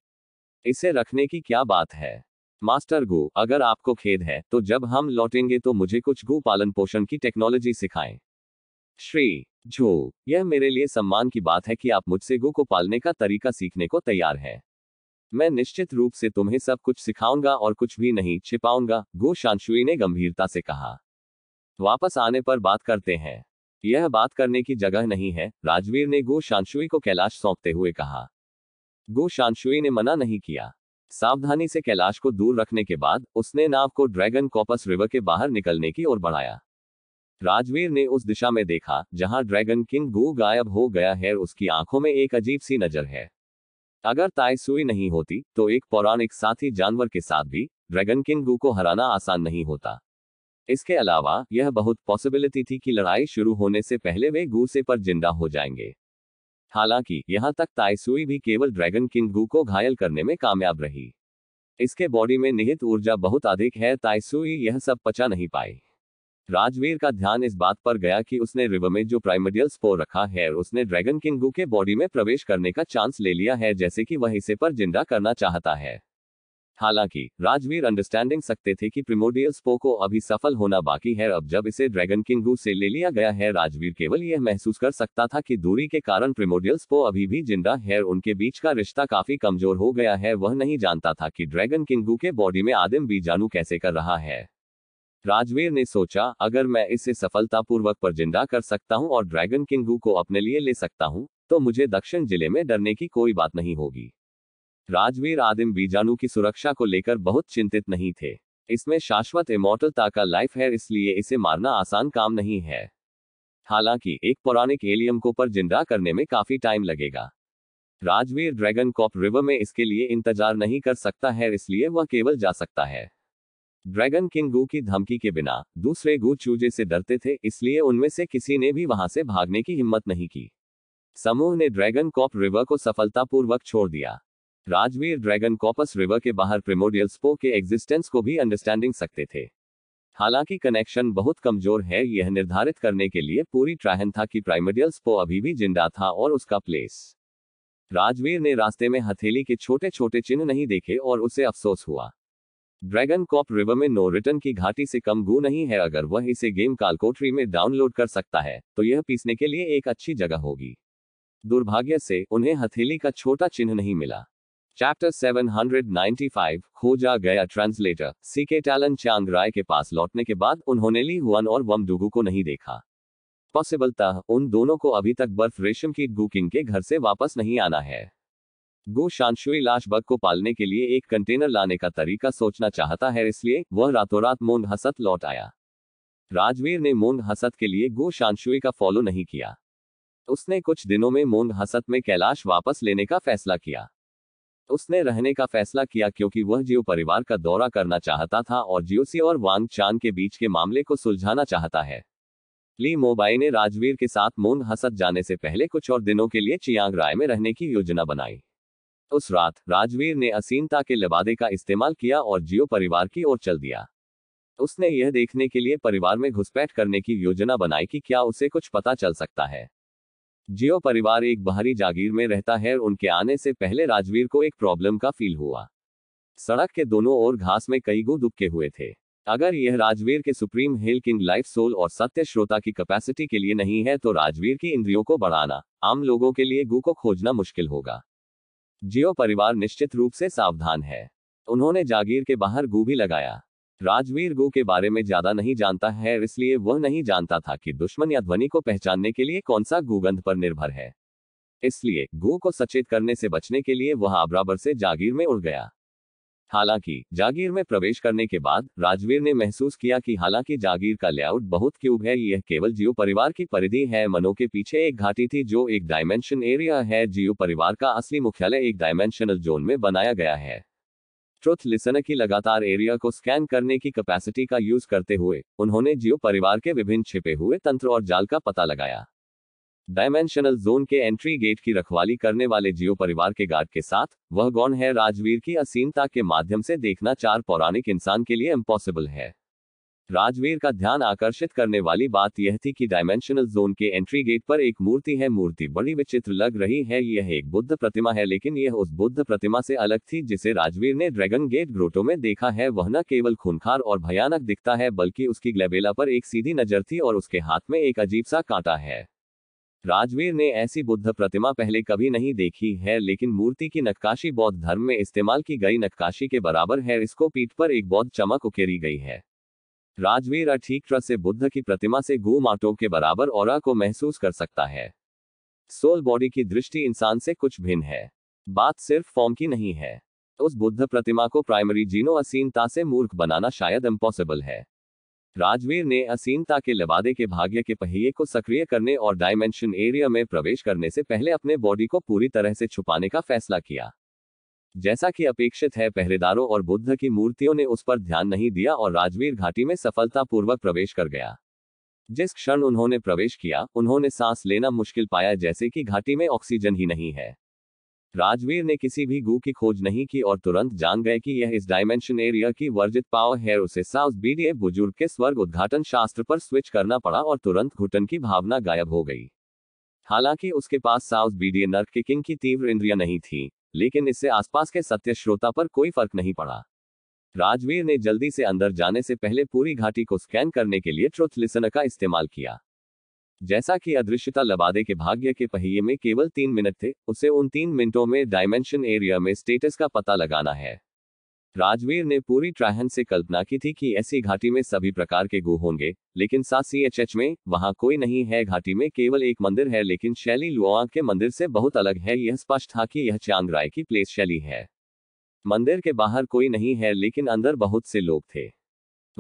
इसे रखने की क्या बात है मास्टर गो अगर आपको खेद है तो जब हम लौटेंगे तो मुझे कुछ गो पालन पोषण की टेक्नोलॉजी सिखाएं श्री जो यह मेरे लिए सम्मान की बात है कि आप मुझसे गो को पालने का तरीका सीखने को तैयार हैं मैं निश्चित रूप से तुम्हें सब कुछ सिखाऊंगा और कुछ भी नहीं छिपाऊंगा गो शांशुई ने गंभीरता से कहा वापस आने पर बात करते हैं यह बात करने की जगह नहीं है राजवीर ने गो शांशुई को कैलाश सौंपते हुए कहा गो शांशुई ने मना नहीं किया सावधानी से कैलाश को दूर रखने के बाद उसने नाव को ड्रैगन कॉपस रिवर के बाहर निकलने की ओर बढ़ाया राजवीर ने उस दिशा में देखा जहां ड्रैगन किंग गो गायब हो गया है उसकी आंखों में एक अजीब सी नजर है अगर ताइसुई नहीं होती तो एक पौराणिक साथी जानवर के साथ भी ड्रैगन किंग गू को हराना आसान नहीं होता इसके अलावा यह बहुत पॉसिबिलिटी थी कि लड़ाई शुरू होने से पहले वे गू से पर जिंदा हो जाएंगे हालांकि यहां तक ताइसुई भी केवल ड्रैगन किंग गु को घायल करने में कामयाब रही इसके बॉडी में निहित ऊर्जा बहुत अधिक है ताइसुई यह सब पचा नहीं पाई राजवीर का ध्यान इस बात पर गया कि उसने रिवर में जो प्राइमरियल स्पोर रखा है उसने ड्रैगन किंग गु के बॉडी में प्रवेश करने का चांस ले लिया है जैसे कि वह इसे पर जिंदा करना चाहता है हालांकि राजवीर अंडरस्टैंडिंग सकते थे कि प्रिमोडियल स्पो को अभी सफल होना बाकी है अब जब इसे ड्रैगन किंग रू से ले लिया गया है राजवीर केवल यह महसूस कर सकता था कि दूरी के कारण प्रिमोडियल स्पो अभी भी जिंदा है उनके बीच का रिश्ता काफी कमजोर हो गया है वह नहीं जानता था कि ड्रैगन किंग रू के बॉडी में आदिम बीजाणु कैसे कर रहा है राजवीर ने सोचा अगर मैं इसे सफलतापूर्वक पर जिंदा कर सकता हूँ और ड्रैगन किंग रू को अपने लिए ले सकता हूँ तो मुझे दक्षिण जिले में डरने की कोई बात नहीं होगी राजवीर आदिम बीजाणु की सुरक्षा को लेकर बहुत चिंतित नहीं थे इसमें शाश्वत इमोटलता का लाइफ है इसलिए इसे मारना आसान काम नहीं है हालांकि एक पौराणिक एलियम को पर जिंदा करने में काफी टाइम लगेगा राजवीर ड्रैगन कॉप रिवर में इसके लिए इंतजार नहीं कर सकता है इसलिए वह केवल जा सकता है ड्रैगन किंग गु की धमकी के बिना दूसरे गु चूजे से डरते थे इसलिए उनमें से किसी ने भी वहां से भागने की हिम्मत नहीं की समूह ने ड्रैगन कॉप रिवर को सफलतापूर्वक छोड़ दिया राजवीर ड्रैगन कॉपस रिवर के बाहर प्रिमोडियल स्पो के एग्जिस्टेंस को भी अंडरस्टैंडिंग सकते थे हालांकि कनेक्शन बहुत कमजोर है यह निर्धारित करने के लिए पूरी ट्राहन था कि प्राइमोडियल स्पो अभी भी जिंदा था और उसका प्लेस राजवीर ने रास्ते में हथेली के छोटे छोटे चिन्ह नहीं देखे और उसे अफसोस हुआ ड्रैगन कॉप रिवर में नो रिटर्न की घाटी से कम गु नहीं है अगर वह इसे गेम कालकोटरी में डाउनलोड कर सकता है तो यह पीसने के लिए एक अच्छी जगह होगी दुर्भाग्य से उन्हें हथेली का छोटा चिन्ह नहीं मिला चैप्टर 795 खोजा गया translator CK Talon Chiang Rai के पास लौटने के बाद उन्होंने ली हुआन और वमडुगु को नहीं देखा पॉसिबल था उन दोनों को अभी तक बर्फ रेशम की गुकिंग के घर से वापस नहीं आना है गो शांशुई लाशबग को पालने के लिए एक कंटेनर लाने का तरीका सोचना चाहता है इसलिए वह रातों रात मोन हसत लौट आया राजवीर ने मोन हसत के लिए गो शांशुई का फॉलो नहीं किया उसने कुछ दिनों में मोन हसत में कैलाश वापस लेने का फैसला किया उसने रहने का फैसला किया क्योंकि वह जियो परिवार का दौरा करना चाहता था और जियोसी और वांग चान के बीच के मामले को सुलझाना चाहता है ली मोबाई ने राजवीर के साथ मून हसत जाने से पहले कुछ और दिनों के लिए चियांग राय में रहने की योजना बनाई उस रात राजवीर ने असीनता के लबादे का इस्तेमाल किया और जियो परिवार की ओर चल दिया उसने यह देखने के लिए परिवार में घुसपैठ करने की योजना बनाई कि क्या उसे कुछ पता चल सकता है जियो परिवार एक बाहरी जागीर में रहता है उनके आने से पहले राजवीर को एक प्रॉब्लम का फील हुआ सड़क के दोनों ओर घास में कई गो दुबके हुए थे अगर यह राजवीर के supreme hill king life soul और सत्य श्रोता की कैपेसिटी के लिए नहीं है तो राजवीर की इंद्रियों को बढ़ाना आम लोगों के लिए गु को खोजना मुश्किल होगा जियो परिवार निश्चित रूप से सावधान है उन्होंने जागीर के बाहर गु भी लगाया राजवीर गो के बारे में ज्यादा नहीं जानता है इसलिए वह नहीं जानता था कि दुश्मन या ध्वनि को पहचानने के लिए कौन सा गुगंध पर निर्भर है इसलिए गो को सचेत करने से बचने के लिए वह आबराबर से जागीर में उड़ गया हालांकि जागीर में प्रवेश करने के बाद राजवीर ने महसूस किया कि हालांकि जागीर का लेआउट बहुत क्यूब है यह केवल जियो परिवार की परिधि है मनो के पीछे एक घाटी थी जो एक डायमेंशन एरिया है जियो परिवार का असली मुख्यालय एक डायमेंशनल जोन में बनाया गया है ट्रुथ लिसनर की लगातार एरिया को स्कैन करने की कैपेसिटी का यूज करते हुए उन्होंने जियो परिवार के विभिन्न छिपे हुए तंत्र और जाल का पता लगाया डायमेंशनल जोन के एंट्री गेट की रखवाली करने वाले जियो परिवार के गार्ड के साथ वह गौन है राजवीर की असीमता के माध्यम से देखना चार पौराणिक इंसान के लिए इम्पॉसिबल है राजवीर का ध्यान आकर्षित करने वाली बात यह थी कि डायमेंशनल जोन के एंट्री गेट पर एक मूर्ति है मूर्ति बड़ी विचित्र लग रही है यह एक बुद्ध प्रतिमा है लेकिन यह उस बुद्ध प्रतिमा से अलग थी जिसे राजवीर ने ड्रैगन गेट ग्रोटो में देखा है वह न केवल खूनखार और भयानक दिखता है बल्कि उसकी ग्लेबेला पर एक सीधी नजर थी और उसके हाथ में एक अजीब सा कांटा है राजवीर ने ऐसी बुद्ध प्रतिमा पहले कभी नहीं देखी है लेकिन मूर्ति की नक्काशी बौद्ध धर्म में इस्तेमाल की गई नक्काशी के बराबर है इसको पीठ पर एक बौद्ध चमक उकेरी गई है राजवीर अठीक से बुद्ध की प्रतिमा से गु माटो के बराबर और को महसूस कर सकता है सोल बॉडी की दृष्टि इंसान से कुछ भिन्न है बात सिर्फ फॉर्म की नहीं है उस बुद्ध प्रतिमा को प्राइमरी जीनो असीनता से मूर्ख बनाना शायद इम्पॉसिबल है राजवीर ने असीनता के लिबादे के भाग्य के पहिए को सक्रिय करने और डायमेंशन एरिया में प्रवेश करने से पहले अपने बॉडी को पूरी तरह से छुपाने का फैसला किया जैसा कि अपेक्षित है पहरेदारों और बुद्ध की मूर्तियों ने उस पर ध्यान नहीं दिया और राजवीर घाटी में सफलतापूर्वक प्रवेश कर गया जिस क्षण उन्होंने प्रवेश किया उन्होंने सांस लेना मुश्किल पाया जैसे कि घाटी में ऑक्सीजन ही नहीं है राजवीर ने किसी भी गु की खोज नहीं की और तुरंत जान गए कि यह इस डायमेंशन एरिया की वर्जित पावर है उसे साउस बीडीए बुजुर्ग के स्वर्ग उद्घाटन शास्त्र पर स्विच करना पड़ा और तुरंत घुटन की भावना गायब हो गई हालांकि उसके पास साउस बीडीए नर्क के किंग की तीव्र इंद्रिया नहीं थी लेकिन इससे आसपास के सत्य श्रोता पर कोई फर्क नहीं पड़ा राजवीर ने जल्दी से अंदर जाने से पहले पूरी घाटी को स्कैन करने के लिए ट्रुथ लिसनर का इस्तेमाल किया जैसा कि अदृश्यता लबादे के भाग्य के पहिए में केवल तीन मिनट थे उसे उन तीन मिनटों में डायमेंशन एरिया में स्टेटस का पता लगाना है राजवीर ने पूरी ट्राहन से कल्पना की थी कि ऐसी घाटी में सभी प्रकार के गु होंगे लेकिन सा सी एच एच में वहाँ कोई नहीं है घाटी में केवल एक मंदिर है लेकिन शैली लुआ के मंदिर से बहुत अलग है यह स्पष्ट था कि यह चांद राय की प्लेस शैली है मंदिर के बाहर कोई नहीं है लेकिन अंदर बहुत से लोग थे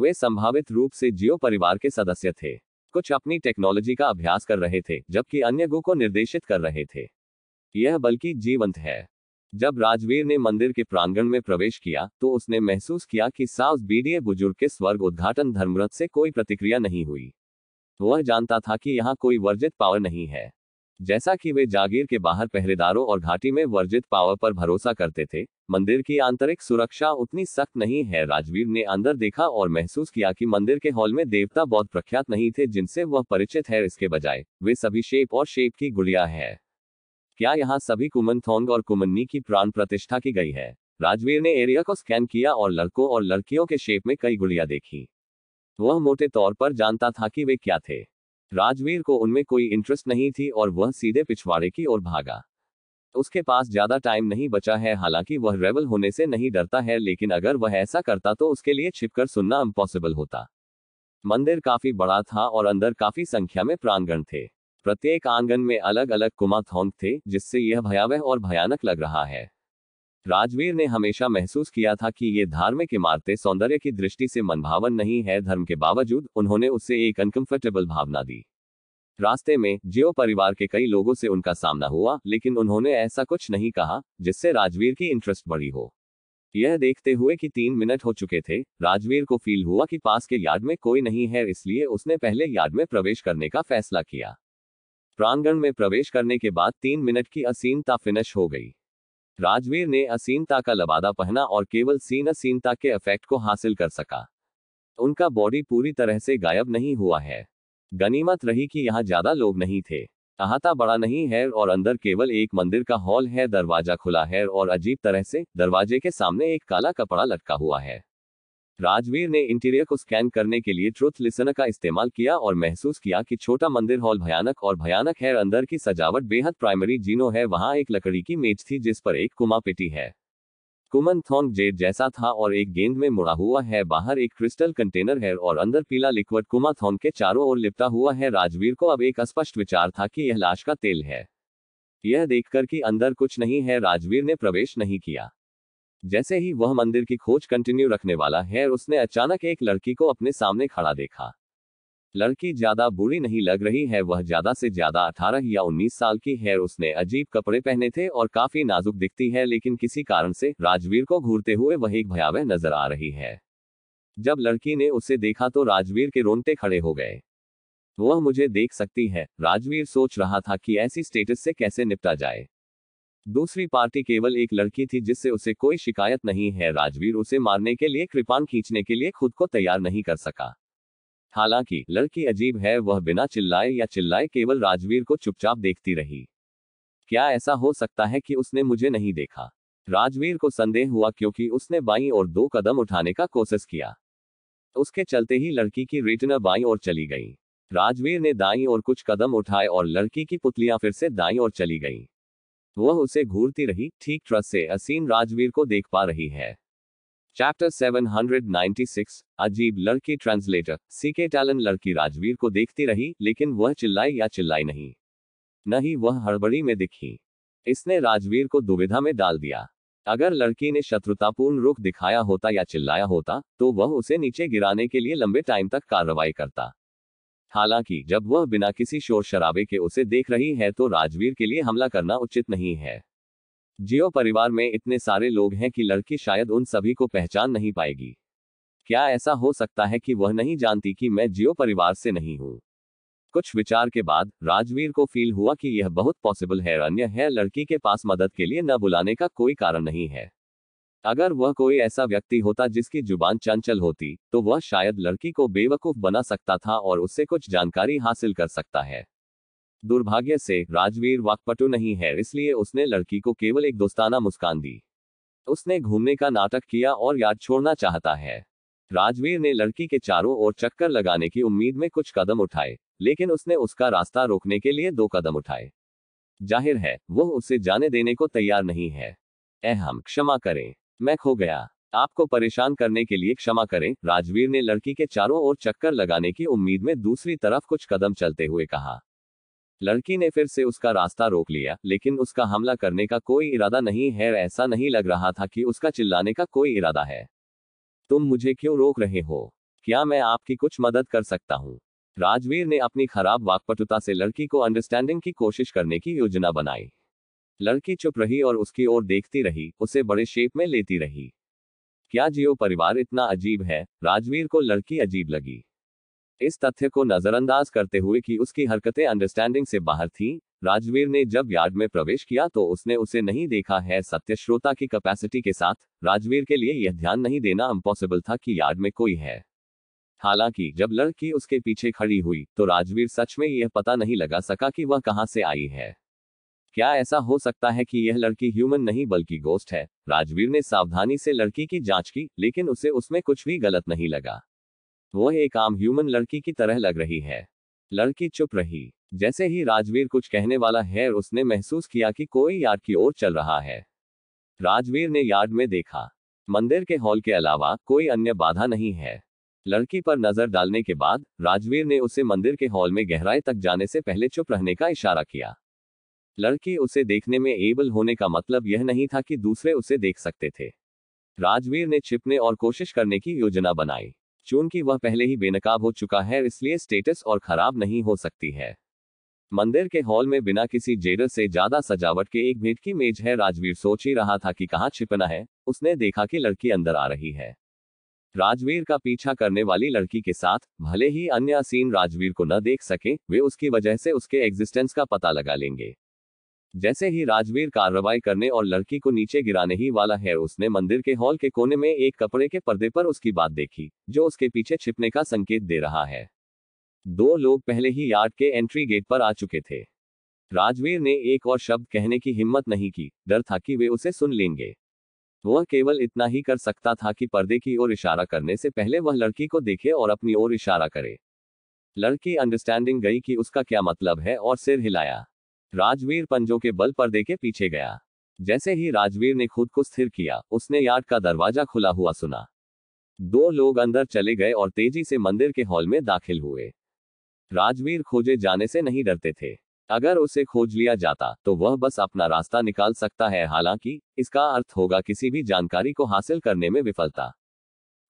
वे संभावित रूप से जियो परिवार के सदस्य थे कुछ अपनी टेक्नोलॉजी का अभ्यास कर रहे थे जबकि अन्य गु को निर्देशित कर रहे थे यह बल्कि जीवंत है जब राजवीर ने मंदिर के प्रांगण में प्रवेश किया तो उसने महसूस किया कि साउस बीडीए बुजुर्ग के स्वर्ग उद्घाटन धर्मरथ से कोई प्रतिक्रिया नहीं हुई वह जानता था कि यहाँ कोई वर्जित पावर नहीं है जैसा कि वे जागीर के बाहर पहरेदारों और घाटी में वर्जित पावर पर भरोसा करते थे मंदिर की आंतरिक सुरक्षा उतनी सख्त नहीं है राजवीर ने अंदर देखा और महसूस किया कि मंदिर के हॉल में देवता बहुत प्रख्यात नहीं थे जिनसे वह परिचित है इसके बजाय वे सभी शेप और शेप की गुड़िया है क्या यहाँ सभी कुमनथोंग और कुमन्नी की प्राण प्रतिष्ठा की गई है राजवीर ने एरिया को स्कैन किया और लड़कों और लड़कियों के शेप में कई गुड़िया देखी वह मोटे तौर पर जानता था कि वे क्या थे राजवीर को उनमें कोई इंटरेस्ट नहीं थी और वह सीधे पिछवाड़े की ओर भागा उसके पास ज्यादा टाइम नहीं बचा है हालांकि वह रेवल होने से नहीं डरता है लेकिन अगर वह ऐसा करता तो उसके लिए छिपकर सुनना इम्पॉसिबल होता मंदिर काफी बड़ा था और अंदर काफी संख्या में प्रांगण थे प्रत्येक आंगन में अलग अलग कुमाथोंग थे जिससे यह भयावह और भयानक लग रहा है राजवीर ने हमेशा महसूस किया था कि ये धार्मिक इमारतें सौंदर्य की दृष्टि से मनभावन नहीं है धर्म के बावजूद उन्होंने उससे एक अनकंफर्टेबल भावना दी रास्ते में जियो परिवार के कई लोगों से उनका सामना हुआ लेकिन उन्होंने ऐसा कुछ नहीं कहा जिससे राजवीर की इंटरेस्ट बढ़ी हो यह देखते हुए कि तीन मिनट हो चुके थे राजवीर को फील हुआ कि पास के यार्ड में कोई नहीं है इसलिए उसने पहले यार्ड में प्रवेश करने का फैसला किया प्रांगण में प्रवेश करने के बाद तीन मिनट की असीनता फिनिश हो गई राजवीर ने असीनता का लबादा पहना और केवल सीन असीनता के इफेक्ट को हासिल कर सका उनका बॉडी पूरी तरह से गायब नहीं हुआ है गनीमत रही कि यहाँ ज्यादा लोग नहीं थे अहाता बड़ा नहीं है और अंदर केवल एक मंदिर का हॉल है दरवाजा खुला है और अजीब तरह से दरवाजे के सामने एक काला कपड़ा लटका हुआ है राजवीर ने इंटीरियर को स्कैन करने के लिए ट्रुथ लिसनर का इस्तेमाल किया और महसूस किया कि छोटा मंदिर हॉल भयानक और भयानक है अंदर की सजावट बेहद प्राइमरी जीनो है वहाँ एक लकड़ी की मेज थी जिस पर एक कुमा पिटी है कुमन थोंग जेड जैसा था और एक गेंद में मुड़ा हुआ है बाहर एक क्रिस्टल कंटेनर है और अंदर पीला लिक्विड कुमा थोंग के चारों ओर लिपटा हुआ है राजवीर को अब एक अस्पष्ट विचार था कि यह लाश का तेल है यह देखकर कि अंदर कुछ नहीं है राजवीर ने प्रवेश नहीं किया जैसे ही वह मंदिर की खोज कंटिन्यू रखने वाला है उसने अचानक एक लड़की को अपने सामने खड़ा देखा लड़की ज्यादा बुरी नहीं लग रही है वह ज्यादा से ज्यादा अठारह या उन्नीस साल की है उसने अजीब कपड़े पहने थे और काफी नाजुक दिखती है लेकिन किसी कारण से राजवीर को घूरते हुए वह एक भयावह नजर आ रही है जब लड़की ने उसे देखा तो राजवीर के रोंगटे खड़े हो गए वह मुझे देख सकती है राजवीर सोच रहा था कि ऐसी स्टेटस से कैसे निपटा जाए दूसरी पार्टी केवल एक लड़की थी जिससे उसे कोई शिकायत नहीं है राजवीर उसे मारने के लिए कृपान खींचने के लिए खुद को तैयार नहीं कर सका हालांकि लड़की अजीब है वह बिना चिल्लाए या चिल्लाए केवल राजवीर को चुपचाप देखती रही क्या ऐसा हो सकता है कि उसने मुझे नहीं देखा राजवीर को संदेह हुआ क्योंकि उसने बाई और दो कदम उठाने का कोशिश किया उसके चलते ही लड़की की रेटना बाई और चली गई राजवीर ने दाई और कुछ कदम उठाए और लड़की की पुतलियां फिर से दाई और चली गई वह उसे घूरती रही ठीक ट्रस से असीम राजवीर को देख पा रही है चैप्टर 796 अजीब लड़की ट्रांसलेटर सीके टैलन लड़की राजवीर को देखती रही लेकिन वह चिल्लाई या चिल्लाई नहीं नहीं वह हड़बड़ी में दिखी इसने राजवीर को दुविधा में डाल दिया अगर लड़की ने शत्रुतापूर्ण रुख दिखाया होता या चिल्लाया होता तो वह उसे नीचे गिराने के लिए लंबे टाइम तक कार्रवाई करता हालांकि जब वह बिना किसी शोर शराबे के उसे देख रही है तो राजवीर के लिए हमला करना उचित नहीं है जियो परिवार में इतने सारे लोग हैं कि लड़की शायद उन सभी को पहचान नहीं पाएगी क्या ऐसा हो सकता है कि वह नहीं जानती कि मैं जियो परिवार से नहीं हूं कुछ विचार के बाद राजवीर को फील हुआ कि यह बहुत पॉसिबल है अन्य है लड़की के पास मदद के लिए न बुलाने का कोई कारण नहीं है अगर वह कोई ऐसा व्यक्ति होता जिसकी जुबान चंचल होती तो वह शायद लड़की को बेवकूफ बना सकता था और उससे कुछ जानकारी हासिल कर सकता है दुर्भाग्य से राजवीर वाकपटु नहीं है इसलिए उसने लड़की को केवल एक दोस्ताना मुस्कान दी उसने घूमने का नाटक किया और याद छोड़ना चाहता है राजवीर ने लड़की के चारों ओर चक्कर लगाने की उम्मीद में कुछ कदम उठाए लेकिन उसने उसका रास्ता रोकने के लिए दो कदम उठाए जाहिर है वह उसे जाने देने को तैयार नहीं है अहम क्षमा करें मैं खो गया आपको परेशान करने के लिए क्षमा करें राजवीर ने लड़की के चारों ओर चक्कर लगाने की उम्मीद में दूसरी तरफ कुछ कदम चलते हुए कहा लड़की ने फिर से उसका रास्ता रोक लिया लेकिन उसका हमला करने का कोई इरादा नहीं है ऐसा नहीं लग रहा था कि उसका चिल्लाने का कोई इरादा है तुम मुझे क्यों रोक रहे हो क्या मैं आपकी कुछ मदद कर सकता हूँ राजवीर ने अपनी खराब वाकपटुता से लड़की को अंडरस्टैंडिंग की कोशिश करने की योजना बनाई लड़की चुप रही और उसकी ओर देखती रही उसे बड़े शेप में लेती रही क्या जियो परिवार इतना अजीब है राजवीर को लड़की अजीब लगी इस तथ्य को नजरअंदाज करते हुए कि उसकी हरकतें अंडरस्टैंडिंग से बाहर थीं, राजवीर ने जब यार्ड में प्रवेश किया तो उसने उसे नहीं देखा है सत्य श्रोता की कैपेसिटी के साथ राजवीर के लिए यह ध्यान नहीं देना इम्पॉसिबल था कि यार्ड में कोई है हालांकि जब लड़की उसके पीछे खड़ी हुई तो राजवीर सच में यह पता नहीं लगा सका कि वह कहां से आई है क्या ऐसा हो सकता है कि यह लड़की ह्यूमन नहीं बल्कि गोस्ट है राजवीर ने सावधानी से लड़की की जांच की लेकिन उसे उसमें कुछ भी गलत नहीं लगा वह एक आम ह्यूमन लड़की की तरह लग रही है लड़की चुप रही जैसे ही राजवीर कुछ कहने वाला है उसने महसूस किया कि कोई यार्ड की ओर चल रहा है राजवीर ने यार्ड में देखा मंदिर के हॉल के अलावा कोई अन्य बाधा नहीं है लड़की पर नजर डालने के बाद राजवीर ने उसे मंदिर के हॉल में गहराई तक जाने से पहले चुप रहने का इशारा किया लड़के उसे देखने में एबल होने का मतलब यह नहीं था कि दूसरे उसे देख सकते थे राजवीर ने छिपने और कोशिश करने की योजना बनाई चूंकि वह पहले ही बेनकाब हो चुका है इसलिए स्टेटस और खराब नहीं हो सकती है मंदिर के हॉल में बिना किसी जेडर से ज्यादा सजावट के एक भेंट की मेज है राजवीर सोच ही रहा था कि कहाँ छिपना है उसने देखा कि लड़की अंदर आ रही है राजवीर का पीछा करने वाली लड़की के साथ भले ही अन्य असीन राजवीर को न देख सके वे उसकी वजह से उसके एग्जिस्टेंस का पता लगा लेंगे जैसे ही राजवीर कार्रवाई करने और लड़की को नीचे गिराने ही वाला है उसने मंदिर के हॉल के कोने में एक कपड़े के पर्दे पर उसकी बात देखी जो उसके पीछे छिपने का संकेत दे रहा है दो लोग पहले ही यार्ड के एंट्री गेट पर आ चुके थे राजवीर ने एक और शब्द कहने की हिम्मत नहीं की डर था कि वे उसे सुन लेंगे वह केवल इतना ही कर सकता था कि पर्दे की ओर इशारा करने से पहले वह लड़की को देखे और अपनी ओर इशारा करे लड़की अंडरस्टैंडिंग गई कि उसका क्या मतलब है और सिर हिलाया राजवीर पंजों के बल पर्दे के पीछे गया जैसे ही राजवीर ने खुद को स्थिर किया उसने यार्ड का दरवाजा खुला हुआ सुना दो लोग अंदर चले गए और तेजी से मंदिर के हॉल में दाखिल हुए राजवीर खोजे जाने से नहीं डरते थे अगर उसे खोज लिया जाता तो वह बस अपना रास्ता निकाल सकता है हालांकि इसका अर्थ होगा किसी भी जानकारी को हासिल करने में विफलता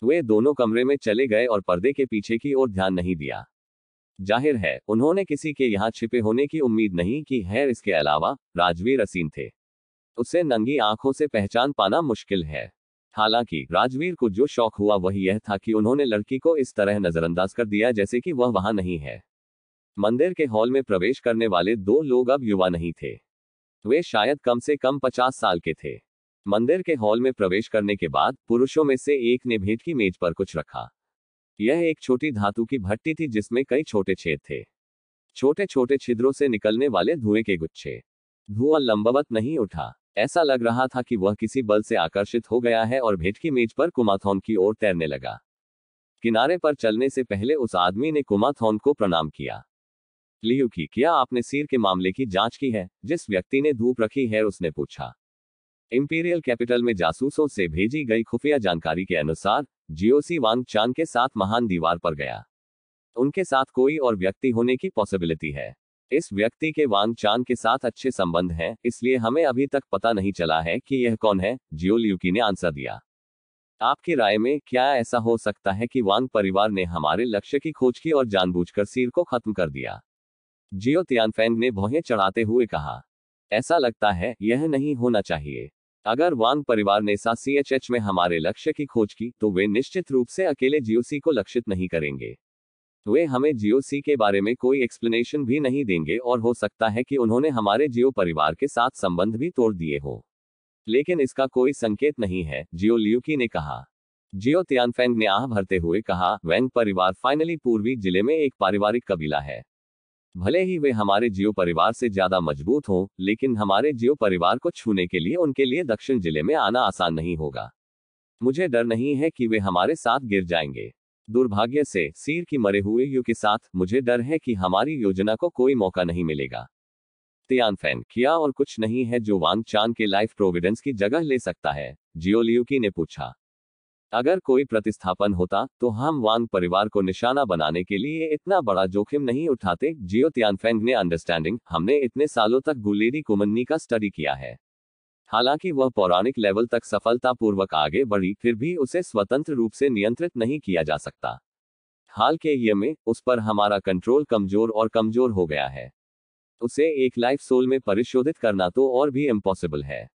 वे दोनों कमरे में चले गए और पर्दे के पीछे की ओर ध्यान नहीं दिया जाहिर है उन्होंने किसी के यहाँ छिपे होने की उम्मीद नहीं की है इसके अलावा राजवीर असीम थे उसे नंगी आंखों से पहचान पाना मुश्किल है हालांकि राजवीर को जो शौक हुआ वह यह था कि उन्होंने लड़की को इस तरह नजरअंदाज कर दिया जैसे कि वह वहां नहीं है मंदिर के हॉल में प्रवेश करने वाले दो लोग अब युवा नहीं थे वे शायद कम से कम पचास साल के थे मंदिर के हॉल में प्रवेश करने के बाद पुरुषों में से एक ने भेंट की मेज पर कुछ रखा यह एक छोटी धातु की भट्टी थी जिसमें कई छोटे छेद थे छोटे छोटे छिद्रों से निकलने वाले धुएं के गुच्छे धुआं लंबवत नहीं उठा ऐसा लग रहा था कि वह किसी बल से आकर्षित हो गया है और भेंट की मेज पर कुमाथोन की ओर तैरने लगा किनारे पर चलने से पहले उस आदमी ने कुमाथोन को प्रणाम किया लियू की क्या आपने सिर के मामले की जांच की है जिस व्यक्ति ने धूप रखी है उसने पूछा इंपीरियल कैपिटल में जासूसों से भेजी गई खुफिया जानकारी के अनुसार जीओसी वांग चांग के साथ महान दीवार पर गया उनके साथ कोई और व्यक्ति होने की पॉसिबिलिटी है इस व्यक्ति के वांग चांग के साथ अच्छे संबंध हैं इसलिए हमें अभी तक पता नहीं चला है कि यह कौन है जियो ल्यूकी ने आंसर दिया आपकी राय में क्या ऐसा हो सकता है कि वांग परिवार ने हमारे लक्ष्य की खोज की और जानबूझकर सीर को खत्म कर दिया जियो तियानफेंग ने भौहें चढ़ाते हुए कहा ऐसा लगता है यह नहीं होना चाहिए अगर वांग परिवार ने सी में हमारे लक्ष्य की खोज की तो वे निश्चित रूप से अकेले जीओसी को लक्षित नहीं करेंगे वे हमें जीओसी के बारे में कोई एक्सप्लेनेशन भी नहीं देंगे और हो सकता है कि उन्होंने हमारे जियो परिवार के साथ संबंध भी तोड़ दिए हो लेकिन इसका कोई संकेत नहीं है जियो लियुकी ने कहा जियो तियानफेंग ने आह भरते हुए कहा वेंग परिवार फाइनली पूर्वी जिले में एक पारिवारिक कबीला है भले ही वे हमारे जियो परिवार से ज्यादा मजबूत हों लेकिन हमारे जियो परिवार को छूने के लिए उनके लिए दक्षिण जिले में आना आसान नहीं होगा मुझे डर नहीं है कि वे हमारे साथ गिर जाएंगे दुर्भाग्य से सीर की मरे हुए यू के साथ मुझे डर है कि हमारी योजना को कोई मौका नहीं मिलेगा तियान फैन किया और कुछ नहीं है जो वांग चांद के लाइफ प्रोविडेंस की जगह ले सकता है जियोलियू ने पूछा अगर कोई प्रतिस्थापन होता तो हम वांग परिवार को निशाना बनाने के लिए इतना बड़ा जोखिम नहीं उठाते जियो त्यानफेंग ने अंडरस्टैंडिंग हमने इतने सालों तक गुलेरी कुमन्नी का स्टडी किया है हालांकि वह पौराणिक लेवल तक सफलतापूर्वक आगे बढ़ी फिर भी उसे स्वतंत्र रूप से नियंत्रित नहीं किया जा सकता हाल के ये में उस पर हमारा कंट्रोल कमजोर और कमजोर हो गया है उसे एक लाइफ सोल में परिशोधित करना तो और भी इम्पॉसिबल है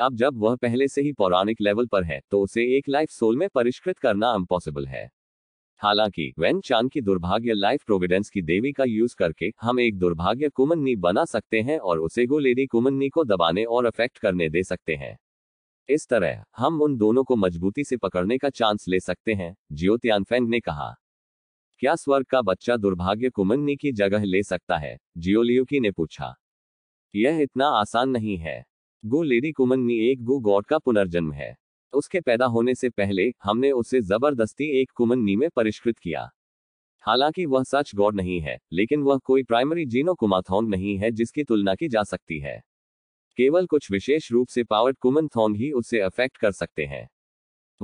अब जब वह पहले से ही पौराणिक लेवल पर है तो उसे एक लाइफ सोल में परिष्कृत करना इम्पॉसिबल है हालांकि वेन चांद की दुर्भाग्य लाइफ प्रोविडेंस की देवी का यूज करके हम एक दुर्भाग्य कुमननी बना सकते हैं और उसे गो लेडी कुमननी को दबाने और अफेक्ट करने दे सकते हैं इस तरह हम उन दोनों को मजबूती से पकड़ने का चांस ले सकते हैं जियो त्यानफेंग ने कहा क्या स्वर्ग का बच्चा दुर्भाग्य कुमननी की जगह ले सकता है जियोलियुकी ने पूछा यह इतना आसान नहीं है गो लेडी कुमन्नी एक गो गॉड का पुनर्जन्म है उसके पैदा होने से पहले हमने उसे जबरदस्ती एक नी में परिष्कृत किया हालांकि वह सच गॉड नहीं है लेकिन वह कोई प्राइमरी जीनो कुमाथोंग नहीं है जिसकी तुलना की जा सकती है केवल कुछ विशेष रूप से पावर्ड कुमन थोंग ही उसे अफेक्ट कर सकते हैं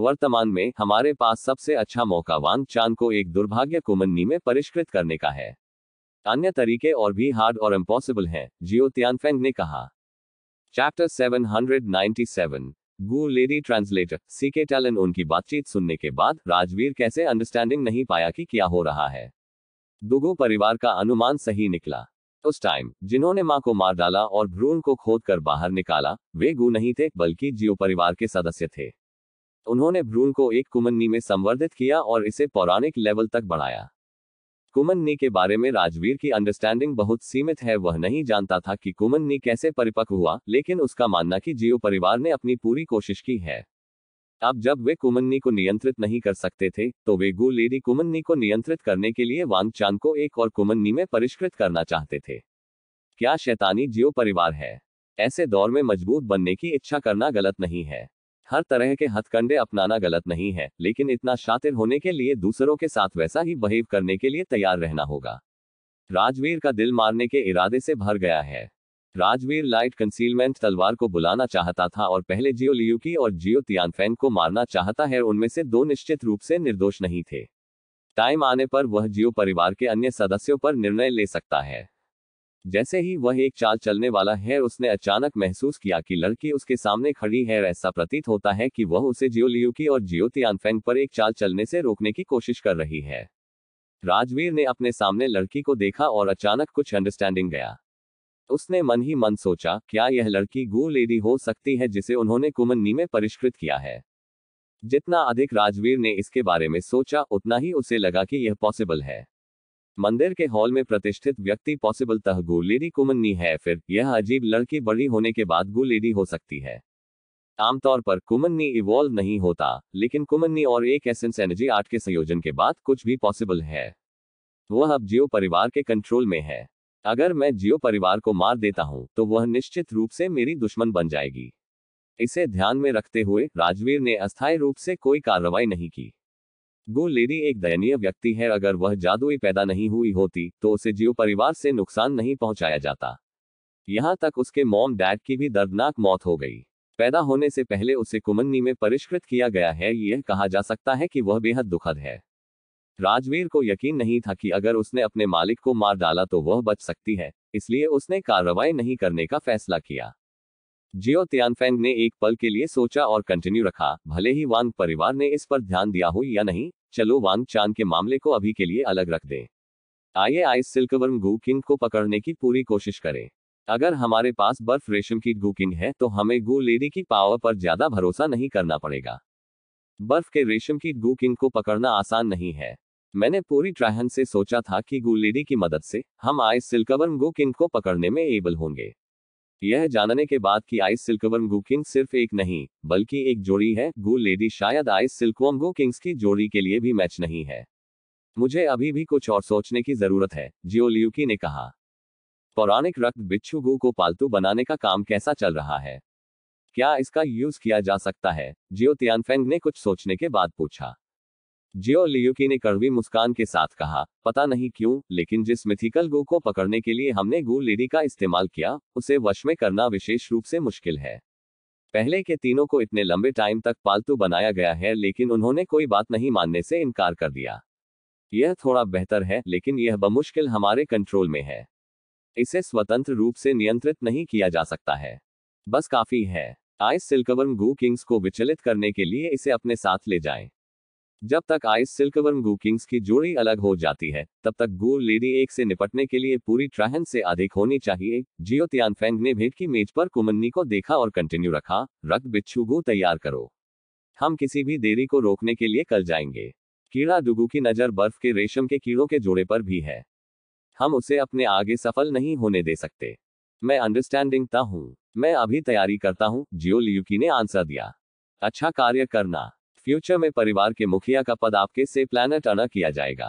वर्तमान में हमारे पास सबसे अच्छा मौका वांग चांद को एक दुर्भाग्य कुमन्नी में परिष्कृत करने का है अन्य तरीके और भी हार्ड और इम्पॉसिबल हैं जियो त्यानफेंग ने कहा चैप्टर 797 गो लेडी ट्रांसलेटर सीके टैलन उनकी बातचीत सुनने के बाद राजवीर कैसे अंडरस्टैंडिंग नहीं पाया कि क्या हो रहा है दुगो परिवार का अनुमान सही निकला उस टाइम जिन्होंने मां को मार डाला और भ्रूण को खोद कर बाहर निकाला वे गु नहीं थे बल्कि जियो परिवार के सदस्य थे उन्होंने भ्रूण को एक कुमन्नी में संवर्धित किया और इसे पौराणिक लेवल तक बढ़ाया कुमन के बारे में राजवीर की अंडरस्टैंडिंग बहुत सीमित है वह नहीं जानता था कि कुमननी कैसे परिपक्व हुआ लेकिन उसका मानना कि जियो परिवार ने अपनी पूरी कोशिश की है अब जब वे कुमन्नी को नियंत्रित नहीं कर सकते थे तो वे गु लेडी कुमन्नी को नियंत्रित करने के लिए वांग चांद को एक और कुमन्नी में परिष्कृत करना चाहते थे क्या शैतानी जियो परिवार है ऐसे दौर में मजबूत बनने की इच्छा करना गलत नहीं है हर तरह के हथकंडे अपनाना गलत नहीं है लेकिन इतना शातिर होने के लिए दूसरों के साथ वैसा ही बहेव करने के लिए तैयार रहना होगा राजवीर का दिल मारने के इरादे से भर गया है राजवीर लाइट कंसीलमेंट तलवार को बुलाना चाहता था और पहले जियो लियुकी और जियो तियानफेन को मारना चाहता है उनमें से दो निश्चित रूप से निर्दोष नहीं थे टाइम आने पर वह जियो परिवार के अन्य सदस्यों पर निर्णय ले सकता है जैसे ही वह एक चाल चलने वाला है उसने अचानक महसूस किया कि लड़की उसके सामने खड़ी है ऐसा प्रतीत होता है कि वह उसे जियो की और तियानफेंग पर एक चाल चलने से रोकने की कोशिश कर रही है राजवीर ने अपने सामने लड़की को देखा और अचानक कुछ अंडरस्टैंडिंग गया उसने मन ही मन सोचा क्या यह लड़की गू लेडी हो सकती है जिसे उन्होंने कुमन्नी में परिष्कृत किया है जितना अधिक राजवीर ने इसके बारे में सोचा उतना ही उसे लगा कि यह पॉसिबल है मंदिर के हॉल में प्रतिष्ठित व्यक्ति पॉसिबल तह गो लेडी कुमन्नी है फिर यह अजीब लड़की बड़ी होने के बाद गो लेडी हो सकती है आमतौर पर कुमन्नी इवॉल्व नहीं होता लेकिन कुमन्नी और एक एसेंस एनर्जी आर्ट के संयोजन के बाद कुछ भी पॉसिबल है वह अब जियो परिवार के कंट्रोल में है अगर मैं जियो परिवार को मार देता हूं तो वह निश्चित रूप से मेरी दुश्मन बन जाएगी इसे ध्यान में रखते हुए राजवीर ने अस्थायी रूप से कोई कार्रवाई नहीं की गो लेडी एक दयनीय व्यक्ति है अगर वह जादुई पैदा नहीं हुई होती तो उसे जीव परिवार से नुकसान नहीं पहुंचाया जाता यहाँ तक उसके मॉम डैड की भी दर्दनाक मौत हो गई पैदा होने से पहले उसे कुमन्नी में परिष्कृत किया गया है यह कहा जा सकता है कि वह बेहद दुखद है राजवीर को यकीन नहीं था कि अगर उसने अपने मालिक को मार डाला तो वह बच सकती है इसलिए उसने कार्रवाई नहीं करने का फैसला किया जियो तियानफेंग ने एक पल के लिए सोचा और कंटिन्यू रखा भले ही वांग परिवार ने इस पर ध्यान दिया हो या नहीं चलो वांग चांद के मामले को अभी के लिए अलग रख दें आइए आइस सिल्कवर्म गूकिंग को पकड़ने की पूरी कोशिश करें अगर हमारे पास बर्फ रेशम की गुकिंग है तो हमें गु लेडी की पावर पर ज्यादा भरोसा नहीं करना पड़ेगा बर्फ के रेशम की गुकिंग को पकड़ना आसान नहीं है मैंने पूरी ट्राहन से सोचा था कि गु लेडी की मदद से हम आइस सिल्कवर्म गुकिंग को पकड़ने में एबल होंगे यह जानने के बाद कि आइस सिल्कवर्म गु किंग सिर्फ एक नहीं बल्कि एक जोड़ी है गु लेडी शायद आइस सिल्कवर्म गो किंग्स की जोड़ी के लिए भी मैच नहीं है मुझे अभी भी कुछ और सोचने की जरूरत है जियोलियुकी ने कहा पौराणिक रक्त बिच्छू गु को पालतू बनाने का काम कैसा चल रहा है क्या इसका यूज किया जा सकता है जियो तियानफेंग ने कुछ सोचने के बाद पूछा जियो लियुकी ने कड़वी मुस्कान के साथ कहा पता नहीं क्यों लेकिन जिस मिथिकल गो को पकड़ने के लिए हमने गो लेडी का इस्तेमाल किया उसे वश में करना विशेष रूप से मुश्किल है पहले के तीनों को इतने लंबे टाइम तक पालतू बनाया गया है लेकिन उन्होंने कोई बात नहीं मानने से इनकार कर दिया यह थोड़ा बेहतर है लेकिन यह बमुश्किल हमारे कंट्रोल में है इसे स्वतंत्र रूप से नियंत्रित नहीं किया जा सकता है बस काफी है आइस सिल्कवर्म गू किंग्स को विचलित करने के लिए इसे अपने साथ ले जाएं। जब तक आइस सिल्कवर्म गुकिंग्स की जोड़ी अलग हो जाती है तब तक गो लेडी एक से निपटने के लिए पूरी ट्राहन से अधिक होनी चाहिए जियो त्यानफेंग ने भेंट की मेज पर कुमन्नी को देखा और कंटिन्यू रखा रक्त बिच्छू गो तैयार करो हम किसी भी देरी को रोकने के लिए कल जाएंगे कीड़ा डुगू की नजर बर्फ के रेशम के कीड़ों के जोड़े पर भी है हम उसे अपने आगे सफल नहीं होने दे सकते मैं अंडरस्टैंडिंग ता हूँ मैं अभी तैयारी करता हूँ जियो लियुकी ने आंसर दिया अच्छा कार्य करना फ्यूचर में परिवार के मुखिया का पद आपके से प्लानट अना किया जाएगा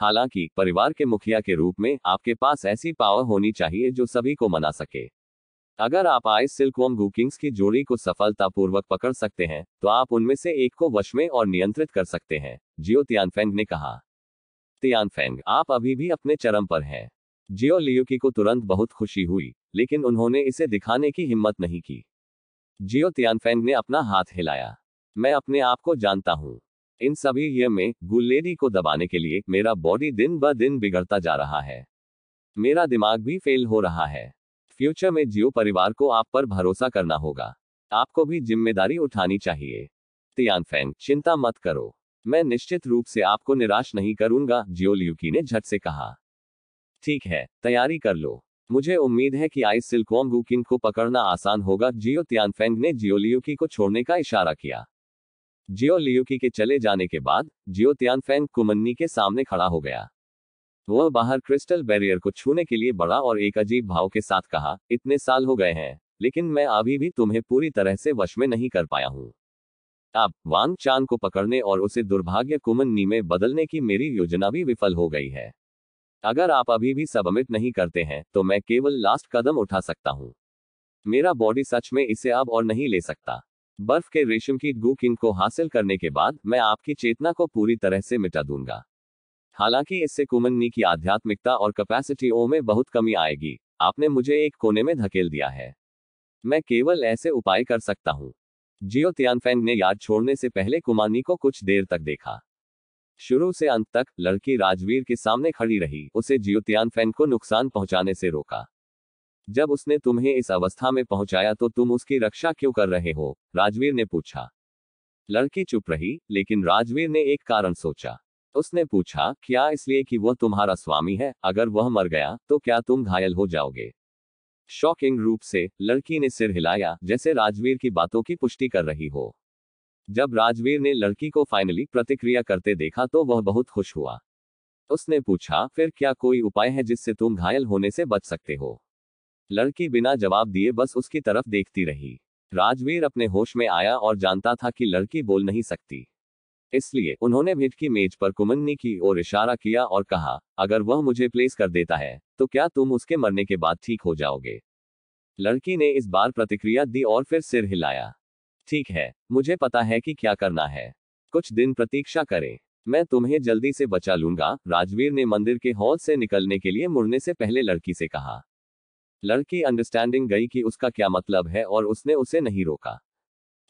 हालांकि परिवार के मुखिया के रूप में आपके पास ऐसी पावर होनी चाहिए जो सभी को मना सके अगर आप आए सिल्कवॉम गुकिंग्स की जोड़ी को सफलतापूर्वक पकड़ सकते हैं तो आप उनमें से एक को वश में और नियंत्रित कर सकते हैं जियो तियानफेंग ने कहा तियानफेंग आप अभी भी अपने चरम पर हैं जियो लियुकी को तुरंत बहुत खुशी हुई लेकिन उन्होंने इसे दिखाने की हिम्मत नहीं की जियो तियानफेंग ने अपना हाथ हिलाया मैं अपने आप को जानता हूँ इन सभी ये में गुल्लेरी को दबाने के लिए मेरा बॉडी दिन ब दिन बिगड़ता जा रहा है मेरा दिमाग भी फेल हो रहा है फ्यूचर में जियो परिवार को आप पर भरोसा करना होगा आपको भी जिम्मेदारी उठानी चाहिए तियान फैंग चिंता मत करो मैं निश्चित रूप से आपको निराश नहीं करूंगा जियो जियोल्यूकी ने झट से कहा ठीक है तैयारी कर लो मुझे उम्मीद है कि आइस सिल्कॉम गुकिन को पकड़ना आसान होगा जियो तियान त्यानफेंग ने जियो की को छोड़ने का इशारा किया जियो लियुकी के चले जाने के बाद जियो त्यानफेंग कुमन्नी के सामने खड़ा हो गया वह बाहर क्रिस्टल बैरियर को छूने के लिए बड़ा और एक अजीब भाव के साथ कहा इतने साल हो गए हैं लेकिन मैं अभी भी तुम्हें पूरी तरह से वश में नहीं कर पाया हूँ अब वांग चांद को पकड़ने और उसे दुर्भाग्य कुमन्नी में बदलने की मेरी योजना भी विफल हो गई है अगर आप अभी भी सबमिट नहीं करते हैं तो मैं केवल लास्ट कदम उठा सकता हूँ मेरा बॉडी सच में इसे अब और नहीं ले सकता बर्फ के रेशम की गु किंग को हासिल करने के बाद मैं आपकी चेतना को पूरी तरह से मिटा दूंगा हालांकि इससे कुमननी की आध्यात्मिकता और कैपेसिटी ओ में बहुत कमी आएगी आपने मुझे एक कोने में धकेल दिया है मैं केवल ऐसे उपाय कर सकता हूँ जियो तियानफेंग ने याद छोड़ने से पहले कुमानी को कुछ देर तक देखा शुरू से अंत तक लड़की राजवीर के सामने खड़ी रही उसे जियो तियानफेंग को नुकसान पहुंचाने से रोका जब उसने तुम्हें इस अवस्था में पहुंचाया तो तुम उसकी रक्षा क्यों कर रहे हो राजवीर ने पूछा लड़की चुप रही लेकिन राजवीर ने एक कारण सोचा उसने पूछा क्या इसलिए कि वह तुम्हारा स्वामी है अगर वह मर गया तो क्या तुम घायल हो जाओगे शॉकिंग रूप से लड़की ने सिर हिलाया जैसे राजवीर की बातों की पुष्टि कर रही हो जब राजवीर ने लड़की को फाइनली प्रतिक्रिया करते देखा तो वह बहुत खुश हुआ उसने पूछा फिर क्या कोई उपाय है जिससे तुम घायल होने से बच सकते हो लड़की बिना जवाब दिए बस उसकी तरफ देखती रही राजवीर अपने होश में आया और जानता था कि लड़की बोल नहीं सकती इसलिए उन्होंने भिट की मेज पर कुमन्नी की ओर इशारा किया और कहा अगर वह मुझे प्लेस कर देता है तो क्या तुम उसके मरने के बाद ठीक हो जाओगे लड़की ने इस बार प्रतिक्रिया दी और फिर सिर हिलाया ठीक है मुझे पता है कि क्या करना है कुछ दिन प्रतीक्षा करें मैं तुम्हें जल्दी से बचा लूंगा राजवीर ने मंदिर के हॉल से निकलने के लिए मुड़ने से पहले लड़की से कहा लड़की अंडरस्टैंडिंग गई कि उसका क्या मतलब है और उसने उसे नहीं रोका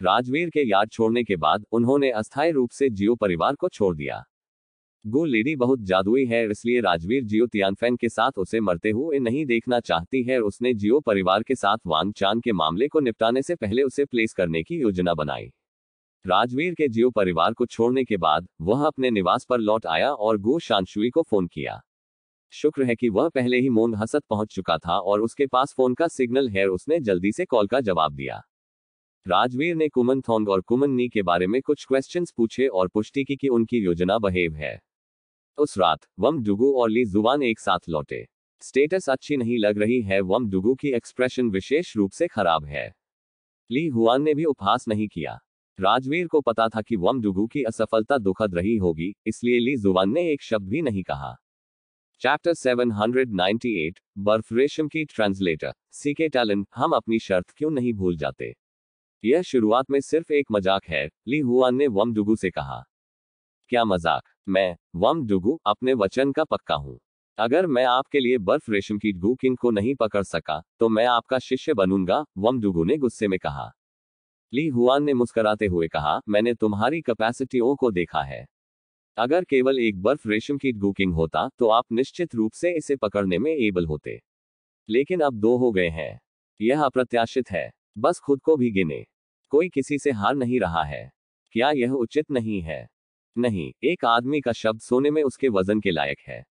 राजवीर के याद छोड़ने के बाद उन्होंने अस्थायी रूप से जियो परिवार को छोड़ दिया गो लेडी बहुत जादुई है इसलिए राजवीर जियो तियानफेन के साथ उसे मरते हुए नहीं देखना चाहती है उसने जियो परिवार के साथ वांग चान के मामले को निपटाने से पहले उसे प्लेस करने की योजना बनाई राजवीर के जियो परिवार को छोड़ने के बाद वह अपने निवास पर लौट आया और गो शांशुई को फोन किया शुक्र है कि वह पहले ही मोन हसत पहुंच चुका था और उसके पास फोन का सिग्नल है उसने जल्दी से कॉल का जवाब दिया राजवीर ने कुमन थोंग और कुमन नी के बारे में कुछ क्वेश्चंस पूछे और पुष्टि की कि उनकी योजना बहेव है उस रात वम डुगू और ली जुबान एक साथ लौटे स्टेटस अच्छी नहीं लग रही है वम डुगू की एक्सप्रेशन विशेष रूप से खराब है ली हुआन ने भी उपहास नहीं किया राजवीर को पता था कि वम डुगू की असफलता दुखद रही होगी इसलिए ली जुबान ने एक शब्द भी नहीं कहा चैप्टर 798 बर्फ रेशम की ट्रांसलेटर सीके टैलेंट हम अपनी शर्त क्यों नहीं भूल जाते यह शुरुआत में सिर्फ एक मजाक है ली हुआ ने वम डुगू से कहा क्या मजाक मैं वम डुगू अपने वचन का पक्का हूँ अगर मैं आपके लिए बर्फ रेशम की गु किंग को नहीं पकड़ सका तो मैं आपका शिष्य बनूंगा वम डुगू ने गुस्से में कहा ली हुआन ने मुस्कराते हुए कहा मैंने तुम्हारी कैपेसिटियों को देखा है अगर केवल एक बर्फ रेशम कीट गुकिंग होता तो आप निश्चित रूप से इसे पकड़ने में एबल होते लेकिन अब दो हो गए हैं यह अप्रत्याशित है बस खुद को भी गिने कोई किसी से हार नहीं रहा है क्या यह उचित नहीं है नहीं एक आदमी का शब्द सोने में उसके वजन के लायक है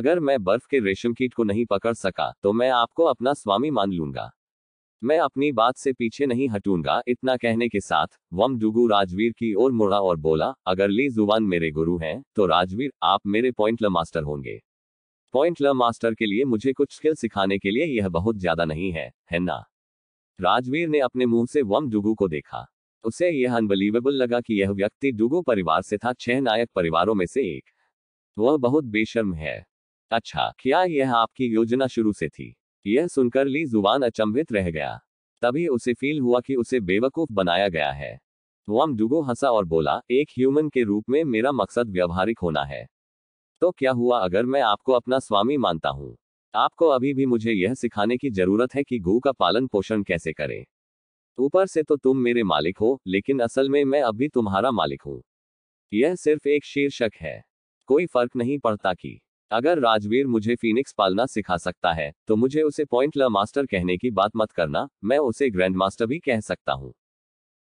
अगर मैं बर्फ के रेशम कीट को नहीं पकड़ सका तो मैं आपको अपना स्वामी मान लूंगा मैं अपनी बात से पीछे नहीं हटूंगा इतना कहने के साथ वम डुगु राजवीर की ओर मुड़ा और बोला अगर ली जुबान मेरे गुरु हैं तो राजवीर आप मेरे पॉइंट ल मास्टर होंगे पॉइंट ल मास्टर के लिए मुझे कुछ स्किल सिखाने के लिए यह बहुत ज्यादा नहीं है है ना राजवीर ने अपने मुंह से वम डुगु को देखा उसे यह अनबिलीवेबल लगा कि यह व्यक्ति डुगु परिवार से था छह नायक परिवारों में से एक वह बहुत बेशर्म है अच्छा क्या यह आपकी योजना शुरू से थी यह सुनकर ली जुबान अचंभित रह गया तभी उसे फील हुआ कि उसे बेवकूफ बनाया गया है वाम डुगो हंसा और बोला एक ह्यूमन के रूप में मेरा मकसद व्यवहारिक होना है तो क्या हुआ अगर मैं आपको अपना स्वामी मानता हूँ आपको अभी भी मुझे यह सिखाने की जरूरत है कि गू का पालन पोषण कैसे करें ऊपर से तो तुम मेरे मालिक हो लेकिन असल में मैं अभी तुम्हारा मालिक हूँ यह सिर्फ एक शीर्षक है कोई फर्क नहीं पड़ता कि अगर राजवीर मुझे फीनिक्स पालना सिखा सकता है तो मुझे उसे पॉइंटलर मास्टर कहने की बात मत करना मैं उसे ग्रैंड मास्टर भी कह सकता हूँ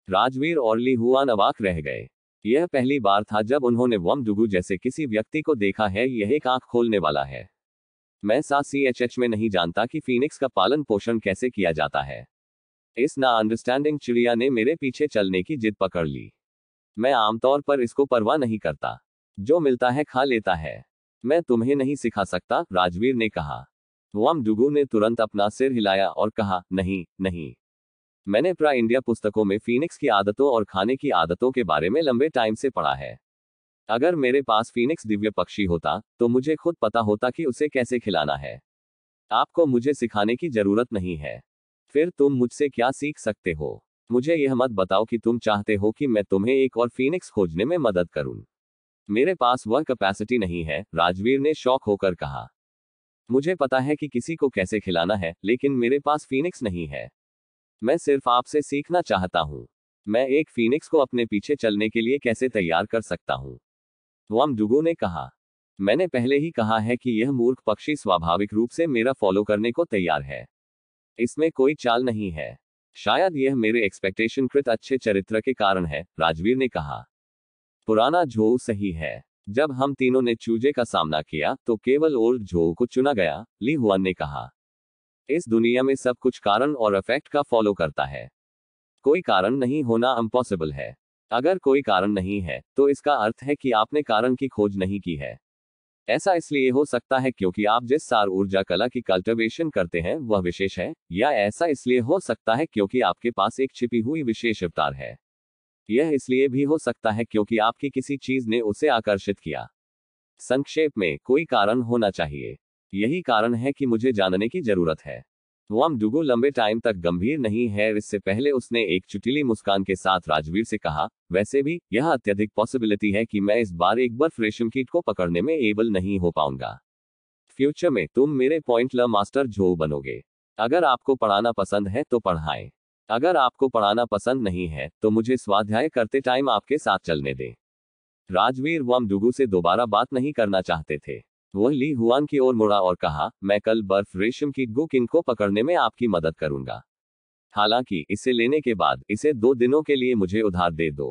राजवीर और ली अवाक रह गए यह पहली बार था जब उन्होंने वम डुगू जैसे किसी व्यक्ति को देखा है यह एक आंख खोलने वाला है मैं सा सी एच एच में नहीं जानता कि फीनिक्स का पालन पोषण कैसे किया जाता है इस ना अंडरस्टैंडिंग चिड़िया ने मेरे पीछे चलने की जिद पकड़ ली मैं आमतौर पर इसको परवाह नहीं करता जो मिलता है खा लेता है मैं तुम्हें नहीं सिखा सकता राजवीर ने कहा वामडुगु ने तुरंत अपना सिर हिलाया और कहा नहीं नहीं मैंने प्रा इंडिया पुस्तकों में फीनिक्स की आदतों और खाने की आदतों के बारे में लंबे टाइम से पढ़ा है अगर मेरे पास फीनिक्स दिव्य पक्षी होता तो मुझे खुद पता होता कि उसे कैसे खिलाना है आपको मुझे सिखाने की जरूरत नहीं है फिर तुम मुझसे क्या सीख सकते हो मुझे यह मत बताओ कि तुम चाहते हो कि मैं तुम्हें एक और फीनिक्स खोजने में मदद करूं मेरे पास वह कैपेसिटी नहीं है राजवीर ने शौक होकर कहा मुझे पता है कि किसी को कैसे खिलाना है लेकिन मेरे पास फीनिक्स नहीं है मैं सिर्फ आपसे सीखना चाहता हूँ मैं एक फीनिक्स को अपने पीछे चलने के लिए कैसे तैयार कर सकता हूँ वाम डुगो ने कहा मैंने पहले ही कहा है कि यह मूर्ख पक्षी स्वाभाविक रूप से मेरा फॉलो करने को तैयार है इसमें कोई चाल नहीं है शायद यह मेरे एक्सपेक्टेशन कृत अच्छे चरित्र के कारण है राजवीर ने कहा पुराना झोल सही है जब हम तीनों ने चूजे का सामना किया तो केवल ओल्ड झोल को चुना गया ली हुआन ने कहा इस दुनिया में सब कुछ कारण और इफेक्ट का फॉलो करता है कोई कारण नहीं होना इम्पॉसिबल है अगर कोई कारण नहीं है तो इसका अर्थ है कि आपने कारण की खोज नहीं की है ऐसा इसलिए हो सकता है क्योंकि आप जिस सार ऊर्जा कला की कल्टिवेशन करते हैं वह विशेष है या ऐसा इसलिए हो सकता है क्योंकि आपके पास एक छिपी हुई विशेष अवतार है यह इसलिए भी हो सकता है क्योंकि आपकी किसी चीज ने उसे आकर्षित किया संक्षेप में कोई कारण होना चाहिए यही कारण है कि मुझे जानने की जरूरत है वाम डुगो लंबे टाइम तक गंभीर नहीं है इससे पहले उसने एक चुटिली मुस्कान के साथ राजवीर से कहा वैसे भी यह अत्यधिक पॉसिबिलिटी है कि मैं इस बार एक बर्फ रेशम कीट को पकड़ने में एबल नहीं हो पाऊंगा फ्यूचर में तुम मेरे पॉइंट ल मास्टर जो बनोगे अगर आपको पढ़ाना पसंद है तो पढ़ाएं अगर आपको पढ़ाना पसंद नहीं है तो मुझे स्वाध्याय करते टाइम आपके साथ चलने दें राजवीर वामडुगु से दोबारा बात नहीं करना चाहते थे वह ली हुआन की ओर मुड़ा और कहा मैं कल बर्फ रेशम की गुक इनको पकड़ने में आपकी मदद करूंगा हालांकि इसे लेने के बाद इसे दो दिनों के लिए मुझे उधार दे दो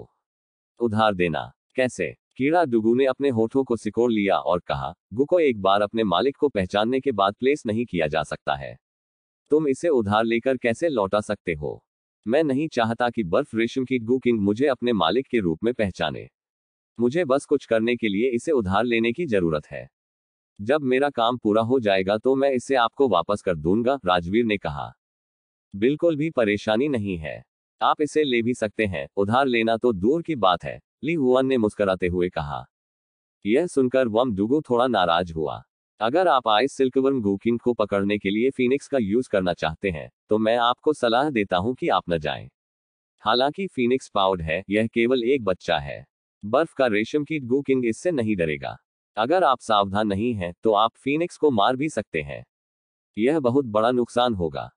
उधार देना कैसे कीड़ा डुगू ने अपने होठों को सिकोड़ लिया और कहा गु को एक बार अपने मालिक को पहचानने के बाद प्लेस नहीं किया जा सकता है तुम इसे उधार लेकर कैसे लौटा सकते हो मैं नहीं चाहता कि बर्फ रेशम की गुकिंग किंग मुझे अपने मालिक के रूप में पहचाने मुझे बस कुछ करने के लिए इसे उधार लेने की जरूरत है जब मेरा काम पूरा हो जाएगा तो मैं इसे आपको वापस कर दूंगा राजवीर ने कहा बिल्कुल भी परेशानी नहीं है आप इसे ले भी सकते हैं उधार लेना तो दूर की बात है ली हुआ ने मुस्कराते हुए कहा यह सुनकर वम दुगु थोड़ा नाराज हुआ अगर आप आइस सिल्कवर्म गुकिंग को पकड़ने के लिए फिनिक्स का यूज करना चाहते हैं तो मैं आपको सलाह देता हूं कि आप न जाएं। हालांकि फिनिक्स पाउड है यह केवल एक बच्चा है बर्फ का रेशम कीट गुकिंग इससे नहीं डरेगा अगर आप सावधान नहीं हैं तो आप फिनिक्स को मार भी सकते हैं यह बहुत बड़ा नुकसान होगा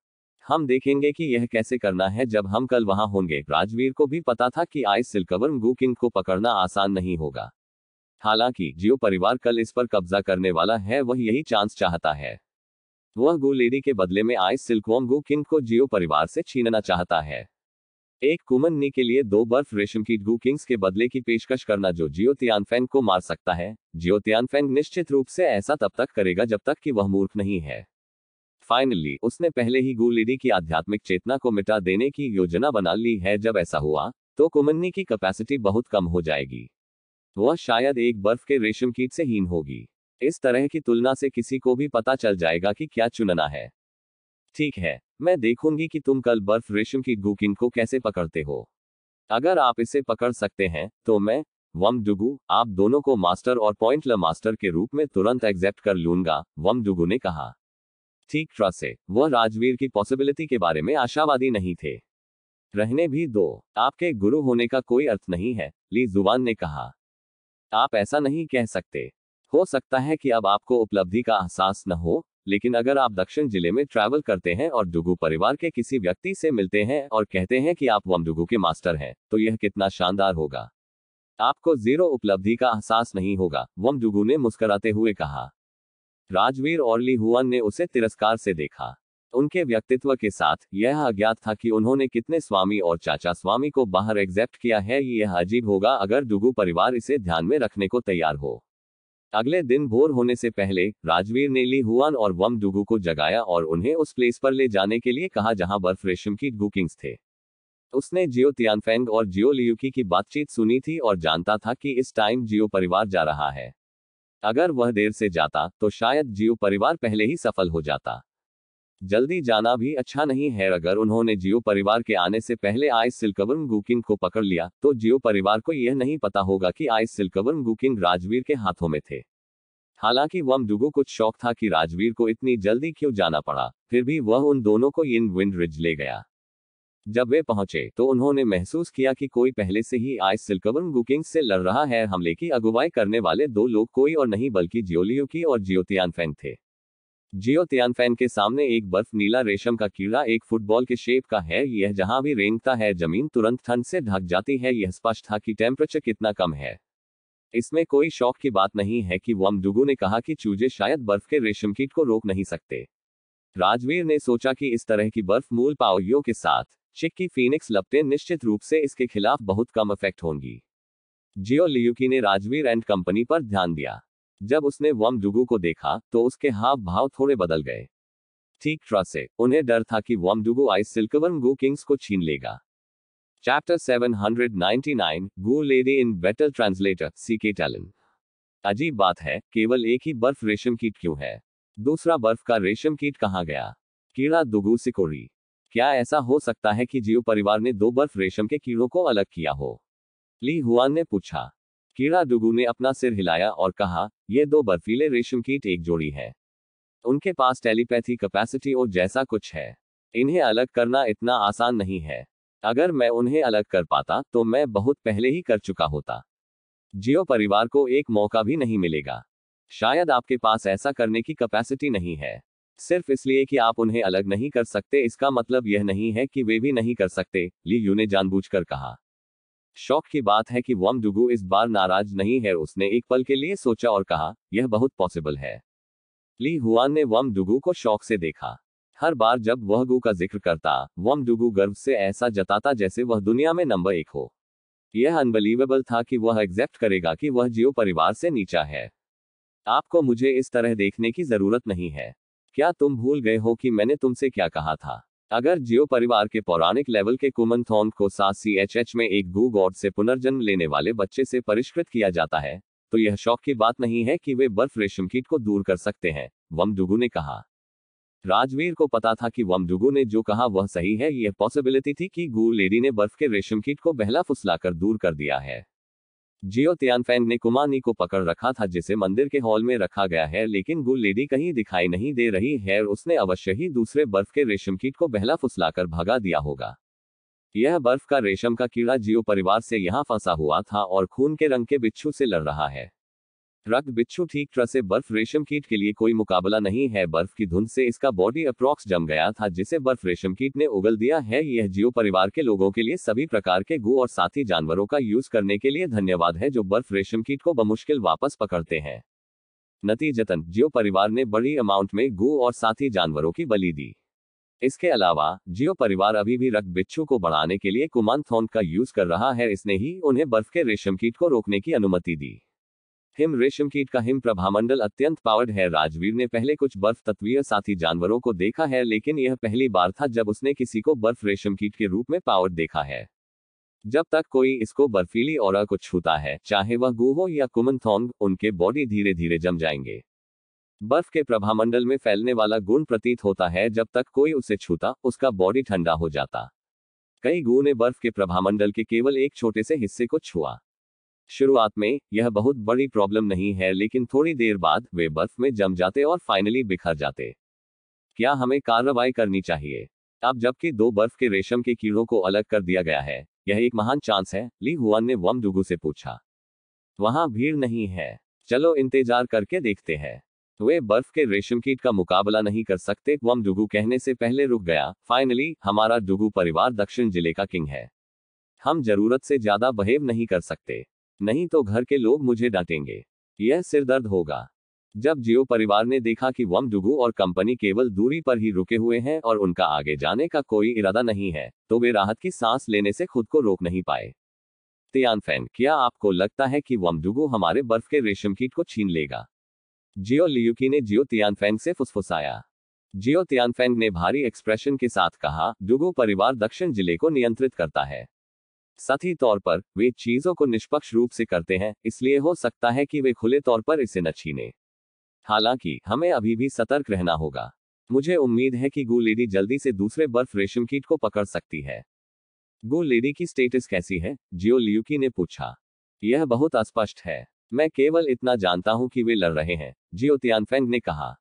हम देखेंगे कि यह कैसे करना है जब हम कल वहां होंगे राजवीर को भी पता था कि आइस सिल्कवर्म गुकिंग को पकड़ना आसान नहीं होगा हालांकि जियो परिवार कल इस पर कब्जा करने वाला है वह यही चांस चाहता है वह गो लेडी के बदले में आए सिल्कोम गो किंग को जियो परिवार से छीनना चाहता है एक कुमन नी के लिए दो बर्फ रेशम की गू किंग्स के बदले की पेशकश करना जो जियो तियानफेंग को मार सकता है जियो तियानफेंग निश्चित रूप से ऐसा तब तक करेगा जब तक कि वह मूर्ख नहीं है फाइनली उसने पहले ही गू लेडी की आध्यात्मिक चेतना को मिटा देने की योजना बना ली है जब ऐसा हुआ तो कुमन्नी की कैपेसिटी बहुत कम हो जाएगी वह शायद एक बर्फ के रेशम कीट से हीन होगी इस तरह की तुलना से किसी को भी पता चल जाएगा कि क्या चुनना है ठीक है मैं देखूंगी कि तुम कल बर्फ रेशम की गुकिन को कैसे पकड़ते हो अगर आप इसे पकड़ सकते हैं तो मैं वम डुगु आप दोनों को मास्टर और पॉइंट ल मास्टर के रूप में तुरंत एक्सेप्ट कर लूंगा वम डुगू ने कहा ठीक ट्रस से वह राजवीर की पॉसिबिलिटी के बारे में आशावादी नहीं थे रहने भी दो आपके गुरु होने का कोई अर्थ नहीं है ली जुबान ने कहा आप ऐसा नहीं कह सकते हो सकता है कि अब आपको उपलब्धि का एहसास न हो लेकिन अगर आप दक्षिण जिले में ट्रैवल करते हैं और डुगू परिवार के किसी व्यक्ति से मिलते हैं और कहते हैं कि आप वमडुगू के मास्टर हैं तो यह कितना शानदार होगा आपको जीरो उपलब्धि का एहसास नहीं होगा वमडुगू ने मुस्कुराते हुए कहा राजवीर और ली हुआन ने उसे तिरस्कार से देखा उनके व्यक्तित्व के साथ यह अज्ञात था कि उन्होंने कितने स्वामी और चाचा स्वामी को बाहर एग्जेप्ट किया है यह अजीब होगा अगर डुगू परिवार इसे ध्यान में रखने को तैयार हो अगले दिन भोर होने से पहले राजवीर ने ली हुआन और वम डुगू को जगाया और उन्हें उस प्लेस पर ले जाने के लिए कहा जहां बर्फ रेशम की बुकिंग्स थे उसने जियो तियानफेंग और जियो लियुकी की बातचीत सुनी थी और जानता था कि इस टाइम जियो परिवार जा रहा है अगर वह देर से जाता तो शायद जियो परिवार पहले ही सफल हो जाता जल्दी जाना भी अच्छा नहीं है अगर उन्होंने जियो परिवार के आने से पहले आइस सिल्कवर्म गुकिंग को पकड़ लिया तो जियो परिवार को यह नहीं पता होगा कि आइस सिल्कवर्म गुकिंग राजवीर के हाथों में थे हालांकि वमडुगो को कुछ शौक था कि राजवीर को इतनी जल्दी क्यों जाना पड़ा फिर भी वह उन दोनों को इन विंड रिज ले गया जब वे पहुंचे तो उन्होंने महसूस किया कि कोई पहले से ही आइस सिल्कवर्म गुकिंग से लड़ रहा है हमले की अगुवाई करने वाले दो लोग कोई और नहीं बल्कि जियोलियो की और जियोतियान फैंग थे जियो फैन के सामने एक बर्फ नीला रेशम का कीड़ा एक फुटबॉल के शेप का है यह जहां भी रेंगता है जमीन तुरंत ठंड से ढक जाती है यह स्पष्ट था कि टेम्परेचर कितना कम है इसमें कोई शौक की बात नहीं है कि वम डुगू ने कहा कि चूजे शायद बर्फ के रेशम कीट को रोक नहीं सकते राजवीर ने सोचा कि इस तरह की बर्फ मूल पाओयो के साथ चिक्की फीनिक्स लपटे निश्चित रूप से इसके खिलाफ बहुत कम इफेक्ट होंगी जियो लियुकी ने राजवीर एंड कंपनी पर ध्यान दिया जब उसने वम डुगू को देखा तो उसके हाव भाव थोड़े बदल गए ठीक ट्रा से उन्हें डर था कि वम डुगू आई सिल्कवर्म गो किंग्स को छीन लेगा चैप्टर 799 गो lady in battle translator C K Talon अजीब बात है केवल एक ही बर्फ रेशम कीट क्यों है दूसरा बर्फ का रेशम कीट कहाँ गया कीड़ा दुगू सिकोरी क्या ऐसा हो सकता है कि जीव परिवार ने दो बर्फ रेशम के कीड़ों को अलग किया हो ली हुआन ने पूछा कीड़ा डुगू ने अपना सिर हिलाया और कहा ये दो बर्फीले रेशम कीट एक जोड़ी है उनके पास टेलीपैथी कैपेसिटी और जैसा कुछ है इन्हें अलग करना इतना आसान नहीं है अगर मैं उन्हें अलग कर पाता तो मैं बहुत पहले ही कर चुका होता जियो परिवार को एक मौका भी नहीं मिलेगा शायद आपके पास ऐसा करने की कैपेसिटी नहीं है सिर्फ इसलिए कि आप उन्हें अलग नहीं कर सकते इसका मतलब यह नहीं है कि वे भी नहीं कर सकते ली यू ने जानबूझकर कहा शौक की बात है कि वम डुगू इस बार नाराज नहीं है उसने एक पल के लिए सोचा और कहा यह बहुत पॉसिबल है ली हुआन ने वम डुगू को शौक से देखा हर बार जब वह गु का जिक्र करता वम डुगू गर्व से ऐसा जताता जैसे वह दुनिया में नंबर एक हो यह अनबिलीवेबल था कि वह एग्जेप्ट करेगा कि वह जियो परिवार से नीचा है आपको मुझे इस तरह देखने की जरूरत नहीं है क्या तुम भूल गए हो कि मैंने तुमसे क्या कहा था अगर जियो परिवार के पौराणिक लेवल के कुमनथोंग को सात सी एच एच में एक गू गॉड से पुनर्जन्म लेने वाले बच्चे से परिष्कृत किया जाता है तो यह शौक की बात नहीं है कि वे बर्फ रेशम कीट को दूर कर सकते हैं वमडुगू ने कहा राजवीर को पता था कि वमडुगू ने जो कहा वह सही है यह पॉसिबिलिटी थी कि गू लेडी ने बर्फ के रेशम कीट को बहला कर दूर कर दिया है जियो तियानफेंग ने कुमानी को पकड़ रखा था जिसे मंदिर के हॉल में रखा गया है लेकिन गुल लेडी कहीं दिखाई नहीं दे रही है उसने अवश्य ही दूसरे बर्फ के रेशम कीट को बहला फुसलाकर भगा दिया होगा यह बर्फ का रेशम का कीड़ा जियो परिवार से यहाँ फंसा हुआ था और खून के रंग के बिच्छू से लड़ रहा है रक्त बिच्छू ठीक तरह से बर्फ रेशम कीट के लिए कोई मुकाबला नहीं है बर्फ की धुंध से इसका बॉडी अप्रॉक्स जम गया था जिसे बर्फ रेशम कीट ने उगल दिया है यह जीव परिवार के लोगों के लिए सभी प्रकार के गु और साथी जानवरों का यूज करने के लिए धन्यवाद है जो बर्फ रेशम कीट को बमुश्किल वापस पकड़ते हैं नतीजतन जियो परिवार ने बड़ी अमाउंट में गु और साथी जानवरों की बलि दी इसके अलावा जियो परिवार अभी भी रक्त बिच्छू को बढ़ाने के लिए कुमान थोन का यूज कर रहा है इसने ही उन्हें बर्फ के रेशम कीट को रोकने की अनुमति दी हिम रेशम कीट का हिम प्रभामंडल अत्यंत पावर्ड है राजवीर ने पहले कुछ बर्फ तत्वीय साथी जानवरों को देखा है लेकिन यह पहली बार था जब उसने किसी को बर्फ रेशम कीट के रूप में पावर्ड देखा है जब तक कोई इसको बर्फीली और को छूता है चाहे वह गु हो या कुमनथोंग उनके बॉडी धीरे धीरे जम जाएंगे बर्फ के प्रभामंडल में फैलने वाला गुण प्रतीत होता है जब तक कोई उसे छूता उसका बॉडी ठंडा हो जाता कई गु ने बर्फ के प्रभामंडल के केवल एक छोटे से हिस्से को छुआ शुरुआत में यह बहुत बड़ी प्रॉब्लम नहीं है लेकिन थोड़ी देर बाद वे बर्फ में जम जाते और फाइनली बिखर जाते क्या हमें कार्रवाई करनी चाहिए अब जबकि दो बर्फ के रेशम के कीड़ों को अलग कर दिया गया है यह एक महान चांस है ली हुआन ने वम डुगू से पूछा वहां भीड़ नहीं है चलो इंतजार करके देखते हैं वे बर्फ के रेशम कीट का मुकाबला नहीं कर सकते वम डुगू कहने से पहले रुक गया फाइनली हमारा डुगू परिवार दक्षिण जिले का किंग है हम जरूरत से ज्यादा बहेव नहीं कर सकते नहीं तो घर के लोग मुझे डांटेंगे यह सिरदर्द होगा जब जियो परिवार ने देखा कि वम डुगू और कंपनी केवल दूरी पर ही रुके हुए हैं और उनका आगे जाने का कोई इरादा नहीं है तो वे राहत की सांस लेने से खुद को रोक नहीं पाए तियान फैन क्या आपको लगता है कि वम डुगू हमारे बर्फ के रेशम कीट को छीन लेगा जियो लियुकी ने जियो तियान फैंग से फुसफुसाया जियो तियान फैंग ने भारी एक्सप्रेशन के साथ कहा डुगू परिवार दक्षिण जिले को नियंत्रित करता है सती तौर पर वे चीजों को निष्पक्ष रूप से करते हैं इसलिए हो सकता है कि वे खुले तौर पर इसे न छीने हालांकि हमें अभी भी सतर्क रहना होगा मुझे उम्मीद है कि गू लेडी जल्दी से दूसरे बर्फ रेशम कीट को पकड़ सकती है गू लेडी की स्टेटस कैसी है जियो लियुकी ने पूछा यह बहुत अस्पष्ट है मैं केवल इतना जानता हूं कि वे लड़ रहे हैं जियो तियानफेंग ने कहा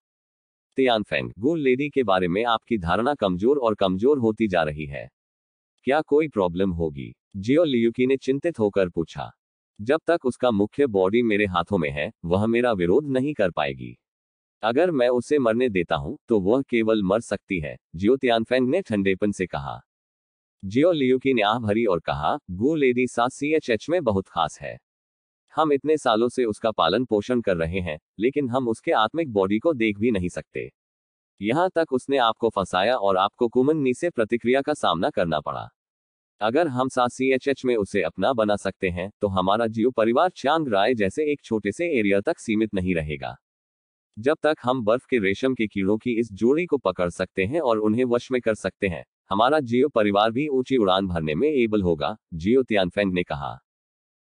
तियानफेंग गू लेडी के बारे में आपकी धारणा कमजोर और कमजोर होती जा रही है क्या कोई प्रॉब्लम होगी जियो लियुकी ने चिंतित होकर पूछा जब तक उसका मुख्य बॉडी मेरे हाथों में है वह मेरा विरोध नहीं कर पाएगी अगर मैं उसे मरने देता हूं तो वह केवल मर सकती है जियो त्यानफेंग ने ठंडेपन से कहा जियो लियुकी ने आह भरी और कहा गो लेडी सास सी एच एच में बहुत खास है हम इतने सालों से उसका पालन पोषण कर रहे हैं लेकिन हम उसके आत्मिक बॉडी को देख भी नहीं सकते यहाँ तक उसने आपको फंसाया और आपको कुमन्नी से प्रतिक्रिया का सामना करना पड़ा अगर हम साथ सीएचएच में उसे अपना बना सकते हैं तो हमारा जीव परिवार चांग राय जैसे एक छोटे से एरिया तक सीमित नहीं रहेगा जब तक हम बर्फ के रेशम के कीड़ों की इस जोड़ी को पकड़ सकते हैं और उन्हें वश में कर सकते हैं हमारा जियो परिवार भी ऊंची उड़ान भरने में एबल होगा जियो त्यानफेंग ने कहा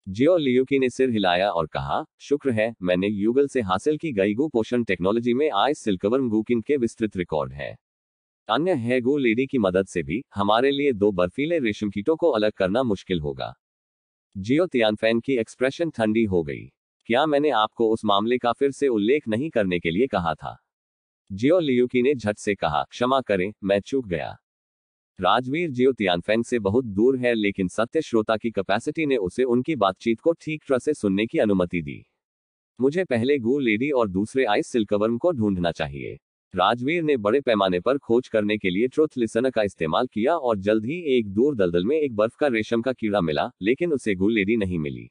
जियो लियुकी ने सिर हिलाया और कहा शुक्र है मैंने यूगल से हासिल की गई गो पोषण टेक्नोलॉजी में आए सिल्कवर गुकिंग के विस्तृत रिकॉर्ड है अन्य है गो लेडी की मदद से भी हमारे लिए दो बर्फीले रेशम कीटों को अलग करना मुश्किल होगा जियो तियानफैन की एक्सप्रेशन ठंडी हो गई क्या मैंने आपको उस मामले का फिर से उल्लेख नहीं करने के लिए कहा था जियो लियुकी ने झट से कहा क्षमा करें मैं चूक गया राजवीर जियो तियानफेंग से बहुत दूर है लेकिन सत्य श्रोता की कैपेसिटी ने उसे उनकी बातचीत को ठीक तरह से सुनने की अनुमति दी मुझे पहले गू लेडी और दूसरे आइस सिल्कवर्म को ढूंढना चाहिए राजवीर ने बड़े पैमाने पर खोज करने के लिए ट्रुथ लिसनर का इस्तेमाल किया और जल्द ही एक दूर दलदल में एक बर्फ का रेशम का कीड़ा मिला लेकिन उसे गू लेडी नहीं मिली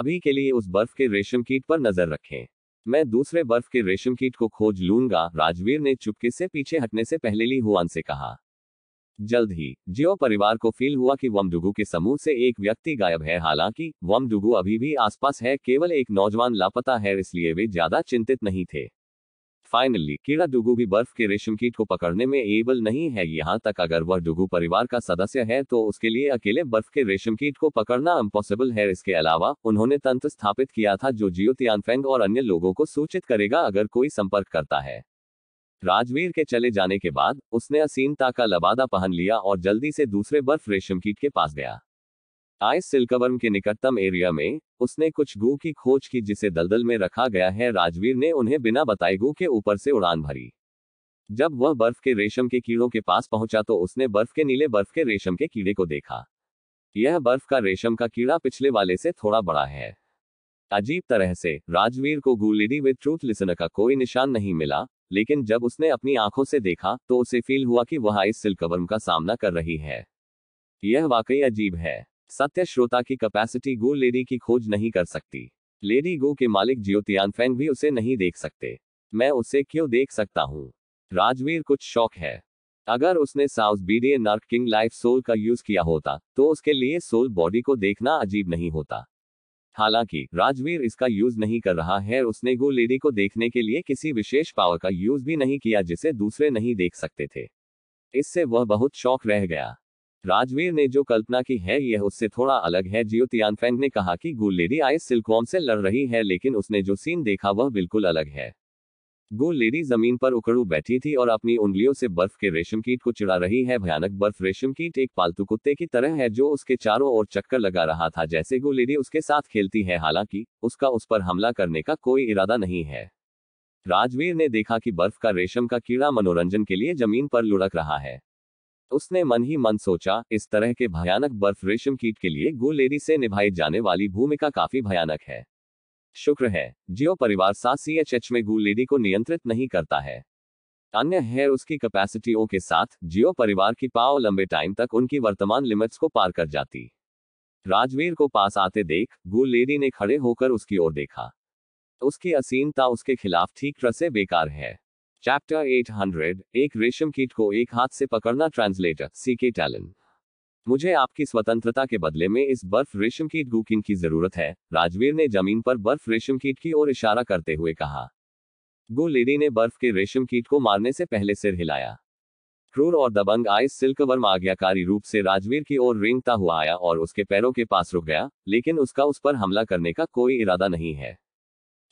अभी के लिए उस बर्फ के रेशम कीट पर नजर रखें मैं दूसरे बर्फ के रेशम कीट को खोज लूंगा राजवीर ने चुपके से पीछे हटने से पहले ली हुआन से कहा जल्द ही जियो परिवार को फील हुआ कि वमडुगु के समूह से एक व्यक्ति गायब है हालांकि वमडुगु अभी भी आसपास है केवल एक नौजवान लापता है इसलिए वे ज्यादा चिंतित नहीं थे फाइनली कीड़ा डुगु भी बर्फ के रेशम कीट को पकड़ने में एबल नहीं है यहाँ तक अगर वह डुगु परिवार का सदस्य है तो उसके लिए अकेले बर्फ के रेशम कीट को पकड़ना इम्पॉसिबल है इसके अलावा उन्होंने तंत्र स्थापित किया था जो जियो तियानफेंग और अन्य लोगों को सूचित करेगा अगर कोई संपर्क करता है राजवीर के चले जाने के बाद उसने असीमता का लबादा पहन लिया और जल्दी से दूसरे बर्फ रेशम कीट के पास गया आइस सिल्कवर्म के निकटतम एरिया में उसने कुछ गु की खोज की जिसे दलदल में रखा गया है राजवीर ने उन्हें बिना बताए गु के ऊपर से उड़ान भरी जब वह बर्फ के रेशम के कीड़ों के पास पहुंचा तो उसने बर्फ के नीले बर्फ के रेशम के कीड़े को देखा यह बर्फ का रेशम का कीड़ा पिछले वाले से थोड़ा बड़ा है अजीब तरह से राजवीर को गुलिडी विद ट्रूथ लिसनर का कोई निशान नहीं मिला लेकिन जब उसने अपनी आंखों से देखा तो उसे फील हुआ कि वह इस सिल्कवर्म का सामना कर रही है यह वाकई अजीब है सत्य श्रोता की कैपेसिटी गो लेडी की खोज नहीं कर सकती लेडी गो के मालिक फैंग भी उसे नहीं देख सकते मैं उसे क्यों देख सकता हूँ राजवीर कुछ शौक है अगर उसने साउस बीडी नर्क किंग लाइफ सोल का यूज किया होता तो उसके लिए सोल बॉडी को देखना अजीब नहीं होता हालांकि राजवीर इसका यूज नहीं कर रहा है उसने गो लेडी को देखने के लिए किसी विशेष पावर का यूज भी नहीं किया जिसे दूसरे नहीं देख सकते थे इससे वह बहुत शौक रह गया राजवीर ने जो कल्पना की है यह उससे थोड़ा अलग है जियो तियानफेंग ने कहा कि गुल लेडी आइस सिल्कॉम से लड़ रही है लेकिन उसने जो सीन देखा वह बिल्कुल अलग है गो लेडी जमीन पर उखड़ू बैठी थी और अपनी उंगलियों से बर्फ के रेशम कीट को चिड़ा रही है भयानक बर्फ रेशम कीट एक पालतू कुत्ते की तरह है जो उसके चारों ओर चक्कर लगा रहा था जैसे गो लेडी उसके साथ खेलती है हालांकि उसका उस पर हमला करने का कोई इरादा नहीं है राजवीर ने देखा कि बर्फ का रेशम का कीड़ा मनोरंजन के लिए जमीन पर लुढ़क रहा है उसने मन ही मन सोचा इस तरह के भयानक बर्फ रेशम कीट के लिए गो लेडी से निभाई जाने वाली भूमिका काफी भयानक है शुक्र है जियो परिवार सात सी एच एच में गू लेडी को नियंत्रित नहीं करता है अन्य है उसकी कैपेसिटी के साथ जियो परिवार की पाव लंबे टाइम तक उनकी वर्तमान लिमिट्स को पार कर जाती राजवीर को पास आते देख गू लेडी ने खड़े होकर उसकी ओर देखा उसकी असीमता उसके खिलाफ ठीक तरह से बेकार है चैप्टर 800 एक रेशम कीट को एक हाथ से पकड़ना ट्रांसलेटर सीके टैलेंट मुझे आपकी स्वतंत्रता के बदले में इस बर्फ कीट गुकिन की जरूरत है राजवीर ने जमीन पर बर्फ कीट की ओर इशारा करते हुए कहा गो लेडी ने बर्फ के रेशम कीट को मारने से पहले सिर हिलाया क्रूर और दबंग आइस वर्म आज्ञाकारी रूप से राजवीर की ओर रेंगता हुआ आया और उसके पैरों के पास रुक गया लेकिन उसका उस पर हमला करने का कोई इरादा नहीं है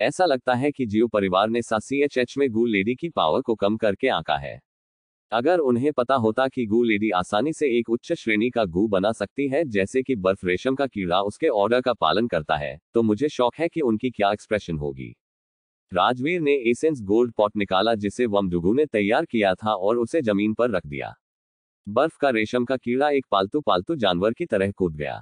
ऐसा लगता है कि जियो परिवार ने सा सी एच एच में गू लेडी की पावर को कम करके आंका है अगर उन्हें पता होता कि गू लेडी आसानी से एक उच्च श्रेणी का गू बना सकती है जैसे कि बर्फ रेशम का कीड़ा उसके ऑर्डर का पालन करता है तो मुझे शौक है कि उनकी क्या एक्सप्रेशन होगी राजवीर ने एसेंस गोल्ड पॉट निकाला जिसे वमडुगू ने तैयार किया था और उसे जमीन पर रख दिया बर्फ का रेशम का कीड़ा एक पालतू पालतू जानवर की तरह कूद गया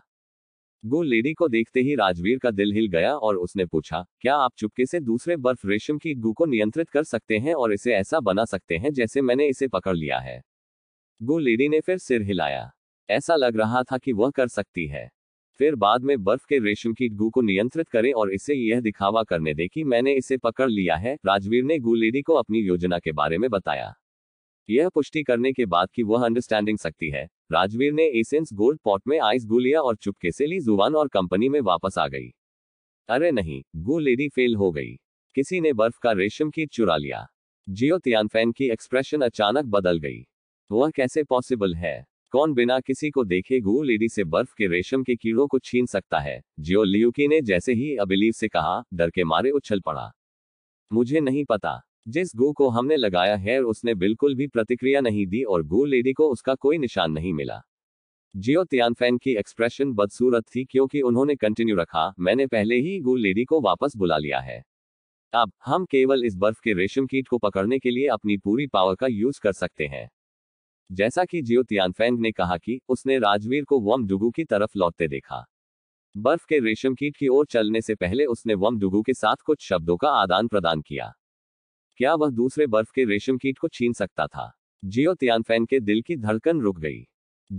गो लेडी को देखते ही राजवीर का दिल हिल गया और उसने पूछा क्या आप चुपके से दूसरे बर्फ रेशम की गु को नियंत्रित कर सकते हैं और इसे ऐसा बना सकते हैं जैसे मैंने इसे पकड़ लिया है गो लेडी ने फिर सिर हिलाया ऐसा लग रहा था कि वह कर सकती है फिर बाद में बर्फ के रेशम की गु को नियंत्रित करें और इसे यह दिखावा करने दे कि मैंने इसे पकड़ लिया है राजवीर ने गु लेडी को अपनी योजना के बारे में बताया यह पुष्टि करने के बाद कि वह अंडरस्टैंडिंग सकती है राजवीर ने एसेंस गोल्ड पॉट में आइस गु लिया और चुपके से ली जुबान और कंपनी में वापस आ गई अरे नहीं गो लेडी फेल हो गई किसी ने बर्फ का रेशम की चुरा लिया जियो तियानफैन की एक्सप्रेशन अचानक बदल गई वह कैसे पॉसिबल है कौन बिना किसी को देखे गो लेडी से बर्फ के रेशम के कीड़ों को छीन सकता है जियो लियुकी ने जैसे ही अबिलीव से कहा डर के मारे उछल पड़ा मुझे नहीं पता जिस गो को हमने लगाया है उसने बिल्कुल भी प्रतिक्रिया नहीं दी और गो लेडी को उसका कोई निशान नहीं मिला जियो तियानफेन की एक्सप्रेशन बदसूरत थी क्योंकि उन्होंने कंटिन्यू रखा मैंने पहले ही गो लेडी को वापस बुला लिया है अब हम केवल इस बर्फ के रेशम कीट को पकड़ने के लिए अपनी पूरी पावर का यूज कर सकते हैं जैसा कि जियो तियानफैंग ने कहा कि उसने राजवीर को वम डुगू की तरफ लौटते देखा बर्फ के रेशम कीट की ओर चलने से पहले उसने वम डुगू के साथ कुछ शब्दों का आदान प्रदान किया क्या वह दूसरे बर्फ के रेशम कीट को छीन सकता था जियो तियानफेन के दिल की धड़कन रुक गई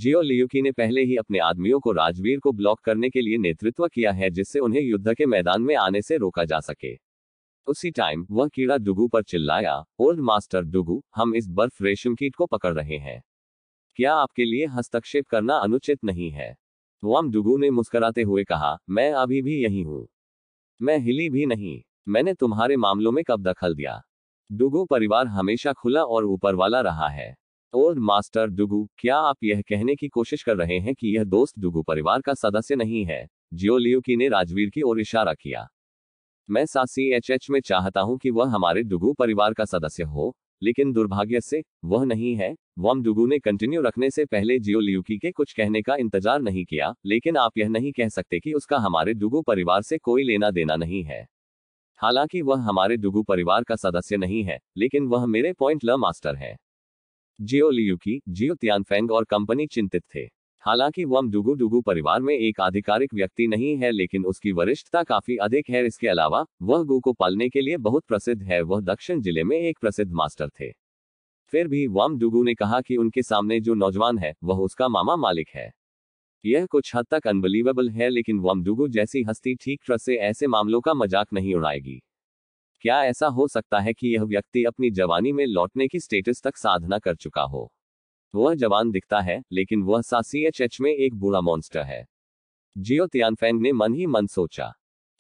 जियो लियुकी ने पहले ही अपने आदमियों को राजवीर को ब्लॉक करने के लिए नेतृत्व किया है जिससे उन्हें युद्ध के मैदान में आने से रोका जा सके उसी टाइम वह कीड़ा डुगू पर चिल्लाया ओल्ड मास्टर डुगू हम इस बर्फ रेशम कीट को पकड़ रहे हैं क्या आपके लिए हस्तक्षेप करना अनुचित नहीं है वाम डुगू ने मुस्कुराते हुए कहा मैं अभी भी यही हूं मैं हिली भी नहीं मैंने तुम्हारे मामलों में कब दखल दिया डुगू परिवार हमेशा खुला और ऊपर वाला रहा है ओल्ड मास्टर डुगू क्या आप यह कहने की कोशिश कर रहे हैं कि यह दोस्त डुगू परिवार का सदस्य नहीं है लियोकी ने राजवीर की ओर इशारा किया मैं सासी एच एच में चाहता हूं कि वह हमारे डुगू परिवार का सदस्य हो लेकिन दुर्भाग्य से वह नहीं है वम डुगू ने कंटिन्यू रखने से पहले जियोलियुकी के कुछ कहने का इंतजार नहीं किया लेकिन आप यह नहीं कह सकते कि उसका हमारे डुगू परिवार से कोई लेना देना नहीं है हालांकि वह हमारे डुगू परिवार का सदस्य नहीं है लेकिन वह मेरे पॉइंट ल मास्टर है जियो लियुकी जियो तियानफेंग और कंपनी चिंतित थे हालांकि वम डुगू डुगू परिवार में एक आधिकारिक व्यक्ति नहीं है लेकिन उसकी वरिष्ठता काफी अधिक है इसके अलावा वह गु को पालने के लिए बहुत प्रसिद्ध है वह दक्षिण जिले में एक प्रसिद्ध मास्टर थे फिर भी वाम डुगू ने कहा कि उनके सामने जो नौजवान है वह उसका मामा मालिक है यह कुछ हद तक अनबिलीवेबल है लेकिन वामडुगो जैसी हस्ती ठीक ट्रस्ट से ऐसे मामलों का मजाक नहीं उड़ाएगी क्या ऐसा हो सकता है कि यह व्यक्ति अपनी जवानी में लौटने की स्टेटस तक साधना कर चुका हो वह जवान दिखता है लेकिन वह सा सी एच एच में एक बुरा मॉन्स्टर है जियो तियानफेंग ने मन ही मन सोचा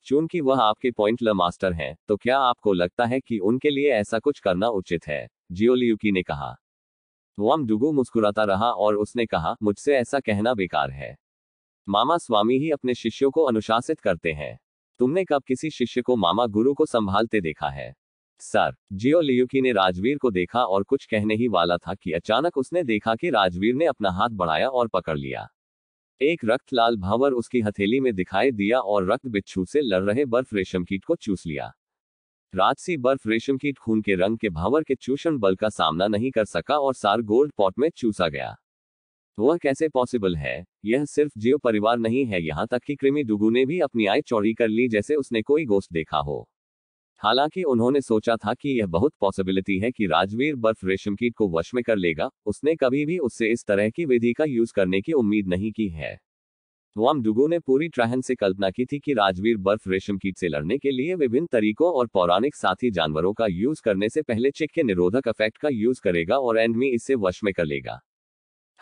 चूंकि वह आपके पॉइंट ल मास्टर हैं तो क्या आपको लगता है कि उनके लिए ऐसा कुछ करना उचित है जियो लियुकी ने कहा वामडुगु मुस्कुराता रहा और उसने कहा मुझसे ऐसा कहना बेकार है मामा स्वामी ही अपने शिष्यों को अनुशासित करते हैं तुमने कब किसी शिष्य को मामा गुरु को संभालते देखा है सर जियो लियुकी ने राजवीर को देखा और कुछ कहने ही वाला था कि अचानक उसने देखा कि राजवीर ने अपना हाथ बढ़ाया और पकड़ लिया एक रक्त लाल भावर उसकी हथेली में दिखाई दिया और रक्त बिच्छू से लड़ रहे बर्फ रेशम कीट को चूस लिया राजसी बर्फ रेशम कीट खून के रंग के भावर के चूषण बल का सामना नहीं कर सका और सार गोल्ड पॉट में चूसा गया वह कैसे पॉसिबल है यह सिर्फ जीव परिवार नहीं है यहाँ तक कि कृमि डुगू ने भी अपनी आय चौड़ी कर ली जैसे उसने कोई गोस्ट देखा हो हालांकि उन्होंने सोचा था कि यह बहुत पॉसिबिलिटी है कि राजवीर बर्फ रेशम कीट को वश में कर लेगा उसने कभी भी उससे इस तरह की विधि का यूज करने की उम्मीद नहीं की है वामडुगो तो ने पूरी ट्रहन से कल्पना की थी कि राजवीर बर्फ रेशम कीट से लड़ने के लिए विभिन्न तरीकों और पौराणिक साथी जानवरों का यूज करने से पहले चिक के निरोधक इफेक्ट का यूज करेगा और एंडमी इससे वश में कर लेगा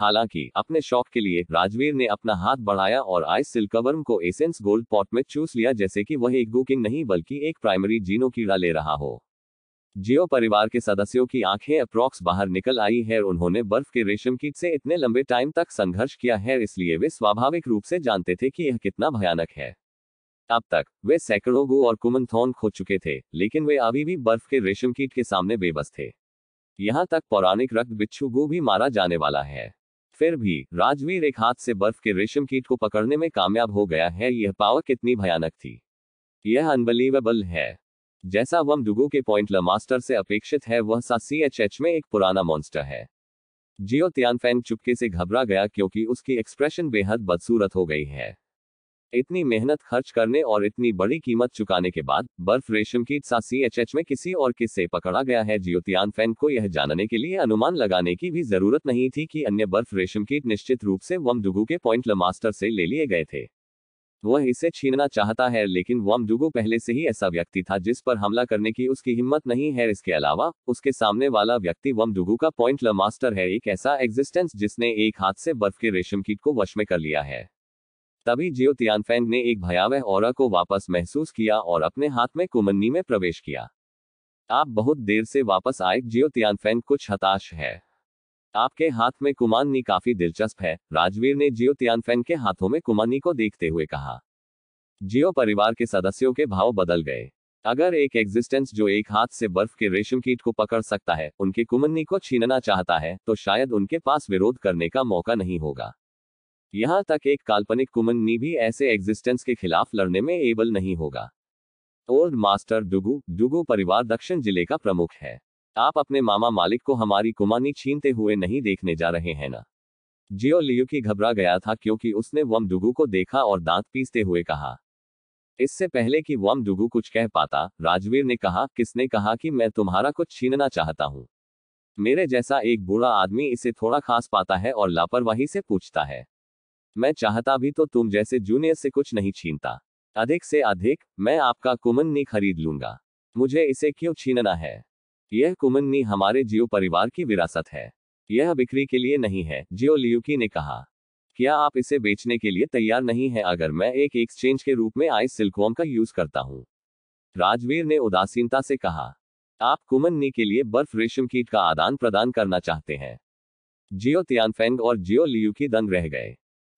हालांकि अपने शौक के लिए राजवीर ने अपना हाथ बढ़ाया और आइस सिल्कवर्म को एसेंस गोल्ड पॉट में चूस लिया जैसे कि वह एक बुकिंग नहीं बल्कि एक प्राइमरी जीनो कीड़ा ले रहा हो जियो परिवार के सदस्यों की आंखें अप्रॉक्स बाहर निकल आई है उन्होंने बर्फ के रेशम कीट से इतने लंबे टाइम तक संघर्ष किया है इसलिए वे स्वाभाविक रूप से जानते थे कि यह कितना भयानक है अब तक वे सैकड़ों गो और कुमनथौन खो चुके थे लेकिन वे अभी भी बर्फ के रेशम कीट के सामने बेबस थे यहाँ तक पौराणिक रक्त बिच्छू गो भी मारा जाने वाला है फिर भी राजवीर एक हाथ से बर्फ के रेशम कीट को पकड़ने में कामयाब हो गया है यह पावर कितनी भयानक थी यह अनबिलीवेबल है जैसा वम डुगो के पॉइंट लमास्टर से अपेक्षित है वह सा सी एच एच में एक पुराना मॉन्स्टर है जियो त्यानफेन चुपके से घबरा गया क्योंकि उसकी एक्सप्रेशन बेहद बदसूरत हो गई है इतनी मेहनत खर्च करने और इतनी बड़ी कीमत चुकाने के बाद बर्फ रेशम कीट सा सी एच एच में किसी और किस से पकड़ा गया है जियोतियान फैन को यह जानने के लिए अनुमान लगाने की भी जरूरत नहीं थी कि अन्य बर्फ रेशम कीट निश्चित रूप से वम वमडुगू के पॉइंट लमास्टर से ले लिए गए थे वह इसे छीनना चाहता है लेकिन वामडुगो पहले से ही ऐसा व्यक्ति था जिस पर हमला करने की उसकी हिम्मत नहीं है इसके अलावा उसके सामने वाला व्यक्ति वामडुगो का पॉइंट मास्टर है एक ऐसा एग्जिस्टेंस जिसने एक हाथ से बर्फ के रेशम कीट को वश में कर लिया है तभी जियो तियानफेंग ने एक भयावह और को वापस महसूस किया और अपने हाथ में कुमन्नी में प्रवेश किया आप बहुत देर से वापस आए जियो तियानफेंग कुछ हताश है आपके हाथ में कुमानी काफी दिलचस्प है राजवीर ने जियो तियानफेन के हाथों में कुमानी को देखते हुए कहा जियो परिवार के सदस्यों के भाव बदल गए अगर एक एग्जिस्टेंस जो एक हाथ से बर्फ के रेशम कीट को पकड़ सकता है उनके कुमन्नी को छीनना चाहता है तो शायद उनके पास विरोध करने का मौका नहीं होगा यहां तक एक काल्पनिक कुमन्नी भी ऐसे एग्जिस्टेंस के खिलाफ लड़ने में एबल नहीं होगा ओल्ड मास्टर डुगू डुगू परिवार दक्षिण जिले का प्रमुख है आप अपने मामा मालिक को हमारी कुमानी छीनते हुए नहीं देखने जा रहे हैं ना जियो लियो की घबरा गया था क्योंकि उसने वम डुगू को देखा और दांत पीसते हुए कहा इससे पहले कि वम दुगू कुछ कह पाता राजवीर ने कहा किसने कहा कि मैं तुम्हारा कुछ छीनना चाहता हूँ मेरे जैसा एक बूढ़ा आदमी इसे थोड़ा खास पाता है और लापरवाही से पूछता है मैं चाहता भी तो तुम जैसे जूनियर से कुछ नहीं छीनता अधिक से अधिक मैं आपका कुमन नहीं खरीद लूंगा मुझे इसे क्यों छीनना है यह कुमंगनी हमारे जियो परिवार की विरासत है यह बिक्री के लिए नहीं है जियो लियुकी ने कहा क्या आप इसे बेचने के लिए तैयार नहीं है अगर मैं एक एक्सचेंज के रूप में आइस सिल्कोम का यूज करता हूँ राजवीर ने उदासीनता से कहा आप कुमन्नी के लिए बर्फ रेशम कीट का आदान प्रदान करना चाहते हैं जियो तियानफेंग और जियो लियुकी दंग रह गए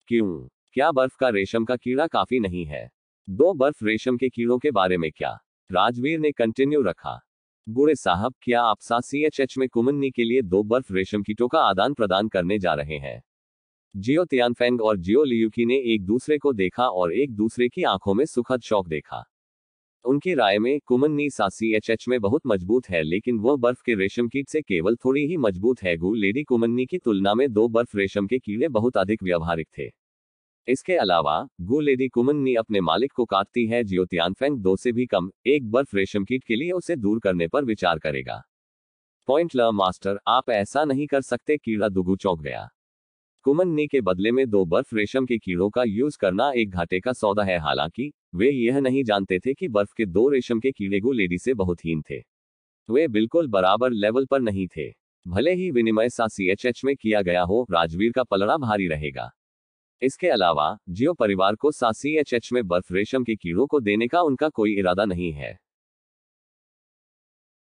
क्यों क्या बर्फ का रेशम का कीड़ा काफी नहीं है दो बर्फ रेशम के कीड़ों के बारे में क्या राजवीर ने कंटिन्यू रखा गोरे साहब क्या आप सा सी एच एच में कुमन्नी के लिए दो बर्फ रेशम कीटों का आदान प्रदान करने जा रहे हैं जियो तियानफेंग और जियो लियुकी ने एक दूसरे को देखा और एक दूसरे की आंखों में सुखद शौक देखा उनकी राय में कुमन्नी सासी एच एच में बहुत मजबूत है लेकिन वह बर्फ के रेशम कीट से केवल थोड़ी ही मजबूत है गु लेडी कुमन्नी की तुलना में दो बर्फ रेशम के कीड़े बहुत अधिक व्यवहारिक थे इसके अलावा गो लेडी कुमन ने अपने मालिक को काटती है ज्योतियानफेंग दो से भी कम एक बर्फ रेशम कीट के लिए उसे दूर करने पर विचार करेगा पॉइंट ल मास्टर आप ऐसा नहीं कर सकते कीड़ा दुगु चौंक गया कुमन नी के बदले में दो बर्फ रेशम के कीड़ों का यूज करना एक घाटे का सौदा है हालांकि वे यह नहीं जानते थे कि बर्फ के दो रेशम के कीड़े गो लेडी से बहुत हीन थे वे बिल्कुल बराबर लेवल पर नहीं थे भले ही विनिमय सा सीएचएच में किया गया हो राजवीर का पलड़ा भारी रहेगा इसके अलावा जियो परिवार को सासी एच में बर्फ रेशम के कीड़ों को देने का उनका कोई इरादा नहीं है